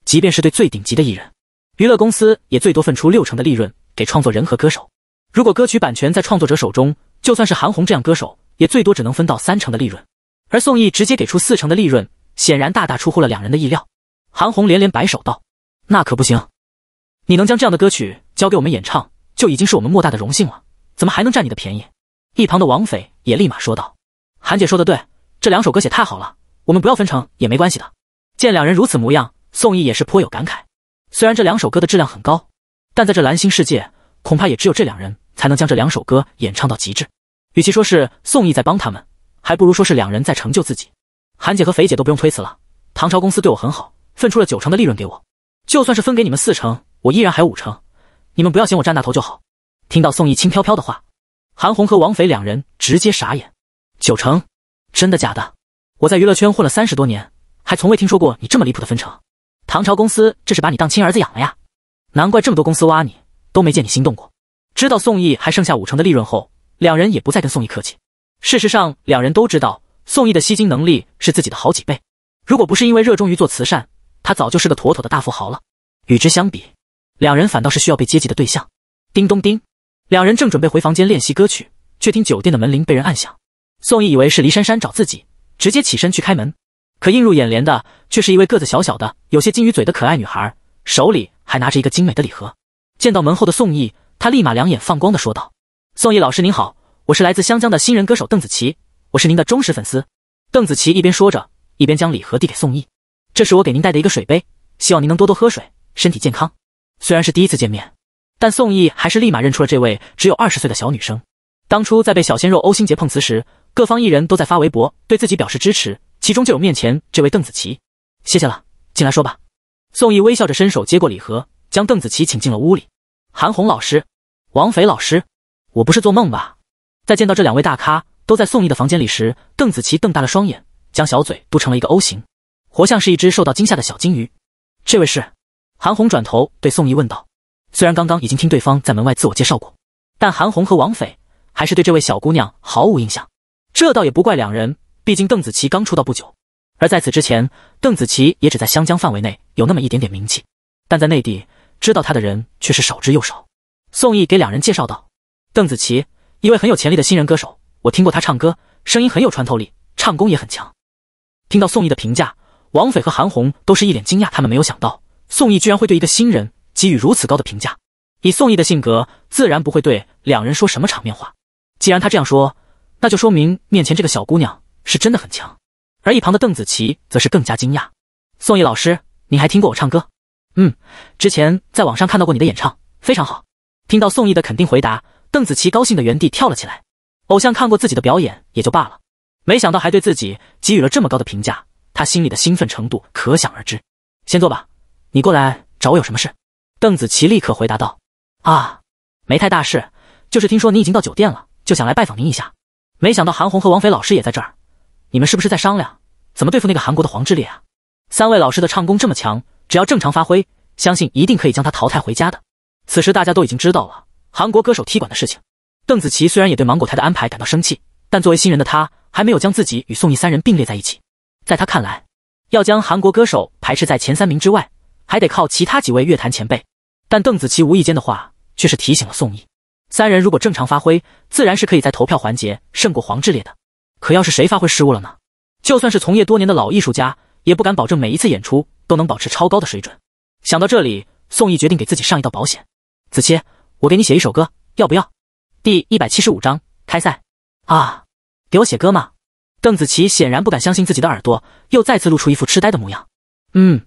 A: 即便是对最顶级的艺人，娱乐公司也最多分出六成的利润给创作人和歌手。如果歌曲版权在创作者手中，就算是韩红这样歌手，也最多只能分到三成的利润。而宋轶直接给出四成的利润，显然大大出乎了两人的意料。”韩红连连摆手道：“那可不行，你能将这样的歌曲交给我们演唱，就已经是我们莫大的荣幸了。怎么还能占你的便宜？”一旁的王斐也立马说道：“韩姐说的对，这两首歌写太好了，我们不要分成也没关系的。”见两人如此模样，宋毅也是颇有感慨。虽然这两首歌的质量很高，但在这蓝星世界，恐怕也只有这两人才能将这两首歌演唱到极致。与其说是宋毅在帮他们，还不如说是两人在成就自己。韩姐和肥姐都不用推辞了，唐朝公司对我很好。分出了九成的利润给我，就算是分给你们四成，我依然还有五成。你们不要嫌我占大头就好。听到宋毅轻飘飘的话，韩红和王菲两人直接傻眼。九成，真的假的？我在娱乐圈混了三十多年，还从未听说过你这么离谱的分成。唐朝公司这是把你当亲儿子养了呀？难怪这么多公司挖你都没见你心动过。知道宋毅还剩下五成的利润后，两人也不再跟宋毅客气。事实上，两人都知道宋毅的吸金能力是自己的好几倍。如果不是因为热衷于做慈善，他早就是个妥妥的大富豪了，与之相比，两人反倒是需要被接济的对象。叮咚叮，两人正准备回房间练习歌曲，却听酒店的门铃被人按响。宋毅以为是黎珊珊找自己，直接起身去开门，可映入眼帘的却是一位个子小小的、有些金鱼嘴的可爱女孩，手里还拿着一个精美的礼盒。见到门后的宋毅，她立马两眼放光的说道：“宋毅老师您好，我是来自湘江的新人歌手邓紫棋，我是您的忠实粉丝。”邓紫棋一边说着，一边将礼盒递给宋毅。这是我给您带的一个水杯，希望您能多多喝水，身体健康。虽然是第一次见面，但宋毅还是立马认出了这位只有二十岁的小女生。当初在被小鲜肉欧心杰碰瓷时，各方艺人都在发微博对自己表示支持，其中就有面前这位邓紫棋。谢谢了，进来说吧。宋毅微笑着伸手接过礼盒，将邓紫棋请进了屋里。韩红老师，王菲老师，我不是做梦吧？在见到这两位大咖都在宋义的房间里时，邓紫棋瞪大了双眼，将小嘴嘟成了一个 O 型。活像是一只受到惊吓的小金鱼。这位是韩红，转头对宋毅问道。虽然刚刚已经听对方在门外自我介绍过，但韩红和王斐还是对这位小姑娘毫无印象。这倒也不怪两人，毕竟邓紫棋刚出道不久，而在此之前，邓紫棋也只在湘江范围内有那么一点点名气。但在内地，知道她的人却是少之又少。宋毅给两人介绍道：“邓紫棋，一位很有潜力的新人歌手。我听过她唱歌，声音很有穿透力，唱功也很强。”听到宋毅的评价。王斐和韩红都是一脸惊讶，他们没有想到宋毅居然会对一个新人给予如此高的评价。以宋毅的性格，自然不会对两人说什么场面话。既然他这样说，那就说明面前这个小姑娘是真的很强。而一旁的邓紫棋则是更加惊讶：“宋毅老师，你还听过我唱歌？嗯，之前在网上看到过你的演唱，非常好。”听到宋毅的肯定回答，邓紫棋高兴的原地跳了起来。偶像看过自己的表演也就罢了，没想到还对自己给予了这么高的评价。他心里的兴奋程度可想而知。先坐吧，你过来找我有什么事？邓紫棋立刻回答道：“啊，没太大事，就是听说你已经到酒店了，就想来拜访您一下。没想到韩红和王菲老师也在这儿，你们是不是在商量怎么对付那个韩国的黄致列啊？”三位老师的唱功这么强，只要正常发挥，相信一定可以将他淘汰回家的。此时大家都已经知道了韩国歌手踢馆的事情。邓紫棋虽然也对芒果台的安排感到生气，但作为新人的她还没有将自己与宋轶三人并列在一起。在他看来，要将韩国歌手排斥在前三名之外，还得靠其他几位乐坛前辈。但邓紫棋无意间的话却是提醒了宋轶，三人如果正常发挥，自然是可以在投票环节胜过黄致列的。可要是谁发挥失误了呢？就算是从业多年的老艺术家，也不敢保证每一次演出都能保持超高的水准。想到这里，宋轶决定给自己上一道保险：“子期，我给你写一首歌，要不要？”第一百七十五章开赛啊，给我写歌吗？邓紫棋显然不敢相信自己的耳朵，又再次露出一副痴呆的模样。嗯，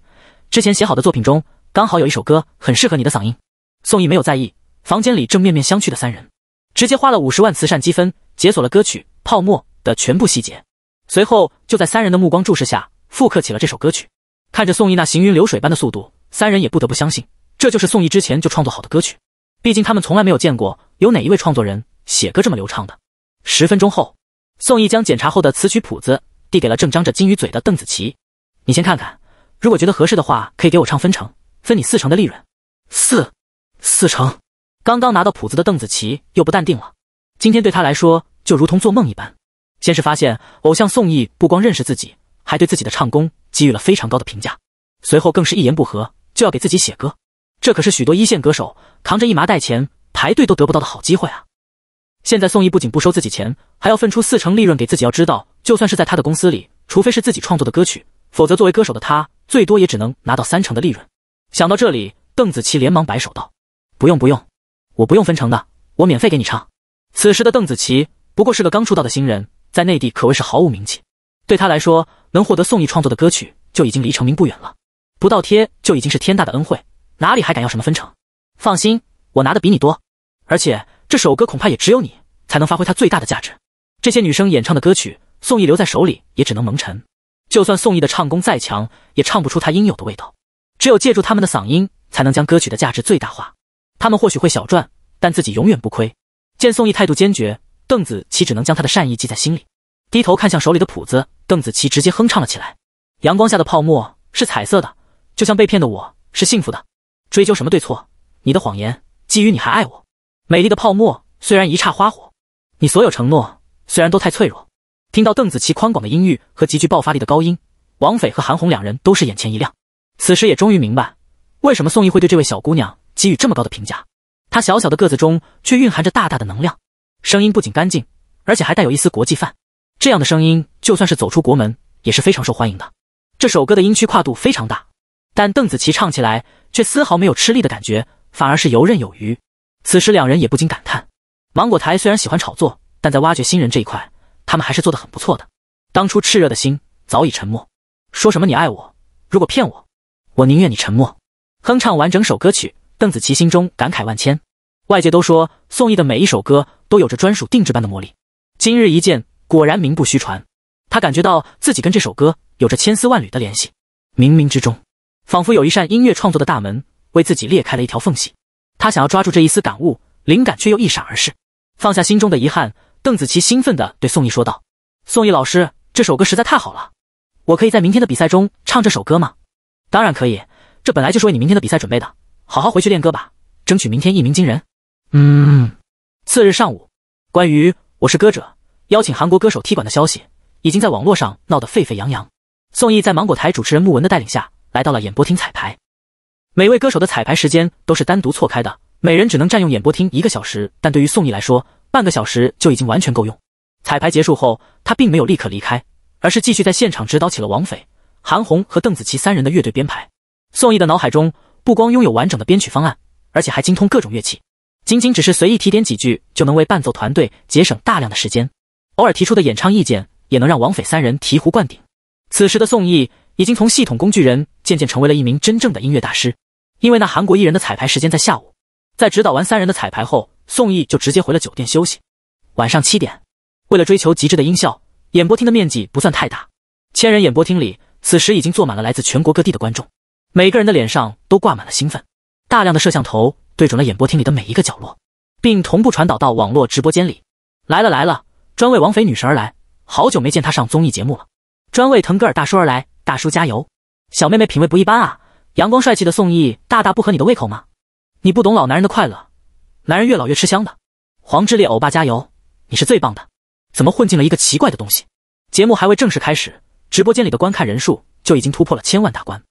A: 之前写好的作品中，刚好有一首歌很适合你的嗓音。宋轶没有在意，房间里正面面相觑的三人，直接花了五十万慈善积分解锁了歌曲《泡沫》的全部细节。随后，就在三人的目光注视下，复刻起了这首歌曲。看着宋轶那行云流水般的速度，三人也不得不相信，这就是宋轶之前就创作好的歌曲。毕竟他们从来没有见过有哪一位创作人写歌这么流畅的。十分钟后。宋义将检查后的词曲谱子递给了正张着金鱼嘴的邓紫棋，你先看看，如果觉得合适的话，可以给我唱，分成分你四成的利润，四四成。刚刚拿到谱子的邓紫棋又不淡定了，今天对他来说就如同做梦一般。先是发现偶像宋义不光认识自己，还对自己的唱功给予了非常高的评价，随后更是一言不合就要给自己写歌，这可是许多一线歌手扛着一麻袋钱排队都得不到的好机会啊！现在宋毅不仅不收自己钱，还要分出四成利润给自己。要知道，就算是在他的公司里，除非是自己创作的歌曲，否则作为歌手的他最多也只能拿到三成的利润。想到这里，邓紫棋连忙摆手道：“不用不用，我不用分成的，我免费给你唱。”此时的邓紫棋不过是个刚出道的新人，在内地可谓是毫无名气。对他来说，能获得宋毅创作的歌曲就已经离成名不远了。不倒贴就已经是天大的恩惠，哪里还敢要什么分成？放心，我拿的比你多，而且。这首歌恐怕也只有你才能发挥它最大的价值。这些女生演唱的歌曲，宋轶留在手里也只能蒙尘。就算宋轶的唱功再强，也唱不出她应有的味道。只有借助他们的嗓音，才能将歌曲的价值最大化。他们或许会小赚，但自己永远不亏。见宋轶态度坚决，邓紫棋只能将她的善意记在心里。低头看向手里的谱子，邓紫棋直接哼唱了起来。阳光下的泡沫是彩色的，就像被骗的我是幸福的。追究什么对错？你的谎言基于你还爱我。美丽的泡沫虽然一刹花火，你所有承诺虽然都太脆弱。听到邓紫棋宽广的音域和极具爆发力的高音，王菲和韩红两人都是眼前一亮。此时也终于明白，为什么宋轶会对这位小姑娘给予这么高的评价。她小小的个子中却蕴含着大大的能量，声音不仅干净，而且还带有一丝国际范。这样的声音就算是走出国门也是非常受欢迎的。这首歌的音区跨度非常大，但邓紫棋唱起来却丝毫没有吃力的感觉，反而是游刃有余。此时，两人也不禁感叹：芒果台虽然喜欢炒作，但在挖掘新人这一块，他们还是做的很不错的。当初炽热的心早已沉默，说什么你爱我，如果骗我，我宁愿你沉默。哼唱完整首歌曲，邓紫棋心中感慨万千。外界都说宋轶的每一首歌都有着专属定制般的魔力，今日一见，果然名不虚传。他感觉到自己跟这首歌有着千丝万缕的联系，冥冥之中，仿佛有一扇音乐创作的大门为自己裂开了一条缝隙。他想要抓住这一丝感悟，灵感却又一闪而逝。放下心中的遗憾，邓紫棋兴奋地对宋轶说道：“宋轶老师，这首歌实在太好了，我可以在明天的比赛中唱这首歌吗？”“当然可以，这本来就是为你明天的比赛准备的。好好回去练歌吧，争取明天一鸣惊人。”
B: 嗯。
A: 次日上午，关于“我是歌者”邀请韩国歌手踢馆的消息已经在网络上闹得沸沸扬扬。宋轶在芒果台主持人穆文的带领下来到了演播厅彩排。每位歌手的彩排时间都是单独错开的，每人只能占用演播厅一个小时。但对于宋轶来说，半个小时就已经完全够用。彩排结束后，他并没有立刻离开，而是继续在现场指导起了王菲、韩红和邓紫棋三人的乐队编排。宋轶的脑海中不光拥有完整的编曲方案，而且还精通各种乐器，仅仅只是随意提点几句，就能为伴奏团队节省大量的时间。偶尔提出的演唱意见，也能让王菲三人醍醐灌顶。此时的宋轶已经从系统工具人，渐渐成为了一名真正的音乐大师。因为那韩国艺人的彩排时间在下午，在指导完三人的彩排后，宋轶就直接回了酒店休息。晚上七点，为了追求极致的音效，演播厅的面积不算太大，千人演播厅里此时已经坐满了来自全国各地的观众，每个人的脸上都挂满了兴奋。大量的摄像头对准了演播厅里的每一个角落，并同步传导到网络直播间里。来了来了，专为王菲女神而来，好久没见她上综艺节目了。专为腾格尔大叔而来，大叔加油！小妹妹品味不一般啊。阳光帅气的宋轶大大不合你的胃口吗？你不懂老男人的快乐，男人越老越吃香的。黄致列欧巴加油，你是最棒的！怎么混进了一个奇怪的东西？节目还未正式开始，直播间里的观看人数就已经突破了千万大关，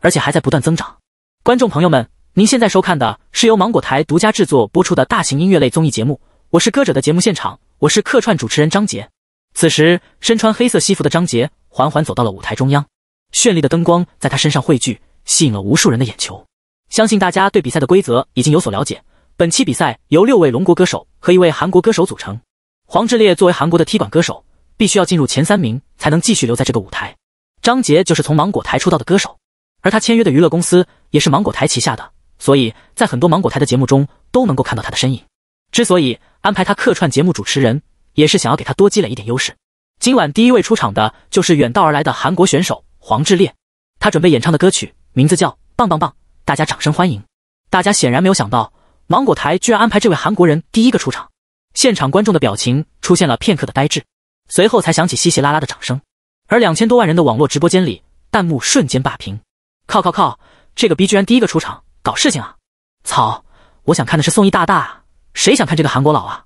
A: 而且还在不断增长。观众朋友们，您现在收看的是由芒果台独家制作播出的大型音乐类综艺节目《我是歌者》的节目现场，我是客串主持人张杰。此时，身穿黑色西服的张杰缓缓走到了舞台中央，绚丽的灯光在他身上汇聚。吸引了无数人的眼球，相信大家对比赛的规则已经有所了解。本期比赛由六位龙国歌手和一位韩国歌手组成。黄致列作为韩国的踢馆歌手，必须要进入前三名才能继续留在这个舞台。张杰就是从芒果台出道的歌手，而他签约的娱乐公司也是芒果台旗下的，所以在很多芒果台的节目中都能够看到他的身影。之所以安排他客串节目主持人，也是想要给他多积累一点优势。今晚第一位出场的就是远道而来的韩国选手黄致列，他准备演唱的歌曲。名字叫棒棒棒，大家掌声欢迎！大家显然没有想到芒果台居然安排这位韩国人第一个出场，现场观众的表情出现了片刻的呆滞，随后才响起稀稀拉拉的掌声。而两千多万人的网络直播间里，弹幕瞬间霸屏：靠靠靠，这个逼居然第一个出场搞事情啊！草，我想看的是宋毅大大，谁想看这个韩国佬啊？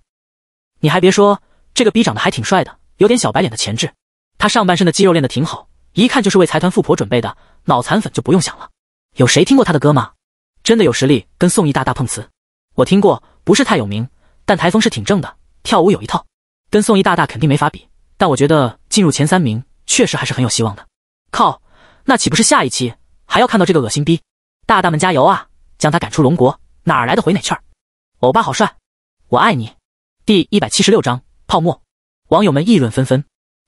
A: 你还别说，这个逼长得还挺帅的，有点小白脸的潜质，他上半身的肌肉练得挺好。一看就是为财团富婆准备的，脑残粉就不用想了。有谁听过他的歌吗？真的有实力跟宋轶大大碰瓷？我听过，不是太有名，但台风是挺正的，跳舞有一套。跟宋轶大大肯定没法比，但我觉得进入前三名确实还是很有希望的。靠，那岂不是下一期还要看到这个恶心逼？大大们加油啊，将他赶出龙国，哪来的回哪去？欧巴好帅，我爱你。第一百七十六章泡沫，网友们议论纷纷。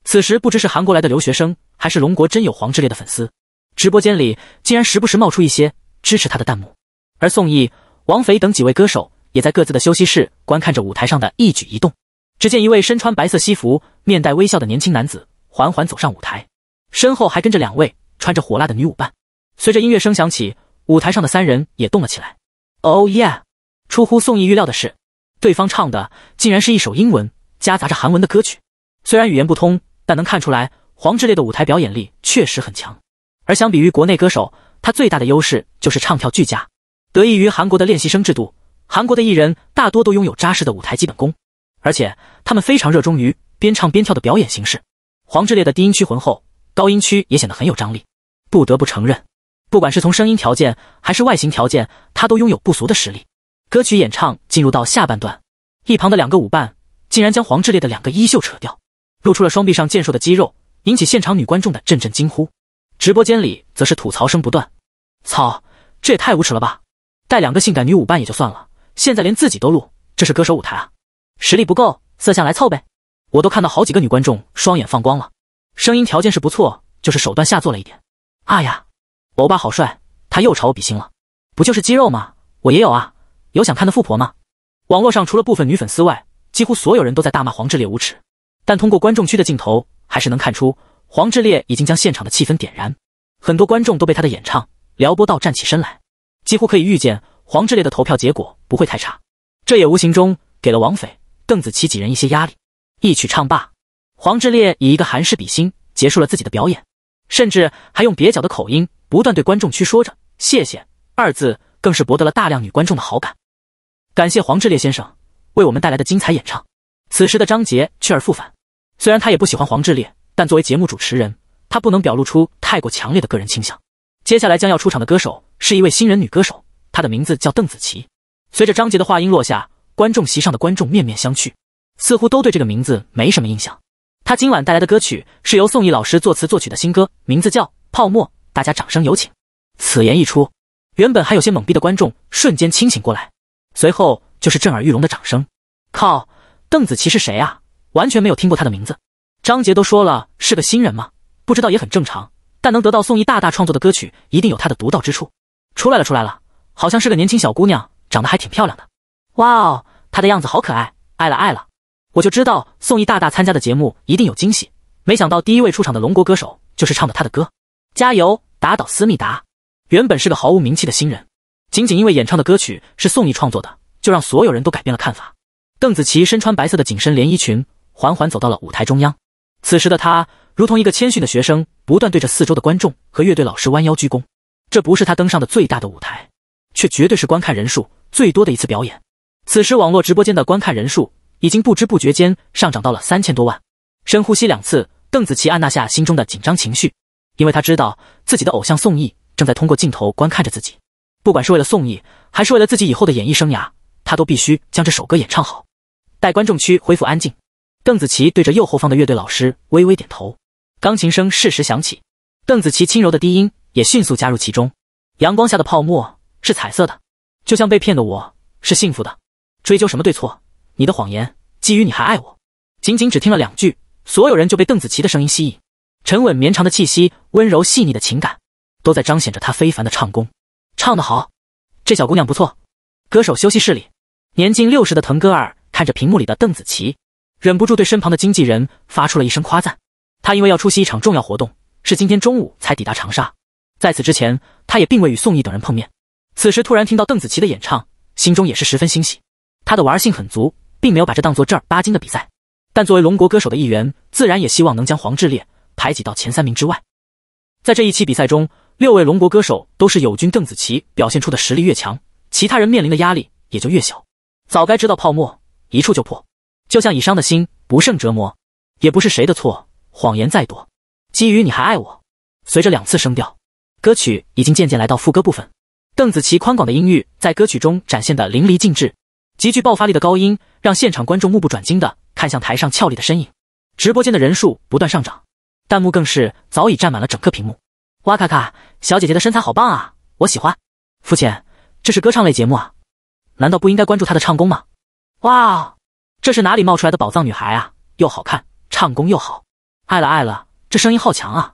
A: 此时不知是韩国来的留学生。还是龙国真有黄致列的粉丝，直播间里竟然时不时冒出一些支持他的弹幕。而宋轶、王菲等几位歌手也在各自的休息室观看着舞台上的一举一动。只见一位身穿白色西服、面带微笑的年轻男子缓缓走上舞台，身后还跟着两位穿着火辣的女舞伴。随着音乐声响起，舞台上的三人也动了起来。Oh yeah！出乎宋轶预料的是，对方唱的竟然是一首英文夹杂着韩文的歌曲。虽然语言不通，但能看出来。黄致列的舞台表演力确实很强，而相比于国内歌手，他最大的优势就是唱跳俱佳。得益于韩国的练习生制度，韩国的艺人大多都拥有扎实的舞台基本功，而且他们非常热衷于边唱边跳的表演形式。黄致列的低音区浑厚，高音区也显得很有张力。不得不承认，不管是从声音条件还是外形条件，他都拥有不俗的实力。歌曲演唱进入到下半段，一旁的两个舞伴竟然将黄致列的两个衣袖扯掉，露出了双臂上健硕的肌肉。引起现场女观众的阵阵惊呼，直播间里则是吐槽声不断。操，这也太无耻了吧！带两个性感女舞伴也就算了，现在连自己都录，这是歌手舞台啊？实力不够，色相来凑呗！我都看到好几个女观众双眼放光了，声音条件是不错，就是手段下作了一点。啊呀，欧巴好帅，他又朝我比心了。不就是肌肉吗？我也有啊！有想看的富婆吗？网络上除了部分女粉丝外，几乎所有人都在大骂黄志烈无耻。但通过观众区的镜头。还是能看出黄致列已经将现场的气氛点燃，很多观众都被他的演唱撩拨到站起身来。几乎可以预见，黄致列的投票结果不会太差，这也无形中给了王菲、邓紫棋几人一些压力。一曲唱罢，黄致列以一个韩式比心结束了自己的表演，甚至还用蹩脚的口音不断对观众区说着“谢谢”二字，更是博得了大量女观众的好感。感谢黄致列先生为我们带来的精彩演唱。此时的张杰去而复返。虽然他也不喜欢黄致列，但作为节目主持人，他不能表露出太过强烈的个人倾向。接下来将要出场的歌手是一位新人女歌手，她的名字叫邓紫棋。随着张杰的话音落下，观众席上的观众面面相觑，似乎都对这个名字没什么印象。她今晚带来的歌曲是由宋轶老师作词作曲的新歌，名字叫《泡沫》，大家掌声有请。此言一出，原本还有些懵逼的观众瞬间清醒过来，随后就是震耳欲聋的掌声。靠，邓紫棋是谁啊？完全没有听过他的名字，张杰都说了是个新人吗？不知道也很正常。但能得到宋轶大大创作的歌曲，一定有他的独到之处。出来了，出来了，好像是个年轻小姑娘，长得还挺漂亮的。哇哦，她的样子好可爱，爱了爱了！我就知道宋轶大大参加的节目一定有惊喜，没想到第一位出场的龙国歌手就是唱的他的歌。加油，打倒思密达！原本是个毫无名气的新人，仅仅因为演唱的歌曲是宋轶创作的，就让所有人都改变了看法。邓紫棋身穿白色的紧身连衣裙。缓缓走到了舞台中央，此时的他如同一个谦逊的学生，不断对着四周的观众和乐队老师弯腰鞠躬。这不是他登上的最大的舞台，却绝对是观看人数最多的一次表演。此时，网络直播间的观看人数已经不知不觉间上涨到了三千多万。深呼吸两次，邓紫棋按捺下心中的紧张情绪，因为他知道自己的偶像宋轶正在通过镜头观看着自己。不管是为了宋轶，还是为了自己以后的演艺生涯，他都必须将这首歌演唱好。待观众区恢复安静。邓紫棋对着右后方的乐队老师微微点头，钢琴声适时响起，邓紫棋轻柔的低音也迅速加入其中。阳光下的泡沫是彩色的，就像被骗的我是幸福的。追究什么对错？你的谎言基于你还爱我。仅仅只听了两句，所有人就被邓紫棋的声音吸引，沉稳绵长的气息，温柔细腻的情感，都在彰显着她非凡的唱功。唱得好，这小姑娘不错。歌手休息室里，年近六十的腾格尔看着屏幕里的邓紫棋。忍不住对身旁的经纪人发出了一声夸赞。他因为要出席一场重要活动，是今天中午才抵达长沙。在此之前，他也并未与宋轶等人碰面。此时突然听到邓紫棋的演唱，心中也是十分欣喜。他的玩性很足，并没有把这当做正儿八经的比赛。但作为龙国歌手的一员，自然也希望能将黄致列排挤到前三名之外。在这一期比赛中，六位龙国歌手都是友军。邓紫棋表现出的实力越强，其他人面临的压力也就越小。早该知道泡沫一触就破。就像已伤的心不胜折磨，也不是谁的错。谎言再多，基于你还爱我。随着两次声调，歌曲已经渐渐来到副歌部分。邓紫棋宽广的音域在歌曲中展现得淋漓尽致，极具爆发力的高音让现场观众目不转睛地看向台上俏丽的身影。直播间的人数不断上涨，弹幕更是早已占满了整个屏幕。哇咔咔，小姐姐的身材好棒啊，我喜欢。父亲，这是歌唱类节目啊，难道不应该关注她的唱功吗？哇。这是哪里冒出来的宝藏女孩啊！又好看，唱功又好，爱了爱了，这声音好强啊！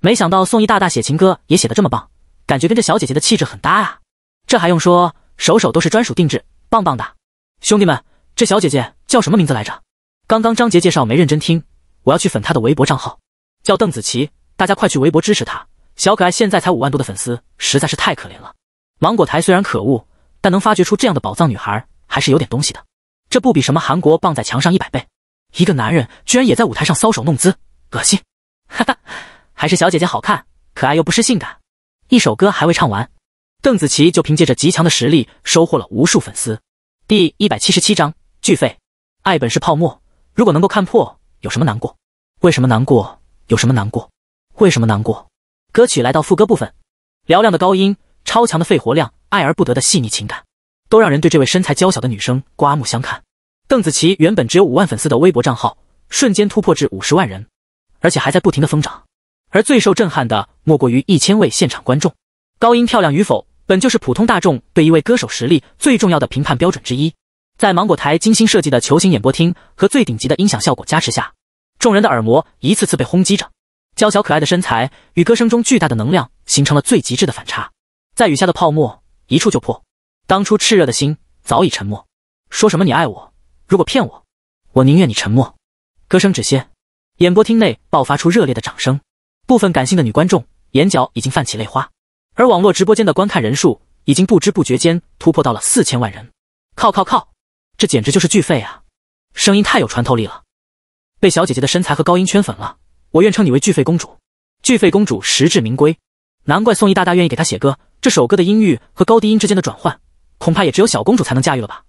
A: 没想到宋一大大写情歌也写得这么棒，感觉跟这小姐姐的气质很搭啊！这还用说，首首都是专属定制，棒棒的！兄弟们，这小姐姐叫什么名字来着？刚刚张杰介绍没认真听，我要去粉她的微博账号，叫邓紫棋。大家快去微博支持她，小可爱现在才五万多的粉丝，实在是太可怜了。芒果台虽然可恶，但能发掘出这样的宝藏女孩，还是有点东西的。这不比什么韩国棒仔强上一百倍？一个男人居然也在舞台上搔首弄姿，恶心！哈哈，还是小姐姐好看，可爱又不失性感。一首歌还未唱完，邓紫棋就凭借着极强的实力收获了无数粉丝。第一百七十七章：巨肺。爱本是泡沫，如果能够看破，有什么难过？为什么难过？有什么难过？为什么难过？歌曲来到副歌部分，嘹亮的高音，超强的肺活量，爱而不得的细腻情感。都让人对这位身材娇小的女生刮目相看。邓紫棋原本只有五万粉丝的微博账号，瞬间突破至五十万人，而且还在不停的疯涨。而最受震撼的，莫过于一千位现场观众。高音漂亮与否，本就是普通大众对一位歌手实力最重要的评判标准之一。在芒果台精心设计的球形演播厅和最顶级的音响效果加持下，众人的耳膜一次次被轰击着。娇小可爱的身材与歌声中巨大的能量形成了最极致的反差。在雨下的泡沫，一触就破。当初炽热的心早已沉默，说什么你爱我？如果骗我，我宁愿你沉默。歌声止歇，演播厅内爆发出热烈的掌声，部分感性的女观众眼角已经泛起泪花，而网络直播间的观看人数已经不知不觉间突破到了四千万人。靠靠靠，这简直就是巨肺啊！声音太有穿透力了，被小姐姐的身材和高音圈粉了，我愿称你为巨肺公主。巨肺公主实至名归，难怪宋毅大大愿意给她写歌。这首歌的音域和高低音之间的转换。恐怕也只有小公主才能驾驭了吧？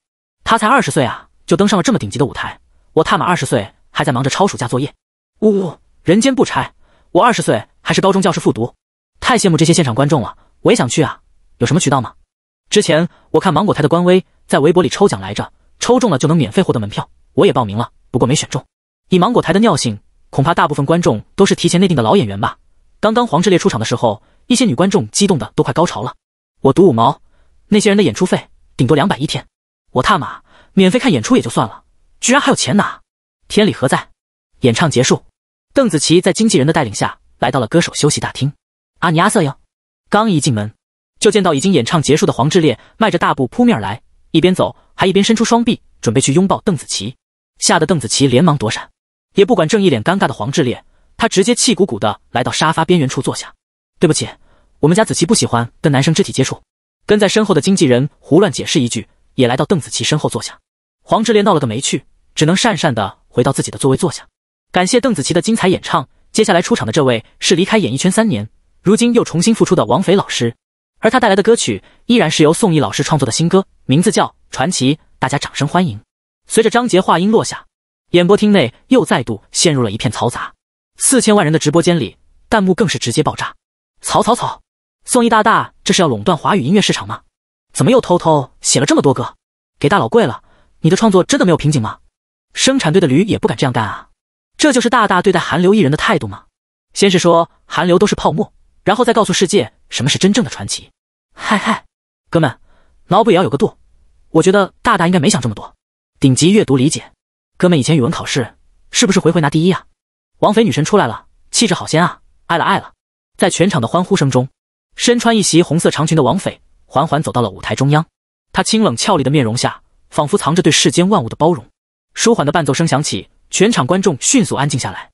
A: 她才二十岁啊，就登上了这么顶级的舞台。我踏马二十岁还在忙着抄暑假作业。呜呜，人间不拆，我二十岁还是高中教师复读。太羡慕这些现场观众了，我也想去啊，有什么渠道吗？之前我看芒果台的官微在微博里抽奖来着，抽中了就能免费获得门票。我也报名了，不过没选中。以芒果台的尿性，恐怕大部分观众都是提前内定的老演员吧。刚刚黄志烈出场的时候，一些女观众激动的都快高潮了。我赌五毛。那些人的演出费顶多两百一天，我踏马免费看演出也就算了，居然还有钱拿，天理何在？演唱结束，邓紫棋在经纪人的带领下来到了歌手休息大厅。阿尼阿瑟哟，刚一进门就见到已经演唱结束的黄致列迈着大步扑面而来，一边走还一边伸出双臂准备去拥抱邓紫棋，吓得邓紫棋连忙躲闪，也不管正一脸尴尬的黄致列，他直接气鼓鼓的来到沙发边缘处坐下。对不起，我们家紫棋不喜欢跟男生肢体接触。跟在身后的经纪人胡乱解释一句，也来到邓紫棋身后坐下。黄致列闹了个没趣，只能讪讪的回到自己的座位坐下。感谢邓紫棋的精彩演唱，接下来出场的这位是离开演艺圈三年，如今又重新复出的王菲老师，而他带来的歌曲依然是由宋轶老师创作的新歌，名字叫《传奇》，大家掌声欢迎。随着张杰话音落下，演播厅内又再度陷入了一片嘈杂。四千万人的直播间里，弹幕更是直接爆炸，草草草！宋义大大，这是要垄断华语音乐市场吗？怎么又偷偷写了这么多歌？给大佬跪了！你的创作真的没有瓶颈吗？生产队的驴也不敢这样干啊！这就是大大对待韩流艺人的态度吗？先是说韩流都是泡沫，然后再告诉世界什么是真正的传奇。嗨嗨，哥们，脑补也要有个度。我觉得大大应该没想这么多。顶级阅读理解，哥们以前语文考试是不是回回拿第一啊？王菲女神出来了，气质好仙啊！爱了爱了！在全场的欢呼声中。身穿一袭红色长裙的王斐缓缓走到了舞台中央，她清冷俏丽的面容下，仿佛藏着对世间万物的包容。舒缓的伴奏声响起，全场观众迅速安静下来。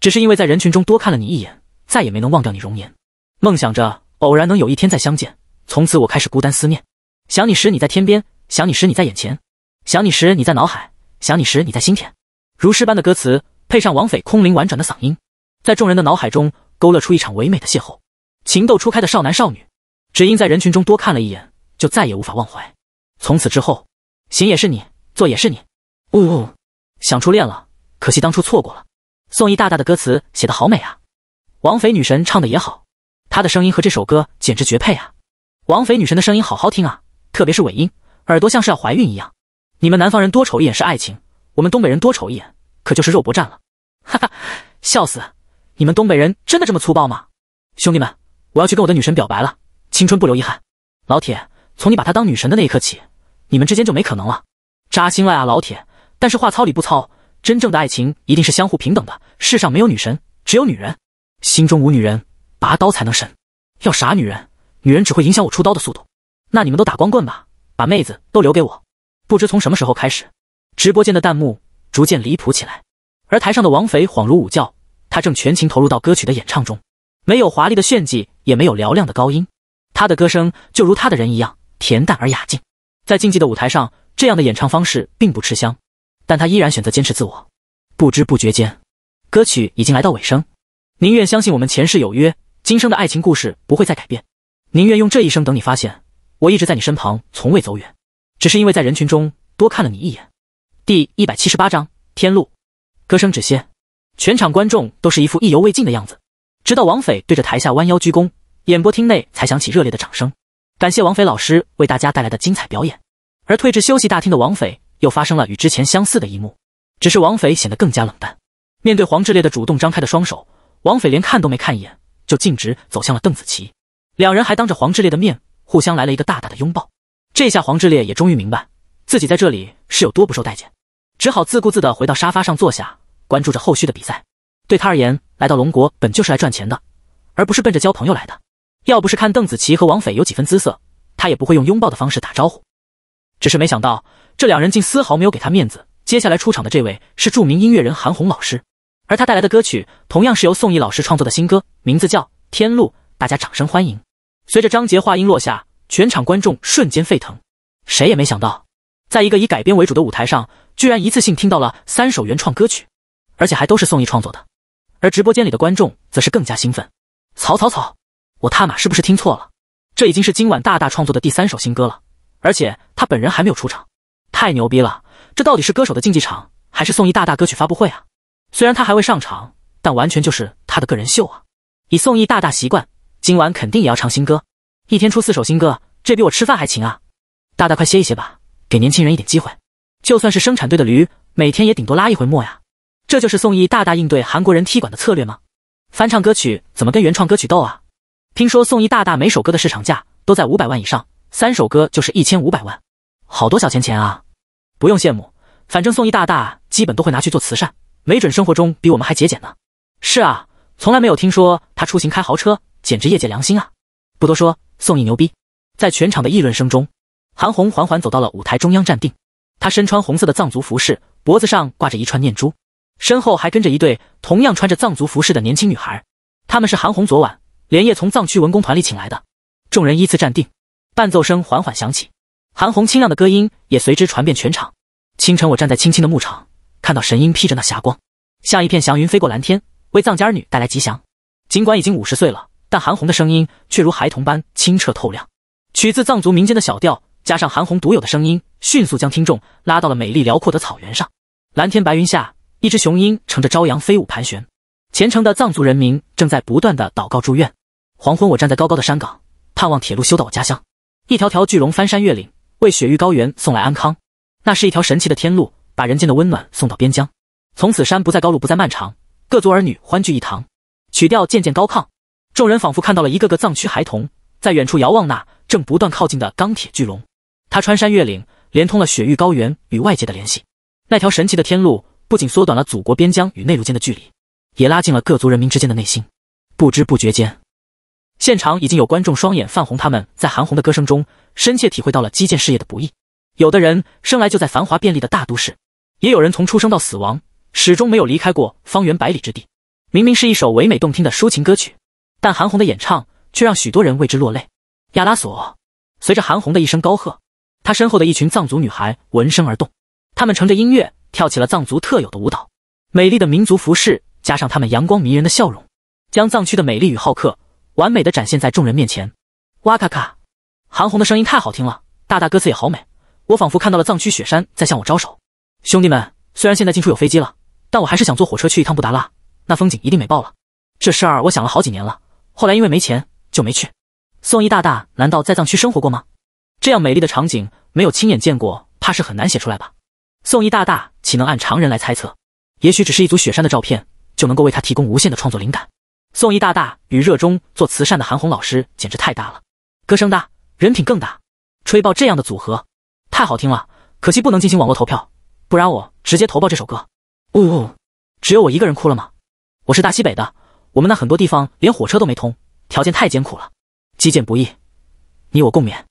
A: 只是因为在人群中多看了你一眼，再也没能忘掉你容颜。梦想着偶然能有一天再相见，从此我开始孤单思念。想你时你在天边，想你时你在眼前，想你时你在脑海，想你时你在心田。如诗般的歌词配上王斐空灵婉转的嗓音，在众人的脑海中勾勒出一场唯美的邂逅。情窦初开的少男少女，只因在人群中多看了一眼，就再也无法忘怀。从此之后，行也是你，坐也是你。呜呜，想初恋了，可惜当初错过了。宋轶大大的歌词写得好美啊！王菲女神唱的也好，她的声音和这首歌简直绝配啊！王菲女神的声音好好听啊，特别是尾音，耳朵像是要怀孕一样。你们南方人多瞅一眼是爱情，我们东北人多瞅一眼可就是肉搏战了。哈哈，笑死！你们东北人真的这么粗暴吗？兄弟们！我要去跟我的女神表白了，青春不留遗憾。老铁，从你把她当女神的那一刻起，你们之间就没可能了，扎心了啊老铁！但是话糙理不糙，真正的爱情一定是相互平等的。世上没有女神，只有女人。心中无女人，拔刀才能神。要傻女人，女人只会影响我出刀的速度。那你们都打光棍吧，把妹子都留给我。不知从什么时候开始，直播间的弹幕逐渐离谱起来，而台上的王菲恍如午觉，她正全情投入到歌曲的演唱中。没有华丽的炫技，也没有嘹亮的高音，他的歌声就如他的人一样恬淡而雅静。在竞技的舞台上，这样的演唱方式并不吃香，但他依然选择坚持自我。不知不觉间，歌曲已经来到尾声。宁愿相信我们前世有约，今生的爱情故事不会再改变。宁愿用这一生等你发现，我一直在你身旁，从未走远，只是因为在人群中多看了你一眼。第一百七十八章天路，歌声止歇，全场观众都是一副意犹未尽的样子。直到王斐对着台下弯腰鞠躬，演播厅内才响起热烈的掌声，感谢王斐老师为大家带来的精彩表演。而退至休息大厅的王斐又发生了与之前相似的一幕，只是王斐显得更加冷淡。面对黄志烈的主动张开的双手，王斐连看都没看一眼，就径直走向了邓紫棋，两人还当着黄志烈的面互相来了一个大大的拥抱。这下黄志烈也终于明白自己在这里是有多不受待见，只好自顾自地回到沙发上坐下，关注着后续的比赛。对他而言。来到龙国本就是来赚钱的，而不是奔着交朋友来的。要不是看邓紫棋和王菲有几分姿色，他也不会用拥抱的方式打招呼。只是没想到这两人竟丝毫没有给他面子。接下来出场的这位是著名音乐人韩红老师，而他带来的歌曲同样是由宋轶老师创作的新歌，名字叫《天路》，大家掌声欢迎。随着张杰话音落下，全场观众瞬间沸腾。谁也没想到，在一个以改编为主的舞台上，居然一次性听到了三首原创歌曲，而且还都是宋轶创作的。而直播间里的观众则是更加兴奋，草草草，我踏马是不是听错了？这已经是今晚大大创作的第三首新歌了，而且他本人还没有出场，太牛逼了！这到底是歌手的竞技场，还是宋轶大大歌曲发布会啊？虽然他还未上场，但完全就是他的个人秀啊！以宋轶大大习惯，今晚肯定也要唱新歌，一天出四首新歌，这比我吃饭还勤啊！大大快歇一歇吧，给年轻人一点机会，就算是生产队的驴，每天也顶多拉一回磨呀。这就是宋轶大大应对韩国人踢馆的策略吗？翻唱歌曲怎么跟原创歌曲斗啊？听说宋轶大大每首歌的市场价都在五百万以上，三首歌就是一千五百万，好多小钱钱啊！不用羡慕，反正宋轶大大基本都会拿去做慈善，没准生活中比我们还节俭呢。是啊，从来没有听说他出行开豪车，简直业界良心啊！不多说，宋轶牛逼！在全场的议论声中，韩红缓缓走到了舞台中央站定，她身穿红色的藏族服饰，脖子上挂着一串念珠。身后还跟着一对同样穿着藏族服饰的年轻女孩，他们是韩红昨晚连夜从藏区文工团里请来的。众人依次站定，伴奏声缓缓响起，韩红清亮的歌音也随之传遍全场。清晨，我站在青青的牧场，看到神鹰披着那霞光，像一片祥云飞过蓝天，为藏家儿女带来吉祥。尽管已经五十岁了，但韩红的声音却如孩童般清澈透亮。取自藏族民间的小调，加上韩红独有的声音，迅速将听众拉到了美丽辽阔的草原上。蓝天白云下。一只雄鹰乘着朝阳飞舞盘旋，虔诚的藏族人民正在不断的祷告祝愿。黄昏，我站在高高的山岗，盼望铁路修到我家乡。一条条巨龙翻山越岭，为雪域高原送来安康。那是一条神奇的天路，把人间的温暖送到边疆。从此，山不再高，路不再漫长。各族儿女欢聚一堂，曲调渐渐高亢。众人仿佛看到了一个个藏区孩童在远处遥望那正不断靠近的钢铁巨龙。它穿山越岭，连通了雪域高原与外界的联系。那条神奇的天路。不仅缩短了祖国边疆与内陆间的距离，也拉近了各族人民之间的内心。不知不觉间，现场已经有观众双眼泛红。他们在韩红的歌声中深切体会到了基建事业的不易。有的人生来就在繁华便利的大都市，也有人从出生到死亡始终没有离开过方圆百里之地。明明是一首唯美动听的抒情歌曲，但韩红的演唱却让许多人为之落泪。亚拉索，随着韩红的一声高喝，她身后的一群藏族女孩闻声而动，她们乘着音乐。跳起了藏族特有的舞蹈，美丽的民族服饰加上他们阳光迷人的笑容，将藏区的美丽与好客完美的展现在众人面前。哇咔咔，韩红的声音太好听了，大大歌词也好美，我仿佛看到了藏区雪山在向我招手。兄弟们，虽然现在进出有飞机了，但我还是想坐火车去一趟布达拉，那风景一定美爆了。这事儿我想了好几年了，后来因为没钱就没去。宋义大大，难道在藏区生活过吗？这样美丽的场景没有亲眼见过，怕是很难写出来吧。宋义大大岂能按常人来猜测？也许只是一组雪山的照片，就能够为他提供无限的创作灵感。宋义大大与热衷做慈善的韩红老师简直太搭了，歌声大，人品更大，吹爆这样的组合，太好听了！可惜不能进行网络投票，不然我直接投爆这首歌。呜呜，只有我一个人哭了吗？我是大西北的，我们那很多地方连火车都没通，条件太艰苦了，基建不易，你我共勉。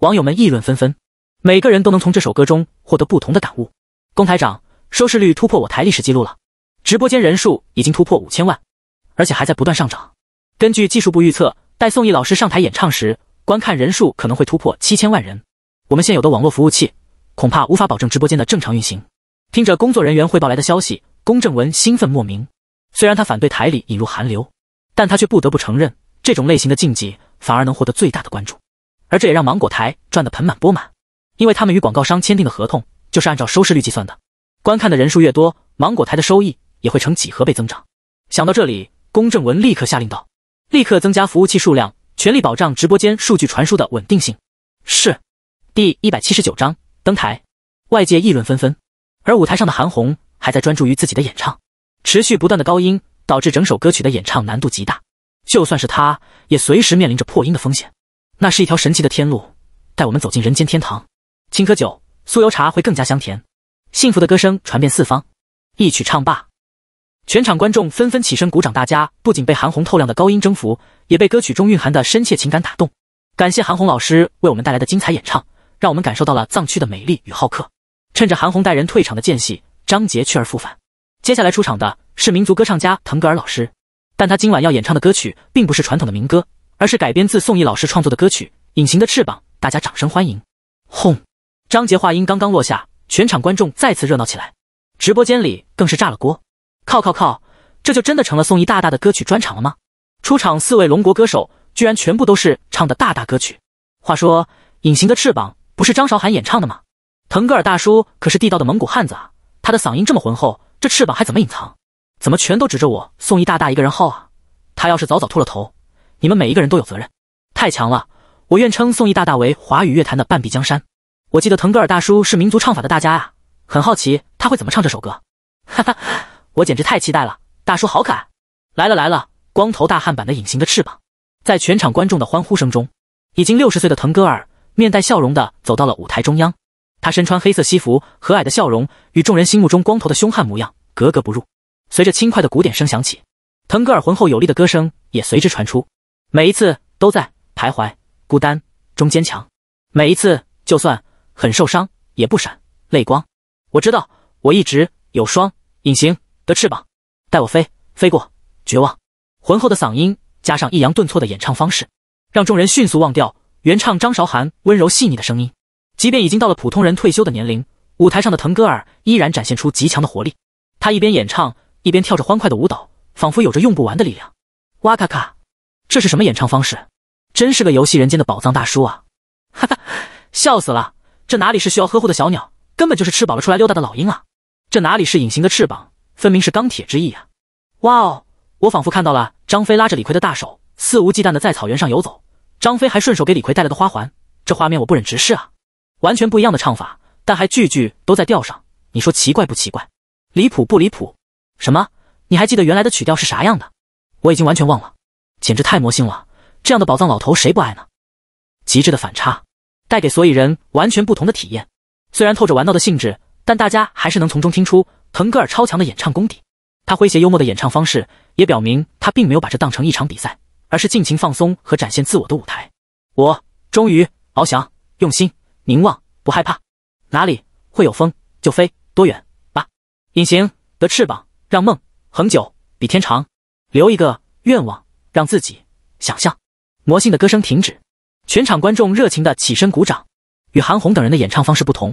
A: 网友们议论纷纷，每个人都能从这首歌中获得不同的感悟。龚台长，收视率突破我台历史记录了，直播间人数已经突破五千万，而且还在不断上涨。根据技术部预测，待宋轶老师上台演唱时，观看人数可能会突破七千万人。我们现有的网络服务器恐怕无法保证直播间的正常运行。听着工作人员汇报来的消息，龚正文兴奋莫名。虽然他反对台里引入韩流，但他却不得不承认，这种类型的竞技反而能获得最大的关注，而这也让芒果台赚得盆满钵满，因为他们与广告商签订的合同。就是按照收视率计算的，观看的人数越多，芒果台的收益也会成几何倍增长。想到这里，龚正文立刻下令道：“立刻增加服务器数量，全力保障直播间数据传输的稳定性。”是。第一百七十九章登台，外界议论纷纷，而舞台上的韩红还在专注于自己的演唱，持续不断的高音导致整首歌曲的演唱难度极大，就算是她也随时面临着破音的风险。那是一条神奇的天路，带我们走进人间天堂。青稞酒。酥油茶会更加香甜，幸福的歌声传遍四方。一曲唱罢，全场观众纷纷起身鼓掌。大家不仅被韩红透亮的高音征服，也被歌曲中蕴含的深切情感打动。感谢韩红老师为我们带来的精彩演唱，让我们感受到了藏区的美丽与好客。趁着韩红带人退场的间隙，张杰去而复返。接下来出场的是民族歌唱家腾格尔老师，但他今晚要演唱的歌曲并不是传统的民歌，而是改编自宋毅老师创作的歌曲《隐形的翅膀》。大家掌声欢迎！轰。张杰话音刚刚落下，全场观众再次热闹起来，直播间里更是炸了锅。靠靠靠！这就真的成了宋轶大大的歌曲专场了吗？出场四位龙国歌手，居然全部都是唱的大大歌曲。话说，隐形的翅膀不是张韶涵演唱的吗？腾格尔大叔可是地道的蒙古汉子啊，他的嗓音这么浑厚，这翅膀还怎么隐藏？怎么全都指着我宋轶大大一个人薅啊？他要是早早秃了头，你们每一个人都有责任。太强了，我愿称宋轶大大为华语乐坛的半壁江山。我记得腾格尔大叔是民族唱法的大家啊，很好奇他会怎么唱这首歌。哈哈，我简直太期待了！大叔好可爱！来了来了，光头大汉版的《隐形的翅膀》在全场观众的欢呼声中，已经六十岁的腾格尔面带笑容的走到了舞台中央。他身穿黑色西服，和蔼的笑容与众人心目中光头的凶悍模样格格不入。随着轻快的鼓点声响起，腾格尔浑厚有力的歌声也随之传出。每一次都在徘徊孤单中坚强，每一次就算很受伤也不闪泪光，我知道我一直有双隐形的翅膀，带我飞飞过绝望。浑厚的嗓音加上抑扬顿挫的演唱方式，让众人迅速忘掉原唱张韶涵温柔细腻的声音。即便已经到了普通人退休的年龄，舞台上的腾格尔依然展现出极强的活力。他一边演唱，一边跳着欢快的舞蹈，仿佛有着用不完的力量。哇咔咔，这是什么演唱方式？真是个游戏人间的宝藏大叔啊！哈哈，笑死了。这哪里是需要呵护的小鸟，根本就是吃饱了出来溜达的老鹰啊！这哪里是隐形的翅膀，分明是钢铁之翼啊！哇哦，我仿佛看到了张飞拉着李逵的大手，肆无忌惮的在草原上游走，张飞还顺手给李逵带了个花环，这画面我不忍直视啊！完全不一样的唱法，但还句句都在调上，你说奇怪不奇怪？离谱不离谱？什么？你还记得原来的曲调是啥样的？我已经完全忘了，简直太魔性了！这样的宝藏老头谁不爱呢？极致的反差。带给所有人完全不同的体验。虽然透着玩闹的性质，但大家还是能从中听出腾格尔超强的演唱功底。他诙谐幽默的演唱方式也表明他并没有把这当成一场比赛，而是尽情放松和展现自我的舞台。我终于翱翔，用心凝望，不害怕哪里会有风就飞多远吧。隐形的翅膀让梦恒久比天长，留一个愿望让自己想象。魔性的歌声停止。全场观众热情地起身鼓掌。与韩红等人的演唱方式不同，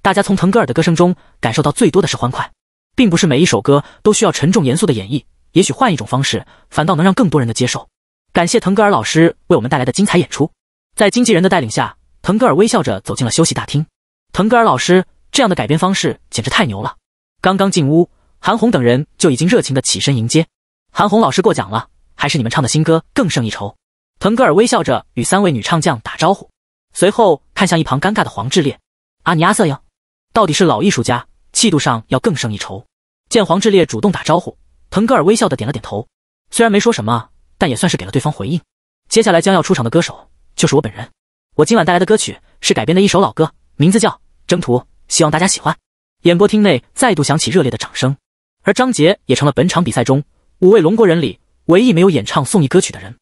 A: 大家从腾格尔的歌声中感受到最多的是欢快，并不是每一首歌都需要沉重严肃的演绎。也许换一种方式，反倒能让更多人的接受。感谢腾格尔老师为我们带来的精彩演出。在经纪人的带领下，腾格尔微笑着走进了休息大厅。腾格尔老师，这样的改编方式简直太牛了！刚刚进屋，韩红等人就已经热情地起身迎接。韩红老师过奖了，还是你们唱的新歌更胜一筹。腾格尔微笑着与三位女唱将打招呼，随后看向一旁尴尬的黄志烈：“阿尼阿瑟哟，到底是老艺术家，气度上要更胜一筹。见黄志烈主动打招呼，腾格尔微笑的点了点头，虽然没说什么，但也算是给了对方回应。接下来将要出场的歌手就是我本人，我今晚带来的歌曲是改编的一首老歌，名字叫《征途》，希望大家喜欢。演播厅内再度响起热烈的掌声，而张杰也成了本场比赛中五位龙国人里唯一没有演唱宋轶歌曲的人。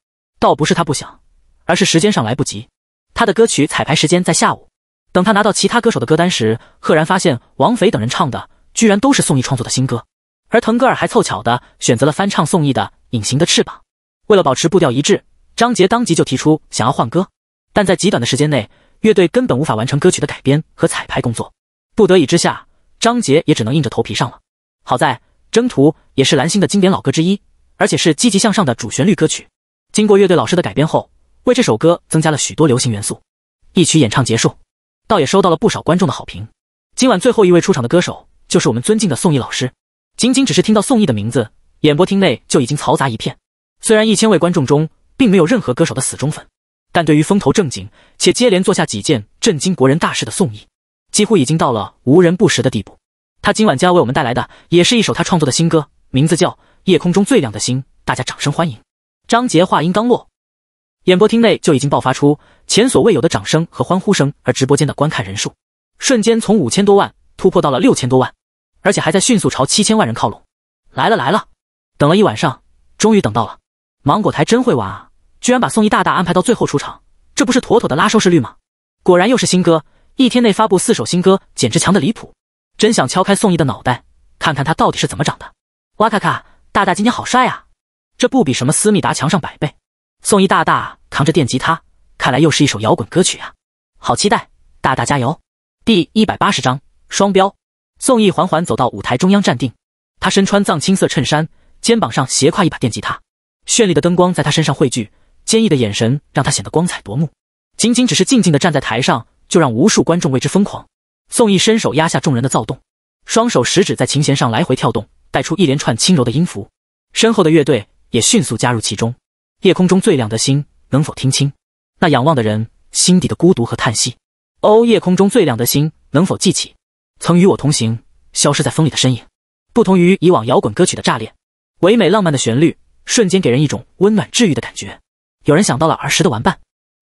A: 倒不是他不想，而是时间上来不及。他的歌曲彩排时间在下午。等他拿到其他歌手的歌单时，赫然发现王菲等人唱的居然都是宋轶创作的新歌，而腾格尔还凑巧的选择了翻唱宋轶的《隐形的翅膀》。为了保持步调一致，张杰当即就提出想要换歌，但在极短的时间内，乐队根本无法完成歌曲的改编和彩排工作。不得已之下，张杰也只能硬着头皮上了。好在《征途》也是蓝星的经典老歌之一，而且是积极向上的主旋律歌曲。经过乐队老师的改编后，为这首歌增加了许多流行元素。一曲演唱结束，倒也收到了不少观众的好评。今晚最后一位出场的歌手就是我们尊敬的宋轶老师。仅仅只是听到宋轶的名字，演播厅内就已经嘈杂一片。虽然一千位观众中并没有任何歌手的死忠粉，但对于风头正经且接连做下几件震惊国人大事的宋轶，几乎已经到了无人不识的地步。他今晚将为我们带来的也是一首他创作的新歌，名字叫《夜空中最亮的星》，大家掌声欢迎。张杰话音刚落，演播厅内就已经爆发出前所未有的掌声和欢呼声，而直播间的观看人数瞬间从五千多万突破到了六千多万，而且还在迅速朝七千万人靠拢。来了来了，等了一晚上，终于等到了！芒果台真会玩啊，居然把宋轶大大安排到最后出场，这不是妥妥的拉收视率吗？果然又是新歌，一天内发布四首新歌，简直强的离谱！真想敲开宋轶的脑袋，看看他到底是怎么长的。哇咔咔，大大今天好帅啊！这不比什么思密达强上百倍？宋义大大扛着电吉他，看来又是一首摇滚歌曲啊！好期待，大大加油！第一百八十章双标。宋毅缓缓走到舞台中央站定，他身穿藏青色衬衫，肩膀上斜挎一把电吉他，绚丽的灯光在他身上汇聚，坚毅的眼神让他显得光彩夺目。仅仅只是静静的站在台上，就让无数观众为之疯狂。宋毅伸手压下众人的躁动，双手食指在琴弦上来回跳动，带出一连串轻柔的音符，身后的乐队。也迅速加入其中。夜空中最亮的星，能否听清那仰望的人心底的孤独和叹息？哦，夜空中最亮的星，能否记起曾与我同行、消失在风里的身影？不同于以往摇滚歌曲的炸裂，唯美浪漫的旋律瞬间给人一种温暖治愈的感觉。有人想到了儿时的玩伴，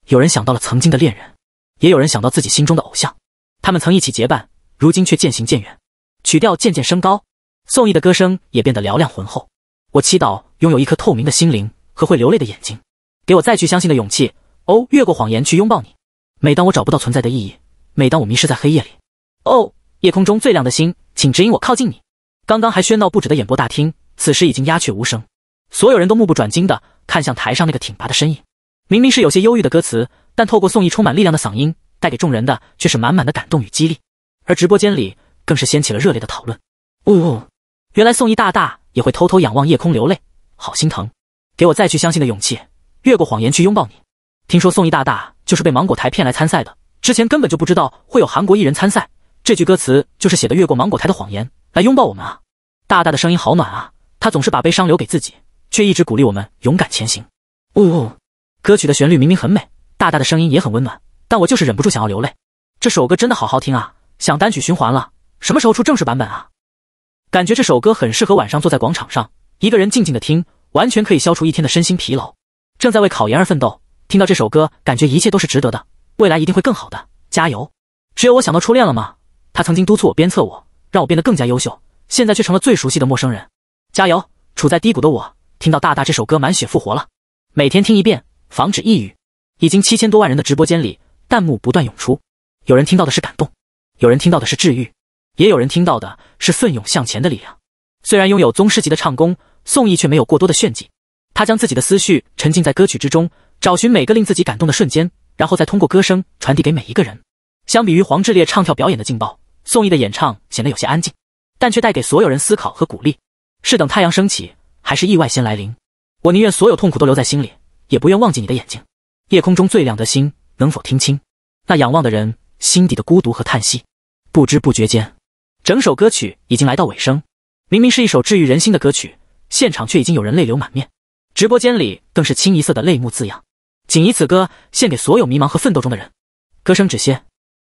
A: 有人想到了曾经的恋人，也有人想到自己心中的偶像。他们曾一起结伴，如今却渐行渐远。曲调渐渐升高，宋轶的歌声也变得嘹亮浑厚。我祈祷拥有一颗透明的心灵和会流泪的眼睛，给我再去相信的勇气。哦，越过谎言去拥抱你。每当我找不到存在的意义，每当我迷失在黑夜里，哦，夜空中最亮的星，请指引我靠近你。刚刚还喧闹不止的演播大厅，此时已经鸦雀无声，所有人都目不转睛的看向台上那个挺拔的身影。明明是有些忧郁的歌词，但透过宋逸充满力量的嗓音，带给众人的却是满满的感动与激励。而直播间里更是掀起了热烈的讨论。呜呜，原来宋轶大大。也会偷偷仰望夜空流泪，好心疼。给我再去相信的勇气，越过谎言去拥抱你。听说宋一大大就是被芒果台骗来参赛的，之前根本就不知道会有韩国艺人参赛。这句歌词就是写的越过芒果台的谎言来拥抱我们啊！大大的声音好暖啊，他总是把悲伤留给自己，却一直鼓励我们勇敢前行。呜呜，歌曲的旋律明明很美，大大的声音也很温暖，但我就是忍不住想要流泪。这首歌真的好好听啊，想单曲循环了。什么时候出正式版本啊？感觉这首歌很适合晚上坐在广场上，一个人静静的听，完全可以消除一天的身心疲劳。正在为考研而奋斗，听到这首歌，感觉一切都是值得的，未来一定会更好的，加油！只有我想到初恋了吗？他曾经督促我、鞭策我，让我变得更加优秀，现在却成了最熟悉的陌生人。加油！处在低谷的我，听到大大这首歌，满血复活了。每天听一遍，防止抑郁。已经七千多万人的直播间里，弹幕不断涌出，有人听到的是感动，有人听到的是治愈。也有人听到的是奋勇向前的力量。虽然拥有宗师级的唱功，宋逸却没有过多的炫技。他将自己的思绪沉浸在歌曲之中，找寻每个令自己感动的瞬间，然后再通过歌声传递给每一个人。相比于黄致列唱跳表演的劲爆，宋逸的演唱显得有些安静，但却带给所有人思考和鼓励。是等太阳升起，还是意外先来临？我宁愿所有痛苦都留在心里，也不愿忘记你的眼睛。夜空中最亮的星，能否听清那仰望的人心底的孤独和叹息？不知不觉间。整首歌曲已经来到尾声，明明是一首治愈人心的歌曲，现场却已经有人泪流满面，直播间里更是清一色的泪目字样。仅以此歌献给所有迷茫和奋斗中的人。歌声止歇，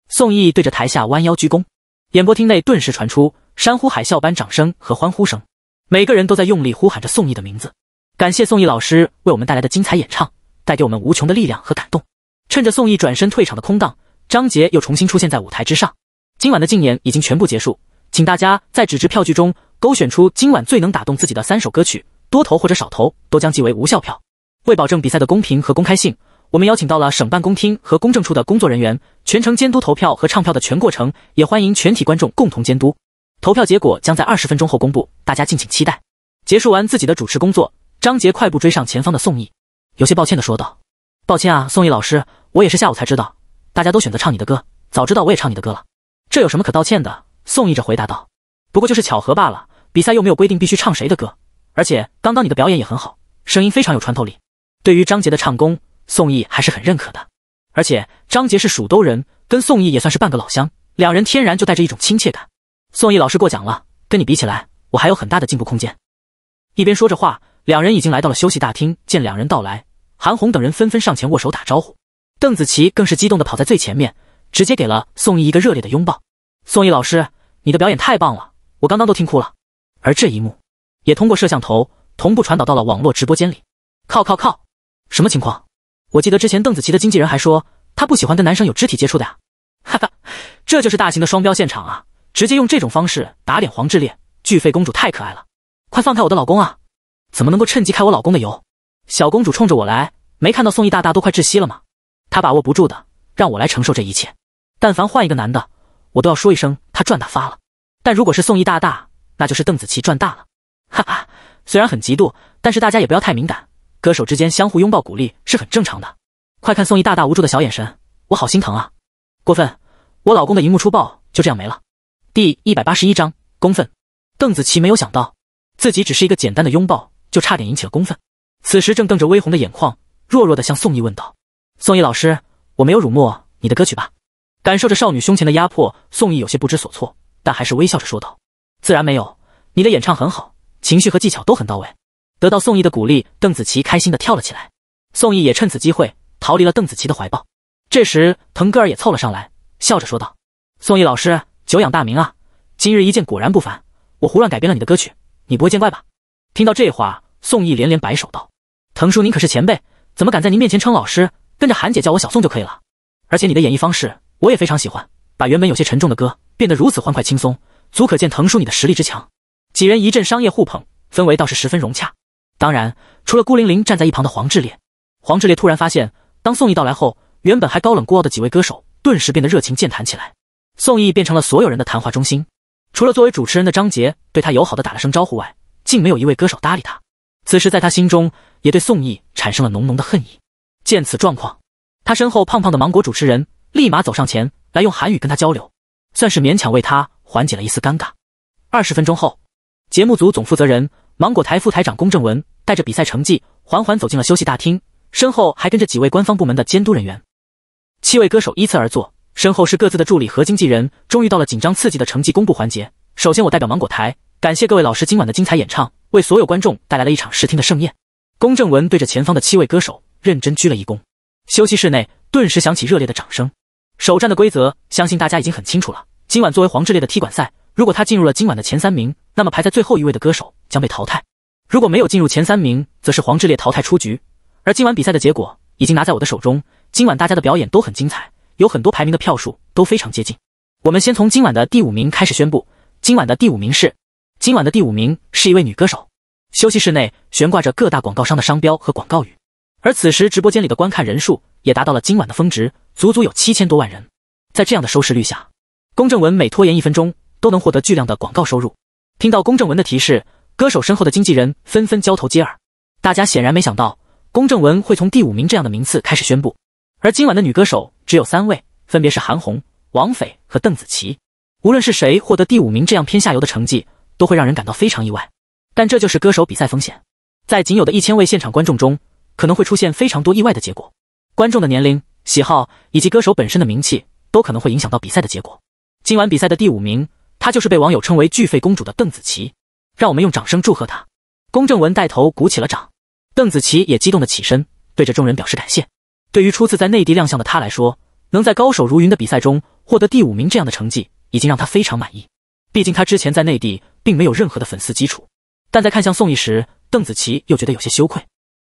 A: 宋轶对着台下弯腰鞠躬，演播厅内顿时传出山呼海啸般掌声和欢呼声，每个人都在用力呼喊着宋轶的名字，感谢宋轶老师为我们带来的精彩演唱，带给我们无穷的力量和感动。趁着宋轶转身退场的空档，张杰又重新出现在舞台之上。今晚的竞演已经全部结束。请大家在纸质票据中勾选出今晚最能打动自己的三首歌曲，多投或者少投都将记为无效票。为保证比赛的公平和公开性，我们邀请到了省办公厅和公证处的工作人员全程监督投票和唱票的全过程，也欢迎全体观众共同监督。投票结果将在二十分钟后公布，大家敬请期待。结束完自己的主持工作，张杰快步追上前方的宋毅，有些抱歉的说道：“抱歉啊，宋毅老师，我也是下午才知道大家都选择唱你的歌，早知道我也唱你的歌了。这有什么可道歉的？”宋义这回答道：“不过就是巧合罢了，比赛又没有规定必须唱谁的歌，而且刚刚你的表演也很好，声音非常有穿透力。对于张杰的唱功，宋义还是很认可的。而且张杰是蜀都人，跟宋义也算是半个老乡，两人天然就带着一种亲切感。”宋义老师过奖了，跟你比起来，我还有很大的进步空间。一边说着话，两人已经来到了休息大厅。见两人到来，韩红等人纷纷上前握手打招呼，邓紫棋更是激动地跑在最前面，直接给了宋义一个热烈的拥抱。宋义老师。你的表演太棒了，我刚刚都听哭了。而这一幕也通过摄像头同步传导到了网络直播间里。靠靠靠，什么情况？我记得之前邓紫棋的经纪人还说她不喜欢跟男生有肢体接触的呀。哈哈，这就是大型的双标现场啊！直接用这种方式打脸黄致列，巨肺公主太可爱了。快放开我的老公啊！怎么能够趁机揩我老公的油？小公主冲着我来，没看到宋逸大大都快窒息了吗？她把握不住的，让我来承受这一切。但凡换一个男的。我都要说一声，他赚大发了。但如果是宋义大大，那就是邓紫棋赚大了，哈哈。虽然很嫉妒，但是大家也不要太敏感，歌手之间相互拥抱鼓励是很正常的。快看宋义大大无助的小眼神，我好心疼啊！过分，我老公的荧幕初爆就这样没了。第一百八十一章公愤。邓紫棋没有想到，自己只是一个简单的拥抱，就差点引起了公愤。此时正瞪着微红的眼眶，弱弱的向宋义问道：“宋义老师，我没有辱没你的歌曲吧？”感受着少女胸前的压迫，宋毅有些不知所措，但还是微笑着说道：“自然没有，你的演唱很好，情绪和技巧都很到位。”得到宋毅的鼓励，邓紫棋开心的跳了起来。宋毅也趁此机会逃离了邓紫棋的怀抱。这时，腾格尔也凑了上来，笑着说道：“宋毅老师，久仰大名啊，今日一见果然不凡。我胡乱改编了你的歌曲，你不会见怪吧？”听到这话，宋毅连连摆手道：“腾叔，您可是前辈，怎么敢在您面前称老师？跟着韩姐叫我小宋就可以了。而且你的演绎方式……”我也非常喜欢，把原本有些沉重的歌变得如此欢快轻松，足可见藤叔你的实力之强。几人一阵商业互捧，氛围倒是十分融洽。当然，除了孤零零站在一旁的黄志烈，黄志烈突然发现，当宋轶到来后，原本还高冷孤傲的几位歌手顿时变得热情健谈起来，宋轶变成了所有人的谈话中心。除了作为主持人的张杰对他友好的打了声招呼外，竟没有一位歌手搭理他。此时，在他心中也对宋轶产生了浓浓的恨意。见此状况，他身后胖胖的芒果主持人。立马走上前来，用韩语跟他交流，算是勉强为他缓解了一丝尴尬。二十分钟后，节目组总负责人芒果台副台长龚正文带着比赛成绩缓缓走进了休息大厅，身后还跟着几位官方部门的监督人员。七位歌手依次而坐，身后是各自的助理和经纪人。终于到了紧张刺激的成绩公布环节。首先，我代表芒果台感谢各位老师今晚的精彩演唱，为所有观众带来了一场视听的盛宴。龚正文对着前方的七位歌手认真鞠了一躬。休息室内顿时响起热烈的掌声。首战的规则相信大家已经很清楚了。今晚作为黄志烈的踢馆赛，如果他进入了今晚的前三名，那么排在最后一位的歌手将被淘汰；如果没有进入前三名，则是黄志烈淘汰出局。而今晚比赛的结果已经拿在我的手中。今晚大家的表演都很精彩，有很多排名的票数都非常接近。我们先从今晚的第五名开始宣布，今晚的第五名是……今晚的第五名是一位女歌手。休息室内悬挂着各大广告商的商标和广告语，而此时直播间里的观看人数也达到了今晚的峰值。足足有七千多万人，在这样的收视率下，龚正文每拖延一分钟都能获得巨量的广告收入。听到龚正文的提示，歌手身后的经纪人纷纷交头接耳。大家显然没想到龚正文会从第五名这样的名次开始宣布。而今晚的女歌手只有三位，分别是韩红、王菲和邓紫棋。无论是谁获得第五名这样偏下游的成绩，都会让人感到非常意外。但这就是歌手比赛风险，在仅有的一千位现场观众中，可能会出现非常多意外的结果。观众的年龄。喜好以及歌手本身的名气都可能会影响到比赛的结果。今晚比赛的第五名，她就是被网友称为“巨肺公主”的邓紫棋。让我们用掌声祝贺她！龚正文带头鼓起了掌，邓紫棋也激动的起身，对着众人表示感谢。对于初次在内地亮相的她来说，能在高手如云的比赛中获得第五名这样的成绩，已经让她非常满意。毕竟她之前在内地并没有任何的粉丝基础。但在看向宋轶时，邓紫棋又觉得有些羞愧，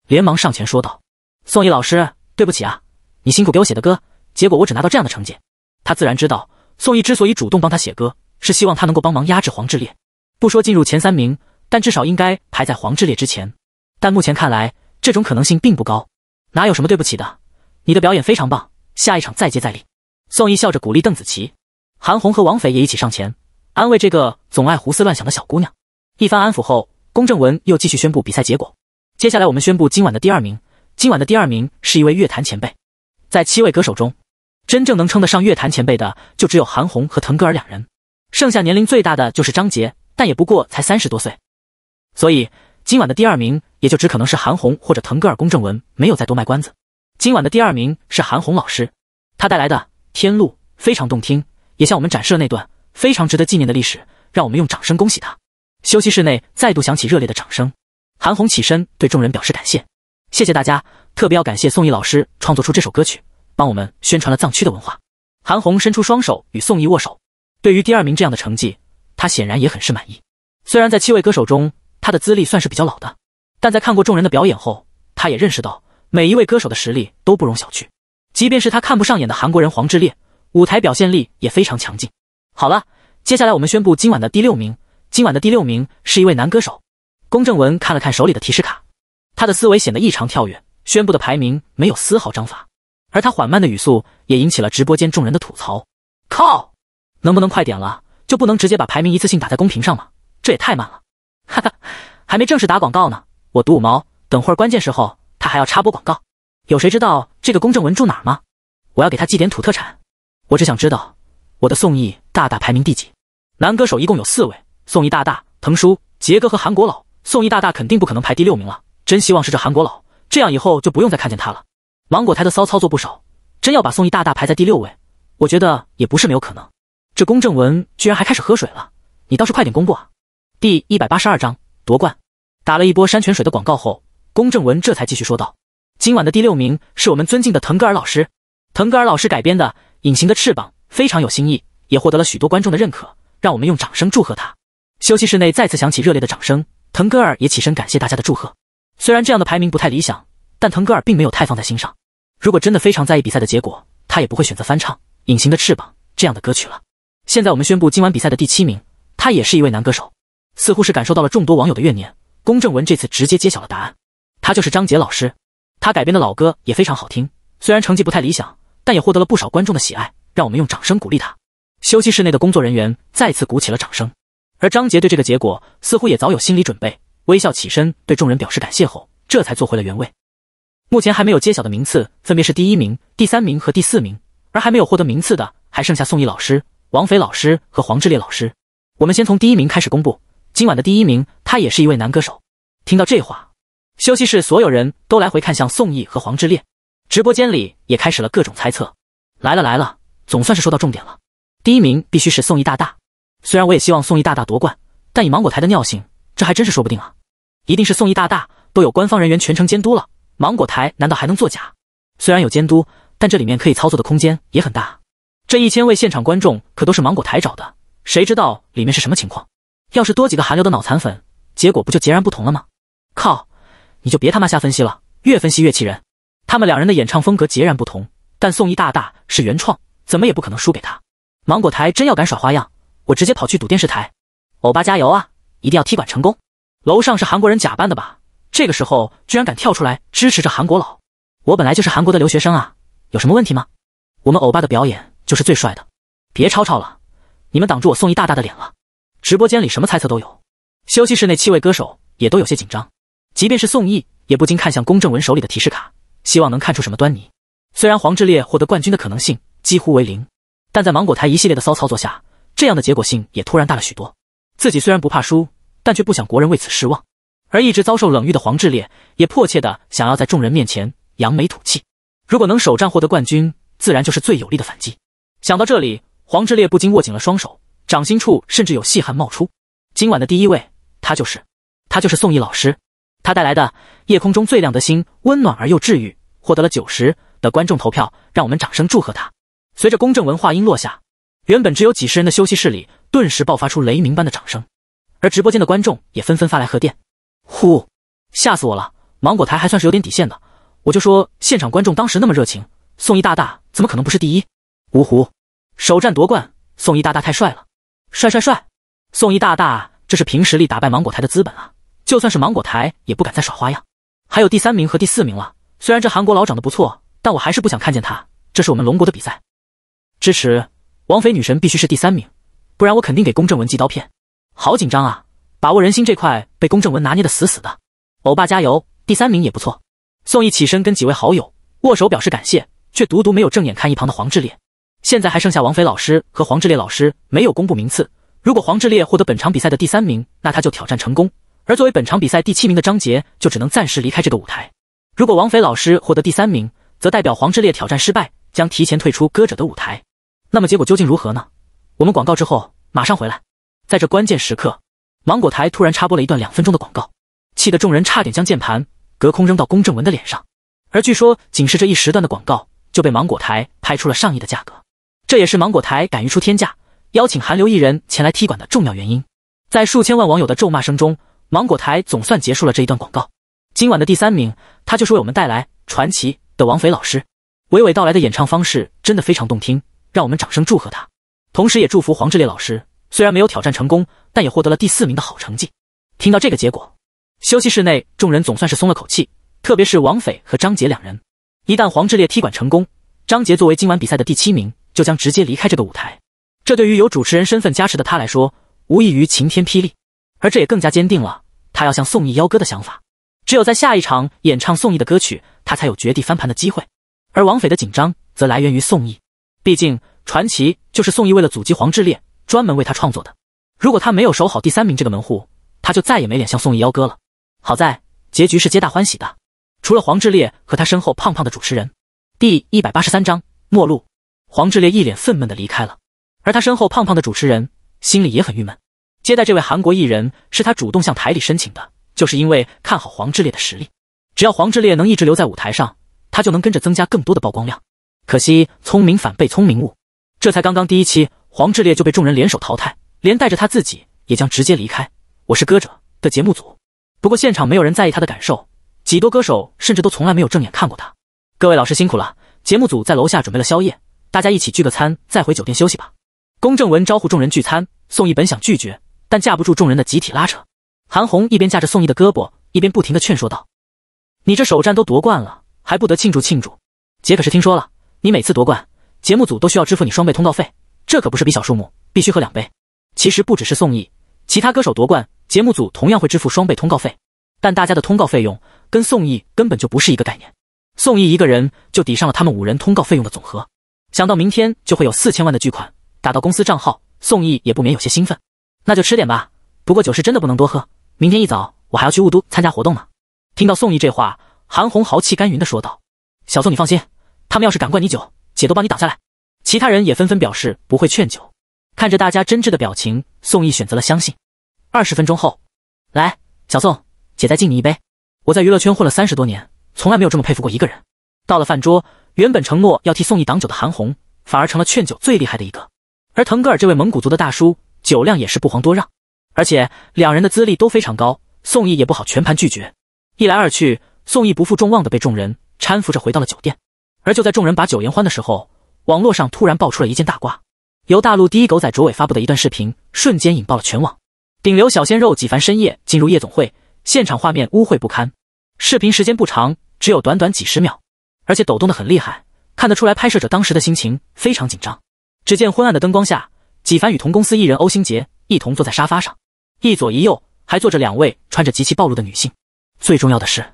A: 连忙上前说道：“宋轶老师，对不起啊。”你辛苦给我写的歌，结果我只拿到这样的成绩。他自然知道，宋毅之所以主动帮他写歌，是希望他能够帮忙压制黄志烈。不说进入前三名，但至少应该排在黄志烈之前。但目前看来，这种可能性并不高。哪有什么对不起的？你的表演非常棒，下一场再接再厉。宋毅笑着鼓励邓紫棋、韩红和王菲也一起上前安慰这个总爱胡思乱想的小姑娘。一番安抚后，龚正文又继续宣布比赛结果。接下来，我们宣布今晚的第二名。今晚的第二名是一位乐坛前辈。在七位歌手中，真正能称得上乐坛前辈的，就只有韩红和腾格尔两人。剩下年龄最大的就是张杰，但也不过才三十多岁。所以今晚的第二名，也就只可能是韩红或者腾格尔。公正文没有再多卖关子，今晚的第二名是韩红老师。他带来的《天路》非常动听，也向我们展示了那段非常值得纪念的历史。让我们用掌声恭喜他！休息室内再度响起热烈的掌声。韩红起身对众人表示感谢。谢谢大家，特别要感谢宋毅老师创作出这首歌曲，帮我们宣传了藏区的文化。韩红伸出双手与宋毅握手。对于第二名这样的成绩，他显然也很是满意。虽然在七位歌手中，他的资历算是比较老的，但在看过众人的表演后，他也认识到每一位歌手的实力都不容小觑。即便是他看不上眼的韩国人黄致列，舞台表现力也非常强劲。好了，接下来我们宣布今晚的第六名。今晚的第六名是一位男歌手。龚正文看了看手里的提示卡。他的思维显得异常跳跃，宣布的排名没有丝毫章法，而他缓慢的语速也引起了直播间众人的吐槽。靠，能不能快点了？就不能直接把排名一次性打在公屏上吗？这也太慢了。哈哈，还没正式打广告呢，我赌五毛。等会儿关键时候他还要插播广告。有谁知道这个公正文住哪儿吗？我要给他寄点土特产。我只想知道我的宋义大大排名第几？男歌手一共有四位：宋义大大、腾叔、杰哥和韩国佬。宋义大大肯定不可能排第六名了。真希望是这韩国佬，这样以后就不用再看见他了。芒果台的骚操作不少，真要把宋轶大大排在第六位，我觉得也不是没有可能。这龚正文居然还开始喝水了，你倒是快点公布啊！第一百八十二章夺冠。打了一波山泉水的广告后，龚正文这才继续说道：“今晚的第六名是我们尊敬的腾格尔老师。腾格尔老师改编的《隐形的翅膀》非常有新意，也获得了许多观众的认可。让我们用掌声祝贺他。”休息室内再次响起热烈的掌声，腾格尔也起身感谢大家的祝贺。虽然这样的排名不太理想，但腾格尔并没有太放在心上。如果真的非常在意比赛的结果，他也不会选择翻唱《隐形的翅膀》这样的歌曲了。现在我们宣布今晚比赛的第七名，他也是一位男歌手，似乎是感受到了众多网友的怨念，龚正文这次直接揭晓了答案，他就是张杰老师。他改编的老歌也非常好听，虽然成绩不太理想，但也获得了不少观众的喜爱。让我们用掌声鼓励他。休息室内的工作人员再次鼓起了掌声，而张杰对这个结果似乎也早有心理准备。微笑起身，对众人表示感谢后，这才坐回了原位。目前还没有揭晓的名次分别是第一名、第三名和第四名，而还没有获得名次的还剩下宋轶老师、王菲老师和黄志烈老师。我们先从第一名开始公布，今晚的第一名，他也是一位男歌手。听到这话，休息室所有人都来回看向宋轶和黄志烈，直播间里也开始了各种猜测。来了来了，总算是说到重点了，第一名必须是宋轶大大。虽然我也希望宋轶大大夺冠，但以芒果台的尿性。这还真是说不定啊，一定是宋义大大都有官方人员全程监督了，芒果台难道还能作假？虽然有监督，但这里面可以操作的空间也很大。这一千位现场观众可都是芒果台找的，谁知道里面是什么情况？要是多几个韩流的脑残粉，结果不就截然不同了吗？靠，你就别他妈瞎分析了，越分析越气人。他们两人的演唱风格截然不同，但宋义大大是原创，怎么也不可能输给他。芒果台真要敢耍花样，我直接跑去赌电视台。欧巴加油啊！一定要踢馆成功！楼上是韩国人假扮的吧？这个时候居然敢跳出来支持着韩国佬！我本来就是韩国的留学生啊，有什么问题吗？我们欧巴的表演就是最帅的！别吵吵了，你们挡住我宋轶大大的脸了！直播间里什么猜测都有，休息室那七位歌手也都有些紧张，即便是宋轶也不禁看向龚正文手里的提示卡，希望能看出什么端倪。虽然黄致列获得冠军的可能性几乎为零，但在芒果台一系列的骚操作下，这样的结果性也突然大了许多。自己虽然不怕输，但却不想国人为此失望。而一直遭受冷遇的黄志烈也迫切的想要在众人面前扬眉吐气。如果能首战获得冠军，自然就是最有力的反击。想到这里，黄志烈不禁握紧了双手，掌心处甚至有细汗冒出。今晚的第一位，他就是，他就是宋毅老师。他带来的夜空中最亮的星，温暖而又治愈，获得了九十的观众投票，让我们掌声祝贺他。随着公正文化音落下，原本只有几十人的休息室里。顿时爆发出雷鸣般的掌声，而直播间的观众也纷纷发来贺电。呼，吓死我了！芒果台还算是有点底线的，我就说现场观众当时那么热情，宋一大大怎么可能不是第一？芜湖，首战夺冠，宋一大大太帅了，帅帅帅！宋一大大这是凭实力打败芒果台的资本啊！就算是芒果台也不敢再耍花样。还有第三名和第四名了，虽然这韩国佬长得不错，但我还是不想看见他。这是我们龙国的比赛，支持王妃女神必须是第三名。不然我肯定给龚正文寄刀片，好紧张啊！把握人心这块被龚正文拿捏的死死的，欧巴加油！第三名也不错。宋毅起身跟几位好友握手表示感谢，却独独没有正眼看一旁的黄志列。现在还剩下王菲老师和黄志列老师没有公布名次。如果黄志列获得本场比赛的第三名，那他就挑战成功；而作为本场比赛第七名的张杰，就只能暂时离开这个舞台。如果王菲老师获得第三名，则代表黄志列挑战失败，将提前退出歌者的舞台。那么结果究竟如何呢？我们广告之后马上回来。在这关键时刻，芒果台突然插播了一段两分钟的广告，气得众人差点将键盘隔空扔到龚正文的脸上。而据说，仅是这一时段的广告就被芒果台拍出了上亿的价格，这也是芒果台敢于出天价邀请韩流艺人前来踢馆的重要原因。在数千万网友的咒骂声中，芒果台总算结束了这一段广告。今晚的第三名，他就是为我们带来传奇的王菲老师。娓娓道来的演唱方式真的非常动听，让我们掌声祝贺他。同时也祝福黄志烈老师，虽然没有挑战成功，但也获得了第四名的好成绩。听到这个结果，休息室内众人总算是松了口气，特别是王斐和张杰两人。一旦黄志烈踢馆成功，张杰作为今晚比赛的第七名，就将直接离开这个舞台。这对于有主持人身份加持的他来说，无异于晴天霹雳。而这也更加坚定了他要向宋轶邀歌的想法。只有在下一场演唱宋轶的歌曲，他才有绝地翻盘的机会。而王斐的紧张则来源于宋轶，毕竟。传奇就是宋义为了阻击黄志烈专门为他创作的。如果他没有守好第三名这个门户，他就再也没脸向宋义邀歌了。好在结局是皆大欢喜的，除了黄志烈和他身后胖胖的主持人。第一百八十三章末路。黄志烈一脸愤懑的离开了，而他身后胖胖的主持人心里也很郁闷。接待这位韩国艺人是他主动向台里申请的，就是因为看好黄志烈的实力，只要黄志烈能一直留在舞台上，他就能跟着增加更多的曝光量。可惜聪明反被聪明误。这才刚刚第一期，黄志烈就被众人联手淘汰，连带着他自己也将直接离开。我是歌者的节目组，不过现场没有人在意他的感受，几多歌手甚至都从来没有正眼看过他。各位老师辛苦了，节目组在楼下准备了宵夜，大家一起聚个餐，再回酒店休息吧。龚正文招呼众人聚餐，宋义本想拒绝，但架不住众人的集体拉扯。韩红一边架着宋义的胳膊，一边不停的劝说道：“你这首战都夺冠了，还不得庆祝庆祝？姐可是听说了，你每次夺冠。”节目组都需要支付你双倍通告费，这可不是笔小数目，必须喝两杯。其实不只是宋轶，其他歌手夺冠，节目组同样会支付双倍通告费。但大家的通告费用跟宋轶根本就不是一个概念，宋轶一个人就抵上了他们五人通告费用的总和。想到明天就会有四千万的巨款打到公司账号，宋轶也不免有些兴奋。那就吃点吧，不过酒是真的不能多喝，明天一早我还要去雾都参加活动呢。听到宋轶这话，韩红豪气干云的说道：“小宋，你放心，他们要是敢灌你酒。”姐都帮你挡下来，其他人也纷纷表示不会劝酒。看着大家真挚的表情，宋毅选择了相信。二十分钟后来，小宋姐再敬你一杯。我在娱乐圈混了三十多年，从来没有这么佩服过一个人。到了饭桌，原本承诺要替宋毅挡酒的韩红，反而成了劝酒最厉害的一个。而腾格尔这位蒙古族的大叔，酒量也是不遑多让。而且两人的资历都非常高，宋毅也不好全盘拒绝。一来二去，宋毅不负众望的被众人搀扶着回到了酒店。而就在众人把酒言欢的时候，网络上突然爆出了一件大瓜，由大陆第一狗仔卓伟发布的一段视频，瞬间引爆了全网。顶流小鲜肉纪凡深夜进入夜总会，现场画面污秽不堪。视频时间不长，只有短短几十秒，而且抖动的很厉害，看得出来拍摄者当时的心情非常紧张。只见昏暗的灯光下，纪凡与同公司艺人欧星杰一同坐在沙发上，一左一右还坐着两位穿着极其暴露的女性。最重要的是，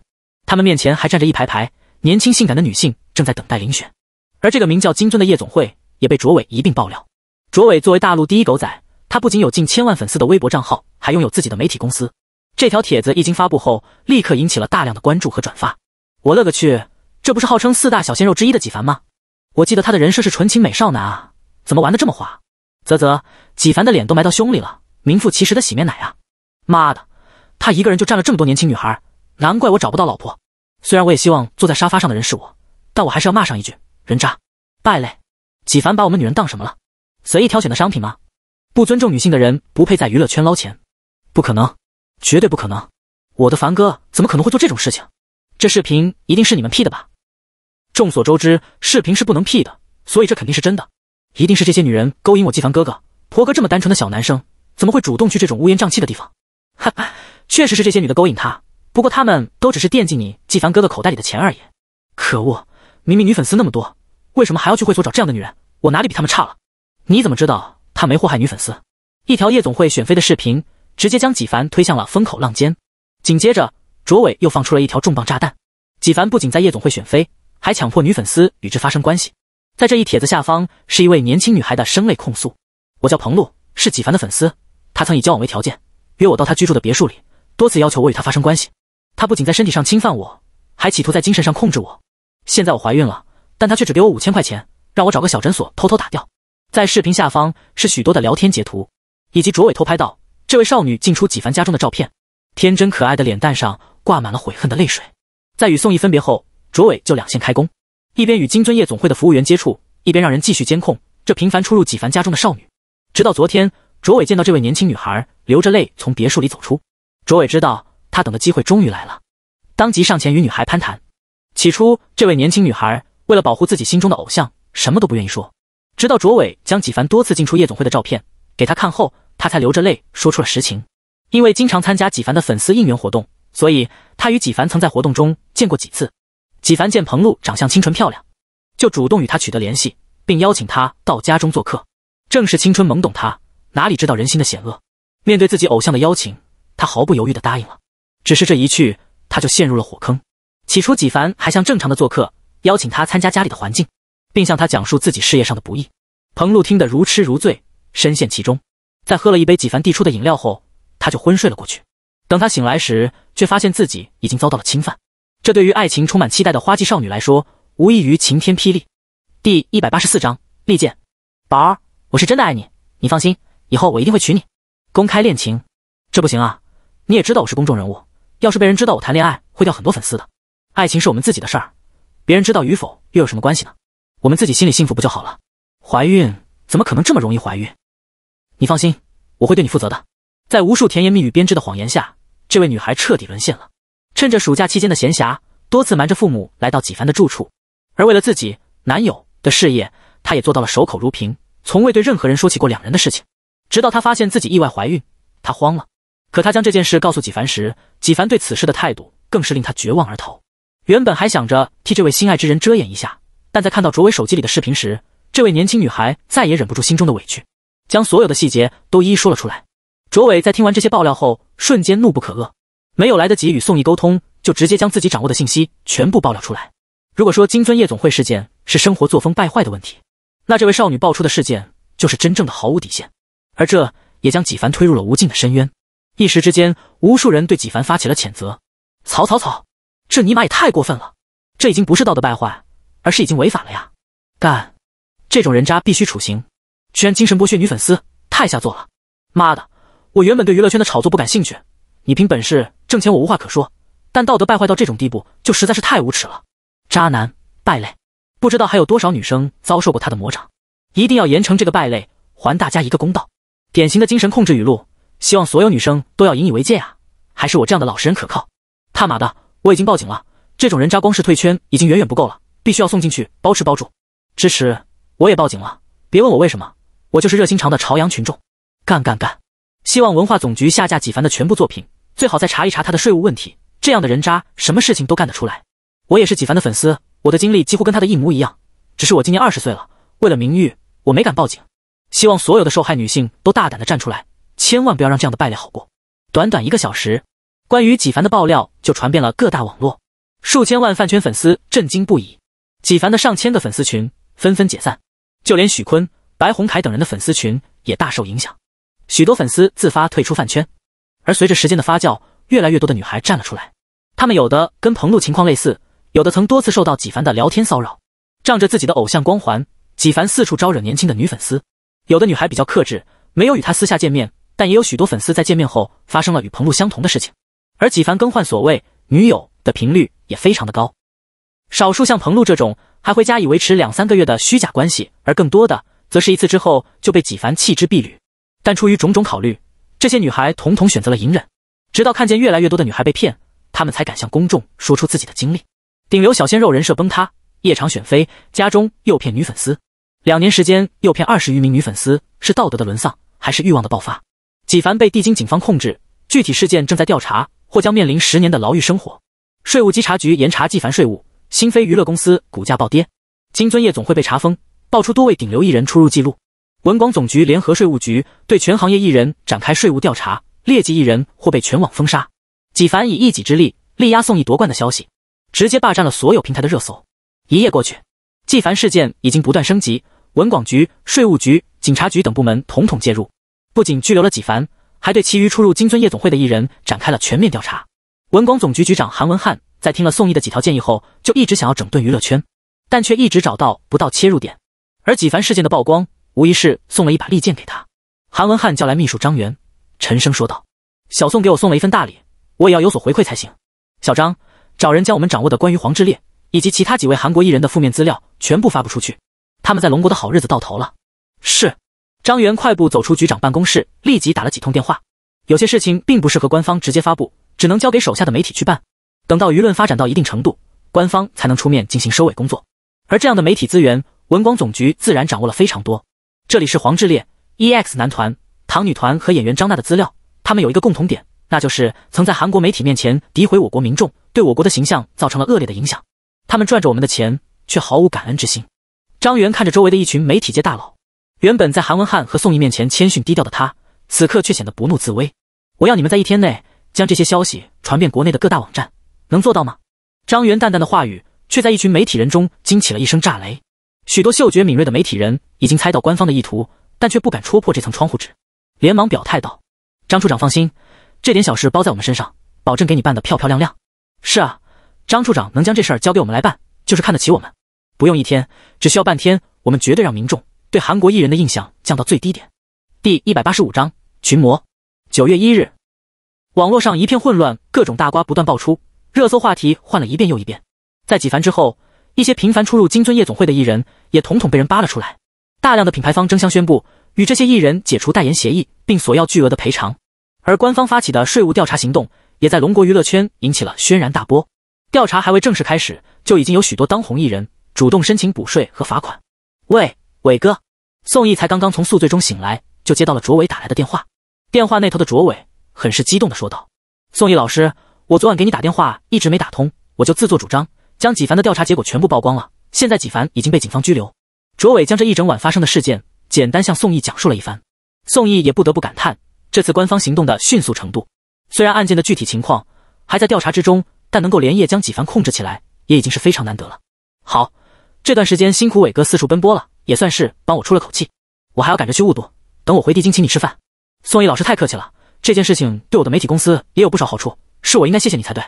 A: 他们面前还站着一排排年轻性感的女性。正在等待遴选，而这个名叫金尊的夜总会也被卓伟一并爆料。卓伟作为大陆第一狗仔，他不仅有近千万粉丝的微博账号，还拥有自己的媒体公司。这条帖子一经发布后，立刻引起了大量的关注和转发。我勒个去，这不是号称四大小鲜肉之一的纪凡吗？我记得他的人设是纯情美少男啊，怎么玩的这么花？啧啧，纪凡的脸都埋到胸里了，名副其实的洗面奶啊！妈的，他一个人就占了这么多年轻女孩，难怪我找不到老婆。虽然我也希望坐在沙发上的人是我。但我还是要骂上一句：人渣，败类，纪凡把我们女人当什么了？随意挑选的商品吗？不尊重女性的人不配在娱乐圈捞钱，不可能，绝对不可能！我的凡哥怎么可能会做这种事情？这视频一定是你们 P 的吧？众所周知，视频是不能 P 的，所以这肯定是真的，一定是这些女人勾引我纪凡哥哥。婆哥这么单纯的小男生，怎么会主动去这种乌烟瘴气的地方？哈，确实是这些女的勾引他，不过他们都只是惦记你纪凡哥哥口袋里的钱而已。可恶！明明女粉丝那么多，为什么还要去会所找这样的女人？我哪里比他们差了？你怎么知道他没祸害女粉丝？一条夜总会选妃的视频，直接将纪凡推向了风口浪尖。紧接着，卓伟又放出了一条重磅炸弹：纪凡不仅在夜总会选妃，还强迫女粉丝与之发生关系。在这一帖子下方，是一位年轻女孩的声泪控诉：“我叫彭露，是纪凡的粉丝。他曾以交往为条件，约我到他居住的别墅里，多次要求我与他发生关系。他不仅在身体上侵犯我，还企图在精神上控制我。”现在我怀孕了，但他却只给我五千块钱，让我找个小诊所偷偷打掉。在视频下方是许多的聊天截图，以及卓伟偷拍到这位少女进出几凡家中的照片。天真可爱的脸蛋上挂满了悔恨的泪水。在与宋毅分别后，卓伟就两线开工，一边与金尊夜总会的服务员接触，一边让人继续监控这频繁出入几凡家中的少女。直到昨天，卓伟见到这位年轻女孩流着泪从别墅里走出，卓伟知道他等的机会终于来了，当即上前与女孩攀谈。起初，这位年轻女孩为了保护自己心中的偶像，什么都不愿意说。直到卓伟将纪凡多次进出夜总会的照片给她看后，她才流着泪说出了实情。因为经常参加纪凡的粉丝应援活动，所以她与纪凡曾在活动中见过几次。纪凡见彭露长相清纯漂亮，就主动与她取得联系，并邀请她到家中做客。正是青春懵懂，她哪里知道人心的险恶？面对自己偶像的邀请，她毫不犹豫地答应了。只是这一去，她就陷入了火坑。起初，几凡还像正常的做客，邀请他参加家里的环境，并向他讲述自己事业上的不易。彭露听得如痴如醉，深陷其中。在喝了一杯几凡递出的饮料后，他就昏睡了过去。等他醒来时，却发现自己已经遭到了侵犯。这对于爱情充满期待的花季少女来说，无异于晴天霹雳。第一百八十四章利剑。宝儿，我是真的爱你，你放心，以后我一定会娶你。公开恋情，这不行啊！你也知道我是公众人物，要是被人知道我谈恋爱，会掉很多粉丝的。爱情是我们自己的事儿，别人知道与否又有什么关系呢？我们自己心里幸福不就好了？怀孕怎么可能这么容易怀孕？你放心，我会对你负责的。在无数甜言蜜语编织的谎言下，这位女孩彻底沦陷了。趁着暑假期间的闲暇，多次瞒着父母来到几凡的住处，而为了自己男友的事业，她也做到了守口如瓶，从未对任何人说起过两人的事情。直到她发现自己意外怀孕，她慌了。可她将这件事告诉几凡时，几凡对此事的态度更是令她绝望而逃。原本还想着替这位心爱之人遮掩一下，但在看到卓伟手机里的视频时，这位年轻女孩再也忍不住心中的委屈，将所有的细节都一一说了出来。卓伟在听完这些爆料后，瞬间怒不可遏，没有来得及与宋毅沟通，就直接将自己掌握的信息全部爆料出来。如果说金尊夜总会事件是生活作风败坏的问题，那这位少女爆出的事件就是真正的毫无底线，而这也将纪凡推入了无尽的深渊。一时之间，无数人对纪凡发起了谴责。草草草！这尼玛也太过分了！这已经不是道德败坏，而是已经违法了呀！干，这种人渣必须处刑！居然精神剥削女粉丝，太下作了！妈的，我原本对娱乐圈的炒作不感兴趣，你凭本事挣钱我无话可说，但道德败坏到这种地步，就实在是太无耻了！渣男败类，不知道还有多少女生遭受过他的魔掌！一定要严惩这个败类，还大家一个公道！典型的精神控制语录，希望所有女生都要引以为戒啊！还是我这样的老实人可靠！他妈的！我已经报警了，这种人渣光是退圈已经远远不够了，必须要送进去包吃包住。支持，我也报警了，别问我为什么，我就是热心肠的朝阳群众。干干干！希望文化总局下架纪凡的全部作品，最好再查一查他的税务问题。这样的人渣什么事情都干得出来。我也是纪凡的粉丝，我的经历几乎跟他的一模一样，只是我今年二十岁了，为了名誉我没敢报警。希望所有的受害女性都大胆的站出来，千万不要让这样的败类好过。短短一个小时。关于纪凡的爆料就传遍了各大网络，数千万饭圈粉丝震惊不已，纪凡的上千个粉丝群纷纷解散，就连许坤、白鸿凯等人的粉丝群也大受影响，许多粉丝自发退出饭圈。而随着时间的发酵，越来越多的女孩站了出来，她们有的跟彭璐情况类似，有的曾多次受到纪凡的聊天骚扰，仗着自己的偶像光环，几凡四处招惹年轻的女粉丝。有的女孩比较克制，没有与他私下见面，但也有许多粉丝在见面后发生了与彭璐相同的事情。而纪凡更换所谓女友的频率也非常的高，少数像彭露这种还会加以维持两三个月的虚假关系，而更多的则是一次之后就被纪凡弃之敝履。但出于种种考虑，这些女孩统统选择了隐忍，直到看见越来越多的女孩被骗，她们才敢向公众说出自己的经历。顶流小鲜肉人设崩塌，夜场选妃，家中诱骗女粉丝，两年时间诱骗二十余名女粉丝，是道德的沦丧还是欲望的爆发？纪凡被地京警方控制，具体事件正在调查。或将面临十年的牢狱生活。税务稽查局严查纪凡税务，新飞娱乐公司股价暴跌，金尊夜总会被查封，爆出多位顶流艺人出入记录。文广总局联合税务局对全行业艺人展开税务调查，劣迹艺人或被全网封杀。纪凡以一己之力力压宋轶夺冠的消息，直接霸占了所有平台的热搜。一夜过去，纪凡事件已经不断升级，文广局、税务局、警察局等部门统统介入，不仅拘留了纪凡。还对其余出入金尊夜总会的艺人展开了全面调查。文广总局局长韩文汉在听了宋毅的几条建议后，就一直想要整顿娱乐圈，但却一直找到不到切入点。而几番事件的曝光，无疑是送了一把利剑给他。韩文汉叫来秘书张元，沉声说道：“小宋给我送了一份大礼，我也要有所回馈才行。”小张，找人将我们掌握的关于黄志烈以及其他几位韩国艺人的负面资料全部发布出去，他们在龙国的好日子到头了。是。张元快步走出局长办公室，立即打了几通电话。有些事情并不适合官方直接发布，只能交给手下的媒体去办。等到舆论发展到一定程度，官方才能出面进行收尾工作。而这样的媒体资源，文广总局自然掌握了非常多。这里是黄致列、EX 男团、唐女团和演员张娜的资料。他们有一个共同点，那就是曾在韩国媒体面前诋毁我国民众，对我国的形象造成了恶劣的影响。他们赚着我们的钱，却毫无感恩之心。张元看着周围的一群媒体界大佬。原本在韩文翰和宋毅面前谦逊低调的他，此刻却显得不怒自威。我要你们在一天内将这些消息传遍国内的各大网站，能做到吗？张元淡淡的话语却在一群媒体人中惊起了一声炸雷。许多嗅觉敏锐的媒体人已经猜到官方的意图，但却不敢戳破这层窗户纸，连忙表态道：“张处长放心，这点小事包在我们身上，保证给你办的漂漂亮亮。”是啊，张处长能将这事儿交给我们来办，就是看得起我们。不用一天，只需要半天，我们绝对让民众。对韩国艺人的印象降到最低点。第一百八十五章群魔。九月一日，网络上一片混乱，各种大瓜不断爆出，热搜话题换了一遍又一遍。在几番之后，一些频繁出入金尊夜总会的艺人也统统被人扒了出来。大量的品牌方争相宣布与这些艺人解除代言协议，并索要巨额的赔偿。而官方发起的税务调查行动也在龙国娱乐圈引起了轩然大波。调查还未正式开始，就已经有许多当红艺人主动申请补税和罚款。喂。伟哥，宋毅才刚刚从宿醉中醒来，就接到了卓伟打来的电话。电话那头的卓伟很是激动地说道：“宋毅老师，我昨晚给你打电话一直没打通，我就自作主张将纪凡的调查结果全部曝光了。现在纪凡已经被警方拘留。”卓伟将这一整晚发生的事件简单向宋毅讲述了一番。宋毅也不得不感叹这次官方行动的迅速程度。虽然案件的具体情况还在调查之中，但能够连夜将几凡控制起来，也已经是非常难得了。好，这段时间辛苦伟哥四处奔波了。也算是帮我出了口气，我还要赶着去雾都，等我回帝京请你吃饭。宋毅老师太客气了，这件事情对我的媒体公司也有不少好处，是我应该谢谢你才对。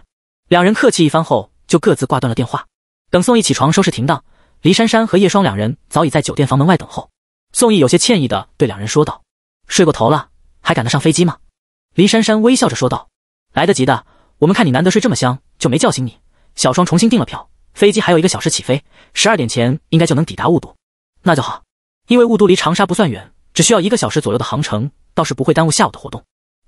A: 两人客气一番后，就各自挂断了电话。等宋毅起床收拾停当，黎珊珊和叶霜两人早已在酒店房门外等候。宋毅有些歉意的对两人说道：“睡过头了，还赶得上飞机吗？”黎珊珊微笑着说道：“来得及的，我们看你难得睡这么香，就没叫醒你。小双重新订了票，飞机还有一个小时起飞，十二点前应该就能抵达雾都。”那就好，因为雾都离长沙不算远，只需要一个小时左右的航程，倒是不会耽误下午的活动。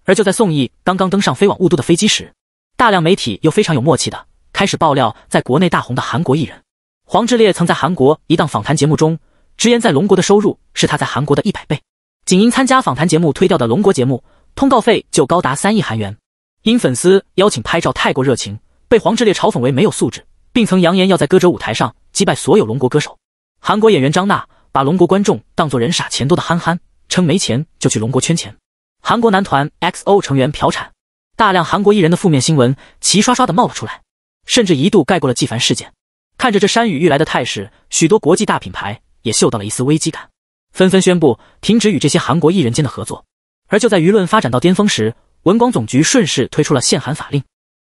A: 而就在宋轶刚刚登上飞往雾都的飞机时，大量媒体又非常有默契的开始爆料，在国内大红的韩国艺人黄致列，曾在韩国一档访谈节目中直言，在龙国的收入是他在韩国的一百倍。仅因参加访谈节目推掉的龙国节目通告费就高达三亿韩元。因粉丝邀请拍照太过热情，被黄致列嘲讽为没有素质，并曾扬言要在歌者舞台上击败所有龙国歌手。韩国演员张娜把龙国观众当做人傻钱多的憨憨，称没钱就去龙国圈钱。韩国男团 X O 成员朴产，大量韩国艺人的负面新闻齐刷刷的冒了出来，甚至一度盖过了纪梵事件。看着这山雨欲来的态势，许多国际大品牌也嗅到了一丝危机感，纷纷宣布停止与这些韩国艺人间的合作。而就在舆论发展到巅峰时，文广总局顺势推出了限韩法令。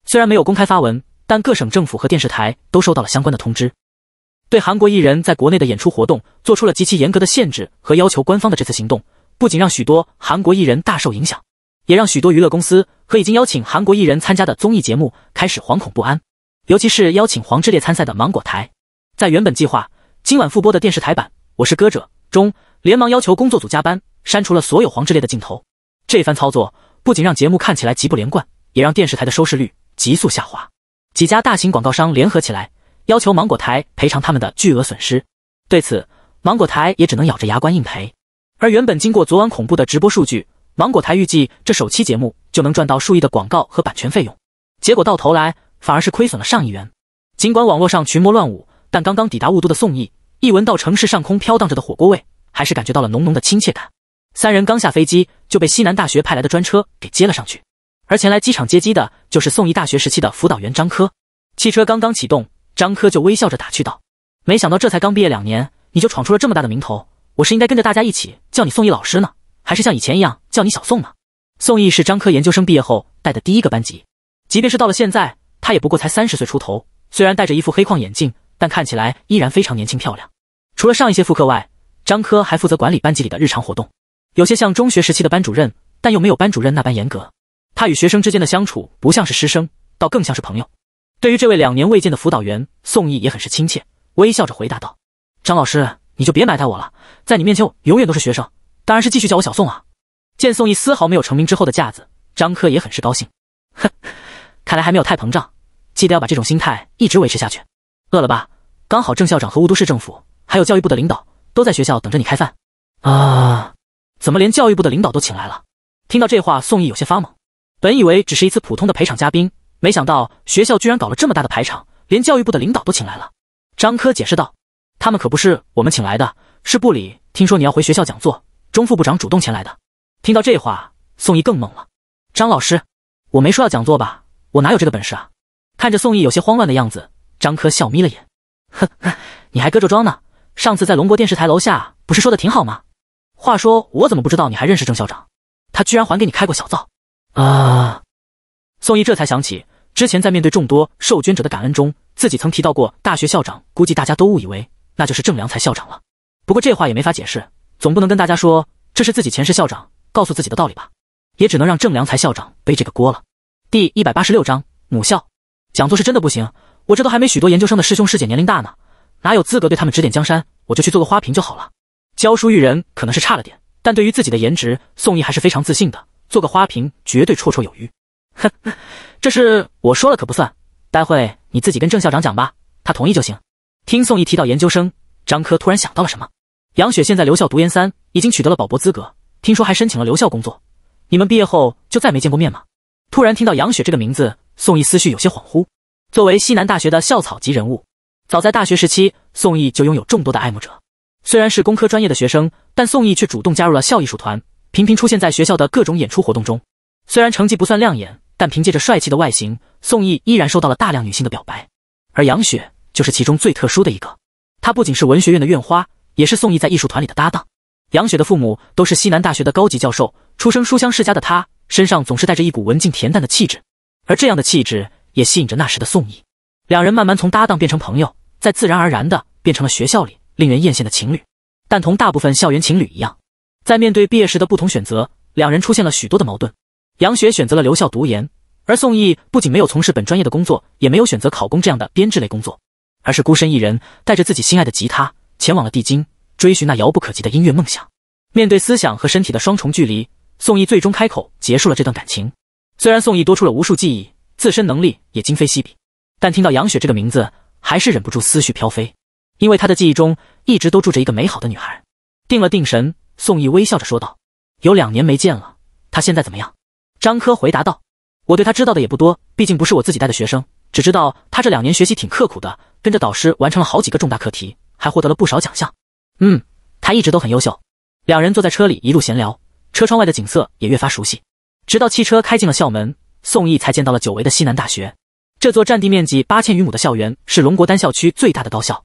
A: 虽然没有公开发文，但各省政府和电视台都收到了相关的通知。对韩国艺人在国内的演出活动做出了极其严格的限制和要求。官方的这次行动不仅让许多韩国艺人大受影响，也让许多娱乐公司和已经邀请韩国艺人参加的综艺节目开始惶恐不安。尤其是邀请黄致列参赛的芒果台，在原本计划今晚复播的电视台版《我是歌者》中，连忙要求工作组加班删除了所有黄致列的镜头。这番操作不仅让节目看起来极不连贯，也让电视台的收视率急速下滑。几家大型广告商联合起来。要求芒果台赔偿他们的巨额损失，对此芒果台也只能咬着牙关硬赔。而原本经过昨晚恐怖的直播数据，芒果台预计这首期节目就能赚到数亿的广告和版权费用，结果到头来反而是亏损了上亿元。尽管网络上群魔乱舞，但刚刚抵达雾都的宋轶，一闻到城市上空飘荡着的火锅味，还是感觉到了浓浓的亲切感。三人刚下飞机，就被西南大学派来的专车给接了上去，而前来机场接机的就是宋轶大学时期的辅导员张科。汽车刚刚启动。张科就微笑着打趣道：“没想到这才刚毕业两年，你就闯出了这么大的名头。我是应该跟着大家一起叫你宋毅老师呢，还是像以前一样叫你小宋呢？”宋毅是张科研究生毕业后带的第一个班级，即便是到了现在，他也不过才三十岁出头。虽然戴着一副黑框眼镜，但看起来依然非常年轻漂亮。除了上一些副课外，张科还负责管理班级里的日常活动，有些像中学时期的班主任，但又没有班主任那般严格。他与学生之间的相处不像是师生，倒更像是朋友。对于这位两年未见的辅导员，宋毅也很是亲切，微笑着回答道：“张老师，你就别埋汰我了，在你面前我永远都是学生，当然是继续叫我小宋啊。”见宋毅丝毫没有成名之后的架子，张科也很是高兴，哼，看来还没有太膨胀，记得要把这种心态一直维持下去。饿了吧？刚好郑校长和雾都市政府还有教育部的领导都在学校等着你开饭。啊，怎么连教育部的领导都请来了？听到这话，宋毅有些发懵，本以为只是一次普通的陪场嘉宾。没想到学校居然搞了这么大的排场，连教育部的领导都请来了。张科解释道：“他们可不是我们请来的，是部里听说你要回学校讲座，钟副部长主动前来的。”听到这话，宋毅更懵了：“张老师，我没说要讲座吧？我哪有这个本事啊？”看着宋毅有些慌乱的样子，张科笑眯了眼：“呵呵，你还搁着装呢？上次在龙国电视台楼下，不是说的挺好吗？话说，我怎么不知道你还认识郑校长？他居然还给你开过小灶啊？”宋义这才想起，之前在面对众多受捐者的感恩中，自己曾提到过大学校长，估计大家都误以为那就是郑良才校长了。不过这话也没法解释，总不能跟大家说这是自己前世校长告诉自己的道理吧？也只能让郑良才校长背这个锅了。第一百八十六章母校讲座是真的不行，我这都还没许多研究生的师兄师姐年龄大呢，哪有资格对他们指点江山？我就去做个花瓶就好了。教书育人可能是差了点，但对于自己的颜值，宋义还是非常自信的，做个花瓶绝对绰绰有余。哼，这事我说了可不算，待会你自己跟郑校长讲吧，他同意就行。听宋毅提到研究生，张科突然想到了什么。杨雪现在留校读研三，已经取得了保博资格，听说还申请了留校工作。你们毕业后就再没见过面吗？突然听到杨雪这个名字，宋毅思绪有些恍惚。作为西南大学的校草级人物，早在大学时期，宋毅就拥有众多的爱慕者。虽然是工科专业的学生，但宋毅却主动加入了校艺术团，频频出现在学校的各种演出活动中。虽然成绩不算亮眼。但凭借着帅气的外形，宋轶依然受到了大量女性的表白，而杨雪就是其中最特殊的一个。她不仅是文学院的院花，也是宋轶在艺术团里的搭档。杨雪的父母都是西南大学的高级教授，出生书香世家的她，身上总是带着一股文静恬淡的气质。而这样的气质也吸引着那时的宋轶。两人慢慢从搭档变成朋友，再自然而然的变成了学校里令人艳羡的情侣。但同大部分校园情侣一样，在面对毕业时的不同选择，两人出现了许多的矛盾。杨雪选择了留校读研，而宋毅不仅没有从事本专业的工作，也没有选择考公这样的编制类工作，而是孤身一人，带着自己心爱的吉他，前往了帝京，追寻那遥不可及的音乐梦想。面对思想和身体的双重距离，宋毅最终开口结束了这段感情。虽然宋毅多出了无数记忆，自身能力也今非昔比，但听到杨雪这个名字，还是忍不住思绪飘飞，因为他的记忆中一直都住着一个美好的女孩。定了定神，宋毅微笑着说道：“有两年没见了，她现在怎么样？”张科回答道：“我对他知道的也不多，毕竟不是我自己带的学生，只知道他这两年学习挺刻苦的，跟着导师完成了好几个重大课题，还获得了不少奖项。嗯，他一直都很优秀。”两人坐在车里一路闲聊，车窗外的景色也越发熟悉。直到汽车开进了校门，宋毅才见到了久违的西南大学。这座占地面积八千余亩的校园是龙国丹校区最大的高校，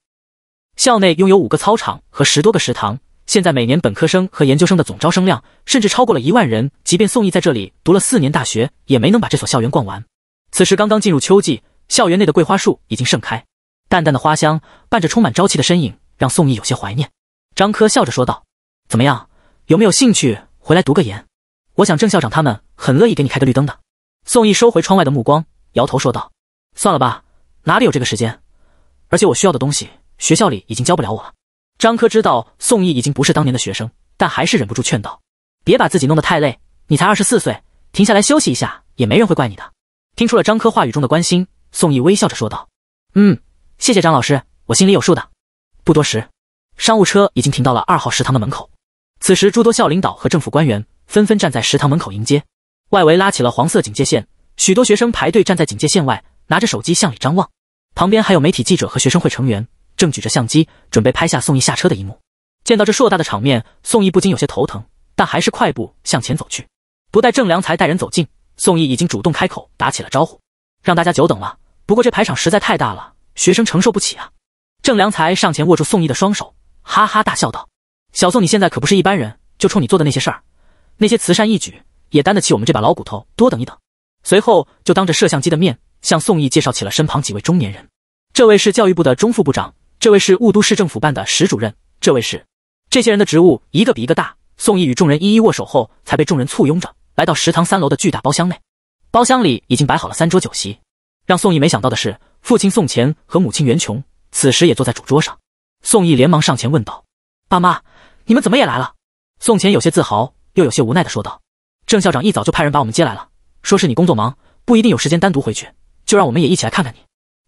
A: 校内拥有五个操场和十多个食堂。现在每年本科生和研究生的总招生量甚至超过了一万人。即便宋毅在这里读了四年大学，也没能把这所校园逛完。此时刚刚进入秋季，校园内的桂花树已经盛开，淡淡的花香伴着充满朝气的身影，让宋毅有些怀念。张科笑着说道：“怎么样，有没有兴趣回来读个研？我想郑校长他们很乐意给你开个绿灯的。”宋毅收回窗外的目光，摇头说道：“算了吧，哪里有这个时间？而且我需要的东西，学校里已经教不了我了。”张科知道宋毅已经不是当年的学生，但还是忍不住劝道：“别把自己弄得太累，你才二十四岁，停下来休息一下，也没人会怪你的。”听出了张科话语中的关心，宋毅微笑着说道：“嗯，谢谢张老师，我心里有数的。”不多时，商务车已经停到了二号食堂的门口。此时，诸多校领导和政府官员纷纷站在食堂门口迎接，外围拉起了黄色警戒线，许多学生排队站在警戒线外，拿着手机向里张望，旁边还有媒体记者和学生会成员。正举着相机准备拍下宋义下车的一幕，见到这硕大的场面，宋义不禁有些头疼，但还是快步向前走去。不待郑良才带人走近，宋义已经主动开口打起了招呼：“让大家久等了，不过这排场实在太大了，学生承受不起啊。”郑良才上前握住宋义的双手，哈哈大笑道：“小宋，你现在可不是一般人，就冲你做的那些事儿，那些慈善义举，也担得起我们这把老骨头多等一等。”随后就当着摄像机的面向宋义介绍起了身旁几位中年人：“这位是教育部的中副部长。”这位是雾都市政府办的石主任，这位是……这些人的职务一个比一个大。宋义与众人一一握手后，才被众人簇拥着来到食堂三楼的巨大包厢内。包厢里已经摆好了三桌酒席。让宋义没想到的是，父亲宋乾和母亲袁琼此时也坐在主桌上。宋义连忙上前问道：“爸妈，你们怎么也来了？”宋乾有些自豪又有些无奈的说道：“郑校长一早就派人把我们接来了，说是你工作忙，不一定有时间单独回去，就让我们也一起来看看你。”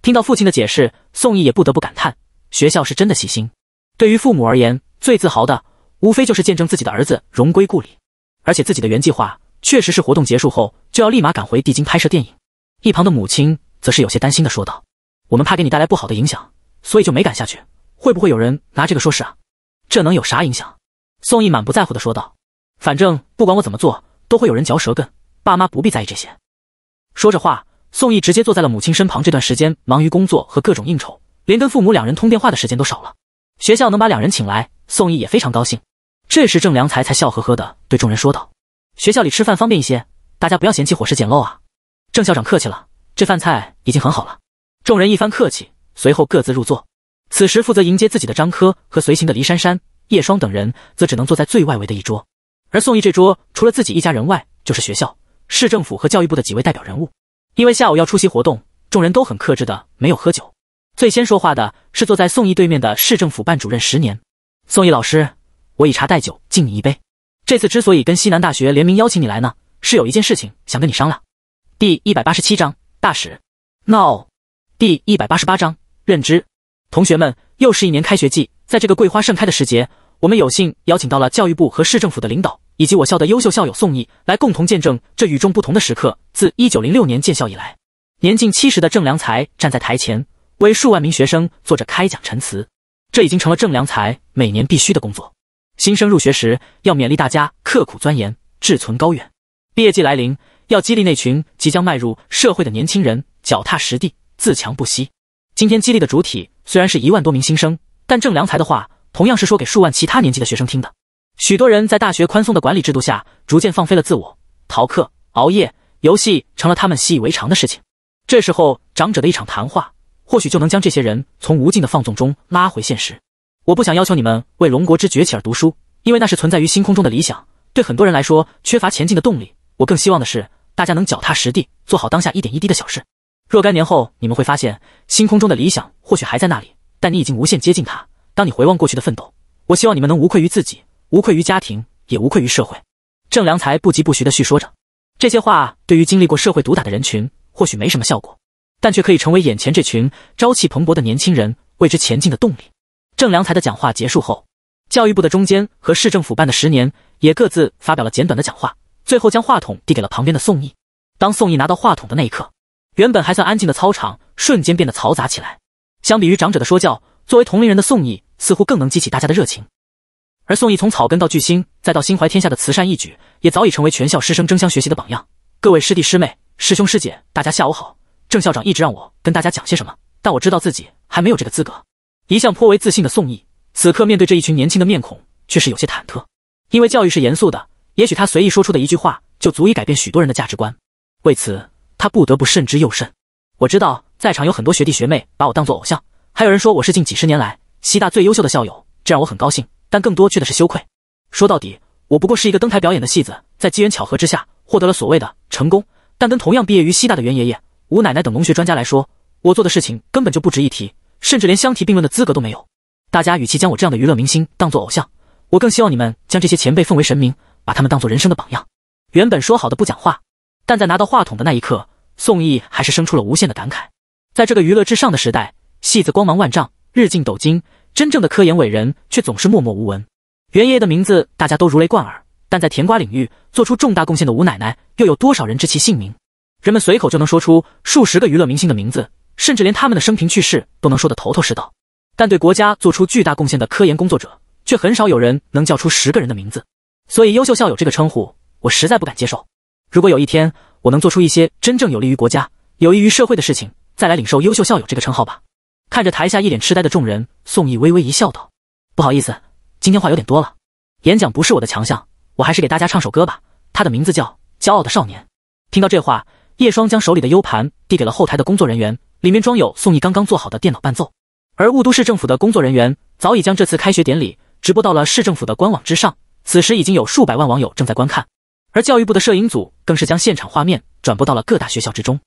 A: 听到父亲的解释，宋义也不得不感叹。学校是真的细心，对于父母而言，最自豪的无非就是见证自己的儿子荣归故里。而且自己的原计划确实是活动结束后就要立马赶回地京拍摄电影。一旁的母亲则是有些担心的说道：“我们怕给你带来不好的影响，所以就没敢下去。会不会有人拿这个说事啊？这能有啥影响？”宋毅满不在乎的说道：“反正不管我怎么做，都会有人嚼舌根，爸妈不必在意这些。”说着话，宋毅直接坐在了母亲身旁。这段时间忙于工作和各种应酬。连跟父母两人通电话的时间都少了。学校能把两人请来，宋毅也非常高兴。这时，郑良才才笑呵呵的对众人说道：“学校里吃饭方便一些，大家不要嫌弃伙食简陋啊。”郑校长客气了，这饭菜已经很好了。众人一番客气，随后各自入座。此时，负责迎接自己的张科和随行的黎珊珊、叶双等人，则只能坐在最外围的一桌。而宋毅这桌，除了自己一家人外，就是学校、市政府和教育部的几位代表人物。因为下午要出席活动，众人都很克制的没有喝酒。最先说话的是坐在宋轶对面的市政府办主任十年。宋轶老师，我以茶代酒敬你一杯。这次之所以跟西南大学联名邀请你来呢，是有一件事情想跟你商量。第一百八十七章大使。No。第一百八十八章认知。同学们，又是一年开学季，在这个桂花盛开的时节，我们有幸邀请到了教育部和市政府的领导，以及我校的优秀校友宋轶，来共同见证这与众不同的时刻。自一九零六年建校以来，年近七十的郑良才站在台前。为数万名学生做着开讲陈词，这已经成了郑良才每年必须的工作。新生入学时，要勉励大家刻苦钻研、志存高远；毕业季来临，要激励那群即将迈入社会的年轻人脚踏实地、自强不息。今天激励的主体虽然是一万多名新生，但郑良才的话同样是说给数万其他年级的学生听的。许多人在大学宽松的管理制度下，逐渐放飞了自我，逃课、熬夜、游戏成了他们习以为常的事情。这时候，长者的一场谈话。或许就能将这些人从无尽的放纵中拉回现实。我不想要求你们为龙国之崛起而读书，因为那是存在于星空中的理想，对很多人来说缺乏前进的动力。我更希望的是大家能脚踏实地，做好当下一点一滴的小事。若干年后，你们会发现星空中的理想或许还在那里，但你已经无限接近它。当你回望过去的奋斗，我希望你们能无愧于自己，无愧于家庭，也无愧于社会。郑良才不疾不徐地叙说着这些话，对于经历过社会毒打的人群，或许没什么效果。但却可以成为眼前这群朝气蓬勃的年轻人为之前进的动力。郑良才的讲话结束后，教育部的中间和市政府办的十年也各自发表了简短的讲话，最后将话筒递给了旁边的宋毅。当宋毅拿到话筒的那一刻，原本还算安静的操场瞬间变得嘈杂起来。相比于长者的说教，作为同龄人的宋毅似乎更能激起大家的热情。而宋毅从草根到巨星，再到心怀天下的慈善义举，也早已成为全校师生争相学习的榜样。各位师弟师妹、师兄师姐，大家下午好。郑校长一直让我跟大家讲些什么，但我知道自己还没有这个资格。一向颇为自信的宋毅，此刻面对这一群年轻的面孔，却是有些忐忑。因为教育是严肃的，也许他随意说出的一句话，就足以改变许多人的价值观。为此，他不得不慎之又慎。我知道在场有很多学弟学妹把我当做偶像，还有人说我是近几十年来西大最优秀的校友，这让我很高兴。但更多却的是羞愧。说到底，我不过是一个登台表演的戏子，在机缘巧合之下获得了所谓的成功。但跟同样毕业于西大的袁爷爷。吴奶奶等农学专家来说，我做的事情根本就不值一提，甚至连相提并论的资格都没有。大家与其将我这样的娱乐明星当做偶像，我更希望你们将这些前辈奉为神明，把他们当做人生的榜样。原本说好的不讲话，但在拿到话筒的那一刻，宋轶还是生出了无限的感慨。在这个娱乐至上的时代，戏子光芒万丈，日进斗金，真正的科研伟人却总是默默无闻。袁爷爷的名字大家都如雷贯耳，但在甜瓜领域做出重大贡献的吴奶奶，又有多少人知其姓名？人们随口就能说出数十个娱乐明星的名字，甚至连他们的生平趣事都能说得头头是道。但对国家做出巨大贡献的科研工作者，却很少有人能叫出十个人的名字。所以“优秀校友”这个称呼，我实在不敢接受。如果有一天我能做出一些真正有利于国家、有益于社会的事情，再来领受“优秀校友”这个称号吧。看着台下一脸痴呆的众人，宋毅微微一笑道：“不好意思，今天话有点多了。演讲不是我的强项，我还是给大家唱首歌吧。他的名字叫《骄傲的少年》。”听到这话。叶霜将手里的 U 盘递给了后台的工作人员，里面装有宋毅刚刚做好的电脑伴奏。而雾都市政府的工作人员早已将这次开学典礼直播到了市政府的官网之上，此时已经有数百万网友正在观看。而教育部的摄影组更是将现场画面转播到了各大学校之中，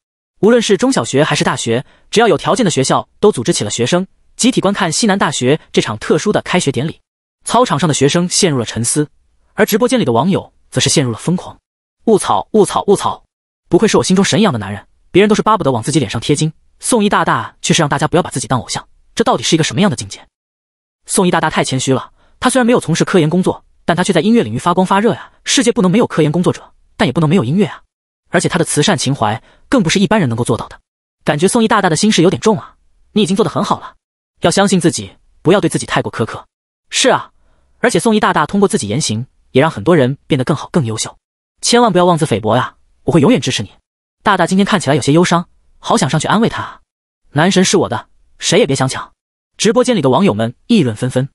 A: 无论是中小学还是大学，只要有条件的学校都组织起了学生集体观看西南大学这场特殊的开学典礼。操场上的学生陷入了沉思，而直播间里的网友则是陷入了疯狂。雾草雾草雾草！不愧是我心中神一样的男人，别人都是巴不得往自己脸上贴金，宋义大大却是让大家不要把自己当偶像，这到底是一个什么样的境界？宋义大大太谦虚了，他虽然没有从事科研工作，但他却在音乐领域发光发热呀！世界不能没有科研工作者，但也不能没有音乐啊！而且他的慈善情怀更不是一般人能够做到的。感觉宋义大大的心事有点重啊！你已经做得很好了，要相信自己，不要对自己太过苛刻。是啊，而且宋义大大通过自己言行，也让很多人变得更好、更优秀，千万不要妄自菲薄呀！我会永远支持你，大大今天看起来有些忧伤，好想上去安慰他。男神是我的，谁也别想抢。直播间里的网友们议论纷纷，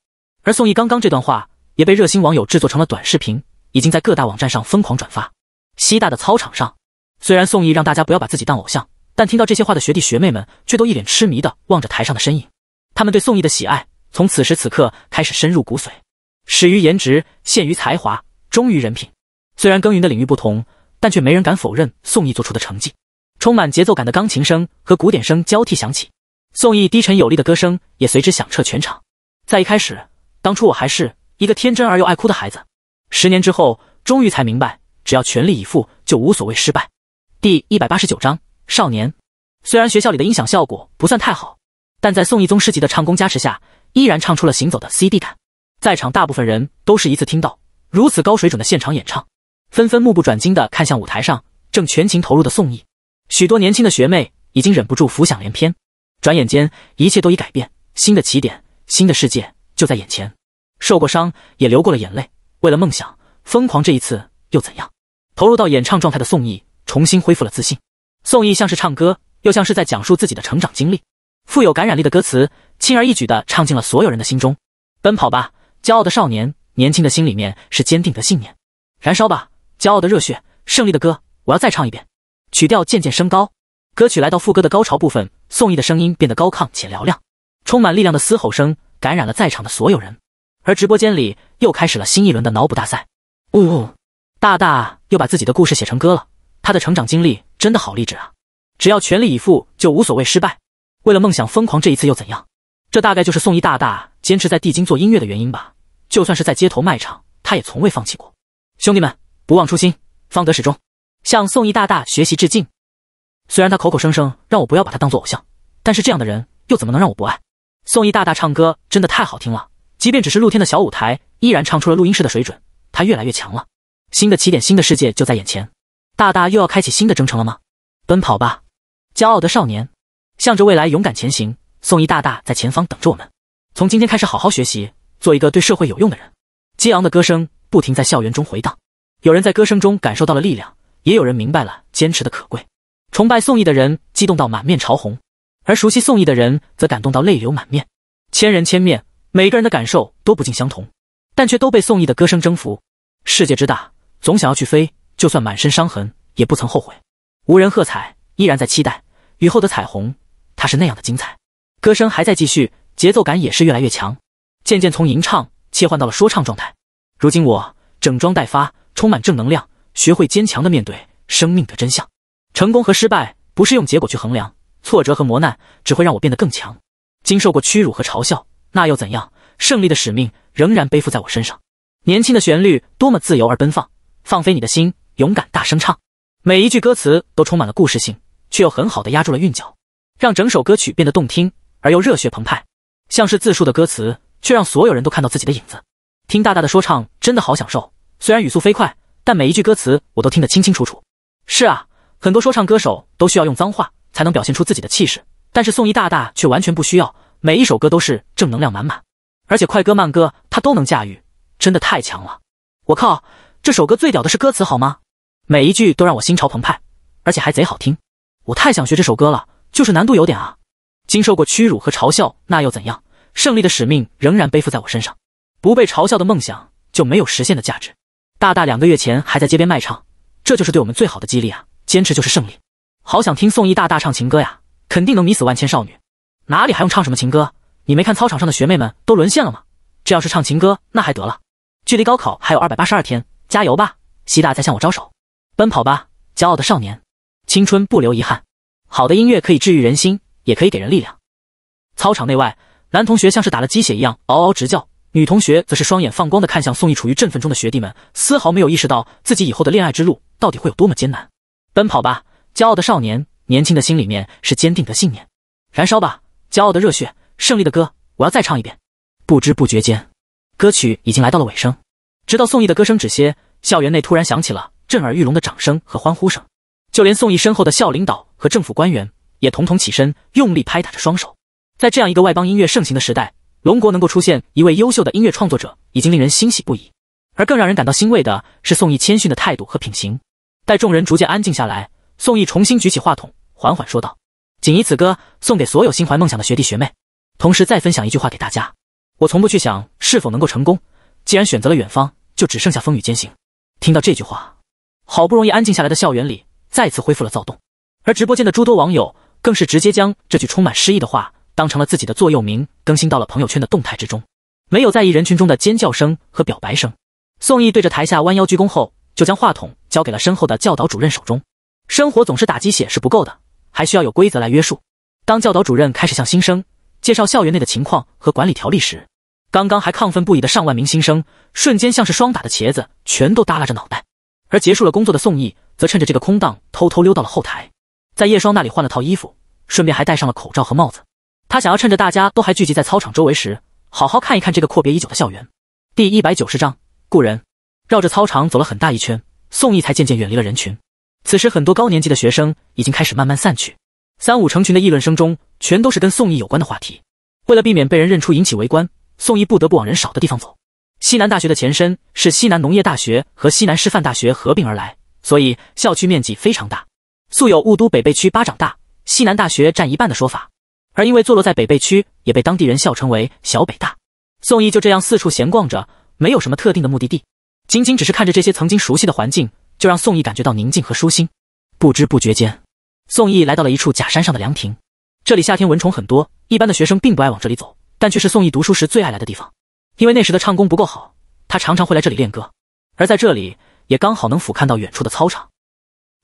A: 而宋轶刚刚这段话也被热心网友制作成了短视频，已经在各大网站上疯狂转发。西大的操场上，虽然宋轶让大家不要把自己当偶像，但听到这些话的学弟学妹们却都一脸痴迷的望着台上的身影。他们对宋轶的喜爱从此时此刻开始深入骨髓，始于颜值，陷于才华，忠于人品。虽然耕耘的领域不同。但却没人敢否认宋轶做出的成绩。充满节奏感的钢琴声和鼓点声交替响起，宋轶低沉有力的歌声也随之响彻全场。在一开始，当初我还是一个天真而又爱哭的孩子，十年之后，终于才明白，只要全力以赴，就无所谓失败。第一百八十九章少年。虽然学校里的音响效果不算太好，但在宋轶宗师级的唱功加持下，依然唱出了行走的 CD 感。在场大部分人都是一次听到如此高水准的现场演唱。纷纷目不转睛地看向舞台上正全情投入的宋轶。许多年轻的学妹已经忍不住浮想联翩。转眼间，一切都已改变，新的起点，新的世界就在眼前。受过伤，也流过了眼泪，为了梦想疯狂，这一次又怎样？投入到演唱状态的宋轶重新恢复了自信。宋轶像是唱歌，又像是在讲述自己的成长经历。富有感染力的歌词，轻而易举地唱进了所有人的心中。奔跑吧，骄傲的少年！年轻的心里面是坚定的信念。燃烧吧！骄傲的热血，胜利的歌，我要再唱一遍。曲调渐渐升高，歌曲来到副歌的高潮部分，宋轶的声音变得高亢且嘹亮，充满力量的嘶吼声感染了在场的所有人。而直播间里又开始了新一轮的脑补大赛。呜，大大又把自己的故事写成歌了，他的成长经历真的好励志啊！只要全力以赴，就无所谓失败。为了梦想疯狂，这一次又怎样？这大概就是宋轶大大坚持在帝京做音乐的原因吧。就算是在街头卖唱，他也从未放弃过。兄弟们！不忘初心，方得始终。向宋义大大学习致敬。虽然他口口声声让我不要把他当做偶像，但是这样的人又怎么能让我不爱？宋义大大唱歌真的太好听了，即便只是露天的小舞台，依然唱出了录音室的水准。他越来越强了，新的起点，新的世界就在眼前。大大又要开启新的征程了吗？奔跑吧，骄傲的少年，向着未来勇敢前行。宋义大大在前方等着我们。从今天开始，好好学习，做一个对社会有用的人。激昂的歌声不停在校园中回荡。有人在歌声中感受到了力量，也有人明白了坚持的可贵。崇拜宋义的人激动到满面潮红，而熟悉宋义的人则感动到泪流满面。千人千面，每个人的感受都不尽相同，但却都被宋义的歌声征服。世界之大，总想要去飞，就算满身伤痕，也不曾后悔。无人喝彩，依然在期待雨后的彩虹。它是那样的精彩。歌声还在继续，节奏感也是越来越强，渐渐从吟唱切换到了说唱状态。如今我整装待发。充满正能量，学会坚强的面对生命的真相。成功和失败不是用结果去衡量，挫折和磨难只会让我变得更强。经受过屈辱和嘲笑，那又怎样？胜利的使命仍然背负在我身上。年轻的旋律多么自由而奔放，放飞你的心，勇敢大声唱。每一句歌词都充满了故事性，却又很好的压住了韵脚，让整首歌曲变得动听而又热血澎湃。像是自述的歌词，却让所有人都看到自己的影子。听大大的说唱，真的好享受。虽然语速飞快，但每一句歌词我都听得清清楚楚。是啊，很多说唱歌手都需要用脏话才能表现出自己的气势，但是宋轶大大却完全不需要。每一首歌都是正能量满满，而且快歌慢歌他都能驾驭，真的太强了！我靠，这首歌最屌的是歌词好吗？每一句都让我心潮澎湃，而且还贼好听。我太想学这首歌了，就是难度有点啊。经受过屈辱和嘲笑，那又怎样？胜利的使命仍然背负在我身上。不被嘲笑的梦想就没有实现的价值。大大两个月前还在街边卖唱，这就是对我们最好的激励啊！坚持就是胜利，好想听宋轶大大唱情歌呀，肯定能迷死万千少女。哪里还用唱什么情歌？你没看操场上的学妹们都沦陷了吗？这要是唱情歌，那还得了？距离高考还有二百八十二天，加油吧！西大在向我招手，奔跑吧，骄傲的少年，青春不留遗憾。好的音乐可以治愈人心，也可以给人力量。操场内外，男同学像是打了鸡血一样，嗷嗷直叫。女同学则是双眼放光的看向宋毅处于振奋中的学弟们丝毫没有意识到自己以后的恋爱之路到底会有多么艰难。奔跑吧，骄傲的少年！年轻的心里面是坚定的信念。燃烧吧，骄傲的热血！胜利的歌，我要再唱一遍。不知不觉间，歌曲已经来到了尾声，直到宋毅的歌声止歇，校园内突然响起了震耳欲聋的掌声和欢呼声，就连宋毅身后的校领导和政府官员也统统起身，用力拍打着双手。在这样一个外邦音乐盛行的时代。龙国能够出现一位优秀的音乐创作者，已经令人欣喜不已。而更让人感到欣慰的是宋义谦逊的态度和品行。待众人逐渐安静下来，宋义重新举起话筒，缓缓说道：“谨以此歌送给所有心怀梦想的学弟学妹，同时再分享一句话给大家：我从不去想是否能够成功，既然选择了远方，就只剩下风雨兼行。”听到这句话，好不容易安静下来的校园里再次恢复了躁动，而直播间的诸多网友更是直接将这句充满诗意的话。当成了自己的座右铭，更新到了朋友圈的动态之中，没有在意人群中的尖叫声和表白声。宋毅对着台下弯腰鞠躬后，就将话筒交给了身后的教导主任手中。生活总是打鸡血是不够的，还需要有规则来约束。当教导主任开始向新生介绍校园内的情况和管理条例时，刚刚还亢奋不已的上万名新生瞬间像是霜打的茄子，全都耷拉着脑袋。而结束了工作的宋毅，则趁着这个空档，偷偷溜到了后台，在叶霜那里换了套衣服，顺便还戴上了口罩和帽子。他想要趁着大家都还聚集在操场周围时，好好看一看这个阔别已久的校园。第一百九十章故人绕着操场走了很大一圈，宋毅才渐渐远离了人群。此时，很多高年级的学生已经开始慢慢散去，三五成群的议论声中，全都是跟宋毅有关的话题。为了避免被人认出引起围观，宋毅不得不往人少的地方走。西南大学的前身是西南农业大学和西南师范大学合并而来，所以校区面积非常大，素有“雾都北碚区巴掌大，西南大学占一半”的说法。而因为坐落在北碚区，也被当地人笑称为“小北大”。宋毅就这样四处闲逛着，没有什么特定的目的地，仅仅只是看着这些曾经熟悉的环境，就让宋毅感觉到宁静和舒心。不知不觉间，宋毅来到了一处假山上的凉亭。这里夏天蚊虫很多，一般的学生并不爱往这里走，但却是宋毅读书时最爱来的地方。因为那时的唱功不够好，他常常会来这里练歌。而在这里，也刚好能俯瞰到远处的操场。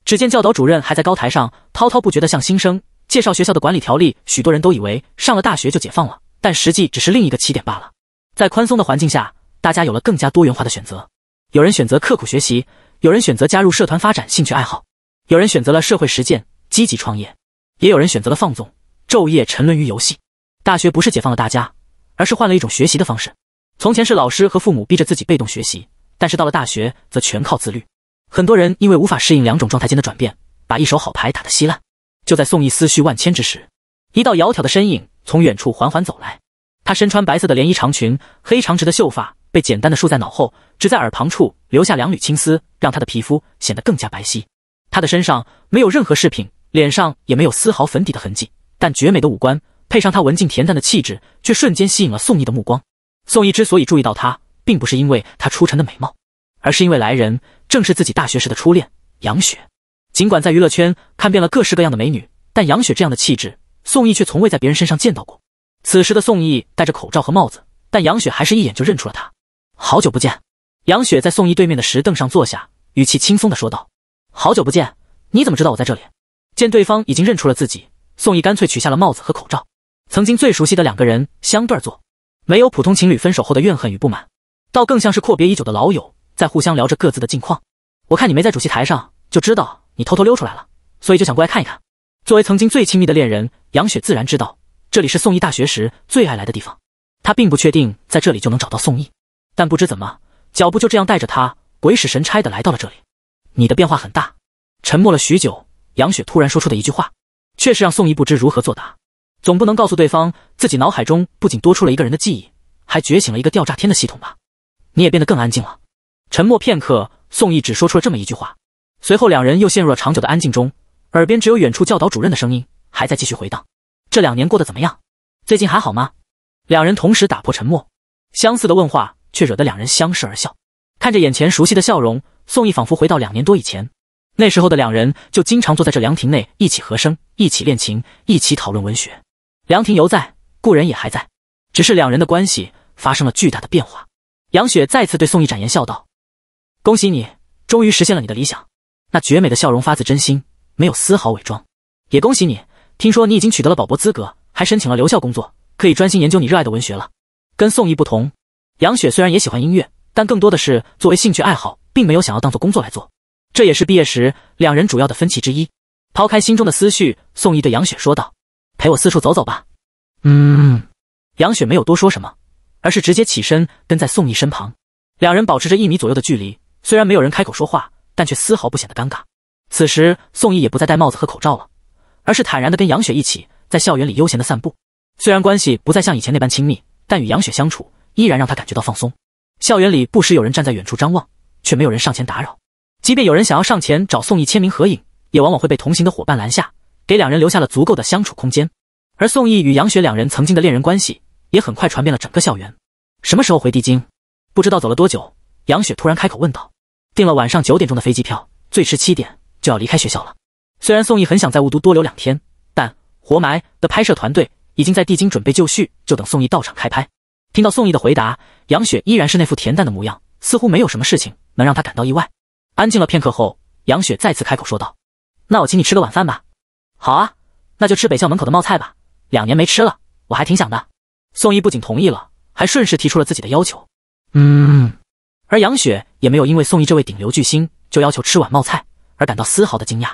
A: 只见教导主任还在高台上滔滔不绝的向新生。介绍学校的管理条例，许多人都以为上了大学就解放了，但实际只是另一个起点罢了。在宽松的环境下，大家有了更加多元化的选择。有人选择刻苦学习，有人选择加入社团发展兴趣爱好，有人选择了社会实践、积极创业，也有人选择了放纵，昼夜沉沦于游戏。大学不是解放了大家，而是换了一种学习的方式。从前是老师和父母逼着自己被动学习，但是到了大学则全靠自律。很多人因为无法适应两种状态间的转变，把一手好牌打得稀烂。就在宋义思绪万千之时，一道窈窕的身影从远处缓缓走来。她身穿白色的连衣长裙，黑长直的秀发被简单的束在脑后，只在耳旁处留下两缕青丝，让她的皮肤显得更加白皙。她的身上没有任何饰品，脸上也没有丝毫粉底的痕迹，但绝美的五官配上她文静恬淡的气质，却瞬间吸引了宋义的目光。宋义之所以注意到她，并不是因为她出尘的美貌，而是因为来人正是自己大学时的初恋杨雪。尽管在娱乐圈看遍了各式各样的美女，但杨雪这样的气质，宋轶却从未在别人身上见到过。此时的宋轶戴着口罩和帽子，但杨雪还是一眼就认出了他。好久不见，杨雪在宋轶对面的石凳上坐下，语气轻松地说道：“好久不见，你怎么知道我在这里？”见对方已经认出了自己，宋轶干脆取下了帽子和口罩。曾经最熟悉的两个人相对坐，没有普通情侣分手后的怨恨与不满，倒更像是阔别已久的老友在互相聊着各自的近况。我看你没在主席台上，就知道。你偷偷溜出来了，所以就想过来看一看。作为曾经最亲密的恋人，杨雪自然知道这里是宋毅大学时最爱来的地方。她并不确定在这里就能找到宋毅，但不知怎么，脚步就这样带着他鬼使神差的来到了这里。你的变化很大。沉默了许久，杨雪突然说出的一句话，却是让宋毅不知如何作答。总不能告诉对方自己脑海中不仅多出了一个人的记忆，还觉醒了一个吊炸天的系统吧？你也变得更安静了。沉默片刻，宋毅只说出了这么一句话。随后，两人又陷入了长久的安静中，耳边只有远处教导主任的声音还在继续回荡。这两年过得怎么样？最近还好吗？两人同时打破沉默，相似的问话却惹得两人相视而笑。看着眼前熟悉的笑容，宋毅仿佛回到两年多以前，那时候的两人就经常坐在这凉亭内一起和声，一起练琴，一起讨论文学。凉亭犹在，故人也还在，只是两人的关系发生了巨大的变化。杨雪再次对宋毅展颜笑道：“恭喜你，终于实现了你的理想。”那绝美的笑容发自真心，没有丝毫伪装。也恭喜你，听说你已经取得了保博资格，还申请了留校工作，可以专心研究你热爱的文学了。跟宋毅不同，杨雪虽然也喜欢音乐，但更多的是作为兴趣爱好，并没有想要当做工作来做。这也是毕业时两人主要的分歧之一。抛开心中的思绪，宋义对杨雪说道：“陪我四处走走吧。”
B: 嗯。
A: 杨雪没有多说什么，而是直接起身跟在宋义身旁，两人保持着一米左右的距离。虽然没有人开口说话。但却丝毫不显得尴尬。此时，宋毅也不再戴帽子和口罩了，而是坦然地跟杨雪一起在校园里悠闲地散步。虽然关系不再像以前那般亲密，但与杨雪相处依然让他感觉到放松。校园里不时有人站在远处张望，却没有人上前打扰。即便有人想要上前找宋毅签名合影，也往往会被同行的伙伴拦下，给两人留下了足够的相处空间。而宋毅与杨雪两人曾经的恋人关系也很快传遍了整个校园。什么时候回帝京？不知道走了多久，杨雪突然开口问道。订了晚上九点钟的飞机票，最迟七点就要离开学校了。虽然宋毅很想在雾都多留两天，但活埋的拍摄团队已经在地京准备就绪，就等宋毅到场开拍。听到宋毅的回答，杨雪依然是那副恬淡的模样，似乎没有什么事情能让他感到意外。安静了片刻后，杨雪再次开口说道：“那我请你吃个晚饭吧。”“好啊，那就吃北校门口的冒菜吧，两年没吃了，我还挺想的。”宋毅不仅同意了，还顺势提出了自己的要求：“
B: 嗯。”
A: 而杨雪也没有因为宋毅这位顶流巨星就要求吃碗冒菜而感到丝毫的惊讶。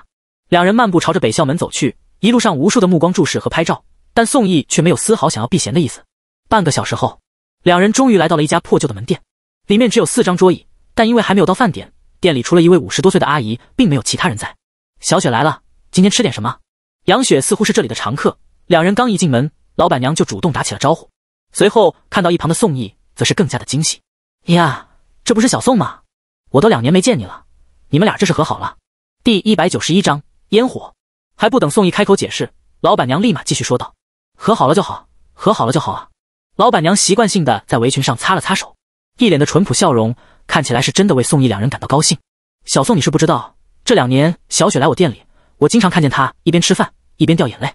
A: 两人漫步朝着北校门走去，一路上无数的目光注视和拍照，但宋义却没有丝毫想要避嫌的意思。半个小时后，两人终于来到了一家破旧的门店，里面只有四张桌椅，但因为还没有到饭点，店里除了一位五十多岁的阿姨，并没有其他人在。小雪来了，今天吃点什么？杨雪似乎是这里的常客，两人刚一进门，老板娘就主动打起了招呼，随后看到一旁的宋毅，则是更加的惊喜呀。这不是小宋吗？我都两年没见你了，你们俩这是和好了？第一百九十一章烟火。还不等宋毅开口解释，老板娘立马继续说道：“和好了就好，和好了就好啊！”老板娘习惯性的在围裙上擦了擦手，一脸的淳朴笑容，看起来是真的为宋毅两人感到高兴。小宋，你是不知道，这两年小雪来我店里，我经常看见她一边吃饭一边掉眼泪。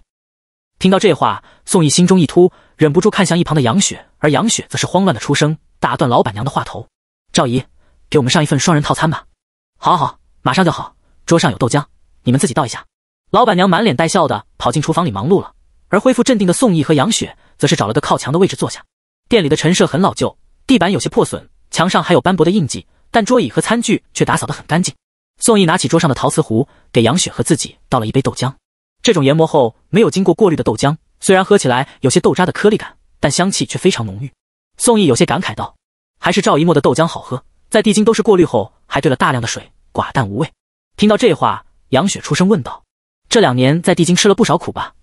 A: 听到这话，宋毅心中一突，忍不住看向一旁的杨雪，而杨雪则是慌乱的出声打断老板娘的话头。赵姨，给我们上一份双人套餐吧。好，好，马上就好。桌上有豆浆，你们自己倒一下。老板娘满脸带笑的跑进厨房里忙碌了。而恢复镇定的宋毅和杨雪，则是找了个靠墙的位置坐下。店里的陈设很老旧，地板有些破损，墙上还有斑驳的印记，但桌椅和餐具却打扫的很干净。宋毅拿起桌上的陶瓷壶，给杨雪和自己倒了一杯豆浆。这种研磨后没有经过过滤的豆浆，虽然喝起来有些豆渣的颗粒感，但香气却非常浓郁。宋毅有些感慨道。还是赵一墨的豆浆好喝，在地精都是过滤后，还兑了大量的水，寡淡无味。听到这话，杨雪出声问道：“这两年在帝京吃了不少苦吧？”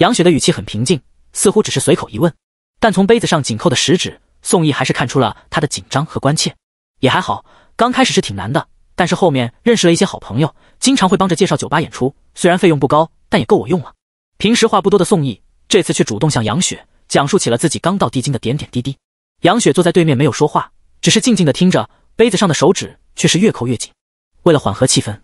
A: 杨雪的语气很平静，似乎只是随口一问，但从杯子上紧扣的食指，宋毅还是看出了他的紧张和关切。也还好，刚开始是挺难的，但是后面认识了一些好朋友，经常会帮着介绍酒吧演出，虽然费用不高，但也够我用了。平时话不多的宋毅，这次却主动向杨雪讲述起了自己刚到帝京的点点滴滴。杨雪坐在对面没有说话，只是静静的听着，杯子上的手指却是越扣越紧。为了缓和气氛，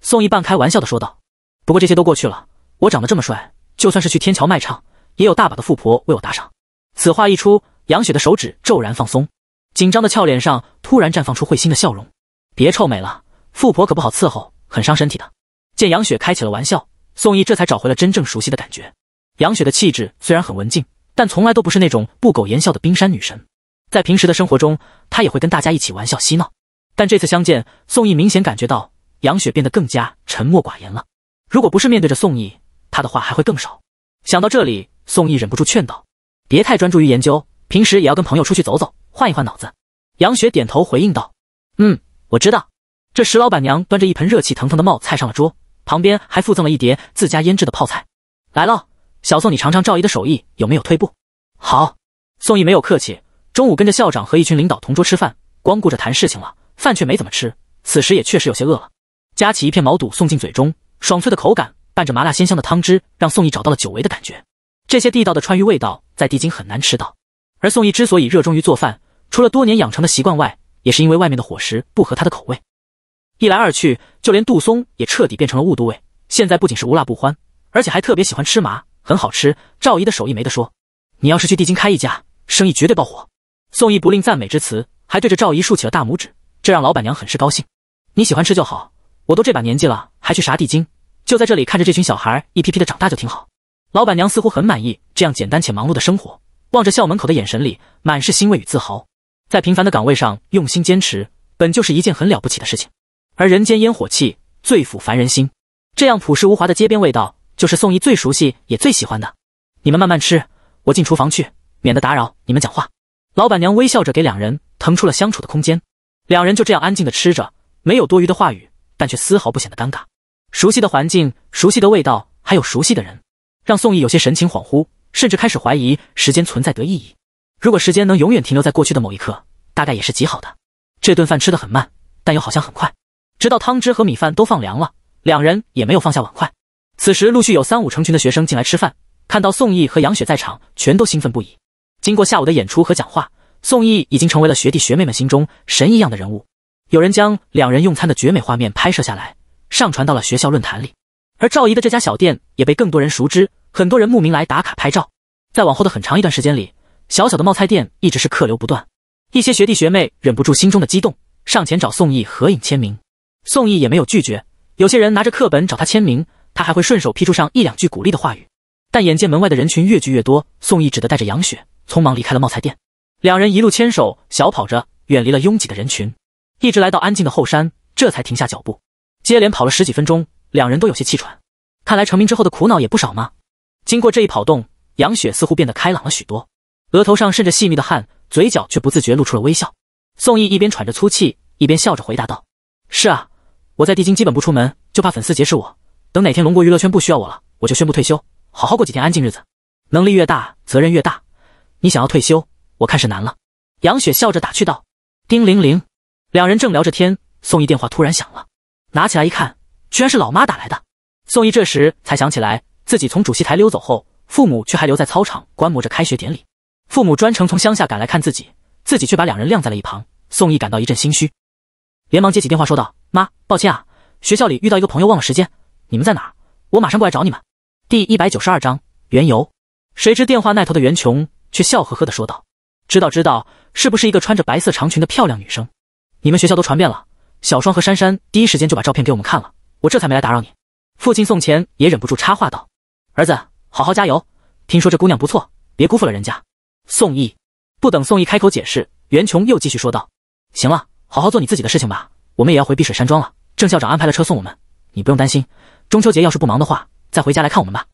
A: 宋毅半开玩笑的说道：“不过这些都过去了，我长得这么帅，就算是去天桥卖唱，也有大把的富婆为我打赏。”此话一出，杨雪的手指骤然放松，紧张的俏脸上突然绽放出会心的笑容。“别臭美了，富婆可不好伺候，很伤身体的。”见杨雪开起了玩笑，宋毅这才找回了真正熟悉的感觉。杨雪的气质虽然很文静，但从来都不是那种不苟言笑的冰山女神。在平时的生活中，他也会跟大家一起玩笑嬉闹，但这次相见，宋义明显感觉到杨雪变得更加沉默寡言了。如果不是面对着宋义，他的话还会更少。想到这里，宋义忍不住劝道：“别太专注于研究，平时也要跟朋友出去走走，换一换脑子。”杨雪点头回应道：“嗯，我知道。”这石老板娘端着一盆热气腾腾的冒菜上了桌，旁边还附赠了一碟自家腌制的泡菜。来了，小宋，你尝尝赵姨的手艺有没有退步。好，宋义没有客气。中午跟着校长和一群领导同桌吃饭，光顾着谈事情了，饭却没怎么吃。此时也确实有些饿了，夹起一片毛肚送进嘴中，爽脆的口感伴着麻辣鲜香的汤汁，让宋毅找到了久违的感觉。这些地道的川渝味道在帝京很难吃到。而宋毅之所以热衷于做饭，除了多年养成的习惯外，也是因为外面的伙食不合他的口味。一来二去，就连杜松也彻底变成了雾都味。现在不仅是无辣不欢，而且还特别喜欢吃麻，很好吃。赵姨的手艺没得说，你要是去帝京开一家，生意绝对爆火。宋毅不吝赞美之词，还对着赵姨竖起了大拇指，这让老板娘很是高兴。你喜欢吃就好，我都这把年纪了，还去啥地精？就在这里看着这群小孩一批批的长大就挺好。老板娘似乎很满意这样简单且忙碌的生活，望着校门口的眼神里满是欣慰与自豪。在平凡的岗位上用心坚持，本就是一件很了不起的事情。而人间烟火气最抚凡人心，这样朴实无华的街边味道，就是宋毅最熟悉也最喜欢的。你们慢慢吃，我进厨房去，免得打扰你们讲话。老板娘微笑着给两人腾出了相处的空间，两人就这样安静的吃着，没有多余的话语，但却丝毫不显得尴尬。熟悉的环境、熟悉的味道，还有熟悉的人，让宋毅有些神情恍惚，甚至开始怀疑时间存在的意义。如果时间能永远停留在过去的某一刻，大概也是极好的。这顿饭吃得很慢，但又好像很快，直到汤汁和米饭都放凉了，两人也没有放下碗筷。此时陆续有三五成群的学生进来吃饭，看到宋毅和杨雪在场，全都兴奋不已。经过下午的演出和讲话，宋轶已经成为了学弟学妹们心中神一样的人物。有人将两人用餐的绝美画面拍摄下来，上传到了学校论坛里。而赵姨的这家小店也被更多人熟知，很多人慕名来打卡拍照。在往后的很长一段时间里，小小的冒菜店一直是客流不断。一些学弟学妹忍不住心中的激动，上前找宋轶合影签名。宋轶也没有拒绝。有些人拿着课本找他签名，他还会顺手批出上一两句鼓励的话语。但眼见门外的人群越聚越多，宋轶只得带着杨雪。匆忙离开了冒菜店，两人一路牵手小跑着，远离了拥挤的人群，一直来到安静的后山，这才停下脚步。接连跑了十几分钟，两人都有些气喘。看来成名之后的苦恼也不少嘛。经过这一跑动，杨雪似乎变得开朗了许多，额头上渗着细密的汗，嘴角却不自觉露出了微笑。宋毅一边喘着粗气，一边笑着回答道：“是啊，我在帝京基本不出门，就怕粉丝结识我。等哪天龙国娱乐圈不需要我了，我就宣布退休，好好过几天安静日子。能力越大，责任越大。”你想要退休，我看是难了。”杨雪笑着打趣道。叮铃铃，两人正聊着天，宋毅电话突然响了，拿起来一看，居然是老妈打来的。宋毅这时才想起来，自己从主席台溜走后，父母却还留在操场观摩着开学典礼。父母专程从乡下赶来看自己，自己却把两人晾在了一旁。宋毅感到一阵心虚，连忙接起电话说道：“妈，抱歉啊，学校里遇到一个朋友，忘了时间。你们在哪儿？我马上过来找你们。”第一百九十二章缘由。谁知电话那头的袁琼。却笑呵呵地说道：“知道知道，是不是一个穿着白色长裙的漂亮女生？你们学校都传遍了。小双和珊珊第一时间就把照片给我们看了，我这才没来打扰你。”父亲宋钱也忍不住插话道：“儿子，好好加油！听说这姑娘不错，别辜负了人家。”宋毅不等宋毅开口解释，袁琼又继续说道：“行了，好好做你自己的事情吧。我们也要回碧水山庄了。郑校长安排了车送我们，你不用担心。中秋节要是不忙的话，再回家来看我们吧。”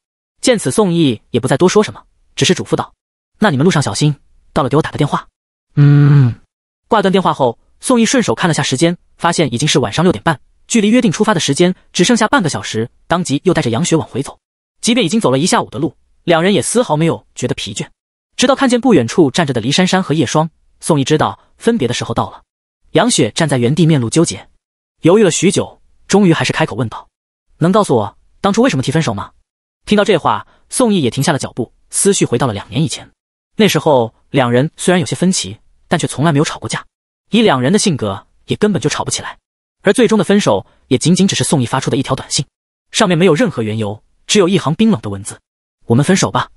A: 见此，宋毅也不再多说什么，只是嘱咐道。那你们路上小心，到了给我打个电话。
B: 嗯，
A: 挂断电话后，宋毅顺手看了下时间，发现已经是晚上六点半，距离约定出发的时间只剩下半个小时，当即又带着杨雪往回走。即便已经走了一下午的路，两人也丝毫没有觉得疲倦。直到看见不远处站着的黎珊珊和叶霜，宋毅知道分别的时候到了。杨雪站在原地，面露纠结，犹豫了许久，终于还是开口问道：“能告诉我当初为什么提分手吗？”听到这话，宋毅也停下了脚步，思绪回到了两年以前。那时候，两人虽然有些分歧，但却从来没有吵过架。以两人的性格，也根本就吵不起来。而最终的分手，也仅仅只是宋毅发出的一条短信，上面没有任何缘由，只有一行冰冷的文字：“我们分手吧。”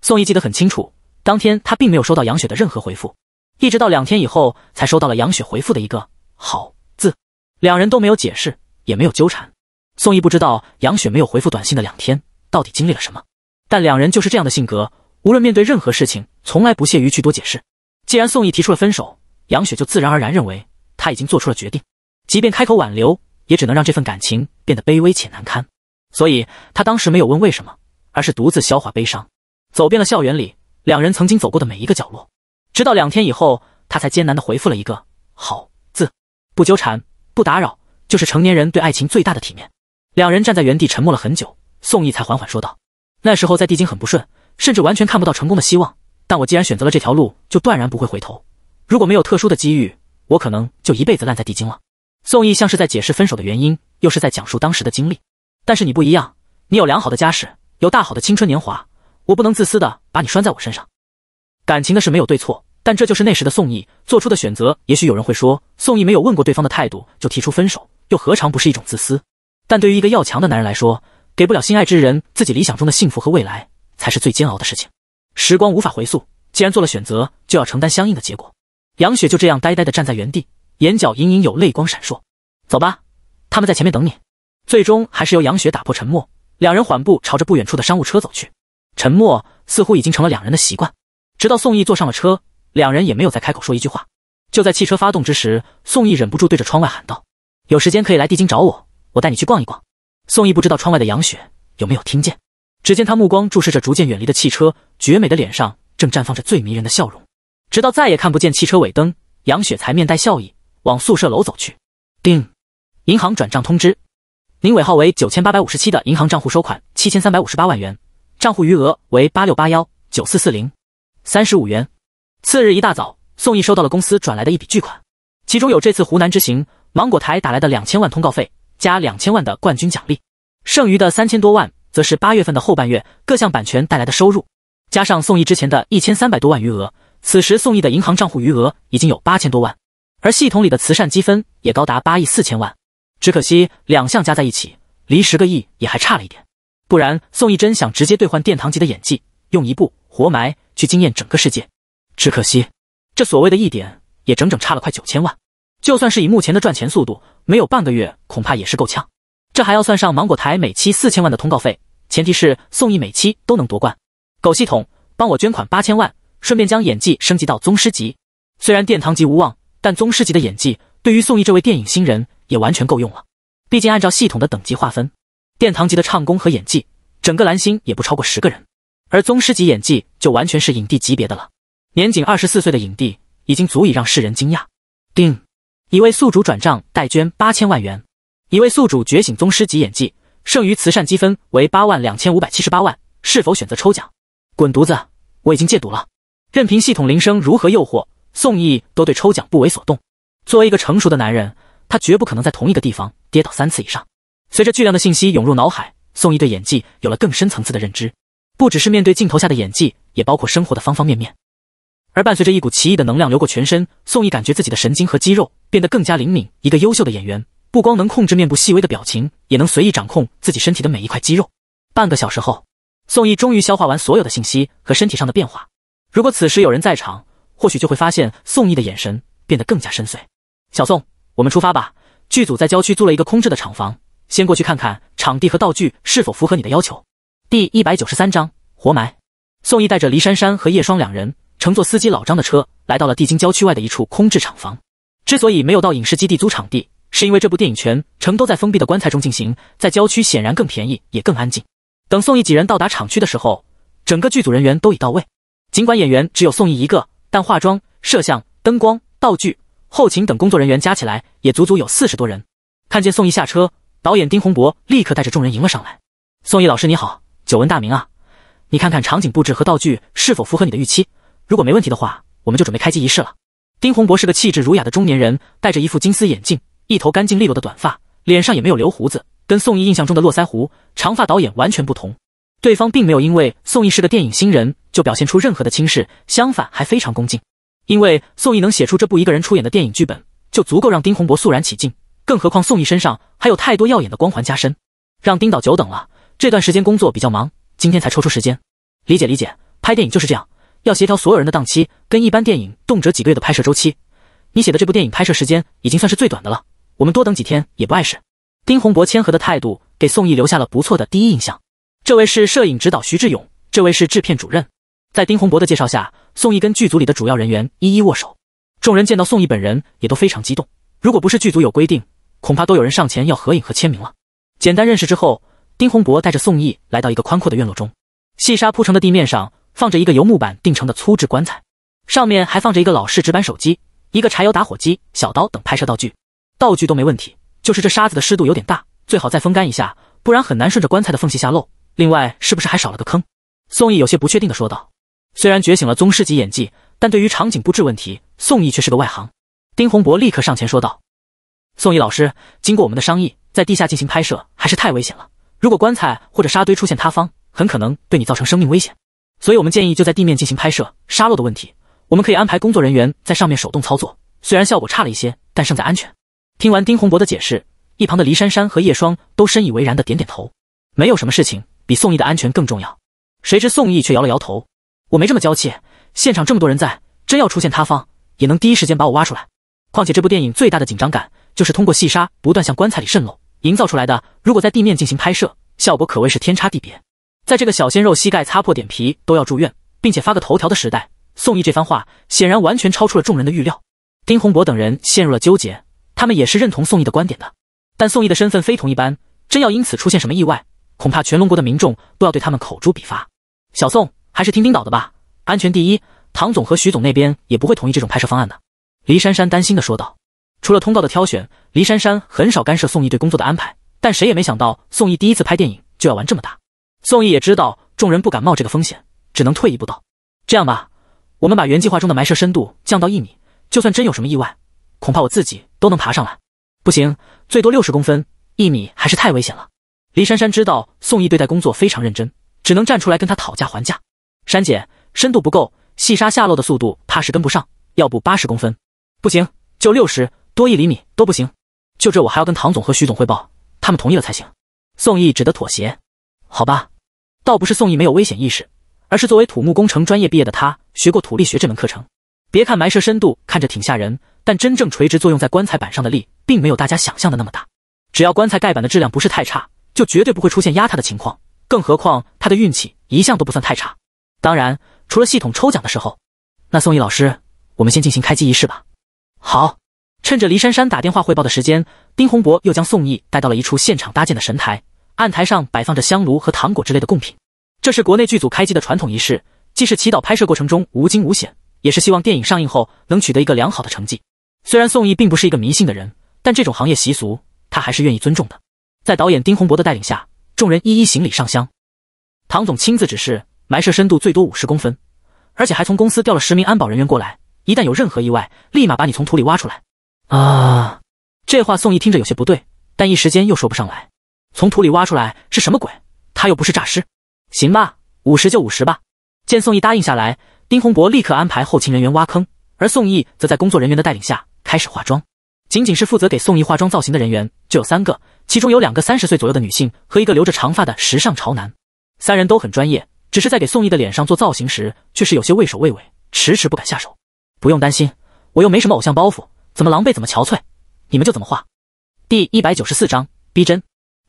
A: 宋毅记得很清楚，当天他并没有收到杨雪的任何回复，一直到两天以后，才收到了杨雪回复的一个“好”字。两人都没有解释，也没有纠缠。宋毅不知道杨雪没有回复短信的两天到底经历了什么，但两人就是这样的性格。无论面对任何事情，从来不屑于去多解释。既然宋毅提出了分手，杨雪就自然而然认为他已经做出了决定。即便开口挽留，也只能让这份感情变得卑微且难堪。所以她当时没有问为什么，而是独自消化悲伤，走遍了校园里两人曾经走过的每一个角落。直到两天以后，她才艰难地回复了一个“好”字，不纠缠，不打扰，就是成年人对爱情最大的体面。两人站在原地沉默了很久，宋毅才缓缓说道：“那时候在帝京很不顺。”甚至完全看不到成功的希望，但我既然选择了这条路，就断然不会回头。如果没有特殊的机遇，我可能就一辈子烂在地精了。宋义像是在解释分手的原因，又是在讲述当时的经历。但是你不一样，你有良好的家世，有大好的青春年华，我不能自私的把你拴在我身上。感情的事没有对错，但这就是那时的宋义做出的选择。也许有人会说，宋义没有问过对方的态度就提出分手，又何尝不是一种自私？但对于一个要强的男人来说，给不了心爱之人自己理想中的幸福和未来。才是最煎熬的事情。时光无法回溯，既然做了选择，就要承担相应的结果。杨雪就这样呆呆地站在原地，眼角隐隐有泪光闪烁。走吧，他们在前面等你。最终还是由杨雪打破沉默，两人缓步朝着不远处的商务车走去。沉默似乎已经成了两人的习惯，直到宋毅坐上了车，两人也没有再开口说一句话。就在汽车发动之时，宋毅忍不住对着窗外喊道：“有时间可以来帝京找我，我带你去逛一逛。”宋毅不知道窗外的杨雪有没有听见。只见他目光注视着逐渐远离的汽车，绝美的脸上正绽放着最迷人的笑容。直到再也看不见汽车尾灯，杨雪才面带笑意往宿舍楼走去。叮，银行转账通知，您尾号为九千八百五十七的银行账户收款七千三百五十八万元，账户余额为八六八幺九四四零三十五元。次日一大早，宋毅收到了公司转来的一笔巨款，其中有这次湖南之行芒果台打来的两千万通告费，加两千万的冠军奖励，剩余的三千多万。则是八月份的后半月各项版权带来的收入，加上宋轶之前的一千三百多万余额，此时宋轶的银行账户余额已经有八千多万，而系统里的慈善积分也高达八亿四千万。只可惜两项加在一起，离十个亿也还差了一点，不然宋轶真想直接兑换殿堂级的演技，用一部《活埋》去惊艳整个世界。只可惜，这所谓的一点也整整差了快九千万。就算是以目前的赚钱速度，没有半个月恐怕也是够呛。这还要算上芒果台每期四千万的通告费。前提是宋轶每期都能夺冠，狗系统帮我捐款八千万，顺便将演技升级到宗师级。虽然殿堂级无望，但宗师级的演技对于宋轶这位电影新人也完全够用了。毕竟按照系统的等级划分，殿堂级的唱功和演技，整个蓝星也不超过十个人，而宗师级演技就完全是影帝级别的了。年仅二十四岁的影帝已经足以让世人惊讶。定，一位宿主转账代捐八千万元，一位宿主觉醒宗师级演技。剩余慈善积分为八万两千五百七十八万，是否选择抽奖？滚犊子！我已经戒赌了。任凭系统铃声如何诱惑，宋义都对抽奖不为所动。作为一个成熟的男人，他绝不可能在同一个地方跌倒三次以上。随着巨量的信息涌入脑海，宋义对演技有了更深层次的认知，不只是面对镜头下的演技，也包括生活的方方面面。而伴随着一股奇异的能量流过全身，宋义感觉自己的神经和肌肉变得更加灵敏。一个优秀的演员。不光能控制面部细微的表情，也能随意掌控自己身体的每一块肌肉。半个小时后，宋义终于消化完所有的信息和身体上的变化。如果此时有人在场，或许就会发现宋义的眼神变得更加深邃。小宋，我们出发吧。剧组在郊区租了一个空置的厂房，先过去看看场地和道具是否符合你的要求。第一百九十三章活埋。宋义带着黎珊珊和叶霜两人，乘坐司机老张的车，来到了帝京郊区外的一处空置厂房。之所以没有到影视基地租场地，是因为这部电影全程都在封闭的棺材中进行，在郊区显然更便宜也更安静。等宋轶几人到达厂区的时候，整个剧组人员都已到位。尽管演员只有宋轶一个，但化妆、摄像、灯光、道具、后勤等工作人员加起来也足足有四十多人。看见宋轶下车，导演丁洪博立刻带着众人迎了上来：“宋轶老师，你好，久闻大名啊！你看看场景布置和道具是否符合你的预期？如果没问题的话，我们就准备开机仪式了。”丁洪博是个气质儒雅的中年人，戴着一副金丝眼镜。一头干净利落的短发，脸上也没有留胡子，跟宋轶印象中的络腮胡长发导演完全不同。对方并没有因为宋轶是个电影新人就表现出任何的轻视，相反还非常恭敬。因为宋轶能写出这部一个人出演的电影剧本，就足够让丁洪博肃然起敬。更何况宋轶身上还有太多耀眼的光环加身，让丁导久等了。这段时间工作比较忙，今天才抽出时间。理解理解，拍电影就是这样，要协调所有人的档期，跟一般电影动辄几个月的拍摄周期。你写的这部电影拍摄时间已经算是最短的了。我们多等几天也不碍事。丁洪博谦和的态度给宋毅留下了不错的第一印象。这位是摄影指导徐志勇，这位是制片主任。在丁洪博的介绍下，宋毅跟剧组里的主要人员一一握手。众人见到宋毅本人也都非常激动。如果不是剧组有规定，恐怕都有人上前要合影和签名了。简单认识之后，丁洪博带着宋毅来到一个宽阔的院落中，细沙铺成的地面上放着一个由木板定成的粗制棺材，上面还放着一个老式直板手机、一个柴油打火机、小刀等拍摄道具。道具都没问题，就是这沙子的湿度有点大，最好再风干一下，不然很难顺着棺材的缝隙下漏。另外，是不是还少了个坑？宋义有些不确定的说道。虽然觉醒了宗师级演技，但对于场景布置问题，宋义却是个外行。丁洪博立刻上前说道：“宋义老师，经过我们的商议，在地下进行拍摄还是太危险了。如果棺材或者沙堆出现塌方，很可能对你造成生命危险。所以我们建议就在地面进行拍摄。沙漏的问题，我们可以安排工作人员在上面手动操作，虽然效果差了一些，但胜在安全。”听完丁洪博的解释，一旁的黎珊珊和叶霜都深以为然的点点头。没有什么事情比宋毅的安全更重要。谁知宋毅却摇了摇头：“我没这么娇气，现场这么多人在，真要出现塌方，也能第一时间把我挖出来。况且这部电影最大的紧张感就是通过细沙不断向棺材里渗漏营造出来的。如果在地面进行拍摄，效果可谓是天差地别。”在这个小鲜肉膝盖擦破点皮都要住院，并且发个头条的时代，宋毅这番话显然完全超出了众人的预料。丁洪博等人陷入了纠结。他们也是认同宋义的观点的，但宋义的身份非同一般，真要因此出现什么意外，恐怕全龙国的民众都要对他们口诛笔伐。小宋还是听丁导的吧，安全第一。唐总和徐总那边也不会同意这种拍摄方案的。黎珊珊担心的说道。除了通告的挑选，黎珊珊很少干涉宋义对工作的安排，但谁也没想到宋义第一次拍电影就要玩这么大。宋义也知道众人不敢冒这个风险，只能退一步道：“这样吧，我们把原计划中的埋设深度降到一米，就算真有什么意外。”恐怕我自己都能爬上来，不行，最多六十公分，一米还是太危险了。黎珊珊知道宋毅对待工作非常认真，只能站出来跟他讨价还价。珊姐，深度不够，细沙下落的速度怕是跟不上，要不八十公分？不行，就六十，多一厘米都不行。就这我还要跟唐总和徐总汇报，他们同意了才行。宋毅只得妥协。好吧，倒不是宋毅没有危险意识，而是作为土木工程专业毕业的他，学过土力学这门课程。别看埋设深度看着挺吓人。但真正垂直作用在棺材板上的力，并没有大家想象的那么大。只要棺材盖板的质量不是太差，就绝对不会出现压塌的情况。更何况他的运气一向都不算太差。当然，除了系统抽奖的时候。那宋毅老师，我们先进行开机仪式吧。好，趁着黎珊珊打电话汇报的时间，丁洪博又将宋毅带到了一处现场搭建的神台。案台上摆放着香炉和糖果之类的贡品，这是国内剧组开机的传统仪式，既是祈祷拍摄过程中无惊无险，也是希望电影上映后能取得一个良好的成绩。虽然宋轶并不是一个迷信的人，但这种行业习俗他还是愿意尊重的。在导演丁洪博的带领下，众人一一行礼上香。唐总亲自指示，埋设深度最多五十公分，而且还从公司调了十名安保人员过来，一旦有任何意外，立马把你从土里挖出来。啊！这话宋轶听着有些不对，但一时间又说不上来。从土里挖出来是什么鬼？他又不是诈尸，行吧，五十就五十吧。见宋轶答应下来，丁洪博立刻安排后勤人员挖坑，而宋轶则在工作人员的带领下。开始化妆，仅仅是负责给宋毅化妆造型的人员就有三个，其中有两个三十岁左右的女性和一个留着长发的时尚潮男，三人都很专业，只是在给宋毅的脸上做造型时，却是有些畏首畏尾，迟迟不敢下手。不用担心，我又没什么偶像包袱，怎么狼狈怎么憔悴，你们就怎么画。第一百九十四章逼真。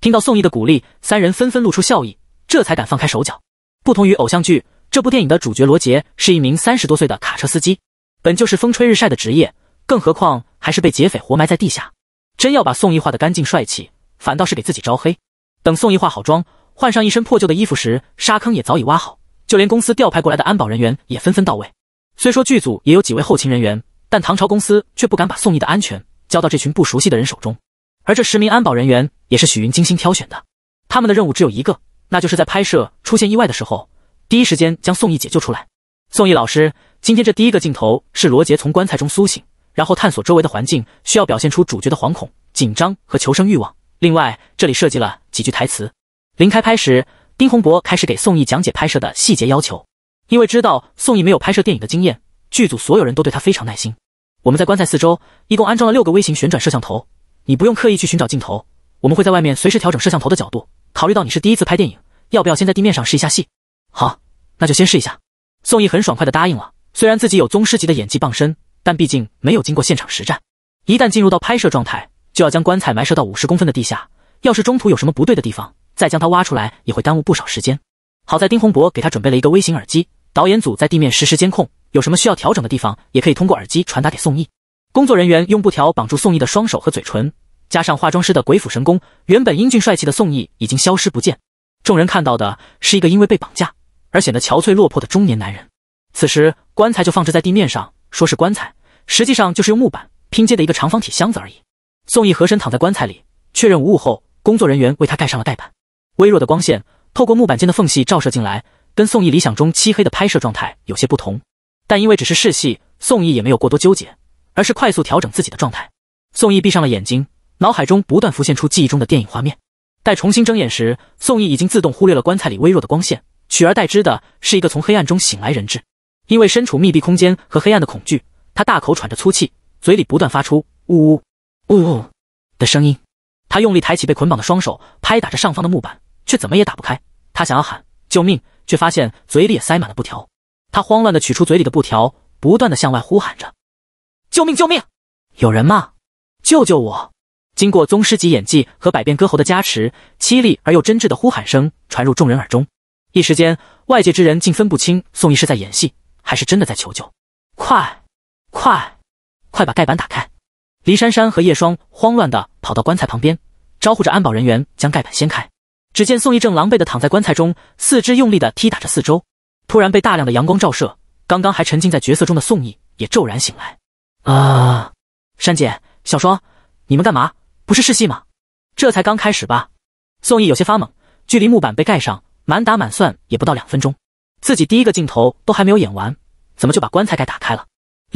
A: 听到宋毅的鼓励，三人纷纷露出笑意，这才敢放开手脚。不同于偶像剧，这部电影的主角罗杰是一名三十多岁的卡车司机，本就是风吹日晒的职业。更何况还是被劫匪活埋在地下，真要把宋义画的干净帅气，反倒是给自己招黑。等宋义化好妆，换上一身破旧的衣服时，沙坑也早已挖好，就连公司调派过来的安保人员也纷纷到位。虽说剧组也有几位后勤人员，但唐朝公司却不敢把宋义的安全交到这群不熟悉的人手中。而这十名安保人员也是许云精心挑选的，他们的任务只有一个，那就是在拍摄出现意外的时候，第一时间将宋义解救出来。宋义老师，今天这第一个镜头是罗杰从棺材中苏醒。然后探索周围的环境，需要表现出主角的惶恐、紧张和求生欲望。另外，这里设计了几句台词。临开拍时，丁洪博开始给宋毅讲解拍摄的细节要求。因为知道宋毅没有拍摄电影的经验，剧组所有人都对他非常耐心。我们在棺材四周一共安装了六个微型旋转摄像头，你不用刻意去寻找镜头，我们会在外面随时调整摄像头的角度。考虑到你是第一次拍电影，要不要先在地面上试一下戏？好，那就先试一下。宋毅很爽快地答应了，虽然自己有宗师级的演技傍身。但毕竟没有经过现场实战，一旦进入到拍摄状态，就要将棺材埋设到五十公分的地下。要是中途有什么不对的地方，再将它挖出来也会耽误不少时间。好在丁洪博给他准备了一个微型耳机，导演组在地面实时监控，有什么需要调整的地方，也可以通过耳机传达给宋毅。工作人员用布条绑住宋毅的双手和嘴唇，加上化妆师的鬼斧神工，原本英俊帅气的宋毅已经消失不见。众人看到的是一个因为被绑架而显得憔悴落魄的中年男人。此时，棺材就放置在地面上，说是棺材。实际上就是用木板拼接的一个长方体箱子而已。宋毅合身躺在棺材里，确认无误后，工作人员为他盖上了盖板。微弱的光线透过木板间的缝隙照射进来，跟宋毅理想中漆黑的拍摄状态有些不同。但因为只是试戏，宋义也没有过多纠结，而是快速调整自己的状态。宋义闭上了眼睛，脑海中不断浮现出记忆中的电影画面。待重新睁眼时，宋义已经自动忽略了棺材里微弱的光线，取而代之的是一个从黑暗中醒来人质。因为身处密闭空间和黑暗的恐惧。他大口喘着粗气，嘴里不断发出“呜呜，呜呜”的声音。他用力抬起被捆绑的双手，拍打着上方的木板，却怎么也打不开。他想要喊救命，却发现嘴里也塞满了布条。他慌乱地取出嘴里的布条，不断地向外呼喊着：“救命！救命！有人吗？救救我！”经过宗师级演技和百变歌喉的加持，凄厉而又真挚的呼喊声传入众人耳中。一时间，外界之人竟分不清宋义是在演戏还是真的在求救。
B: 快！快，
A: 快把盖板打开！黎珊珊和叶霜慌乱地跑到棺材旁边，招呼着安保人员将盖板掀开。只见宋义正狼狈地躺在棺材中，四肢用力地踢打着四周。突然被大量的阳光照射，刚刚还沉浸在角色中的宋义也骤然醒来。啊，珊姐，小双，你们干嘛？不是试戏吗？这才刚开始吧？宋义有些发懵。距离木板被盖上，满打满算也不到两分钟，自己第一个镜头都还没有演完，怎么就把棺材盖打开了？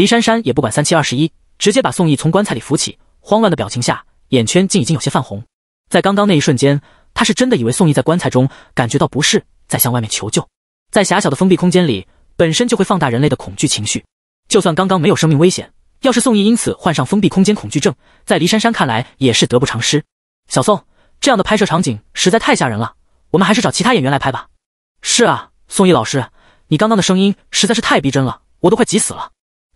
A: 黎珊珊也不管三七二十一，直接把宋毅从棺材里扶起。慌乱的表情下，眼圈竟已经有些泛红。在刚刚那一瞬间，她是真的以为宋毅在棺材中感觉到不适，在向外面求救。在狭小的封闭空间里，本身就会放大人类的恐惧情绪。就算刚刚没有生命危险，要是宋毅因此患上封闭空间恐惧症，在黎珊珊看来也是得不偿失。小宋，这样的拍摄场景实在太吓人了，我们还是找其他演员来拍吧。是啊，宋毅老师，你刚刚的声音实在是太逼真了，我都快急死了。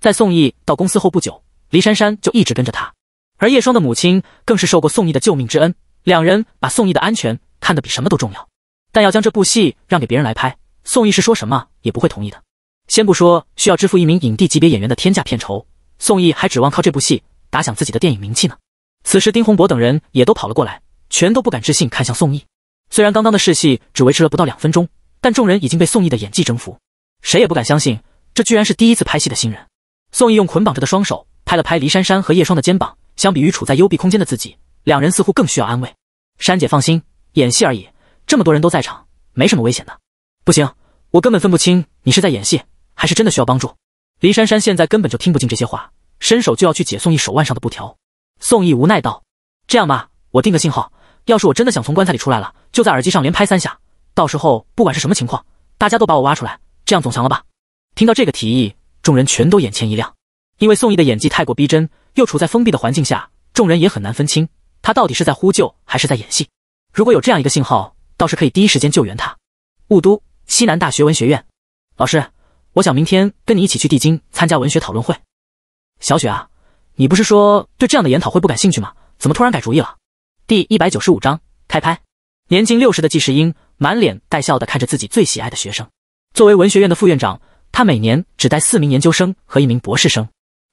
A: 在宋义到公司后不久，黎珊珊就一直跟着他，而叶霜的母亲更是受过宋义的救命之恩，两人把宋义的安全看得比什么都重要。但要将这部戏让给别人来拍，宋义是说什么也不会同意的。先不说需要支付一名影帝级别演员的天价片酬，宋义还指望靠这部戏打响自己的电影名气呢。此时，丁洪博等人也都跑了过来，全都不敢置信看向宋义。虽然刚刚的试戏只维持了不到两分钟，但众人已经被宋义的演技征服，谁也不敢相信这居然是第一次拍戏的新人。宋义用捆绑着的双手拍了拍黎珊珊和叶霜的肩膀，相比于处在幽闭空间的自己，两人似乎更需要安慰。珊姐放心，演戏而已，这么多人都在场，没什么危险的。不行，我根本分不清你是在演戏还是真的需要帮助。黎珊珊现在根本就听不进这些话，伸手就要去解宋义手腕上的布条。宋义无奈道：“这样吧，我定个信号，要是我真的想从棺材里出来了，就在耳机上连拍三下，到时候不管是什么情况，大家都把我挖出来，这样总行了吧？”听到这个提议。众人全都眼前一亮，因为宋义的演技太过逼真，又处在封闭的环境下，众人也很难分清他到底是在呼救还是在演戏。如果有这样一个信号，倒是可以第一时间救援他。雾都西南大学文学院，老师，我想明天跟你一起去帝京参加文学讨论会。小雪啊，你不是说对这样的研讨会不感兴趣吗？怎么突然改主意了？第一百九十五章开拍。年近六十的季时英满脸带笑的看着自己最喜爱的学生，作为文学院的副院长。他每年只带四名研究生和一名博士生，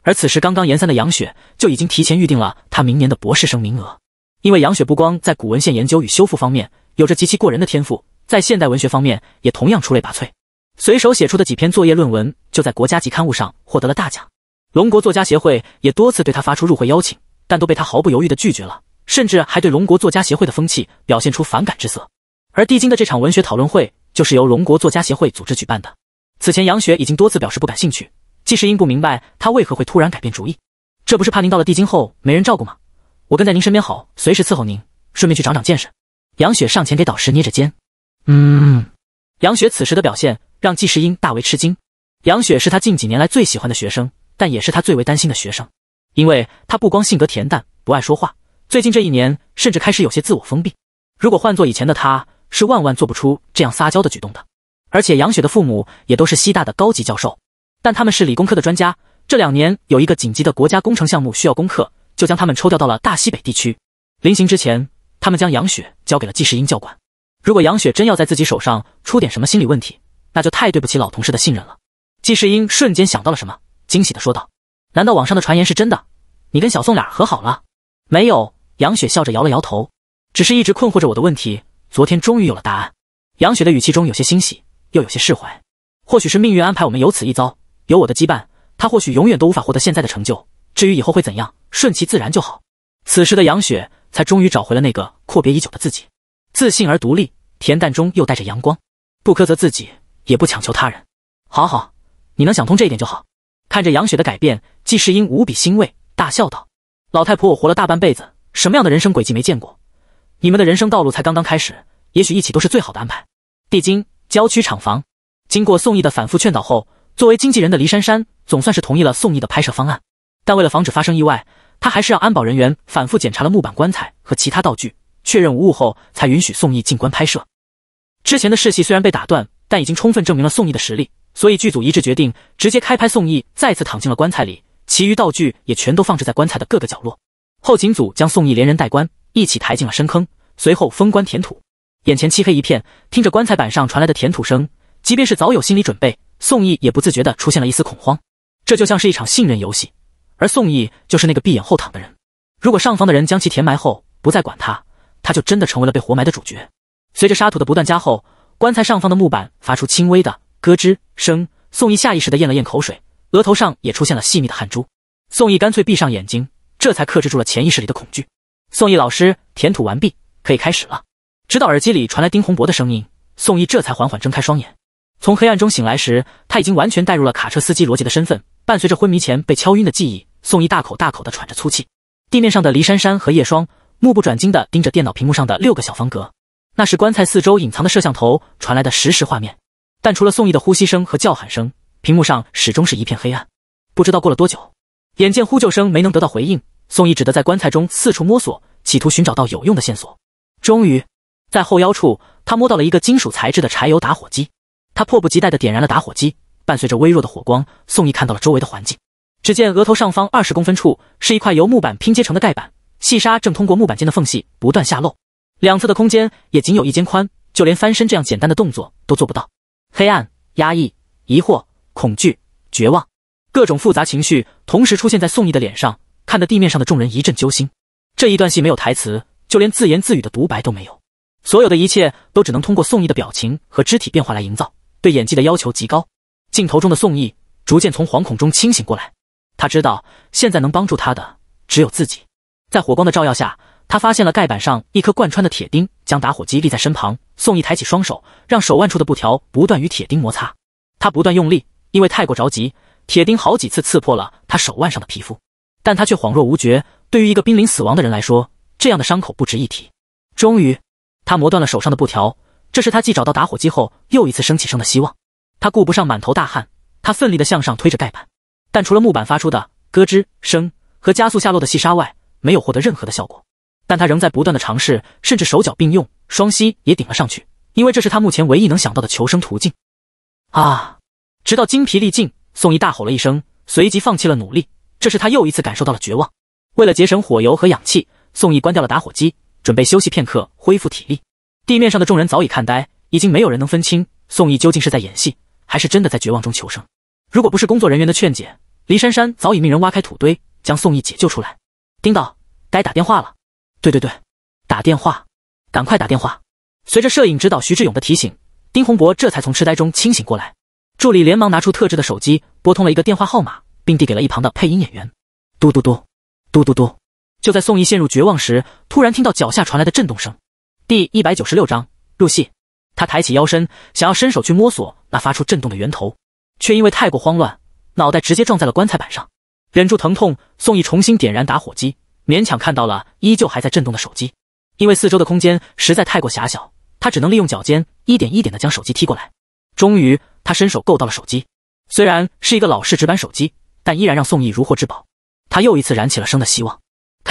A: 而此时刚刚研三的杨雪就已经提前预定了他明年的博士生名额。因为杨雪不光在古文献研究与修复方面有着极其过人的天赋，在现代文学方面也同样出类拔萃，随手写出的几篇作业论文就在国家级刊物上获得了大奖。龙国作家协会也多次对他发出入会邀请，但都被他毫不犹豫地拒绝了，甚至还对龙国作家协会的风气表现出反感之色。而帝京的这场文学讨论会就是由龙国作家协会组织举办的。此前杨雪已经多次表示不感兴趣，纪时英不明白他为何会突然改变主意。这不是怕您到了地京后没人照顾吗？我跟在您身边好，随时伺候您，顺便去长长见识。杨雪上前给导师捏着肩。嗯。杨雪此时的表现让纪时英大为吃惊。杨雪是他近几年来最喜欢的学生，但也是他最为担心的学生，因为他不光性格恬淡，不爱说话，最近这一年甚至开始有些自我封闭。如果换做以前的他，是万万做不出这样撒娇的举动的。而且杨雪的父母也都是西大的高级教授，但他们是理工科的专家。这两年有一个紧急的国家工程项目需要攻克，就将他们抽调到了大西北地区。临行之前，他们将杨雪交给了季世英教官。如果杨雪真要在自己手上出点什么心理问题，那就太对不起老同事的信任了。季世英瞬间想到了什么，惊喜地说道：“难道网上的传言是真的？你跟小宋俩和好了没有？”杨雪笑着摇了摇头，只是一直困惑着我的问题，昨天终于有了答案。杨雪的语气中有些欣喜。又有些释怀，或许是命运安排我们有此一遭，有我的羁绊，他或许永远都无法获得现在的成就。至于以后会怎样，顺其自然就好。此时的杨雪才终于找回了那个阔别已久的自己，自信而独立，恬淡中又带着阳光，不苛责自己，也不强求他人。好好，你能想通这一点就好。看着杨雪的改变，季世英无比欣慰，大笑道：“老太婆，我活了大半辈子，什么样的人生轨迹没见过？你们的人生道路才刚刚开始，也许一起都是最好的安排。”地精。郊区厂房，经过宋毅的反复劝导后，作为经纪人的黎珊珊总算是同意了宋毅的拍摄方案。但为了防止发生意外，他还是让安保人员反复检查了木板棺材和其他道具，确认无误后才允许宋毅进棺拍摄。之前的试戏虽然被打断，但已经充分证明了宋毅的实力，所以剧组一致决定直接开拍。宋毅再次躺进了棺材里，其余道具也全都放置在棺材的各个角落。后勤组将宋毅连人带棺一起抬进了深坑，随后封棺填土。眼前漆黑一片，听着棺材板上传来的填土声，即便是早有心理准备，宋义也不自觉的出现了一丝恐慌。这就像是一场信任游戏，而宋义就是那个闭眼后躺的人。如果上方的人将其填埋后不再管他，他就真的成为了被活埋的主角。随着沙土的不断加厚，棺材上方的木板发出轻微的咯吱声。宋义下意识的咽了咽口水，额头上也出现了细密的汗珠。宋义干脆闭上眼睛，这才克制住了潜意识里的恐惧。宋义老师，填土完毕，可以开始了。直到耳机里传来丁洪博的声音，宋毅这才缓缓睁开双眼。从黑暗中醒来时，他已经完全代入了卡车司机罗杰的身份。伴随着昏迷前被敲晕的记忆，宋毅大口大口地喘着粗气。地面上的黎珊珊和叶霜目不转睛地盯着电脑屏幕上的六个小方格，那是棺材四周隐藏的摄像头传来的实时画面。但除了宋毅的呼吸声和叫喊声，屏幕上始终是一片黑暗。不知道过了多久，眼见呼救声没能得到回应，宋毅只得在棺材中四处摸索，企图寻找到有用的线索。终于。在后腰处，他摸到了一个金属材质的柴油打火机，他迫不及待地点燃了打火机，伴随着微弱的火光，宋毅看到了周围的环境。只见额头上方二十公分处是一块由木板拼接成的盖板，细沙正通过木板间的缝隙不断下漏，两侧的空间也仅有一间宽，就连翻身这样简单的动作都做不到。黑暗、压抑、疑惑、恐惧、绝望，各种复杂情绪同时出现在宋毅的脸上，看得地面上的众人一阵揪心。这一段戏没有台词，就连自言自语的独白都没有。所有的一切都只能通过宋义的表情和肢体变化来营造，对演技的要求极高。镜头中的宋义逐渐从惶恐中清醒过来，他知道现在能帮助他的只有自己。在火光的照耀下，他发现了盖板上一颗贯穿的铁钉，将打火机立在身旁。宋义抬起双手，让手腕处的布条不断与铁钉摩擦，他不断用力，因为太过着急，铁钉好几次刺破了他手腕上的皮肤，但他却恍若无觉。对于一个濒临死亡的人来说，这样的伤口不值一提。终于。他磨断了手上的布条，这是他既找到打火机后又一次升起生的希望。他顾不上满头大汗，他奋力的向上推着盖板，但除了木板发出的咯吱声和加速下落的细沙外，没有获得任何的效果。但他仍在不断的尝试，甚至手脚并用，双膝也顶了上去，因为这是他目前唯一能想到的求生途径。啊！直到精疲力尽，宋义大吼了一声，随即放弃了努力。这是他又一次感受到了绝望。为了节省火油和氧气，宋毅关掉了打火机。准备休息片刻，恢复体力。地面上的众人早已看呆，已经没有人能分清宋义究竟是在演戏，还是真的在绝望中求生。如果不是工作人员的劝解，黎珊珊早已命人挖开土堆，将宋义解救出来。丁导，该打电话了。对对对，打电话，赶快打电话。随着摄影指导徐志勇的提醒，丁洪博这才从痴呆中清醒过来。助理连忙拿出特制的手机，拨通了一个电话号码，并递给了一旁的配音演员。嘟嘟嘟，嘟嘟嘟。就在宋义陷入绝望时，突然听到脚下传来的震动声。第一百九十六章入戏。他抬起腰身，想要伸手去摸索那发出震动的源头，却因为太过慌乱，脑袋直接撞在了棺材板上。忍住疼痛，宋义重新点燃打火机，勉强看到了依旧还在震动的手机。因为四周的空间实在太过狭小，他只能利用脚尖一点一点的将手机踢过来。终于，他伸手够到了手机。虽然是一个老式直板手机，但依然让宋义如获至宝。他又一次燃起了生的希望。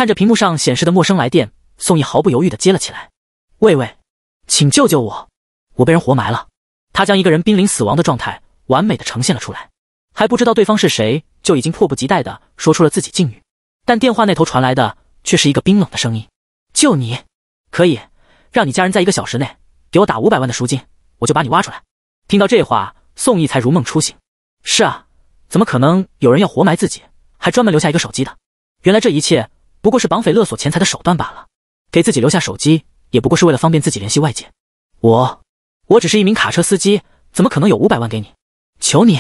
A: 看着屏幕上显示的陌生来电，宋毅毫不犹豫地接了起来。喂喂，请救救我，我被人活埋了。他将一个人濒临死亡的状态完美的呈现了出来，还不知道对方是谁，就已经迫不及待地说出了自己境遇。但电话那头传来的却是一个冰冷的声音：“救你，可以，让你家人在一个小时内给我打五百万的赎金，我就把你挖出来。”听到这话，宋毅才如梦初醒。是啊，怎么可能有人要活埋自己，还专门留下一个手机的？原来这一切。不过是绑匪勒索钱财的手段罢了。给自己留下手机，也不过是为了方便自己联系外界。我，我只是一名卡车司机，怎么可能有五百万给你？求你，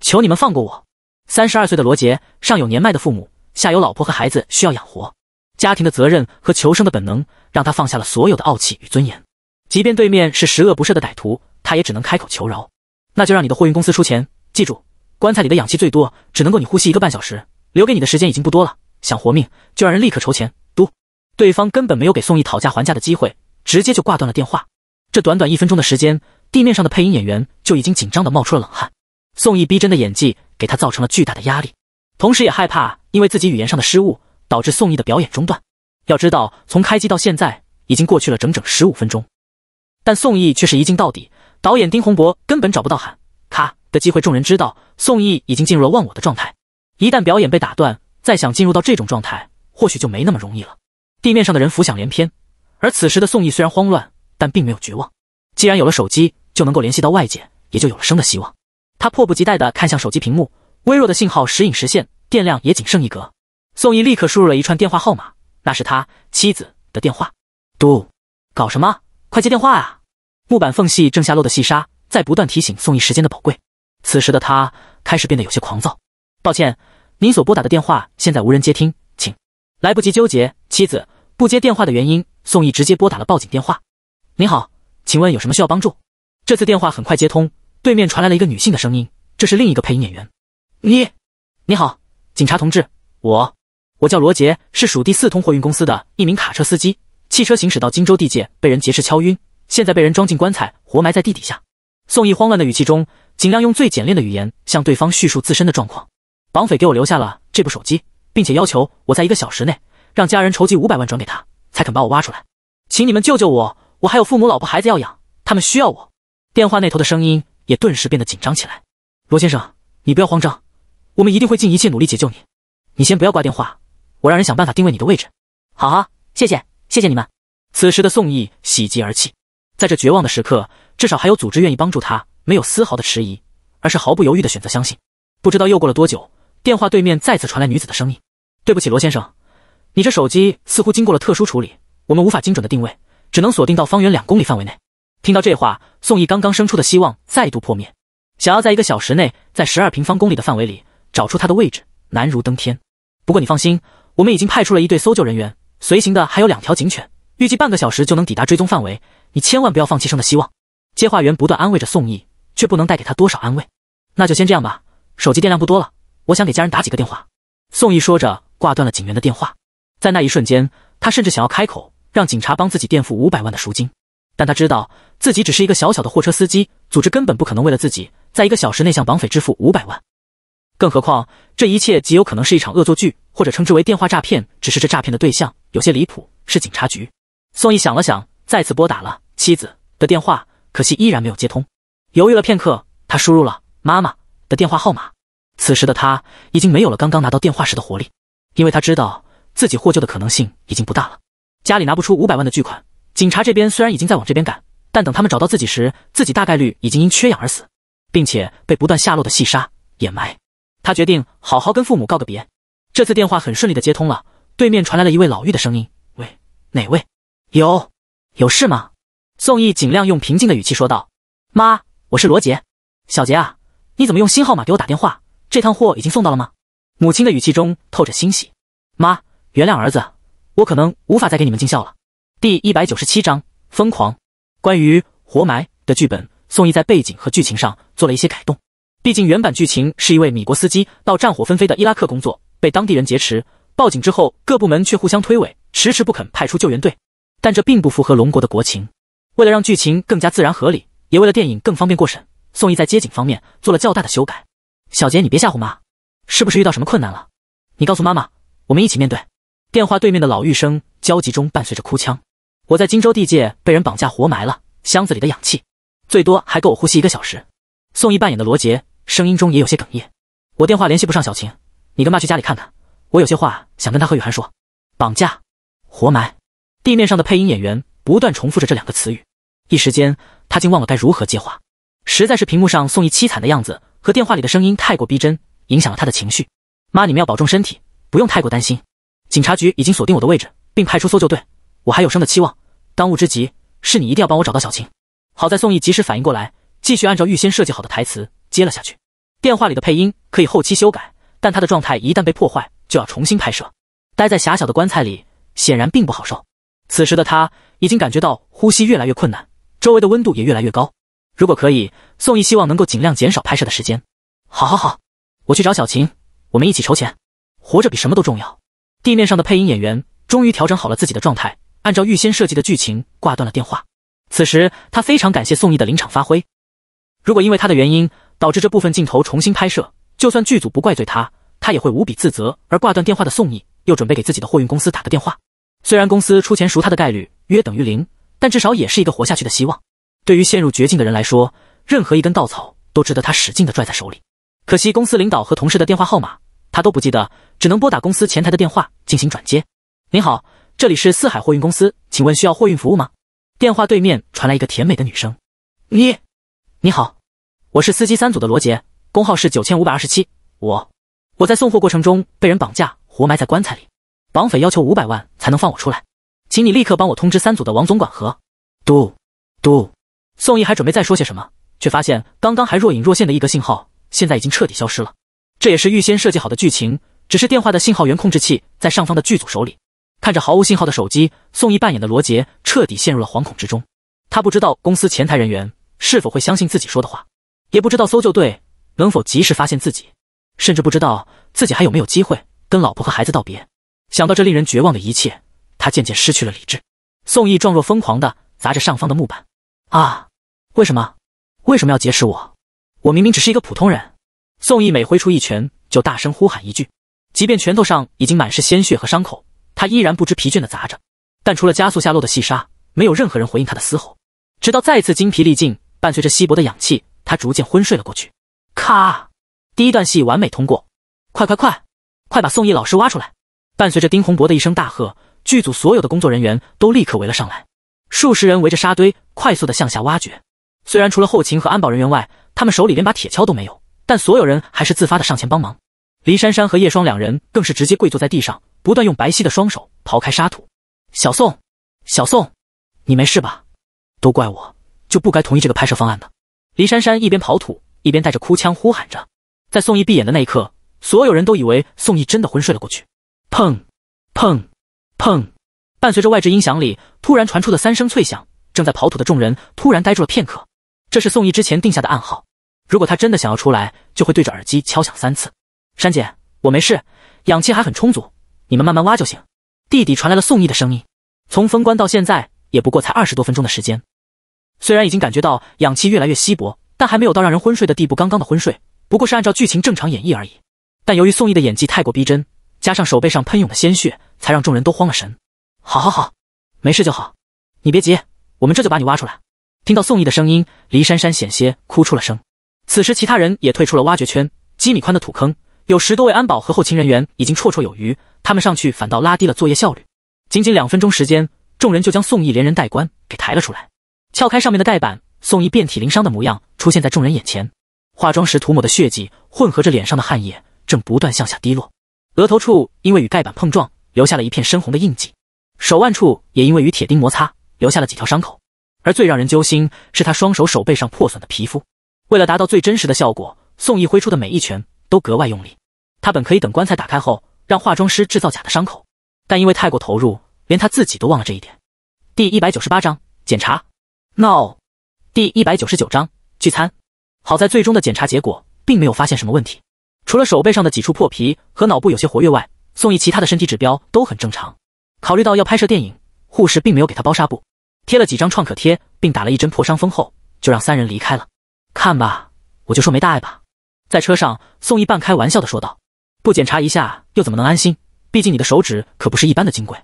A: 求你们放过我！三十二岁的罗杰，上有年迈的父母，下有老婆和孩子需要养活，家庭的责任和求生的本能，让他放下了所有的傲气与尊严。即便对面是十恶不赦的歹徒，他也只能开口求饶。那就让你的货运公司出钱。记住，棺材里的氧气最多只能够你呼吸一个半小时，留给你的时间已经不多了。想活命，就让人立刻筹钱。嘟，对方根本没有给宋毅讨价还价的机会，直接就挂断了电话。这短短一分钟的时间，地面上的配音演员就已经紧张的冒出了冷汗。宋毅逼真的演技给他造成了巨大的压力，同时也害怕因为自己语言上的失误导致宋毅的表演中断。要知道，从开机到现在已经过去了整整十五分钟，但宋毅却是一镜到底。导演丁洪博根本找不到喊“咔”的机会。众人知道宋毅已经进入了忘我的状态，一旦表演被打断。再想进入到这种状态，或许就没那么容易了。地面上的人浮想联翩，而此时的宋义虽然慌乱，但并没有绝望。既然有了手机，就能够联系到外界，也就有了生的希望。他迫不及待地看向手机屏幕，微弱的信号时隐时现，电量也仅剩一格。宋义立刻输入了一串电话号码，那是他妻子的电话。嘟，搞什么？快接电话啊！木板缝隙正下落的细沙在不断提醒宋义时间的宝贵。此时的他开始变得有些狂躁。抱歉。您所拨打的电话现在无人接听，请来不及纠结妻子不接电话的原因，宋毅直接拨打了报警电话。您好，请问有什么需要帮助？这次电话很快接通，对面传来了一个女性的声音，这是另一个配音演员。你，你好，警察同志，我，我叫罗杰，是属第四通货运公司的一名卡车司机。汽车行驶到荆州地界，被人劫持，敲晕，现在被人装进棺材，活埋在地底下。宋毅慌乱的语气中，尽量用最简练的语言向对方叙述自身的状况。绑匪给我留下了这部手机，并且要求我在一个小时内让家人筹集五百万转给他，才肯把我挖出来。请你们救救我，我还有父母、老婆、孩子要养，他们需要我。电话那头的声音也顿时变得紧张起来：“罗先生，你不要慌张，我们一定会尽一切努力解救你。你先不要挂电话，我让人想办法定位你的位置。”“好啊，谢谢，谢谢你们。”此时的宋义喜极而泣，在这绝望的时刻，至少还有组织愿意帮助他，没有丝毫的迟疑，而是毫不犹豫的选择相信。不知道又过了多久。电话对面再次传来女子的声音：“对不起，罗先生，你这手机似乎经过了特殊处理，我们无法精准的定位，只能锁定到方圆两公里范围内。”听到这话，宋毅刚刚生出的希望再度破灭。想要在一个小时内，在十二平方公里的范围里找出他的位置，难如登天。不过你放心，我们已经派出了一队搜救人员，随行的还有两条警犬，预计半个小时就能抵达追踪范围。你千万不要放弃生的希望。接话员不断安慰着宋毅，却不能带给他多少安慰。那就先这样吧，手机电量不多了。我想给家人打几个电话。宋毅说着挂断了警员的电话，在那一瞬间，他甚至想要开口让警察帮自己垫付五百万的赎金，但他知道自己只是一个小小的货车司机，组织根本不可能为了自己在一个小时内向绑匪支付五百万。更何况，这一切极有可能是一场恶作剧，或者称之为电话诈骗。只是这诈骗的对象有些离谱，是警察局。宋毅想了想，再次拨打了妻子的电话，可惜依然没有接通。犹豫了片刻，他输入了妈妈的电话号码。此时的他已经没有了刚刚拿到电话时的活力，因为他知道自己获救的可能性已经不大了。家里拿不出五百万的巨款，警察这边虽然已经在往这边赶，但等他们找到自己时，自己大概率已经因缺氧而死，并且被不断下落的细沙掩埋。他决定好好跟父母告个别。这次电话很顺利的接通了，对面传来了一位老妪的声音：“喂，哪位？有有事吗？”宋毅尽量用平静的语气说道：“妈，我是罗杰，小杰啊，你怎么用新号码给我打电话？”这趟货已经送到了吗？母亲的语气中透着欣喜。妈，原谅儿子，我可能无法再给你们尽孝了。第一百九十七章疯狂。关于活埋的剧本，宋轶在背景和剧情上做了一些改动。毕竟原版剧情是一位米国司机到战火纷飞的伊拉克工作，被当地人劫持，报警之后各部门却互相推诿，迟迟不肯派出救援队。但这并不符合龙国的国情。为了让剧情更加自然合理，也为了电影更方便过审，宋轶在街景方面做了较大的修改。小杰，你别吓唬妈，是不是遇到什么困难了？你告诉妈妈，我们一起面对。电话对面的老玉生焦急中伴随着哭腔：“我在荆州地界被人绑架活埋了，箱子里的氧气最多还够我呼吸一个小时。”宋轶扮演的罗杰声音中也有些哽咽：“我电话联系不上小晴，你跟妈去家里看看，我有些话想跟她和雨涵说。”绑架、活埋，地面上的配音演员不断重复着这两个词语，一时间他竟忘了该如何接话，实在是屏幕上宋轶凄惨的样子。和电话里的声音太过逼真，影响了他的情绪。妈，你们要保重身体，不用太过担心。警察局已经锁定我的位置，并派出搜救队。我还有生的期望。当务之急是你一定要帮我找到小晴。好在宋毅及时反应过来，继续按照预先设计好的台词接了下去。电话里的配音可以后期修改，但他的状态一旦被破坏，就要重新拍摄。待在狭小的棺材里，显然并不好受。此时的他已经感觉到呼吸越来越困难，周围的温度也越来越高。如果可以，宋毅希望能够尽量减少拍摄的时间。好，好，好，我去找小秦，我们一起筹钱。活着比什么都重要。地面上的配音演员终于调整好了自己的状态，按照预先设计的剧情挂断了电话。此时他非常感谢宋毅的临场发挥。如果因为他的原因导致这部分镜头重新拍摄，就算剧组不怪罪他，他也会无比自责。而挂断电话的宋毅又准备给自己的货运公司打个电话。虽然公司出钱赎他的概率约等于零，但至少也是一个活下去的希望。对于陷入绝境的人来说，任何一根稻草都值得他使劲地拽在手里。可惜公司领导和同事的电话号码他都不记得，只能拨打公司前台的电话进行转接。您好，这里是四海货运公司，请问需要货运服务吗？电话对面传来一个甜美的女声：“你，你好，我是司机三组的罗杰，工号是九千五百二十七。我，我在送货过程中被人绑架，活埋在棺材里，绑匪要求五百万才能放我出来，请你立刻帮我通知三组的王总管和嘟嘟。”宋毅还准备再说些什么，却发现刚刚还若隐若现的一格信号，现在已经彻底消失了。这也是预先设计好的剧情，只是电话的信号源控制器在上方的剧组手里。看着毫无信号的手机，宋毅扮演的罗杰彻底陷入了惶恐之中。他不知道公司前台人员是否会相信自己说的话，也不知道搜救队能否及时发现自己，甚至不知道自己还有没有机会跟老婆和孩子道别。想到这令人绝望的一切，他渐渐失去了理智。宋毅状若疯狂的砸着上方的木板，啊！为什么？为什么要劫持我？我明明只是一个普通人。宋义每挥出一拳，就大声呼喊一句。即便拳头上已经满是鲜血和伤口，他依然不知疲倦的砸着。但除了加速下落的细沙，没有任何人回应他的嘶吼。直到再次精疲力尽，伴随着稀薄的氧气，他逐渐昏睡了过去。咔，第一段戏完美通过。快快快，快把宋义老师挖出来！伴随着丁洪博的一声大喝，剧组所有的工作人员都立刻围了上来，数十人围着沙堆，快速的向下挖掘。虽然除了后勤和安保人员外，他们手里连把铁锹都没有，但所有人还是自发的上前帮忙。黎珊珊和叶霜两人更是直接跪坐在地上，不断用白皙的双手刨开沙土。小宋，小宋，你没事吧？都怪我，就不该同意这个拍摄方案的。黎珊珊一边刨土，一边带着哭腔呼喊着。在宋毅闭眼的那一刻，所有人都以为宋毅真的昏睡了过去。砰，砰，砰！伴随着外置音响里突然传出的三声脆响，正在刨土的众人突然呆住了片刻。这是宋义之前定下的暗号，如果他真的想要出来，就会对着耳机敲响三次。珊姐，我没事，氧气还很充足，你们慢慢挖就行。地底传来了宋义的声音，从封棺到现在也不过才二十多分钟的时间。虽然已经感觉到氧气越来越稀薄，但还没有到让人昏睡的地步。刚刚的昏睡不过是按照剧情正常演绎而已。但由于宋义的演技太过逼真，加上手背上喷涌的鲜血，才让众人都慌了神。好，好，好，没事就好，你别急，我们这就把你挖出来。听到宋毅的声音，黎珊珊险些哭出了声。此时，其他人也退出了挖掘圈。几米宽的土坑，有十多位安保和后勤人员已经绰绰有余，他们上去反倒拉低了作业效率。仅仅两分钟时间，众人就将宋毅连人带棺给抬了出来，撬开上面的盖板，宋义遍体鳞伤的模样出现在众人眼前。化妆时涂抹的血迹混合着脸上的汗液，正不断向下滴落。额头处因为与盖板碰撞，留下了一片深红的印记；手腕处也因为与铁钉摩擦，留下了几条伤口。而最让人揪心是他双手手背上破损的皮肤。为了达到最真实的效果，宋毅挥出的每一拳都格外用力。他本可以等棺材打开后，让化妆师制造假的伤口，但因为太过投入，连他自己都忘了这一点。第一百九十八章检查，no。第一百九十九章聚餐。好在最终的检查结果并没有发现什么问题，除了手背上的几处破皮和脑部有些活跃外，宋毅其他的身体指标都很正常。考虑到要拍摄电影，护士并没有给他包纱布。贴了几张创可贴，并打了一针破伤风后，就让三人离开了。看吧，我就说没大碍吧。在车上，宋义半开玩笑的说道：“不检查一下，又怎么能安心？毕竟你的手指可不是一般的金贵。”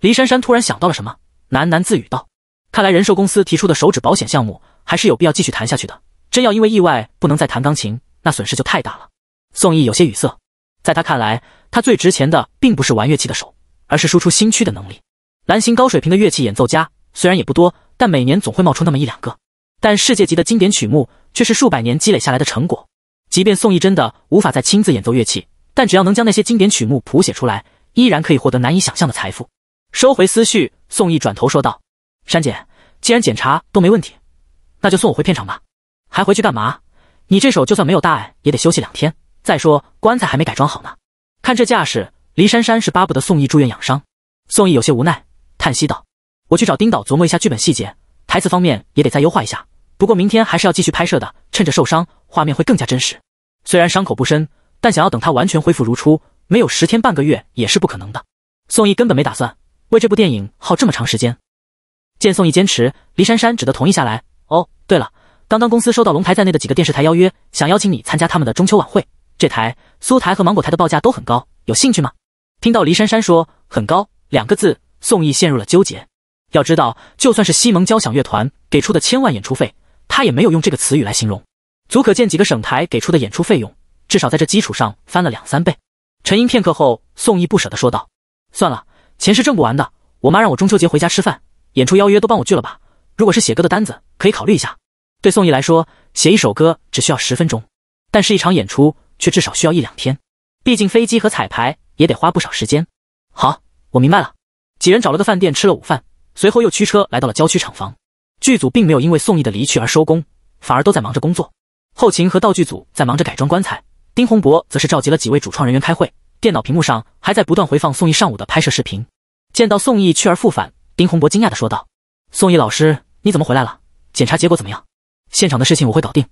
A: 黎珊珊突然想到了什么，喃喃自语道：“看来人寿公司提出的手指保险项目，还是有必要继续谈下去的。真要因为意外不能再弹钢琴，那损失就太大了。”宋义有些语塞，在他看来，他最值钱的并不是玩乐器的手，而是输出新区的能力。蓝星高水平的乐器演奏家。虽然也不多，但每年总会冒出那么一两个。但世界级的经典曲目却是数百年积累下来的成果。即便宋义真的无法再亲自演奏乐器，但只要能将那些经典曲目谱写出来，依然可以获得难以想象的财富。收回思绪，宋义转头说道：“珊姐，既然检查都没问题，那就送我回片场吧。还回去干嘛？你这手就算没有大碍，也得休息两天。再说棺材还没改装好呢。看这架势，黎珊珊是巴不得宋义住院养伤。”宋义有些无奈，叹息道。我去找丁导琢磨一下剧本细节，台词方面也得再优化一下。不过明天还是要继续拍摄的，趁着受伤，画面会更加真实。虽然伤口不深，但想要等他完全恢复如初，没有十天半个月也是不可能的。宋轶根本没打算为这部电影耗这么长时间。见宋轶坚持，黎珊珊只得同意下来。哦，对了，刚刚公司收到龙台在内的几个电视台邀约，想邀请你参加他们的中秋晚会。这台、苏台和芒果台的报价都很高，有兴趣吗？听到黎珊珊说“很高”两个字，宋轶陷入了纠结。要知道，就算是西蒙交响乐团给出的千万演出费，他也没有用这个词语来形容，足可见几个省台给出的演出费用至少在这基础上翻了两三倍。沉吟片刻后，宋毅不舍得说道：“算了，钱是挣不完的。我妈让我中秋节回家吃饭，演出邀约都帮我拒了吧。如果是写歌的单子，可以考虑一下。”对宋毅来说，写一首歌只需要十分钟，但是一场演出却至少需要一两天，毕竟飞机和彩排也得花不少时间。好，我明白了。几人找了个饭店吃了午饭。随后又驱车来到了郊区厂房，剧组并没有因为宋义的离去而收工，反而都在忙着工作。后勤和道具组在忙着改装棺材，丁洪博则是召集了几位主创人员开会，电脑屏幕上还在不断回放宋义上午的拍摄视频。见到宋义去而复返，丁洪博惊讶地说道：“宋义老师，你怎么回来了？检查结果怎么样？现场的事情我会搞定，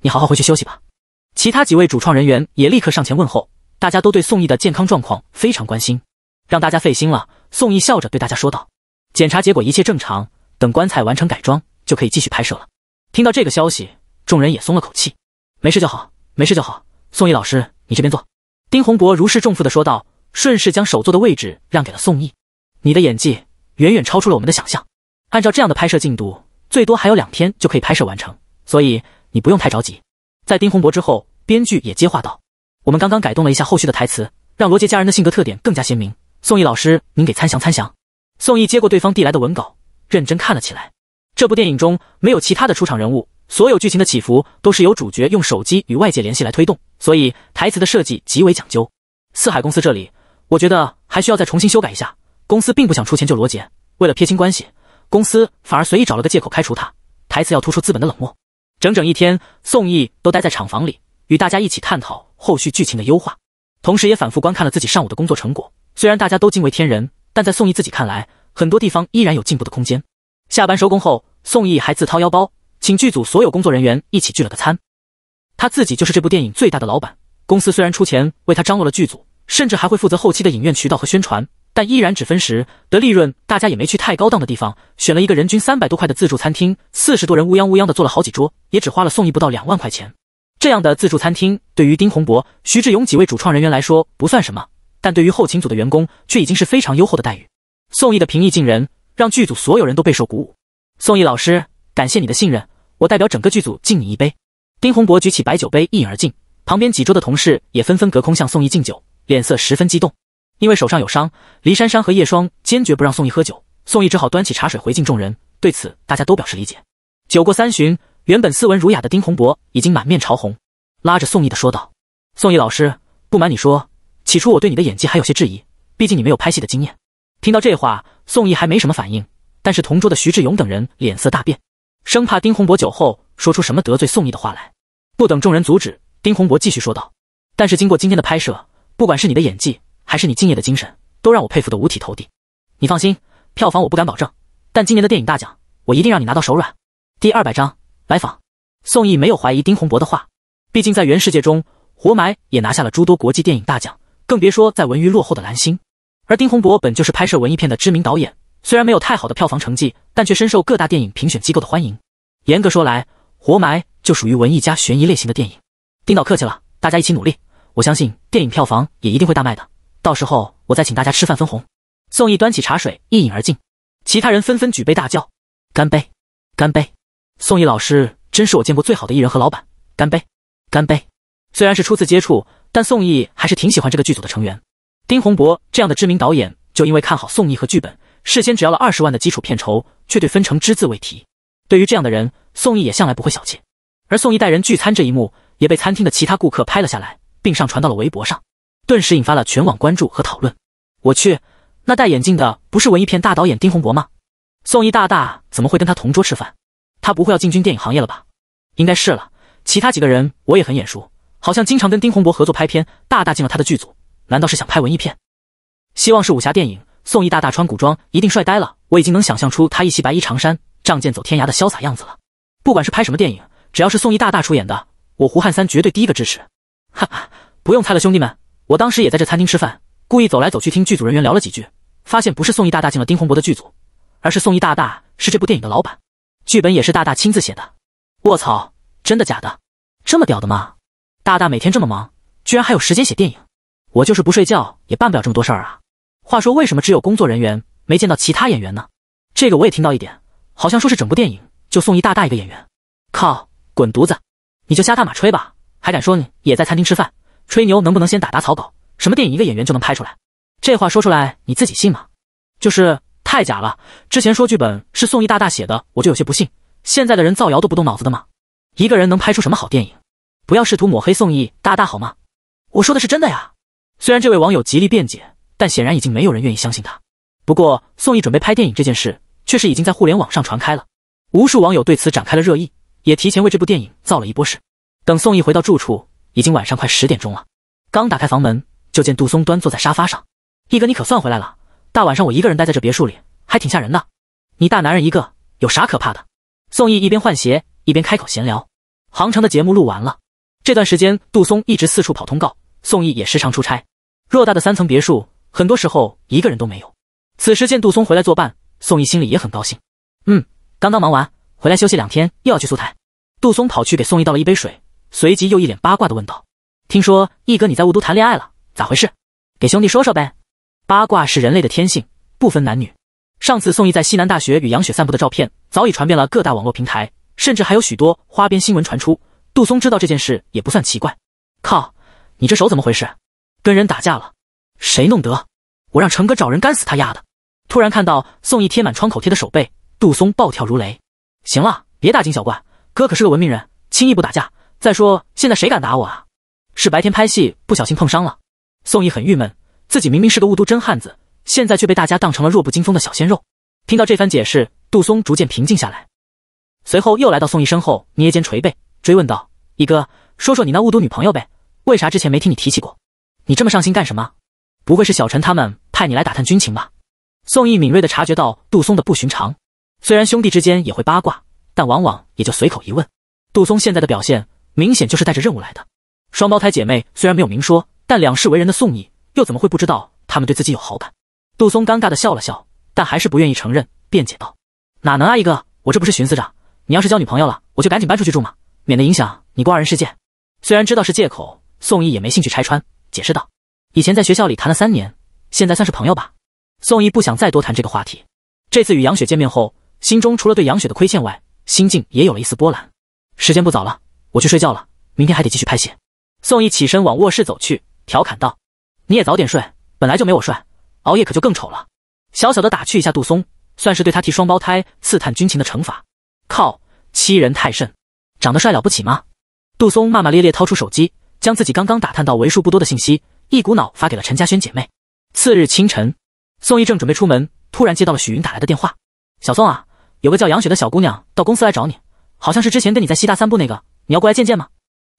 A: 你好好回去休息吧。”其他几位主创人员也立刻上前问候，大家都对宋义的健康状况非常关心。让大家费心了，宋义笑着对大家说道。检查结果一切正常，等棺材完成改装，就可以继续拍摄了。听到这个消息，众人也松了口气，没事就好，没事就好。宋毅老师，你这边坐。”丁洪博如释重负地说道，顺势将首座的位置让给了宋毅。你的演技远远超出了我们的想象。按照这样的拍摄进度，最多还有两天就可以拍摄完成，所以你不用太着急。在丁洪博之后，编剧也接话道：“我们刚刚改动了一下后续的台词，让罗杰家人的性格特点更加鲜明。宋毅老师，您给参详参详。”宋毅接过对方递来的文稿，认真看了起来。这部电影中没有其他的出场人物，所有剧情的起伏都是由主角用手机与外界联系来推动，所以台词的设计极为讲究。四海公司这里，我觉得还需要再重新修改一下。公司并不想出钱救罗杰，为了撇清关系，公司反而随意找了个借口开除他。台词要突出资本的冷漠。整整一天，宋毅都待在厂房里，与大家一起探讨后续剧情的优化，同时也反复观看了自己上午的工作成果。虽然大家都惊为天人。但在宋毅自己看来，很多地方依然有进步的空间。下班收工后，宋毅还自掏腰包，请剧组所有工作人员一起聚了个餐。他自己就是这部电影最大的老板，公司虽然出钱为他张罗了剧组，甚至还会负责后期的影院渠道和宣传，但依然只分时得利润。大家也没去太高档的地方，选了一个人均三百多块的自助餐厅，四十多人乌泱乌泱的坐了好几桌，也只花了宋毅不到两万块钱。这样的自助餐厅对于丁宏博、徐志勇几位主创人员来说不算什么。但对于后勤组的员工却已经是非常优厚的待遇。宋毅的平易近人让剧组所有人都备受鼓舞。宋毅老师，感谢你的信任，我代表整个剧组敬你一杯。丁宏博举起白酒杯一饮而尽，旁边几桌的同事也纷纷隔空向宋毅敬酒，脸色十分激动。因为手上有伤，黎珊珊和叶霜坚决不让宋毅喝酒，宋毅只好端起茶水回敬众人。对此，大家都表示理解。酒过三巡，原本斯文儒雅的丁宏博已经满面潮红，拉着宋毅的说道：“宋毅老师，不瞒你说。”起初我对你的演技还有些质疑，毕竟你没有拍戏的经验。听到这话，宋毅还没什么反应，但是同桌的徐志勇等人脸色大变，生怕丁洪博酒后说出什么得罪宋毅的话来。不等众人阻止，丁洪博继续说道：“但是经过今天的拍摄，不管是你的演技，还是你敬业的精神，都让我佩服的五体投地。你放心，票房我不敢保证，但今年的电影大奖我一定让你拿到手软。”第二百章白访。宋毅没有怀疑丁洪博的话，毕竟在原世界中，活埋也拿下了诸多国际电影大奖。更别说在文娱落后的蓝星，而丁洪博本就是拍摄文艺片的知名导演，虽然没有太好的票房成绩，但却深受各大电影评选机构的欢迎。严格说来，《活埋》就属于文艺加悬疑类型的电影。丁导客气了，大家一起努力，我相信电影票房也一定会大卖的。到时候我再请大家吃饭分红。宋毅端起茶水一饮而尽，其他人纷纷举杯大叫：“干杯！干杯！”宋毅老师真是我见过最好的艺人和老板，干杯！干杯！虽然是初次接触，但宋轶还是挺喜欢这个剧组的成员。丁洪博这样的知名导演，就因为看好宋轶和剧本，事先只要了二十万的基础片酬，却对分成只字未提。对于这样的人，宋轶也向来不会小气。而宋轶带人聚餐这一幕，也被餐厅的其他顾客拍了下来，并上传到了微博上，顿时引发了全网关注和讨论。我去，那戴眼镜的不是文艺片大导演丁洪博吗？宋轶大大怎么会跟他同桌吃饭？他不会要进军电影行业了吧？应该是了。其他几个人我也很眼熟。好像经常跟丁洪博合作拍片，大大进了他的剧组，难道是想拍文艺片？希望是武侠电影。宋义大大穿古装一定帅呆了，我已经能想象出他一袭白衣长衫，仗剑走天涯的潇洒样子了。不管是拍什么电影，只要是宋义大大出演的，我胡汉三绝对第一个支持。哈哈，不用猜了，兄弟们，我当时也在这餐厅吃饭，故意走来走去听剧组人员聊了几句，发现不是宋义大大进了丁洪博的剧组，而是宋义大大是这部电影的老板，剧本也是大大亲自写的。卧槽，真的假的？这么屌的吗？大大每天这么忙，居然还有时间写电影？我就是不睡觉也办不了这么多事儿啊！话说为什么只有工作人员没见到其他演员呢？这个我也听到一点，好像说是整部电影就宋一大大一个演员。靠，滚犊子！你就瞎大马吹吧，还敢说你也在餐厅吃饭？吹牛能不能先打打草稿？什么电影一个演员就能拍出来？这话说出来你自己信吗？就是太假了。之前说剧本是宋一大大写的，我就有些不信。现在的人造谣都不动脑子的吗？一个人能拍出什么好电影？不要试图抹黑宋义大大，好吗？我说的是真的呀。虽然这位网友极力辩解，但显然已经没有人愿意相信他。不过，宋义准备拍电影这件事，却是已经在互联网上传开了。无数网友对此展开了热议，也提前为这部电影造了一波势。等宋义回到住处，已经晚上快十点钟了。刚打开房门，就见杜松端坐在沙发上。“一哥，你可算回来了！大晚上我一个人待在这别墅里，还挺吓人的。你大男人一个，有啥可怕的？”宋义一边换鞋，一边开口闲聊：“杭城的节目录完了。”这段时间，杜松一直四处跑通告，宋毅也时常出差。偌大的三层别墅，很多时候一个人都没有。此时见杜松回来作伴，宋毅心里也很高兴。嗯，刚刚忙完，回来休息两天，又要去苏台。杜松跑去给宋毅倒了一杯水，随即又一脸八卦的问道：“听说毅哥你在雾都谈恋爱了，咋回事？给兄弟说说呗。”八卦是人类的天性，不分男女。上次宋毅在西南大学与杨雪散步的照片早已传遍了各大网络平台，甚至还有许多花边新闻传出。杜松知道这件事也不算奇怪。靠，你这手怎么回事？跟人打架了？谁弄得？我让成哥找人干死他丫的！突然看到宋义贴满创口贴的手背，杜松暴跳如雷。行了，别大惊小怪，哥可是个文明人，轻易不打架。再说现在谁敢打我啊？是白天拍戏不小心碰伤了。宋义很郁闷，自己明明是个雾都真汉子，现在却被大家当成了弱不禁风的小鲜肉。听到这番解释，杜松逐渐平静下来，随后又来到宋义身后捏肩捶背。追问道：“一哥，说说你那雾都女朋友呗？为啥之前没听你提起过？你这么上心干什么？不会是小陈他们派你来打探军情吧？”宋义敏锐的察觉到杜松的不寻常，虽然兄弟之间也会八卦，但往往也就随口一问。杜松现在的表现明显就是带着任务来的。双胞胎姐妹虽然没有明说，但两世为人的宋义又怎么会不知道他们对自己有好感？杜松尴尬的笑了笑，但还是不愿意承认，辩解道：“哪能啊，一哥，我这不是寻思着，你要是交女朋友了，我就赶紧搬出去住吗？免得影响你过二人世界。虽然知道是借口，宋义也没兴趣拆穿，解释道：“以前在学校里谈了三年，现在算是朋友吧。”宋义不想再多谈这个话题。这次与杨雪见面后，心中除了对杨雪的亏欠外，心境也有了一丝波澜。时间不早了，我去睡觉了，明天还得继续拍戏。宋义起身往卧室走去，调侃道：“你也早点睡，本来就没我帅，熬夜可就更丑了。”小小的打趣一下杜松，算是对他替双胞胎刺探军情的惩罚。靠，欺人太甚！长得帅了不起吗？杜松骂骂咧咧，掏出手机，将自己刚刚打探到为数不多的信息一股脑发给了陈家轩姐妹。次日清晨，宋义正准备出门，突然接到了许云打来的电话：“小宋啊，有个叫杨雪的小姑娘到公司来找你，好像是之前跟你在西大散步那个，你要过来见见吗？”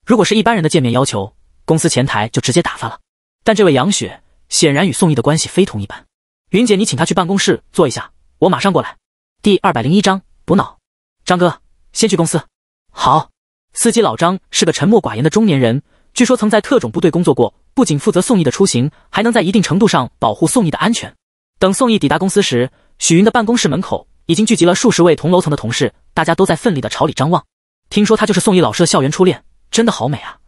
A: 如果是一般人的见面要求，公司前台就直接打发了。但这位杨雪显然与宋义的关系非同一般。“云姐，你请她去办公室坐一下，我马上过来。”第二百零一章补脑。张哥，先去公司。好，司机老张是个沉默寡言的中年人，据说曾在特种部队工作过，不仅负责宋毅的出行，还能在一定程度上保护宋毅的安全。等宋毅抵达公司时，许云的办公室门口已经聚集了数十位同楼层的同事，大家都在奋力的朝里张望。听说他就是宋毅老师的校园初恋，真的好美啊！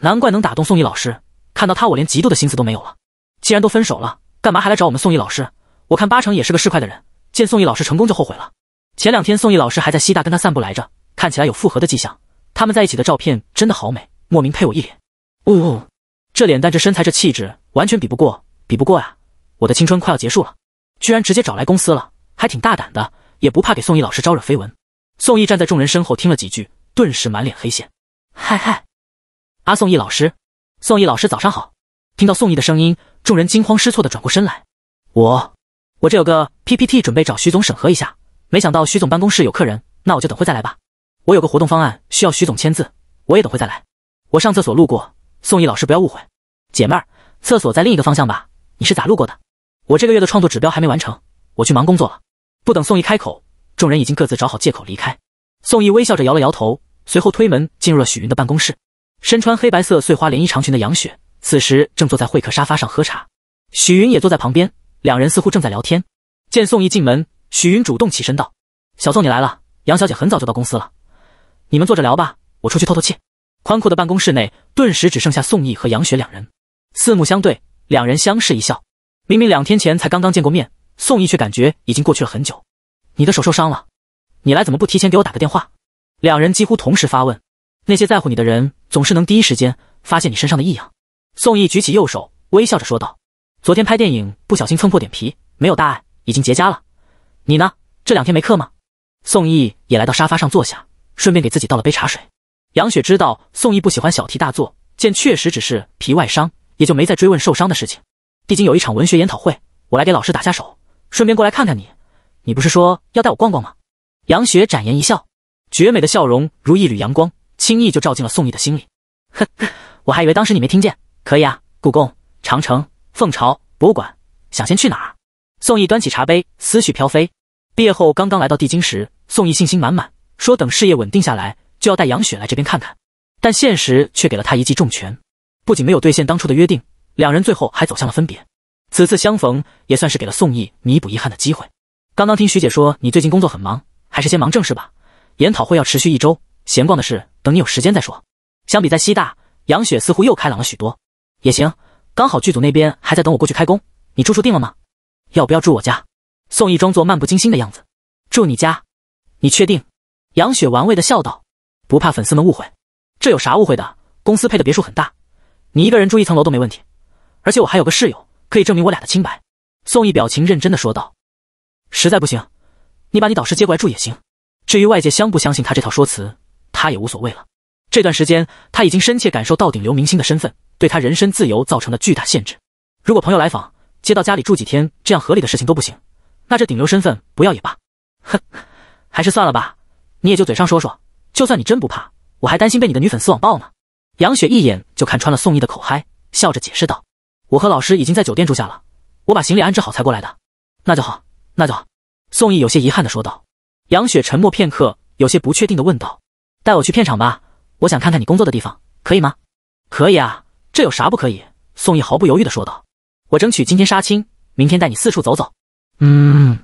A: 难怪能打动宋毅老师。看到他，我连嫉妒的心思都没有了。既然都分手了，干嘛还来找我们宋毅老师？我看八成也是个市侩的人，见宋毅老师成功就后悔了。前两天宋毅老师还在西大跟他散步来着。看起来有复合的迹象，他们在一起的照片真的好美，莫名配我一脸。呜，这脸蛋、这身材、这气质，完全比不过，比不过啊！我的青春快要结束了，居然直接找来公司了，还挺大胆的，也不怕给宋毅老师招惹绯闻。宋毅站在众人身后听了几句，顿时满脸黑线。嗨嗨，阿宋毅老师，宋毅老师早上好。听到宋毅的声音，众人惊慌失措的转过身来。我，我这有个 PPT 准备找徐总审核一下，没想到徐总办公室有客人，那我就等会再来吧。我有个活动方案需要徐总签字，我也等会再来。我上厕所路过，宋毅老师不要误会。姐妹，厕所在另一个方向吧？你是咋路过的？我这个月的创作指标还没完成，我去忙工作了。不等宋毅开口，众人已经各自找好借口离开。宋毅微笑着摇了摇头，随后推门进入了许云的办公室。身穿黑白色碎花连衣长裙的杨雪，此时正坐在会客沙发上喝茶。许云也坐在旁边，两人似乎正在聊天。见宋毅进门，许云主动起身道：“小宋，你来了。杨小姐很早就到公司了。”你们坐着聊吧，我出去透透气。宽阔的办公室内，顿时只剩下宋毅和杨雪两人，四目相对，两人相视一笑。明明两天前才刚刚见过面，宋毅却感觉已经过去了很久。你的手受伤了，你来怎么不提前给我打个电话？两人几乎同时发问。那些在乎你的人，总是能第一时间发现你身上的异样。宋毅举起右手，微笑着说道：“昨天拍电影不小心蹭破点皮，没有大碍，已经结痂了。你呢？这两天没课吗？”宋毅也来到沙发上坐下。顺便给自己倒了杯茶水。杨雪知道宋毅不喜欢小题大做，见确实只是皮外伤，也就没再追问受伤的事情。帝京有一场文学研讨会，我来给老师打下手，顺便过来看看你。你不是说要带我逛逛吗？杨雪展颜一笑，绝美的笑容如一缕阳光，轻易就照进了宋毅的心里。呵呵，我还以为当时你没听见。可以啊，故宫、长城、凤巢博物馆，想先去哪儿？宋毅端起茶杯，思绪飘飞。毕业后刚刚来到帝京时，宋毅信心满满。说等事业稳定下来，就要带杨雪来这边看看，但现实却给了他一记重拳，不仅没有兑现当初的约定，两人最后还走向了分别。此次相逢也算是给了宋毅弥补遗憾的机会。刚刚听徐姐说你最近工作很忙，还是先忙正事吧。研讨会要持续一周，闲逛的事等你有时间再说。相比在西大，杨雪似乎又开朗了许多。也行，刚好剧组那边还在等我过去开工，你住处定了吗？要不要住我家？宋毅装作漫不经心的样子，住你家？你确定？杨雪玩味的笑道：“不怕粉丝们误会，这有啥误会的？公司配的别墅很大，你一个人住一层楼都没问题。而且我还有个室友，可以证明我俩的清白。”宋毅表情认真的说道：“实在不行，你把你导师接过来住也行。至于外界相不相信他这套说辞，他也无所谓了。这段时间他已经深切感受到顶流明星的身份对他人身自由造成的巨大限制。如果朋友来访，接到家里住几天这样合理的事情都不行，那这顶流身份不要也罢。哼，还是算了吧。”你也就嘴上说说，就算你真不怕，我还担心被你的女粉丝网暴呢。杨雪一眼就看穿了宋毅的口嗨，笑着解释道：“我和老师已经在酒店住下了，我把行李安置好才过来的。”那就好，那就好。宋毅有些遗憾的说道。杨雪沉默片刻，有些不确定的问道：“带我去片场吧，我想看看你工作的地方，可以吗？”“可以啊，这有啥不可以？”宋毅毫不犹豫的说道。“我争取今天杀青，明天带你四处走走。”“
B: 嗯。”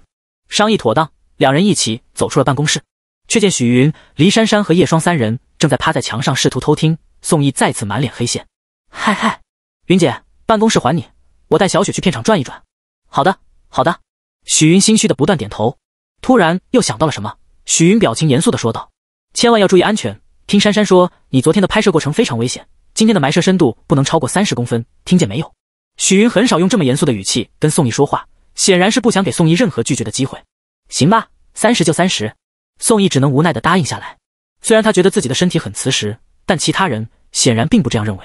A: 商议妥当，两人一起走出了办公室。却见许云、黎珊珊和叶霜三人正在趴在墙上试图偷听。宋毅再次满脸黑线。嗨嗨，云姐，办公室还你，我带小雪去片场转一转。好的，好的。许云心虚的不断点头。突然又想到了什么，许云表情严肃的说道：“千万要注意安全。听珊珊说，你昨天的拍摄过程非常危险，今天的埋设深度不能超过三十公分，听见没有？”许云很少用这么严肃的语气跟宋毅说话，显然是不想给宋毅任何拒绝的机会。行吧，三十就三十。宋义只能无奈地答应下来。虽然他觉得自己的身体很瓷实，但其他人显然并不这样认为。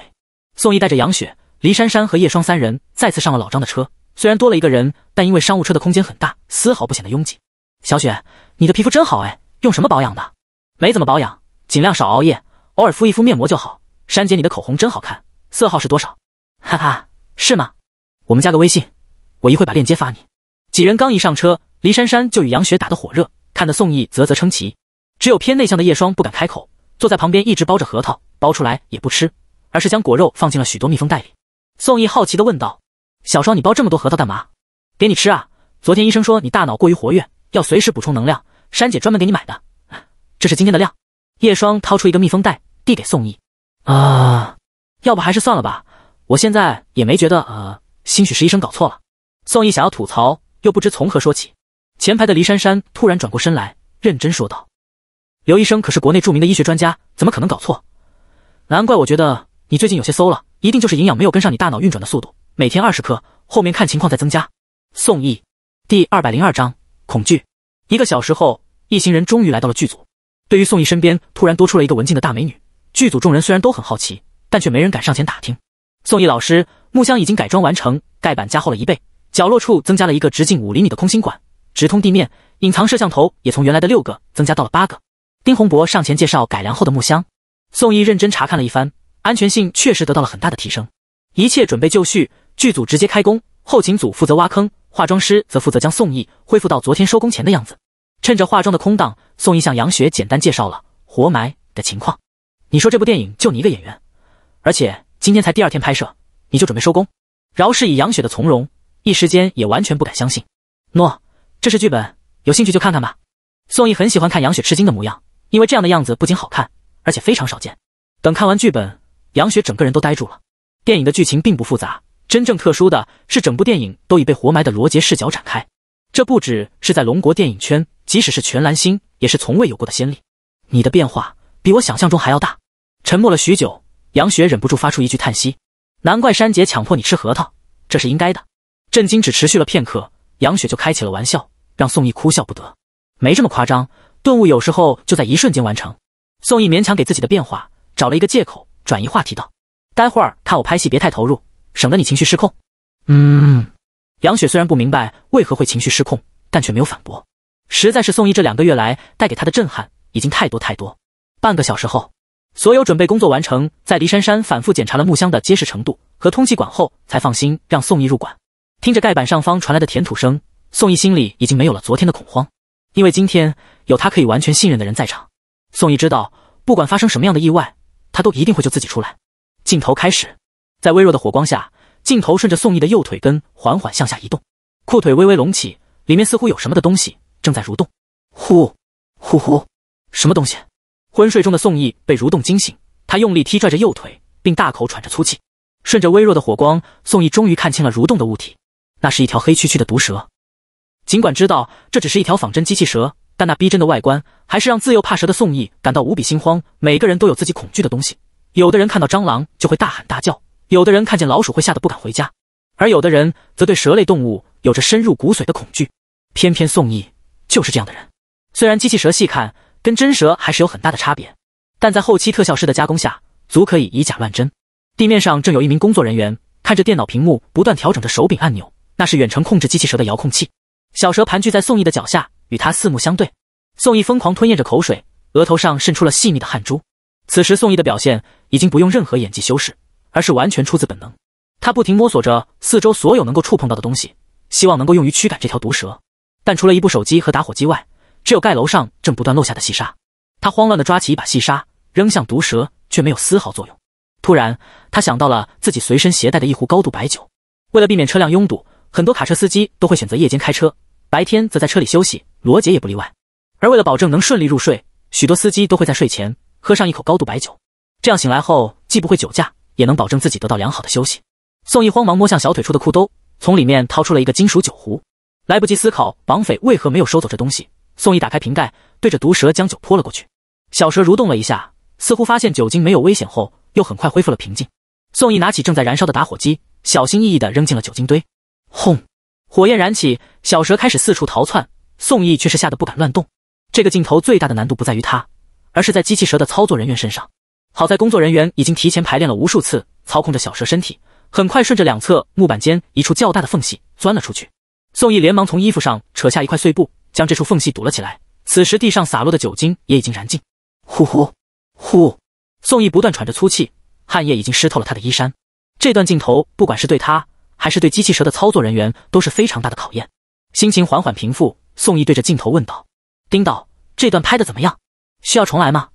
A: 宋义带着杨雪、黎珊珊和叶霜三人再次上了老张的车。虽然多了一个人，但因为商务车的空间很大，丝毫不显得拥挤。小雪，你的皮肤真好哎，用什么保养的？没怎么保养，尽量少熬夜，偶尔敷一敷面膜就好。珊姐，你的口红真好看，色号是多少？哈哈，是吗？我们加个微信，我一会把链接发你。几人刚一上车，黎珊珊就与杨雪打得火热。看得宋毅啧啧称奇，只有偏内向的叶霜不敢开口，坐在旁边一直剥着核桃，剥出来也不吃，而是将果肉放进了许多密封袋里。宋毅好奇地问道：“小双，你剥这么多核桃干嘛？给你吃啊？昨天医生说你大脑过于活跃，要随时补充能量，珊姐专门给你买的，这是今天的量。”叶霜掏出一个密封袋递给宋毅：“啊，要不还是算了吧，我现在也没觉得……呃，兴许是医生搞错了。”宋毅想要吐槽，又不知从何说起。前排的黎珊珊突然转过身来，认真说道：“刘医生可是国内著名的医学专家，怎么可能搞错？难怪我觉得你最近有些馊了，一定就是营养没有跟上你大脑运转的速度。每天二十克，后面看情况再增加。”宋毅，第二百零二章恐惧。一个小时后，一行人终于来到了剧组。对于宋毅身边突然多出了一个文静的大美女，剧组众人虽然都很好奇，但却没人敢上前打听。宋毅老师，木箱已经改装完成，盖板加厚了一倍，角落处增加了一个直径五厘米的空心管。直通地面，隐藏摄像头也从原来的六个增加到了八个。丁洪博上前介绍改良后的木箱，宋义认真查看了一番，安全性确实得到了很大的提升。一切准备就绪，剧组直接开工。后勤组负责挖坑，化妆师则负责将宋义恢复到昨天收工前的样子。趁着化妆的空档，宋义向杨雪简单介绍了活埋的情况。你说这部电影就你一个演员，而且今天才第二天拍摄，你就准备收工？饶是以杨雪的从容，一时间也完全不敢相信。诺。这是剧本，有兴趣就看看吧。宋义很喜欢看杨雪吃惊的模样，因为这样的样子不仅好看，而且非常少见。等看完剧本，杨雪整个人都呆住了。电影的剧情并不复杂，真正特殊的是整部电影都以被活埋的罗杰视角展开，这不只是在龙国电影圈，即使是全蓝星也是从未有过的先例。你的变化比我想象中还要大。沉默了许久，杨雪忍不住发出一句叹息：“难怪山姐强迫你吃核桃，这是应该的。”震惊只持续了片刻。杨雪就开起了玩笑，让宋毅哭笑不得。没这么夸张，顿悟有时候就在一瞬间完成。宋毅勉强给自己的变化找了一个借口，转移话题道：“待会儿看我拍戏，别太投入，省得你情绪失控。”
B: 嗯。
A: 杨雪虽然不明白为何会情绪失控，但却没有反驳。实在是宋毅这两个月来带给他的震撼已经太多太多。半个小时后，所有准备工作完成，在黎珊珊反复检查了木箱的结实程度和通气管后，才放心让宋毅入馆。听着盖板上方传来的填土声，宋义心里已经没有了昨天的恐慌，因为今天有他可以完全信任的人在场。宋义知道，不管发生什么样的意外，他都一定会救自己出来。镜头开始，在微弱的火光下，镜头顺着宋义的右腿根缓缓向下移动，裤腿微微隆起，里面似乎有什么的东西正在蠕动。呼呼呼，什么东西？昏睡中的宋义被蠕动惊醒，他用力踢拽着右腿，并大口喘着粗气。顺着微弱的火光，宋义终于看清了蠕动的物体。那是一条黑黢黢的毒蛇，尽管知道这只是一条仿真机器蛇，但那逼真的外观还是让自幼怕蛇的宋义感到无比心慌。每个人都有自己恐惧的东西，有的人看到蟑螂就会大喊大叫，有的人看见老鼠会吓得不敢回家，而有的人则对蛇类动物有着深入骨髓的恐惧。偏偏宋义就是这样的人。虽然机器蛇细看跟真蛇还是有很大的差别，但在后期特效师的加工下，足可以以假乱真。地面上正有一名工作人员看着电脑屏幕，不断调整着手柄按钮。那是远程控制机器蛇的遥控器，小蛇盘踞在宋义的脚下，与他四目相对。宋义疯狂吞咽着口水，额头上渗出了细密的汗珠。此时，宋义的表现已经不用任何演技修饰，而是完全出自本能。他不停摸索着四周所有能够触碰到的东西，希望能够用于驱赶这条毒蛇。但除了一部手机和打火机外，只有盖楼上正不断漏下的细沙。他慌乱地抓起一把细沙扔向毒蛇，却没有丝毫作用。突然，他想到了自己随身携带的一壶高度白酒。为了避免车辆拥堵，很多卡车司机都会选择夜间开车，白天则在车里休息。罗杰也不例外。而为了保证能顺利入睡，许多司机都会在睡前喝上一口高度白酒，这样醒来后既不会酒驾，也能保证自己得到良好的休息。宋毅慌忙摸向小腿处的裤兜，从里面掏出了一个金属酒壶。来不及思考绑匪为何没有收走这东西，宋毅打开瓶盖，对着毒蛇将酒泼了过去。小蛇蠕动了一下，似乎发现酒精没有危险后，又很快恢复了平静。宋毅拿起正在燃烧的打火机，小心翼翼地扔进了酒精堆。轰！火焰燃起，小蛇开始四处逃窜。宋义却是吓得不敢乱动。这个镜头最大的难度不在于他，而是在机器蛇的操作人员身上。好在工作人员已经提前排练了无数次，操控着小蛇身体，很快顺着两侧木板间一处较大的缝隙钻了出去。宋义连忙从衣服上扯下一块碎布，将这处缝隙堵了起来。此时地上洒落的酒精也已经燃尽。呼呼呼！宋义不断喘着粗气，汗液已经湿透了他的衣衫。这段镜头不管是对他。还是对机器蛇的操作人员都是非常大的考验。心情缓缓平复，宋毅对着镜头问道：“丁导，这段拍的怎么样？需要重来吗？”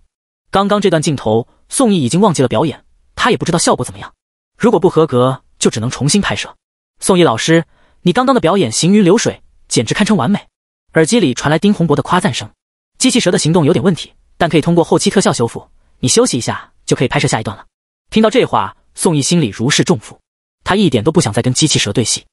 A: 刚刚这段镜头，宋毅已经忘记了表演，他也不知道效果怎么样。如果不合格，就只能重新拍摄。宋毅老师，你刚刚的表演行云流水，简直堪称完美。耳机里传来丁宏博的夸赞声：“机器蛇的行动有点问题，但可以通过后期特效修复。你休息一下就可以拍摄下一段了。”听到这话，宋毅心里如释重负。他一点都不想再跟机器蛇对戏，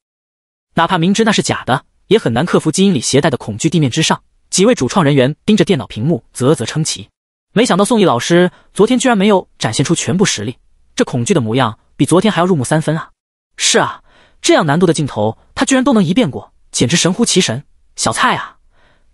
A: 哪怕明知那是假的，也很难克服基因里携带的恐惧。地面之上，几位主创人员盯着电脑屏幕，啧啧称奇。没想到宋毅老师昨天居然没有展现出全部实力，这恐惧的模样比昨天还要入木三分啊！是啊，这样难度的镜头，他居然都能一遍过，简直神乎其神。小蔡啊，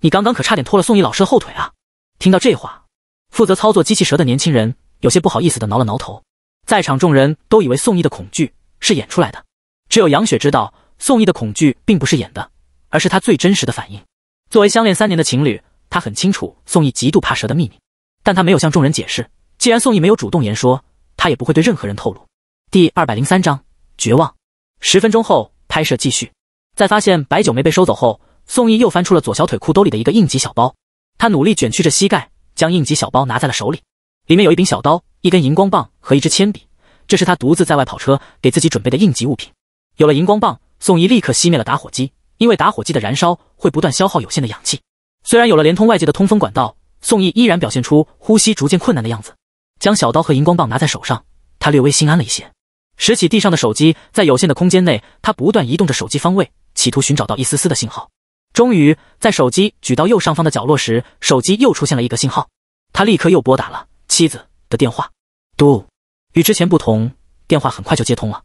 A: 你刚刚可差点拖了宋毅老师的后腿啊！听到这话，负责操作机器蛇的年轻人有些不好意思的挠了挠头。在场众人都以为宋毅的恐惧。是演出来的。只有杨雪知道，宋义的恐惧并不是演的，而是他最真实的反应。作为相恋三年的情侣，他很清楚宋义极度怕蛇的秘密，但他没有向众人解释。既然宋义没有主动言说，他也不会对任何人透露。第二百零三章绝望。十分钟后，拍摄继续。在发现白酒没被收走后，宋义又翻出了左小腿裤兜里的一个应急小包。他努力卷曲着膝盖，将应急小包拿在了手里。里面有一柄小刀、一根荧光棒和一支铅笔。这是他独自在外跑车给自己准备的应急物品。有了荧光棒，宋义立刻熄灭了打火机，因为打火机的燃烧会不断消耗有限的氧气。虽然有了连通外界的通风管道，宋毅依然表现出呼吸逐渐困难的样子。将小刀和荧光棒拿在手上，他略微心安了一些。拾起地上的手机，在有限的空间内，他不断移动着手机方位，企图寻找到一丝丝的信号。终于，在手机举到右上方的角落时，手机又出现了一个信号。他立刻又拨打了妻子的电话。嘟。与之前不同，电话很快就接通了。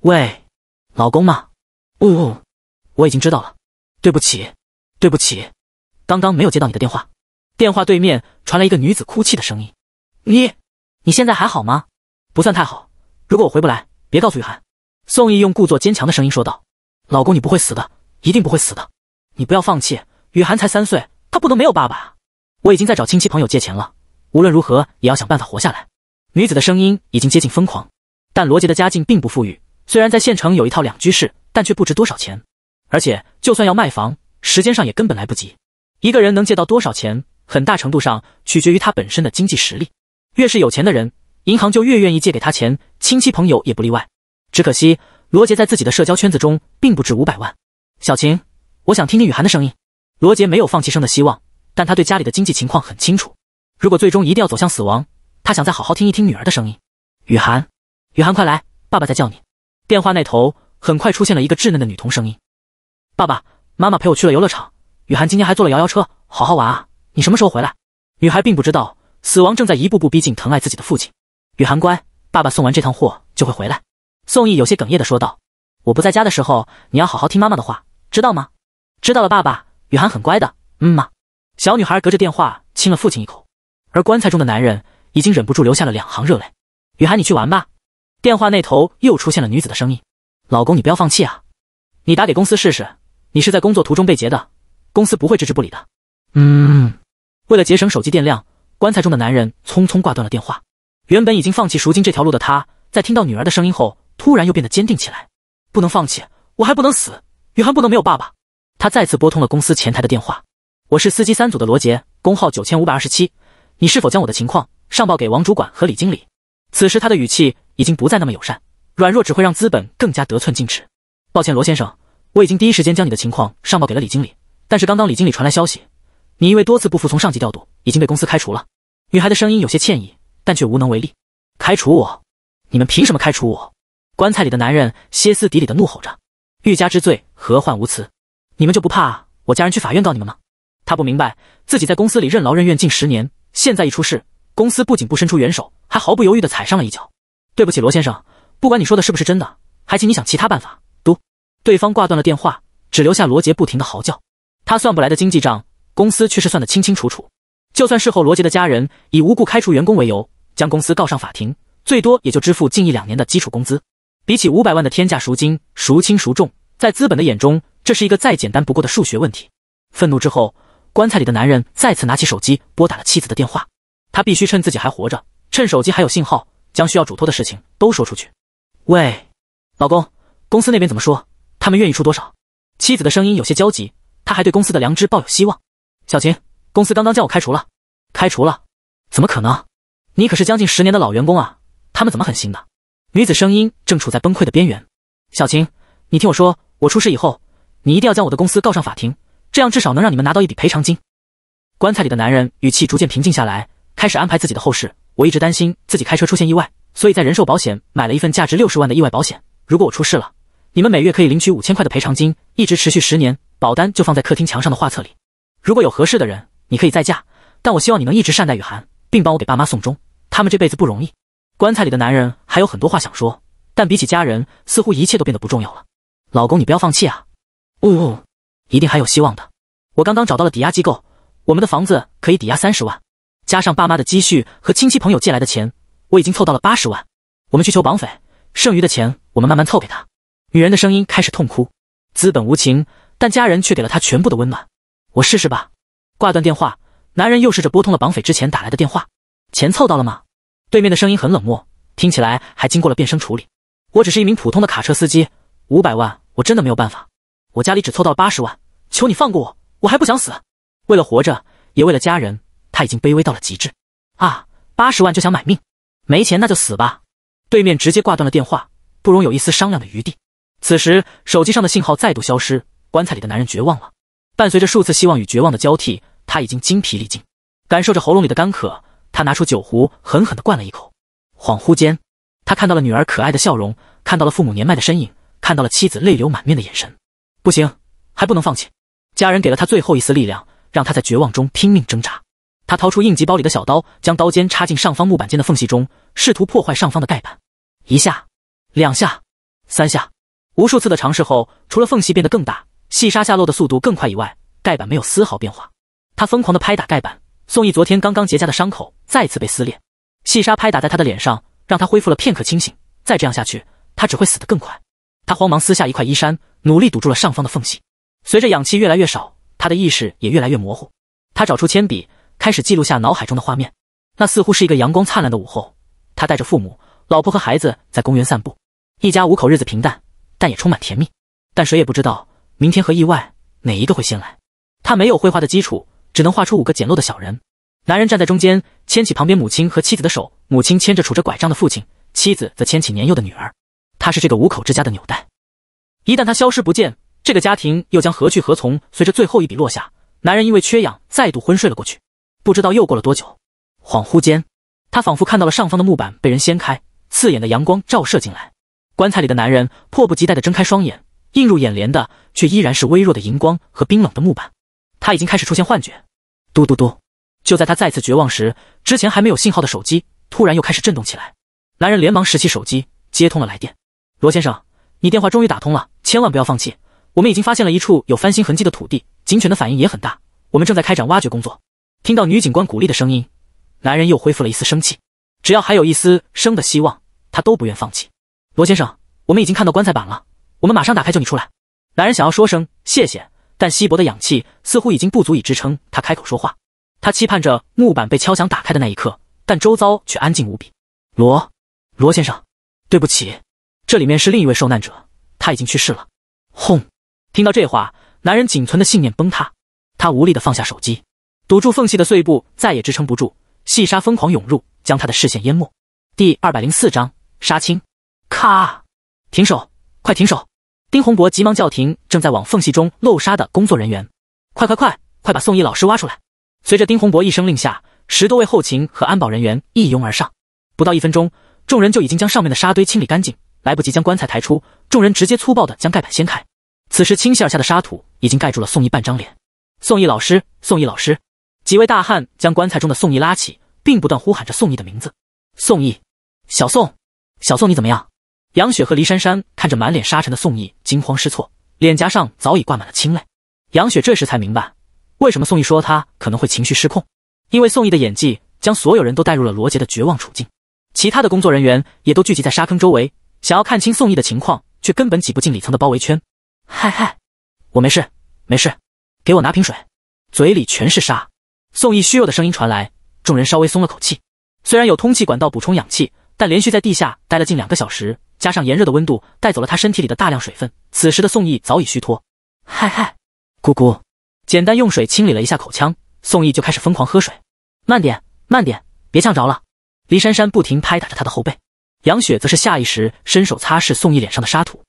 A: 喂，老公吗？哦，我已经知道了。对不起，对不起，刚刚没有接到你的电话。电话对面传来一个女子哭泣的声音。你，你现在还好吗？不算太好。如果我回不来，别告诉雨涵。宋毅用故作坚强的声音说道：“老公，你不会死的，一定不会死的。你不要放弃，雨涵才三岁，他不能没有爸爸啊！我已经在找亲戚朋友借钱了，无论如何也要想办法活下来。”女子的声音已经接近疯狂，但罗杰的家境并不富裕。虽然在县城有一套两居室，但却不值多少钱。而且，就算要卖房，时间上也根本来不及。一个人能借到多少钱，很大程度上取决于他本身的经济实力。越是有钱的人，银行就越愿意借给他钱，亲戚朋友也不例外。只可惜，罗杰在自己的社交圈子中并不值五百万。小晴，我想听听雨涵的声音。罗杰没有放弃生的希望，但他对家里的经济情况很清楚。如果最终一定要走向死亡，他想再好好听一听女儿的声音，雨涵，雨涵，快来，爸爸在叫你。电话那头很快出现了一个稚嫩的女童声音：“爸爸，妈妈陪我去了游乐场，雨涵今天还坐了摇摇车，好好玩啊！你什么时候回来？”女孩并不知道死亡正在一步步逼近疼爱自己的父亲。雨涵乖，爸爸送完这趟货就会回来。宋毅有些哽咽的说道：“我不在家的时候，你要好好听妈妈的话，知道吗？”“知道了，爸爸。”雨涵很乖的，嗯嘛。小女孩隔着电话亲了父亲一口，而棺材中的男人。已经忍不住流下了两行热泪。雨涵，你去玩吧。电话那头又出现了女子的声音：“老公，你不要放弃啊！你打给公司试试。你是在工作途中被劫的，公司不会置之不理的。”
B: 嗯，
A: 为了节省手机电量，棺材中的男人匆匆挂断了电话。原本已经放弃赎金这条路的他，在听到女儿的声音后，突然又变得坚定起来。不能放弃，我还不能死。雨涵不能没有爸爸。他再次拨通了公司前台的电话：“我是司机三组的罗杰，工号九千五百二十七。你是否将我的情况？”上报给王主管和李经理。此时他的语气已经不再那么友善，软弱只会让资本更加得寸进尺。抱歉，罗先生，我已经第一时间将你的情况上报给了李经理。但是刚刚李经理传来消息，你因为多次不服从上级调度，已经被公司开除了。女孩的声音有些歉意，但却无能为力。开除我？你们凭什么开除我？棺材里的男人歇斯底里的怒吼着：“欲加之罪，何患无辞？你们就不怕我家人去法院告你们吗？”他不明白自己在公司里任劳任怨近十年，现在一出事。公司不仅不伸出援手，还毫不犹豫地踩上了一脚。对不起，罗先生，不管你说的是不是真的，还请你想其他办法。嘟，对方挂断了电话，只留下罗杰不停的嚎叫。他算不来的经济账，公司却是算得清清楚楚。就算事后罗杰的家人以无故开除员工为由将公司告上法庭，最多也就支付近一两年的基础工资。比起五百万的天价赎金，孰轻孰重，在资本的眼中，这是一个再简单不过的数学问题。愤怒之后，棺材里的男人再次拿起手机拨打了妻子的电话。他必须趁自己还活着，趁手机还有信号，将需要嘱托的事情都说出去。喂，老公，公司那边怎么说？他们愿意出多少？妻子的声音有些焦急，他还对公司的良知抱有希望。小秦，公司刚刚将我开除了，开除了？怎么可能？你可是将近十年的老员工啊！他们怎么狠心的？女子声音正处在崩溃的边缘。小秦，你听我说，我出事以后，你一定要将我的公司告上法庭，这样至少能让你们拿到一笔赔偿金。棺材里的男人语气逐渐平静下来。开始安排自己的后事，我一直担心自己开车出现意外，所以在人寿保险买了一份价值六十万的意外保险。如果我出事了，你们每月可以领取五千块的赔偿金，一直持续十年。保单就放在客厅墙上的画册里。如果有合适的人，你可以再嫁，但我希望你能一直善待雨涵，并帮我给爸妈送终。他们这辈子不容易。棺材里的男人还有很多话想说，但比起家人，似乎一切都变得不重要了。老公，你不要放弃啊！呜，一定还有希望的。我刚刚找到了抵押机构，我们的房子可以抵押三十万。加上爸妈的积蓄和亲戚朋友借来的钱，我已经凑到了八十万。我们去求绑匪，剩余的钱我们慢慢凑给他。女人的声音开始痛哭，资本无情，但家人却给了他全部的温暖。我试试吧。挂断电话，男人又试着拨通了绑匪之前打来的电话。钱凑到了吗？对面的声音很冷漠，听起来还经过了变声处理。我只是一名普通的卡车司机，五百万我真的没有办法。我家里只凑到了八十万，求你放过我，我还不想死。为了活着，也为了家人。他已经卑微到了极致啊！八十万就想买命，没钱那就死吧！对面直接挂断了电话，不容有一丝商量的余地。此时手机上的信号再度消失，棺材里的男人绝望了。伴随着数次希望与绝望的交替，他已经精疲力尽，感受着喉咙里的干渴，他拿出酒壶狠狠地灌了一口。恍惚间，他看到了女儿可爱的笑容，看到了父母年迈的身影，看到了妻子泪流满面的眼神。不行，还不能放弃！家人给了他最后一丝力量，让他在绝望中拼命挣扎。他掏出应急包里的小刀，将刀尖插进上方木板间的缝隙中，试图破坏上方的盖板。一下，两下，三下，无数次的尝试后，除了缝隙变得更大，细沙下落的速度更快以外，盖板没有丝毫变化。他疯狂地拍打盖板，宋义昨天刚刚结痂的伤口再次被撕裂，细沙拍打在他的脸上，让他恢复了片刻清醒。再这样下去，他只会死得更快。他慌忙撕下一块衣衫，努力堵住了上方的缝隙。随着氧气越来越少，他的意识也越来越模糊。他找出铅笔。开始记录下脑海中的画面，那似乎是一个阳光灿烂的午后，他带着父母、老婆和孩子在公园散步，一家五口日子平淡，但也充满甜蜜。但谁也不知道明天和意外哪一个会先来。他没有绘画的基础，只能画出五个简陋的小人。男人站在中间，牵起旁边母亲和妻子的手，母亲牵着拄着拐杖的父亲，妻子则牵起年幼的女儿。他是这个五口之家的纽带。一旦他消失不见，这个家庭又将何去何从？随着最后一笔落下，男人因为缺氧再度昏睡了过去。不知道又过了多久，恍惚间，他仿佛看到了上方的木板被人掀开，刺眼的阳光照射进来。棺材里的男人迫不及待地睁开双眼，映入眼帘的却依然是微弱的荧光和冰冷的木板。他已经开始出现幻觉。嘟嘟嘟！就在他再次绝望时，之前还没有信号的手机突然又开始震动起来。男人连忙拾起手机，接通了来电：“罗先生，你电话终于打通了，千万不要放弃。我们已经发现了一处有翻新痕迹的土地，警犬的反应也很大，我们正在开展挖掘工作。”听到女警官鼓励的声音，男人又恢复了一丝生气。只要还有一丝生的希望，他都不愿放弃。罗先生，我们已经看到棺材板了，我们马上打开救你出来。男人想要说声谢谢，但稀薄的氧气似乎已经不足以支撑他开口说话。他期盼着木板被敲响打开的那一刻，但周遭却安静无比。罗，罗先生，对不起，这里面是另一位受难者，他已经去世了。轰！听到这话，男人仅存的信念崩塌，他无力地放下手机。堵住缝隙的碎布再也支撑不住，细沙疯狂涌入，将他的视线淹没。第二百零四章杀青。咔！停手！快停手！丁洪博急忙叫停正在往缝隙中漏沙的工作人员。快快快！快把宋毅老师挖出来！随着丁洪博一声令下，十多位后勤和安保人员一拥而上。不到一分钟，众人就已经将上面的沙堆清理干净。来不及将棺材抬出，众人直接粗暴地将盖板掀开。此时倾泻而下的沙土已经盖住了宋毅半张脸。宋毅老师！宋毅老师！几位大汉将棺材中的宋义拉起，并不断呼喊着宋义的名字：“宋义，小宋，小宋，你怎么样？”杨雪和黎珊珊看着满脸沙尘的宋义，惊慌失措，脸颊上早已挂满了青泪。杨雪这时才明白，为什么宋义说他可能会情绪失控，因为宋义的演技将所有人都带入了罗杰的绝望处境。其他的工作人员也都聚集在沙坑周围，想要看清宋义的情况，却根本挤不进里层的包围圈。嗨嗨，我没事，没事，给我拿瓶水，嘴里全是沙。宋义虚弱的声音传来，众人稍微松了口气。虽然有通气管道补充氧气，但连续在地下待了近两个小时，加上炎热的温度，带走了他身体里的大量水分。此时的宋义早已虚脱。嗨嗨，咕咕，简单用水清理了一下口腔，宋义就开始疯狂喝水。慢点，慢点，别呛着了。黎珊珊不停拍打着他的后背，杨雪则是下意识伸手擦拭宋义脸上的沙土。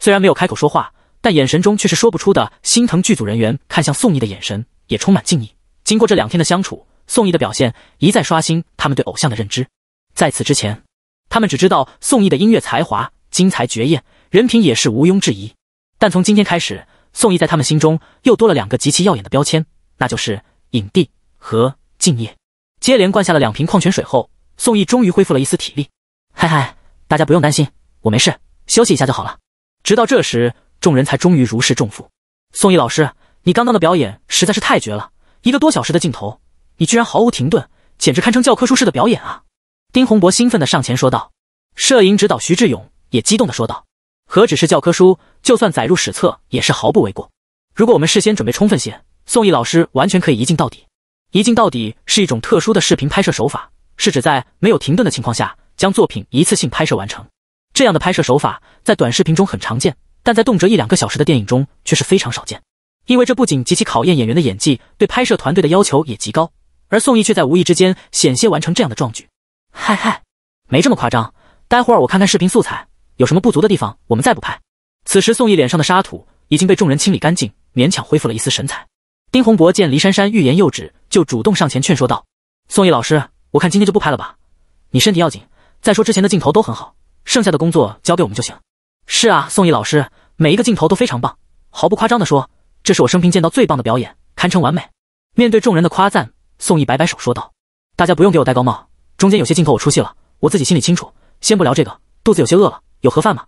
A: 虽然没有开口说话，但眼神中却是说不出的心疼。剧组人员看向宋义的眼神也充满敬意。经过这两天的相处，宋毅的表现一再刷新他们对偶像的认知。在此之前，他们只知道宋毅的音乐才华精彩绝艳，人品也是毋庸置疑。但从今天开始，宋毅在他们心中又多了两个极其耀眼的标签，那就是影帝和敬业。接连灌下了两瓶矿泉水后，宋毅终于恢复了一丝体力。嗨嗨，大家不用担心，我没事，休息一下就好了。直到这时，众人才终于如释重负。宋毅老师，你刚刚的表演实在是太绝了。一个多小时的镜头，你居然毫无停顿，简直堪称教科书式的表演啊！丁洪博兴奋地上前说道。摄影指导徐志勇也激动地说道：“何止是教科书，就算载入史册也是毫不为过。如果我们事先准备充分些，宋毅老师完全可以一镜到底。”一镜到底是一种特殊的视频拍摄手法，是指在没有停顿的情况下将作品一次性拍摄完成。这样的拍摄手法在短视频中很常见，但在动辄一两个小时的电影中却是非常少见。因为这不仅极其考验演员的演技，对拍摄团队的要求也极高，而宋轶却在无意之间险些完成这样的壮举。嗨嗨，没这么夸张。待会儿我看看视频素材有什么不足的地方，我们再补拍。此时，宋轶脸上的沙土已经被众人清理干净，勉强恢复了一丝神采。丁洪博见黎珊珊欲言又止，就主动上前劝说道：“宋轶老师，我看今天就不拍了吧，你身体要紧。再说之前的镜头都很好，剩下的工作交给我们就行。”是啊，宋轶老师，每一个镜头都非常棒，毫不夸张的说。这是我生平见到最棒的表演，堪称完美。面对众人的夸赞，宋毅摆摆手说道：“大家不用给我戴高帽，中间有些镜头我出戏了，我自己心里清楚。先不聊这个，肚子有些饿了，有盒饭吗？”“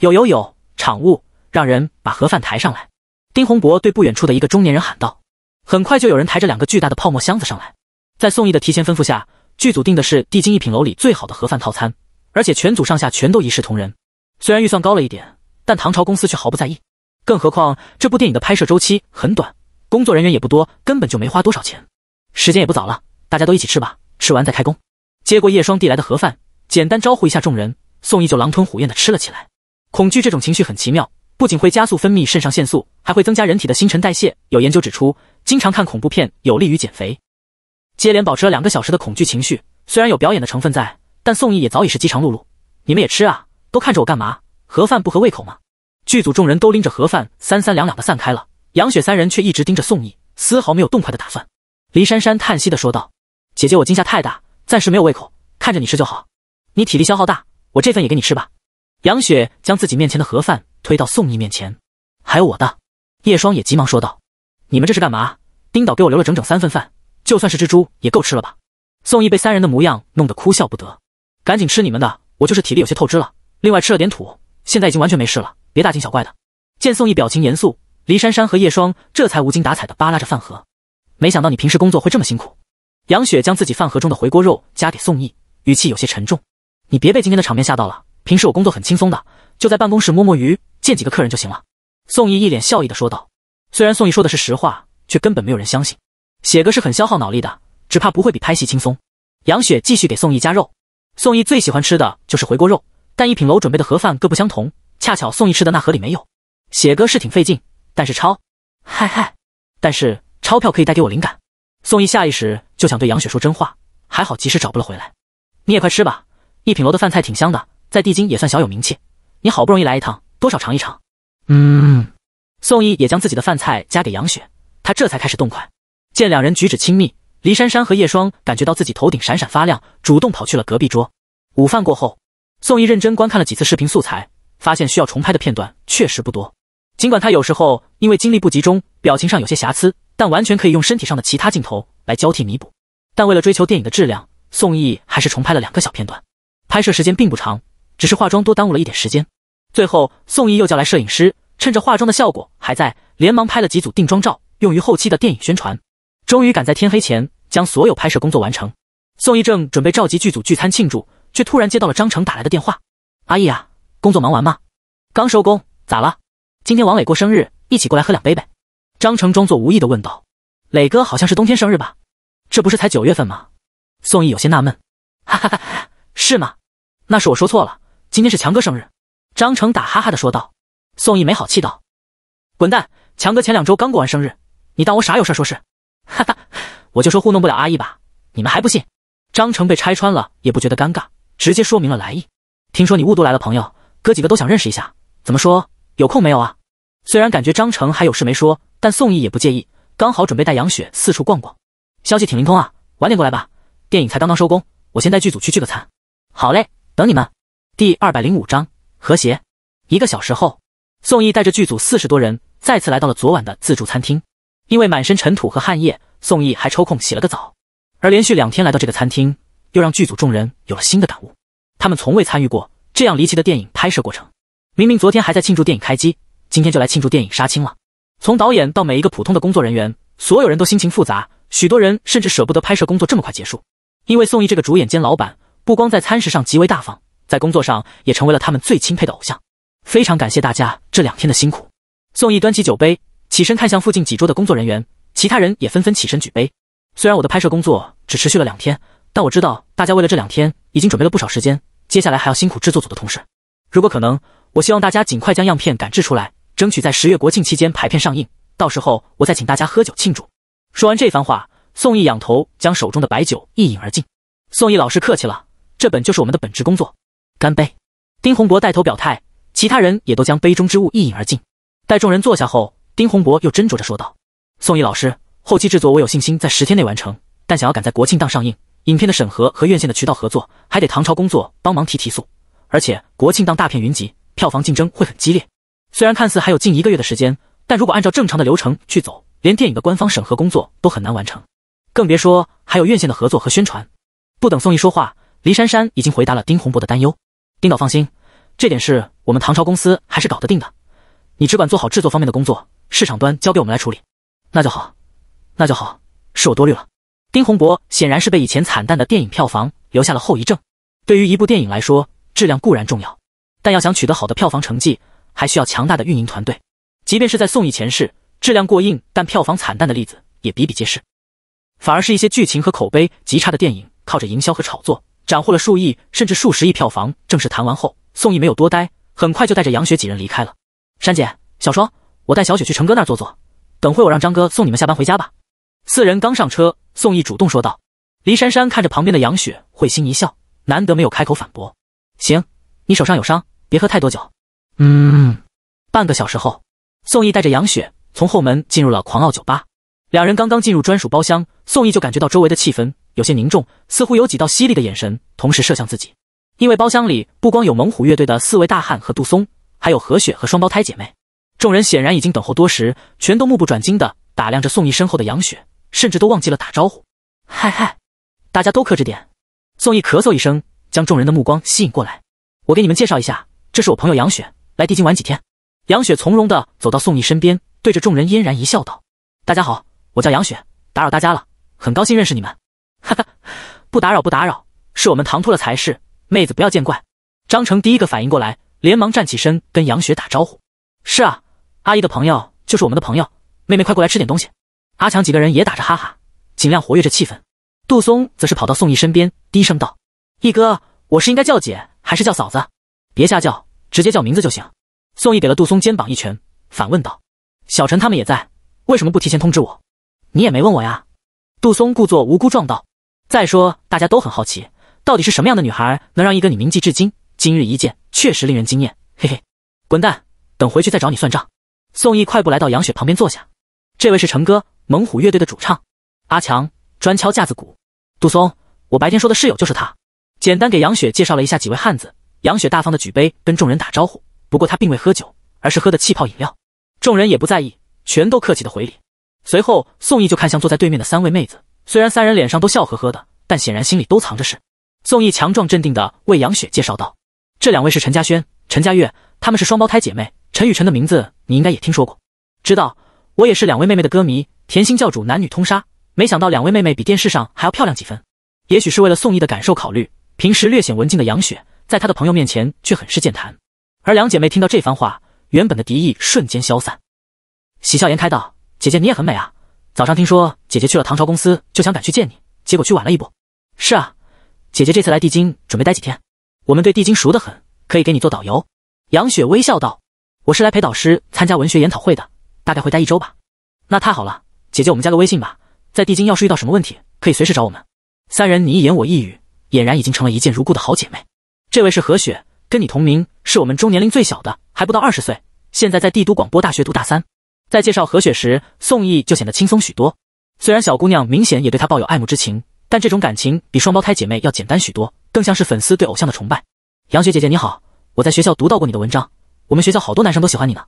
A: 有有有，场务让人把盒饭抬上来。”丁洪博对不远处的一个中年人喊道。很快就有人抬着两个巨大的泡沫箱子上来。在宋毅的提前吩咐下，剧组订的是帝京一品楼里最好的盒饭套餐，而且全组上下全都一视同仁。虽然预算高了一点，但唐朝公司却毫不在意。更何况这部电影的拍摄周期很短，工作人员也不多，根本就没花多少钱。时间也不早了，大家都一起吃吧，吃完再开工。接过叶霜递来的盒饭，简单招呼一下众人，宋义就狼吞虎咽地吃了起来。恐惧这种情绪很奇妙，不仅会加速分泌肾上腺素，还会增加人体的新陈代谢。有研究指出，经常看恐怖片有利于减肥。接连保持了两个小时的恐惧情绪，虽然有表演的成分在，但宋义也早已是饥肠辘辘。你们也吃啊，都看着我干嘛？盒饭不合胃口吗？剧组众人都拎着盒饭，三三两两的散开了。杨雪三人却一直盯着宋毅，丝毫没有动筷的打算。黎珊珊叹息的说道：“姐姐，我惊吓太大，暂时没有胃口，看着你吃就好。你体力消耗大，我这份也给你吃吧。”杨雪将自己面前的盒饭推到宋毅面前，还有我的。叶霜也急忙说道：“你们这是干嘛？丁导给我留了整整三份饭，就算是只猪也够吃了吧？”宋毅被三人的模样弄得哭笑不得，赶紧吃你们的。我就是体力有些透支了，另外吃了点土，现在已经完全没事了。别大惊小怪的。见宋义表情严肃，黎珊珊和叶霜这才无精打采的扒拉着饭盒。没想到你平时工作会这么辛苦。杨雪将自己饭盒中的回锅肉夹给宋义，语气有些沉重：“你别被今天的场面吓到了。平时我工作很轻松的，就在办公室摸摸鱼，见几个客人就行了。”宋义一脸笑意的说道。虽然宋义说的是实话，却根本没有人相信。写歌是很消耗脑力的，只怕不会比拍戏轻松。杨雪继续给宋义夹肉。宋义最喜欢吃的就是回锅肉，但一品楼准备的盒饭各不相同。恰巧宋义吃的那盒里没有，写歌是挺费劲，但是抄，嗨嗨，但是钞票可以带给我灵感。宋义下意识就想对杨雪说真话，还好及时找不了回来。你也快吃吧，一品楼的饭菜挺香的，在帝京也算小有名气。你好不容易来一趟，多少尝一尝。
B: 嗯。
A: 宋义也将自己的饭菜夹给杨雪，他这才开始动筷。见两人举止亲密，黎珊珊和叶霜感觉到自己头顶闪闪发亮，主动跑去了隔壁桌。午饭过后，宋义认真观看了几次视频素材。发现需要重拍的片段确实不多，尽管他有时候因为精力不集中，表情上有些瑕疵，但完全可以用身体上的其他镜头来交替弥补。但为了追求电影的质量，宋轶还是重拍了两个小片段。拍摄时间并不长，只是化妆多耽误了一点时间。最后，宋轶又叫来摄影师，趁着化妆的效果还在，连忙拍了几组定妆照，用于后期的电影宣传。终于赶在天黑前将所有拍摄工作完成。宋轶正准备召集剧组聚餐庆祝，却突然接到了张成打来的电话：“阿义啊。”工作忙完吗？刚收工，咋了？今天王磊过生日，一起过来喝两杯呗？张成装作无意的问道。磊哥好像是冬天生日吧？这不是才九月份吗？宋毅有些纳闷。哈哈哈，是吗？那是我说错了，今天是强哥生日。张成打哈哈的说道。宋毅没好气道：“滚蛋！强哥前两周刚过完生日，你当我傻？有事说事。”哈哈，我就说糊弄不了阿姨吧？你们还不信？张成被拆穿了也不觉得尴尬，直接说明了来意。听说你雾都来了朋友？哥几个都想认识一下，怎么说？有空没有啊？虽然感觉张成还有事没说，但宋毅也不介意，刚好准备带杨雪四处逛逛。消息挺灵通啊，晚点过来吧。电影才刚刚收工，我先带剧组去聚个餐。好嘞，等你们。第二百零五章和谐。一个小时后，宋毅带着剧组四十多人再次来到了昨晚的自助餐厅。因为满身尘土和汗液，宋毅还抽空洗了个澡。而连续两天来到这个餐厅，又让剧组众人有了新的感悟。他们从未参与过。这样离奇的电影拍摄过程，明明昨天还在庆祝电影开机，今天就来庆祝电影杀青了。从导演到每一个普通的工作人员，所有人都心情复杂，许多人甚至舍不得拍摄工作这么快结束。因为宋轶这个主演兼老板，不光在餐食上极为大方，在工作上也成为了他们最钦佩的偶像。非常感谢大家这两天的辛苦。宋轶端起酒杯，起身看向附近几桌的工作人员，其他人也纷纷起身举杯。虽然我的拍摄工作只持续了两天，但我知道大家为了这两天已经准备了不少时间。接下来还要辛苦制作组的同事，如果可能，我希望大家尽快将样片赶制出来，争取在十月国庆期间排片上映。到时候我再请大家喝酒庆祝。说完这番话，宋毅仰头将手中的白酒一饮而尽。宋毅老师客气了，这本就是我们的本职工作。干杯！丁洪博带头表态，其他人也都将杯中之物一饮而尽。待众人坐下后，丁洪博又斟酌着说道：“宋毅老师，后期制作我有信心在十天内完成，但想要赶在国庆档上映。”影片的审核和院线的渠道合作，还得唐朝工作帮忙提提速。而且国庆档大片云集，票房竞争会很激烈。虽然看似还有近一个月的时间，但如果按照正常的流程去走，连电影的官方审核工作都很难完成，更别说还有院线的合作和宣传。不等宋毅说话，黎珊珊已经回答了丁洪博的担忧。丁导放心，这点事我们唐朝公司还是搞得定的。你只管做好制作方面的工作，市场端交给我们来处理。那就好，那就好，是我多虑了。丁洪博显然是被以前惨淡的电影票房留下了后遗症。对于一部电影来说，质量固然重要，但要想取得好的票房成绩，还需要强大的运营团队。即便是在宋轶前世，质量过硬但票房惨淡的例子也比比皆是。反而是一些剧情和口碑极差的电影，靠着营销和炒作斩获了数亿甚至数十亿票房。正式谈完后，宋轶没有多待，很快就带着杨雪几人离开了。珊姐，小双，我带小雪去成哥那儿坐坐，等会我让张哥送你们下班回家吧。四人刚上车，宋毅主动说道。黎珊珊看着旁边的杨雪，会心一笑，难得没有开口反驳。行，你手上有伤，别喝太多酒。嗯。半个小时后，宋毅带着杨雪从后门进入了狂傲酒吧。两人刚刚进入专属包厢，宋毅就感觉到周围的气氛有些凝重，似乎有几道犀利的眼神同时射向自己。因为包厢里不光有猛虎乐队的四位大汉和杜松，还有何雪和双胞胎姐妹，众人显然已经等候多时，全都目不转睛地打量着宋毅身后的杨雪。甚至都忘记了打招呼，嗨嗨，大家都克制点。宋毅咳嗽一声，将众人的目光吸引过来。我给你们介绍一下，这是我朋友杨雪，来帝京玩几天。杨雪从容地走到宋毅身边，对着众人嫣然一笑，道：“大家好，我叫杨雪，打扰大家了，很高兴认识你们。”哈哈，不打扰，不打扰，是我们唐突了才是，妹子不要见怪。张成第一个反应过来，连忙站起身跟杨雪打招呼：“是啊，阿姨的朋友就是我们的朋友，妹妹快过来吃点东西。”阿强几个人也打着哈哈，尽量活跃着气氛。杜松则是跑到宋毅身边，低声道：“毅哥，我是应该叫姐还是叫嫂子？别瞎叫，直接叫名字就行。”宋毅给了杜松肩膀一拳，反问道：“小陈他们也在，为什么不提前通知我？你也没问我呀？”杜松故作无辜状道：“再说，大家都很好奇，到底是什么样的女孩能让一哥你铭记至今？今日一见，确实令人惊艳。嘿嘿，滚蛋！等回去再找你算账。”宋毅快步来到杨雪旁边坐下：“这位是成哥。”猛虎乐队的主唱阿强，专敲架子鼓。杜松，我白天说的室友就是他。简单给杨雪介绍了一下几位汉子。杨雪大方的举杯跟众人打招呼，不过她并未喝酒，而是喝的气泡饮料。众人也不在意，全都客气的回礼。随后，宋毅就看向坐在对面的三位妹子。虽然三人脸上都笑呵呵的，但显然心里都藏着事。宋毅强壮镇定的为杨雪介绍道：“这两位是陈嘉轩、陈嘉月，他们是双胞胎姐妹。陈雨辰的名字你应该也听说过，知道。”我也是两位妹妹的歌迷，甜心教主男女通杀。没想到两位妹妹比电视上还要漂亮几分。也许是为了宋逸的感受考虑，平时略显文静的杨雪，在她的朋友面前却很是健谈。而两姐妹听到这番话，原本的敌意瞬间消散，喜笑颜开道：“姐姐你也很美啊！早上听说姐姐去了唐朝公司，就想赶去见你，结果去晚了一步。”“是啊，姐姐这次来帝京准备待几天？我们对帝京熟得很，可以给你做导游。”杨雪微笑道：“我是来陪导师参加文学研讨会的。”大概会待一周吧，那太好了，姐姐，我们加个微信吧，在帝京要是遇到什么问题，可以随时找我们。三人你一言我一语，俨然已经成了一见如故的好姐妹。这位是何雪，跟你同名，是我们中年龄最小的，还不到二十岁，现在在帝都广播大学读大三。在介绍何雪时，宋轶就显得轻松许多。虽然小姑娘明显也对她抱有爱慕之情，但这种感情比双胞胎姐妹要简单许多，更像是粉丝对偶像的崇拜。杨雪姐姐你好，我在学校读到过你的文章，我们学校好多男生都喜欢你呢。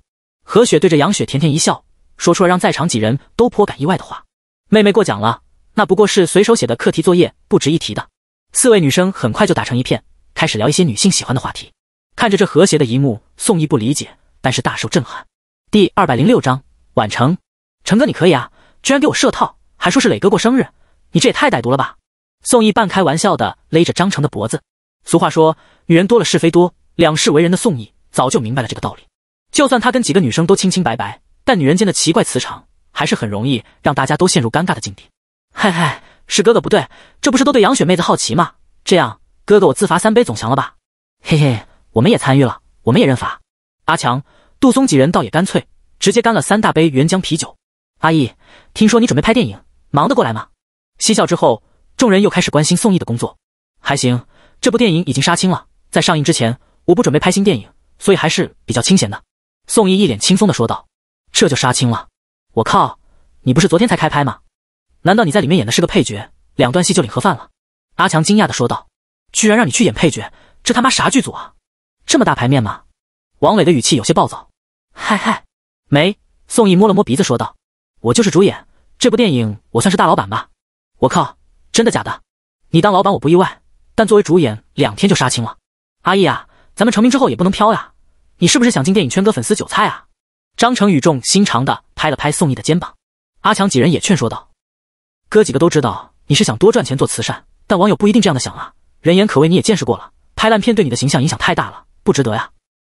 A: 何雪对着杨雪甜甜一笑，说出了让在场几人都颇感意外的话：“妹妹过奖了，那不过是随手写的课题作业，不值一提的。”四位女生很快就打成一片，开始聊一些女性喜欢的话题。看着这和谐的一幕，宋毅不理解，但是大受震撼。第二百零六章晚成，成哥你可以啊，居然给我设套，还说是磊哥过生日，你这也太歹毒了吧！宋毅半开玩笑的勒着张成的脖子。俗话说，女人多了是非多。两世为人的宋毅早就明白了这个道理。就算他跟几个女生都清清白白，但女人间的奇怪磁场还是很容易让大家都陷入尴尬的境地。嘿嘿，是哥哥不对，这不是都对杨雪妹子好奇吗？这样，哥哥我自罚三杯总行了吧？嘿嘿，我们也参与了，我们也认罚。阿强、杜松几人倒也干脆，直接干了三大杯原浆啤酒。阿义，听说你准备拍电影，忙得过来吗？嬉笑之后，众人又开始关心宋义的工作。还行，这部电影已经杀青了，在上映之前，我不准备拍新电影，所以还是比较清闲的。宋毅一脸轻松地说道：“这就杀青了？我靠，你不是昨天才开拍吗？难道你在里面演的是个配角？两段戏就领盒饭了？”阿强惊讶地说道：“居然让你去演配角，这他妈啥剧组啊？这么大牌面吗？”王磊的语气有些暴躁。“嗨嗨，没。”宋毅摸了摸鼻子说道：“我就是主演，这部电影我算是大老板吧？我靠，真的假的？你当老板我不意外，但作为主演两天就杀青了？阿义啊，咱们成名之后也不能飘呀。”你是不是想进电影圈割粉丝韭菜啊？张成语重心长的拍了拍宋毅的肩膀。阿强几人也劝说道：“哥几个都知道你是想多赚钱做慈善，但网友不一定这样的想啊。人言可畏，你也见识过了，拍烂片对你的形象影响太大了，不值得呀。”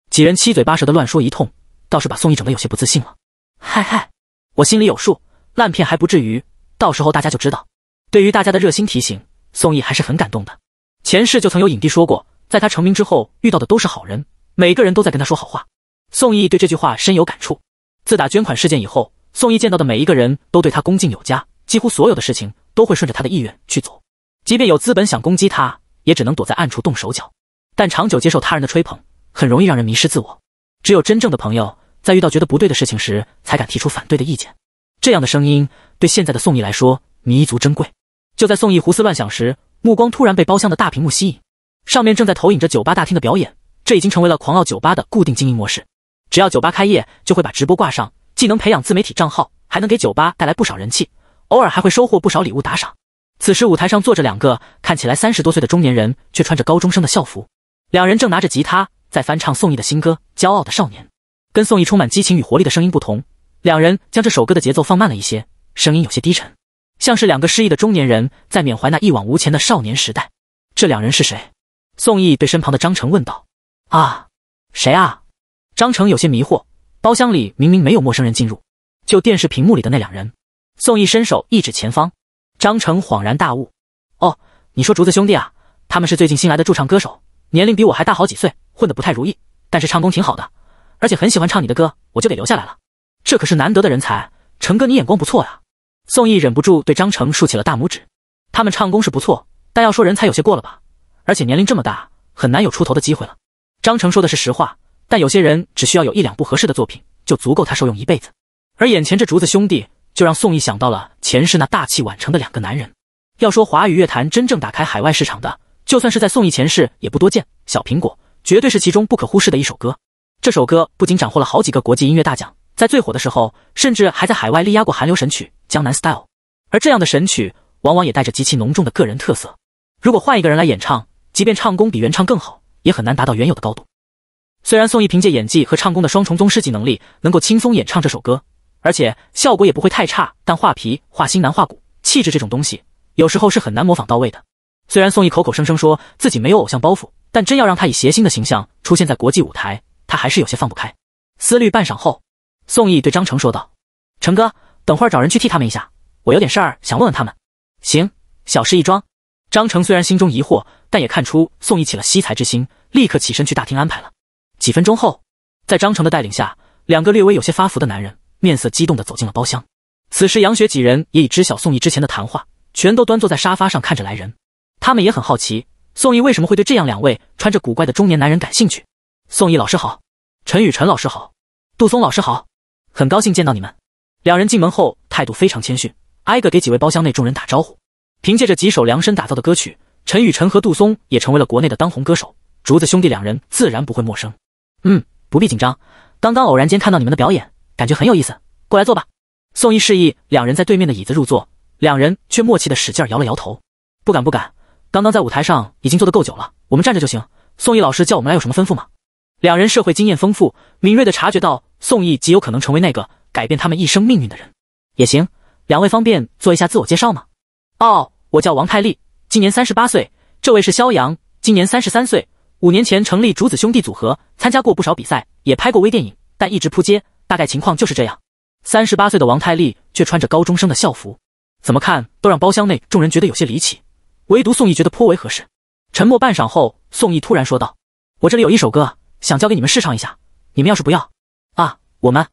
A: 几人七嘴八舌的乱说一通，倒是把宋毅整得有些不自信了。嗨嗨，我心里有数，烂片还不至于，到时候大家就知道。对于大家的热心提醒，宋毅还是很感动的。前世就曾有影帝说过，在他成名之后遇到的都是好人。每个人都在跟他说好话，宋毅对这句话深有感触。自打捐款事件以后，宋毅见到的每一个人都对他恭敬有加，几乎所有的事情都会顺着他的意愿去走。即便有资本想攻击他，也只能躲在暗处动手脚。但长久接受他人的吹捧，很容易让人迷失自我。只有真正的朋友，在遇到觉得不对的事情时，才敢提出反对的意见。这样的声音对现在的宋毅来说弥足珍贵。就在宋毅胡思乱想时，目光突然被包厢的大屏幕吸引，上面正在投影着酒吧大厅的表演。这已经成为了狂傲酒吧的固定经营模式，只要酒吧开业，就会把直播挂上，既能培养自媒体账号，还能给酒吧带来不少人气，偶尔还会收获不少礼物打赏。此时舞台上坐着两个看起来三十多岁的中年人，却穿着高中生的校服，两人正拿着吉他在翻唱宋轶的新歌《骄傲的少年》。跟宋轶充满激情与活力的声音不同，两人将这首歌的节奏放慢了一些，声音有些低沉，像是两个失意的中年人在缅怀那一往无前的少年时代。这两人是谁？宋轶对身旁的张晨问道。啊，谁啊？张成有些迷惑，包厢里明明没有陌生人进入，就电视屏幕里的那两人。宋毅伸手一指前方，张成恍然大悟：“哦，你说竹子兄弟啊，他们是最近新来的驻唱歌手，年龄比我还大好几岁，混得不太如意，但是唱功挺好的，而且很喜欢唱你的歌，我就给留下来了。这可是难得的人才，成哥你眼光不错呀。”宋毅忍不住对张成竖起了大拇指。他们唱功是不错，但要说人才有些过了吧，而且年龄这么大，很难有出头的机会了。张成说的是实话，但有些人只需要有一两部合适的作品，就足够他受用一辈子。而眼前这竹子兄弟，就让宋轶想到了前世那大器晚成的两个男人。要说华语乐坛真正打开海外市场的，就算是在宋轶前世也不多见，《小苹果》绝对是其中不可忽视的一首歌。这首歌不仅斩获了好几个国际音乐大奖，在最火的时候，甚至还在海外力压过韩流神曲《江南 Style》。而这样的神曲，往往也带着极其浓重的个人特色。如果换一个人来演唱，即便唱功比原唱更好，也很难达到原有的高度。虽然宋轶凭借演技和唱功的双重宗师级能力，能够轻松演唱这首歌，而且效果也不会太差，但画皮画心难画骨，气质这种东西，有时候是很难模仿到位的。虽然宋轶口口声声说自己没有偶像包袱，但真要让他以谐星的形象出现在国际舞台，他还是有些放不开。思虑半晌后，宋轶对张成说道：“成哥，等会儿找人去替他们一下，我有点事儿想问问他们。”“行，小事一桩。”张成虽然心中疑惑，但也看出宋义起了惜才之心，立刻起身去大厅安排了。几分钟后，在张成的带领下，两个略微有些发福的男人面色激动地走进了包厢。此时，杨雪几人也已知晓宋义之前的谈话，全都端坐在沙发上看着来人。他们也很好奇，宋义为什么会对这样两位穿着古怪的中年男人感兴趣。宋义老师好，陈宇陈老师好，杜松老师好，很高兴见到你们。两人进门后态度非常谦逊，挨个给几位包厢内众人打招呼。凭借着几首量身打造的歌曲，陈宇辰和杜松也成为了国内的当红歌手。竹子兄弟两人自然不会陌生。嗯，不必紧张。刚刚偶然间看到你们的表演，感觉很有意思。过来坐吧。宋毅示意两人在对面的椅子入座，两人却默契的使劲摇了摇头。不敢，不敢。刚刚在舞台上已经坐得够久了，我们站着就行。宋毅老师叫我们来有什么吩咐吗？两人社会经验丰富，敏锐的察觉到宋毅极有可能成为那个改变他们一生命运的人。也行，两位方便做一下自我介绍吗？哦，我叫王泰利，今年三十八岁。这位是肖阳，今年三十三岁。五年前成立竹子兄弟组合，参加过不少比赛，也拍过微电影，但一直扑街。大概情况就是这样。三十八岁的王泰利却穿着高中生的校服，怎么看都让包厢内众人觉得有些离奇。唯独宋毅觉得颇为合适。沉默半晌后，宋毅突然说道：“我这里有一首歌，想交给你们试唱一下。你们要是不要，啊，我们。”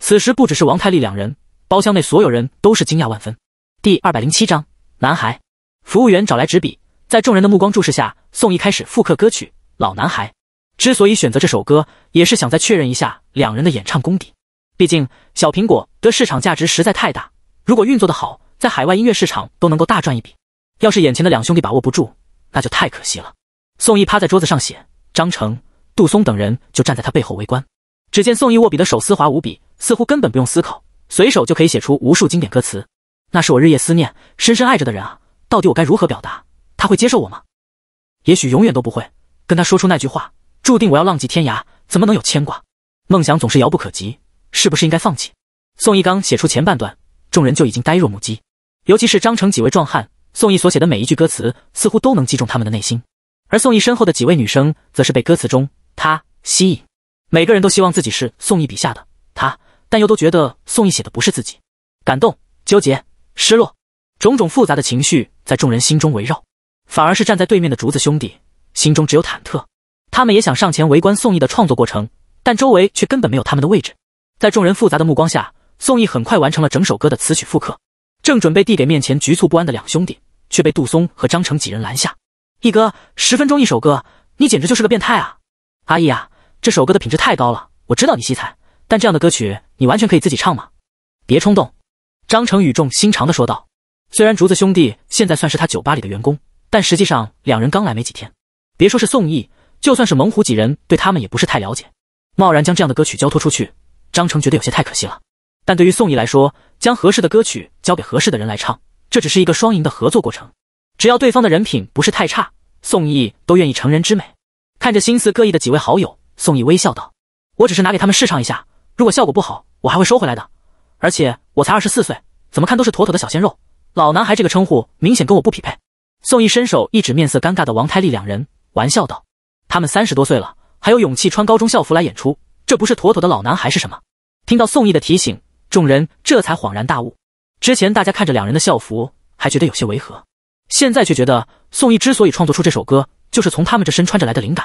A: 此时不只是王泰利两人，包厢内所有人都是惊讶万分。第二百零七章。男孩，服务员找来纸笔，在众人的目光注视下，宋义开始复刻歌曲《老男孩》。之所以选择这首歌，也是想再确认一下两人的演唱功底。毕竟《小苹果》的市场价值实在太大，如果运作的好，在海外音乐市场都能够大赚一笔。要是眼前的两兄弟把握不住，那就太可惜了。宋义趴在桌子上写，张成、杜松等人就站在他背后围观。只见宋义握笔的手丝滑无比，似乎根本不用思考，随手就可以写出无数经典歌词。那是我日夜思念、深深爱着的人啊！到底我该如何表达？他会接受我吗？也许永远都不会。跟他说出那句话，注定我要浪迹天涯，怎么能有牵挂？梦想总是遥不可及，是不是应该放弃？宋义刚写出前半段，众人就已经呆若木鸡。尤其是张成几位壮汉，宋轶所写的每一句歌词，似乎都能击中他们的内心。而宋轶身后的几位女生，则是被歌词中“他”吸引。每个人都希望自己是宋轶笔下的他，但又都觉得宋轶写的不是自己。感动，纠结。失落，种种复杂的情绪在众人心中围绕，反而是站在对面的竹子兄弟心中只有忐忑。他们也想上前围观宋义的创作过程，但周围却根本没有他们的位置。在众人复杂的目光下，宋义很快完成了整首歌的词曲复刻，正准备递给面前局促不安的两兄弟，却被杜松和张成几人拦下。一哥，十分钟一首歌，你简直就是个变态啊！阿义啊，这首歌的品质太高了，我知道你惜才，但这样的歌曲你完全可以自己唱嘛，别冲动。张成语重心长的说道：“虽然竹子兄弟现在算是他酒吧里的员工，但实际上两人刚来没几天。别说是宋义，就算是猛虎几人，对他们也不是太了解。贸然将这样的歌曲交托出去，张成觉得有些太可惜了。但对于宋义来说，将合适的歌曲交给合适的人来唱，这只是一个双赢的合作过程。只要对方的人品不是太差，宋义都愿意成人之美。看着心思各异的几位好友，宋义微笑道：‘我只是拿给他们试唱一下，如果效果不好，我还会收回来的。而且……’”我才二十四岁，怎么看都是妥妥的小鲜肉。老男孩这个称呼明显跟我不匹配。宋毅伸手一指，面色尴尬的王太利两人，玩笑道：“他们三十多岁了，还有勇气穿高中校服来演出，这不是妥妥的老男孩是什么？”听到宋义的提醒，众人这才恍然大悟。之前大家看着两人的校服还觉得有些违和，现在却觉得宋义之所以创作出这首歌，就是从他们这身穿着来的灵感。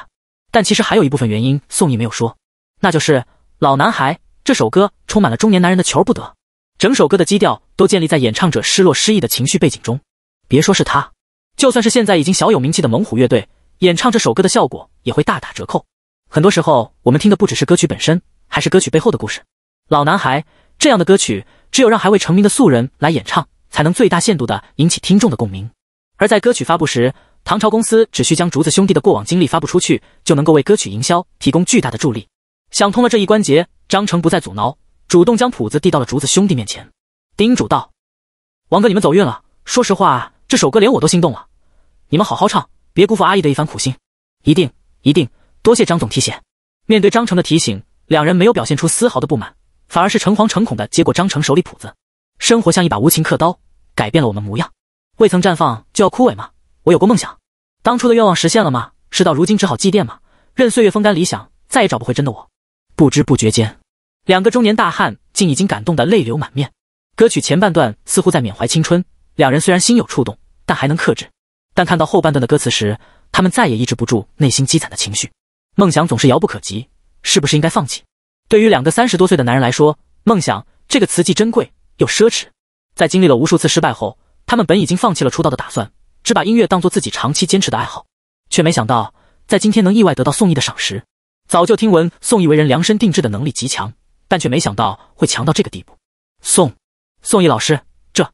A: 但其实还有一部分原因，宋义没有说，那就是老男孩这首歌充满了中年男人的求不得。整首歌的基调都建立在演唱者失落失意的情绪背景中，别说是他，就算是现在已经小有名气的猛虎乐队演唱这首歌的效果也会大打折扣。很多时候，我们听的不只是歌曲本身，还是歌曲背后的故事。老男孩这样的歌曲，只有让还未成名的素人来演唱，才能最大限度的引起听众的共鸣。而在歌曲发布时，唐朝公司只需将竹子兄弟的过往经历发布出去，就能够为歌曲营销提供巨大的助力。想通了这一关节，张成不再阻挠。主动将谱子递到了竹子兄弟面前，叮嘱道：“王哥，你们走运了。说实话，这首歌连我都心动了。你们好好唱，别辜负阿姨的一番苦心。一定，一定。多谢张总提携。”面对张成的提醒，两人没有表现出丝毫的不满，反而是诚惶诚恐的接过张成手里谱子。生活像一把无情刻刀，改变了我们模样。未曾绽放就要枯萎吗？我有过梦想，当初的愿望实现了吗？事到如今只好祭奠吗？任岁月风干理想，再也找不回真的我。不知不觉间。两个中年大汉竟已经感动得泪流满面。歌曲前半段似乎在缅怀青春，两人虽然心有触动，但还能克制。但看到后半段的歌词时，他们再也抑制不住内心积攒的情绪。梦想总是遥不可及，是不是应该放弃？对于两个三十多岁的男人来说，梦想这个词既珍贵又奢侈。在经历了无数次失败后，他们本已经放弃了出道的打算，只把音乐当做自己长期坚持的爱好。却没想到在今天能意外得到宋轶的赏识。早就听闻宋轶为人量身定制的能力极强。但却没想到会强到这个地步。宋宋毅老师，这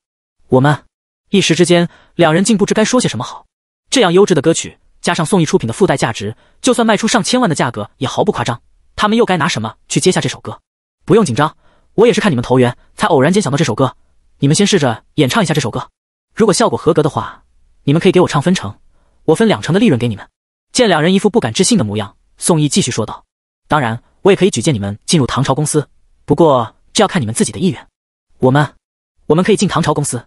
A: 我们一时之间，两人竟不知该说些什么好。这样优质的歌曲，加上宋毅出品的附带价值，就算卖出上千万的价格也毫不夸张。他们又该拿什么去接下这首歌？不用紧张，我也是看你们投缘，才偶然间想到这首歌。你们先试着演唱一下这首歌，如果效果合格的话，你们可以给我唱分成，我分两成的利润给你们。见两人一副不敢置信的模样，宋毅继续说道：“当然。”我也可以举荐你们进入唐朝公司，不过这要看你们自己的意愿。我们，我们可以进唐朝公司？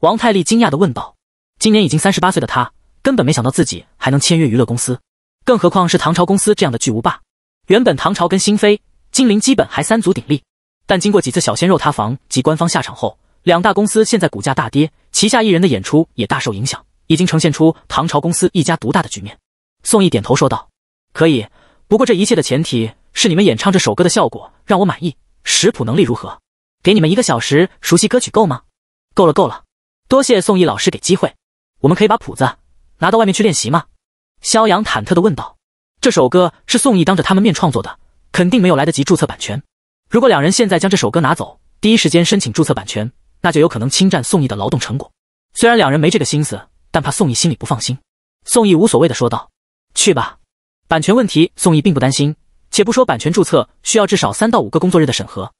A: 王太利惊讶地问道。今年已经三十八岁的他，根本没想到自己还能签约娱乐公司，更何况是唐朝公司这样的巨无霸。原本唐朝跟新飞、精灵基本还三足鼎立，但经过几次小鲜肉塌房及官方下场后，两大公司现在股价大跌，旗下艺人的演出也大受影响，已经呈现出唐朝公司一家独大的局面。宋毅点头说道：“可以，不过这一切的前提。”是你们演唱这首歌的效果让我满意，识谱能力如何？给你们一个小时熟悉歌曲够吗？够了够了，多谢宋毅老师给机会，我们可以把谱子拿到外面去练习吗？肖阳忐忑的问道。这首歌是宋毅当着他们面创作的，肯定没有来得及注册版权。如果两人现在将这首歌拿走，第一时间申请注册版权，那就有可能侵占宋毅的劳动成果。虽然两人没这个心思，但怕宋毅心里不放心。宋毅无所谓的说道：“去吧，版权问题宋毅并不担心。”且不说版权注册需要至少三到五个工作日的审核，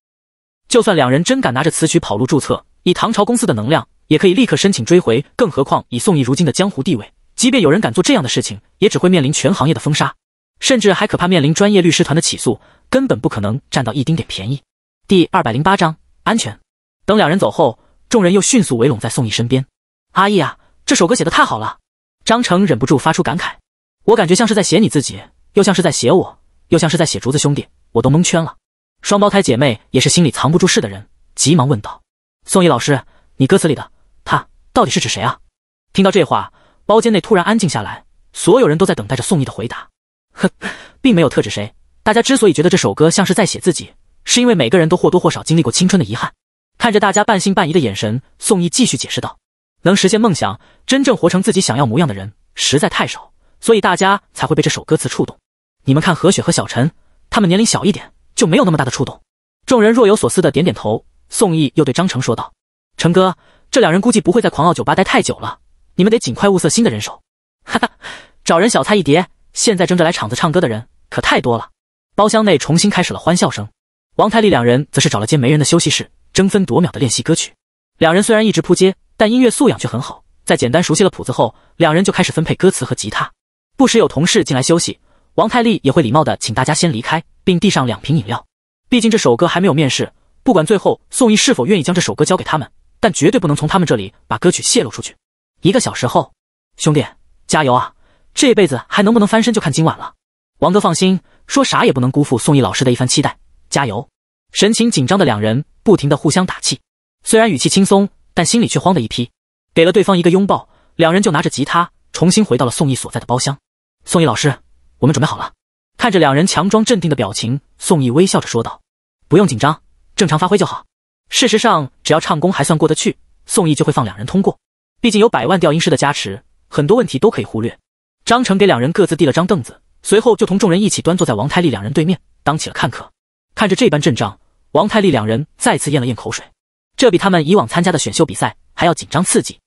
A: 就算两人真敢拿着词曲跑路注册，以唐朝公司的能量，也可以立刻申请追回。更何况以宋义如今的江湖地位，即便有人敢做这样的事情，也只会面临全行业的封杀，甚至还可怕面临专业律师团的起诉，根本不可能占到一丁点便宜。第二百零八章安全。等两人走后，众人又迅速围拢在宋义身边。阿义啊，这首歌写的太好了！张成忍不住发出感慨，我感觉像是在写你自己，又像是在写我。又像是在写竹子兄弟，我都蒙圈了。双胞胎姐妹也是心里藏不住事的人，急忙问道：“宋毅老师，你歌词里的他到底是指谁啊？”听到这话，包间内突然安静下来，所有人都在等待着宋毅的回答。呵，并没有特指谁。大家之所以觉得这首歌像是在写自己，是因为每个人都或多或少经历过青春的遗憾。看着大家半信半疑的眼神，宋毅继续解释道：“能实现梦想，真正活成自己想要模样的人实在太少，所以大家才会被这首歌词触动。”你们看，何雪和小陈，他们年龄小一点，就没有那么大的触动。众人若有所思的点点头。宋毅又对张成说道：“成哥，这两人估计不会在狂傲酒吧待太久了，你们得尽快物色新的人手。”哈哈，找人小菜一碟。现在争着来场子唱歌的人可太多了。包厢内重新开始了欢笑声。王太利两人则是找了间没人的休息室，争分夺秒的练习歌曲。两人虽然一直扑街，但音乐素养却很好。在简单熟悉了谱子后，两人就开始分配歌词和吉他。不时有同事进来休息。王太利也会礼貌的请大家先离开，并递上两瓶饮料。毕竟这首歌还没有面世，不管最后宋轶是否愿意将这首歌交给他们，但绝对不能从他们这里把歌曲泄露出去。一个小时后，兄弟，加油啊！这辈子还能不能翻身就看今晚了。王哥放心，说啥也不能辜负宋轶老师的一番期待。加油！神情紧张的两人不停的互相打气，虽然语气轻松，但心里却慌的一批。给了对方一个拥抱，两人就拿着吉他重新回到了宋轶所在的包厢。宋轶老师。我们准备好了。看着两人强装镇定的表情，宋毅微笑着说道：“不用紧张，正常发挥就好。”事实上，只要唱功还算过得去，宋毅就会放两人通过。毕竟有百万调音师的加持，很多问题都可以忽略。张成给两人各自递了张凳子，随后就同众人一起端坐在王太利两人对面，当起了看客。看着这般阵仗，王太利两人再次咽了咽口水，这比他们以往参加的选秀比赛还要紧张刺激。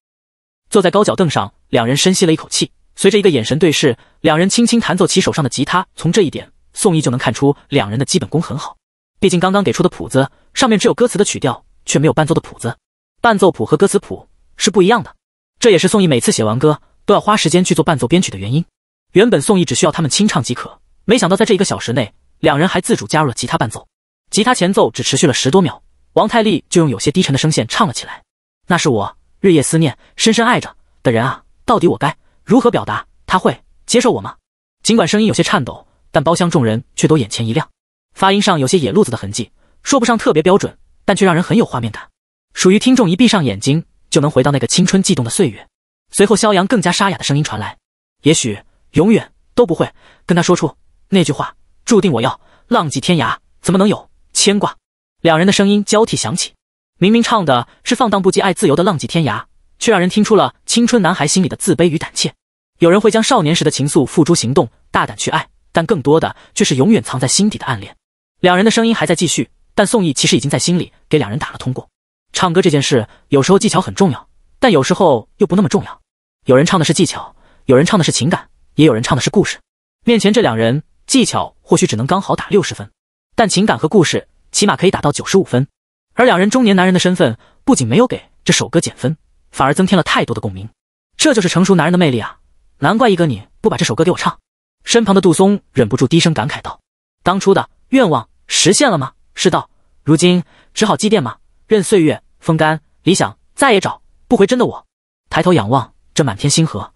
A: 坐在高脚凳上，两人深吸了一口气。随着一个眼神对视，两人轻轻弹奏起手上的吉他。从这一点，宋毅就能看出两人的基本功很好。毕竟刚刚给出的谱子上面只有歌词的曲调，却没有伴奏的谱子。伴奏谱和歌词谱是不一样的。这也是宋毅每次写完歌都要花时间去做伴奏编曲的原因。原本宋毅只需要他们清唱即可，没想到在这一个小时内，两人还自主加入了吉他伴奏。吉他前奏只持续了十多秒，王太利就用有些低沉的声线唱了起来：“那是我日夜思念、深深爱着的人啊，到底我该……”如何表达？他会接受我吗？尽管声音有些颤抖，但包厢众人却都眼前一亮。发音上有些野路子的痕迹，说不上特别标准，但却让人很有画面感，属于听众一闭上眼睛就能回到那个青春悸动的岁月。随后，肖阳更加沙哑的声音传来：“也许永远都不会跟他说出那句话，注定我要浪迹天涯，怎么能有牵挂？”两人的声音交替响起，明明唱的是放荡不羁、爱自由的《浪迹天涯》。却让人听出了青春男孩心里的自卑与胆怯。有人会将少年时的情愫付诸行动，大胆去爱；但更多的却是永远藏在心底的暗恋。两人的声音还在继续，但宋义其实已经在心里给两人打了通过。唱歌这件事，有时候技巧很重要，但有时候又不那么重要。有人唱的是技巧，有人唱的是情感，也有人唱的是故事。面前这两人，技巧或许只能刚好打六十分，但情感和故事起码可以打到九十五分。而两人中年男人的身份，不仅没有给这首歌减分。反而增添了太多的共鸣，这就是成熟男人的魅力啊！难怪一哥你不把这首歌给我唱。身旁的杜松忍不住低声感慨道：“当初的愿望实现了吗？是道，如今只好祭奠吗？任岁月风干，理想再也找不回真的我。”抬头仰望这满天星河，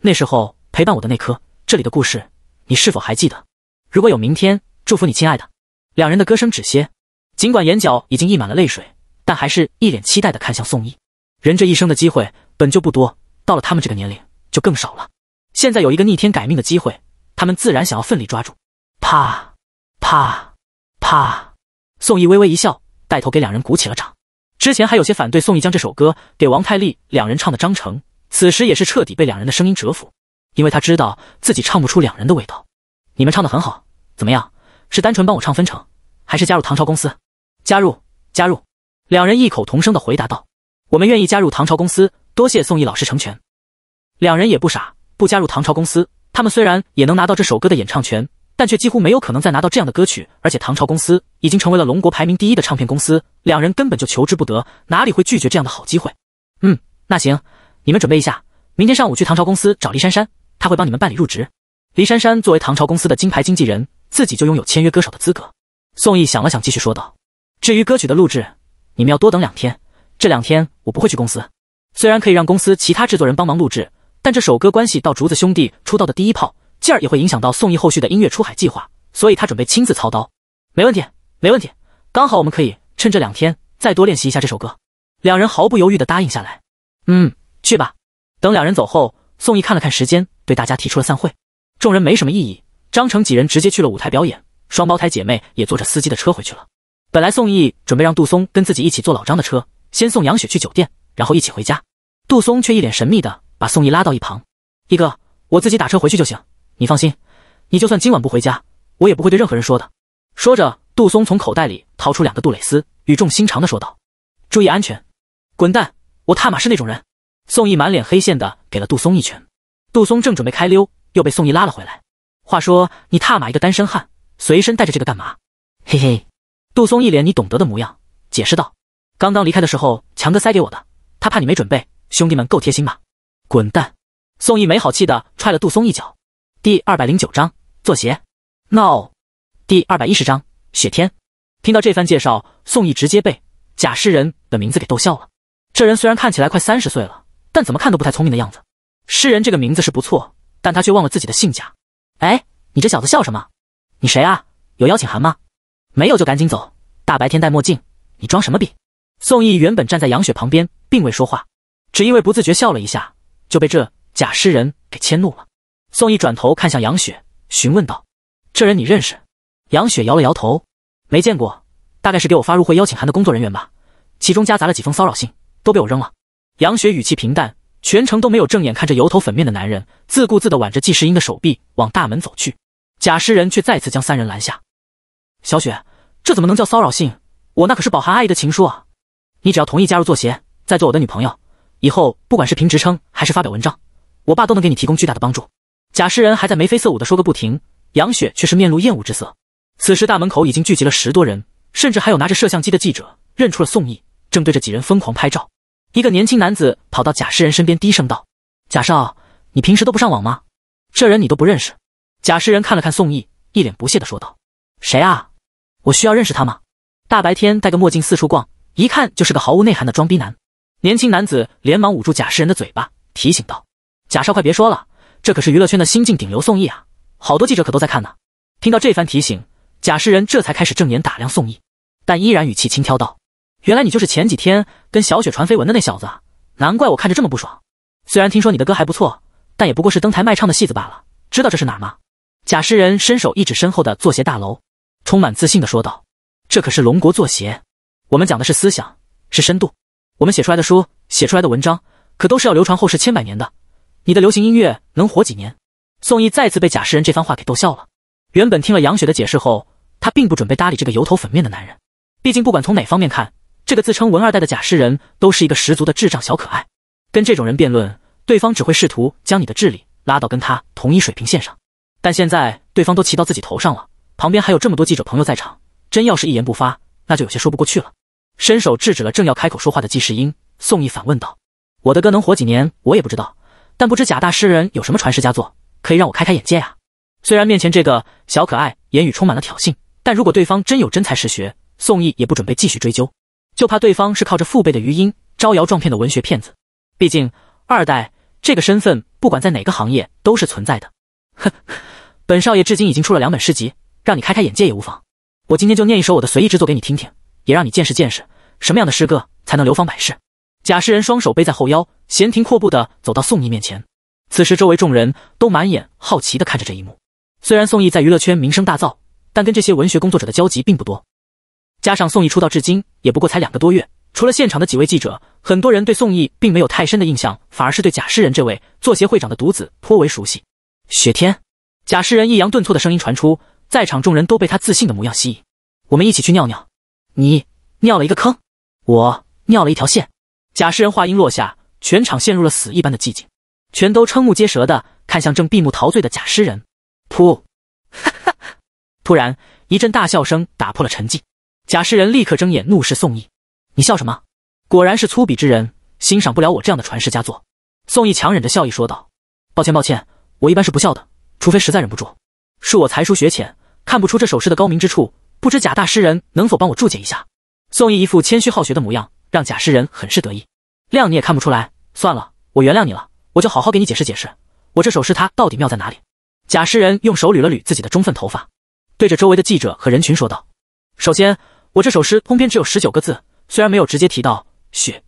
A: 那时候陪伴我的那颗，这里的故事你是否还记得？如果有明天，祝福你，亲爱的。两人的歌声止歇，尽管眼角已经溢满了泪水，但还是一脸期待的看向宋轶。人这一生的机会本就不多，到了他们这个年龄就更少了。现在有一个逆天改命的机会，他们自然想要奋力抓住。啪啪啪！宋义微微一笑，带头给两人鼓起了掌。之前还有些反对宋义将这首歌给王太利两人唱的张程，此时也是彻底被两人的声音折服，因为他知道自己唱不出两人的味道。你们唱的很好，怎么样？是单纯帮我唱分成，还是加入唐朝公司？加入！加入！两人异口同声的回答道。我们愿意加入唐朝公司，多谢宋义老师成全。两人也不傻，不加入唐朝公司，他们虽然也能拿到这首歌的演唱权，但却几乎没有可能再拿到这样的歌曲。而且唐朝公司已经成为了龙国排名第一的唱片公司，两人根本就求之不得，哪里会拒绝这样的好机会？嗯，那行，你们准备一下，明天上午去唐朝公司找黎珊珊，她会帮你们办理入职。黎珊珊作为唐朝公司的金牌经纪人，自己就拥有签约歌手的资格。宋毅想了想，继续说道：“至于歌曲的录制，你们要多等两天。”这两天我不会去公司，虽然可以让公司其他制作人帮忙录制，但这首歌关系到竹子兄弟出道的第一炮，劲儿也会影响到宋轶后续的音乐出海计划，所以他准备亲自操刀。没问题，没问题，刚好我们可以趁这两天再多练习一下这首歌。两人毫不犹豫地答应下来。嗯，去吧。等两人走后，宋轶看了看时间，对大家提出了散会。众人没什么异议，张成几人直接去了舞台表演，双胞胎姐妹也坐着司机的车回去了。本来宋轶准备让杜松跟自己一起坐老张的车。先送杨雪去酒店，然后一起回家。杜松却一脸神秘的把宋毅拉到一旁：“一哥，我自己打车回去就行，你放心。你就算今晚不回家，我也不会对任何人说的。”说着，杜松从口袋里掏出两个杜蕾斯，语重心长的说道：“注意安全，滚蛋，我踏马是那种人。”宋毅满脸黑线的给了杜松一拳。杜松正准备开溜，又被宋毅拉了回来。话说你踏马一个单身汉，随身带着这个干嘛？嘿嘿，杜松一脸你懂得的模样，解释道。刚刚离开的时候，强哥塞给我的。他怕你没准备，兄弟们够贴心吧？滚蛋！宋毅没好气的踹了杜松一脚。第二百零九章作 No。第二百一十章雪天。听到这番介绍，宋毅直接被假诗人的名字给逗笑了。这人虽然看起来快三十岁了，但怎么看都不太聪明的样子。诗人这个名字是不错，但他却忘了自己的姓贾。哎，你这小子笑什么？你谁啊？有邀请函吗？没有就赶紧走。大白天戴墨镜，你装什么逼？宋义原本站在杨雪旁边，并未说话，只因为不自觉笑了一下，就被这假诗人给迁怒了。宋义转头看向杨雪，询问道：“这人你认识？”杨雪摇了摇头：“没见过，大概是给我发入会邀请函的工作人员吧。其中夹杂了几封骚扰信，都被我扔了。”杨雪语气平淡，全程都没有正眼看着油头粉面的男人，自顾自地挽着季时英的手臂往大门走去。假诗人却再次将三人拦下：“小雪，这怎么能叫骚扰信？我那可是饱含爱意的情书啊！”你只要同意加入作协，再做我的女朋友，以后不管是评职称还是发表文章，我爸都能给你提供巨大的帮助。贾诗人还在眉飞色舞地说个不停，杨雪却是面露厌恶之色。此时大门口已经聚集了十多人，甚至还有拿着摄像机的记者认出了宋毅，正对着几人疯狂拍照。一个年轻男子跑到贾诗人身边，低声道：“贾少，你平时都不上网吗？这人你都不认识？”贾诗人看了看宋毅，一脸不屑地说道：“谁啊？我需要认识他吗？大白天戴个墨镜四处逛。”一看就是个毫无内涵的装逼男。年轻男子连忙捂住贾世仁的嘴巴，提醒道：“贾少，快别说了，这可是娱乐圈的新晋顶流宋轶啊，好多记者可都在看呢。”听到这番提醒，贾世仁这才开始正眼打量宋轶，但依然语气轻佻道：“原来你就是前几天跟小雪传绯闻的那小子，难怪我看着这么不爽。虽然听说你的歌还不错，但也不过是登台卖唱的戏子罢了。知道这是哪儿吗？”贾世仁伸手一指身后的作协大楼，充满自信的说道：“这可是龙国作协。”我们讲的是思想，是深度。我们写出来的书，写出来的文章，可都是要流传后世千百年的。你的流行音乐能活几年？宋轶再次被贾诗人这番话给逗笑了。原本听了杨雪的解释后，他并不准备搭理这个油头粉面的男人。毕竟，不管从哪方面看，这个自称文二代的贾诗人都是一个十足的智障小可爱。跟这种人辩论，对方只会试图将你的智力拉到跟他同一水平线上。但现在对方都骑到自己头上了，旁边还有这么多记者朋友在场，真要是一言不发，那就有些说不过去了。伸手制止了正要开口说话的纪世英，宋义反问道：“我的歌能火几年，我也不知道。但不知贾大诗人有什么传世佳作，可以让我开开眼界啊？”虽然面前这个小可爱言语充满了挑衅，但如果对方真有真才实学，宋义也不准备继续追究，就怕对方是靠着父辈的余音招摇撞骗的文学骗子。毕竟二代这个身份，不管在哪个行业都是存在的。哼，本少爷至今已经出了两本诗集，让你开开眼界也无妨。我今天就念一首我的随意之作给你听听。也让你见识见识什么样的诗歌才能流芳百世。贾诗人双手背在后腰，闲庭阔步的走到宋义面前。此时周围众人都满眼好奇的看着这一幕。虽然宋义在娱乐圈名声大噪，但跟这些文学工作者的交集并不多。加上宋义出道至今也不过才两个多月，除了现场的几位记者，很多人对宋义并没有太深的印象，反而是对贾诗人这位作协会长的独子颇为熟悉。雪天，贾诗人抑扬顿挫的声音传出，在场众人都被他自信的模样吸引。我们一起去尿尿。你尿了一个坑，我尿了一条线。贾诗人话音落下，全场陷入了死一般的寂静，全都瞠目结舌的看向正闭目陶醉的贾诗人。噗！哈哈！突然一阵大笑声打破了沉寂，贾诗人立刻睁眼怒视宋义：“你笑什么？果然是粗鄙之人，欣赏不了我这样的传世佳作。”宋义强忍着笑意说道：“抱歉，抱歉，我一般是不笑的，除非实在忍不住。恕我才疏学浅，看不出这首诗的高明之处。”不知贾大诗人能否帮我注解一下？宋义一副谦虚好学的模样，让贾诗人很是得意。谅你也看不出来，算了，我原谅你了，我就好好给你解释解释，我这首诗它到底妙在哪里？贾诗人用手捋了捋自己的中分头发，对着周围的记者和人群说道：“首先，我这首诗通篇只有十九个字，虽然没有直接提到雪，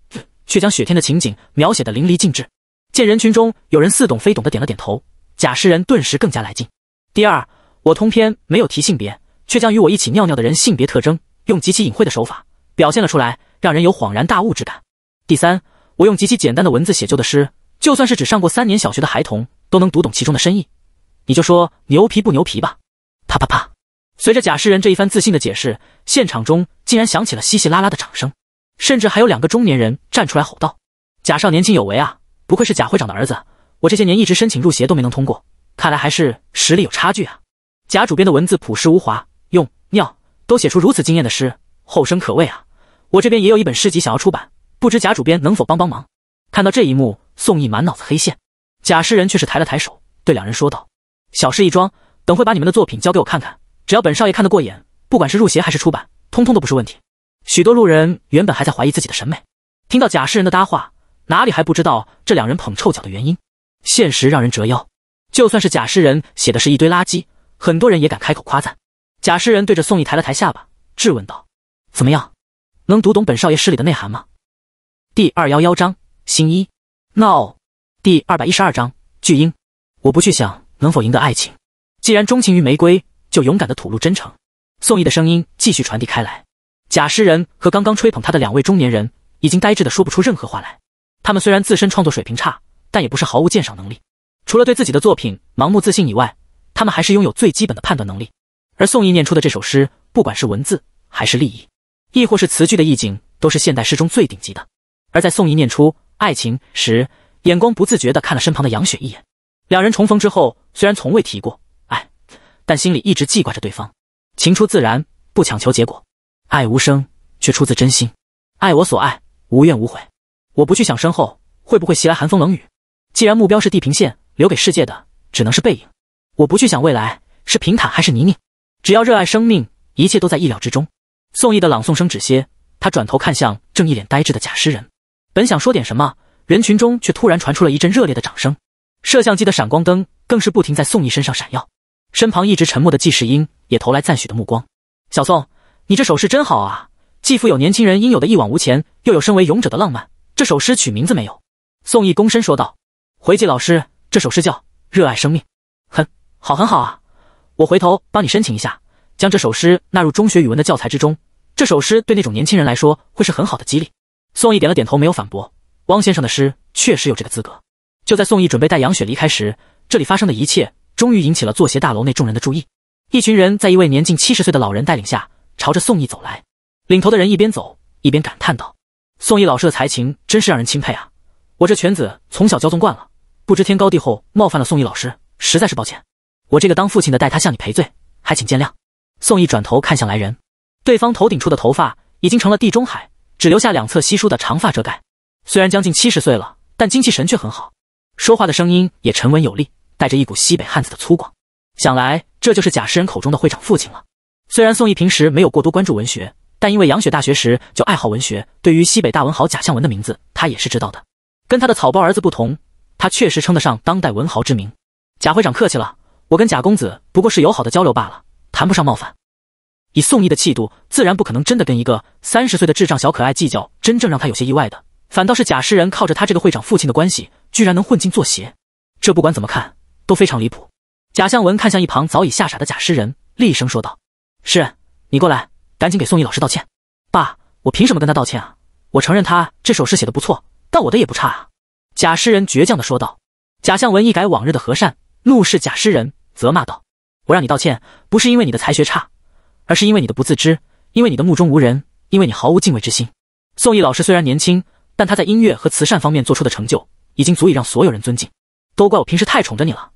A: 却将雪天的情景描写的淋漓尽致。见人群中有人似懂非懂的点了点头，贾诗人顿时更加来劲。第二，我通篇没有提性别。”却将与我一起尿尿的人性别特征用极其隐晦的手法表现了出来，让人有恍然大悟之感。第三，我用极其简单的文字写就的诗，就算是只上过三年小学的孩童都能读懂其中的深意。你就说牛皮不牛皮吧？啪啪啪！随着贾诗人这一番自信的解释，现场中竟然响起了稀稀拉拉的掌声，甚至还有两个中年人站出来吼道：“贾少年轻有为啊，不愧是贾会长的儿子！我这些年一直申请入协都没能通过，看来还是实力有差距啊！”贾主编的文字朴实无华。都写出如此惊艳的诗，后生可畏啊！我这边也有一本诗集想要出版，不知贾主编能否帮帮忙？看到这一幕，宋义满脑子黑线。贾诗人却是抬了抬手，对两人说道：“小事一桩，等会把你们的作品交给我看看，只要本少爷看得过眼，不管是入邪还是出版，通通都不是问题。”许多路人原本还在怀疑自己的审美，听到贾诗人的搭话，哪里还不知道这两人捧臭脚的原因？现实让人折腰。就算是贾诗人写的是一堆垃圾，很多人也敢开口夸赞。贾诗人对着宋义抬了抬下巴，质问道：“怎么样，能读懂本少爷诗里的内涵吗？”第二幺幺章新一，n o 第二百一十二章巨婴。我不去想能否赢得爱情，既然钟情于玫瑰，就勇敢的吐露真诚。宋义的声音继续传递开来。贾诗人和刚刚吹捧他的两位中年人已经呆滞的说不出任何话来。他们虽然自身创作水平差，但也不是毫无鉴赏能力。除了对自己的作品盲目自信以外，他们还是拥有最基本的判断能力。而宋义念出的这首诗，不管是文字还是立意，亦或是词句的意境，都是现代诗中最顶级的。而在宋义念出“爱情”时，眼光不自觉地看了身旁的杨雪一眼。两人重逢之后，虽然从未提过爱，但心里一直记挂着对方。情出自然，不强求结果；爱无声，却出自真心。爱我所爱，无怨无悔。我不去想身后会不会袭来寒风冷雨，既然目标是地平线，留给世界的只能是背影。我不去想未来是平坦还是泥泞。只要热爱生命，一切都在意料之中。宋义的朗诵声止歇，他转头看向正一脸呆滞的假诗人，本想说点什么，人群中却突然传出了一阵热烈的掌声，摄像机的闪光灯更是不停在宋义身上闪耀。身旁一直沉默的纪世英也投来赞许的目光。小宋，你这首诗真好啊，既富有年轻人应有的一往无前，又有身为勇者的浪漫。这首诗取名字没有？宋义躬身说道：“回纪老师，这首诗叫《热爱生命》。很，好，很好啊。”我回头帮你申请一下，将这首诗纳入中学语文的教材之中。这首诗对那种年轻人来说，会是很好的激励。宋毅点了点头，没有反驳。汪先生的诗确实有这个资格。就在宋毅准备带杨雪离开时，这里发生的一切终于引起了作协大楼内众人的注意。一群人在一位年近七十岁的老人带领下，朝着宋毅走来。领头的人一边走一边感叹道：“宋毅老师的才情真是让人钦佩啊！我这犬子从小骄纵惯了，不知天高地厚，冒犯了宋毅老师，实在是抱歉。”我这个当父亲的代他向你赔罪，还请见谅。宋义转头看向来人，对方头顶处的头发已经成了地中海，只留下两侧稀疏的长发遮盖。虽然将近七十岁了，但精气神却很好，说话的声音也沉稳有力，带着一股西北汉子的粗犷。想来这就是贾诗人口中的会长父亲了。虽然宋义平时没有过多关注文学，但因为杨雪大学时就爱好文学，对于西北大文豪贾相文的名字，他也是知道的。跟他的草包儿子不同，他确实称得上当代文豪之名。贾会长客气了。我跟贾公子不过是友好的交流罢了，谈不上冒犯。以宋义的气度，自然不可能真的跟一个三十岁的智障小可爱计较。真正让他有些意外的，反倒是贾诗人靠着他这个会长父亲的关系，居然能混进作协，这不管怎么看都非常离谱。贾向文看向一旁早已吓傻的贾诗人，厉声说道：“诗人，你过来，赶紧给宋义老师道歉。”“爸，我凭什么跟他道歉啊？我承认他这首诗写的不错，但我的也不差啊！”贾诗人倔强的说道。贾向文一改往日的和善，怒视贾诗人。责骂道：“我让你道歉，不是因为你的才学差，而是因为你的不自知，因为你的目中无人，因为你毫无敬畏之心。”宋义老师虽然年轻，但他在音乐和慈善方面做出的成就，已经足以让所有人尊敬。都怪我平时太宠着你了。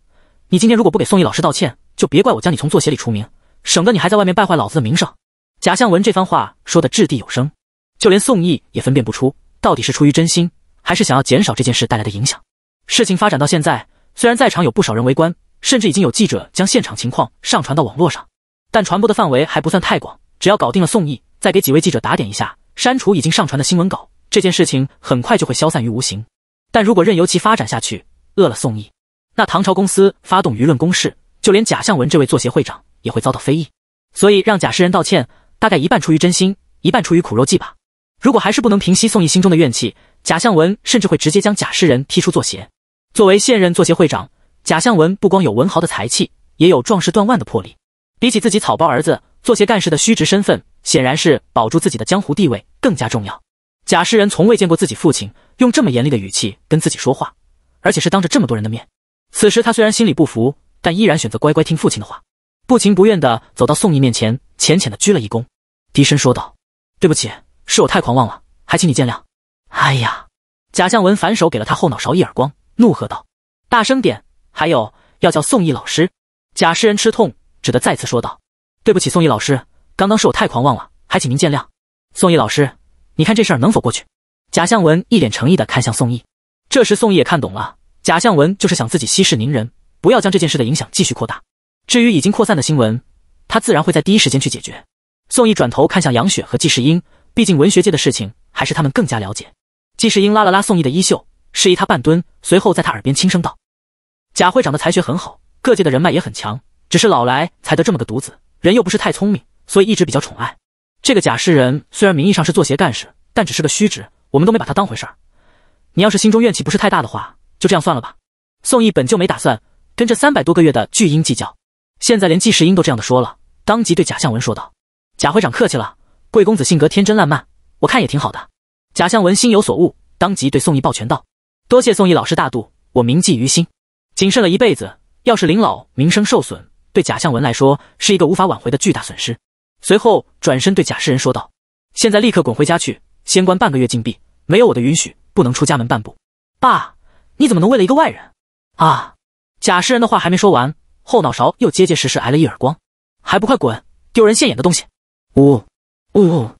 A: 你今天如果不给宋义老师道歉，就别怪我将你从作协里除名，省得你还在外面败坏老子的名声。”贾向文这番话说得掷地有声，就连宋义也分辨不出到底是出于真心，还是想要减少这件事带来的影响。事情发展到现在，虽然在场有不少人围观。甚至已经有记者将现场情况上传到网络上，但传播的范围还不算太广。只要搞定了宋轶，再给几位记者打点一下，删除已经上传的新闻稿，这件事情很快就会消散于无形。但如果任由其发展下去，饿了宋轶，那唐朝公司发动舆论攻势，就连贾向文这位作协会长也会遭到非议。所以让贾诗人道歉，大概一半出于真心，一半出于苦肉计吧。如果还是不能平息宋轶心中的怨气，贾向文甚至会直接将贾诗人踢出作协。作为现任作协会长。贾向文不光有文豪的才气，也有壮士断腕的魄力。比起自己草包儿子做些干事的虚职身份，显然是保住自己的江湖地位更加重要。贾世仁从未见过自己父亲用这么严厉的语气跟自己说话，而且是当着这么多人的面。此时他虽然心里不服，但依然选择乖乖听父亲的话，不情不愿的走到宋义面前，浅浅的鞠了一躬，低声说道：“对不起，是我太狂妄了，还请你见谅。”哎呀！贾向文反手给了他后脑勺一耳光，怒喝道：“大声点！”还有要叫宋义老师，贾诗人吃痛，只得再次说道：“对不起，宋义老师，刚刚是我太狂妄了，还请您见谅。”宋义老师，你看这事儿能否过去？贾向文一脸诚意的看向宋义，这时宋义也看懂了，贾向文就是想自己息事宁人，不要将这件事的影响继续扩大。至于已经扩散的新闻，他自然会在第一时间去解决。宋义转头看向杨雪和季世英，毕竟文学界的事情还是他们更加了解。季世英拉了拉宋义的衣袖，示意他半蹲，随后在他耳边轻声道。贾会长的才学很好，各界的人脉也很强，只是老来才得这么个独子，人又不是太聪明，所以一直比较宠爱。这个贾世仁虽然名义上是做协干事，但只是个虚职，我们都没把他当回事儿。你要是心中怨气不是太大的话，就这样算了吧。宋义本就没打算跟这三百多个月的巨婴计较，现在连纪世英都这样的说了，当即对贾向文说道：“贾会长客气了，贵公子性格天真烂漫，我看也挺好的。”贾向文心有所悟，当即对宋义抱拳道：“多谢宋义老师大度，我铭记于心。”谨慎了一辈子，要是林老名声受损，对贾向文来说是一个无法挽回的巨大损失。随后转身对贾世仁说道：“现在立刻滚回家去，先关半个月禁闭，没有我的允许，不能出家门半步。”爸，你怎么能为了一个外人啊？贾世仁的话还没说完，后脑勺又结结实实挨了一耳光，还不快滚！丢人现眼的东西！呜呜！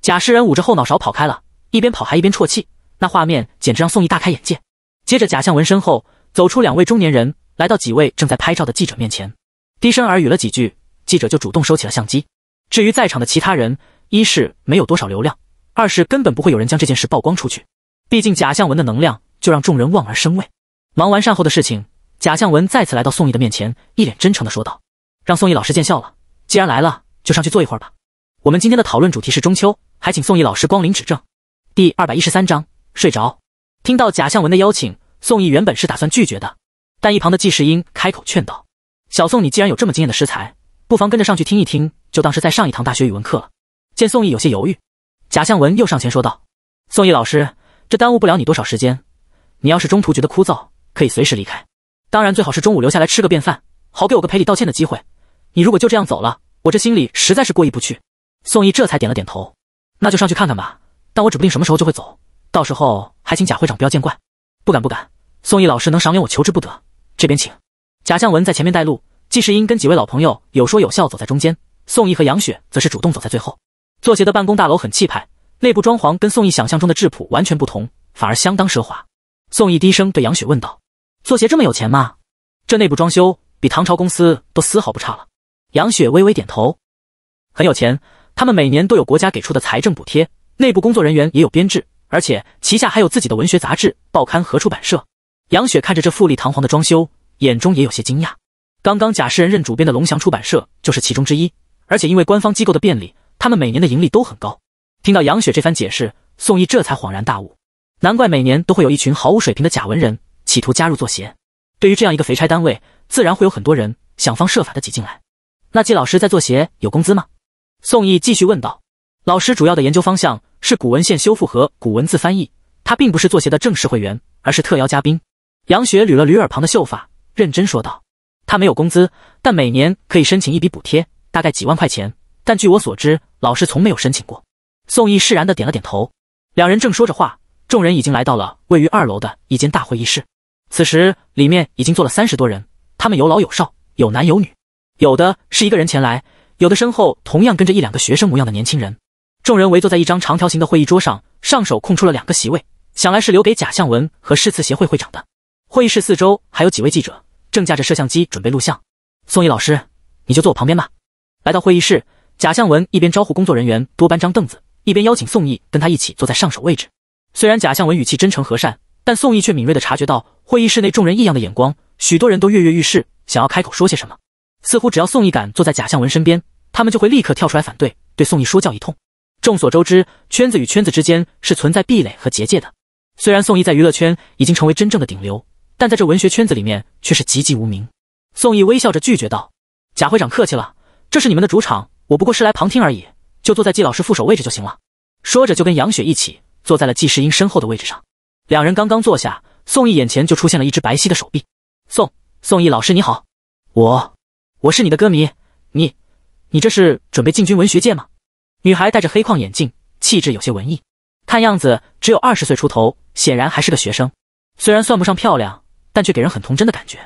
A: 贾世仁捂着后脑勺跑开了，一边跑还一边啜泣，那画面简直让宋义大开眼界。接着，贾向文身后。走出两位中年人，来到几位正在拍照的记者面前，低声耳语了几句，记者就主动收起了相机。至于在场的其他人，一是没有多少流量，二是根本不会有人将这件事曝光出去，毕竟贾向文的能量就让众人望而生畏。忙完善后的事情，贾向文再次来到宋义的面前，一脸真诚的说道：“让宋义老师见笑了，既然来了，就上去坐一会儿吧。我们今天的讨论主题是中秋，还请宋义老师光临指正。”第二百一十三章睡着。听到贾向文的邀请。宋义原本是打算拒绝的，但一旁的纪时英开口劝道：“小宋，你既然有这么惊艳的食材，不妨跟着上去听一听，就当是在上一堂大学语文课了。”见宋义有些犹豫，贾向文又上前说道：“宋义老师，这耽误不了你多少时间，你要是中途觉得枯燥，可以随时离开。当然，最好是中午留下来吃个便饭，好给我个赔礼道歉的机会。你如果就这样走了，我这心里实在是过意不去。”宋义这才点了点头：“那就上去看看吧，但我指不定什么时候就会走，到时候还请贾会长不要见怪。”不敢不敢，宋毅老师能赏脸，我求之不得。这边请。贾向文在前面带路，季时英跟几位老朋友有说有笑走在中间，宋毅和杨雪则是主动走在最后。做鞋的办公大楼很气派，内部装潢跟宋毅想象中的质朴完全不同，反而相当奢华。宋毅低声对杨雪问道：“做鞋这么有钱吗？这内部装修比唐朝公司都丝毫不差了。”杨雪微微点头：“很有钱，他们每年都有国家给出的财政补贴，内部工作人员也有编制。”而且旗下还有自己的文学杂志、报刊和出版社。杨雪看着这富丽堂皇的装修，眼中也有些惊讶。刚刚贾诗人任主编的龙翔出版社就是其中之一。而且因为官方机构的便利，他们每年的盈利都很高。听到杨雪这番解释，宋毅这才恍然大悟，难怪每年都会有一群毫无水平的假文人企图加入作协。对于这样一个肥差单位，自然会有很多人想方设法的挤进来。那季老师在作协有工资吗？宋毅继续问道。老师主要的研究方向？是古文献修复和古文字翻译，他并不是作协的正式会员，而是特邀嘉宾。杨雪捋了捋耳旁的秀发，认真说道：“他没有工资，但每年可以申请一笔补贴，大概几万块钱。但据我所知，老师从没有申请过。”宋毅释然的点了点头。两人正说着话，众人已经来到了位于二楼的一间大会议室。此时里面已经坐了三十多人，他们有老有少，有男有女，有的是一个人前来，有的身后同样跟着一两个学生模样的年轻人。众人围坐在一张长条形的会议桌上，上手空出了两个席位，想来是留给贾向文和诗词协会会长的。会议室四周还有几位记者，正架着摄像机准备录像。宋毅老师，你就坐我旁边吧。来到会议室，贾向文一边招呼工作人员多搬张凳子，一边邀请宋毅跟他一起坐在上手位置。虽然贾向文语气真诚和善，但宋毅却敏锐地察觉到会议室内众人异样的眼光，许多人都跃跃欲试，想要开口说些什么。似乎只要宋毅敢坐在贾向文身边，他们就会立刻跳出来反对，对宋毅说教一通。众所周知，圈子与圈子之间是存在壁垒和结界的。虽然宋毅在娱乐圈已经成为真正的顶流，但在这文学圈子里面却是籍籍无名。宋毅微笑着拒绝道：“贾会长客气了，这是你们的主场，我不过是来旁听而已，就坐在季老师副手位置就行了。”说着，就跟杨雪一起坐在了季世英身后的位置上。两人刚刚坐下，宋毅眼前就出现了一只白皙的手臂。宋宋毅老师你好，我我是你的歌迷，你你这是准备进军文学界吗？女孩戴着黑框眼镜，气质有些文艺，看样子只有二十岁出头，显然还是个学生。虽然算不上漂亮，但却给人很童真的感觉。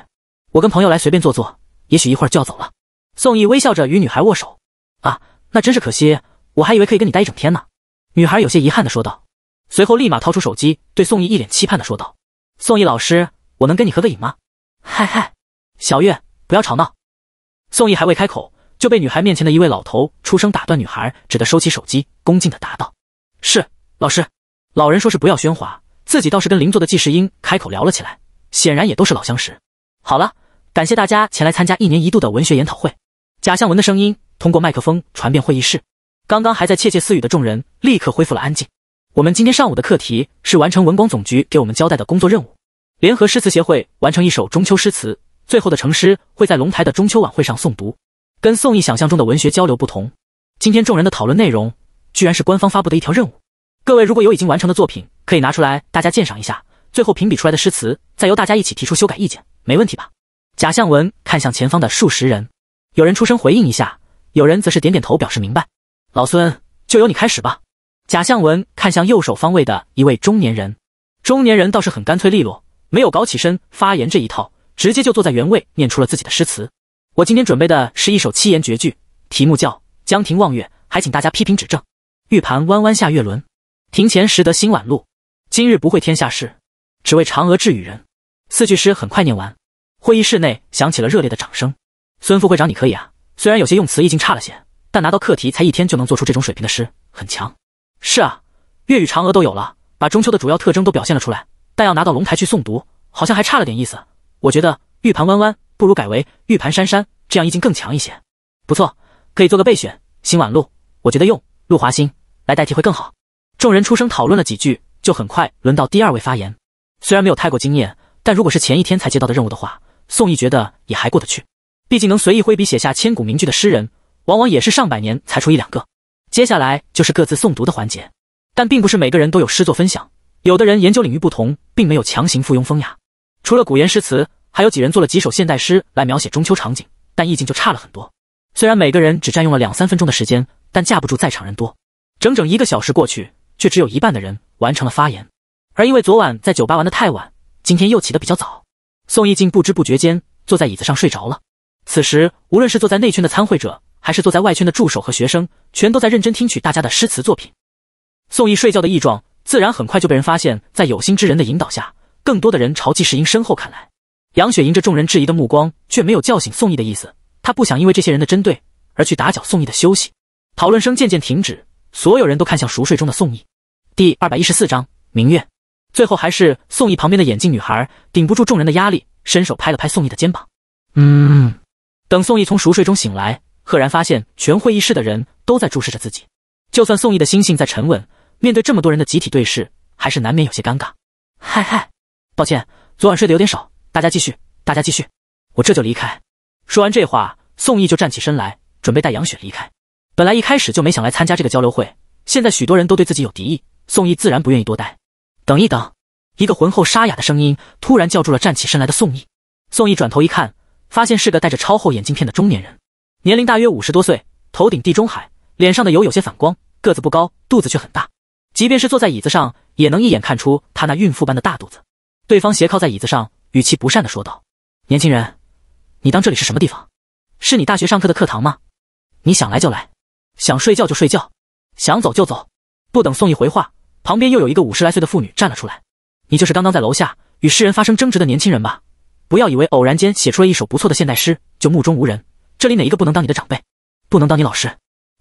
A: 我跟朋友来随便坐坐，也许一会儿就要走了。宋毅微笑着与女孩握手。啊，那真是可惜，我还以为可以跟你待一整天呢。女孩有些遗憾的说道，随后立马掏出手机，对宋毅一脸期盼的说道：“宋毅老师，我能跟你合个影吗？”嗨嗨，小月，不要吵闹。宋毅还未开口。就被女孩面前的一位老头出声打断，女孩只得收起手机，恭敬的答道：“是老师。”老人说是不要喧哗，自己倒是跟邻座的纪时英开口聊了起来，显然也都是老相识。好了，感谢大家前来参加一年一度的文学研讨会。贾向文的声音通过麦克风传遍会议室，刚刚还在窃窃私语的众人立刻恢复了安静。我们今天上午的课题是完成文广总局给我们交代的工作任务，联合诗词协会完成一首中秋诗词，最后的成诗会在龙台的中秋晚会上诵读。跟宋义想象中的文学交流不同，今天众人的讨论内容居然是官方发布的一条任务。各位如果有已经完成的作品，可以拿出来大家鉴赏一下，最后评比出来的诗词，再由大家一起提出修改意见，没问题吧？贾向文看向前方的数十人，有人出声回应一下，有人则是点点头表示明白。老孙就由你开始吧。贾向文看向右手方位的一位中年人，中年人倒是很干脆利落，没有搞起身发言这一套，直接就坐在原位念出了自己的诗词。我今天准备的是一首七言绝句，题目叫《江亭望月》，还请大家批评指正。玉盘弯弯下月轮，庭前拾得新晚露。今日不会天下事，只为嫦娥掷与人。四句诗很快念完，会议室内响起了热烈的掌声。孙副会长，你可以啊！虽然有些用词意境差了些，但拿到课题才一天就能做出这种水平的诗，很强。是啊，月与嫦娥都有了，把中秋的主要特征都表现了出来。但要拿到龙台去诵读，好像还差了点意思。我觉得玉盘弯弯。不如改为玉盘珊珊，这样意境更强一些。不错，可以做个备选。新晚露，我觉得用露华星来代替会更好。众人出声讨论了几句，就很快轮到第二位发言。虽然没有太过惊艳，但如果是前一天才接到的任务的话，宋义觉得也还过得去。毕竟能随意挥笔写下千古名句的诗人，往往也是上百年才出一两个。接下来就是各自诵读的环节，但并不是每个人都有诗作分享。有的人研究领域不同，并没有强行附庸风雅。除了古言诗词。还有几人做了几首现代诗来描写中秋场景，但意境就差了很多。虽然每个人只占用了两三分钟的时间，但架不住在场人多，整整一个小时过去，却只有一半的人完成了发言。而因为昨晚在酒吧玩的太晚，今天又起得比较早，宋逸竟不知不觉间坐在椅子上睡着了。此时，无论是坐在内圈的参会者，还是坐在外圈的助手和学生，全都在认真听取大家的诗词作品。宋逸睡觉的异状，自然很快就被人发现。在有心之人的引导下，更多的人朝纪时英身后看来。杨雪迎着众人质疑的目光，却没有叫醒宋义的意思。她不想因为这些人的针对而去打搅宋义的休息。讨论声渐渐停止，所有人都看向熟睡中的宋义。第二百一十四章明月。最后还是宋义旁边的眼镜女孩顶不住众人的压力，伸手拍了拍宋义的肩膀。嗯。等宋义从熟睡中醒来，赫然发现全会议室的人都在注视着自己。就算宋义的心性在沉稳，面对这么多人的集体对视，还是难免有些尴尬。嗨嗨，抱歉，昨晚睡得有点少。大家继续，大家继续，我这就离开。说完这话，宋毅就站起身来，准备带杨雪离开。本来一开始就没想来参加这个交流会，现在许多人都对自己有敌意，宋毅自然不愿意多待。等一等！一个浑厚沙哑的声音突然叫住了站起身来的宋毅。宋毅转头一看，发现是个戴着超厚眼镜片的中年人，年龄大约五十多岁，头顶地中海，脸上的油有些反光，个子不高，肚子却很大，即便是坐在椅子上，也能一眼看出他那孕妇般的大肚子。对方斜靠在椅子上。语气不善的说道：“年轻人，你当这里是什么地方？是你大学上课的课堂吗？你想来就来，想睡觉就睡觉，想走就走。”不等宋义回话，旁边又有一个五十来岁的妇女站了出来：“你就是刚刚在楼下与诗人发生争执的年轻人吧？不要以为偶然间写出了一首不错的现代诗就目中无人。这里哪一个不能当你的长辈，不能当你老师？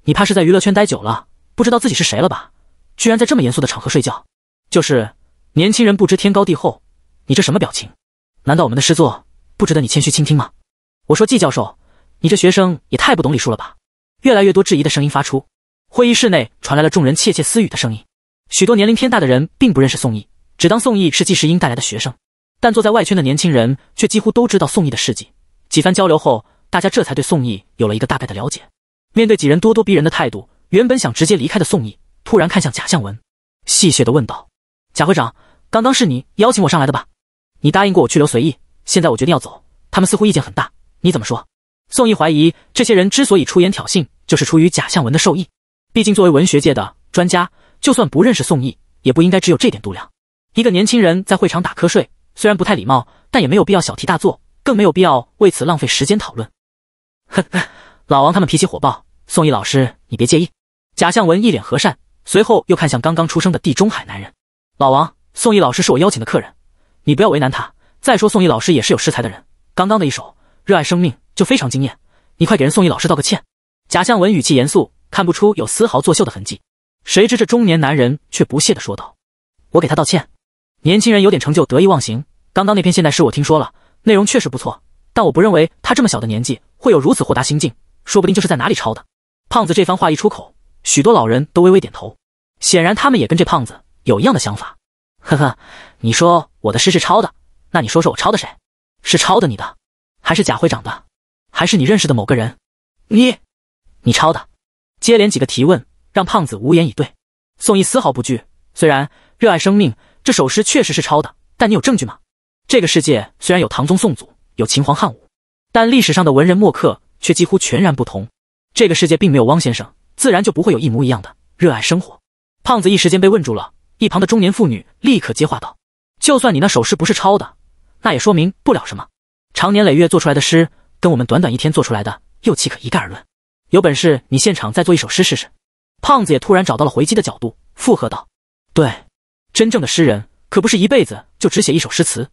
A: 你怕是在娱乐圈待久了，不知道自己是谁了吧？居然在这么严肃的场合睡觉！就是，年轻人不知天高地厚，你这什么表情？”难道我们的诗作不值得你谦虚倾听吗？我说季教授，你这学生也太不懂礼数了吧！越来越多质疑的声音发出，会议室内传来了众人窃窃私语的声音。许多年龄偏大的人并不认识宋义，只当宋义是季时英带来的学生。但坐在外圈的年轻人却几乎都知道宋义的事迹。几番交流后，大家这才对宋义有了一个大概的了解。面对几人咄咄逼人的态度，原本想直接离开的宋义突然看向贾向文，戏谑的问道：“贾会长，刚刚是你邀请我上来的吧？”你答应过我去留随意，现在我决定要走，他们似乎意见很大，你怎么说？宋毅怀疑这些人之所以出言挑衅，就是出于贾向文的授意。毕竟作为文学界的专家，就算不认识宋毅，也不应该只有这点度量。一个年轻人在会场打瞌睡，虽然不太礼貌，但也没有必要小题大做，更没有必要为此浪费时间讨论。呵呵，老王他们脾气火爆，宋毅老师你别介意。贾向文一脸和善，随后又看向刚刚出生的地中海男人。老王，宋毅老师是我邀请的客人。你不要为难他。再说，宋逸老师也是有诗才的人，刚刚的一首《热爱生命》就非常惊艳。你快给人宋逸老师道个歉。贾向文语气严肃，看不出有丝毫作秀的痕迹。谁知这中年男人却不屑地说道：“我给他道歉。”年轻人有点成就得意忘形。刚刚那篇现代诗我听说了，内容确实不错，但我不认为他这么小的年纪会有如此豁达心境，说不定就是在哪里抄的。胖子这番话一出口，许多老人都微微点头，显然他们也跟这胖子有一样的想法。呵呵，你说我的诗是抄的，那你说说我抄的谁？是抄的你的，还是贾会长的，还是你认识的某个人？你，你抄的？接连几个提问让胖子无言以对。宋义丝毫不惧，虽然热爱生命这首诗确实是抄的，但你有证据吗？这个世界虽然有唐宗宋祖，有秦皇汉武，但历史上的文人墨客却几乎全然不同。这个世界并没有汪先生，自然就不会有一模一样的热爱生活。胖子一时间被问住了。一旁的中年妇女立刻接话道：“就算你那首诗不是抄的，那也说明不了什么。常年累月做出来的诗，跟我们短短一天做出来的，又岂可一概而论？有本事你现场再做一首诗试试。”胖子也突然找到了回击的角度，附和道：“对，真正的诗人可不是一辈子就只写一首诗词。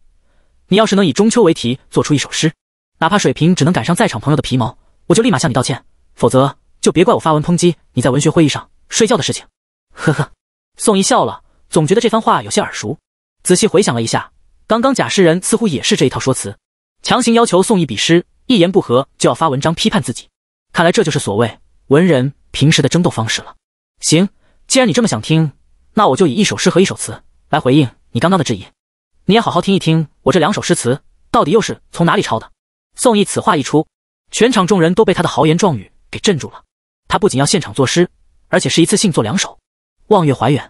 A: 你要是能以中秋为题做出一首诗，哪怕水平只能赶上在场朋友的皮毛，我就立马向你道歉。否则就别怪我发文抨击你在文学会议上睡觉的事情。”呵呵，宋一笑了。总觉得这番话有些耳熟，仔细回想了一下，刚刚贾诗人似乎也是这一套说辞，强行要求宋义比诗，一言不合就要发文章批判自己。看来这就是所谓文人平时的争斗方式了。行，既然你这么想听，那我就以一首诗和一首词来回应你刚刚的质疑。你也好好听一听，我这两首诗词到底又是从哪里抄的？宋义此话一出，全场众人都被他的豪言壮语给镇住了。他不仅要现场作诗，而且是一次性做两首《望月怀远》。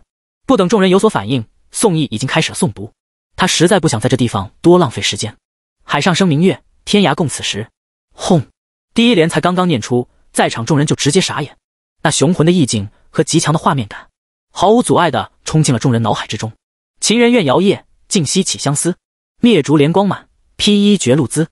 A: 不等众人有所反应，宋义已经开始了诵读。他实在不想在这地方多浪费时间。海上生明月，天涯共此时。轰！第一联才刚刚念出，在场众人就直接傻眼。那雄浑的意境和极强的画面感，毫无阻碍的冲进了众人脑海之中。情人怨遥夜，竟夕起相思。灭烛怜光满，披衣觉露滋。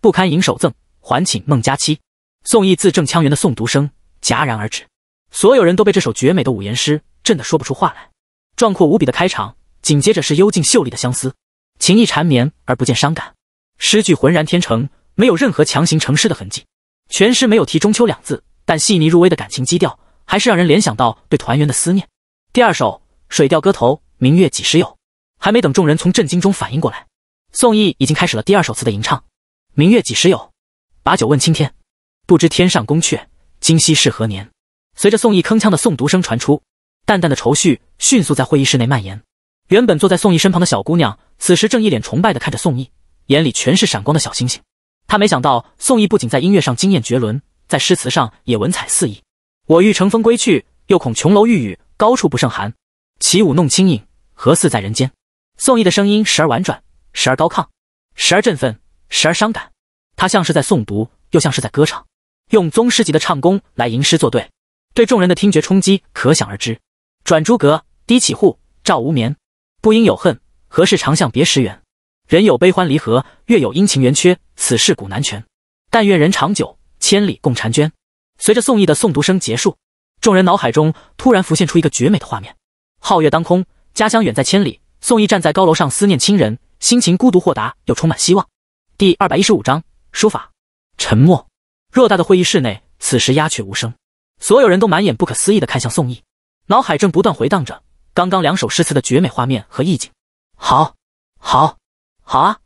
A: 不堪盈手赠，还寝梦佳期。宋义字正腔圆的诵读声戛然而止，所有人都被这首绝美的五言诗震得说不出话来。壮阔无比的开场，紧接着是幽静秀丽的相思，情意缠绵而不见伤感。诗句浑然天成，没有任何强行成诗的痕迹。全诗没有提中秋两字，但细腻入微的感情基调，还是让人联想到对团圆的思念。第二首《水调歌头·明月几时有》，还没等众人从震惊中反应过来，宋轶已经开始了第二首词的吟唱：“明月几时有，把酒问青天。不知天上宫阙，今夕是何年。”随着宋轶铿锵的诵读声传出。淡淡的愁绪迅速在会议室内蔓延。原本坐在宋义身旁的小姑娘，此时正一脸崇拜的看着宋义，眼里全是闪光的小星星。她没想到宋义不仅在音乐上惊艳绝伦，在诗词上也文采四溢。我欲乘风归去，又恐琼楼玉宇，高处不胜寒。起舞弄清影，何似在人间？宋义的声音时而婉转，时而高亢，时而振奋，时而伤感。他像是在诵读，又像是在歌唱，用宗师级的唱功来吟诗作对，对众人的听觉冲击可想而知。转朱阁，低绮户，照无眠。不应有恨，何事长向别时圆？人有悲欢离合，月有阴晴圆缺，此事古难全。但愿人长久，千里共婵娟。随着宋义的诵读声结束，众人脑海中突然浮现出一个绝美的画面：皓月当空，家乡远在千里。宋义站在高楼上思念亲人，心情孤独豁达又充满希望。第二百一十五章：书法。沉默。偌大的会议室内，此时鸦雀无声，所有人都满眼不可思议的看向宋义。脑海正不断回荡着刚刚两首诗词的绝美画面和意境，好，好，好啊！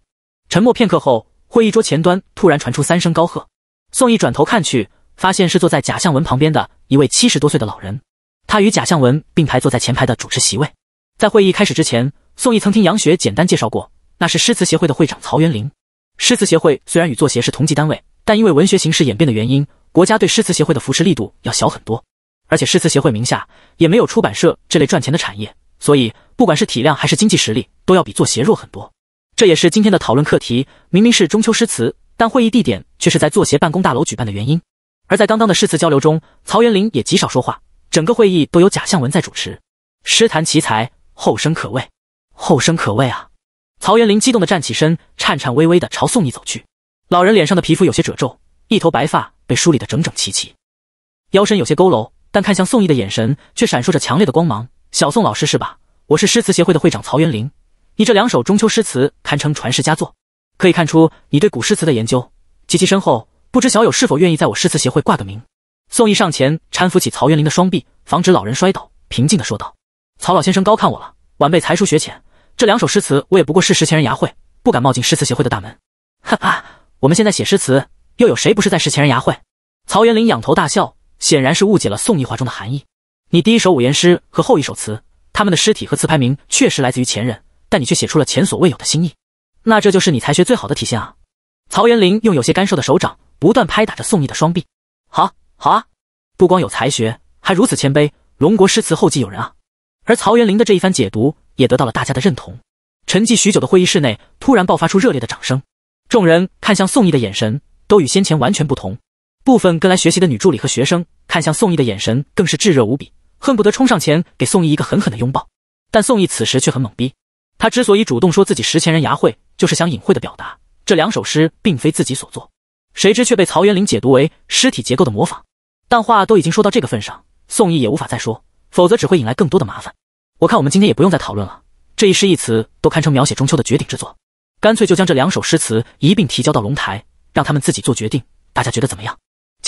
A: 沉默片刻后，会议桌前端突然传出三声高喝。宋义转头看去，发现是坐在贾向文旁边的一位七十多岁的老人。他与贾向文并排坐在前排的主持席位。在会议开始之前，宋义曾听杨雪简单介绍过，那是诗词协会的会长曹元林。诗词协会虽然与作协是同级单位，但因为文学形式演变的原因，国家对诗词协会的扶持力度要小很多。而且诗词协会名下也没有出版社这类赚钱的产业，所以不管是体量还是经济实力，都要比作协弱很多。这也是今天的讨论课题，明明是中秋诗词，但会议地点却是在作协办公大楼举办的原因。而在刚刚的诗词交流中，曹元林也极少说话，整个会议都由贾向文在主持。诗坛奇才，后生可畏，后生可畏啊！曹元林激动地站起身，颤颤巍巍地朝宋义走去。老人脸上的皮肤有些褶皱，一头白发被梳理得整整齐齐，腰身有些佝偻。但看向宋毅的眼神却闪烁着强烈的光芒。小宋老师是吧？我是诗词协会的会长曹元林。你这两首中秋诗词堪称传世佳作，可以看出你对古诗词的研究极其深厚。不知小友是否愿意在我诗词协会挂个名？宋毅上前搀扶起曹元林的双臂，防止老人摔倒，平静地说道：“曹老先生高看我了，晚辈才疏学浅，这两首诗词我也不过是诗前人牙慧，不敢冒进诗词协会的大门。”哈哈，我们现在写诗词，又有谁不是在诗前人牙慧？曹元林仰头大笑。显然是误解了宋义话中的含义。你第一首五言诗和后一首词，他们的诗体和词牌名确实来自于前人，但你却写出了前所未有的新意。那这就是你才学最好的体现啊！曹元林用有些干瘦的手掌不断拍打着宋义的双臂，好好啊！不光有才学，还如此谦卑，龙国诗词后继有人啊！而曹元林的这一番解读也得到了大家的认同。沉寂许久的会议室内突然爆发出热烈的掌声，众人看向宋义的眼神都与先前完全不同。部分跟来学习的女助理和学生看向宋毅的眼神更是炙热无比，恨不得冲上前给宋毅一个狠狠的拥抱。但宋毅此时却很懵逼。他之所以主动说自己识前人牙慧，就是想隐晦的表达这两首诗并非自己所作。谁知却被曹元林解读为尸体结构的模仿。但话都已经说到这个份上，宋毅也无法再说，否则只会引来更多的麻烦。我看我们今天也不用再讨论了，这一诗一词都堪称描写中秋的绝顶之作，干脆就将这两首诗词一并提交到龙台，让他们自己做决定。大家觉得怎么样？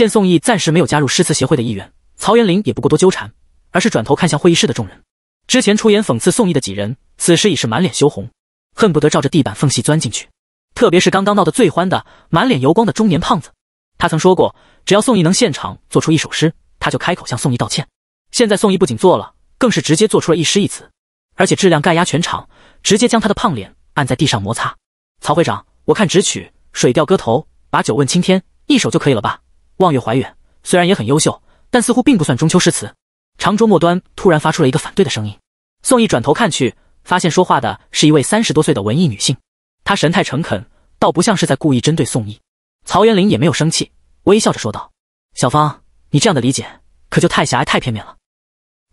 A: 见宋义暂时没有加入诗词协会的意愿，曹元林也不过多纠缠，而是转头看向会议室的众人。之前出言讽刺宋义的几人，此时已是满脸羞红，恨不得照着地板缝隙钻进去。特别是刚刚闹得最欢的满脸油光的中年胖子，他曾说过，只要宋义能现场做出一首诗，他就开口向宋义道歉。现在宋义不仅做了，更是直接做出了一诗一词，而且质量盖压全场，直接将他的胖脸按在地上摩擦。曹会长，我看只取《水调歌头》，把酒问青天，一首就可以了吧？望月怀远虽然也很优秀，但似乎并不算中秋诗词。长桌末端突然发出了一个反对的声音。宋义转头看去，发现说话的是一位三十多岁的文艺女性。她神态诚恳，倒不像是在故意针对宋义。曹元林也没有生气，微笑着说道：“小芳，你这样的理解可就太狭隘、太片面了。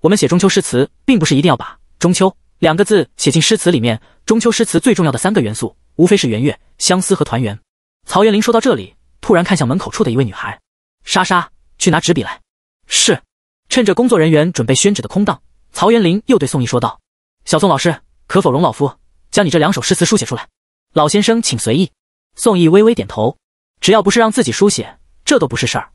A: 我们写中秋诗词，并不是一定要把‘中秋’两个字写进诗词里面。中秋诗词最重要的三个元素，无非是圆月、相思和团圆。”曹元林说到这里，突然看向门口处的一位女孩。莎莎，去拿纸笔来。是。趁着工作人员准备宣纸的空档，曹元林又对宋毅说道：“小宋老师，可否容老夫将你这两首诗词书写出来？”老先生，请随意。宋毅微微点头。只要不是让自己书写，这都不是事儿。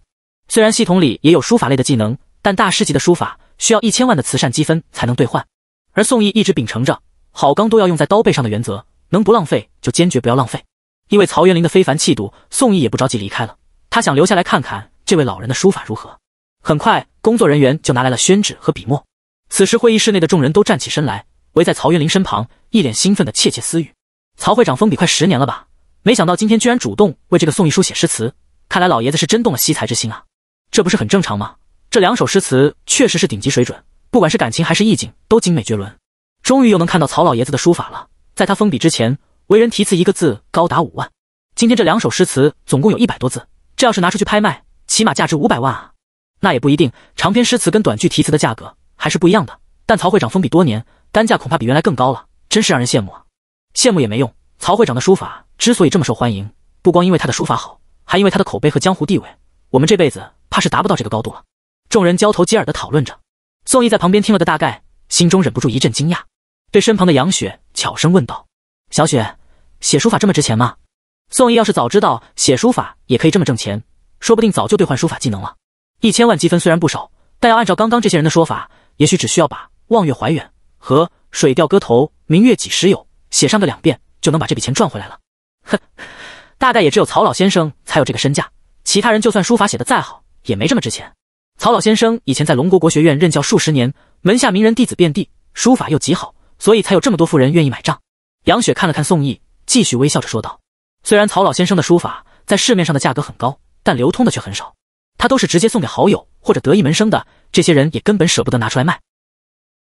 A: 虽然系统里也有书法类的技能，但大师级的书法需要一千万的慈善积分才能兑换。而宋毅一直秉承着好钢都要用在刀背上的原则，能不浪费就坚决不要浪费。因为曹元林的非凡气度，宋毅也不着急离开了。他想留下来看看。这位老人的书法如何？很快，工作人员就拿来了宣纸和笔墨。此时，会议室内的众人都站起身来，围在曹云林身旁，一脸兴奋的窃窃私语：“曹会长封笔快十年了吧？没想到今天居然主动为这个宋一书写诗词，看来老爷子是真动了惜才之心啊！这不是很正常吗？这两首诗词确实是顶级水准，不管是感情还是意境，都精美绝伦。终于又能看到曹老爷子的书法了。在他封笔之前，为人题词一个字高达五万。今天这两首诗词总共有一百多字，这要是拿出去拍卖……起码价值五百万啊！那也不一定，长篇诗词跟短句题词的价格还是不一样的。但曹会长封笔多年，单价恐怕比原来更高了，真是让人羡慕啊！羡慕也没用，曹会长的书法之所以这么受欢迎，不光因为他的书法好，还因为他的口碑和江湖地位。我们这辈子怕是达不到这个高度了。众人交头接耳的讨论着，宋义在旁边听了个大概，心中忍不住一阵惊讶，对身旁的杨雪悄声问道：“小雪，写书法这么值钱吗？”宋义要是早知道写书法也可以这么挣钱。说不定早就兑换书法技能了。一千万积分虽然不少，但要按照刚刚这些人的说法，也许只需要把《望月怀远》和《水调歌头·明月几时有》写上个两遍，就能把这笔钱赚回来了。哼，大概也只有曹老先生才有这个身价，其他人就算书法写的再好，也没这么值钱。曹老先生以前在龙国国学院任教数十年，门下名人弟子遍地，书法又极好，所以才有这么多富人愿意买账。杨雪看了看宋义，继续微笑着说道：“虽然曹老先生的书法在市面上的价格很高。”但流通的却很少，他都是直接送给好友或者得意门生的。这些人也根本舍不得拿出来卖。